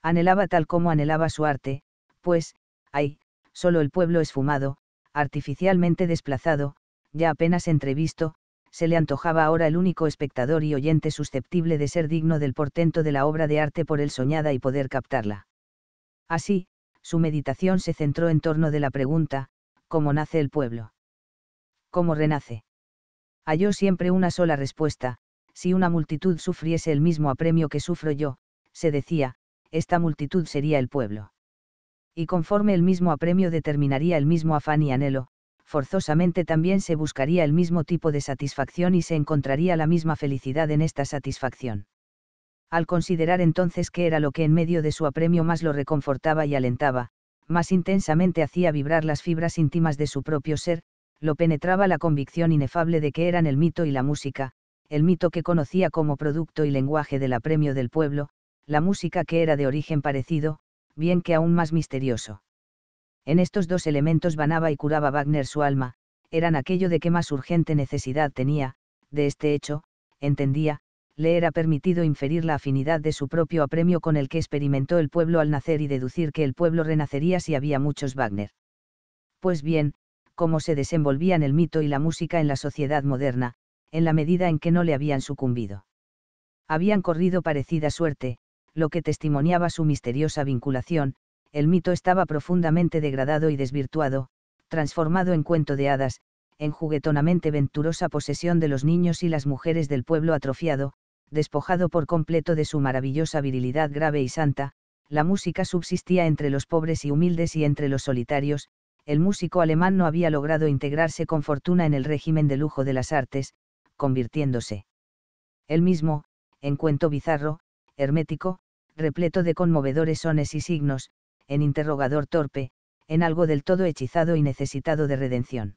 anhelaba tal como anhelaba su arte, pues, ay, solo el pueblo esfumado, artificialmente desplazado, ya apenas entrevisto, se le antojaba ahora el único espectador y oyente susceptible de ser digno del portento de la obra de arte por él soñada y poder captarla. Así, su meditación se centró en torno de la pregunta, ¿cómo nace el pueblo? ¿Cómo renace? Halló siempre una sola respuesta, si una multitud sufriese el mismo apremio que sufro yo, se decía, esta multitud sería el pueblo. Y conforme el mismo apremio determinaría el mismo afán y anhelo, forzosamente también se buscaría el mismo tipo de satisfacción y se encontraría la misma felicidad en esta satisfacción. Al considerar entonces qué era lo que en medio de su apremio más lo reconfortaba y alentaba, más intensamente hacía vibrar las fibras íntimas de su propio ser, lo penetraba la convicción inefable de que eran el mito y la música, el mito que conocía como producto y lenguaje del apremio del pueblo, la música que era de origen parecido, bien que aún más misterioso en estos dos elementos banaba y curaba Wagner su alma, eran aquello de que más urgente necesidad tenía, de este hecho, entendía, le era permitido inferir la afinidad de su propio apremio con el que experimentó el pueblo al nacer y deducir que el pueblo renacería si había muchos Wagner. Pues bien, cómo se desenvolvían el mito y la música en la sociedad moderna, en la medida en que no le habían sucumbido. Habían corrido parecida suerte, lo que testimoniaba su misteriosa vinculación, el mito estaba profundamente degradado y desvirtuado, transformado en cuento de hadas, en juguetonamente venturosa posesión de los niños y las mujeres del pueblo atrofiado, despojado por completo de su maravillosa virilidad grave y santa, la música subsistía entre los pobres y humildes y entre los solitarios, el músico alemán no había logrado integrarse con fortuna en el régimen de lujo de las artes, convirtiéndose. Él mismo, en cuento bizarro, hermético, repleto de conmovedores sones y signos, en interrogador torpe, en algo del todo hechizado y necesitado de redención.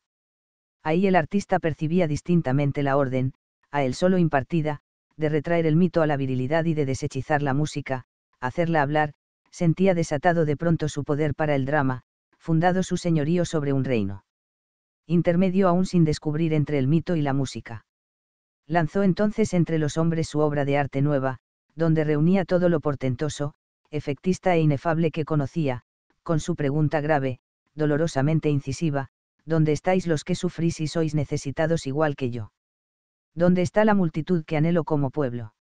Ahí el artista percibía distintamente la orden, a él solo impartida, de retraer el mito a la virilidad y de deshechizar la música, hacerla hablar, sentía desatado de pronto su poder para el drama, fundado su señorío sobre un reino. Intermedio aún sin descubrir entre el mito y la música. Lanzó entonces entre los hombres su obra de arte nueva, donde reunía todo lo portentoso, efectista e inefable que conocía, con su pregunta grave, dolorosamente incisiva, ¿dónde estáis los que sufrís y sois necesitados igual que yo? ¿Dónde está la multitud que anhelo como pueblo?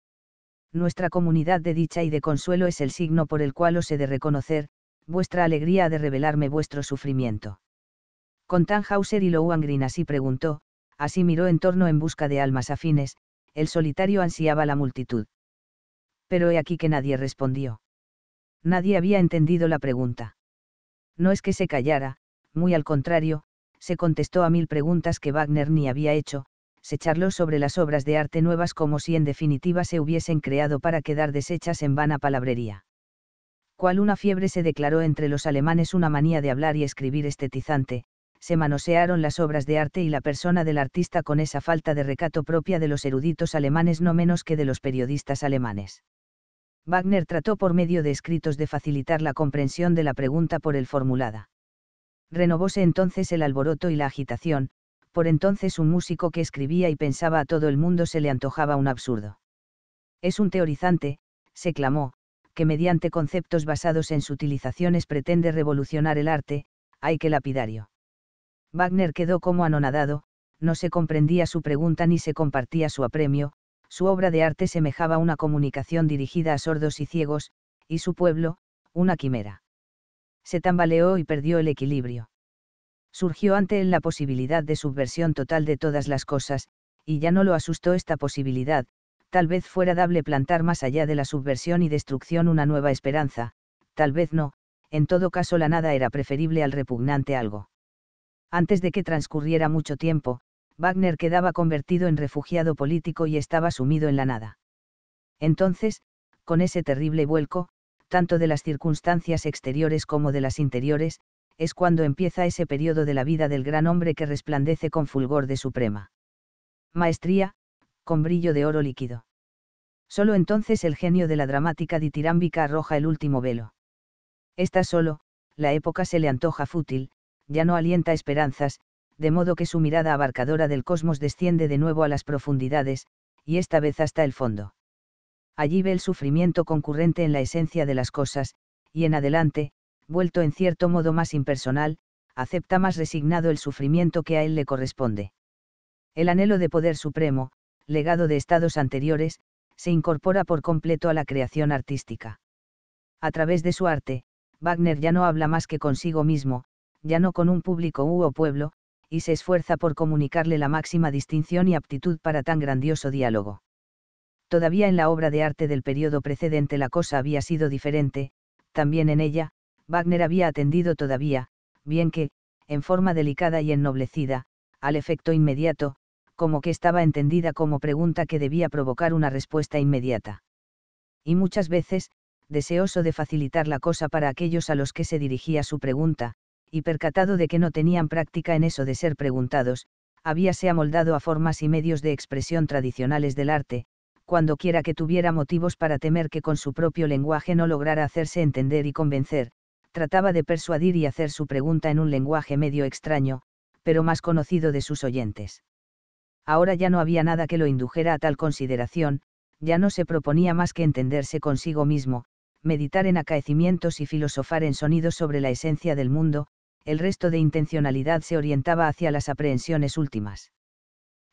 Nuestra comunidad de dicha y de consuelo es el signo por el cual os he de reconocer, vuestra alegría ha de revelarme vuestro sufrimiento. Con Tannhauser y Lowangrin así preguntó, así miró en torno en busca de almas afines, el solitario ansiaba la multitud. Pero he aquí que nadie respondió. Nadie había entendido la pregunta. No es que se callara, muy al contrario, se contestó a mil preguntas que Wagner ni había hecho, se charló sobre las obras de arte nuevas como si en definitiva se hubiesen creado para quedar deshechas en vana palabrería. Cual una fiebre se declaró entre los alemanes una manía de hablar y escribir estetizante, se manosearon las obras de arte y la persona del artista con esa falta de recato propia de los eruditos alemanes no menos que de los periodistas alemanes. Wagner trató por medio de escritos de facilitar la comprensión de la pregunta por él formulada. Renovóse entonces el alboroto y la agitación, por entonces un músico que escribía y pensaba a todo el mundo se le antojaba un absurdo. Es un teorizante, se clamó, que mediante conceptos basados en sutilizaciones pretende revolucionar el arte, hay que lapidario. Wagner quedó como anonadado, no se comprendía su pregunta ni se compartía su apremio, su obra de arte semejaba una comunicación dirigida a sordos y ciegos, y su pueblo, una quimera. Se tambaleó y perdió el equilibrio. Surgió ante él la posibilidad de subversión total de todas las cosas, y ya no lo asustó esta posibilidad, tal vez fuera dable plantar más allá de la subversión y destrucción una nueva esperanza, tal vez no, en todo caso la nada era preferible al repugnante algo. Antes de que transcurriera mucho tiempo, Wagner quedaba convertido en refugiado político y estaba sumido en la nada. Entonces, con ese terrible vuelco, tanto de las circunstancias exteriores como de las interiores, es cuando empieza ese periodo de la vida del gran hombre que resplandece con fulgor de suprema maestría, con brillo de oro líquido. Solo entonces el genio de la dramática ditirámbica arroja el último velo. Está solo, la época se le antoja fútil, ya no alienta esperanzas, de modo que su mirada abarcadora del cosmos desciende de nuevo a las profundidades, y esta vez hasta el fondo. Allí ve el sufrimiento concurrente en la esencia de las cosas, y en adelante, vuelto en cierto modo más impersonal, acepta más resignado el sufrimiento que a él le corresponde. El anhelo de poder supremo, legado de estados anteriores, se incorpora por completo a la creación artística. A través de su arte, Wagner ya no habla más que consigo mismo, ya no con un público u o pueblo, y se esfuerza por comunicarle la máxima distinción y aptitud para tan grandioso diálogo. Todavía en la obra de arte del periodo precedente la cosa había sido diferente, también en ella, Wagner había atendido todavía, bien que, en forma delicada y ennoblecida, al efecto inmediato, como que estaba entendida como pregunta que debía provocar una respuesta inmediata. Y muchas veces, deseoso de facilitar la cosa para aquellos a los que se dirigía su pregunta, y percatado de que no tenían práctica en eso de ser preguntados, habíase amoldado a formas y medios de expresión tradicionales del arte, cuando quiera que tuviera motivos para temer que con su propio lenguaje no lograra hacerse entender y convencer, trataba de persuadir y hacer su pregunta en un lenguaje medio extraño, pero más conocido de sus oyentes. Ahora ya no había nada que lo indujera a tal consideración, ya no se proponía más que entenderse consigo mismo, meditar en acaecimientos y filosofar en sonidos sobre la esencia del mundo, el resto de intencionalidad se orientaba hacia las aprehensiones últimas.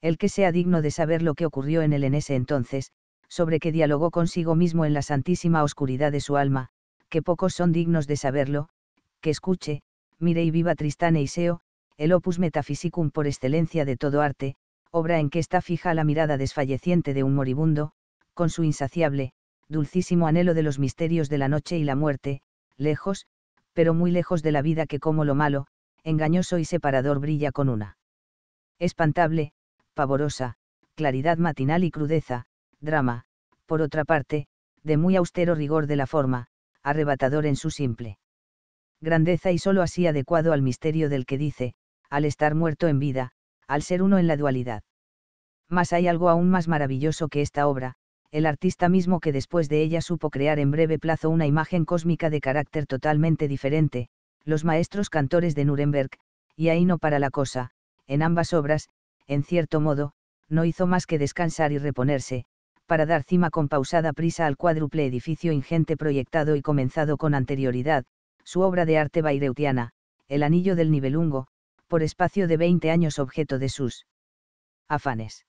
El que sea digno de saber lo que ocurrió en él en ese entonces, sobre que dialogó consigo mismo en la santísima oscuridad de su alma, que pocos son dignos de saberlo, que escuche, mire y viva Tristán e Iseo, el opus metafisicum por excelencia de todo arte, obra en que está fija la mirada desfalleciente de un moribundo, con su insaciable, dulcísimo anhelo de los misterios de la noche y la muerte, lejos, pero muy lejos de la vida que como lo malo, engañoso y separador brilla con una. Espantable, pavorosa, claridad matinal y crudeza, drama, por otra parte, de muy austero rigor de la forma, arrebatador en su simple grandeza y sólo así adecuado al misterio del que dice, al estar muerto en vida, al ser uno en la dualidad. Mas hay algo aún más maravilloso que esta obra, el artista mismo que después de ella supo crear en breve plazo una imagen cósmica de carácter totalmente diferente, los maestros cantores de Nuremberg, y ahí no para la cosa, en ambas obras, en cierto modo, no hizo más que descansar y reponerse, para dar cima con pausada prisa al cuádruple edificio ingente proyectado y comenzado con anterioridad, su obra de arte bayreutiana, El Anillo del Nibelungo, por espacio de 20 años objeto de sus afanes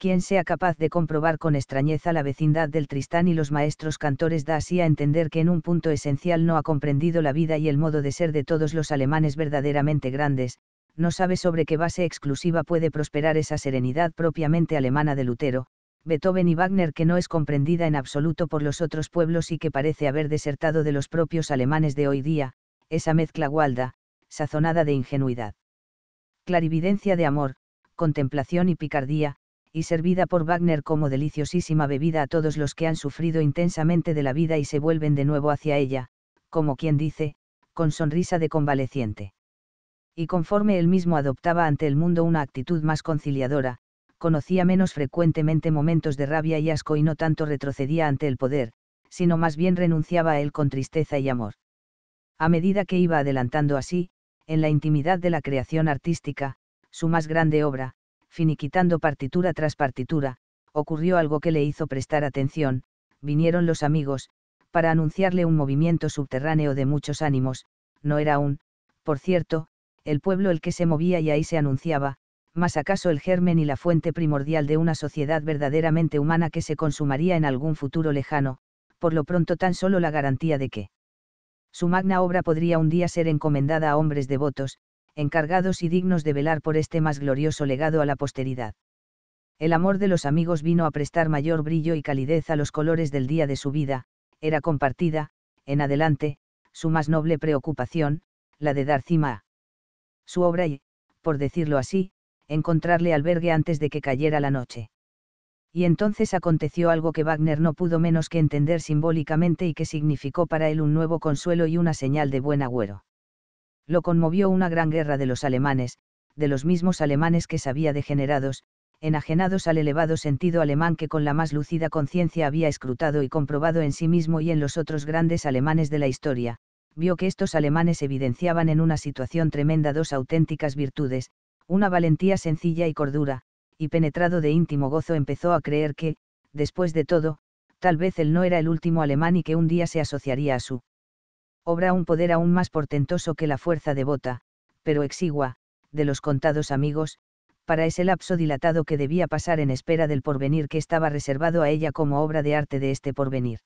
quien sea capaz de comprobar con extrañeza la vecindad del Tristán y los maestros cantores da así a entender que en un punto esencial no ha comprendido la vida y el modo de ser de todos los alemanes verdaderamente grandes, no sabe sobre qué base exclusiva puede prosperar esa serenidad propiamente alemana de Lutero, Beethoven y Wagner que no es comprendida en absoluto por los otros pueblos y que parece haber desertado de los propios alemanes de hoy día, esa mezcla gualda, sazonada de ingenuidad. Clarividencia de amor, contemplación y picardía, y servida por Wagner como deliciosísima bebida a todos los que han sufrido intensamente de la vida y se vuelven de nuevo hacia ella, como quien dice, con sonrisa de convaleciente. Y conforme él mismo adoptaba ante el mundo una actitud más conciliadora, conocía menos frecuentemente momentos de rabia y asco y no tanto retrocedía ante el poder, sino más bien renunciaba a él con tristeza y amor. A medida que iba adelantando así, en la intimidad de la creación artística, su más grande obra, finiquitando partitura tras partitura, ocurrió algo que le hizo prestar atención, vinieron los amigos, para anunciarle un movimiento subterráneo de muchos ánimos, no era un, por cierto, el pueblo el que se movía y ahí se anunciaba, más acaso el germen y la fuente primordial de una sociedad verdaderamente humana que se consumaría en algún futuro lejano, por lo pronto tan solo la garantía de que su magna obra podría un día ser encomendada a hombres devotos, encargados y dignos de velar por este más glorioso legado a la posteridad. El amor de los amigos vino a prestar mayor brillo y calidez a los colores del día de su vida, era compartida, en adelante, su más noble preocupación, la de dar cima a su obra y, por decirlo así, encontrarle albergue antes de que cayera la noche. Y entonces aconteció algo que Wagner no pudo menos que entender simbólicamente y que significó para él un nuevo consuelo y una señal de buen agüero. Lo conmovió una gran guerra de los alemanes, de los mismos alemanes que sabía degenerados, enajenados al elevado sentido alemán que con la más lúcida conciencia había escrutado y comprobado en sí mismo y en los otros grandes alemanes de la historia, vio que estos alemanes evidenciaban en una situación tremenda dos auténticas virtudes, una valentía sencilla y cordura, y penetrado de íntimo gozo empezó a creer que, después de todo, tal vez él no era el último alemán y que un día se asociaría a su obra un poder aún más portentoso que la fuerza devota, pero exigua, de los contados amigos, para ese lapso dilatado que debía pasar en espera del porvenir que estaba reservado a ella como obra de arte de este porvenir.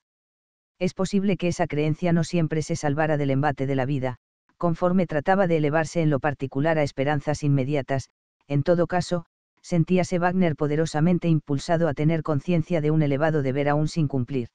Es posible que esa creencia no siempre se salvara del embate de la vida, conforme trataba de elevarse en lo particular a esperanzas inmediatas, en todo caso, sentíase Wagner poderosamente impulsado a tener conciencia de un elevado deber aún sin cumplir.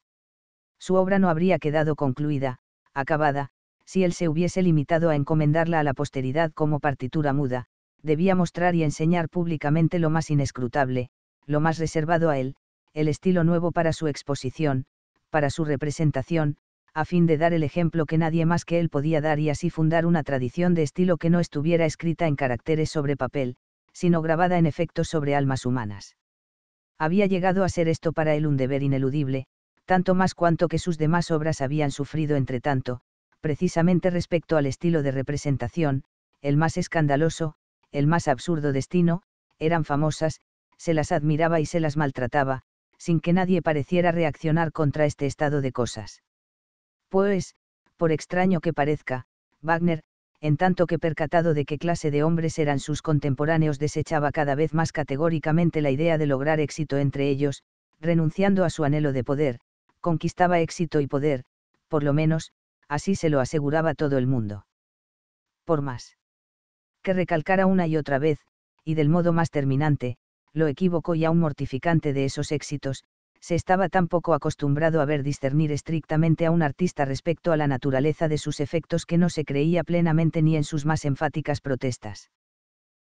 Su obra no habría quedado concluida, acabada, si él se hubiese limitado a encomendarla a la posteridad como partitura muda, debía mostrar y enseñar públicamente lo más inescrutable, lo más reservado a él, el estilo nuevo para su exposición, para su representación, a fin de dar el ejemplo que nadie más que él podía dar y así fundar una tradición de estilo que no estuviera escrita en caracteres sobre papel, sino grabada en efectos sobre almas humanas. Había llegado a ser esto para él un deber ineludible, tanto más cuanto que sus demás obras habían sufrido entre tanto, precisamente respecto al estilo de representación, el más escandaloso, el más absurdo destino, eran famosas, se las admiraba y se las maltrataba, sin que nadie pareciera reaccionar contra este estado de cosas. Pues, por extraño que parezca, Wagner, en tanto que percatado de qué clase de hombres eran sus contemporáneos, desechaba cada vez más categóricamente la idea de lograr éxito entre ellos, renunciando a su anhelo de poder, conquistaba éxito y poder, por lo menos, así se lo aseguraba todo el mundo. Por más que recalcara una y otra vez, y del modo más terminante, lo equívoco y aún mortificante de esos éxitos, se estaba tan poco acostumbrado a ver discernir estrictamente a un artista respecto a la naturaleza de sus efectos que no se creía plenamente ni en sus más enfáticas protestas.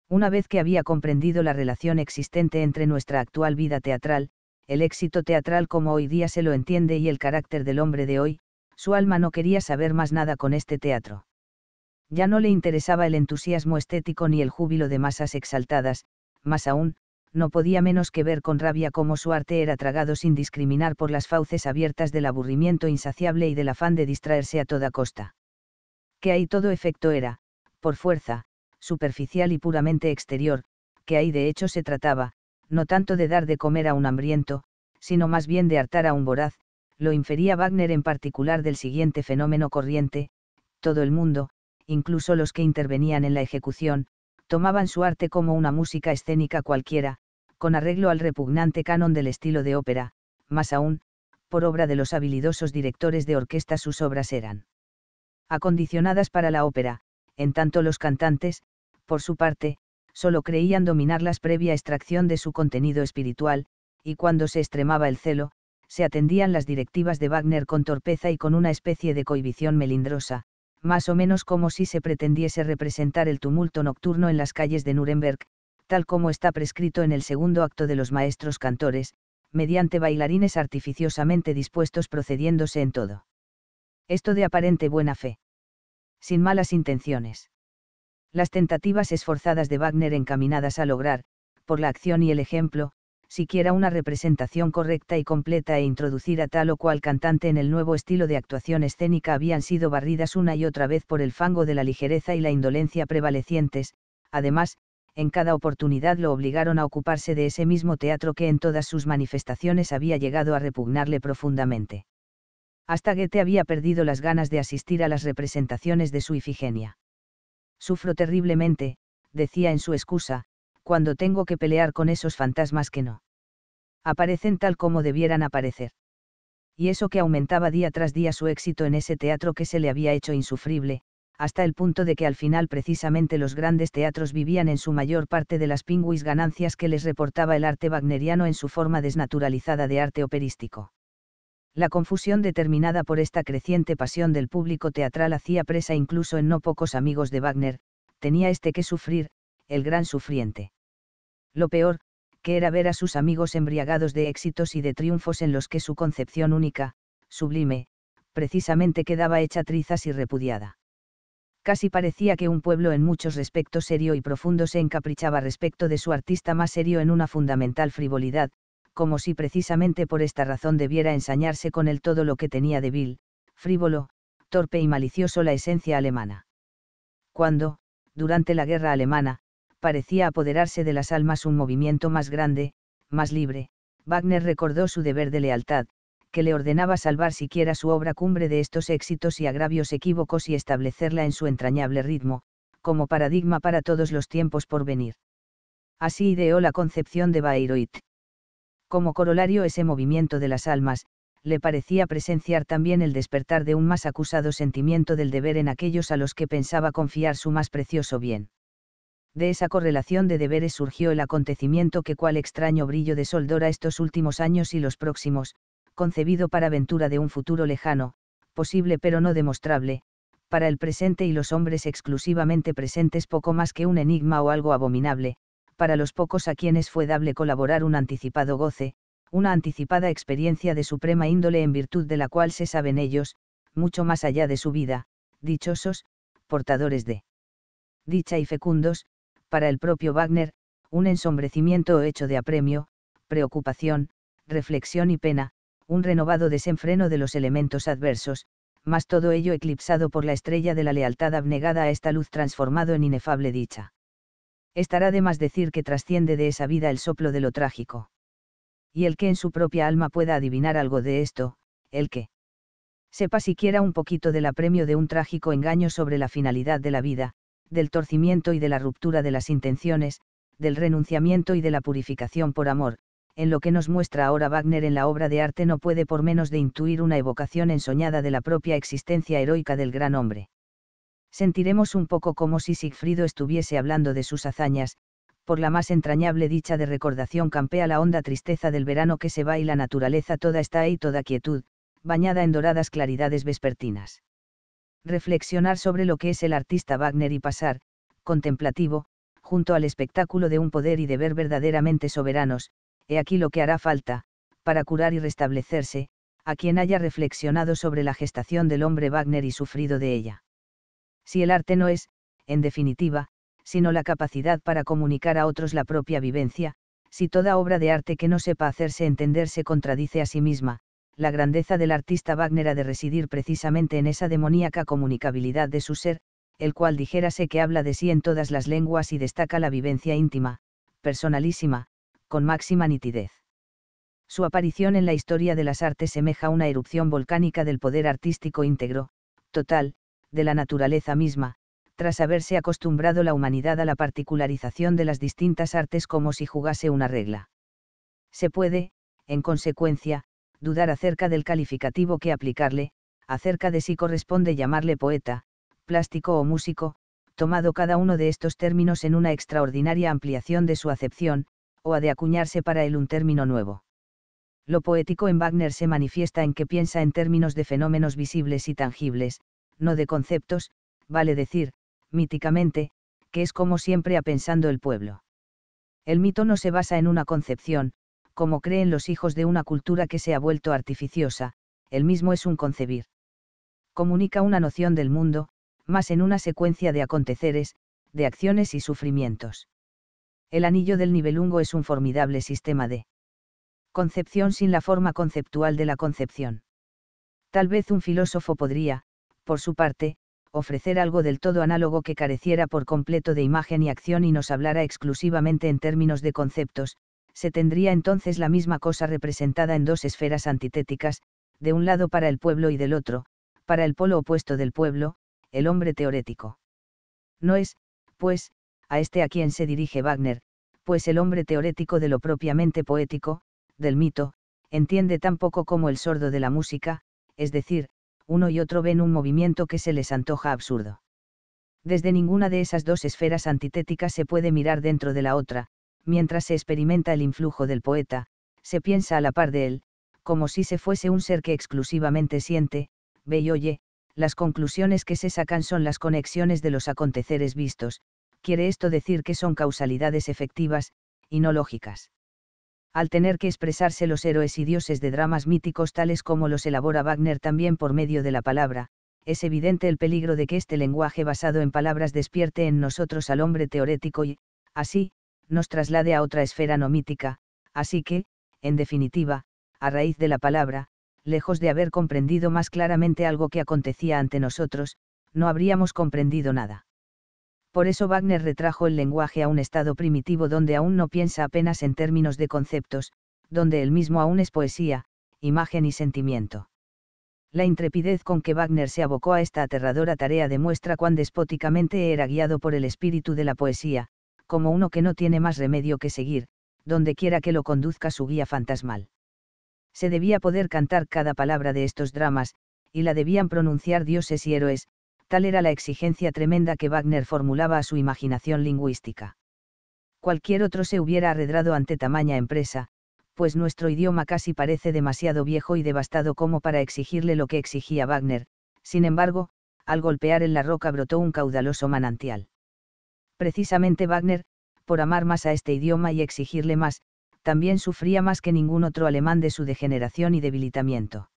Una vez que había comprendido la relación existente entre nuestra actual vida teatral, el éxito teatral como hoy día se lo entiende y el carácter del hombre de hoy, su alma no quería saber más nada con este teatro. Ya no le interesaba el entusiasmo estético ni el júbilo de masas exaltadas, más aún, no podía menos que ver con rabia cómo su arte era tragado sin discriminar por las fauces abiertas del aburrimiento insaciable y del afán de distraerse a toda costa. Que ahí todo efecto era, por fuerza, superficial y puramente exterior, que ahí de hecho se trataba, no tanto de dar de comer a un hambriento, sino más bien de hartar a un voraz, lo infería Wagner en particular del siguiente fenómeno corriente, todo el mundo, incluso los que intervenían en la ejecución, tomaban su arte como una música escénica cualquiera, con arreglo al repugnante canon del estilo de ópera, más aún, por obra de los habilidosos directores de orquesta sus obras eran acondicionadas para la ópera, en tanto los cantantes, por su parte, solo creían dominarlas previa extracción de su contenido espiritual, y cuando se extremaba el celo, se atendían las directivas de Wagner con torpeza y con una especie de cohibición melindrosa, más o menos como si se pretendiese representar el tumulto nocturno en las calles de Nuremberg, tal como está prescrito en el segundo acto de los maestros cantores, mediante bailarines artificiosamente dispuestos procediéndose en todo. Esto de aparente buena fe. Sin malas intenciones. Las tentativas esforzadas de Wagner encaminadas a lograr, por la acción y el ejemplo, siquiera una representación correcta y completa e introducir a tal o cual cantante en el nuevo estilo de actuación escénica habían sido barridas una y otra vez por el fango de la ligereza y la indolencia prevalecientes, además, en cada oportunidad lo obligaron a ocuparse de ese mismo teatro que en todas sus manifestaciones había llegado a repugnarle profundamente. Hasta Goethe había perdido las ganas de asistir a las representaciones de su Ifigenia. Sufro terriblemente, decía en su excusa, cuando tengo que pelear con esos fantasmas que no aparecen tal como debieran aparecer. Y eso que aumentaba día tras día su éxito en ese teatro que se le había hecho insufrible, hasta el punto de que al final precisamente los grandes teatros vivían en su mayor parte de las pingüis ganancias que les reportaba el arte wagneriano en su forma desnaturalizada de arte operístico la confusión determinada por esta creciente pasión del público teatral hacía presa incluso en no pocos amigos de Wagner, tenía este que sufrir, el gran sufriente. Lo peor, que era ver a sus amigos embriagados de éxitos y de triunfos en los que su concepción única, sublime, precisamente quedaba hecha trizas y repudiada. Casi parecía que un pueblo en muchos respectos serio y profundo se encaprichaba respecto de su artista más serio en una fundamental frivolidad, como si precisamente por esta razón debiera ensañarse con él todo lo que tenía de vil, frívolo, torpe y malicioso la esencia alemana. Cuando, durante la guerra alemana, parecía apoderarse de las almas un movimiento más grande, más libre, Wagner recordó su deber de lealtad, que le ordenaba salvar siquiera su obra cumbre de estos éxitos y agravios equívocos y establecerla en su entrañable ritmo, como paradigma para todos los tiempos por venir. Así ideó la concepción de Bayreuth como corolario ese movimiento de las almas, le parecía presenciar también el despertar de un más acusado sentimiento del deber en aquellos a los que pensaba confiar su más precioso bien. De esa correlación de deberes surgió el acontecimiento que cual extraño brillo de sol dora estos últimos años y los próximos, concebido para aventura de un futuro lejano, posible pero no demostrable, para el presente y los hombres exclusivamente presentes poco más que un enigma o algo abominable, para los pocos a quienes fue dable colaborar un anticipado goce, una anticipada experiencia de suprema índole en virtud de la cual se saben ellos, mucho más allá de su vida, dichosos, portadores de dicha y fecundos, para el propio Wagner, un ensombrecimiento hecho de apremio, preocupación, reflexión y pena, un renovado desenfreno de los elementos adversos, más todo ello eclipsado por la estrella de la lealtad abnegada a esta luz transformado en inefable dicha estará de más decir que trasciende de esa vida el soplo de lo trágico. Y el que en su propia alma pueda adivinar algo de esto, el que sepa siquiera un poquito del apremio de un trágico engaño sobre la finalidad de la vida, del torcimiento y de la ruptura de las intenciones, del renunciamiento y de la purificación por amor, en lo que nos muestra ahora Wagner en la obra de arte no puede por menos de intuir una evocación ensoñada de la propia existencia heroica del gran hombre sentiremos un poco como si Sigfrido estuviese hablando de sus hazañas, por la más entrañable dicha de recordación campea la honda tristeza del verano que se va y la naturaleza toda está ahí toda quietud, bañada en doradas claridades vespertinas. Reflexionar sobre lo que es el artista Wagner y pasar, contemplativo, junto al espectáculo de un poder y deber verdaderamente soberanos, he aquí lo que hará falta, para curar y restablecerse, a quien haya reflexionado sobre la gestación del hombre Wagner y sufrido de ella si el arte no es, en definitiva, sino la capacidad para comunicar a otros la propia vivencia, si toda obra de arte que no sepa hacerse entender se contradice a sí misma, la grandeza del artista Wagner ha de residir precisamente en esa demoníaca comunicabilidad de su ser, el cual dijérase que habla de sí en todas las lenguas y destaca la vivencia íntima, personalísima, con máxima nitidez. Su aparición en la historia de las artes semeja una erupción volcánica del poder artístico íntegro, total, de la naturaleza misma, tras haberse acostumbrado la humanidad a la particularización de las distintas artes como si jugase una regla. Se puede, en consecuencia, dudar acerca del calificativo que aplicarle, acerca de si corresponde llamarle poeta, plástico o músico, tomado cada uno de estos términos en una extraordinaria ampliación de su acepción, o ha de acuñarse para él un término nuevo. Lo poético en Wagner se manifiesta en que piensa en términos de fenómenos visibles y tangibles, no de conceptos, vale decir, míticamente, que es como siempre ha pensando el pueblo. El mito no se basa en una concepción, como creen los hijos de una cultura que se ha vuelto artificiosa, el mismo es un concebir. Comunica una noción del mundo, más en una secuencia de aconteceres, de acciones y sufrimientos. El anillo del nivelungo es un formidable sistema de concepción sin la forma conceptual de la concepción. Tal vez un filósofo podría, por su parte, ofrecer algo del todo análogo que careciera por completo de imagen y acción y nos hablara exclusivamente en términos de conceptos, se tendría entonces la misma cosa representada en dos esferas antitéticas, de un lado para el pueblo y del otro, para el polo opuesto del pueblo, el hombre teorético. No es, pues, a este a quien se dirige Wagner, pues el hombre teorético de lo propiamente poético, del mito, entiende tan poco como el sordo de la música, es decir, uno y otro ven un movimiento que se les antoja absurdo. Desde ninguna de esas dos esferas antitéticas se puede mirar dentro de la otra, mientras se experimenta el influjo del poeta, se piensa a la par de él, como si se fuese un ser que exclusivamente siente, ve y oye, las conclusiones que se sacan son las conexiones de los aconteceres vistos, quiere esto decir que son causalidades efectivas, y no lógicas al tener que expresarse los héroes y dioses de dramas míticos tales como los elabora Wagner también por medio de la palabra, es evidente el peligro de que este lenguaje basado en palabras despierte en nosotros al hombre teorético y, así, nos traslade a otra esfera no mítica, así que, en definitiva, a raíz de la palabra, lejos de haber comprendido más claramente algo que acontecía ante nosotros, no habríamos comprendido nada por eso Wagner retrajo el lenguaje a un estado primitivo donde aún no piensa apenas en términos de conceptos, donde él mismo aún es poesía, imagen y sentimiento. La intrepidez con que Wagner se abocó a esta aterradora tarea demuestra cuán despóticamente era guiado por el espíritu de la poesía, como uno que no tiene más remedio que seguir, donde quiera que lo conduzca su guía fantasmal. Se debía poder cantar cada palabra de estos dramas, y la debían pronunciar dioses y héroes, Tal era la exigencia tremenda que Wagner formulaba a su imaginación lingüística. Cualquier otro se hubiera arredrado ante tamaña empresa, pues nuestro idioma casi parece demasiado viejo y devastado como para exigirle lo que exigía Wagner, sin embargo, al golpear en la roca brotó un caudaloso manantial. Precisamente Wagner, por amar más a este idioma y exigirle más, también sufría más que ningún otro alemán de su degeneración y debilitamiento.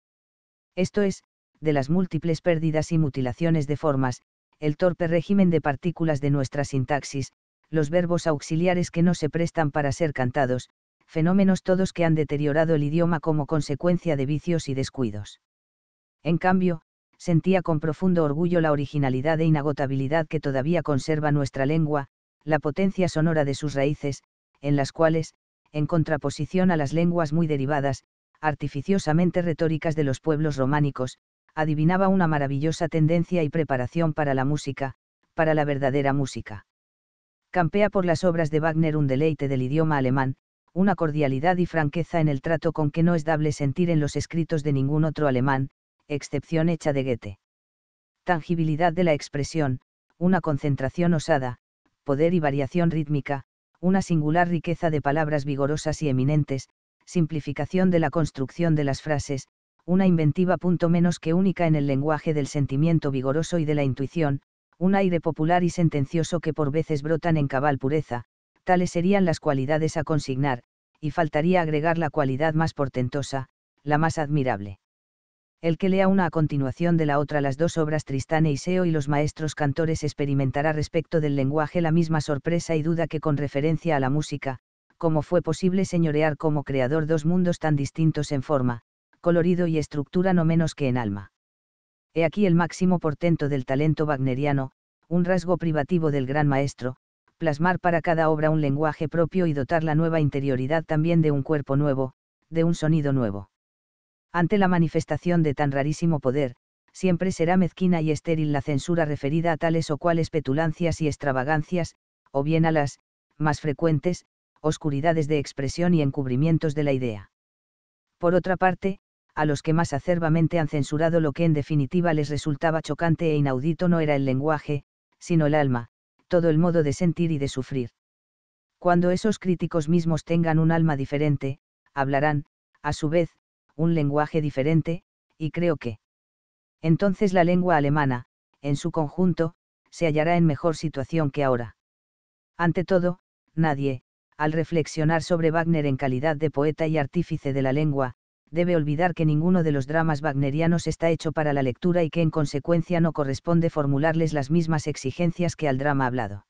Esto es, de las múltiples pérdidas y mutilaciones de formas, el torpe régimen de partículas de nuestra sintaxis, los verbos auxiliares que no se prestan para ser cantados, fenómenos todos que han deteriorado el idioma como consecuencia de vicios y descuidos. En cambio, sentía con profundo orgullo la originalidad e inagotabilidad que todavía conserva nuestra lengua, la potencia sonora de sus raíces, en las cuales, en contraposición a las lenguas muy derivadas, artificiosamente retóricas de los pueblos románicos, adivinaba una maravillosa tendencia y preparación para la música, para la verdadera música. Campea por las obras de Wagner un deleite del idioma alemán, una cordialidad y franqueza en el trato con que no es dable sentir en los escritos de ningún otro alemán, excepción hecha de Goethe. Tangibilidad de la expresión, una concentración osada, poder y variación rítmica, una singular riqueza de palabras vigorosas y eminentes, simplificación de la construcción de las frases, una inventiva punto menos que única en el lenguaje del sentimiento vigoroso y de la intuición, un aire popular y sentencioso que por veces brotan en cabal pureza, tales serían las cualidades a consignar, y faltaría agregar la cualidad más portentosa, la más admirable. El que lea una a continuación de la otra las dos obras Tristán e Iseo y los maestros cantores experimentará respecto del lenguaje la misma sorpresa y duda que con referencia a la música, cómo fue posible señorear como creador dos mundos tan distintos en forma, colorido y estructura no menos que en alma. He aquí el máximo portento del talento wagneriano, un rasgo privativo del gran maestro, plasmar para cada obra un lenguaje propio y dotar la nueva interioridad también de un cuerpo nuevo, de un sonido nuevo. Ante la manifestación de tan rarísimo poder, siempre será mezquina y estéril la censura referida a tales o cuales petulancias y extravagancias, o bien a las, más frecuentes, oscuridades de expresión y encubrimientos de la idea. Por otra parte, a los que más acerbamente han censurado lo que en definitiva les resultaba chocante e inaudito no era el lenguaje, sino el alma, todo el modo de sentir y de sufrir. Cuando esos críticos mismos tengan un alma diferente, hablarán, a su vez, un lenguaje diferente, y creo que. Entonces la lengua alemana, en su conjunto, se hallará en mejor situación que ahora. Ante todo, nadie, al reflexionar sobre Wagner en calidad de poeta y artífice de la lengua, debe olvidar que ninguno de los dramas wagnerianos está hecho para la lectura y que en consecuencia no corresponde formularles las mismas exigencias que al drama hablado.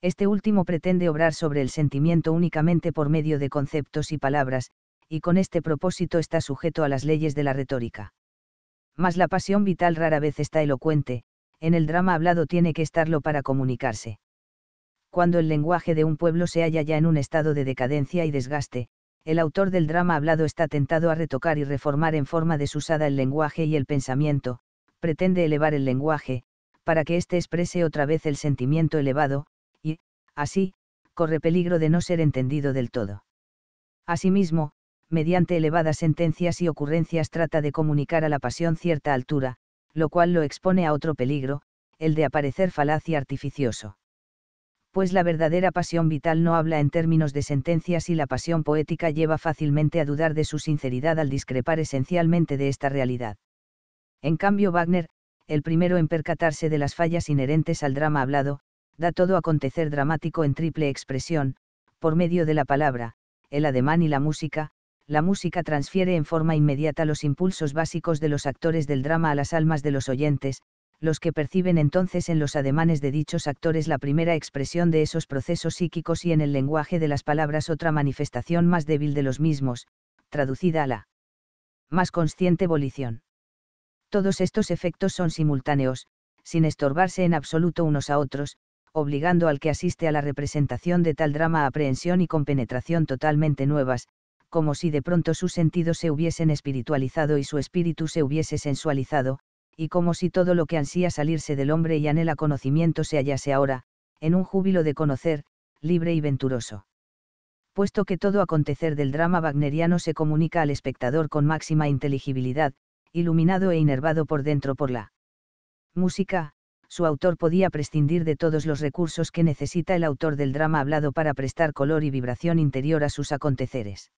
Este último pretende obrar sobre el sentimiento únicamente por medio de conceptos y palabras, y con este propósito está sujeto a las leyes de la retórica. Mas la pasión vital rara vez está elocuente, en el drama hablado tiene que estarlo para comunicarse. Cuando el lenguaje de un pueblo se halla ya en un estado de decadencia y desgaste, el autor del drama hablado está tentado a retocar y reformar en forma desusada el lenguaje y el pensamiento, pretende elevar el lenguaje, para que éste exprese otra vez el sentimiento elevado, y, así, corre peligro de no ser entendido del todo. Asimismo, mediante elevadas sentencias y ocurrencias trata de comunicar a la pasión cierta altura, lo cual lo expone a otro peligro, el de aparecer falaz y artificioso pues la verdadera pasión vital no habla en términos de sentencias y la pasión poética lleva fácilmente a dudar de su sinceridad al discrepar esencialmente de esta realidad. En cambio, Wagner, el primero en percatarse de las fallas inherentes al drama hablado, da todo acontecer dramático en triple expresión, por medio de la palabra, el ademán y la música, la música transfiere en forma inmediata los impulsos básicos de los actores del drama a las almas de los oyentes, los que perciben entonces en los ademanes de dichos actores la primera expresión de esos procesos psíquicos y en el lenguaje de las palabras otra manifestación más débil de los mismos, traducida a la más consciente volición. Todos estos efectos son simultáneos, sin estorbarse en absoluto unos a otros, obligando al que asiste a la representación de tal drama a aprehensión y compenetración totalmente nuevas, como si de pronto sus sentidos se hubiesen espiritualizado y su espíritu se hubiese sensualizado, y como si todo lo que ansía salirse del hombre y anhela conocimiento se hallase ahora, en un júbilo de conocer, libre y venturoso. Puesto que todo acontecer del drama wagneriano se comunica al espectador con máxima inteligibilidad, iluminado e inervado por dentro por la música, su autor podía prescindir de todos los recursos que necesita el autor del drama hablado para prestar color y vibración interior a sus aconteceres.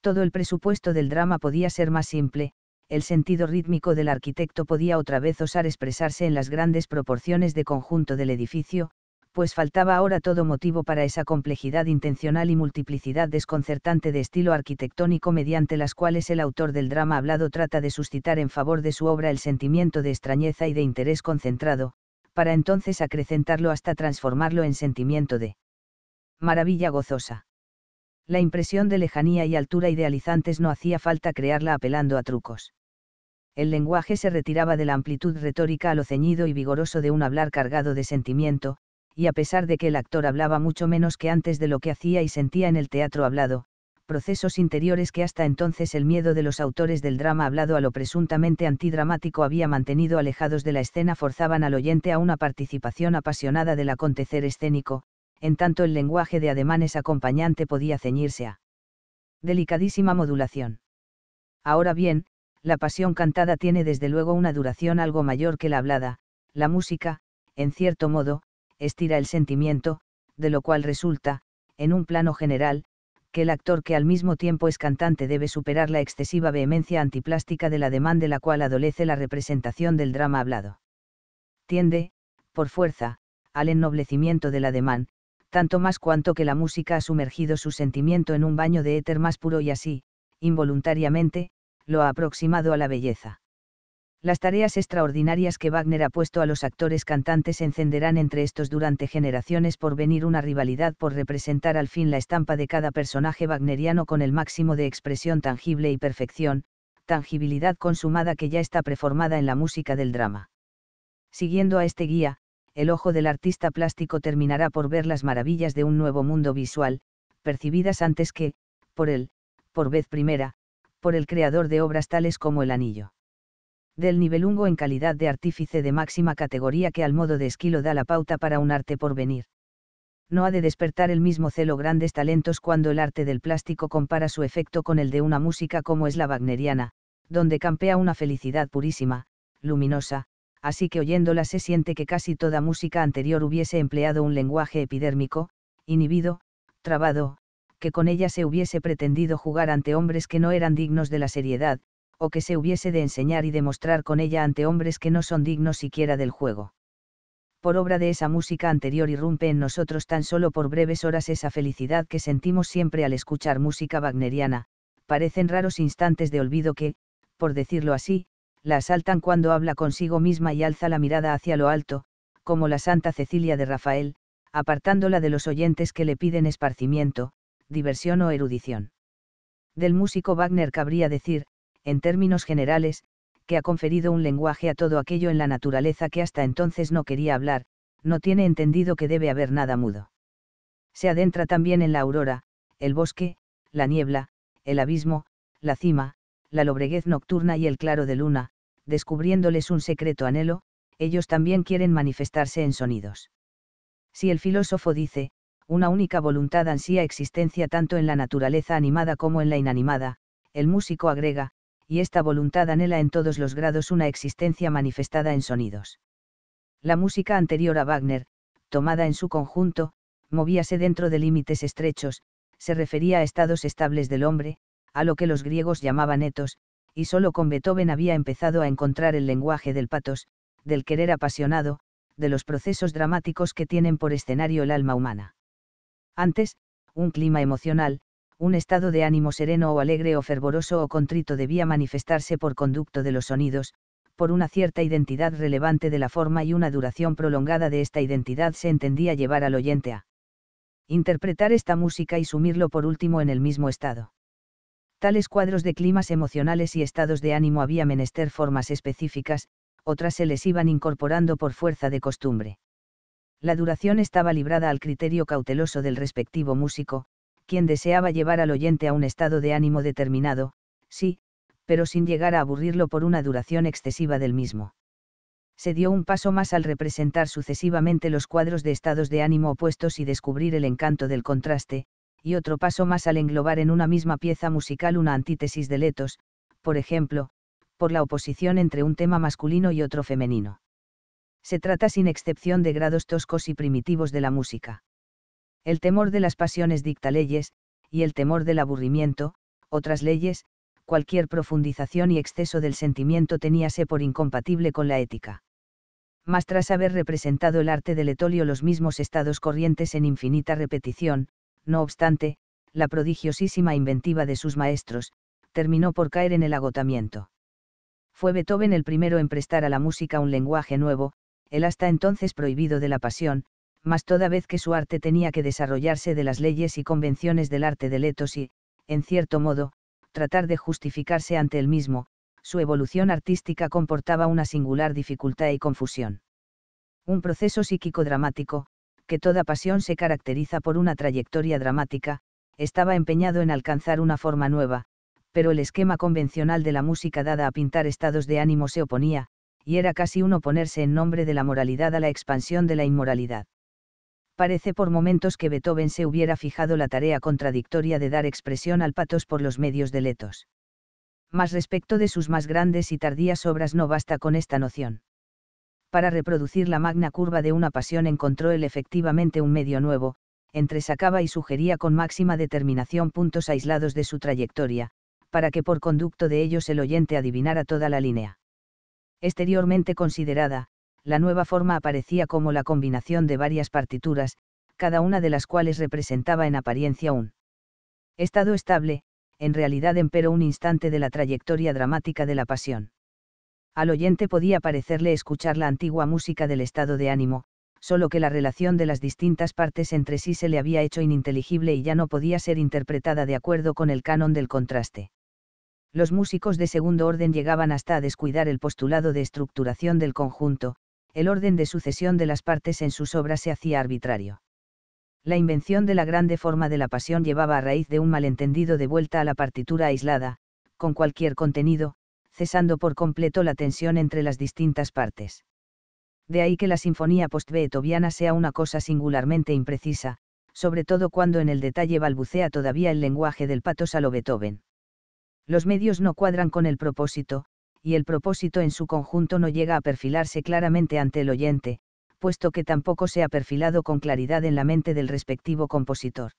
Todo el presupuesto del drama podía ser más simple, el sentido rítmico del arquitecto podía otra vez osar expresarse en las grandes proporciones de conjunto del edificio, pues faltaba ahora todo motivo para esa complejidad intencional y multiplicidad desconcertante de estilo arquitectónico mediante las cuales el autor del drama hablado trata de suscitar en favor de su obra el sentimiento de extrañeza y de interés concentrado, para entonces acrecentarlo hasta transformarlo en sentimiento de maravilla gozosa. La impresión de lejanía y altura idealizantes no hacía falta crearla apelando a trucos el lenguaje se retiraba de la amplitud retórica a lo ceñido y vigoroso de un hablar cargado de sentimiento, y a pesar de que el actor hablaba mucho menos que antes de lo que hacía y sentía en el teatro hablado, procesos interiores que hasta entonces el miedo de los autores del drama hablado a lo presuntamente antidramático había mantenido alejados de la escena forzaban al oyente a una participación apasionada del acontecer escénico, en tanto el lenguaje de ademanes acompañante podía ceñirse a delicadísima modulación. Ahora bien, la pasión cantada tiene desde luego una duración algo mayor que la hablada, la música, en cierto modo, estira el sentimiento, de lo cual resulta, en un plano general, que el actor que al mismo tiempo es cantante debe superar la excesiva vehemencia antiplástica del ademán de la cual adolece la representación del drama hablado. Tiende, por fuerza, al ennoblecimiento del ademán, tanto más cuanto que la música ha sumergido su sentimiento en un baño de éter más puro y así, involuntariamente, lo ha aproximado a la belleza. Las tareas extraordinarias que Wagner ha puesto a los actores cantantes encenderán entre estos durante generaciones por venir una rivalidad por representar al fin la estampa de cada personaje wagneriano con el máximo de expresión tangible y perfección, tangibilidad consumada que ya está preformada en la música del drama. Siguiendo a este guía, el ojo del artista plástico terminará por ver las maravillas de un nuevo mundo visual, percibidas antes que, por él, por vez primera, por el creador de obras tales como El Anillo. Del nivelungo en calidad de artífice de máxima categoría que al modo de esquilo da la pauta para un arte por venir. No ha de despertar el mismo celo grandes talentos cuando el arte del plástico compara su efecto con el de una música como es la wagneriana, donde campea una felicidad purísima, luminosa, así que oyéndola se siente que casi toda música anterior hubiese empleado un lenguaje epidérmico, inhibido, trabado, que con ella se hubiese pretendido jugar ante hombres que no eran dignos de la seriedad, o que se hubiese de enseñar y demostrar con ella ante hombres que no son dignos siquiera del juego. Por obra de esa música anterior irrumpe en nosotros tan solo por breves horas esa felicidad que sentimos siempre al escuchar música wagneriana, parecen raros instantes de olvido que, por decirlo así, la asaltan cuando habla consigo misma y alza la mirada hacia lo alto, como la Santa Cecilia de Rafael, apartándola de los oyentes que le piden esparcimiento, diversión o erudición. Del músico Wagner cabría decir, en términos generales, que ha conferido un lenguaje a todo aquello en la naturaleza que hasta entonces no quería hablar, no tiene entendido que debe haber nada mudo. Se adentra también en la aurora, el bosque, la niebla, el abismo, la cima, la lobreguez nocturna y el claro de luna, descubriéndoles un secreto anhelo, ellos también quieren manifestarse en sonidos. Si el filósofo dice, una única voluntad ansía existencia tanto en la naturaleza animada como en la inanimada, el músico agrega, y esta voluntad anhela en todos los grados una existencia manifestada en sonidos. La música anterior a Wagner, tomada en su conjunto, movíase dentro de límites estrechos, se refería a estados estables del hombre, a lo que los griegos llamaban etos, y solo con Beethoven había empezado a encontrar el lenguaje del patos, del querer apasionado, de los procesos dramáticos que tienen por escenario el alma humana. Antes, un clima emocional, un estado de ánimo sereno o alegre o fervoroso o contrito debía manifestarse por conducto de los sonidos, por una cierta identidad relevante de la forma y una duración prolongada de esta identidad se entendía llevar al oyente a interpretar esta música y sumirlo por último en el mismo estado. Tales cuadros de climas emocionales y estados de ánimo había menester formas específicas, otras se les iban incorporando por fuerza de costumbre la duración estaba librada al criterio cauteloso del respectivo músico, quien deseaba llevar al oyente a un estado de ánimo determinado, sí, pero sin llegar a aburrirlo por una duración excesiva del mismo. Se dio un paso más al representar sucesivamente los cuadros de estados de ánimo opuestos y descubrir el encanto del contraste, y otro paso más al englobar en una misma pieza musical una antítesis de letos, por ejemplo, por la oposición entre un tema masculino y otro femenino se trata sin excepción de grados toscos y primitivos de la música. El temor de las pasiones dicta leyes, y el temor del aburrimiento, otras leyes, cualquier profundización y exceso del sentimiento teníase por incompatible con la ética. Mas tras haber representado el arte del etolio los mismos estados corrientes en infinita repetición, no obstante, la prodigiosísima inventiva de sus maestros, terminó por caer en el agotamiento. Fue Beethoven el primero en prestar a la música un lenguaje nuevo, el hasta entonces prohibido de la pasión, mas toda vez que su arte tenía que desarrollarse de las leyes y convenciones del arte de Letos y, en cierto modo, tratar de justificarse ante el mismo, su evolución artística comportaba una singular dificultad y confusión. Un proceso psíquico dramático, que toda pasión se caracteriza por una trayectoria dramática, estaba empeñado en alcanzar una forma nueva, pero el esquema convencional de la música dada a pintar estados de ánimo se oponía, y era casi uno ponerse en nombre de la moralidad a la expansión de la inmoralidad. Parece por momentos que Beethoven se hubiera fijado la tarea contradictoria de dar expresión al patos por los medios de letos. Mas respecto de sus más grandes y tardías obras no basta con esta noción. Para reproducir la magna curva de una pasión encontró él efectivamente un medio nuevo, entresacaba y sugería con máxima determinación puntos aislados de su trayectoria, para que por conducto de ellos el oyente adivinara toda la línea. Exteriormente considerada, la nueva forma aparecía como la combinación de varias partituras, cada una de las cuales representaba en apariencia un estado estable, en realidad empero un instante de la trayectoria dramática de la pasión. Al oyente podía parecerle escuchar la antigua música del estado de ánimo, solo que la relación de las distintas partes entre sí se le había hecho ininteligible y ya no podía ser interpretada de acuerdo con el canon del contraste los músicos de segundo orden llegaban hasta a descuidar el postulado de estructuración del conjunto, el orden de sucesión de las partes en sus obras se hacía arbitrario. La invención de la grande forma de la pasión llevaba a raíz de un malentendido de vuelta a la partitura aislada, con cualquier contenido, cesando por completo la tensión entre las distintas partes. De ahí que la sinfonía post-Beethoviana sea una cosa singularmente imprecisa, sobre todo cuando en el detalle balbucea todavía el lenguaje del patos a Beethoven. Los medios no cuadran con el propósito, y el propósito en su conjunto no llega a perfilarse claramente ante el oyente, puesto que tampoco se ha perfilado con claridad en la mente del respectivo compositor.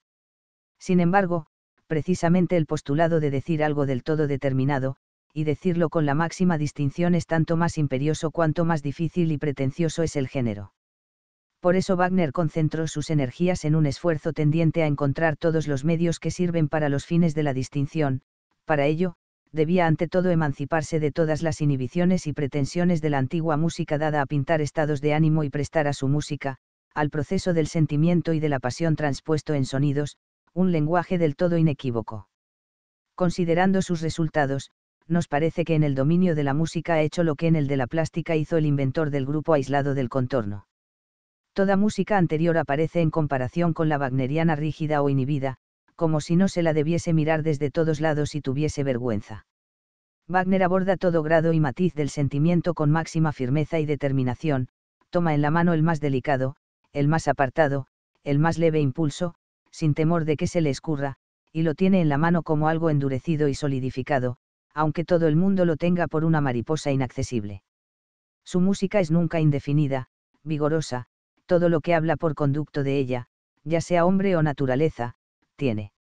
Sin embargo, precisamente el postulado de decir algo del todo determinado, y decirlo con la máxima distinción es tanto más imperioso cuanto más difícil y pretencioso es el género. Por eso Wagner concentró sus energías en un esfuerzo tendiente a encontrar todos los medios que sirven para los fines de la distinción, para ello, debía ante todo emanciparse de todas las inhibiciones y pretensiones de la antigua música dada a pintar estados de ánimo y prestar a su música, al proceso del sentimiento y de la pasión transpuesto en sonidos, un lenguaje del todo inequívoco. Considerando sus resultados, nos parece que en el dominio de la música ha hecho lo que en el de la plástica hizo el inventor del grupo aislado del contorno. Toda música anterior aparece en comparación con la wagneriana rígida o inhibida, como si no se la debiese mirar desde todos lados y tuviese vergüenza. Wagner aborda todo grado y matiz del sentimiento con máxima firmeza y determinación, toma en la mano el más delicado, el más apartado, el más leve impulso, sin temor de que se le escurra, y lo tiene en la mano como algo endurecido y solidificado, aunque todo el mundo lo tenga por una mariposa inaccesible. Su música es nunca indefinida, vigorosa, todo lo que habla por conducto de ella, ya sea hombre o naturaleza, tiene.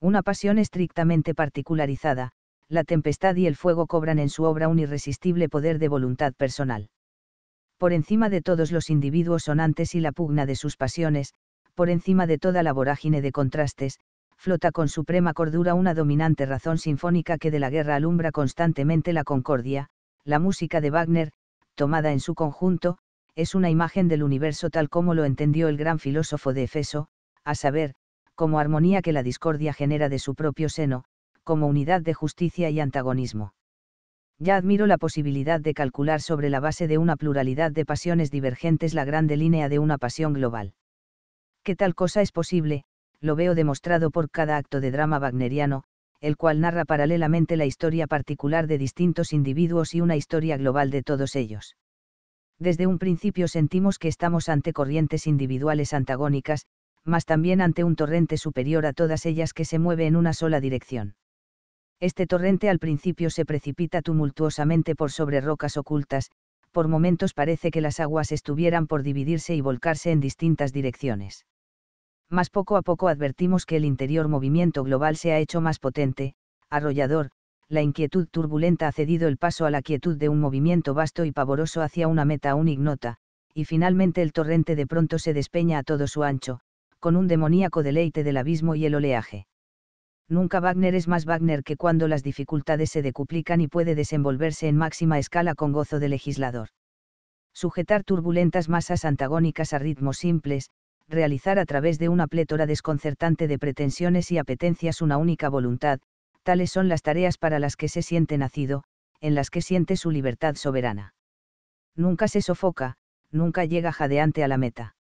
Una pasión estrictamente particularizada, la tempestad y el fuego cobran en su obra un irresistible poder de voluntad personal. Por encima de todos los individuos sonantes y la pugna de sus pasiones, por encima de toda la vorágine de contrastes, flota con suprema cordura una dominante razón sinfónica que de la guerra alumbra constantemente la concordia, la música de Wagner, tomada en su conjunto, es una imagen del universo tal como lo entendió el gran filósofo de Efeso, a saber, como armonía que la discordia genera de su propio seno, como unidad de justicia y antagonismo. Ya admiro la posibilidad de calcular sobre la base de una pluralidad de pasiones divergentes la grande línea de una pasión global. Que tal cosa es posible, lo veo demostrado por cada acto de drama wagneriano, el cual narra paralelamente la historia particular de distintos individuos y una historia global de todos ellos. Desde un principio sentimos que estamos ante corrientes individuales antagónicas, mas también ante un torrente superior a todas ellas que se mueve en una sola dirección. Este torrente al principio se precipita tumultuosamente por sobre rocas ocultas, por momentos parece que las aguas estuvieran por dividirse y volcarse en distintas direcciones. Mas poco a poco advertimos que el interior movimiento global se ha hecho más potente, arrollador, la inquietud turbulenta ha cedido el paso a la quietud de un movimiento vasto y pavoroso hacia una meta aún ignota, y finalmente el torrente de pronto se despeña a todo su ancho, con un demoníaco deleite del abismo y el oleaje. Nunca Wagner es más Wagner que cuando las dificultades se decuplican y puede desenvolverse en máxima escala con gozo de legislador. Sujetar turbulentas masas antagónicas a ritmos simples, realizar a través de una plétora desconcertante de pretensiones y apetencias una única voluntad, tales son las tareas para las que se siente nacido, en las que siente su libertad soberana. Nunca se sofoca, nunca llega jadeante a la meta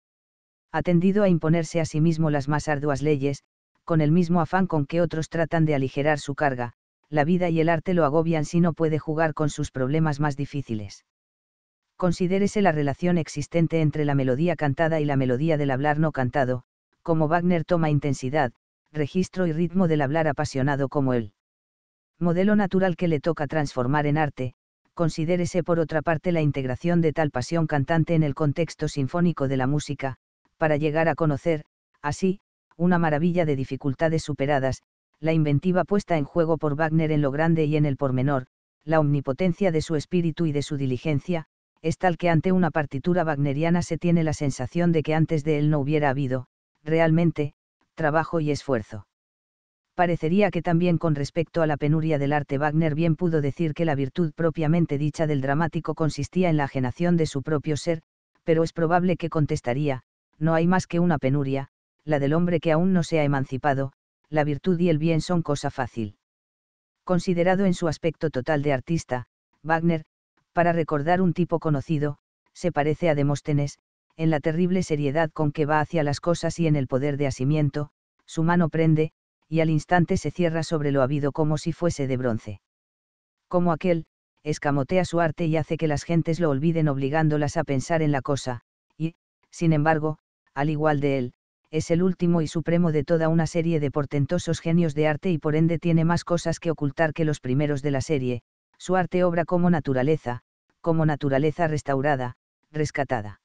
atendido tendido a imponerse a sí mismo las más arduas leyes, con el mismo afán con que otros tratan de aligerar su carga, la vida y el arte lo agobian si no puede jugar con sus problemas más difíciles. Considérese la relación existente entre la melodía cantada y la melodía del hablar no cantado, como Wagner toma intensidad, registro y ritmo del hablar apasionado como él. Modelo natural que le toca transformar en arte, considérese por otra parte la integración de tal pasión cantante en el contexto sinfónico de la música, para llegar a conocer, así, una maravilla de dificultades superadas, la inventiva puesta en juego por Wagner en lo grande y en el pormenor, la omnipotencia de su espíritu y de su diligencia, es tal que ante una partitura wagneriana se tiene la sensación de que antes de él no hubiera habido, realmente, trabajo y esfuerzo. Parecería que también con respecto a la penuria del arte Wagner bien pudo decir que la virtud propiamente dicha del dramático consistía en la ajenación de su propio ser, pero es probable que contestaría, no hay más que una penuria, la del hombre que aún no se ha emancipado, la virtud y el bien son cosa fácil. Considerado en su aspecto total de artista, Wagner, para recordar un tipo conocido, se parece a Demóstenes, en la terrible seriedad con que va hacia las cosas y en el poder de asimiento, su mano prende, y al instante se cierra sobre lo habido como si fuese de bronce. Como aquel, escamotea su arte y hace que las gentes lo olviden obligándolas a pensar en la cosa, y, sin embargo, al igual de él, es el último y supremo de toda una serie de portentosos genios de arte y por ende tiene más cosas que ocultar que los primeros de la serie, su arte obra como naturaleza, como naturaleza restaurada, rescatada.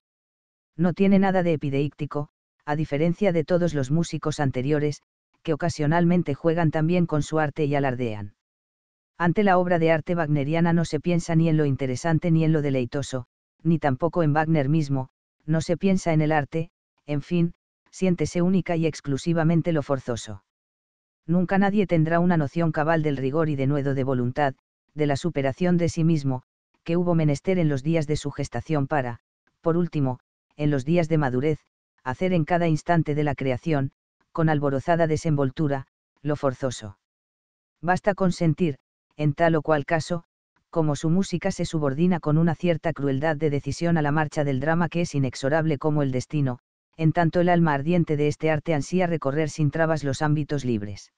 No tiene nada de epideíctico, a diferencia de todos los músicos anteriores, que ocasionalmente juegan también con su arte y alardean. Ante la obra de arte wagneriana no se piensa ni en lo interesante ni en lo deleitoso, ni tampoco en Wagner mismo, no se piensa en el arte, en fin, siéntese única y exclusivamente lo forzoso. Nunca nadie tendrá una noción cabal del rigor y denuedo de voluntad, de la superación de sí mismo, que hubo menester en los días de su gestación para, por último, en los días de madurez, hacer en cada instante de la creación, con alborozada desenvoltura, lo forzoso. Basta consentir, en tal o cual caso, como su música se subordina con una cierta crueldad de decisión a la marcha del drama que es inexorable como el destino, en tanto el alma ardiente de este arte ansía recorrer sin trabas los ámbitos libres.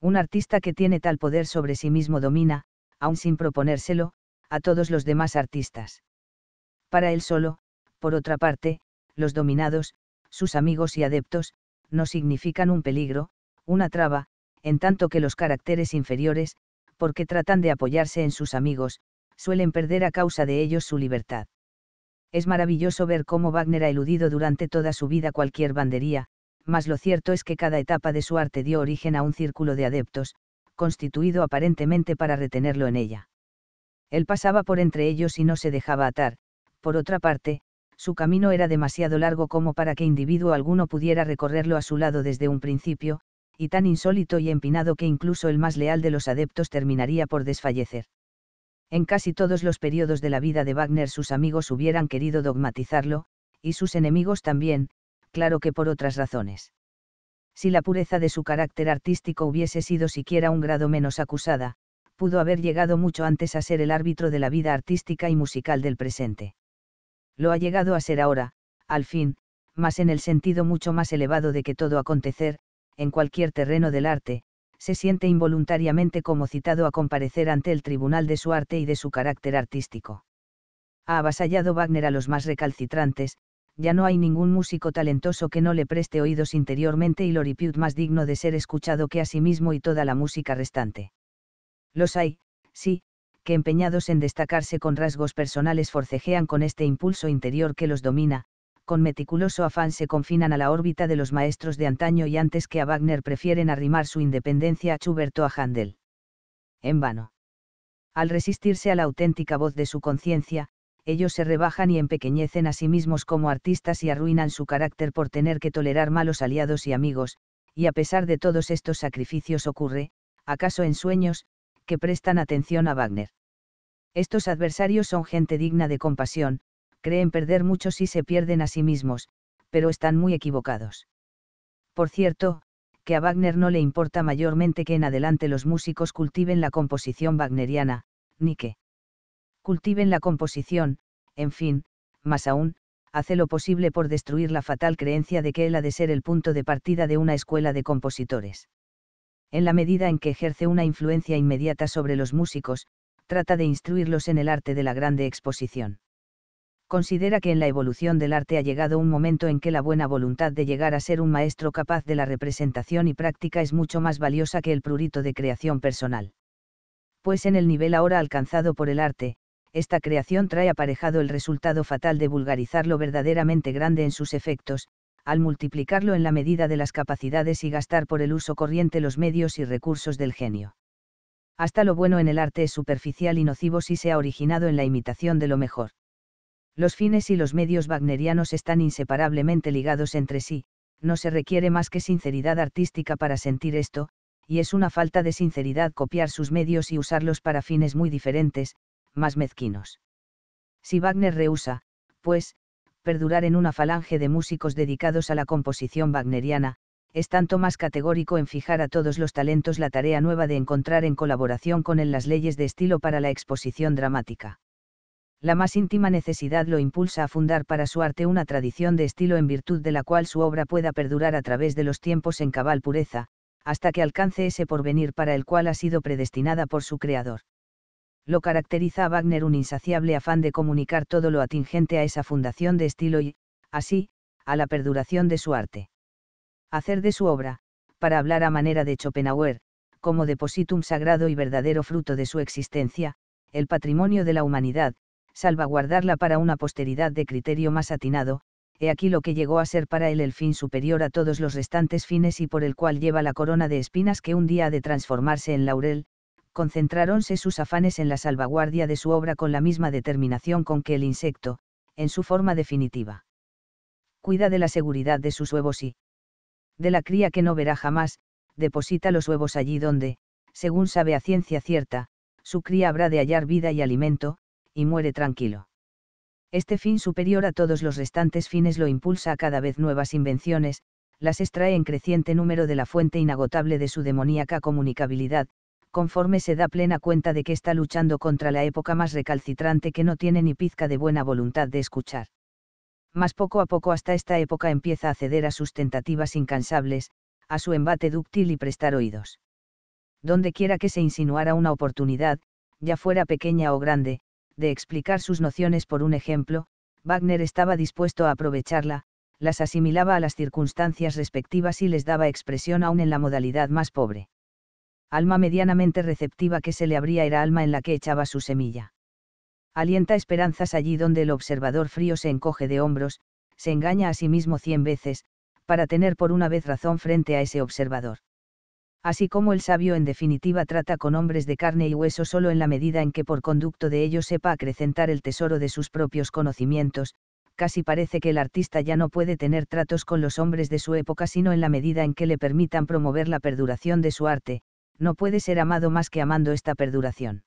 Un artista que tiene tal poder sobre sí mismo domina, aun sin proponérselo, a todos los demás artistas. Para él solo, por otra parte, los dominados, sus amigos y adeptos, no significan un peligro, una traba, en tanto que los caracteres inferiores, porque tratan de apoyarse en sus amigos, suelen perder a causa de ellos su libertad. Es maravilloso ver cómo Wagner ha eludido durante toda su vida cualquier bandería, mas lo cierto es que cada etapa de su arte dio origen a un círculo de adeptos, constituido aparentemente para retenerlo en ella. Él pasaba por entre ellos y no se dejaba atar, por otra parte, su camino era demasiado largo como para que individuo alguno pudiera recorrerlo a su lado desde un principio, y tan insólito y empinado que incluso el más leal de los adeptos terminaría por desfallecer. En casi todos los periodos de la vida de Wagner sus amigos hubieran querido dogmatizarlo, y sus enemigos también, claro que por otras razones. Si la pureza de su carácter artístico hubiese sido siquiera un grado menos acusada, pudo haber llegado mucho antes a ser el árbitro de la vida artística y musical del presente. Lo ha llegado a ser ahora, al fin, más en el sentido mucho más elevado de que todo acontecer, en cualquier terreno del arte, se siente involuntariamente como citado a comparecer ante el tribunal de su arte y de su carácter artístico. Ha avasallado Wagner a los más recalcitrantes, ya no hay ningún músico talentoso que no le preste oídos interiormente y lo loriput más digno de ser escuchado que a sí mismo y toda la música restante. Los hay, sí, que empeñados en destacarse con rasgos personales forcejean con este impulso interior que los domina, con meticuloso afán se confinan a la órbita de los maestros de antaño y antes que a Wagner prefieren arrimar su independencia a Schubert o a Handel. En vano. Al resistirse a la auténtica voz de su conciencia, ellos se rebajan y empequeñecen a sí mismos como artistas y arruinan su carácter por tener que tolerar malos aliados y amigos, y a pesar de todos estos sacrificios ocurre, acaso en sueños, que prestan atención a Wagner. Estos adversarios son gente digna de compasión, creen perder mucho si se pierden a sí mismos, pero están muy equivocados. Por cierto, que a Wagner no le importa mayormente que en adelante los músicos cultiven la composición wagneriana, ni que cultiven la composición, en fin, más aún, hace lo posible por destruir la fatal creencia de que él ha de ser el punto de partida de una escuela de compositores. En la medida en que ejerce una influencia inmediata sobre los músicos, trata de instruirlos en el arte de la grande exposición considera que en la evolución del arte ha llegado un momento en que la buena voluntad de llegar a ser un maestro capaz de la representación y práctica es mucho más valiosa que el prurito de creación personal. Pues en el nivel ahora alcanzado por el arte, esta creación trae aparejado el resultado fatal de vulgarizar lo verdaderamente grande en sus efectos, al multiplicarlo en la medida de las capacidades y gastar por el uso corriente los medios y recursos del genio. Hasta lo bueno en el arte es superficial y nocivo si se ha originado en la imitación de lo mejor. Los fines y los medios wagnerianos están inseparablemente ligados entre sí, no se requiere más que sinceridad artística para sentir esto, y es una falta de sinceridad copiar sus medios y usarlos para fines muy diferentes, más mezquinos. Si Wagner rehúsa, pues, perdurar en una falange de músicos dedicados a la composición wagneriana, es tanto más categórico en fijar a todos los talentos la tarea nueva de encontrar en colaboración con él las leyes de estilo para la exposición dramática la más íntima necesidad lo impulsa a fundar para su arte una tradición de estilo en virtud de la cual su obra pueda perdurar a través de los tiempos en cabal pureza, hasta que alcance ese porvenir para el cual ha sido predestinada por su creador. Lo caracteriza a Wagner un insaciable afán de comunicar todo lo atingente a esa fundación de estilo y, así, a la perduración de su arte. Hacer de su obra, para hablar a manera de Schopenhauer, como depositum sagrado y verdadero fruto de su existencia, el patrimonio de la humanidad, salvaguardarla para una posteridad de criterio más atinado, he aquí lo que llegó a ser para él el fin superior a todos los restantes fines y por el cual lleva la corona de espinas que un día ha de transformarse en laurel, concentráronse sus afanes en la salvaguardia de su obra con la misma determinación con que el insecto, en su forma definitiva, cuida de la seguridad de sus huevos y de la cría que no verá jamás, deposita los huevos allí donde, según sabe a ciencia cierta, su cría habrá de hallar vida y alimento, y muere tranquilo. Este fin superior a todos los restantes fines lo impulsa a cada vez nuevas invenciones, las extrae en creciente número de la fuente inagotable de su demoníaca comunicabilidad, conforme se da plena cuenta de que está luchando contra la época más recalcitrante que no tiene ni pizca de buena voluntad de escuchar. Mas poco a poco hasta esta época empieza a ceder a sus tentativas incansables, a su embate dúctil y prestar oídos. Donde quiera que se insinuara una oportunidad, ya fuera pequeña o grande, de explicar sus nociones por un ejemplo, Wagner estaba dispuesto a aprovecharla, las asimilaba a las circunstancias respectivas y les daba expresión aún en la modalidad más pobre. Alma medianamente receptiva que se le abría era alma en la que echaba su semilla. Alienta esperanzas allí donde el observador frío se encoge de hombros, se engaña a sí mismo cien veces, para tener por una vez razón frente a ese observador así como el sabio en definitiva trata con hombres de carne y hueso solo en la medida en que por conducto de ellos sepa acrecentar el tesoro de sus propios conocimientos, casi parece que el artista ya no puede tener tratos con los hombres de su época sino en la medida en que le permitan promover la perduración de su arte, no puede ser amado más que amando esta perduración.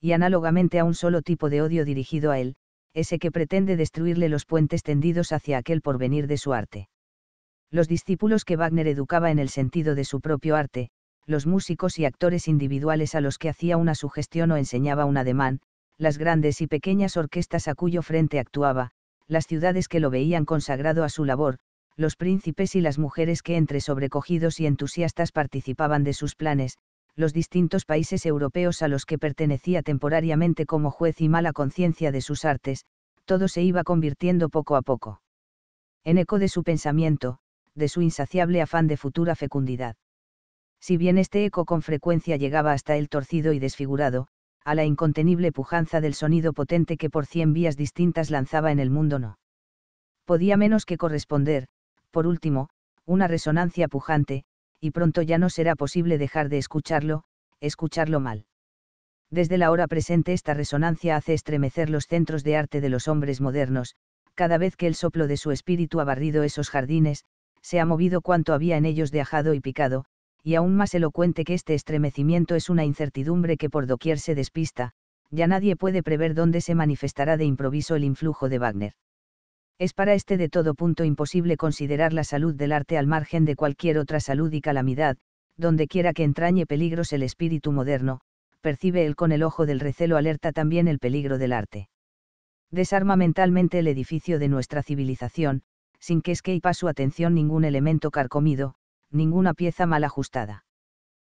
Y análogamente a un solo tipo de odio dirigido a él, ese que pretende destruirle los puentes tendidos hacia aquel porvenir de su arte. Los discípulos que Wagner educaba en el sentido de su propio arte, los músicos y actores individuales a los que hacía una sugestión o enseñaba un ademán, las grandes y pequeñas orquestas a cuyo frente actuaba, las ciudades que lo veían consagrado a su labor, los príncipes y las mujeres que entre sobrecogidos y entusiastas participaban de sus planes, los distintos países europeos a los que pertenecía temporariamente como juez y mala conciencia de sus artes, todo se iba convirtiendo poco a poco. En eco de su pensamiento, de su insaciable afán de futura fecundidad. Si bien este eco con frecuencia llegaba hasta él torcido y desfigurado, a la incontenible pujanza del sonido potente que por cien vías distintas lanzaba en el mundo no. Podía menos que corresponder, por último, una resonancia pujante, y pronto ya no será posible dejar de escucharlo, escucharlo mal. Desde la hora presente esta resonancia hace estremecer los centros de arte de los hombres modernos, cada vez que el soplo de su espíritu ha barrido esos jardines, se ha movido cuanto había en ellos de ajado y picado, y aún más elocuente que este estremecimiento es una incertidumbre que por doquier se despista, ya nadie puede prever dónde se manifestará de improviso el influjo de Wagner. Es para este de todo punto imposible considerar la salud del arte al margen de cualquier otra salud y calamidad, donde quiera que entrañe peligros el espíritu moderno, percibe él con el ojo del recelo alerta también el peligro del arte. Desarma mentalmente el edificio de nuestra civilización, sin que a su atención ningún elemento carcomido, ninguna pieza mal ajustada.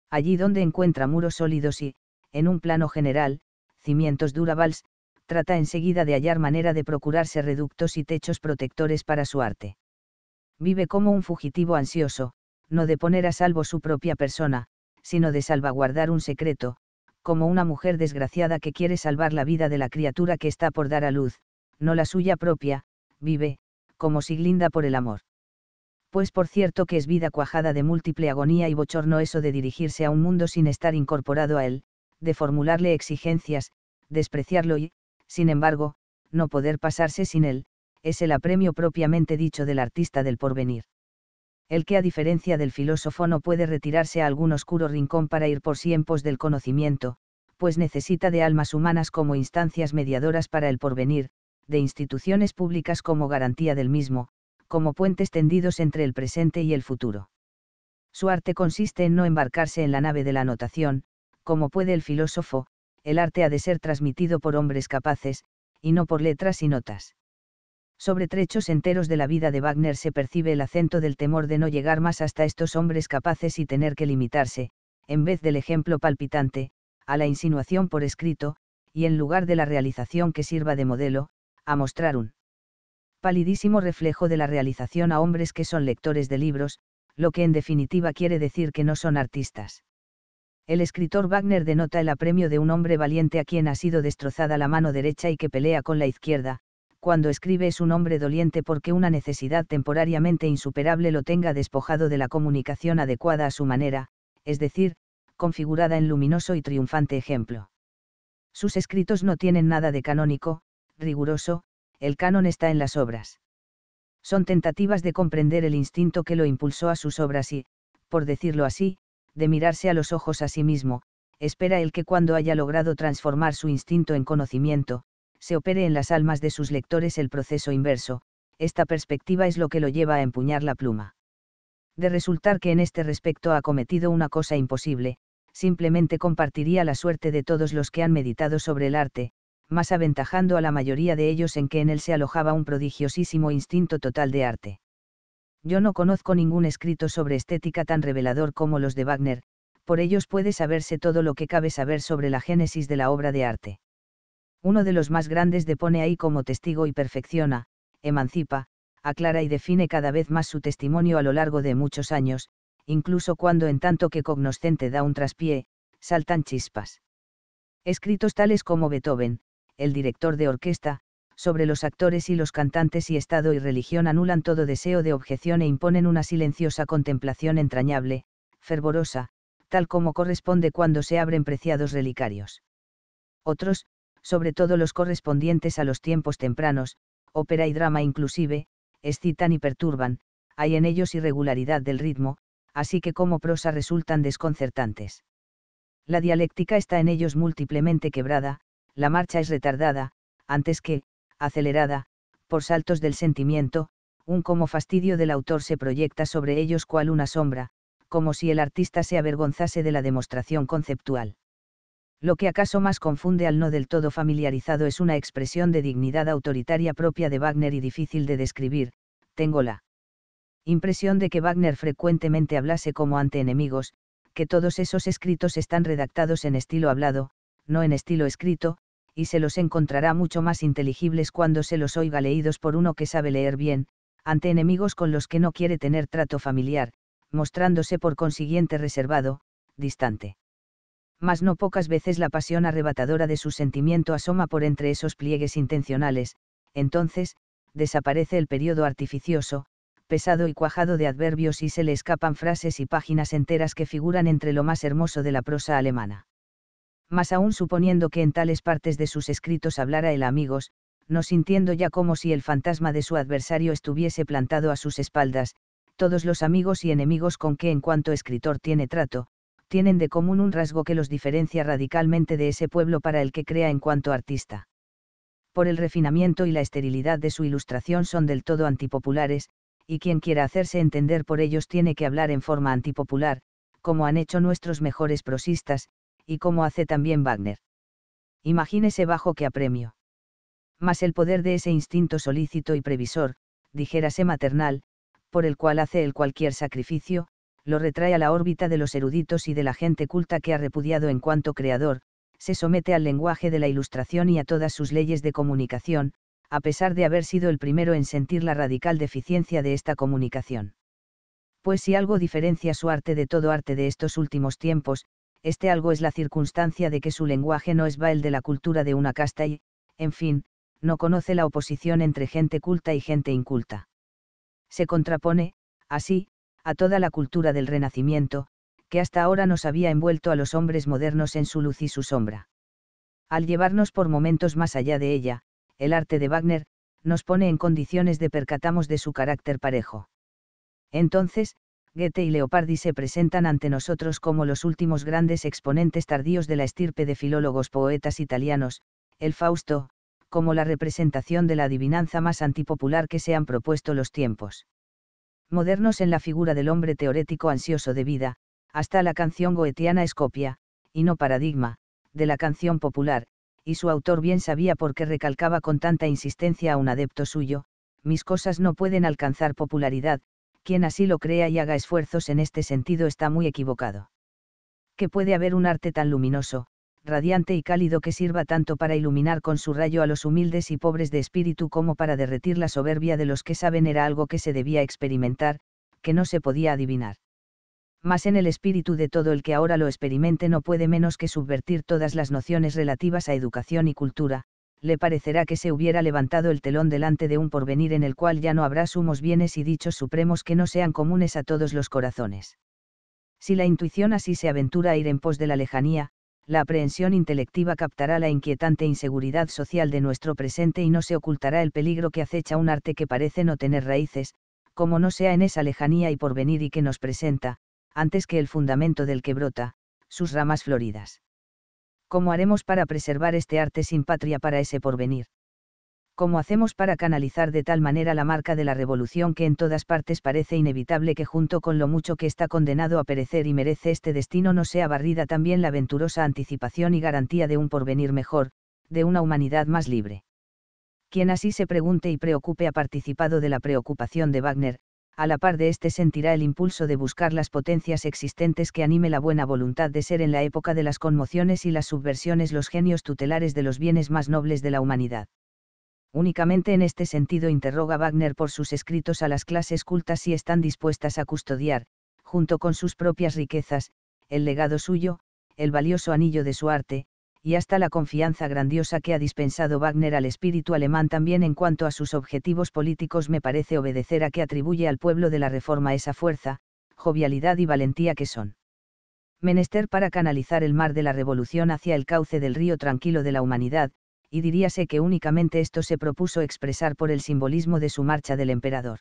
Allí donde encuentra muros sólidos y, en un plano general, cimientos durables, trata enseguida de hallar manera de procurarse reductos y techos protectores para su arte. Vive como un fugitivo ansioso, no de poner a salvo su propia persona, sino de salvaguardar un secreto, como una mujer desgraciada que quiere salvar la vida de la criatura que está por dar a luz, no la suya propia, vive, como si glinda por el amor. Pues por cierto que es vida cuajada de múltiple agonía y bochorno eso de dirigirse a un mundo sin estar incorporado a él, de formularle exigencias, despreciarlo y, sin embargo, no poder pasarse sin él, es el apremio propiamente dicho del artista del porvenir. El que a diferencia del filósofo no puede retirarse a algún oscuro rincón para ir por sí en pos del conocimiento, pues necesita de almas humanas como instancias mediadoras para el porvenir, de instituciones públicas como garantía del mismo, como puentes tendidos entre el presente y el futuro. Su arte consiste en no embarcarse en la nave de la anotación, como puede el filósofo, el arte ha de ser transmitido por hombres capaces, y no por letras y notas. Sobre trechos enteros de la vida de Wagner se percibe el acento del temor de no llegar más hasta estos hombres capaces y tener que limitarse, en vez del ejemplo palpitante, a la insinuación por escrito, y en lugar de la realización que sirva de modelo, a mostrar un palidísimo reflejo de la realización a hombres que son lectores de libros, lo que en definitiva quiere decir que no son artistas. El escritor Wagner denota el apremio de un hombre valiente a quien ha sido destrozada la mano derecha y que pelea con la izquierda, cuando escribe es un hombre doliente porque una necesidad temporariamente insuperable lo tenga despojado de la comunicación adecuada a su manera, es decir, configurada en luminoso y triunfante ejemplo. Sus escritos no tienen nada de canónico, riguroso, el canon está en las obras. Son tentativas de comprender el instinto que lo impulsó a sus obras y, por decirlo así, de mirarse a los ojos a sí mismo, espera el que cuando haya logrado transformar su instinto en conocimiento, se opere en las almas de sus lectores el proceso inverso, esta perspectiva es lo que lo lleva a empuñar la pluma. De resultar que en este respecto ha cometido una cosa imposible, simplemente compartiría la suerte de todos los que han meditado sobre el arte, más aventajando a la mayoría de ellos en que en él se alojaba un prodigiosísimo instinto total de arte. Yo no conozco ningún escrito sobre estética tan revelador como los de Wagner, por ellos puede saberse todo lo que cabe saber sobre la génesis de la obra de arte. Uno de los más grandes depone ahí como testigo y perfecciona, emancipa, aclara y define cada vez más su testimonio a lo largo de muchos años, incluso cuando en tanto que cognoscente da un traspié, saltan chispas. Escritos tales como Beethoven, el director de orquesta, sobre los actores y los cantantes y Estado y religión anulan todo deseo de objeción e imponen una silenciosa contemplación entrañable, fervorosa, tal como corresponde cuando se abren preciados relicarios. Otros, sobre todo los correspondientes a los tiempos tempranos, ópera y drama inclusive, excitan y perturban, hay en ellos irregularidad del ritmo, así que como prosa resultan desconcertantes. La dialéctica está en ellos múltiplemente quebrada, la marcha es retardada, antes que, acelerada, por saltos del sentimiento, un como fastidio del autor se proyecta sobre ellos cual una sombra, como si el artista se avergonzase de la demostración conceptual. Lo que acaso más confunde al no del todo familiarizado es una expresión de dignidad autoritaria propia de Wagner y difícil de describir, tengo la impresión de que Wagner frecuentemente hablase como ante enemigos, que todos esos escritos están redactados en estilo hablado, no en estilo escrito, y se los encontrará mucho más inteligibles cuando se los oiga leídos por uno que sabe leer bien, ante enemigos con los que no quiere tener trato familiar, mostrándose por consiguiente reservado, distante. Mas no pocas veces la pasión arrebatadora de su sentimiento asoma por entre esos pliegues intencionales, entonces, desaparece el periodo artificioso, pesado y cuajado de adverbios y se le escapan frases y páginas enteras que figuran entre lo más hermoso de la prosa alemana más aún suponiendo que en tales partes de sus escritos hablara el amigos, no sintiendo ya como si el fantasma de su adversario estuviese plantado a sus espaldas, todos los amigos y enemigos con que en cuanto escritor tiene trato, tienen de común un rasgo que los diferencia radicalmente de ese pueblo para el que crea en cuanto artista. Por el refinamiento y la esterilidad de su ilustración son del todo antipopulares, y quien quiera hacerse entender por ellos tiene que hablar en forma antipopular, como han hecho nuestros mejores prosistas, y como hace también Wagner. Imagínese bajo qué apremio. Mas el poder de ese instinto solícito y previsor, dijérase maternal, por el cual hace el cualquier sacrificio, lo retrae a la órbita de los eruditos y de la gente culta que ha repudiado en cuanto creador, se somete al lenguaje de la ilustración y a todas sus leyes de comunicación, a pesar de haber sido el primero en sentir la radical deficiencia de esta comunicación. Pues si algo diferencia su arte de todo arte de estos últimos tiempos, este algo es la circunstancia de que su lenguaje no es va el de la cultura de una casta y, en fin, no conoce la oposición entre gente culta y gente inculta. Se contrapone, así, a toda la cultura del Renacimiento, que hasta ahora nos había envuelto a los hombres modernos en su luz y su sombra. Al llevarnos por momentos más allá de ella, el arte de Wagner, nos pone en condiciones de percatamos de su carácter parejo. Entonces, Goethe y Leopardi se presentan ante nosotros como los últimos grandes exponentes tardíos de la estirpe de filólogos poetas italianos, el Fausto, como la representación de la adivinanza más antipopular que se han propuesto los tiempos. Modernos en la figura del hombre teorético ansioso de vida, hasta la canción goetiana es copia, y no paradigma, de la canción popular, y su autor bien sabía por qué recalcaba con tanta insistencia a un adepto suyo, mis cosas no pueden alcanzar popularidad, quien así lo crea y haga esfuerzos en este sentido está muy equivocado. Que puede haber un arte tan luminoso, radiante y cálido que sirva tanto para iluminar con su rayo a los humildes y pobres de espíritu como para derretir la soberbia de los que saben era algo que se debía experimentar, que no se podía adivinar. Mas en el espíritu de todo el que ahora lo experimente no puede menos que subvertir todas las nociones relativas a educación y cultura, le parecerá que se hubiera levantado el telón delante de un porvenir en el cual ya no habrá sumos bienes y dichos supremos que no sean comunes a todos los corazones. Si la intuición así se aventura a ir en pos de la lejanía, la aprehensión intelectiva captará la inquietante inseguridad social de nuestro presente y no se ocultará el peligro que acecha un arte que parece no tener raíces, como no sea en esa lejanía y porvenir y que nos presenta, antes que el fundamento del que brota, sus ramas floridas. ¿Cómo haremos para preservar este arte sin patria para ese porvenir? ¿Cómo hacemos para canalizar de tal manera la marca de la revolución que en todas partes parece inevitable que junto con lo mucho que está condenado a perecer y merece este destino no sea barrida también la venturosa anticipación y garantía de un porvenir mejor, de una humanidad más libre? Quien así se pregunte y preocupe ha participado de la preocupación de Wagner, a la par de este sentirá el impulso de buscar las potencias existentes que anime la buena voluntad de ser en la época de las conmociones y las subversiones los genios tutelares de los bienes más nobles de la humanidad. Únicamente en este sentido interroga Wagner por sus escritos a las clases cultas si están dispuestas a custodiar, junto con sus propias riquezas, el legado suyo, el valioso anillo de su arte, y hasta la confianza grandiosa que ha dispensado Wagner al espíritu alemán también en cuanto a sus objetivos políticos me parece obedecer a que atribuye al pueblo de la Reforma esa fuerza, jovialidad y valentía que son menester para canalizar el mar de la revolución hacia el cauce del río tranquilo de la humanidad, y diríase que únicamente esto se propuso expresar por el simbolismo de su marcha del emperador.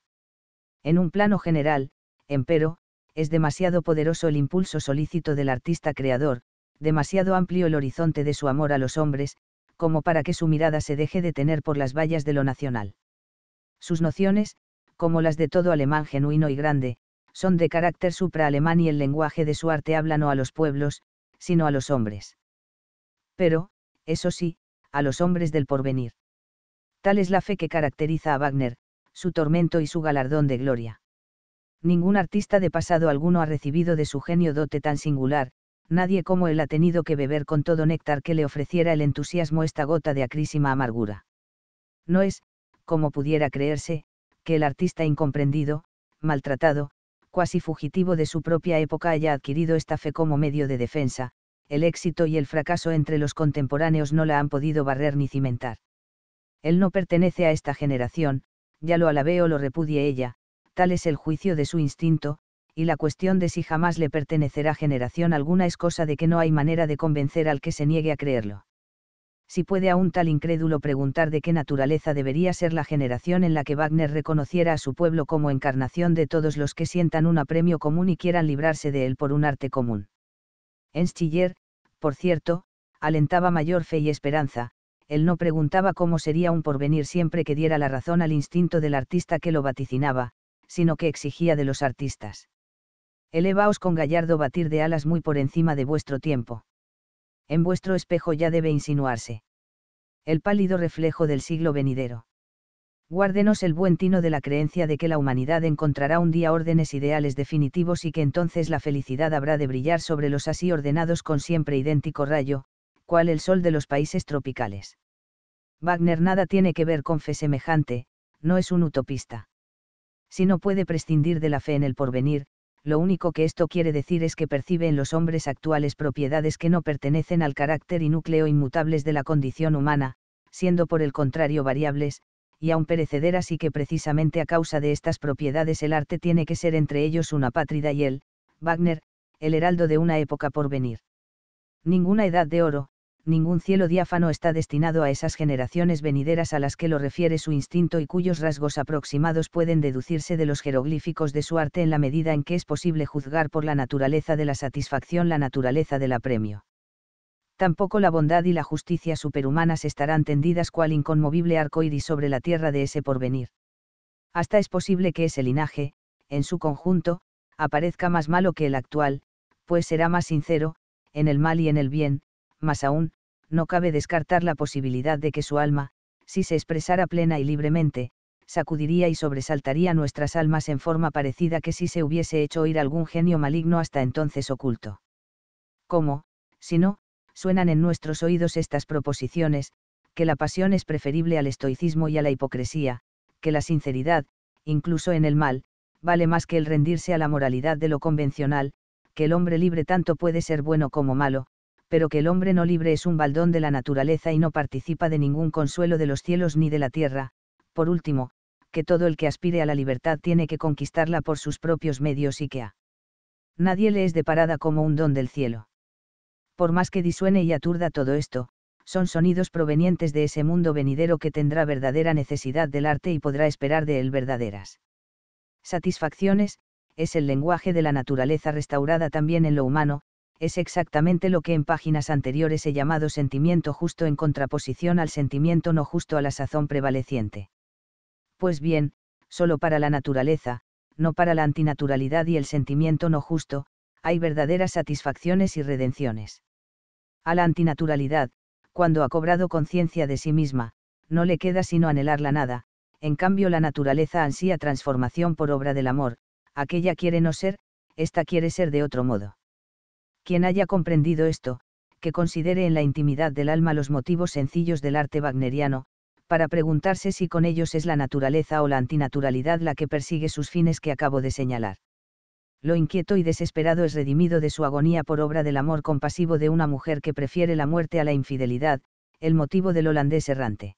En un plano general, empero, es demasiado poderoso el impulso solícito del artista creador, demasiado amplio el horizonte de su amor a los hombres, como para que su mirada se deje de tener por las vallas de lo nacional. Sus nociones, como las de todo alemán genuino y grande, son de carácter supra-alemán y el lenguaje de su arte habla no a los pueblos, sino a los hombres. Pero, eso sí, a los hombres del porvenir. Tal es la fe que caracteriza a Wagner, su tormento y su galardón de gloria. Ningún artista de pasado alguno ha recibido de su genio dote tan singular, nadie como él ha tenido que beber con todo néctar que le ofreciera el entusiasmo esta gota de acrísima amargura. No es, como pudiera creerse, que el artista incomprendido, maltratado, cuasi fugitivo de su propia época haya adquirido esta fe como medio de defensa, el éxito y el fracaso entre los contemporáneos no la han podido barrer ni cimentar. Él no pertenece a esta generación, ya lo alabe o lo repudie ella, tal es el juicio de su instinto, y la cuestión de si jamás le pertenecerá generación alguna es cosa de que no hay manera de convencer al que se niegue a creerlo. Si puede a un tal incrédulo preguntar de qué naturaleza debería ser la generación en la que Wagner reconociera a su pueblo como encarnación de todos los que sientan un apremio común y quieran librarse de él por un arte común. En por cierto, alentaba mayor fe y esperanza, él no preguntaba cómo sería un porvenir siempre que diera la razón al instinto del artista que lo vaticinaba, sino que exigía de los artistas. Elevaos con gallardo batir de alas muy por encima de vuestro tiempo. En vuestro espejo ya debe insinuarse. El pálido reflejo del siglo venidero. Guárdenos el buen tino de la creencia de que la humanidad encontrará un día órdenes ideales definitivos y que entonces la felicidad habrá de brillar sobre los así ordenados con siempre idéntico rayo, cual el sol de los países tropicales. Wagner nada tiene que ver con fe semejante, no es un utopista. Si no puede prescindir de la fe en el porvenir, lo único que esto quiere decir es que percibe en los hombres actuales propiedades que no pertenecen al carácter y núcleo inmutables de la condición humana, siendo por el contrario variables, y aún perecederas y que precisamente a causa de estas propiedades el arte tiene que ser entre ellos una pátrida y él, Wagner, el heraldo de una época por venir. Ninguna edad de oro, ningún cielo diáfano está destinado a esas generaciones venideras a las que lo refiere su instinto y cuyos rasgos aproximados pueden deducirse de los jeroglíficos de su arte en la medida en que es posible juzgar por la naturaleza de la satisfacción la naturaleza del apremio. Tampoco la bondad y la justicia superhumanas estarán tendidas cual inconmovible arco iris sobre la tierra de ese porvenir. Hasta es posible que ese linaje, en su conjunto, aparezca más malo que el actual, pues será más sincero, en el mal y en el bien, más aún, no cabe descartar la posibilidad de que su alma, si se expresara plena y libremente, sacudiría y sobresaltaría nuestras almas en forma parecida que si se hubiese hecho oír algún genio maligno hasta entonces oculto. ¿Cómo, si no, suenan en nuestros oídos estas proposiciones, que la pasión es preferible al estoicismo y a la hipocresía, que la sinceridad, incluso en el mal, vale más que el rendirse a la moralidad de lo convencional, que el hombre libre tanto puede ser bueno como malo, pero que el hombre no libre es un baldón de la naturaleza y no participa de ningún consuelo de los cielos ni de la tierra, por último, que todo el que aspire a la libertad tiene que conquistarla por sus propios medios y que a nadie le es deparada como un don del cielo. Por más que disuene y aturda todo esto, son sonidos provenientes de ese mundo venidero que tendrá verdadera necesidad del arte y podrá esperar de él verdaderas satisfacciones, es el lenguaje de la naturaleza restaurada también en lo humano, es exactamente lo que en páginas anteriores he llamado sentimiento justo en contraposición al sentimiento no justo a la sazón prevaleciente. Pues bien, solo para la naturaleza, no para la antinaturalidad y el sentimiento no justo, hay verdaderas satisfacciones y redenciones. A la antinaturalidad, cuando ha cobrado conciencia de sí misma, no le queda sino anhelar la nada, en cambio la naturaleza ansía transformación por obra del amor, aquella quiere no ser, esta quiere ser de otro modo quien haya comprendido esto, que considere en la intimidad del alma los motivos sencillos del arte wagneriano, para preguntarse si con ellos es la naturaleza o la antinaturalidad la que persigue sus fines que acabo de señalar. Lo inquieto y desesperado es redimido de su agonía por obra del amor compasivo de una mujer que prefiere la muerte a la infidelidad, el motivo del holandés errante.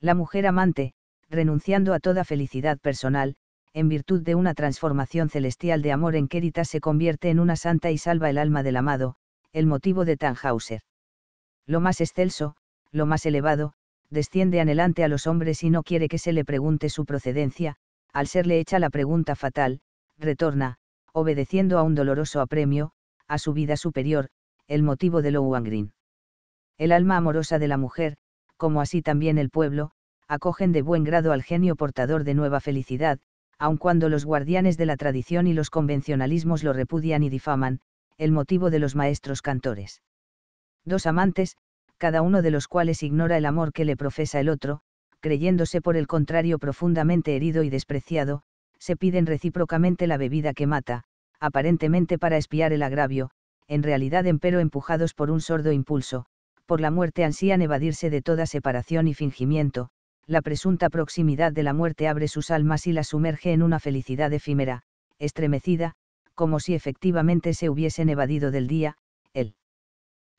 La mujer amante, renunciando a toda felicidad personal, en virtud de una transformación celestial de amor en Queritas se convierte en una santa y salva el alma del amado, el motivo de Tannhauser. Lo más excelso, lo más elevado, desciende anhelante a los hombres y no quiere que se le pregunte su procedencia, al serle hecha la pregunta fatal, retorna, obedeciendo a un doloroso apremio, a su vida superior, el motivo de Green. El alma amorosa de la mujer, como así también el pueblo, acogen de buen grado al genio portador de nueva felicidad, aun cuando los guardianes de la tradición y los convencionalismos lo repudian y difaman, el motivo de los maestros cantores. Dos amantes, cada uno de los cuales ignora el amor que le profesa el otro, creyéndose por el contrario profundamente herido y despreciado, se piden recíprocamente la bebida que mata, aparentemente para espiar el agravio, en realidad empero empujados por un sordo impulso, por la muerte ansían evadirse de toda separación y fingimiento, la presunta proximidad de la muerte abre sus almas y las sumerge en una felicidad efímera, estremecida, como si efectivamente se hubiesen evadido del día, el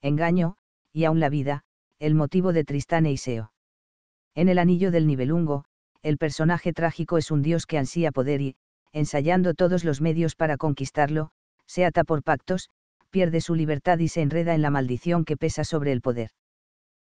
engaño, y aún la vida, el motivo de Tristán e Iseo. En el anillo del Nibelungo, el personaje trágico es un dios que ansía poder y, ensayando todos los medios para conquistarlo, se ata por pactos, pierde su libertad y se enreda en la maldición que pesa sobre el poder.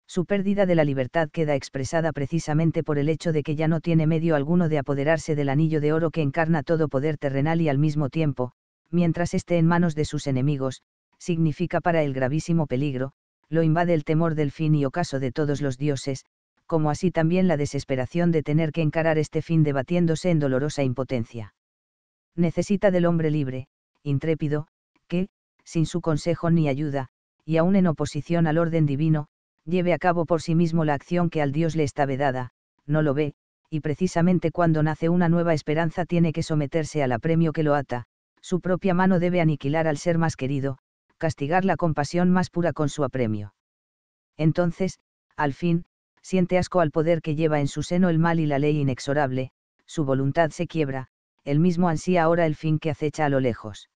Su pérdida de la libertad queda expresada precisamente por el hecho de que ya no tiene medio alguno de apoderarse del anillo de oro que encarna todo poder terrenal y al mismo tiempo, mientras esté en manos de sus enemigos, significa para él gravísimo peligro, lo invade el temor del fin y ocaso de todos los dioses, como así también la desesperación de tener que encarar este fin debatiéndose en dolorosa impotencia. Necesita del hombre libre, intrépido, que, sin su consejo ni ayuda, y aún en oposición al orden divino, lleve a cabo por sí mismo la acción que al Dios le está vedada, no lo ve, y precisamente cuando nace una nueva esperanza tiene que someterse al apremio que lo ata, su propia mano debe aniquilar al ser más querido, castigar la compasión más pura con su apremio. Entonces, al fin, siente asco al poder que lleva en su seno el mal y la ley inexorable, su voluntad se quiebra, el mismo ansía ahora el fin que acecha a lo lejos.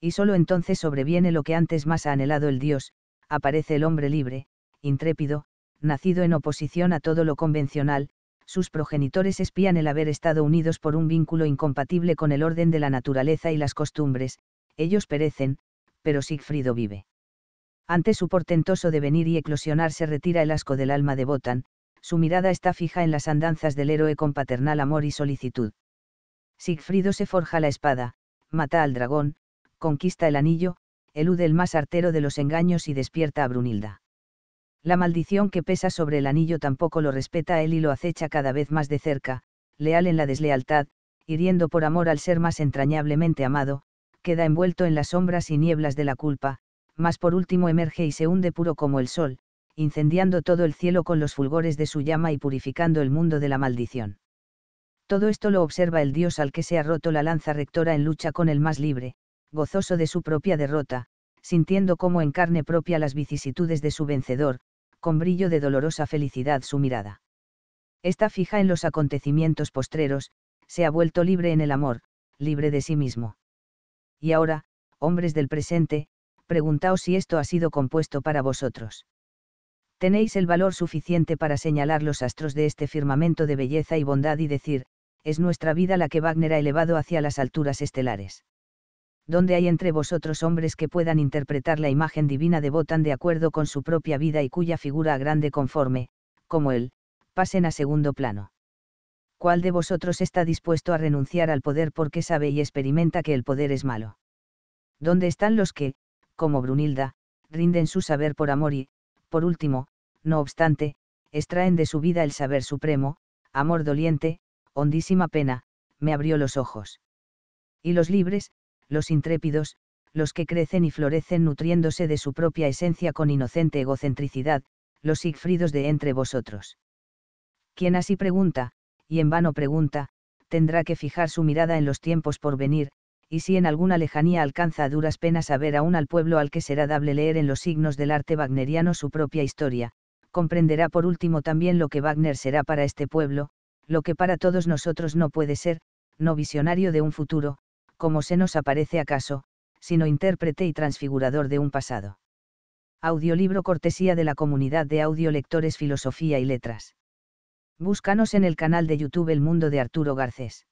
Y solo entonces sobreviene lo que antes más ha anhelado el Dios, aparece el hombre libre, intrépido, nacido en oposición a todo lo convencional, sus progenitores espían el haber estado unidos por un vínculo incompatible con el orden de la naturaleza y las costumbres, ellos perecen, pero Sigfrido vive. Ante su portentoso devenir y eclosionar se retira el asco del alma de Botan, su mirada está fija en las andanzas del héroe con paternal amor y solicitud. Sigfrido se forja la espada, mata al dragón, conquista el anillo, elude el más artero de los engaños y despierta a Brunilda. La maldición que pesa sobre el anillo tampoco lo respeta él y lo acecha cada vez más de cerca, leal en la deslealtad, hiriendo por amor al ser más entrañablemente amado, queda envuelto en las sombras y nieblas de la culpa, mas por último emerge y se hunde puro como el sol, incendiando todo el cielo con los fulgores de su llama y purificando el mundo de la maldición. Todo esto lo observa el dios al que se ha roto la lanza rectora en lucha con el más libre, gozoso de su propia derrota, sintiendo como en carne propia las vicisitudes de su vencedor, con brillo de dolorosa felicidad su mirada. Está fija en los acontecimientos postreros, se ha vuelto libre en el amor, libre de sí mismo. Y ahora, hombres del presente, preguntaos si esto ha sido compuesto para vosotros. Tenéis el valor suficiente para señalar los astros de este firmamento de belleza y bondad y decir, es nuestra vida la que Wagner ha elevado hacia las alturas estelares. ¿Dónde hay entre vosotros hombres que puedan interpretar la imagen divina de votan de acuerdo con su propia vida y cuya figura a grande conforme, como él, pasen a segundo plano. ¿Cuál de vosotros está dispuesto a renunciar al poder porque sabe y experimenta que el poder es malo? ¿Dónde están los que, como Brunilda, rinden su saber por amor y, por último, no obstante, extraen de su vida el saber supremo, amor doliente, hondísima pena, me abrió los ojos. Y los libres, los intrépidos, los que crecen y florecen nutriéndose de su propia esencia con inocente egocentricidad, los Sigfridos de entre vosotros. Quien así pregunta, y en vano pregunta, tendrá que fijar su mirada en los tiempos por venir, y si en alguna lejanía alcanza a duras penas a ver aún al pueblo al que será dable leer en los signos del arte wagneriano su propia historia, comprenderá por último también lo que Wagner será para este pueblo, lo que para todos nosotros no puede ser, no visionario de un futuro, como se nos aparece acaso, sino intérprete y transfigurador de un pasado. Audiolibro cortesía de la comunidad de audiolectores Filosofía y Letras. Búscanos en el canal de YouTube El Mundo de Arturo Garcés.